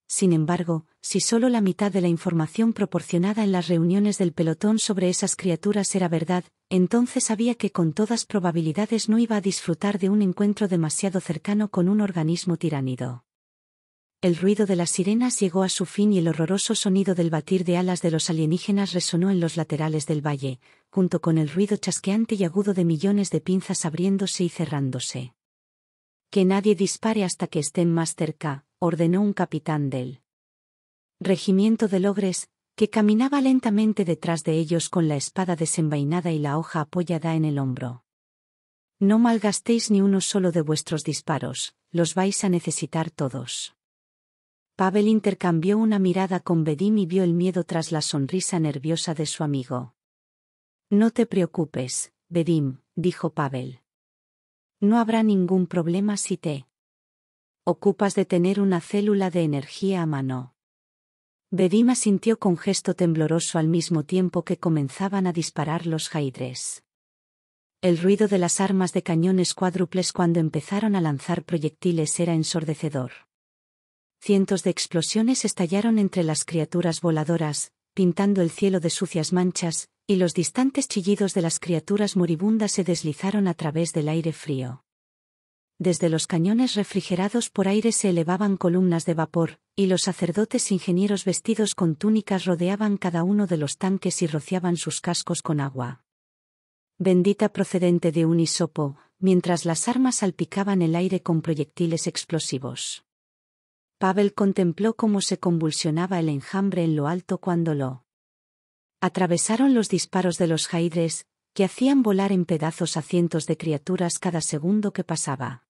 Sin embargo, si solo la mitad de la información proporcionada en las reuniones del pelotón sobre esas criaturas era verdad, entonces sabía que con todas probabilidades no iba a disfrutar de un encuentro demasiado cercano con un organismo tiránido. El ruido de las sirenas llegó a su fin y el horroroso sonido del batir de alas de los alienígenas resonó en los laterales del valle, junto con el ruido chasqueante y agudo de millones de pinzas abriéndose y cerrándose. Que nadie dispare hasta que estén más cerca, ordenó un capitán del regimiento de Logres, que caminaba lentamente detrás de ellos con la espada desenvainada y la hoja apoyada en el hombro. No malgastéis ni uno solo de vuestros disparos, los vais a necesitar todos. Pavel intercambió una mirada con Bedim y vio el miedo tras la sonrisa nerviosa de su amigo. No te preocupes, Bedim, dijo Pavel. No habrá ningún problema si te ocupas de tener una célula de energía a mano. Bedim asintió con gesto tembloroso al mismo tiempo que comenzaban a disparar los jaidres. El ruido de las armas de cañones cuádruples cuando empezaron a lanzar proyectiles era ensordecedor cientos de explosiones estallaron entre las criaturas voladoras, pintando el cielo de sucias manchas, y los distantes chillidos de las criaturas moribundas se deslizaron a través del aire frío. Desde los cañones refrigerados por aire se elevaban columnas de vapor, y los sacerdotes ingenieros vestidos con túnicas rodeaban cada uno de los tanques y rociaban sus cascos con agua. Bendita procedente de un hisopo, mientras las armas salpicaban el aire con proyectiles explosivos. Pavel contempló cómo se convulsionaba el enjambre en lo alto cuando lo atravesaron los disparos de los jaidres, que hacían volar en pedazos a cientos de criaturas cada segundo que pasaba.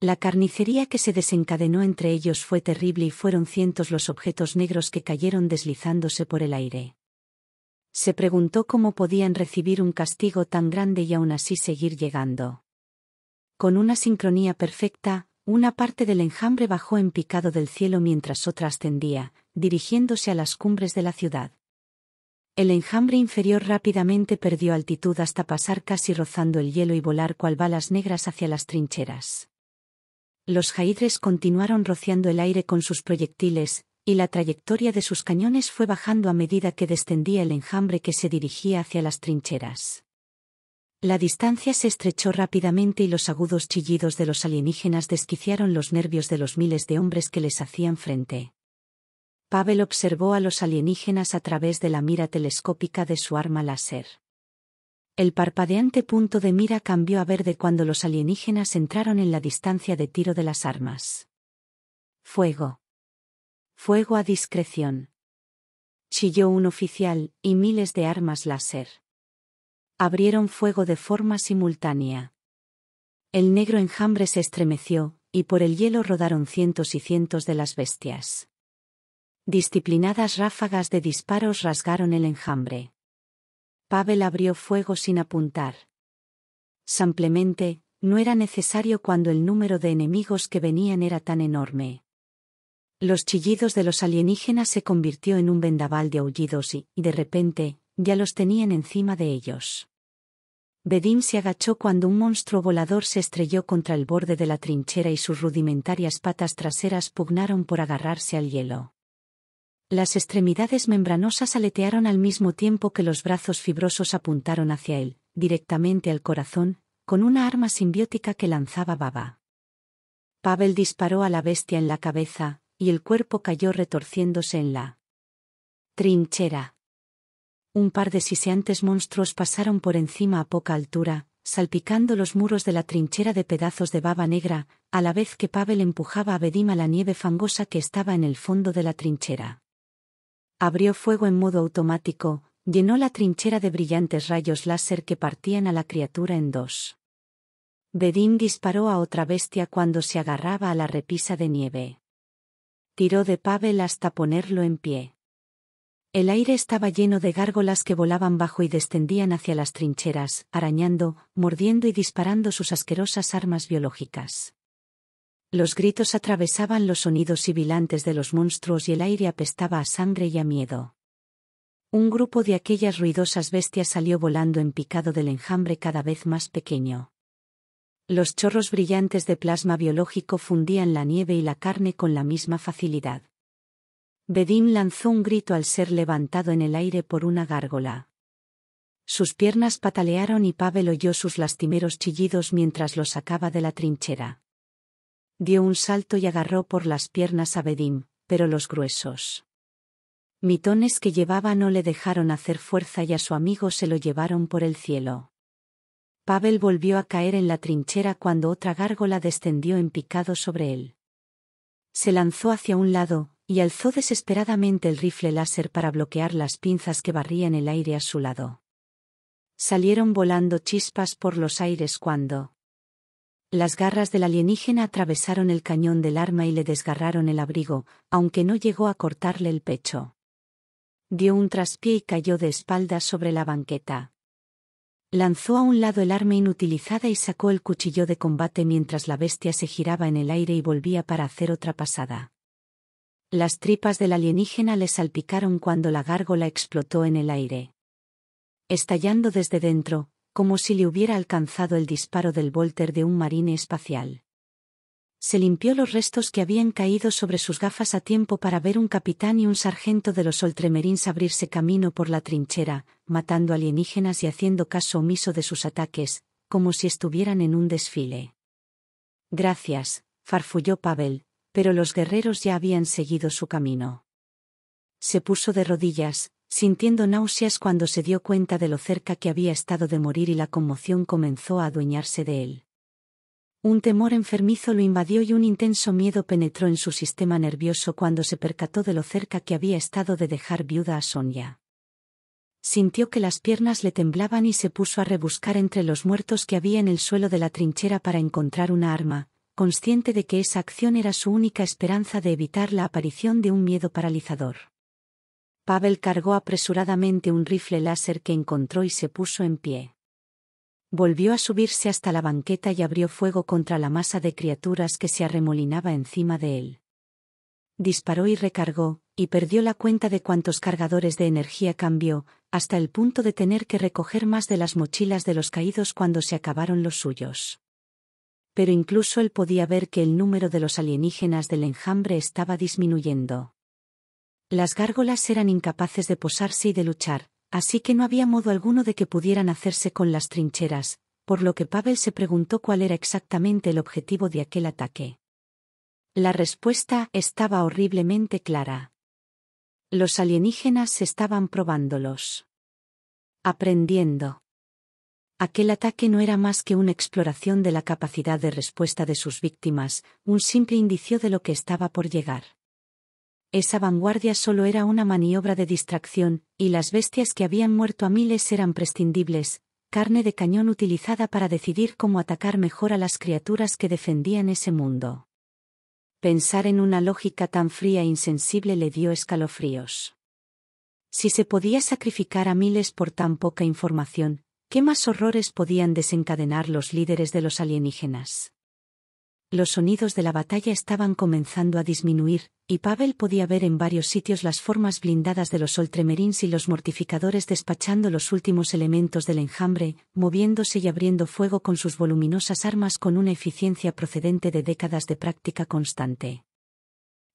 La carnicería que se desencadenó entre ellos fue terrible y fueron cientos los objetos negros que cayeron deslizándose por el aire. Se preguntó cómo podían recibir un castigo tan grande y aún así seguir llegando. Con una sincronía perfecta, una parte del enjambre bajó en picado del cielo mientras otra ascendía, dirigiéndose a las cumbres de la ciudad. El enjambre inferior rápidamente perdió altitud hasta pasar casi rozando el hielo y volar cual balas negras hacia las trincheras. Los jaidres continuaron rociando el aire con sus proyectiles, y la trayectoria de sus cañones fue bajando a medida que descendía el enjambre que se dirigía hacia las trincheras. La distancia se estrechó rápidamente y los agudos chillidos de los alienígenas desquiciaron los nervios de los miles de hombres que les hacían frente. Pavel observó a los alienígenas a través de la mira telescópica de su arma láser. El parpadeante punto de mira cambió a verde cuando los alienígenas entraron en la distancia de tiro de las armas. Fuego. Fuego a discreción. Chilló un oficial, y miles de armas láser abrieron fuego de forma simultánea. El negro enjambre se estremeció, y por el hielo rodaron cientos y cientos de las bestias. Disciplinadas ráfagas de disparos rasgaron el enjambre. Pavel abrió fuego sin apuntar. Simplemente, no era necesario cuando el número de enemigos que venían era tan enorme. Los chillidos de los alienígenas se convirtió en un vendaval de aullidos y de repente, ya los tenían encima de ellos. Bedín se agachó cuando un monstruo volador se estrelló contra el borde de la trinchera y sus rudimentarias patas traseras pugnaron por agarrarse al hielo. Las extremidades membranosas aletearon al mismo tiempo que los brazos fibrosos apuntaron hacia él, directamente al corazón, con una arma simbiótica que lanzaba baba. Pavel disparó a la bestia en la cabeza, y el cuerpo cayó retorciéndose en la trinchera un par de siseantes monstruos pasaron por encima a poca altura, salpicando los muros de la trinchera de pedazos de baba negra, a la vez que Pavel empujaba a Bedim a la nieve fangosa que estaba en el fondo de la trinchera. Abrió fuego en modo automático, llenó la trinchera de brillantes rayos láser que partían a la criatura en dos. Bedim disparó a otra bestia cuando se agarraba a la repisa de nieve. Tiró de Pavel hasta ponerlo en pie. El aire estaba lleno de gárgolas que volaban bajo y descendían hacia las trincheras, arañando, mordiendo y disparando sus asquerosas armas biológicas. Los gritos atravesaban los sonidos sibilantes de los monstruos y el aire apestaba a sangre y a miedo. Un grupo de aquellas ruidosas bestias salió volando en picado del enjambre cada vez más pequeño. Los chorros brillantes de plasma biológico fundían la nieve y la carne con la misma facilidad. Bedim lanzó un grito al ser levantado en el aire por una gárgola. Sus piernas patalearon y Pavel oyó sus lastimeros chillidos mientras lo sacaba de la trinchera. Dio un salto y agarró por las piernas a Bedim, pero los gruesos. Mitones que llevaba no le dejaron hacer fuerza y a su amigo se lo llevaron por el cielo. Pavel volvió a caer en la trinchera cuando otra gárgola descendió en picado sobre él. Se lanzó hacia un lado, y alzó desesperadamente el rifle láser para bloquear las pinzas que barrían el aire a su lado. Salieron volando chispas por los aires cuando las garras del alienígena atravesaron el cañón del arma y le desgarraron el abrigo, aunque no llegó a cortarle el pecho. Dio un traspié y cayó de espaldas sobre la banqueta. Lanzó a un lado el arma inutilizada y sacó el cuchillo de combate mientras la bestia se giraba en el aire y volvía para hacer otra pasada. Las tripas del alienígena le salpicaron cuando la gárgola explotó en el aire. Estallando desde dentro, como si le hubiera alcanzado el disparo del volter de un marine espacial. Se limpió los restos que habían caído sobre sus gafas a tiempo para ver un capitán y un sargento de los Oltremerins abrirse camino por la trinchera, matando alienígenas y haciendo caso omiso de sus ataques, como si estuvieran en un desfile. Gracias, farfulló Pavel, pero los guerreros ya habían seguido su camino. Se puso de rodillas, sintiendo náuseas cuando se dio cuenta de lo cerca que había estado de morir y la conmoción comenzó a adueñarse de él. Un temor enfermizo lo invadió y un intenso miedo penetró en su sistema nervioso cuando se percató de lo cerca que había estado de dejar viuda a Sonia. Sintió que las piernas le temblaban y se puso a rebuscar entre los muertos que había en el suelo de la trinchera para encontrar una arma, consciente de que esa acción era su única esperanza de evitar la aparición de un miedo paralizador. Pavel cargó apresuradamente un rifle láser que encontró y se puso en pie. Volvió a subirse hasta la banqueta y abrió fuego contra la masa de criaturas que se arremolinaba encima de él. Disparó y recargó, y perdió la cuenta de cuántos cargadores de energía cambió, hasta el punto de tener que recoger más de las mochilas de los caídos cuando se acabaron los suyos pero incluso él podía ver que el número de los alienígenas del enjambre estaba disminuyendo. Las gárgolas eran incapaces de posarse y de luchar, así que no había modo alguno de que pudieran hacerse con las trincheras, por lo que Pavel se preguntó cuál era exactamente el objetivo de aquel ataque. La respuesta estaba horriblemente clara. Los alienígenas estaban probándolos. Aprendiendo. Aquel ataque no era más que una exploración de la capacidad de respuesta de sus víctimas, un simple indicio de lo que estaba por llegar. Esa vanguardia solo era una maniobra de distracción, y las bestias que habían muerto a miles eran prescindibles, carne de cañón utilizada para decidir cómo atacar mejor a las criaturas que defendían ese mundo. Pensar en una lógica tan fría e insensible le dio escalofríos. Si se podía sacrificar a miles por tan poca información, ¿Qué más horrores podían desencadenar los líderes de los alienígenas? Los sonidos de la batalla estaban comenzando a disminuir, y Pavel podía ver en varios sitios las formas blindadas de los oltremerins y los mortificadores despachando los últimos elementos del enjambre, moviéndose y abriendo fuego con sus voluminosas armas con una eficiencia procedente de décadas de práctica constante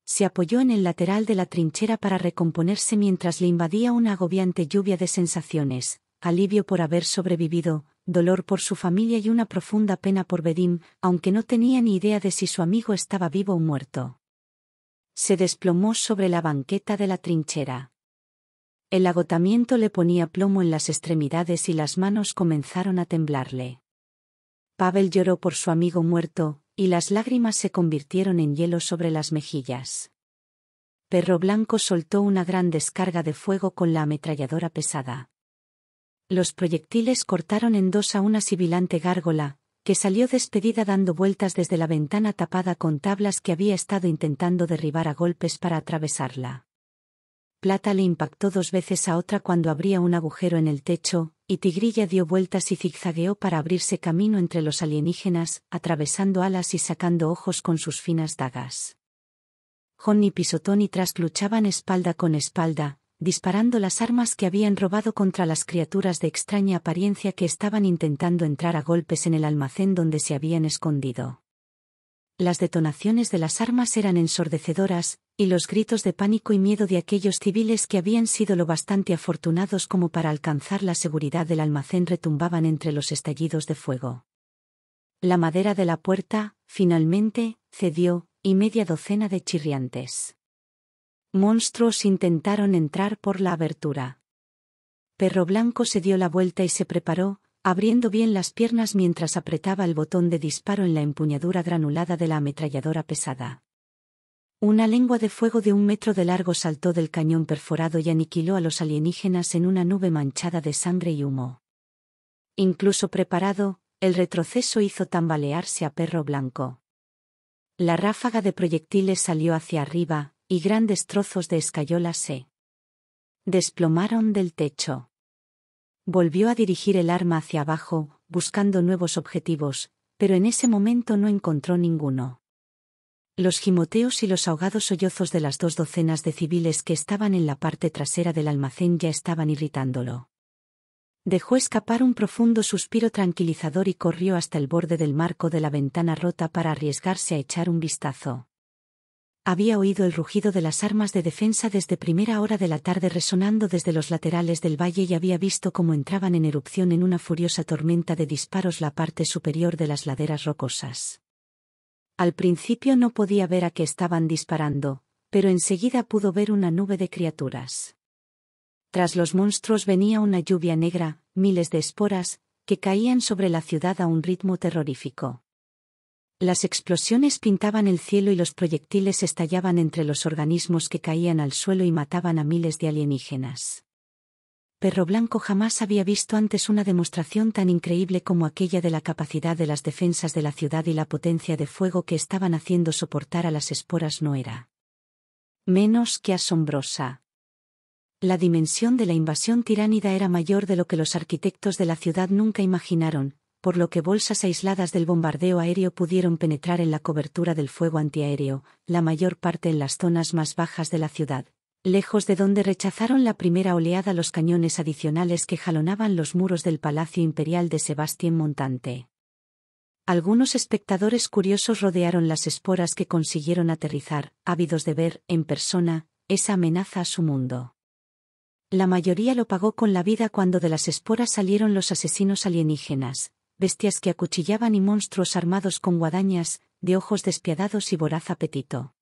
se apoyó en el lateral de la trinchera para recomponerse mientras le invadía una agobiante lluvia de sensaciones, alivio por haber sobrevivido, dolor por su familia y una profunda pena por Bedim, aunque no tenía ni idea de si su amigo estaba vivo o muerto. Se desplomó sobre la banqueta de la trinchera. El agotamiento le ponía plomo en las extremidades y las manos comenzaron a temblarle. Pavel lloró por su amigo muerto, y las lágrimas se convirtieron en hielo sobre las mejillas. Perro Blanco soltó una gran descarga de fuego con la ametralladora pesada. Los proyectiles cortaron en dos a una sibilante gárgola, que salió despedida dando vueltas desde la ventana tapada con tablas que había estado intentando derribar a golpes para atravesarla. Plata le impactó dos veces a otra cuando abría un agujero en el techo, y Tigrilla dio vueltas y zigzagueó para abrirse camino entre los alienígenas, atravesando alas y sacando ojos con sus finas dagas. y Pisotón y Trask luchaban espalda con espalda, disparando las armas que habían robado contra las criaturas de extraña apariencia que estaban intentando entrar a golpes en el almacén donde se habían escondido. Las detonaciones de las armas eran ensordecedoras, y los gritos de pánico y miedo de aquellos civiles que habían sido lo bastante afortunados como para alcanzar la seguridad del almacén retumbaban entre los estallidos de fuego. La madera de la puerta, finalmente, cedió, y media docena de chirriantes Monstruos intentaron entrar por la abertura. Perro Blanco se dio la vuelta y se preparó, abriendo bien las piernas mientras apretaba el botón de disparo en la empuñadura granulada de la ametralladora pesada. Una lengua de fuego de un metro de largo saltó del cañón perforado y aniquiló a los alienígenas en una nube manchada de sangre y humo. Incluso preparado, el retroceso hizo tambalearse a Perro Blanco. La ráfaga de proyectiles salió hacia arriba, y grandes trozos de escayola se desplomaron del techo. Volvió a dirigir el arma hacia abajo, buscando nuevos objetivos, pero en ese momento no encontró ninguno. Los gimoteos y los ahogados sollozos de las dos docenas de civiles que estaban en la parte trasera del almacén ya estaban irritándolo. Dejó escapar un profundo suspiro tranquilizador y corrió hasta el borde del marco de la ventana rota para arriesgarse a echar un vistazo había oído el rugido de las armas de defensa desde primera hora de la tarde resonando desde los laterales del valle y había visto cómo entraban en erupción en una furiosa tormenta de disparos la parte superior de las laderas rocosas. Al principio no podía ver a qué estaban disparando, pero enseguida pudo ver una nube de criaturas. Tras los monstruos venía una lluvia negra, miles de esporas, que caían sobre la ciudad a un ritmo terrorífico. Las explosiones pintaban el cielo y los proyectiles estallaban entre los organismos que caían al suelo y mataban a miles de alienígenas. Perro Blanco jamás había visto antes una demostración tan increíble como aquella de la capacidad de las defensas de la ciudad y la potencia de fuego que estaban haciendo soportar a las esporas no era menos que asombrosa. La dimensión de la invasión tiránida era mayor de lo que los arquitectos de la ciudad nunca imaginaron, por lo que bolsas aisladas del bombardeo aéreo pudieron penetrar en la cobertura del fuego antiaéreo, la mayor parte en las zonas más bajas de la ciudad, lejos de donde rechazaron la primera oleada los cañones adicionales que jalonaban los muros del Palacio Imperial de Sebastián Montante. Algunos espectadores curiosos rodearon las esporas que consiguieron aterrizar, ávidos de ver, en persona, esa amenaza a su mundo. La mayoría lo pagó con la vida cuando de las esporas salieron los asesinos alienígenas, bestias que acuchillaban y monstruos armados con guadañas, de ojos despiadados y voraz apetito.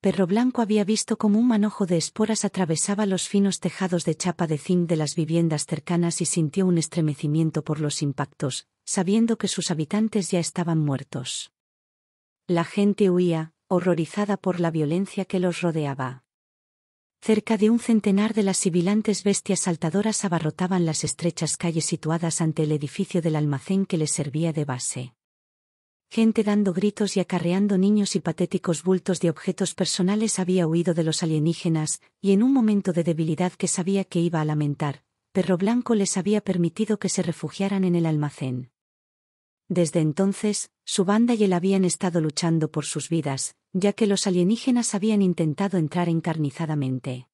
Perro Blanco había visto cómo un manojo de esporas atravesaba los finos tejados de chapa de zinc de las viviendas cercanas y sintió un estremecimiento por los impactos, sabiendo que sus habitantes ya estaban muertos. La gente huía, horrorizada por la violencia que los rodeaba. Cerca de un centenar de las sibilantes bestias saltadoras abarrotaban las estrechas calles situadas ante el edificio del almacén que les servía de base. Gente dando gritos y acarreando niños y patéticos bultos de objetos personales había huido de los alienígenas, y en un momento de debilidad que sabía que iba a lamentar, Perro Blanco les había permitido que se refugiaran en el almacén. Desde entonces, su banda y él habían estado luchando por sus vidas, ya que los alienígenas habían intentado entrar encarnizadamente.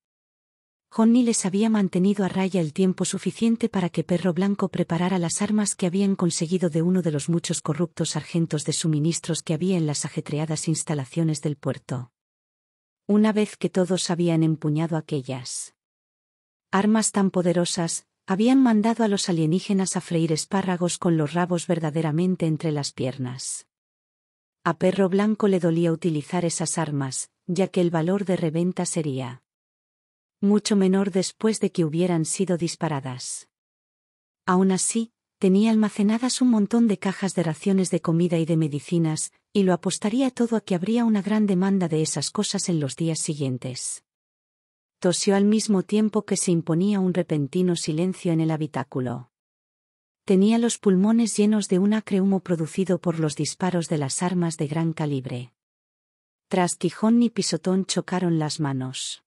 Johnny les había mantenido a raya el tiempo suficiente para que Perro Blanco preparara las armas que habían conseguido de uno de los muchos corruptos sargentos de suministros que había en las ajetreadas instalaciones del puerto. Una vez que todos habían empuñado aquellas armas tan poderosas, habían mandado a los alienígenas a freír espárragos con los rabos verdaderamente entre las piernas. A Perro Blanco le dolía utilizar esas armas, ya que el valor de reventa sería mucho menor después de que hubieran sido disparadas. Aún así, tenía almacenadas un montón de cajas de raciones de comida y de medicinas, y lo apostaría todo a que habría una gran demanda de esas cosas en los días siguientes. Tosió al mismo tiempo que se imponía un repentino silencio en el habitáculo. Tenía los pulmones llenos de un acre humo producido por los disparos de las armas de gran calibre. Tras Quijón y Pisotón chocaron las manos.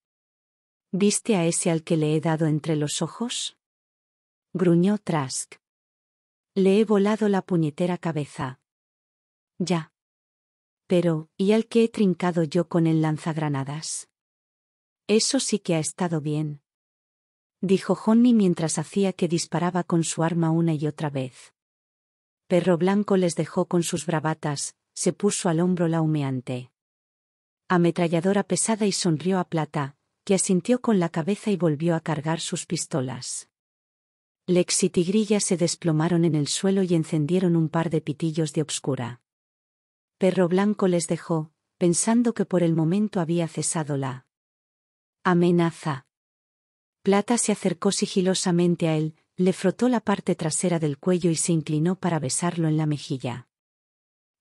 ¿Viste a ese al que le he dado entre los ojos? gruñó Trask. Le he volado la puñetera cabeza. Ya. Pero, ¿y al que he trincado yo con el lanzagranadas? Eso sí que ha estado bien, dijo Johnny mientras hacía que disparaba con su arma una y otra vez. Perro Blanco les dejó con sus bravatas, se puso al hombro la humeante. Ametralladora pesada y sonrió a Plata, que asintió con la cabeza y volvió a cargar sus pistolas. Lex y Tigrilla se desplomaron en el suelo y encendieron un par de pitillos de obscura. Perro Blanco les dejó, pensando que por el momento había cesado la amenaza. Plata se acercó sigilosamente a él, le frotó la parte trasera del cuello y se inclinó para besarlo en la mejilla.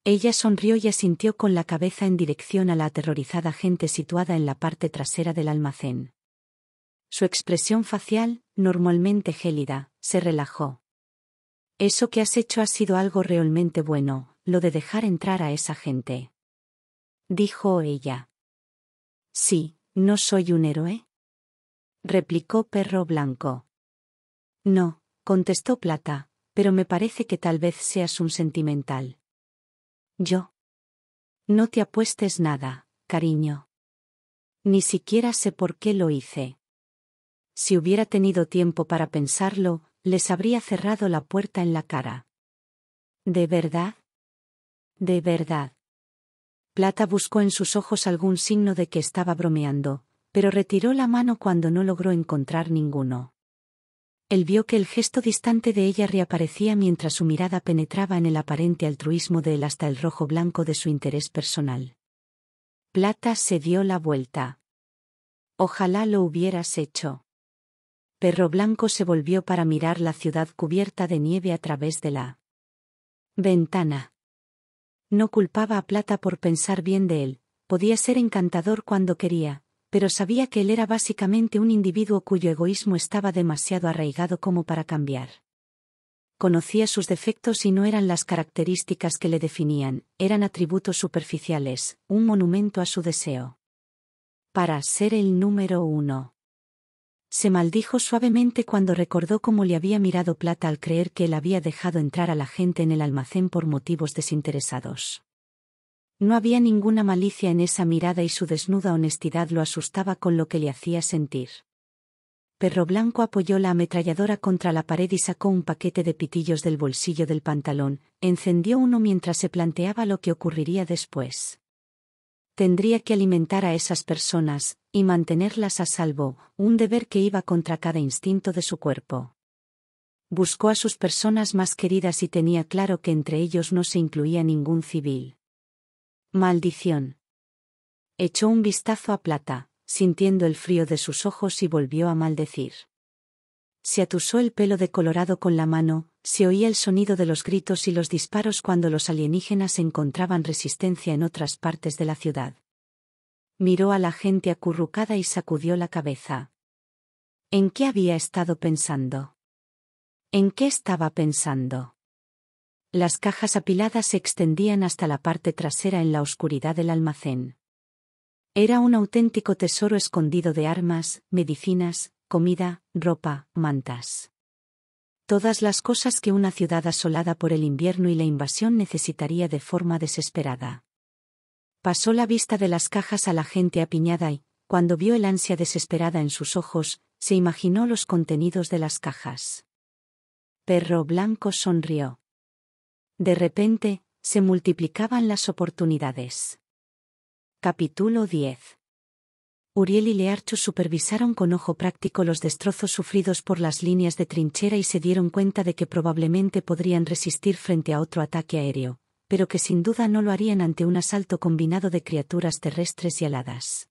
Ella sonrió y asintió con la cabeza en dirección a la aterrorizada gente situada en la parte trasera del almacén. Su expresión facial, normalmente gélida, se relajó. Eso que has hecho ha sido algo realmente bueno, lo de dejar entrar a esa gente. Dijo ella. Sí, no soy un héroe replicó Perro Blanco. No, contestó Plata, pero me parece que tal vez seas un sentimental. Yo. No te apuestes nada, cariño. Ni siquiera sé por qué lo hice. Si hubiera tenido tiempo para pensarlo, les habría cerrado la puerta en la cara. ¿De verdad? De verdad. Plata buscó en sus ojos algún signo de que estaba bromeando, pero retiró la mano cuando no logró encontrar ninguno. Él vio que el gesto distante de ella reaparecía mientras su mirada penetraba en el aparente altruismo de él hasta el rojo blanco de su interés personal. Plata se dio la vuelta. Ojalá lo hubieras hecho. Perro Blanco se volvió para mirar la ciudad cubierta de nieve a través de la ventana. No culpaba a Plata por pensar bien de él, podía ser encantador cuando quería, pero sabía que él era básicamente un individuo cuyo egoísmo estaba demasiado arraigado como para cambiar. Conocía sus defectos y no eran las características que le definían, eran atributos superficiales, un monumento a su deseo. Para ser el número uno. Se maldijo suavemente cuando recordó cómo le había mirado Plata al creer que él había dejado entrar a la gente en el almacén por motivos desinteresados. No había ninguna malicia en esa mirada y su desnuda honestidad lo asustaba con lo que le hacía sentir. Perro Blanco apoyó la ametralladora contra la pared y sacó un paquete de pitillos del bolsillo del pantalón, encendió uno mientras se planteaba lo que ocurriría después. Tendría que alimentar a esas personas, y mantenerlas a salvo, un deber que iba contra cada instinto de su cuerpo. Buscó a sus personas más queridas y tenía claro que entre ellos no se incluía ningún civil. Maldición. Echó un vistazo a Plata, sintiendo el frío de sus ojos y volvió a maldecir. Se atusó el pelo de colorado con la mano, se oía el sonido de los gritos y los disparos cuando los alienígenas encontraban resistencia en otras partes de la ciudad. Miró a la gente acurrucada y sacudió la cabeza. ¿En qué había estado pensando? ¿En qué estaba pensando? Las cajas apiladas se extendían hasta la parte trasera en la oscuridad del almacén. Era un auténtico tesoro escondido de armas, medicinas, comida, ropa, mantas. Todas las cosas que una ciudad asolada por el invierno y la invasión necesitaría de forma desesperada. Pasó la vista de las cajas a la gente apiñada y, cuando vio el ansia desesperada en sus ojos, se imaginó los contenidos de las cajas. Perro Blanco sonrió. De repente, se multiplicaban las oportunidades. Capítulo 10. Uriel y Learchu supervisaron con ojo práctico los destrozos sufridos por las líneas de trinchera y se dieron cuenta de que probablemente podrían resistir frente a otro ataque aéreo, pero que sin duda no lo harían ante un asalto combinado de criaturas terrestres y aladas.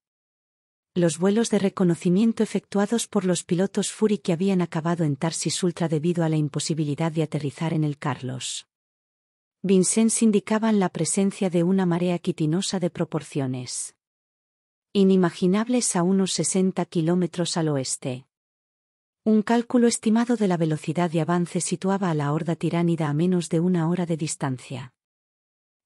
Los vuelos de reconocimiento efectuados por los pilotos Fury que habían acabado en Tarsis Ultra debido a la imposibilidad de aterrizar en el Carlos Vincennes indicaban la presencia de una marea quitinosa de proporciones inimaginables a unos 60 kilómetros al oeste. Un cálculo estimado de la velocidad de avance situaba a la horda tiránida a menos de una hora de distancia.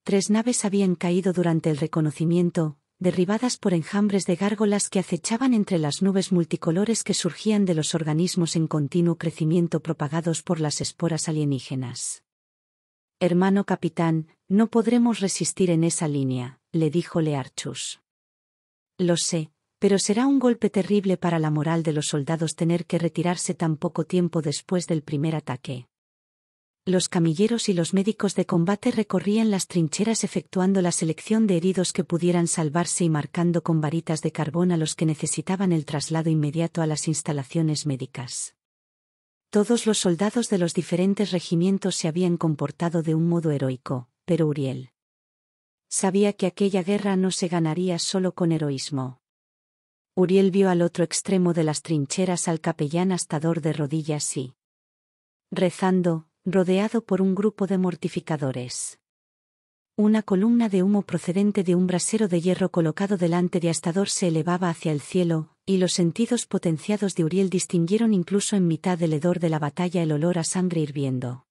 Tres naves habían caído durante el reconocimiento, derribadas por enjambres de gárgolas que acechaban entre las nubes multicolores que surgían de los organismos en continuo crecimiento propagados por las esporas alienígenas. Hermano capitán, no podremos resistir en esa línea, le dijo Learchus. Lo sé, pero será un golpe terrible para la moral de los soldados tener que retirarse tan poco tiempo después del primer ataque. Los camilleros y los médicos de combate recorrían las trincheras efectuando la selección de heridos que pudieran salvarse y marcando con varitas de carbón a los que necesitaban el traslado inmediato a las instalaciones médicas. Todos los soldados de los diferentes regimientos se habían comportado de un modo heroico, pero Uriel sabía que aquella guerra no se ganaría solo con heroísmo. Uriel vio al otro extremo de las trincheras al capellán astador de rodillas y rezando, rodeado por un grupo de mortificadores. Una columna de humo procedente de un brasero de hierro colocado delante de Astador se elevaba hacia el cielo, y los sentidos potenciados de Uriel distinguieron incluso en mitad del hedor de la batalla el olor a sangre hirviendo.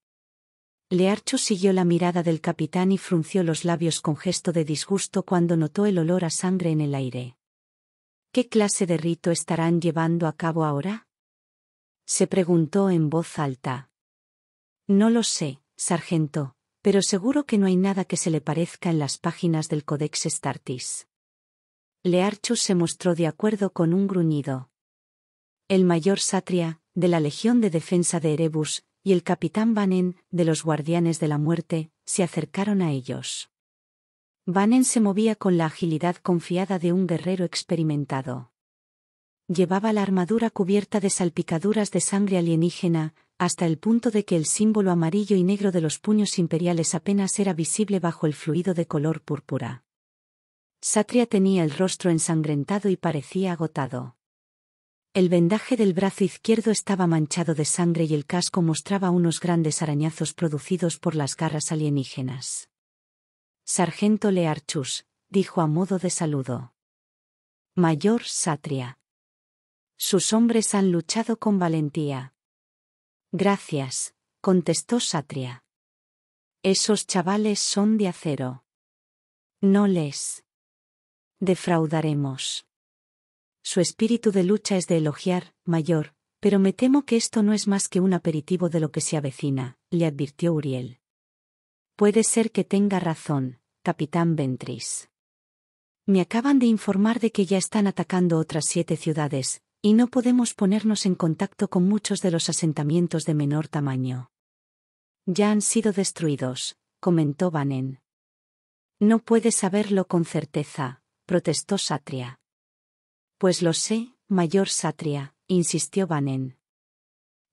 Learcho siguió la mirada del capitán y frunció los labios con gesto de disgusto cuando notó el olor a sangre en el aire. ¿Qué clase de rito estarán llevando a cabo ahora? se preguntó en voz alta. No lo sé, sargento, pero seguro que no hay nada que se le parezca en las páginas del Codex Startis. Learchus se mostró de acuerdo con un gruñido. El mayor Satria, de la Legión de Defensa de Erebus, y el capitán Vanen, de los Guardianes de la Muerte, se acercaron a ellos. Vanen se movía con la agilidad confiada de un guerrero experimentado. Llevaba la armadura cubierta de salpicaduras de sangre alienígena, hasta el punto de que el símbolo amarillo y negro de los puños imperiales apenas era visible bajo el fluido de color púrpura. Satria tenía el rostro ensangrentado y parecía agotado. El vendaje del brazo izquierdo estaba manchado de sangre y el casco mostraba unos grandes arañazos producidos por las garras alienígenas. Sargento Learchus, dijo a modo de saludo. Mayor Satria. Sus hombres han luchado con valentía. Gracias, contestó Satria. Esos chavales son de acero. No les defraudaremos. Su espíritu de lucha es de elogiar, mayor, pero me temo que esto no es más que un aperitivo de lo que se avecina, le advirtió Uriel. Puede ser que tenga razón, capitán Ventris. Me acaban de informar de que ya están atacando otras siete ciudades, y no podemos ponernos en contacto con muchos de los asentamientos de menor tamaño. Ya han sido destruidos, comentó Vanen. No puede saberlo con certeza, protestó Satria. Pues lo sé, mayor Satria, insistió Vanen.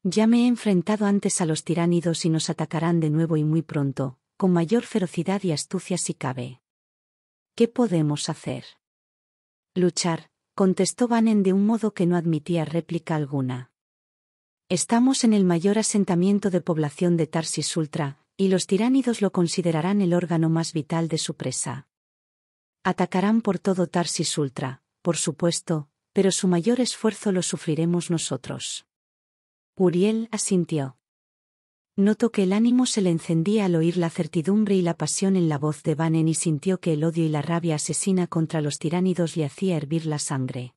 Ya me he enfrentado antes a los tiránidos y nos atacarán de nuevo y muy pronto, con mayor ferocidad y astucia si cabe. ¿Qué podemos hacer? Luchar, contestó Vanen de un modo que no admitía réplica alguna. Estamos en el mayor asentamiento de población de Tarsis Ultra, y los tiránidos lo considerarán el órgano más vital de su presa. Atacarán por todo Tarsis Ultra, por supuesto, pero su mayor esfuerzo lo sufriremos nosotros. Uriel asintió. Notó que el ánimo se le encendía al oír la certidumbre y la pasión en la voz de Vanen y sintió que el odio y la rabia asesina contra los tiránidos le hacía hervir la sangre.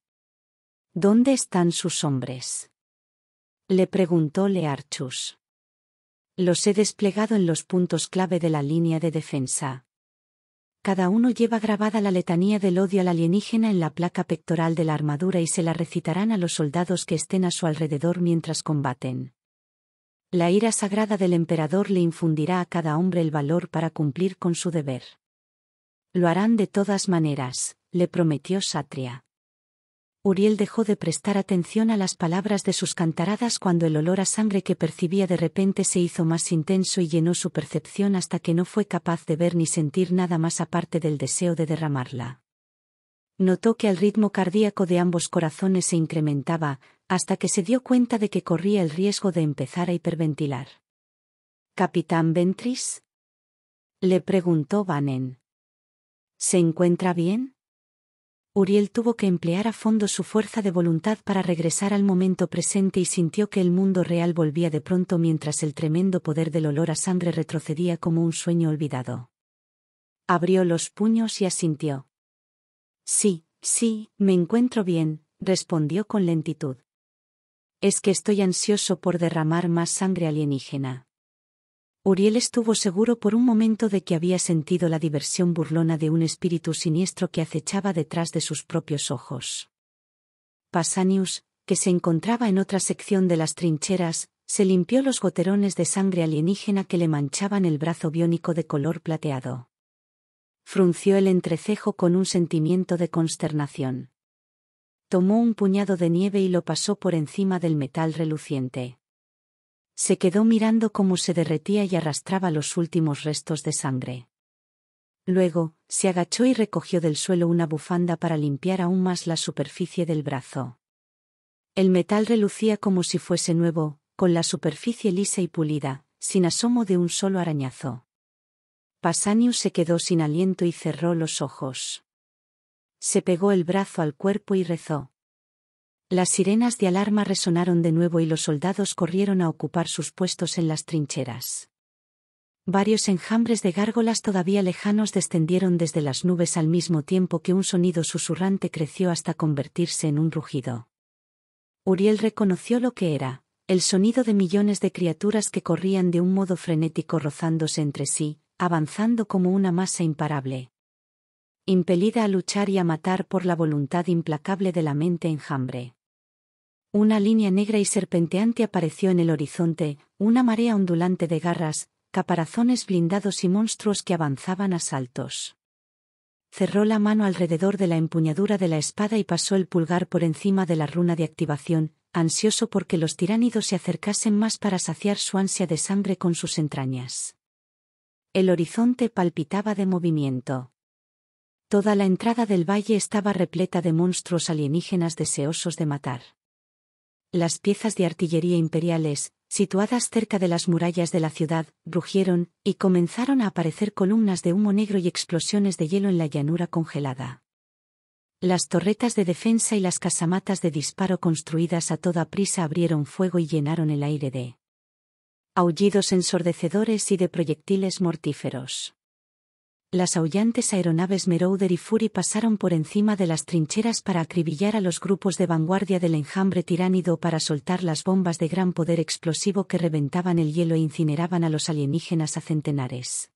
¿Dónde están sus hombres? Le preguntó Learchus. Los he desplegado en los puntos clave de la línea de defensa. Cada uno lleva grabada la letanía del odio al alienígena en la placa pectoral de la armadura y se la recitarán a los soldados que estén a su alrededor mientras combaten. La ira sagrada del emperador le infundirá a cada hombre el valor para cumplir con su deber. Lo harán de todas maneras, le prometió Satria. Uriel dejó de prestar atención a las palabras de sus cantaradas cuando el olor a sangre que percibía de repente se hizo más intenso y llenó su percepción hasta que no fue capaz de ver ni sentir nada más aparte del deseo de derramarla. Notó que el ritmo cardíaco de ambos corazones se incrementaba, hasta que se dio cuenta de que corría el riesgo de empezar a hiperventilar. ¿Capitán Ventris? Le preguntó Vanen. ¿Se encuentra bien? Uriel tuvo que emplear a fondo su fuerza de voluntad para regresar al momento presente y sintió que el mundo real volvía de pronto mientras el tremendo poder del olor a sangre retrocedía como un sueño olvidado. Abrió los puños y asintió. Sí, sí, me encuentro bien, respondió con lentitud. Es que estoy ansioso por derramar más sangre alienígena. Uriel estuvo seguro por un momento de que había sentido la diversión burlona de un espíritu siniestro que acechaba detrás de sus propios ojos. Pasanius, que se encontraba en otra sección de las trincheras, se limpió los goterones de sangre alienígena que le manchaban el brazo biónico de color plateado. Frunció el entrecejo con un sentimiento de consternación. Tomó un puñado de nieve y lo pasó por encima del metal reluciente se quedó mirando cómo se derretía y arrastraba los últimos restos de sangre. Luego, se agachó y recogió del suelo una bufanda para limpiar aún más la superficie del brazo. El metal relucía como si fuese nuevo, con la superficie lisa y pulida, sin asomo de un solo arañazo. Pasanius se quedó sin aliento y cerró los ojos. Se pegó el brazo al cuerpo y rezó. Las sirenas de alarma resonaron de nuevo y los soldados corrieron a ocupar sus puestos en las trincheras. Varios enjambres de gárgolas todavía lejanos descendieron desde las nubes al mismo tiempo que un sonido susurrante creció hasta convertirse en un rugido. Uriel reconoció lo que era, el sonido de millones de criaturas que corrían de un modo frenético rozándose entre sí, avanzando como una masa imparable. Impelida a luchar y a matar por la voluntad implacable de la mente enjambre. Una línea negra y serpenteante apareció en el horizonte, una marea ondulante de garras, caparazones blindados y monstruos que avanzaban a saltos. Cerró la mano alrededor de la empuñadura de la espada y pasó el pulgar por encima de la runa de activación, ansioso porque los tiránidos se acercasen más para saciar su ansia de sangre con sus entrañas. El horizonte palpitaba de movimiento. Toda la entrada del valle estaba repleta de monstruos alienígenas deseosos de matar. Las piezas de artillería imperiales, situadas cerca de las murallas de la ciudad, rugieron, y comenzaron a aparecer columnas de humo negro y explosiones de hielo en la llanura congelada. Las torretas de defensa y las casamatas de disparo construidas a toda prisa abrieron fuego y llenaron el aire de aullidos ensordecedores y de proyectiles mortíferos las aullantes aeronaves Merouder y Fury pasaron por encima de las trincheras para acribillar a los grupos de vanguardia del enjambre tiránido para soltar las bombas de gran poder explosivo que reventaban el hielo e incineraban a los alienígenas a centenares.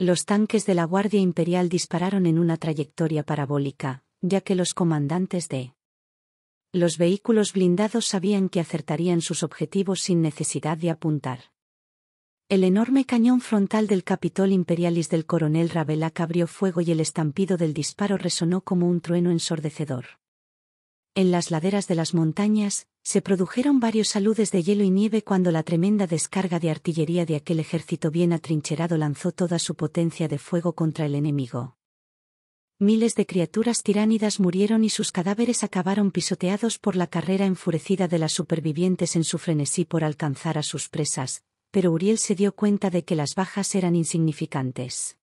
Los tanques de la Guardia Imperial dispararon en una trayectoria parabólica, ya que los comandantes de los vehículos blindados sabían que acertarían sus objetivos sin necesidad de apuntar. El enorme cañón frontal del Capitol Imperialis del coronel Ravelac abrió fuego y el estampido del disparo resonó como un trueno ensordecedor. En las laderas de las montañas, se produjeron varios saludes de hielo y nieve cuando la tremenda descarga de artillería de aquel ejército bien atrincherado lanzó toda su potencia de fuego contra el enemigo. Miles de criaturas tiránidas murieron y sus cadáveres acabaron pisoteados por la carrera enfurecida de las supervivientes en su frenesí por alcanzar a sus presas, pero Uriel se dio cuenta de que las bajas eran insignificantes.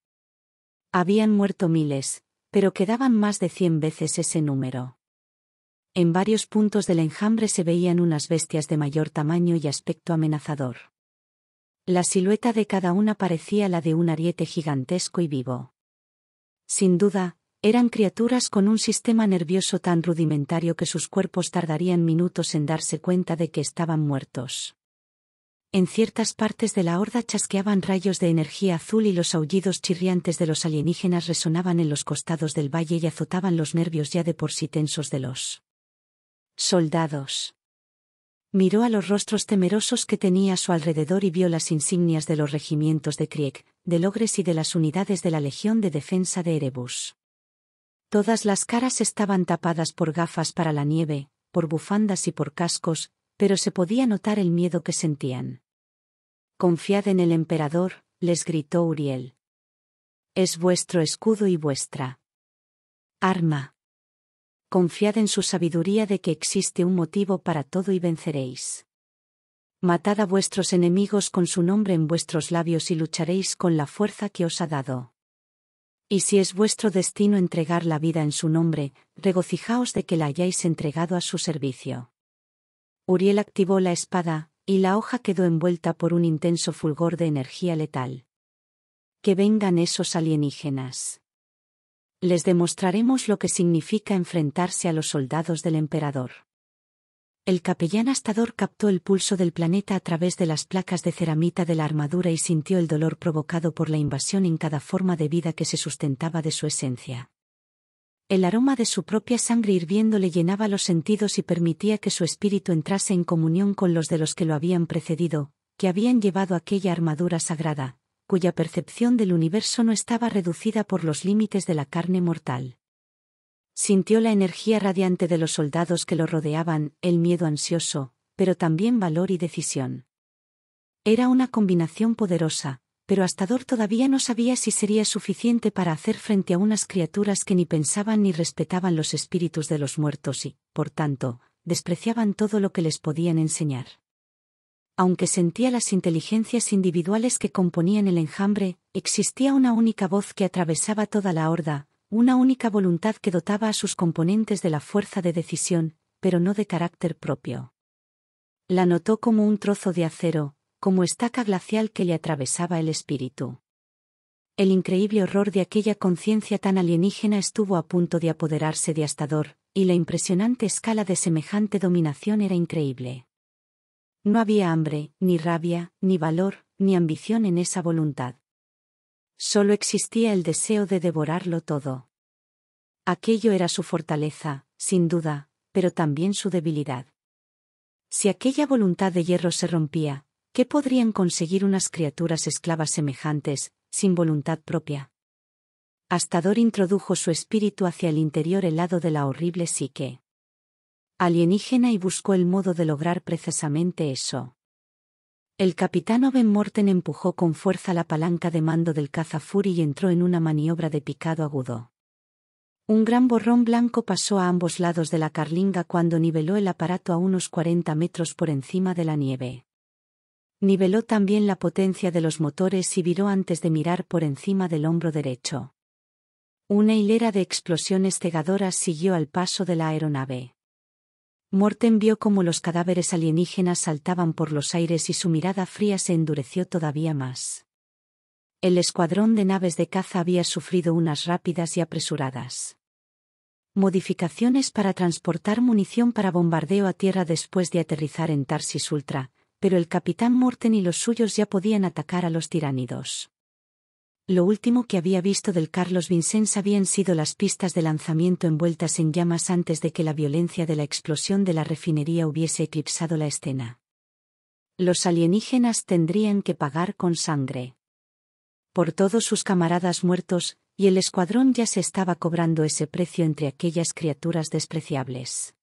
Habían muerto miles, pero quedaban más de cien veces ese número. En varios puntos del enjambre se veían unas bestias de mayor tamaño y aspecto amenazador. La silueta de cada una parecía la de un ariete gigantesco y vivo. Sin duda, eran criaturas con un sistema nervioso tan rudimentario que sus cuerpos tardarían minutos en darse cuenta de que estaban muertos. En ciertas partes de la horda chasqueaban rayos de energía azul y los aullidos chirriantes de los alienígenas resonaban en los costados del valle y azotaban los nervios ya de por sí tensos de los soldados. Miró a los rostros temerosos que tenía a su alrededor y vio las insignias de los regimientos de Krieg, de Logres y de las unidades de la Legión de Defensa de Erebus. Todas las caras estaban tapadas por gafas para la nieve, por bufandas y por cascos, pero se podía notar el miedo que sentían. Confiad en el emperador, les gritó Uriel. Es vuestro escudo y vuestra arma. Confiad en su sabiduría de que existe un motivo para todo y venceréis. Matad a vuestros enemigos con su nombre en vuestros labios y lucharéis con la fuerza que os ha dado. Y si es vuestro destino entregar la vida en su nombre, regocijaos de que la hayáis entregado a su servicio. Uriel activó la espada, y la hoja quedó envuelta por un intenso fulgor de energía letal. Que vengan esos alienígenas. Les demostraremos lo que significa enfrentarse a los soldados del emperador. El capellán astador captó el pulso del planeta a través de las placas de ceramita de la armadura y sintió el dolor provocado por la invasión en cada forma de vida que se sustentaba de su esencia. El aroma de su propia sangre hirviendo le llenaba los sentidos y permitía que su espíritu entrase en comunión con los de los que lo habían precedido, que habían llevado aquella armadura sagrada, cuya percepción del universo no estaba reducida por los límites de la carne mortal. Sintió la energía radiante de los soldados que lo rodeaban, el miedo ansioso, pero también valor y decisión. Era una combinación poderosa, pero Dor todavía no sabía si sería suficiente para hacer frente a unas criaturas que ni pensaban ni respetaban los espíritus de los muertos y, por tanto, despreciaban todo lo que les podían enseñar. Aunque sentía las inteligencias individuales que componían el enjambre, existía una única voz que atravesaba toda la horda, una única voluntad que dotaba a sus componentes de la fuerza de decisión, pero no de carácter propio. La notó como un trozo de acero, como estaca glacial que le atravesaba el espíritu. El increíble horror de aquella conciencia tan alienígena estuvo a punto de apoderarse de Astador, y la impresionante escala de semejante dominación era increíble. No había hambre, ni rabia, ni valor, ni ambición en esa voluntad. Solo existía el deseo de devorarlo todo. Aquello era su fortaleza, sin duda, pero también su debilidad. Si aquella voluntad de hierro se rompía, ¿Qué podrían conseguir unas criaturas esclavas semejantes, sin voluntad propia? Astador introdujo su espíritu hacia el interior helado de la horrible psique alienígena y buscó el modo de lograr precisamente eso. El capitán Oben Morten empujó con fuerza la palanca de mando del cazafuri y entró en una maniobra de picado agudo. Un gran borrón blanco pasó a ambos lados de la carlinga cuando niveló el aparato a unos 40 metros por encima de la nieve. Niveló también la potencia de los motores y viró antes de mirar por encima del hombro derecho. Una hilera de explosiones cegadoras siguió al paso de la aeronave. Morten vio cómo los cadáveres alienígenas saltaban por los aires y su mirada fría se endureció todavía más. El escuadrón de naves de caza había sufrido unas rápidas y apresuradas modificaciones para transportar munición para bombardeo a tierra después de aterrizar en Tarsis Ultra, pero el capitán Morten y los suyos ya podían atacar a los tiránidos. Lo último que había visto del Carlos Vincennes habían sido las pistas de lanzamiento envueltas en llamas antes de que la violencia de la explosión de la refinería hubiese eclipsado la escena. Los alienígenas tendrían que pagar con sangre. Por todos sus camaradas muertos, y el escuadrón ya se estaba cobrando ese precio entre aquellas criaturas despreciables.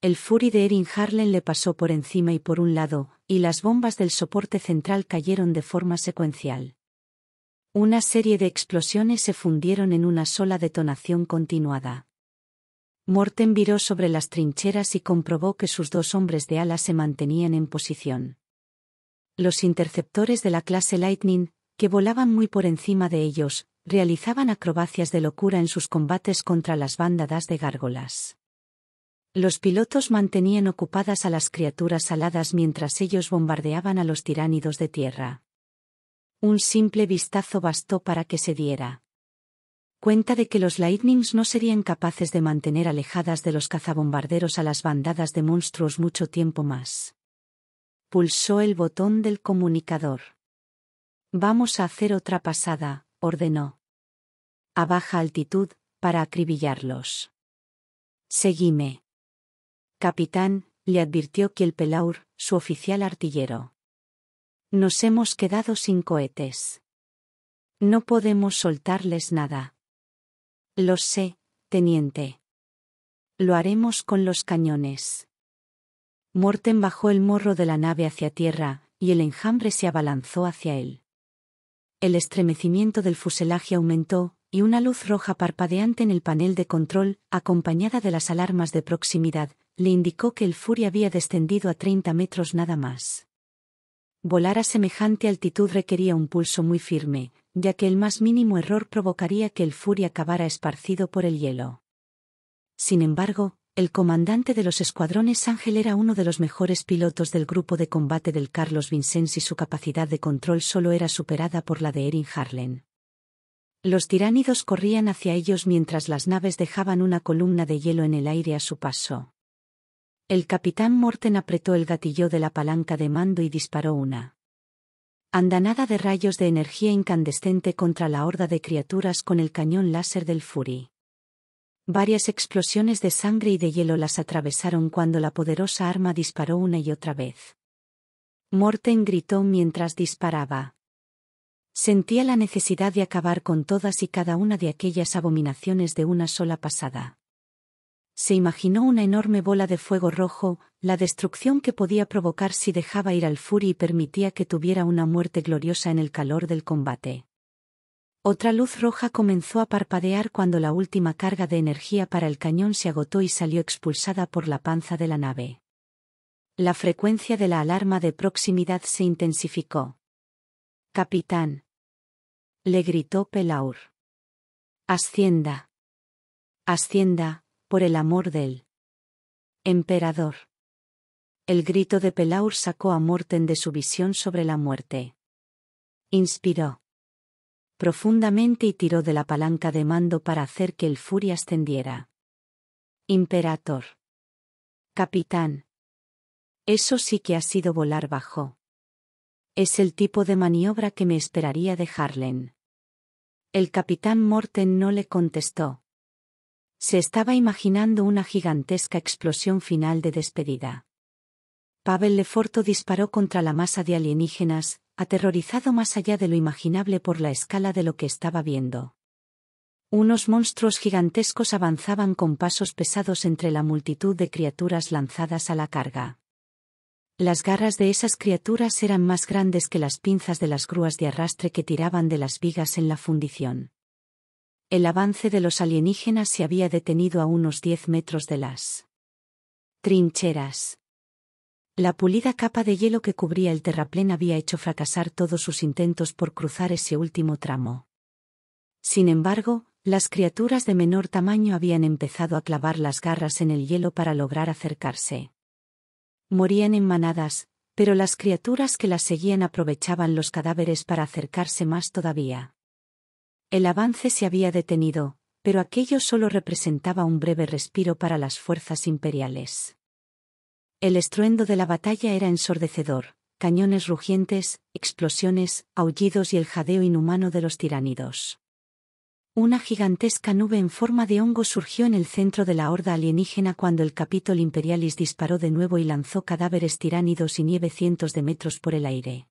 El Fury de Erin Harlen le pasó por encima y por un lado, y las bombas del soporte central cayeron de forma secuencial. Una serie de explosiones se fundieron en una sola detonación continuada. Morten viró sobre las trincheras y comprobó que sus dos hombres de ala se mantenían en posición. Los interceptores de la clase Lightning, que volaban muy por encima de ellos, realizaban acrobacias de locura en sus combates contra las bandadas de gárgolas. Los pilotos mantenían ocupadas a las criaturas aladas mientras ellos bombardeaban a los tiránidos de tierra. Un simple vistazo bastó para que se diera cuenta de que los Lightnings no serían capaces de mantener alejadas de los cazabombarderos a las bandadas de monstruos mucho tiempo más. Pulsó el botón del comunicador. Vamos a hacer otra pasada, ordenó. A baja altitud, para acribillarlos. Seguime. Capitán, le advirtió Pelaur, su oficial artillero. Nos hemos quedado sin cohetes. No podemos soltarles nada. Lo sé, teniente. Lo haremos con los cañones. Morten bajó el morro de la nave hacia tierra, y el enjambre se abalanzó hacia él. El estremecimiento del fuselaje aumentó, y una luz roja parpadeante en el panel de control, acompañada de las alarmas de proximidad, le indicó que el Fury había descendido a 30 metros nada más. Volar a semejante altitud requería un pulso muy firme, ya que el más mínimo error provocaría que el Fury acabara esparcido por el hielo. Sin embargo, el comandante de los escuadrones Ángel era uno de los mejores pilotos del grupo de combate del Carlos Vincennes y su capacidad de control solo era superada por la de Erin Harlen. Los tiránidos corrían hacia ellos mientras las naves dejaban una columna de hielo en el aire a su paso. El capitán Morten apretó el gatillo de la palanca de mando y disparó una andanada de rayos de energía incandescente contra la horda de criaturas con el cañón láser del Fury. Varias explosiones de sangre y de hielo las atravesaron cuando la poderosa arma disparó una y otra vez. Morten gritó mientras disparaba. Sentía la necesidad de acabar con todas y cada una de aquellas abominaciones de una sola pasada se imaginó una enorme bola de fuego rojo, la destrucción que podía provocar si dejaba ir al Fury y permitía que tuviera una muerte gloriosa en el calor del combate. Otra luz roja comenzó a parpadear cuando la última carga de energía para el cañón se agotó y salió expulsada por la panza de la nave. La frecuencia de la alarma de proximidad se intensificó. Capitán. Le gritó Pelaur. Ascienda. Ascienda, por el amor del emperador. El grito de Pelaur sacó a Morten de su visión sobre la muerte. Inspiró profundamente y tiró de la palanca de mando para hacer que el furia ascendiera. Imperator. Capitán. Eso sí que ha sido volar bajo. Es el tipo de maniobra que me esperaría de Harlen. El capitán Morten no le contestó. Se estaba imaginando una gigantesca explosión final de despedida. Pavel Leforto disparó contra la masa de alienígenas, aterrorizado más allá de lo imaginable por la escala de lo que estaba viendo. Unos monstruos gigantescos avanzaban con pasos pesados entre la multitud de criaturas lanzadas a la carga. Las garras de esas criaturas eran más grandes que las pinzas de las grúas de arrastre que tiraban de las vigas en la fundición. El avance de los alienígenas se había detenido a unos diez metros de las trincheras. La pulida capa de hielo que cubría el terraplén había hecho fracasar todos sus intentos por cruzar ese último tramo. Sin embargo, las criaturas de menor tamaño habían empezado a clavar las garras en el hielo para lograr acercarse. Morían en manadas, pero las criaturas que las seguían aprovechaban los cadáveres para acercarse más todavía. El avance se había detenido, pero aquello solo representaba un breve respiro para las fuerzas imperiales. El estruendo de la batalla era ensordecedor, cañones rugientes, explosiones, aullidos y el jadeo inhumano de los tiránidos. Una gigantesca nube en forma de hongo surgió en el centro de la horda alienígena cuando el Capitol Imperialis disparó de nuevo y lanzó cadáveres tiránidos y nieve cientos de metros por el aire.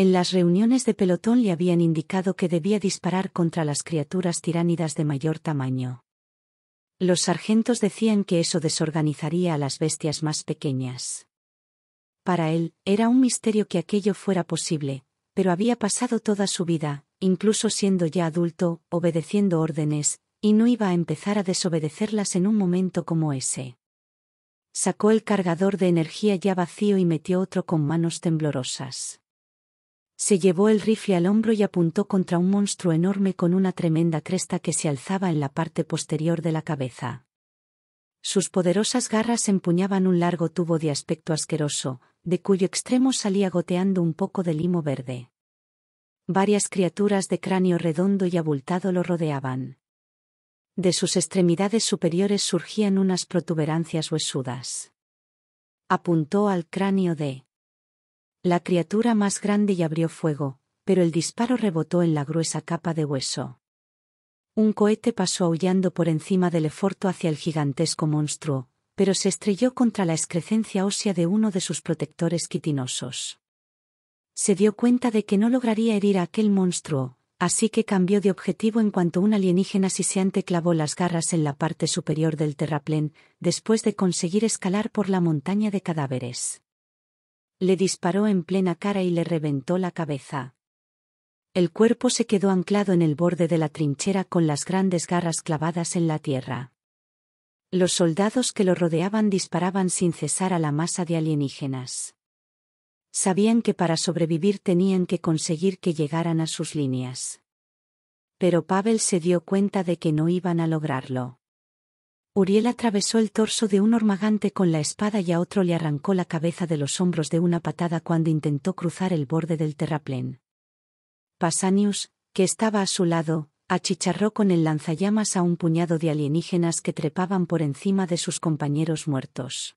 En las reuniones de pelotón le habían indicado que debía disparar contra las criaturas tiránidas de mayor tamaño. Los sargentos decían que eso desorganizaría a las bestias más pequeñas. Para él, era un misterio que aquello fuera posible, pero había pasado toda su vida, incluso siendo ya adulto, obedeciendo órdenes, y no iba a empezar a desobedecerlas en un momento como ese. Sacó el cargador de energía ya vacío y metió otro con manos temblorosas. Se llevó el rifle al hombro y apuntó contra un monstruo enorme con una tremenda cresta que se alzaba en la parte posterior de la cabeza. Sus poderosas garras empuñaban un largo tubo de aspecto asqueroso, de cuyo extremo salía goteando un poco de limo verde. Varias criaturas de cráneo redondo y abultado lo rodeaban. De sus extremidades superiores surgían unas protuberancias huesudas. Apuntó al cráneo de la criatura más grande y abrió fuego, pero el disparo rebotó en la gruesa capa de hueso. Un cohete pasó aullando por encima del eforto hacia el gigantesco monstruo, pero se estrelló contra la excrecencia ósea de uno de sus protectores quitinosos. Se dio cuenta de que no lograría herir a aquel monstruo, así que cambió de objetivo en cuanto un alienígena siseante clavó las garras en la parte superior del terraplén, después de conseguir escalar por la montaña de cadáveres. Le disparó en plena cara y le reventó la cabeza. El cuerpo se quedó anclado en el borde de la trinchera con las grandes garras clavadas en la tierra. Los soldados que lo rodeaban disparaban sin cesar a la masa de alienígenas. Sabían que para sobrevivir tenían que conseguir que llegaran a sus líneas. Pero Pavel se dio cuenta de que no iban a lograrlo. Uriel atravesó el torso de un hormagante con la espada y a otro le arrancó la cabeza de los hombros de una patada cuando intentó cruzar el borde del terraplén. Pasanius, que estaba a su lado, achicharró con el lanzallamas a un puñado de alienígenas que trepaban por encima de sus compañeros muertos.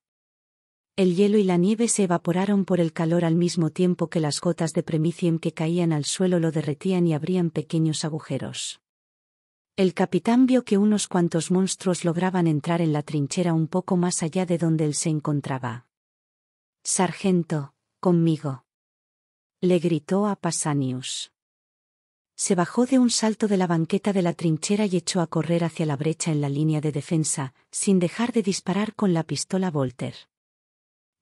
El hielo y la nieve se evaporaron por el calor al mismo tiempo que las gotas de premicium que caían al suelo lo derretían y abrían pequeños agujeros. El capitán vio que unos cuantos monstruos lograban entrar en la trinchera un poco más allá de donde él se encontraba. Sargento, conmigo. Le gritó a Pasanius. Se bajó de un salto de la banqueta de la trinchera y echó a correr hacia la brecha en la línea de defensa, sin dejar de disparar con la pistola Volter.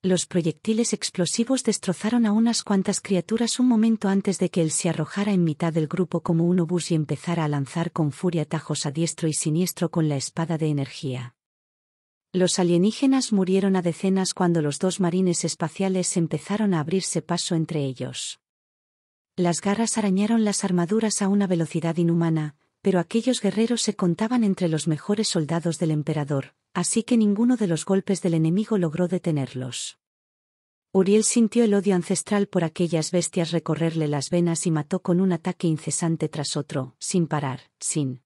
Los proyectiles explosivos destrozaron a unas cuantas criaturas un momento antes de que él se arrojara en mitad del grupo como un obús y empezara a lanzar con furia tajos a diestro y siniestro con la espada de energía. Los alienígenas murieron a decenas cuando los dos marines espaciales empezaron a abrirse paso entre ellos. Las garras arañaron las armaduras a una velocidad inhumana, pero aquellos guerreros se contaban entre los mejores soldados del emperador, así que ninguno de los golpes del enemigo logró detenerlos. Uriel sintió el odio ancestral por aquellas bestias recorrerle las venas y mató con un ataque incesante tras otro, sin parar, sin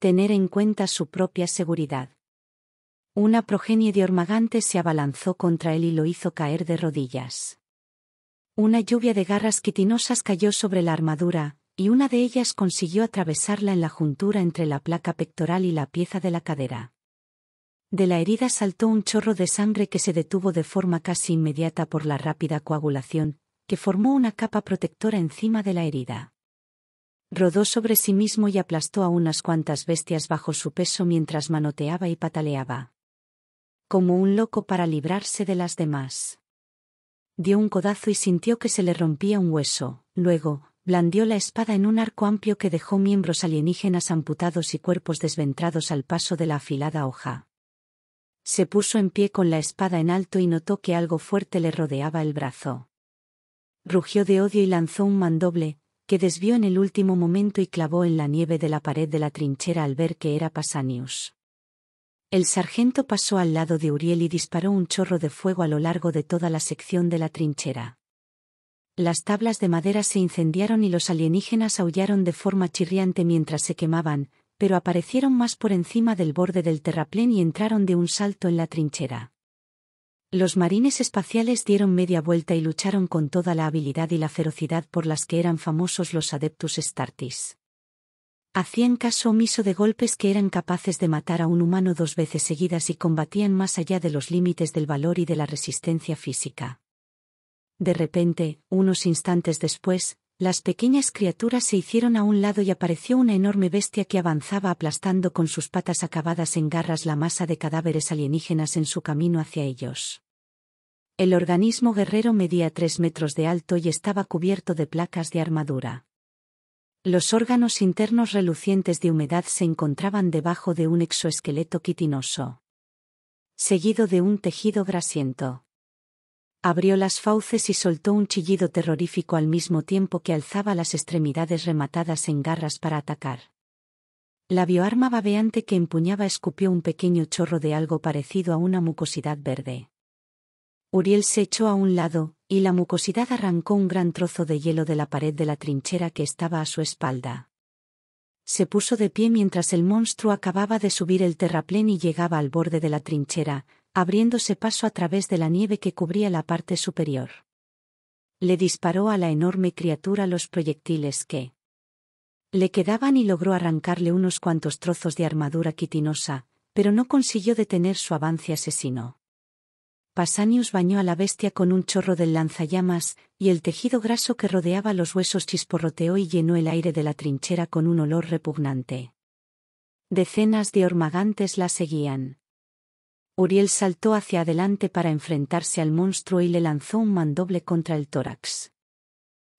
tener en cuenta su propia seguridad. Una progenie de ormagante se abalanzó contra él y lo hizo caer de rodillas. Una lluvia de garras quitinosas cayó sobre la armadura, y una de ellas consiguió atravesarla en la juntura entre la placa pectoral y la pieza de la cadera. De la herida saltó un chorro de sangre que se detuvo de forma casi inmediata por la rápida coagulación, que formó una capa protectora encima de la herida. Rodó sobre sí mismo y aplastó a unas cuantas bestias bajo su peso mientras manoteaba y pataleaba. Como un loco para librarse de las demás. Dio un codazo y sintió que se le rompía un hueso, luego, blandió la espada en un arco amplio que dejó miembros alienígenas amputados y cuerpos desventrados al paso de la afilada hoja. Se puso en pie con la espada en alto y notó que algo fuerte le rodeaba el brazo. Rugió de odio y lanzó un mandoble, que desvió en el último momento y clavó en la nieve de la pared de la trinchera al ver que era Pasanius. El sargento pasó al lado de Uriel y disparó un chorro de fuego a lo largo de toda la sección de la trinchera. Las tablas de madera se incendiaron y los alienígenas aullaron de forma chirriante mientras se quemaban, pero aparecieron más por encima del borde del terraplén y entraron de un salto en la trinchera. Los marines espaciales dieron media vuelta y lucharon con toda la habilidad y la ferocidad por las que eran famosos los adeptus Startis. Hacían caso omiso de golpes que eran capaces de matar a un humano dos veces seguidas y combatían más allá de los límites del valor y de la resistencia física. De repente, unos instantes después, las pequeñas criaturas se hicieron a un lado y apareció una enorme bestia que avanzaba aplastando con sus patas acabadas en garras la masa de cadáveres alienígenas en su camino hacia ellos. El organismo guerrero medía tres metros de alto y estaba cubierto de placas de armadura. Los órganos internos relucientes de humedad se encontraban debajo de un exoesqueleto quitinoso, seguido de un tejido grasiento. Abrió las fauces y soltó un chillido terrorífico al mismo tiempo que alzaba las extremidades rematadas en garras para atacar. La bioarma babeante que empuñaba escupió un pequeño chorro de algo parecido a una mucosidad verde. Uriel se echó a un lado, y la mucosidad arrancó un gran trozo de hielo de la pared de la trinchera que estaba a su espalda. Se puso de pie mientras el monstruo acababa de subir el terraplén y llegaba al borde de la trinchera, abriéndose paso a través de la nieve que cubría la parte superior. Le disparó a la enorme criatura los proyectiles que le quedaban y logró arrancarle unos cuantos trozos de armadura quitinosa, pero no consiguió detener su avance asesino. Pasanius bañó a la bestia con un chorro del lanzallamas, y el tejido graso que rodeaba los huesos chisporroteó y llenó el aire de la trinchera con un olor repugnante. Decenas de hormagantes la seguían. Uriel saltó hacia adelante para enfrentarse al monstruo y le lanzó un mandoble contra el tórax.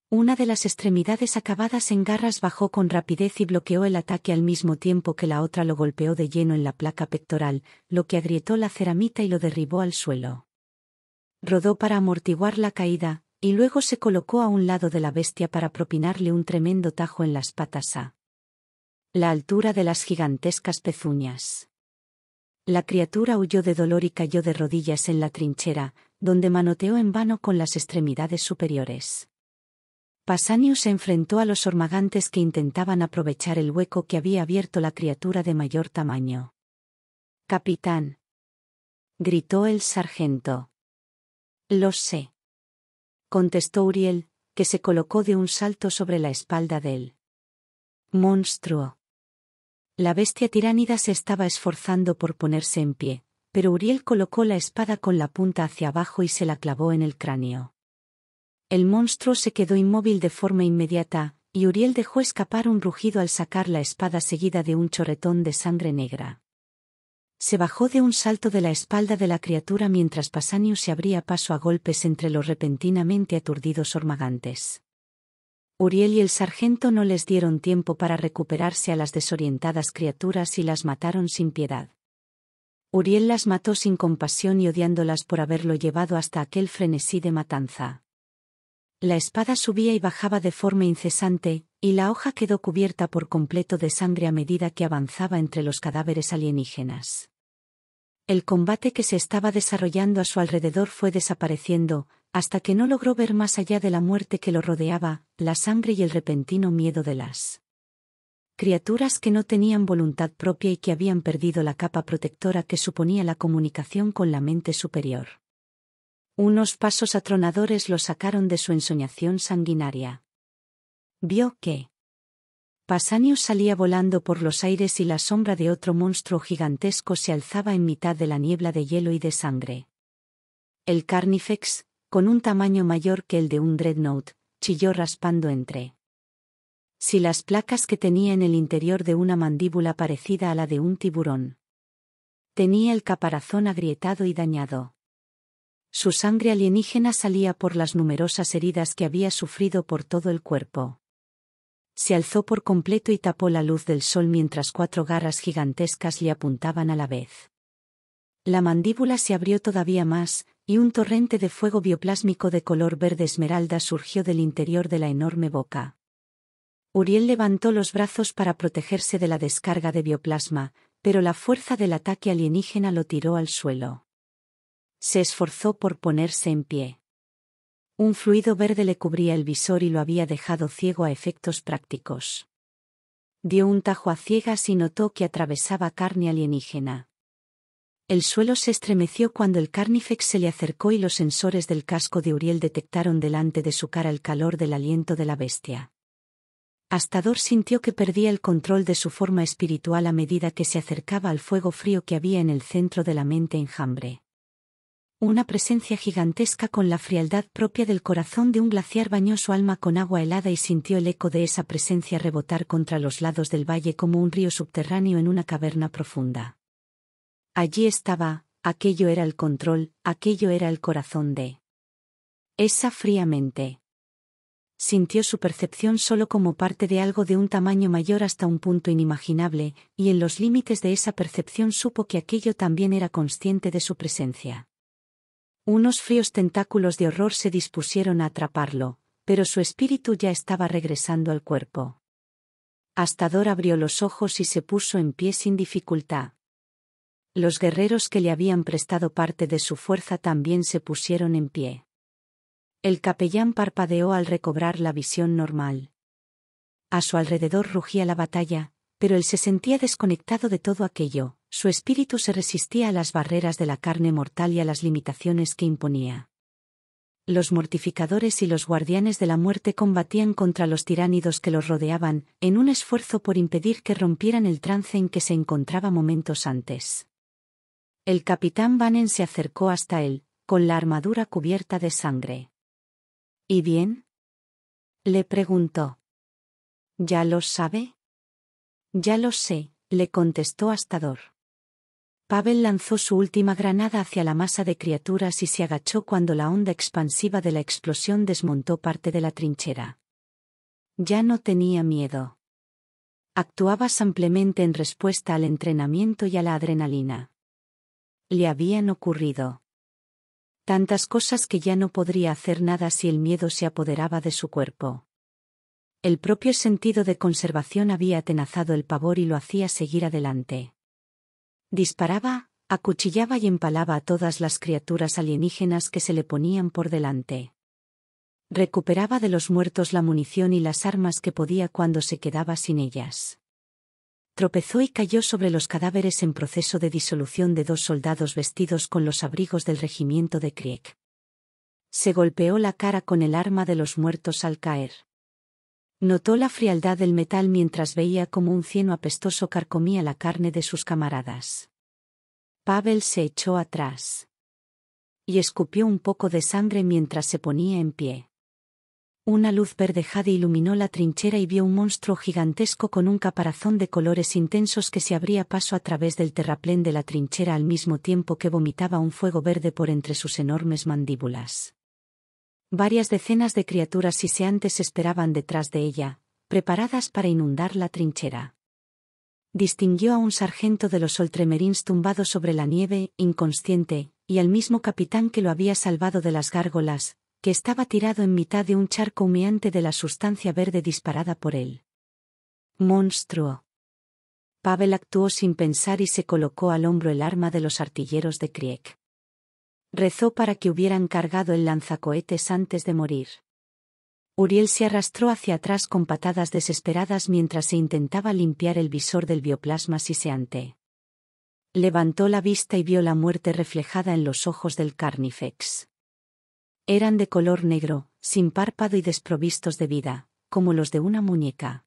Una de las extremidades acabadas en garras bajó con rapidez y bloqueó el ataque al mismo tiempo que la otra lo golpeó de lleno en la placa pectoral, lo que agrietó la ceramita y lo derribó al suelo. Rodó para amortiguar la caída, y luego se colocó a un lado de la bestia para propinarle un tremendo tajo en las patas a la altura de las gigantescas pezuñas. La criatura huyó de dolor y cayó de rodillas en la trinchera, donde manoteó en vano con las extremidades superiores. Pasanius se enfrentó a los hormagantes que intentaban aprovechar el hueco que había abierto la criatura de mayor tamaño. Capitán. gritó el sargento. Lo sé. contestó Uriel, que se colocó de un salto sobre la espalda del monstruo. La bestia tiránida se estaba esforzando por ponerse en pie, pero Uriel colocó la espada con la punta hacia abajo y se la clavó en el cráneo. El monstruo se quedó inmóvil de forma inmediata, y Uriel dejó escapar un rugido al sacar la espada seguida de un chorretón de sangre negra. Se bajó de un salto de la espalda de la criatura mientras Pasanio se abría paso a golpes entre los repentinamente aturdidos hormagantes. Uriel y el sargento no les dieron tiempo para recuperarse a las desorientadas criaturas y las mataron sin piedad. Uriel las mató sin compasión y odiándolas por haberlo llevado hasta aquel frenesí de matanza. La espada subía y bajaba de forma incesante, y la hoja quedó cubierta por completo de sangre a medida que avanzaba entre los cadáveres alienígenas. El combate que se estaba desarrollando a su alrededor fue desapareciendo, hasta que no logró ver más allá de la muerte que lo rodeaba, la sangre y el repentino miedo de las criaturas que no tenían voluntad propia y que habían perdido la capa protectora que suponía la comunicación con la mente superior. Unos pasos atronadores lo sacaron de su ensoñación sanguinaria. Vio que Pasanio salía volando por los aires y la sombra de otro monstruo gigantesco se alzaba en mitad de la niebla de hielo y de sangre. El Carnifex, con un tamaño mayor que el de un dreadnought, chilló raspando entre. Si las placas que tenía en el interior de una mandíbula parecida a la de un tiburón. Tenía el caparazón agrietado y dañado. Su sangre alienígena salía por las numerosas heridas que había sufrido por todo el cuerpo. Se alzó por completo y tapó la luz del sol mientras cuatro garras gigantescas le apuntaban a la vez. La mandíbula se abrió todavía más, y un torrente de fuego bioplásmico de color verde esmeralda surgió del interior de la enorme boca. Uriel levantó los brazos para protegerse de la descarga de bioplasma, pero la fuerza del ataque alienígena lo tiró al suelo. Se esforzó por ponerse en pie. Un fluido verde le cubría el visor y lo había dejado ciego a efectos prácticos. Dio un tajo a ciegas y notó que atravesaba carne alienígena. El suelo se estremeció cuando el Carnifex se le acercó y los sensores del casco de Uriel detectaron delante de su cara el calor del aliento de la bestia. Hastador sintió que perdía el control de su forma espiritual a medida que se acercaba al fuego frío que había en el centro de la mente enjambre. Una presencia gigantesca con la frialdad propia del corazón de un glaciar bañó su alma con agua helada y sintió el eco de esa presencia rebotar contra los lados del valle como un río subterráneo en una caverna profunda. Allí estaba, aquello era el control, aquello era el corazón de. Esa fríamente. Sintió su percepción solo como parte de algo de un tamaño mayor hasta un punto inimaginable, y en los límites de esa percepción supo que aquello también era consciente de su presencia. Unos fríos tentáculos de horror se dispusieron a atraparlo, pero su espíritu ya estaba regresando al cuerpo. Astador abrió los ojos y se puso en pie sin dificultad. Los guerreros que le habían prestado parte de su fuerza también se pusieron en pie. El capellán parpadeó al recobrar la visión normal. A su alrededor rugía la batalla, pero él se sentía desconectado de todo aquello, su espíritu se resistía a las barreras de la carne mortal y a las limitaciones que imponía. Los mortificadores y los guardianes de la muerte combatían contra los tiránidos que los rodeaban, en un esfuerzo por impedir que rompieran el trance en que se encontraba momentos antes. El capitán Vanen se acercó hasta él, con la armadura cubierta de sangre. ¿Y bien? Le preguntó. ¿Ya lo sabe? Ya lo sé, le contestó Astador. Pavel lanzó su última granada hacia la masa de criaturas y se agachó cuando la onda expansiva de la explosión desmontó parte de la trinchera. Ya no tenía miedo. Actuaba simplemente en respuesta al entrenamiento y a la adrenalina le habían ocurrido. Tantas cosas que ya no podría hacer nada si el miedo se apoderaba de su cuerpo. El propio sentido de conservación había atenazado el pavor y lo hacía seguir adelante. Disparaba, acuchillaba y empalaba a todas las criaturas alienígenas que se le ponían por delante. Recuperaba de los muertos la munición y las armas que podía cuando se quedaba sin ellas tropezó y cayó sobre los cadáveres en proceso de disolución de dos soldados vestidos con los abrigos del regimiento de Krieg. Se golpeó la cara con el arma de los muertos al caer. Notó la frialdad del metal mientras veía como un cieno apestoso carcomía la carne de sus camaradas. Pavel se echó atrás. Y escupió un poco de sangre mientras se ponía en pie. Una luz verdejada iluminó la trinchera y vio un monstruo gigantesco con un caparazón de colores intensos que se abría paso a través del terraplén de la trinchera al mismo tiempo que vomitaba un fuego verde por entre sus enormes mandíbulas. Varias decenas de criaturas siseantes esperaban detrás de ella, preparadas para inundar la trinchera. Distinguió a un sargento de los Oltremerins tumbado sobre la nieve, inconsciente, y al mismo capitán que lo había salvado de las gárgolas, que estaba tirado en mitad de un charco humeante de la sustancia verde disparada por él. Monstruo. Pavel actuó sin pensar y se colocó al hombro el arma de los artilleros de Krieg. Rezó para que hubieran cargado el lanzacohetes antes de morir. Uriel se arrastró hacia atrás con patadas desesperadas mientras se intentaba limpiar el visor del bioplasma siseante. Levantó la vista y vio la muerte reflejada en los ojos del Carnifex. Eran de color negro, sin párpado y desprovistos de vida, como los de una muñeca.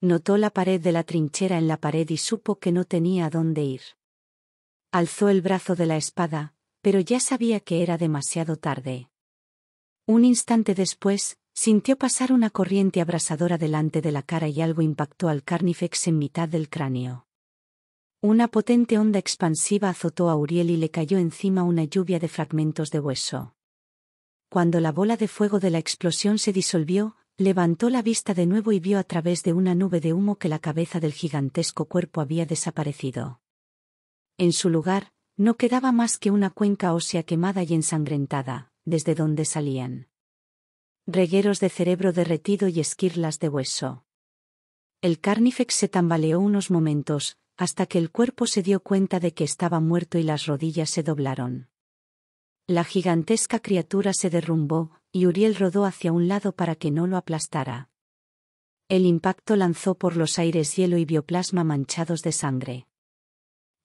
Notó la pared de la trinchera en la pared y supo que no tenía a dónde ir. Alzó el brazo de la espada, pero ya sabía que era demasiado tarde. Un instante después, sintió pasar una corriente abrasadora delante de la cara y algo impactó al carnifex en mitad del cráneo. Una potente onda expansiva azotó a Uriel y le cayó encima una lluvia de fragmentos de hueso. Cuando la bola de fuego de la explosión se disolvió, levantó la vista de nuevo y vio a través de una nube de humo que la cabeza del gigantesco cuerpo había desaparecido. En su lugar, no quedaba más que una cuenca ósea quemada y ensangrentada, desde donde salían regueros de cerebro derretido y esquirlas de hueso. El Carnifex se tambaleó unos momentos, hasta que el cuerpo se dio cuenta de que estaba muerto y las rodillas se doblaron. La gigantesca criatura se derrumbó, y Uriel rodó hacia un lado para que no lo aplastara. El impacto lanzó por los aires hielo y bioplasma manchados de sangre.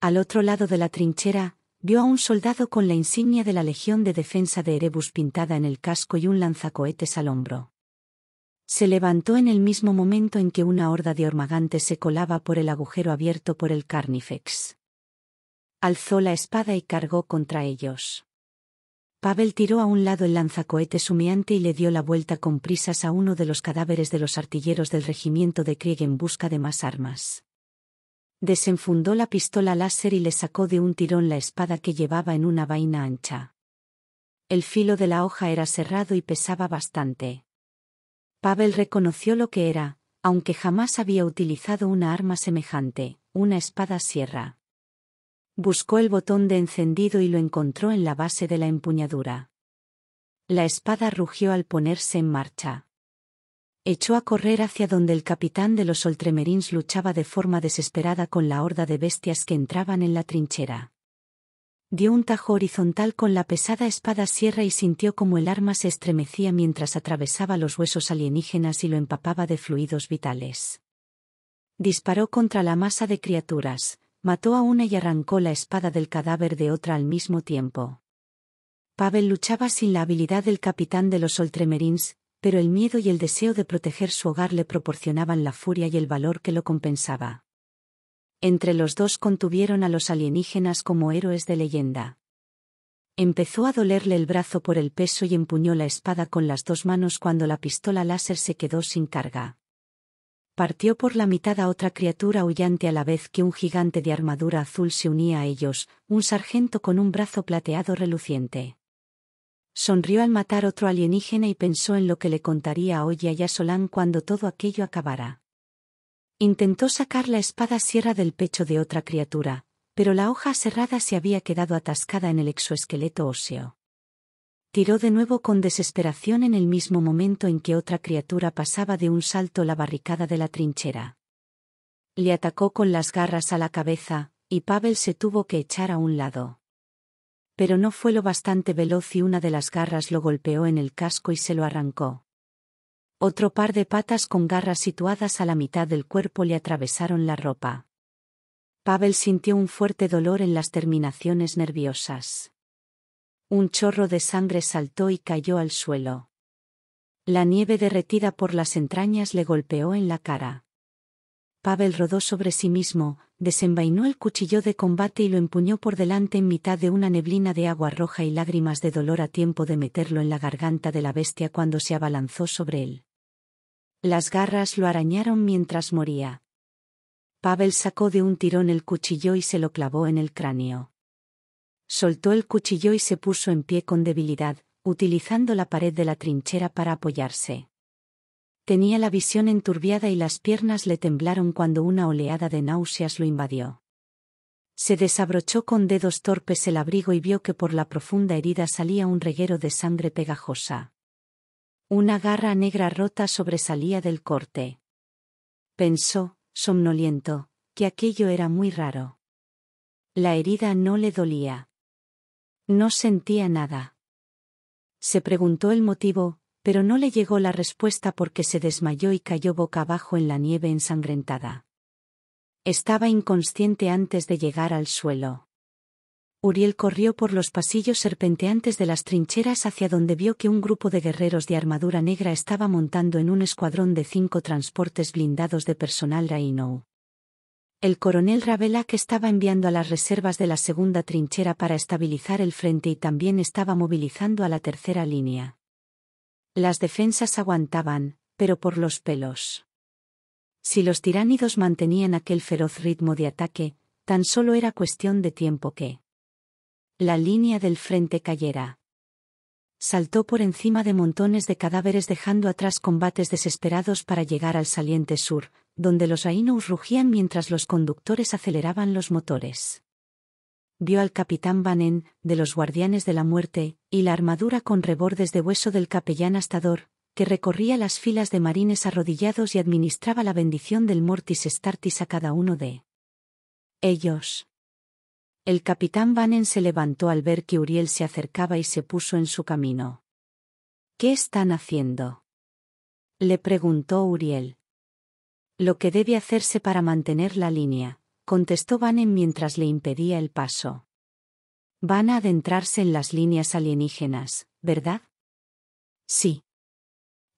Al otro lado de la trinchera, vio a un soldado con la insignia de la Legión de Defensa de Erebus pintada en el casco y un lanzacohetes al hombro. Se levantó en el mismo momento en que una horda de hormagantes se colaba por el agujero abierto por el Carnifex. Alzó la espada y cargó contra ellos. Pavel tiró a un lado el lanzacohete humeante y le dio la vuelta con prisas a uno de los cadáveres de los artilleros del regimiento de Krieg en busca de más armas. Desenfundó la pistola láser y le sacó de un tirón la espada que llevaba en una vaina ancha. El filo de la hoja era cerrado y pesaba bastante. Pavel reconoció lo que era, aunque jamás había utilizado una arma semejante, una espada sierra. Buscó el botón de encendido y lo encontró en la base de la empuñadura. La espada rugió al ponerse en marcha. Echó a correr hacia donde el capitán de los Oltremerins luchaba de forma desesperada con la horda de bestias que entraban en la trinchera dio un tajo horizontal con la pesada espada sierra y sintió como el arma se estremecía mientras atravesaba los huesos alienígenas y lo empapaba de fluidos vitales. Disparó contra la masa de criaturas, mató a una y arrancó la espada del cadáver de otra al mismo tiempo. Pavel luchaba sin la habilidad del capitán de los Oltremerins, pero el miedo y el deseo de proteger su hogar le proporcionaban la furia y el valor que lo compensaba. Entre los dos contuvieron a los alienígenas como héroes de leyenda. Empezó a dolerle el brazo por el peso y empuñó la espada con las dos manos cuando la pistola láser se quedó sin carga. Partió por la mitad a otra criatura huyante a la vez que un gigante de armadura azul se unía a ellos, un sargento con un brazo plateado reluciente. Sonrió al matar otro alienígena y pensó en lo que le contaría a Oya y a Solán cuando todo aquello acabara. Intentó sacar la espada sierra del pecho de otra criatura, pero la hoja aserrada se había quedado atascada en el exoesqueleto óseo tiró de nuevo con desesperación en el mismo momento en que otra criatura pasaba de un salto la barricada de la trinchera. Le atacó con las garras a la cabeza, y Pavel se tuvo que echar a un lado. Pero no fue lo bastante veloz y una de las garras lo golpeó en el casco y se lo arrancó. Otro par de patas con garras situadas a la mitad del cuerpo le atravesaron la ropa. Pavel sintió un fuerte dolor en las terminaciones nerviosas. Un chorro de sangre saltó y cayó al suelo. La nieve derretida por las entrañas le golpeó en la cara. Pavel rodó sobre sí mismo, desenvainó el cuchillo de combate y lo empuñó por delante en mitad de una neblina de agua roja y lágrimas de dolor a tiempo de meterlo en la garganta de la bestia cuando se abalanzó sobre él. Las garras lo arañaron mientras moría. Pavel sacó de un tirón el cuchillo y se lo clavó en el cráneo. Soltó el cuchillo y se puso en pie con debilidad, utilizando la pared de la trinchera para apoyarse. Tenía la visión enturbiada y las piernas le temblaron cuando una oleada de náuseas lo invadió. Se desabrochó con dedos torpes el abrigo y vio que por la profunda herida salía un reguero de sangre pegajosa. Una garra negra rota sobresalía del corte. Pensó, somnoliento, que aquello era muy raro. La herida no le dolía. No sentía nada. Se preguntó el motivo, pero no le llegó la respuesta porque se desmayó y cayó boca abajo en la nieve ensangrentada. Estaba inconsciente antes de llegar al suelo. Uriel corrió por los pasillos serpenteantes de las trincheras hacia donde vio que un grupo de guerreros de armadura negra estaba montando en un escuadrón de cinco transportes blindados de personal Rainou el coronel que estaba enviando a las reservas de la segunda trinchera para estabilizar el frente y también estaba movilizando a la tercera línea. Las defensas aguantaban, pero por los pelos. Si los tiránidos mantenían aquel feroz ritmo de ataque, tan solo era cuestión de tiempo que la línea del frente cayera. Saltó por encima de montones de cadáveres dejando atrás combates desesperados para llegar al saliente sur, donde los Ainous rugían mientras los conductores aceleraban los motores. Vio al capitán Vanen de los Guardianes de la Muerte, y la armadura con rebordes de hueso del capellán Astador, que recorría las filas de marines arrodillados y administraba la bendición del Mortis Startis a cada uno de ellos. El capitán Banen se levantó al ver que Uriel se acercaba y se puso en su camino. ¿Qué están haciendo? le preguntó Uriel. Lo que debe hacerse para mantener la línea, contestó Vanen mientras le impedía el paso. Van a adentrarse en las líneas alienígenas, ¿verdad? Sí.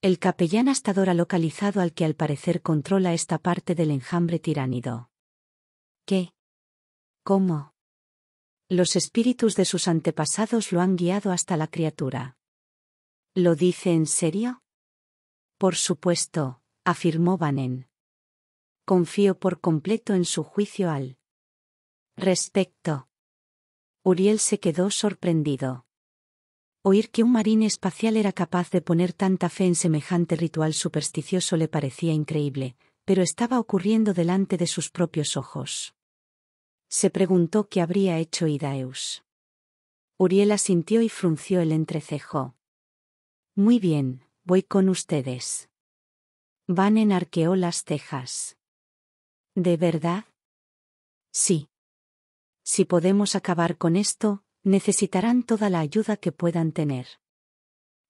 El capellán ahora ha localizado al que al parecer controla esta parte del enjambre tiránido. ¿Qué? ¿Cómo? Los espíritus de sus antepasados lo han guiado hasta la criatura. ¿Lo dice en serio? Por supuesto, afirmó Vanen confío por completo en su juicio al respecto. Uriel se quedó sorprendido. Oír que un marín espacial era capaz de poner tanta fe en semejante ritual supersticioso le parecía increíble, pero estaba ocurriendo delante de sus propios ojos. Se preguntó qué habría hecho Idaeus. Uriel asintió y frunció el entrecejo. Muy bien, voy con ustedes. Van arqueó las cejas. ¿De verdad? Sí. Si podemos acabar con esto, necesitarán toda la ayuda que puedan tener.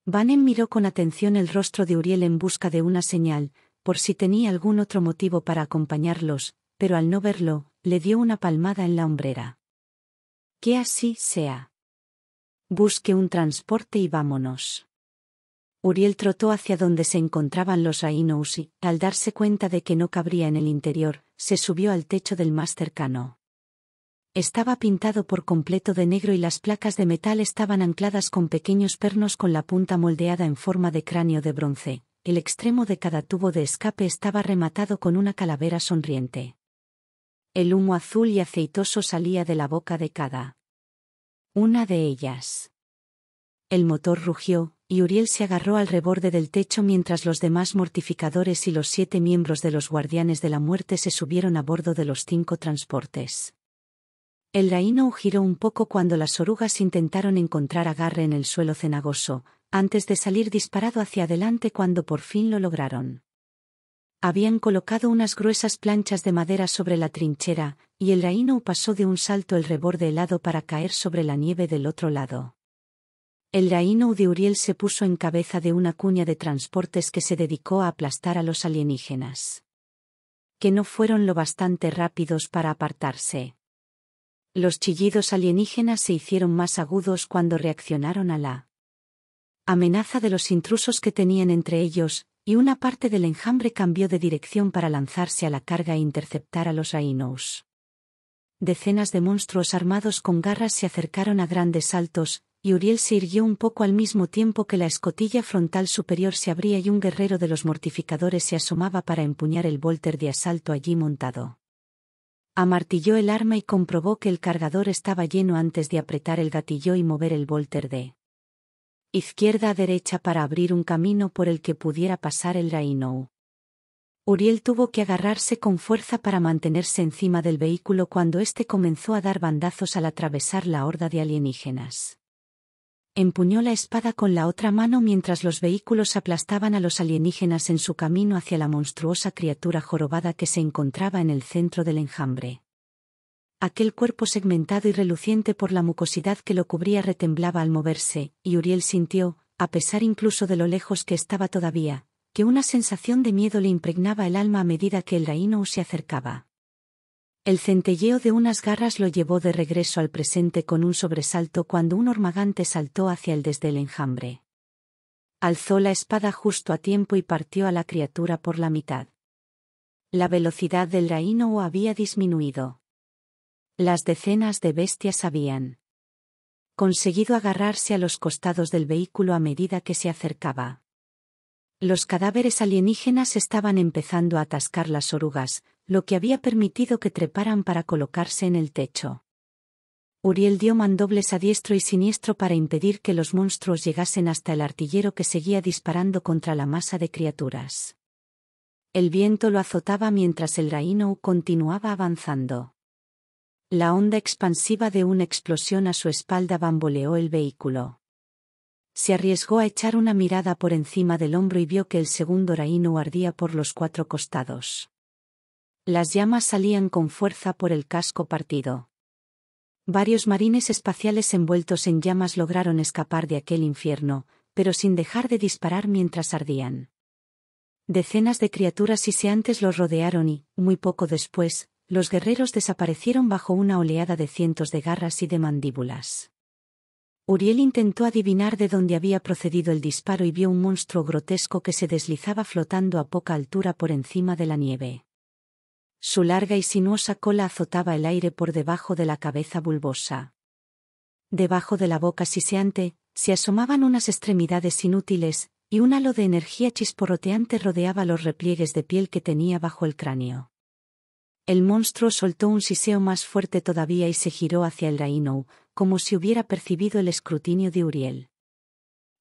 Vanem miró con atención el rostro de Uriel en busca de una señal, por si tenía algún otro motivo para acompañarlos, pero al no verlo, le dio una palmada en la hombrera. Que así sea. Busque un transporte y vámonos. Uriel trotó hacia donde se encontraban los Ainous y, al darse cuenta de que no cabría en el interior, se subió al techo del más cercano. Estaba pintado por completo de negro y las placas de metal estaban ancladas con pequeños pernos con la punta moldeada en forma de cráneo de bronce. El extremo de cada tubo de escape estaba rematado con una calavera sonriente. El humo azul y aceitoso salía de la boca de cada una de ellas. El motor rugió, y Uriel se agarró al reborde del techo mientras los demás mortificadores y los siete miembros de los guardianes de la muerte se subieron a bordo de los cinco transportes. El Raino giró un poco cuando las orugas intentaron encontrar agarre en el suelo cenagoso, antes de salir disparado hacia adelante cuando por fin lo lograron. Habían colocado unas gruesas planchas de madera sobre la trinchera, y el Raino pasó de un salto el reborde helado para caer sobre la nieve del otro lado. El Raino de Uriel se puso en cabeza de una cuña de transportes que se dedicó a aplastar a los alienígenas. Que no fueron lo bastante rápidos para apartarse. Los chillidos alienígenas se hicieron más agudos cuando reaccionaron a la amenaza de los intrusos que tenían entre ellos, y una parte del enjambre cambió de dirección para lanzarse a la carga e interceptar a los Rainos decenas de monstruos armados con garras se acercaron a grandes saltos, y Uriel se irguió un poco al mismo tiempo que la escotilla frontal superior se abría y un guerrero de los mortificadores se asomaba para empuñar el volter de asalto allí montado. Amartilló el arma y comprobó que el cargador estaba lleno antes de apretar el gatillo y mover el volter de izquierda a derecha para abrir un camino por el que pudiera pasar el Rainou. Uriel tuvo que agarrarse con fuerza para mantenerse encima del vehículo cuando éste comenzó a dar bandazos al atravesar la horda de alienígenas empuñó la espada con la otra mano mientras los vehículos aplastaban a los alienígenas en su camino hacia la monstruosa criatura jorobada que se encontraba en el centro del enjambre. Aquel cuerpo segmentado y reluciente por la mucosidad que lo cubría retemblaba al moverse, y Uriel sintió, a pesar incluso de lo lejos que estaba todavía, que una sensación de miedo le impregnaba el alma a medida que el reino se acercaba. El centelleo de unas garras lo llevó de regreso al presente con un sobresalto cuando un hormagante saltó hacia él desde el enjambre. Alzó la espada justo a tiempo y partió a la criatura por la mitad. La velocidad del raíno había disminuido. Las decenas de bestias habían conseguido agarrarse a los costados del vehículo a medida que se acercaba. Los cadáveres alienígenas estaban empezando a atascar las orugas, lo que había permitido que treparan para colocarse en el techo. Uriel dio mandobles a diestro y siniestro para impedir que los monstruos llegasen hasta el artillero que seguía disparando contra la masa de criaturas. El viento lo azotaba mientras el Raino continuaba avanzando. La onda expansiva de una explosión a su espalda bamboleó el vehículo. Se arriesgó a echar una mirada por encima del hombro y vio que el segundo Raino ardía por los cuatro costados. Las llamas salían con fuerza por el casco partido. Varios marines espaciales envueltos en llamas lograron escapar de aquel infierno, pero sin dejar de disparar mientras ardían. Decenas de criaturas y seantes los rodearon y, muy poco después, los guerreros desaparecieron bajo una oleada de cientos de garras y de mandíbulas. Uriel intentó adivinar de dónde había procedido el disparo y vio un monstruo grotesco que se deslizaba flotando a poca altura por encima de la nieve. Su larga y sinuosa cola azotaba el aire por debajo de la cabeza bulbosa. Debajo de la boca siseante, se asomaban unas extremidades inútiles, y un halo de energía chisporroteante rodeaba los repliegues de piel que tenía bajo el cráneo. El monstruo soltó un siseo más fuerte todavía y se giró hacia el reino como si hubiera percibido el escrutinio de Uriel.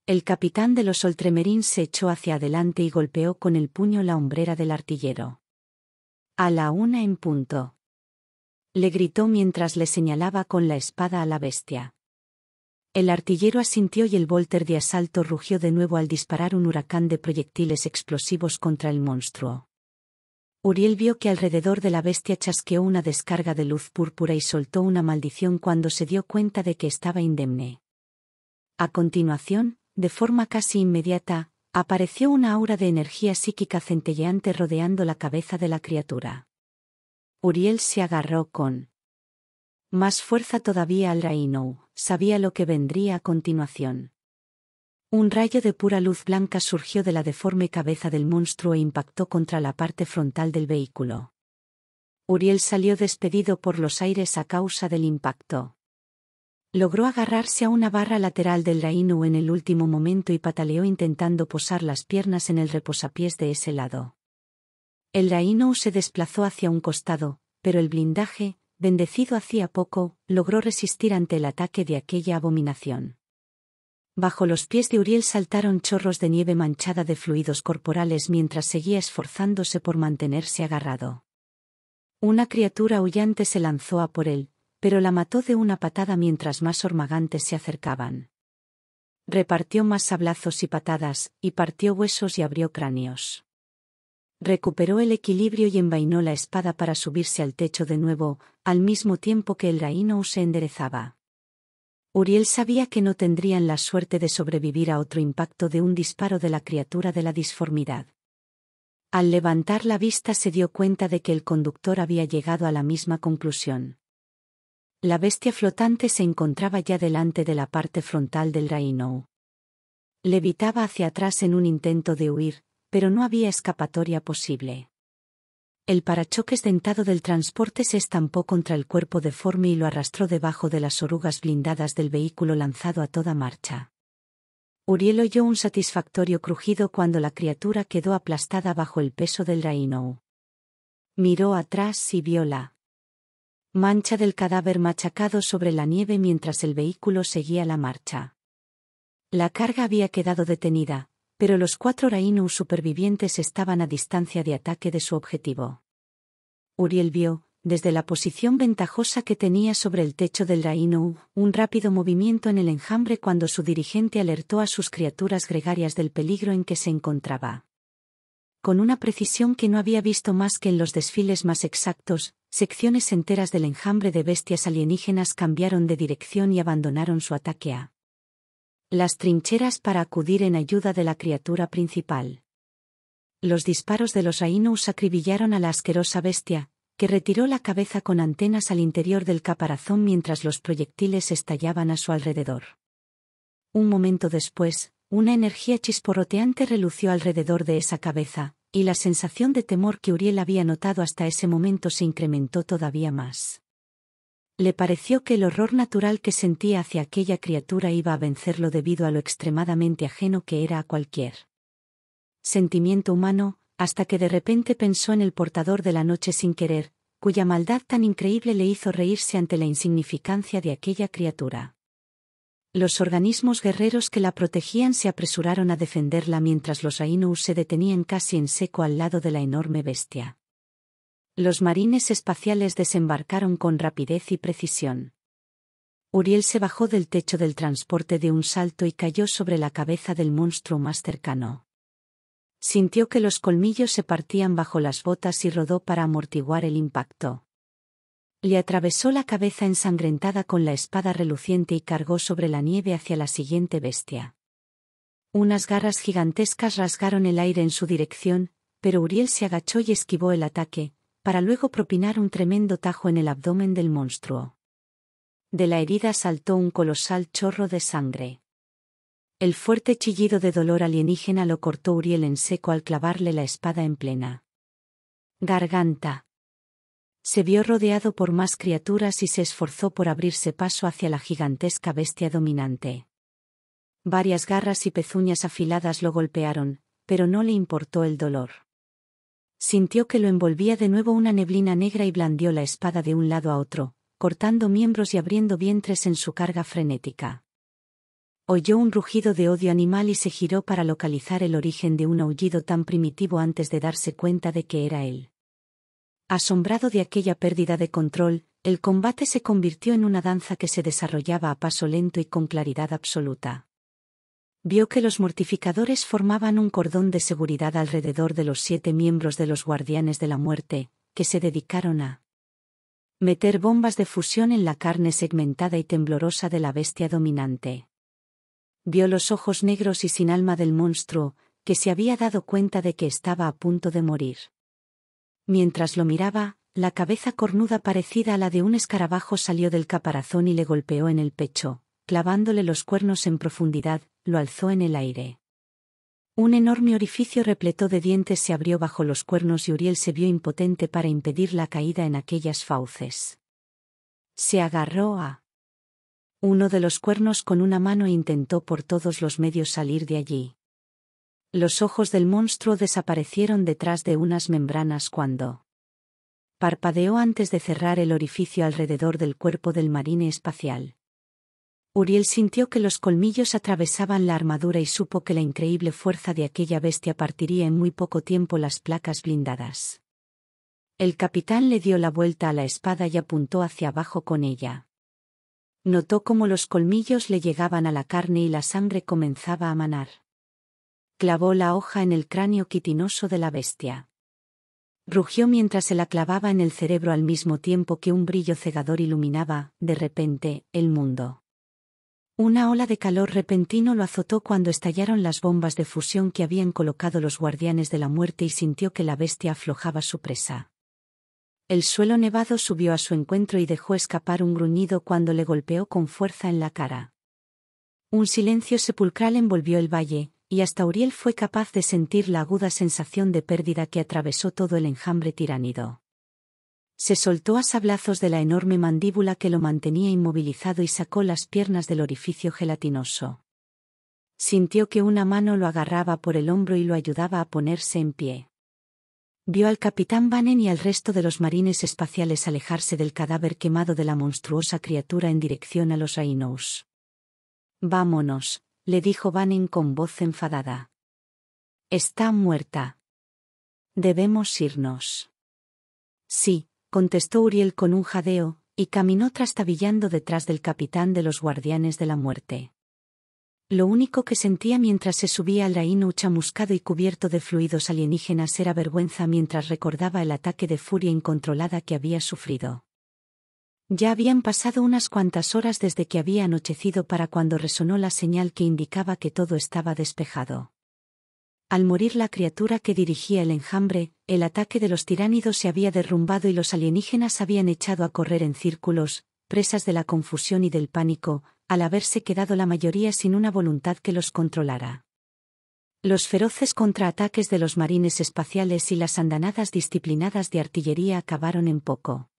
El capitán de los Oltremerín se echó hacia adelante y golpeó con el puño la hombrera del artillero. A la una en punto. Le gritó mientras le señalaba con la espada a la bestia. El artillero asintió y el volter de asalto rugió de nuevo al disparar un huracán de proyectiles explosivos contra el monstruo. Uriel vio que alrededor de la bestia chasqueó una descarga de luz púrpura y soltó una maldición cuando se dio cuenta de que estaba indemne. A continuación, de forma casi inmediata, apareció una aura de energía psíquica centelleante rodeando la cabeza de la criatura. Uriel se agarró con más fuerza todavía al Rainou, sabía lo que vendría a continuación. Un rayo de pura luz blanca surgió de la deforme cabeza del monstruo e impactó contra la parte frontal del vehículo. Uriel salió despedido por los aires a causa del impacto. Logró agarrarse a una barra lateral del Rainu en el último momento y pataleó intentando posar las piernas en el reposapiés de ese lado. El Rainu se desplazó hacia un costado, pero el blindaje, bendecido hacía poco, logró resistir ante el ataque de aquella abominación. Bajo los pies de Uriel saltaron chorros de nieve manchada de fluidos corporales mientras seguía esforzándose por mantenerse agarrado. Una criatura huyante se lanzó a por él, pero la mató de una patada mientras más hormagantes se acercaban. Repartió más sablazos y patadas, y partió huesos y abrió cráneos. Recuperó el equilibrio y envainó la espada para subirse al techo de nuevo, al mismo tiempo que el reino se enderezaba. Uriel sabía que no tendrían la suerte de sobrevivir a otro impacto de un disparo de la criatura de la disformidad. Al levantar la vista se dio cuenta de que el conductor había llegado a la misma conclusión. La bestia flotante se encontraba ya delante de la parte frontal del Rainou. Levitaba hacia atrás en un intento de huir, pero no había escapatoria posible. El parachoques dentado del transporte se estampó contra el cuerpo deforme y lo arrastró debajo de las orugas blindadas del vehículo lanzado a toda marcha. Uriel oyó un satisfactorio crujido cuando la criatura quedó aplastada bajo el peso del Rainou. Miró atrás y vio la mancha del cadáver machacado sobre la nieve mientras el vehículo seguía la marcha. La carga había quedado detenida, pero los cuatro Rainu supervivientes estaban a distancia de ataque de su objetivo. Uriel vio, desde la posición ventajosa que tenía sobre el techo del Rainu, un rápido movimiento en el enjambre cuando su dirigente alertó a sus criaturas gregarias del peligro en que se encontraba. Con una precisión que no había visto más que en los desfiles más exactos, secciones enteras del enjambre de bestias alienígenas cambiaron de dirección y abandonaron su ataque a las trincheras para acudir en ayuda de la criatura principal. Los disparos de los Ainus acribillaron a la asquerosa bestia, que retiró la cabeza con antenas al interior del caparazón mientras los proyectiles estallaban a su alrededor. Un momento después, una energía chisporroteante relució alrededor de esa cabeza, y la sensación de temor que Uriel había notado hasta ese momento se incrementó todavía más. Le pareció que el horror natural que sentía hacia aquella criatura iba a vencerlo debido a lo extremadamente ajeno que era a cualquier sentimiento humano, hasta que de repente pensó en el portador de la noche sin querer, cuya maldad tan increíble le hizo reírse ante la insignificancia de aquella criatura. Los organismos guerreros que la protegían se apresuraron a defenderla mientras los Ainus se detenían casi en seco al lado de la enorme bestia. Los marines espaciales desembarcaron con rapidez y precisión. Uriel se bajó del techo del transporte de un salto y cayó sobre la cabeza del monstruo más cercano. Sintió que los colmillos se partían bajo las botas y rodó para amortiguar el impacto. Le atravesó la cabeza ensangrentada con la espada reluciente y cargó sobre la nieve hacia la siguiente bestia. Unas garras gigantescas rasgaron el aire en su dirección, pero Uriel se agachó y esquivó el ataque, para luego propinar un tremendo tajo en el abdomen del monstruo. De la herida saltó un colosal chorro de sangre. El fuerte chillido de dolor alienígena lo cortó Uriel en seco al clavarle la espada en plena garganta se vio rodeado por más criaturas y se esforzó por abrirse paso hacia la gigantesca bestia dominante. Varias garras y pezuñas afiladas lo golpearon, pero no le importó el dolor. Sintió que lo envolvía de nuevo una neblina negra y blandió la espada de un lado a otro, cortando miembros y abriendo vientres en su carga frenética. Oyó un rugido de odio animal y se giró para localizar el origen de un aullido tan primitivo antes de darse cuenta de que era él. Asombrado de aquella pérdida de control, el combate se convirtió en una danza que se desarrollaba a paso lento y con claridad absoluta. Vio que los mortificadores formaban un cordón de seguridad alrededor de los siete miembros de los guardianes de la muerte, que se dedicaron a meter bombas de fusión en la carne segmentada y temblorosa de la bestia dominante. Vio los ojos negros y sin alma del monstruo, que se había dado cuenta de que estaba a punto de morir. Mientras lo miraba, la cabeza cornuda parecida a la de un escarabajo salió del caparazón y le golpeó en el pecho, clavándole los cuernos en profundidad, lo alzó en el aire. Un enorme orificio repleto de dientes se abrió bajo los cuernos y Uriel se vio impotente para impedir la caída en aquellas fauces. Se agarró a uno de los cuernos con una mano e intentó por todos los medios salir de allí. Los ojos del monstruo desaparecieron detrás de unas membranas cuando parpadeó antes de cerrar el orificio alrededor del cuerpo del marine espacial. Uriel sintió que los colmillos atravesaban la armadura y supo que la increíble fuerza de aquella bestia partiría en muy poco tiempo las placas blindadas. El capitán le dio la vuelta a la espada y apuntó hacia abajo con ella. Notó cómo los colmillos le llegaban a la carne y la sangre comenzaba a manar clavó la hoja en el cráneo quitinoso de la bestia. Rugió mientras se la clavaba en el cerebro al mismo tiempo que un brillo cegador iluminaba, de repente, el mundo. Una ola de calor repentino lo azotó cuando estallaron las bombas de fusión que habían colocado los guardianes de la muerte y sintió que la bestia aflojaba su presa. El suelo nevado subió a su encuentro y dejó escapar un gruñido cuando le golpeó con fuerza en la cara. Un silencio sepulcral envolvió el valle, y hasta Uriel fue capaz de sentir la aguda sensación de pérdida que atravesó todo el enjambre tiránido. Se soltó a sablazos de la enorme mandíbula que lo mantenía inmovilizado y sacó las piernas del orificio gelatinoso. Sintió que una mano lo agarraba por el hombro y lo ayudaba a ponerse en pie. Vio al capitán Banen y al resto de los marines espaciales alejarse del cadáver quemado de la monstruosa criatura en dirección a los Ainous. Vámonos, le dijo Banning con voz enfadada. Está muerta. Debemos irnos. Sí, contestó Uriel con un jadeo, y caminó trastabillando detrás del capitán de los guardianes de la muerte. Lo único que sentía mientras se subía al reino chamuscado y cubierto de fluidos alienígenas era vergüenza mientras recordaba el ataque de furia incontrolada que había sufrido. Ya habían pasado unas cuantas horas desde que había anochecido para cuando resonó la señal que indicaba que todo estaba despejado. Al morir la criatura que dirigía el enjambre, el ataque de los tiránidos se había derrumbado y los alienígenas habían echado a correr en círculos, presas de la confusión y del pánico, al haberse quedado la mayoría sin una voluntad que los controlara. Los feroces contraataques de los marines espaciales y las andanadas disciplinadas de artillería acabaron en poco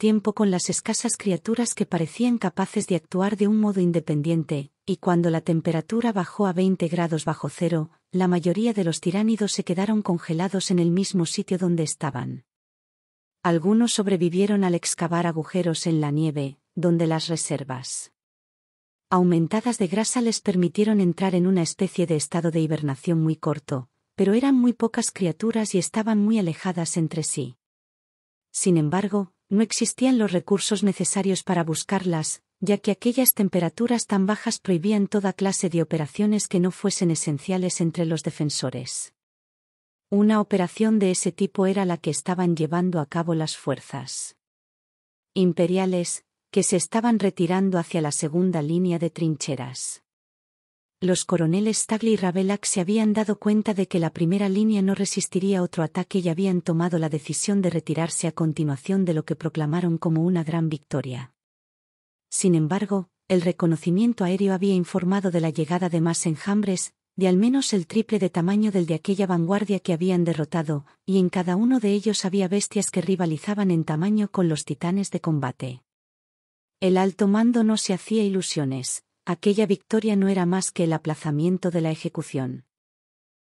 tiempo con las escasas criaturas que parecían capaces de actuar de un modo independiente, y cuando la temperatura bajó a 20 grados bajo cero, la mayoría de los tiránidos se quedaron congelados en el mismo sitio donde estaban. Algunos sobrevivieron al excavar agujeros en la nieve, donde las reservas aumentadas de grasa les permitieron entrar en una especie de estado de hibernación muy corto, pero eran muy pocas criaturas y estaban muy alejadas entre sí. Sin embargo, no existían los recursos necesarios para buscarlas, ya que aquellas temperaturas tan bajas prohibían toda clase de operaciones que no fuesen esenciales entre los defensores. Una operación de ese tipo era la que estaban llevando a cabo las fuerzas imperiales, que se estaban retirando hacia la segunda línea de trincheras los coroneles Stagli y Rabelak se habían dado cuenta de que la primera línea no resistiría otro ataque y habían tomado la decisión de retirarse a continuación de lo que proclamaron como una gran victoria. Sin embargo, el reconocimiento aéreo había informado de la llegada de más enjambres, de al menos el triple de tamaño del de aquella vanguardia que habían derrotado, y en cada uno de ellos había bestias que rivalizaban en tamaño con los titanes de combate. El alto mando no se hacía ilusiones Aquella victoria no era más que el aplazamiento de la ejecución.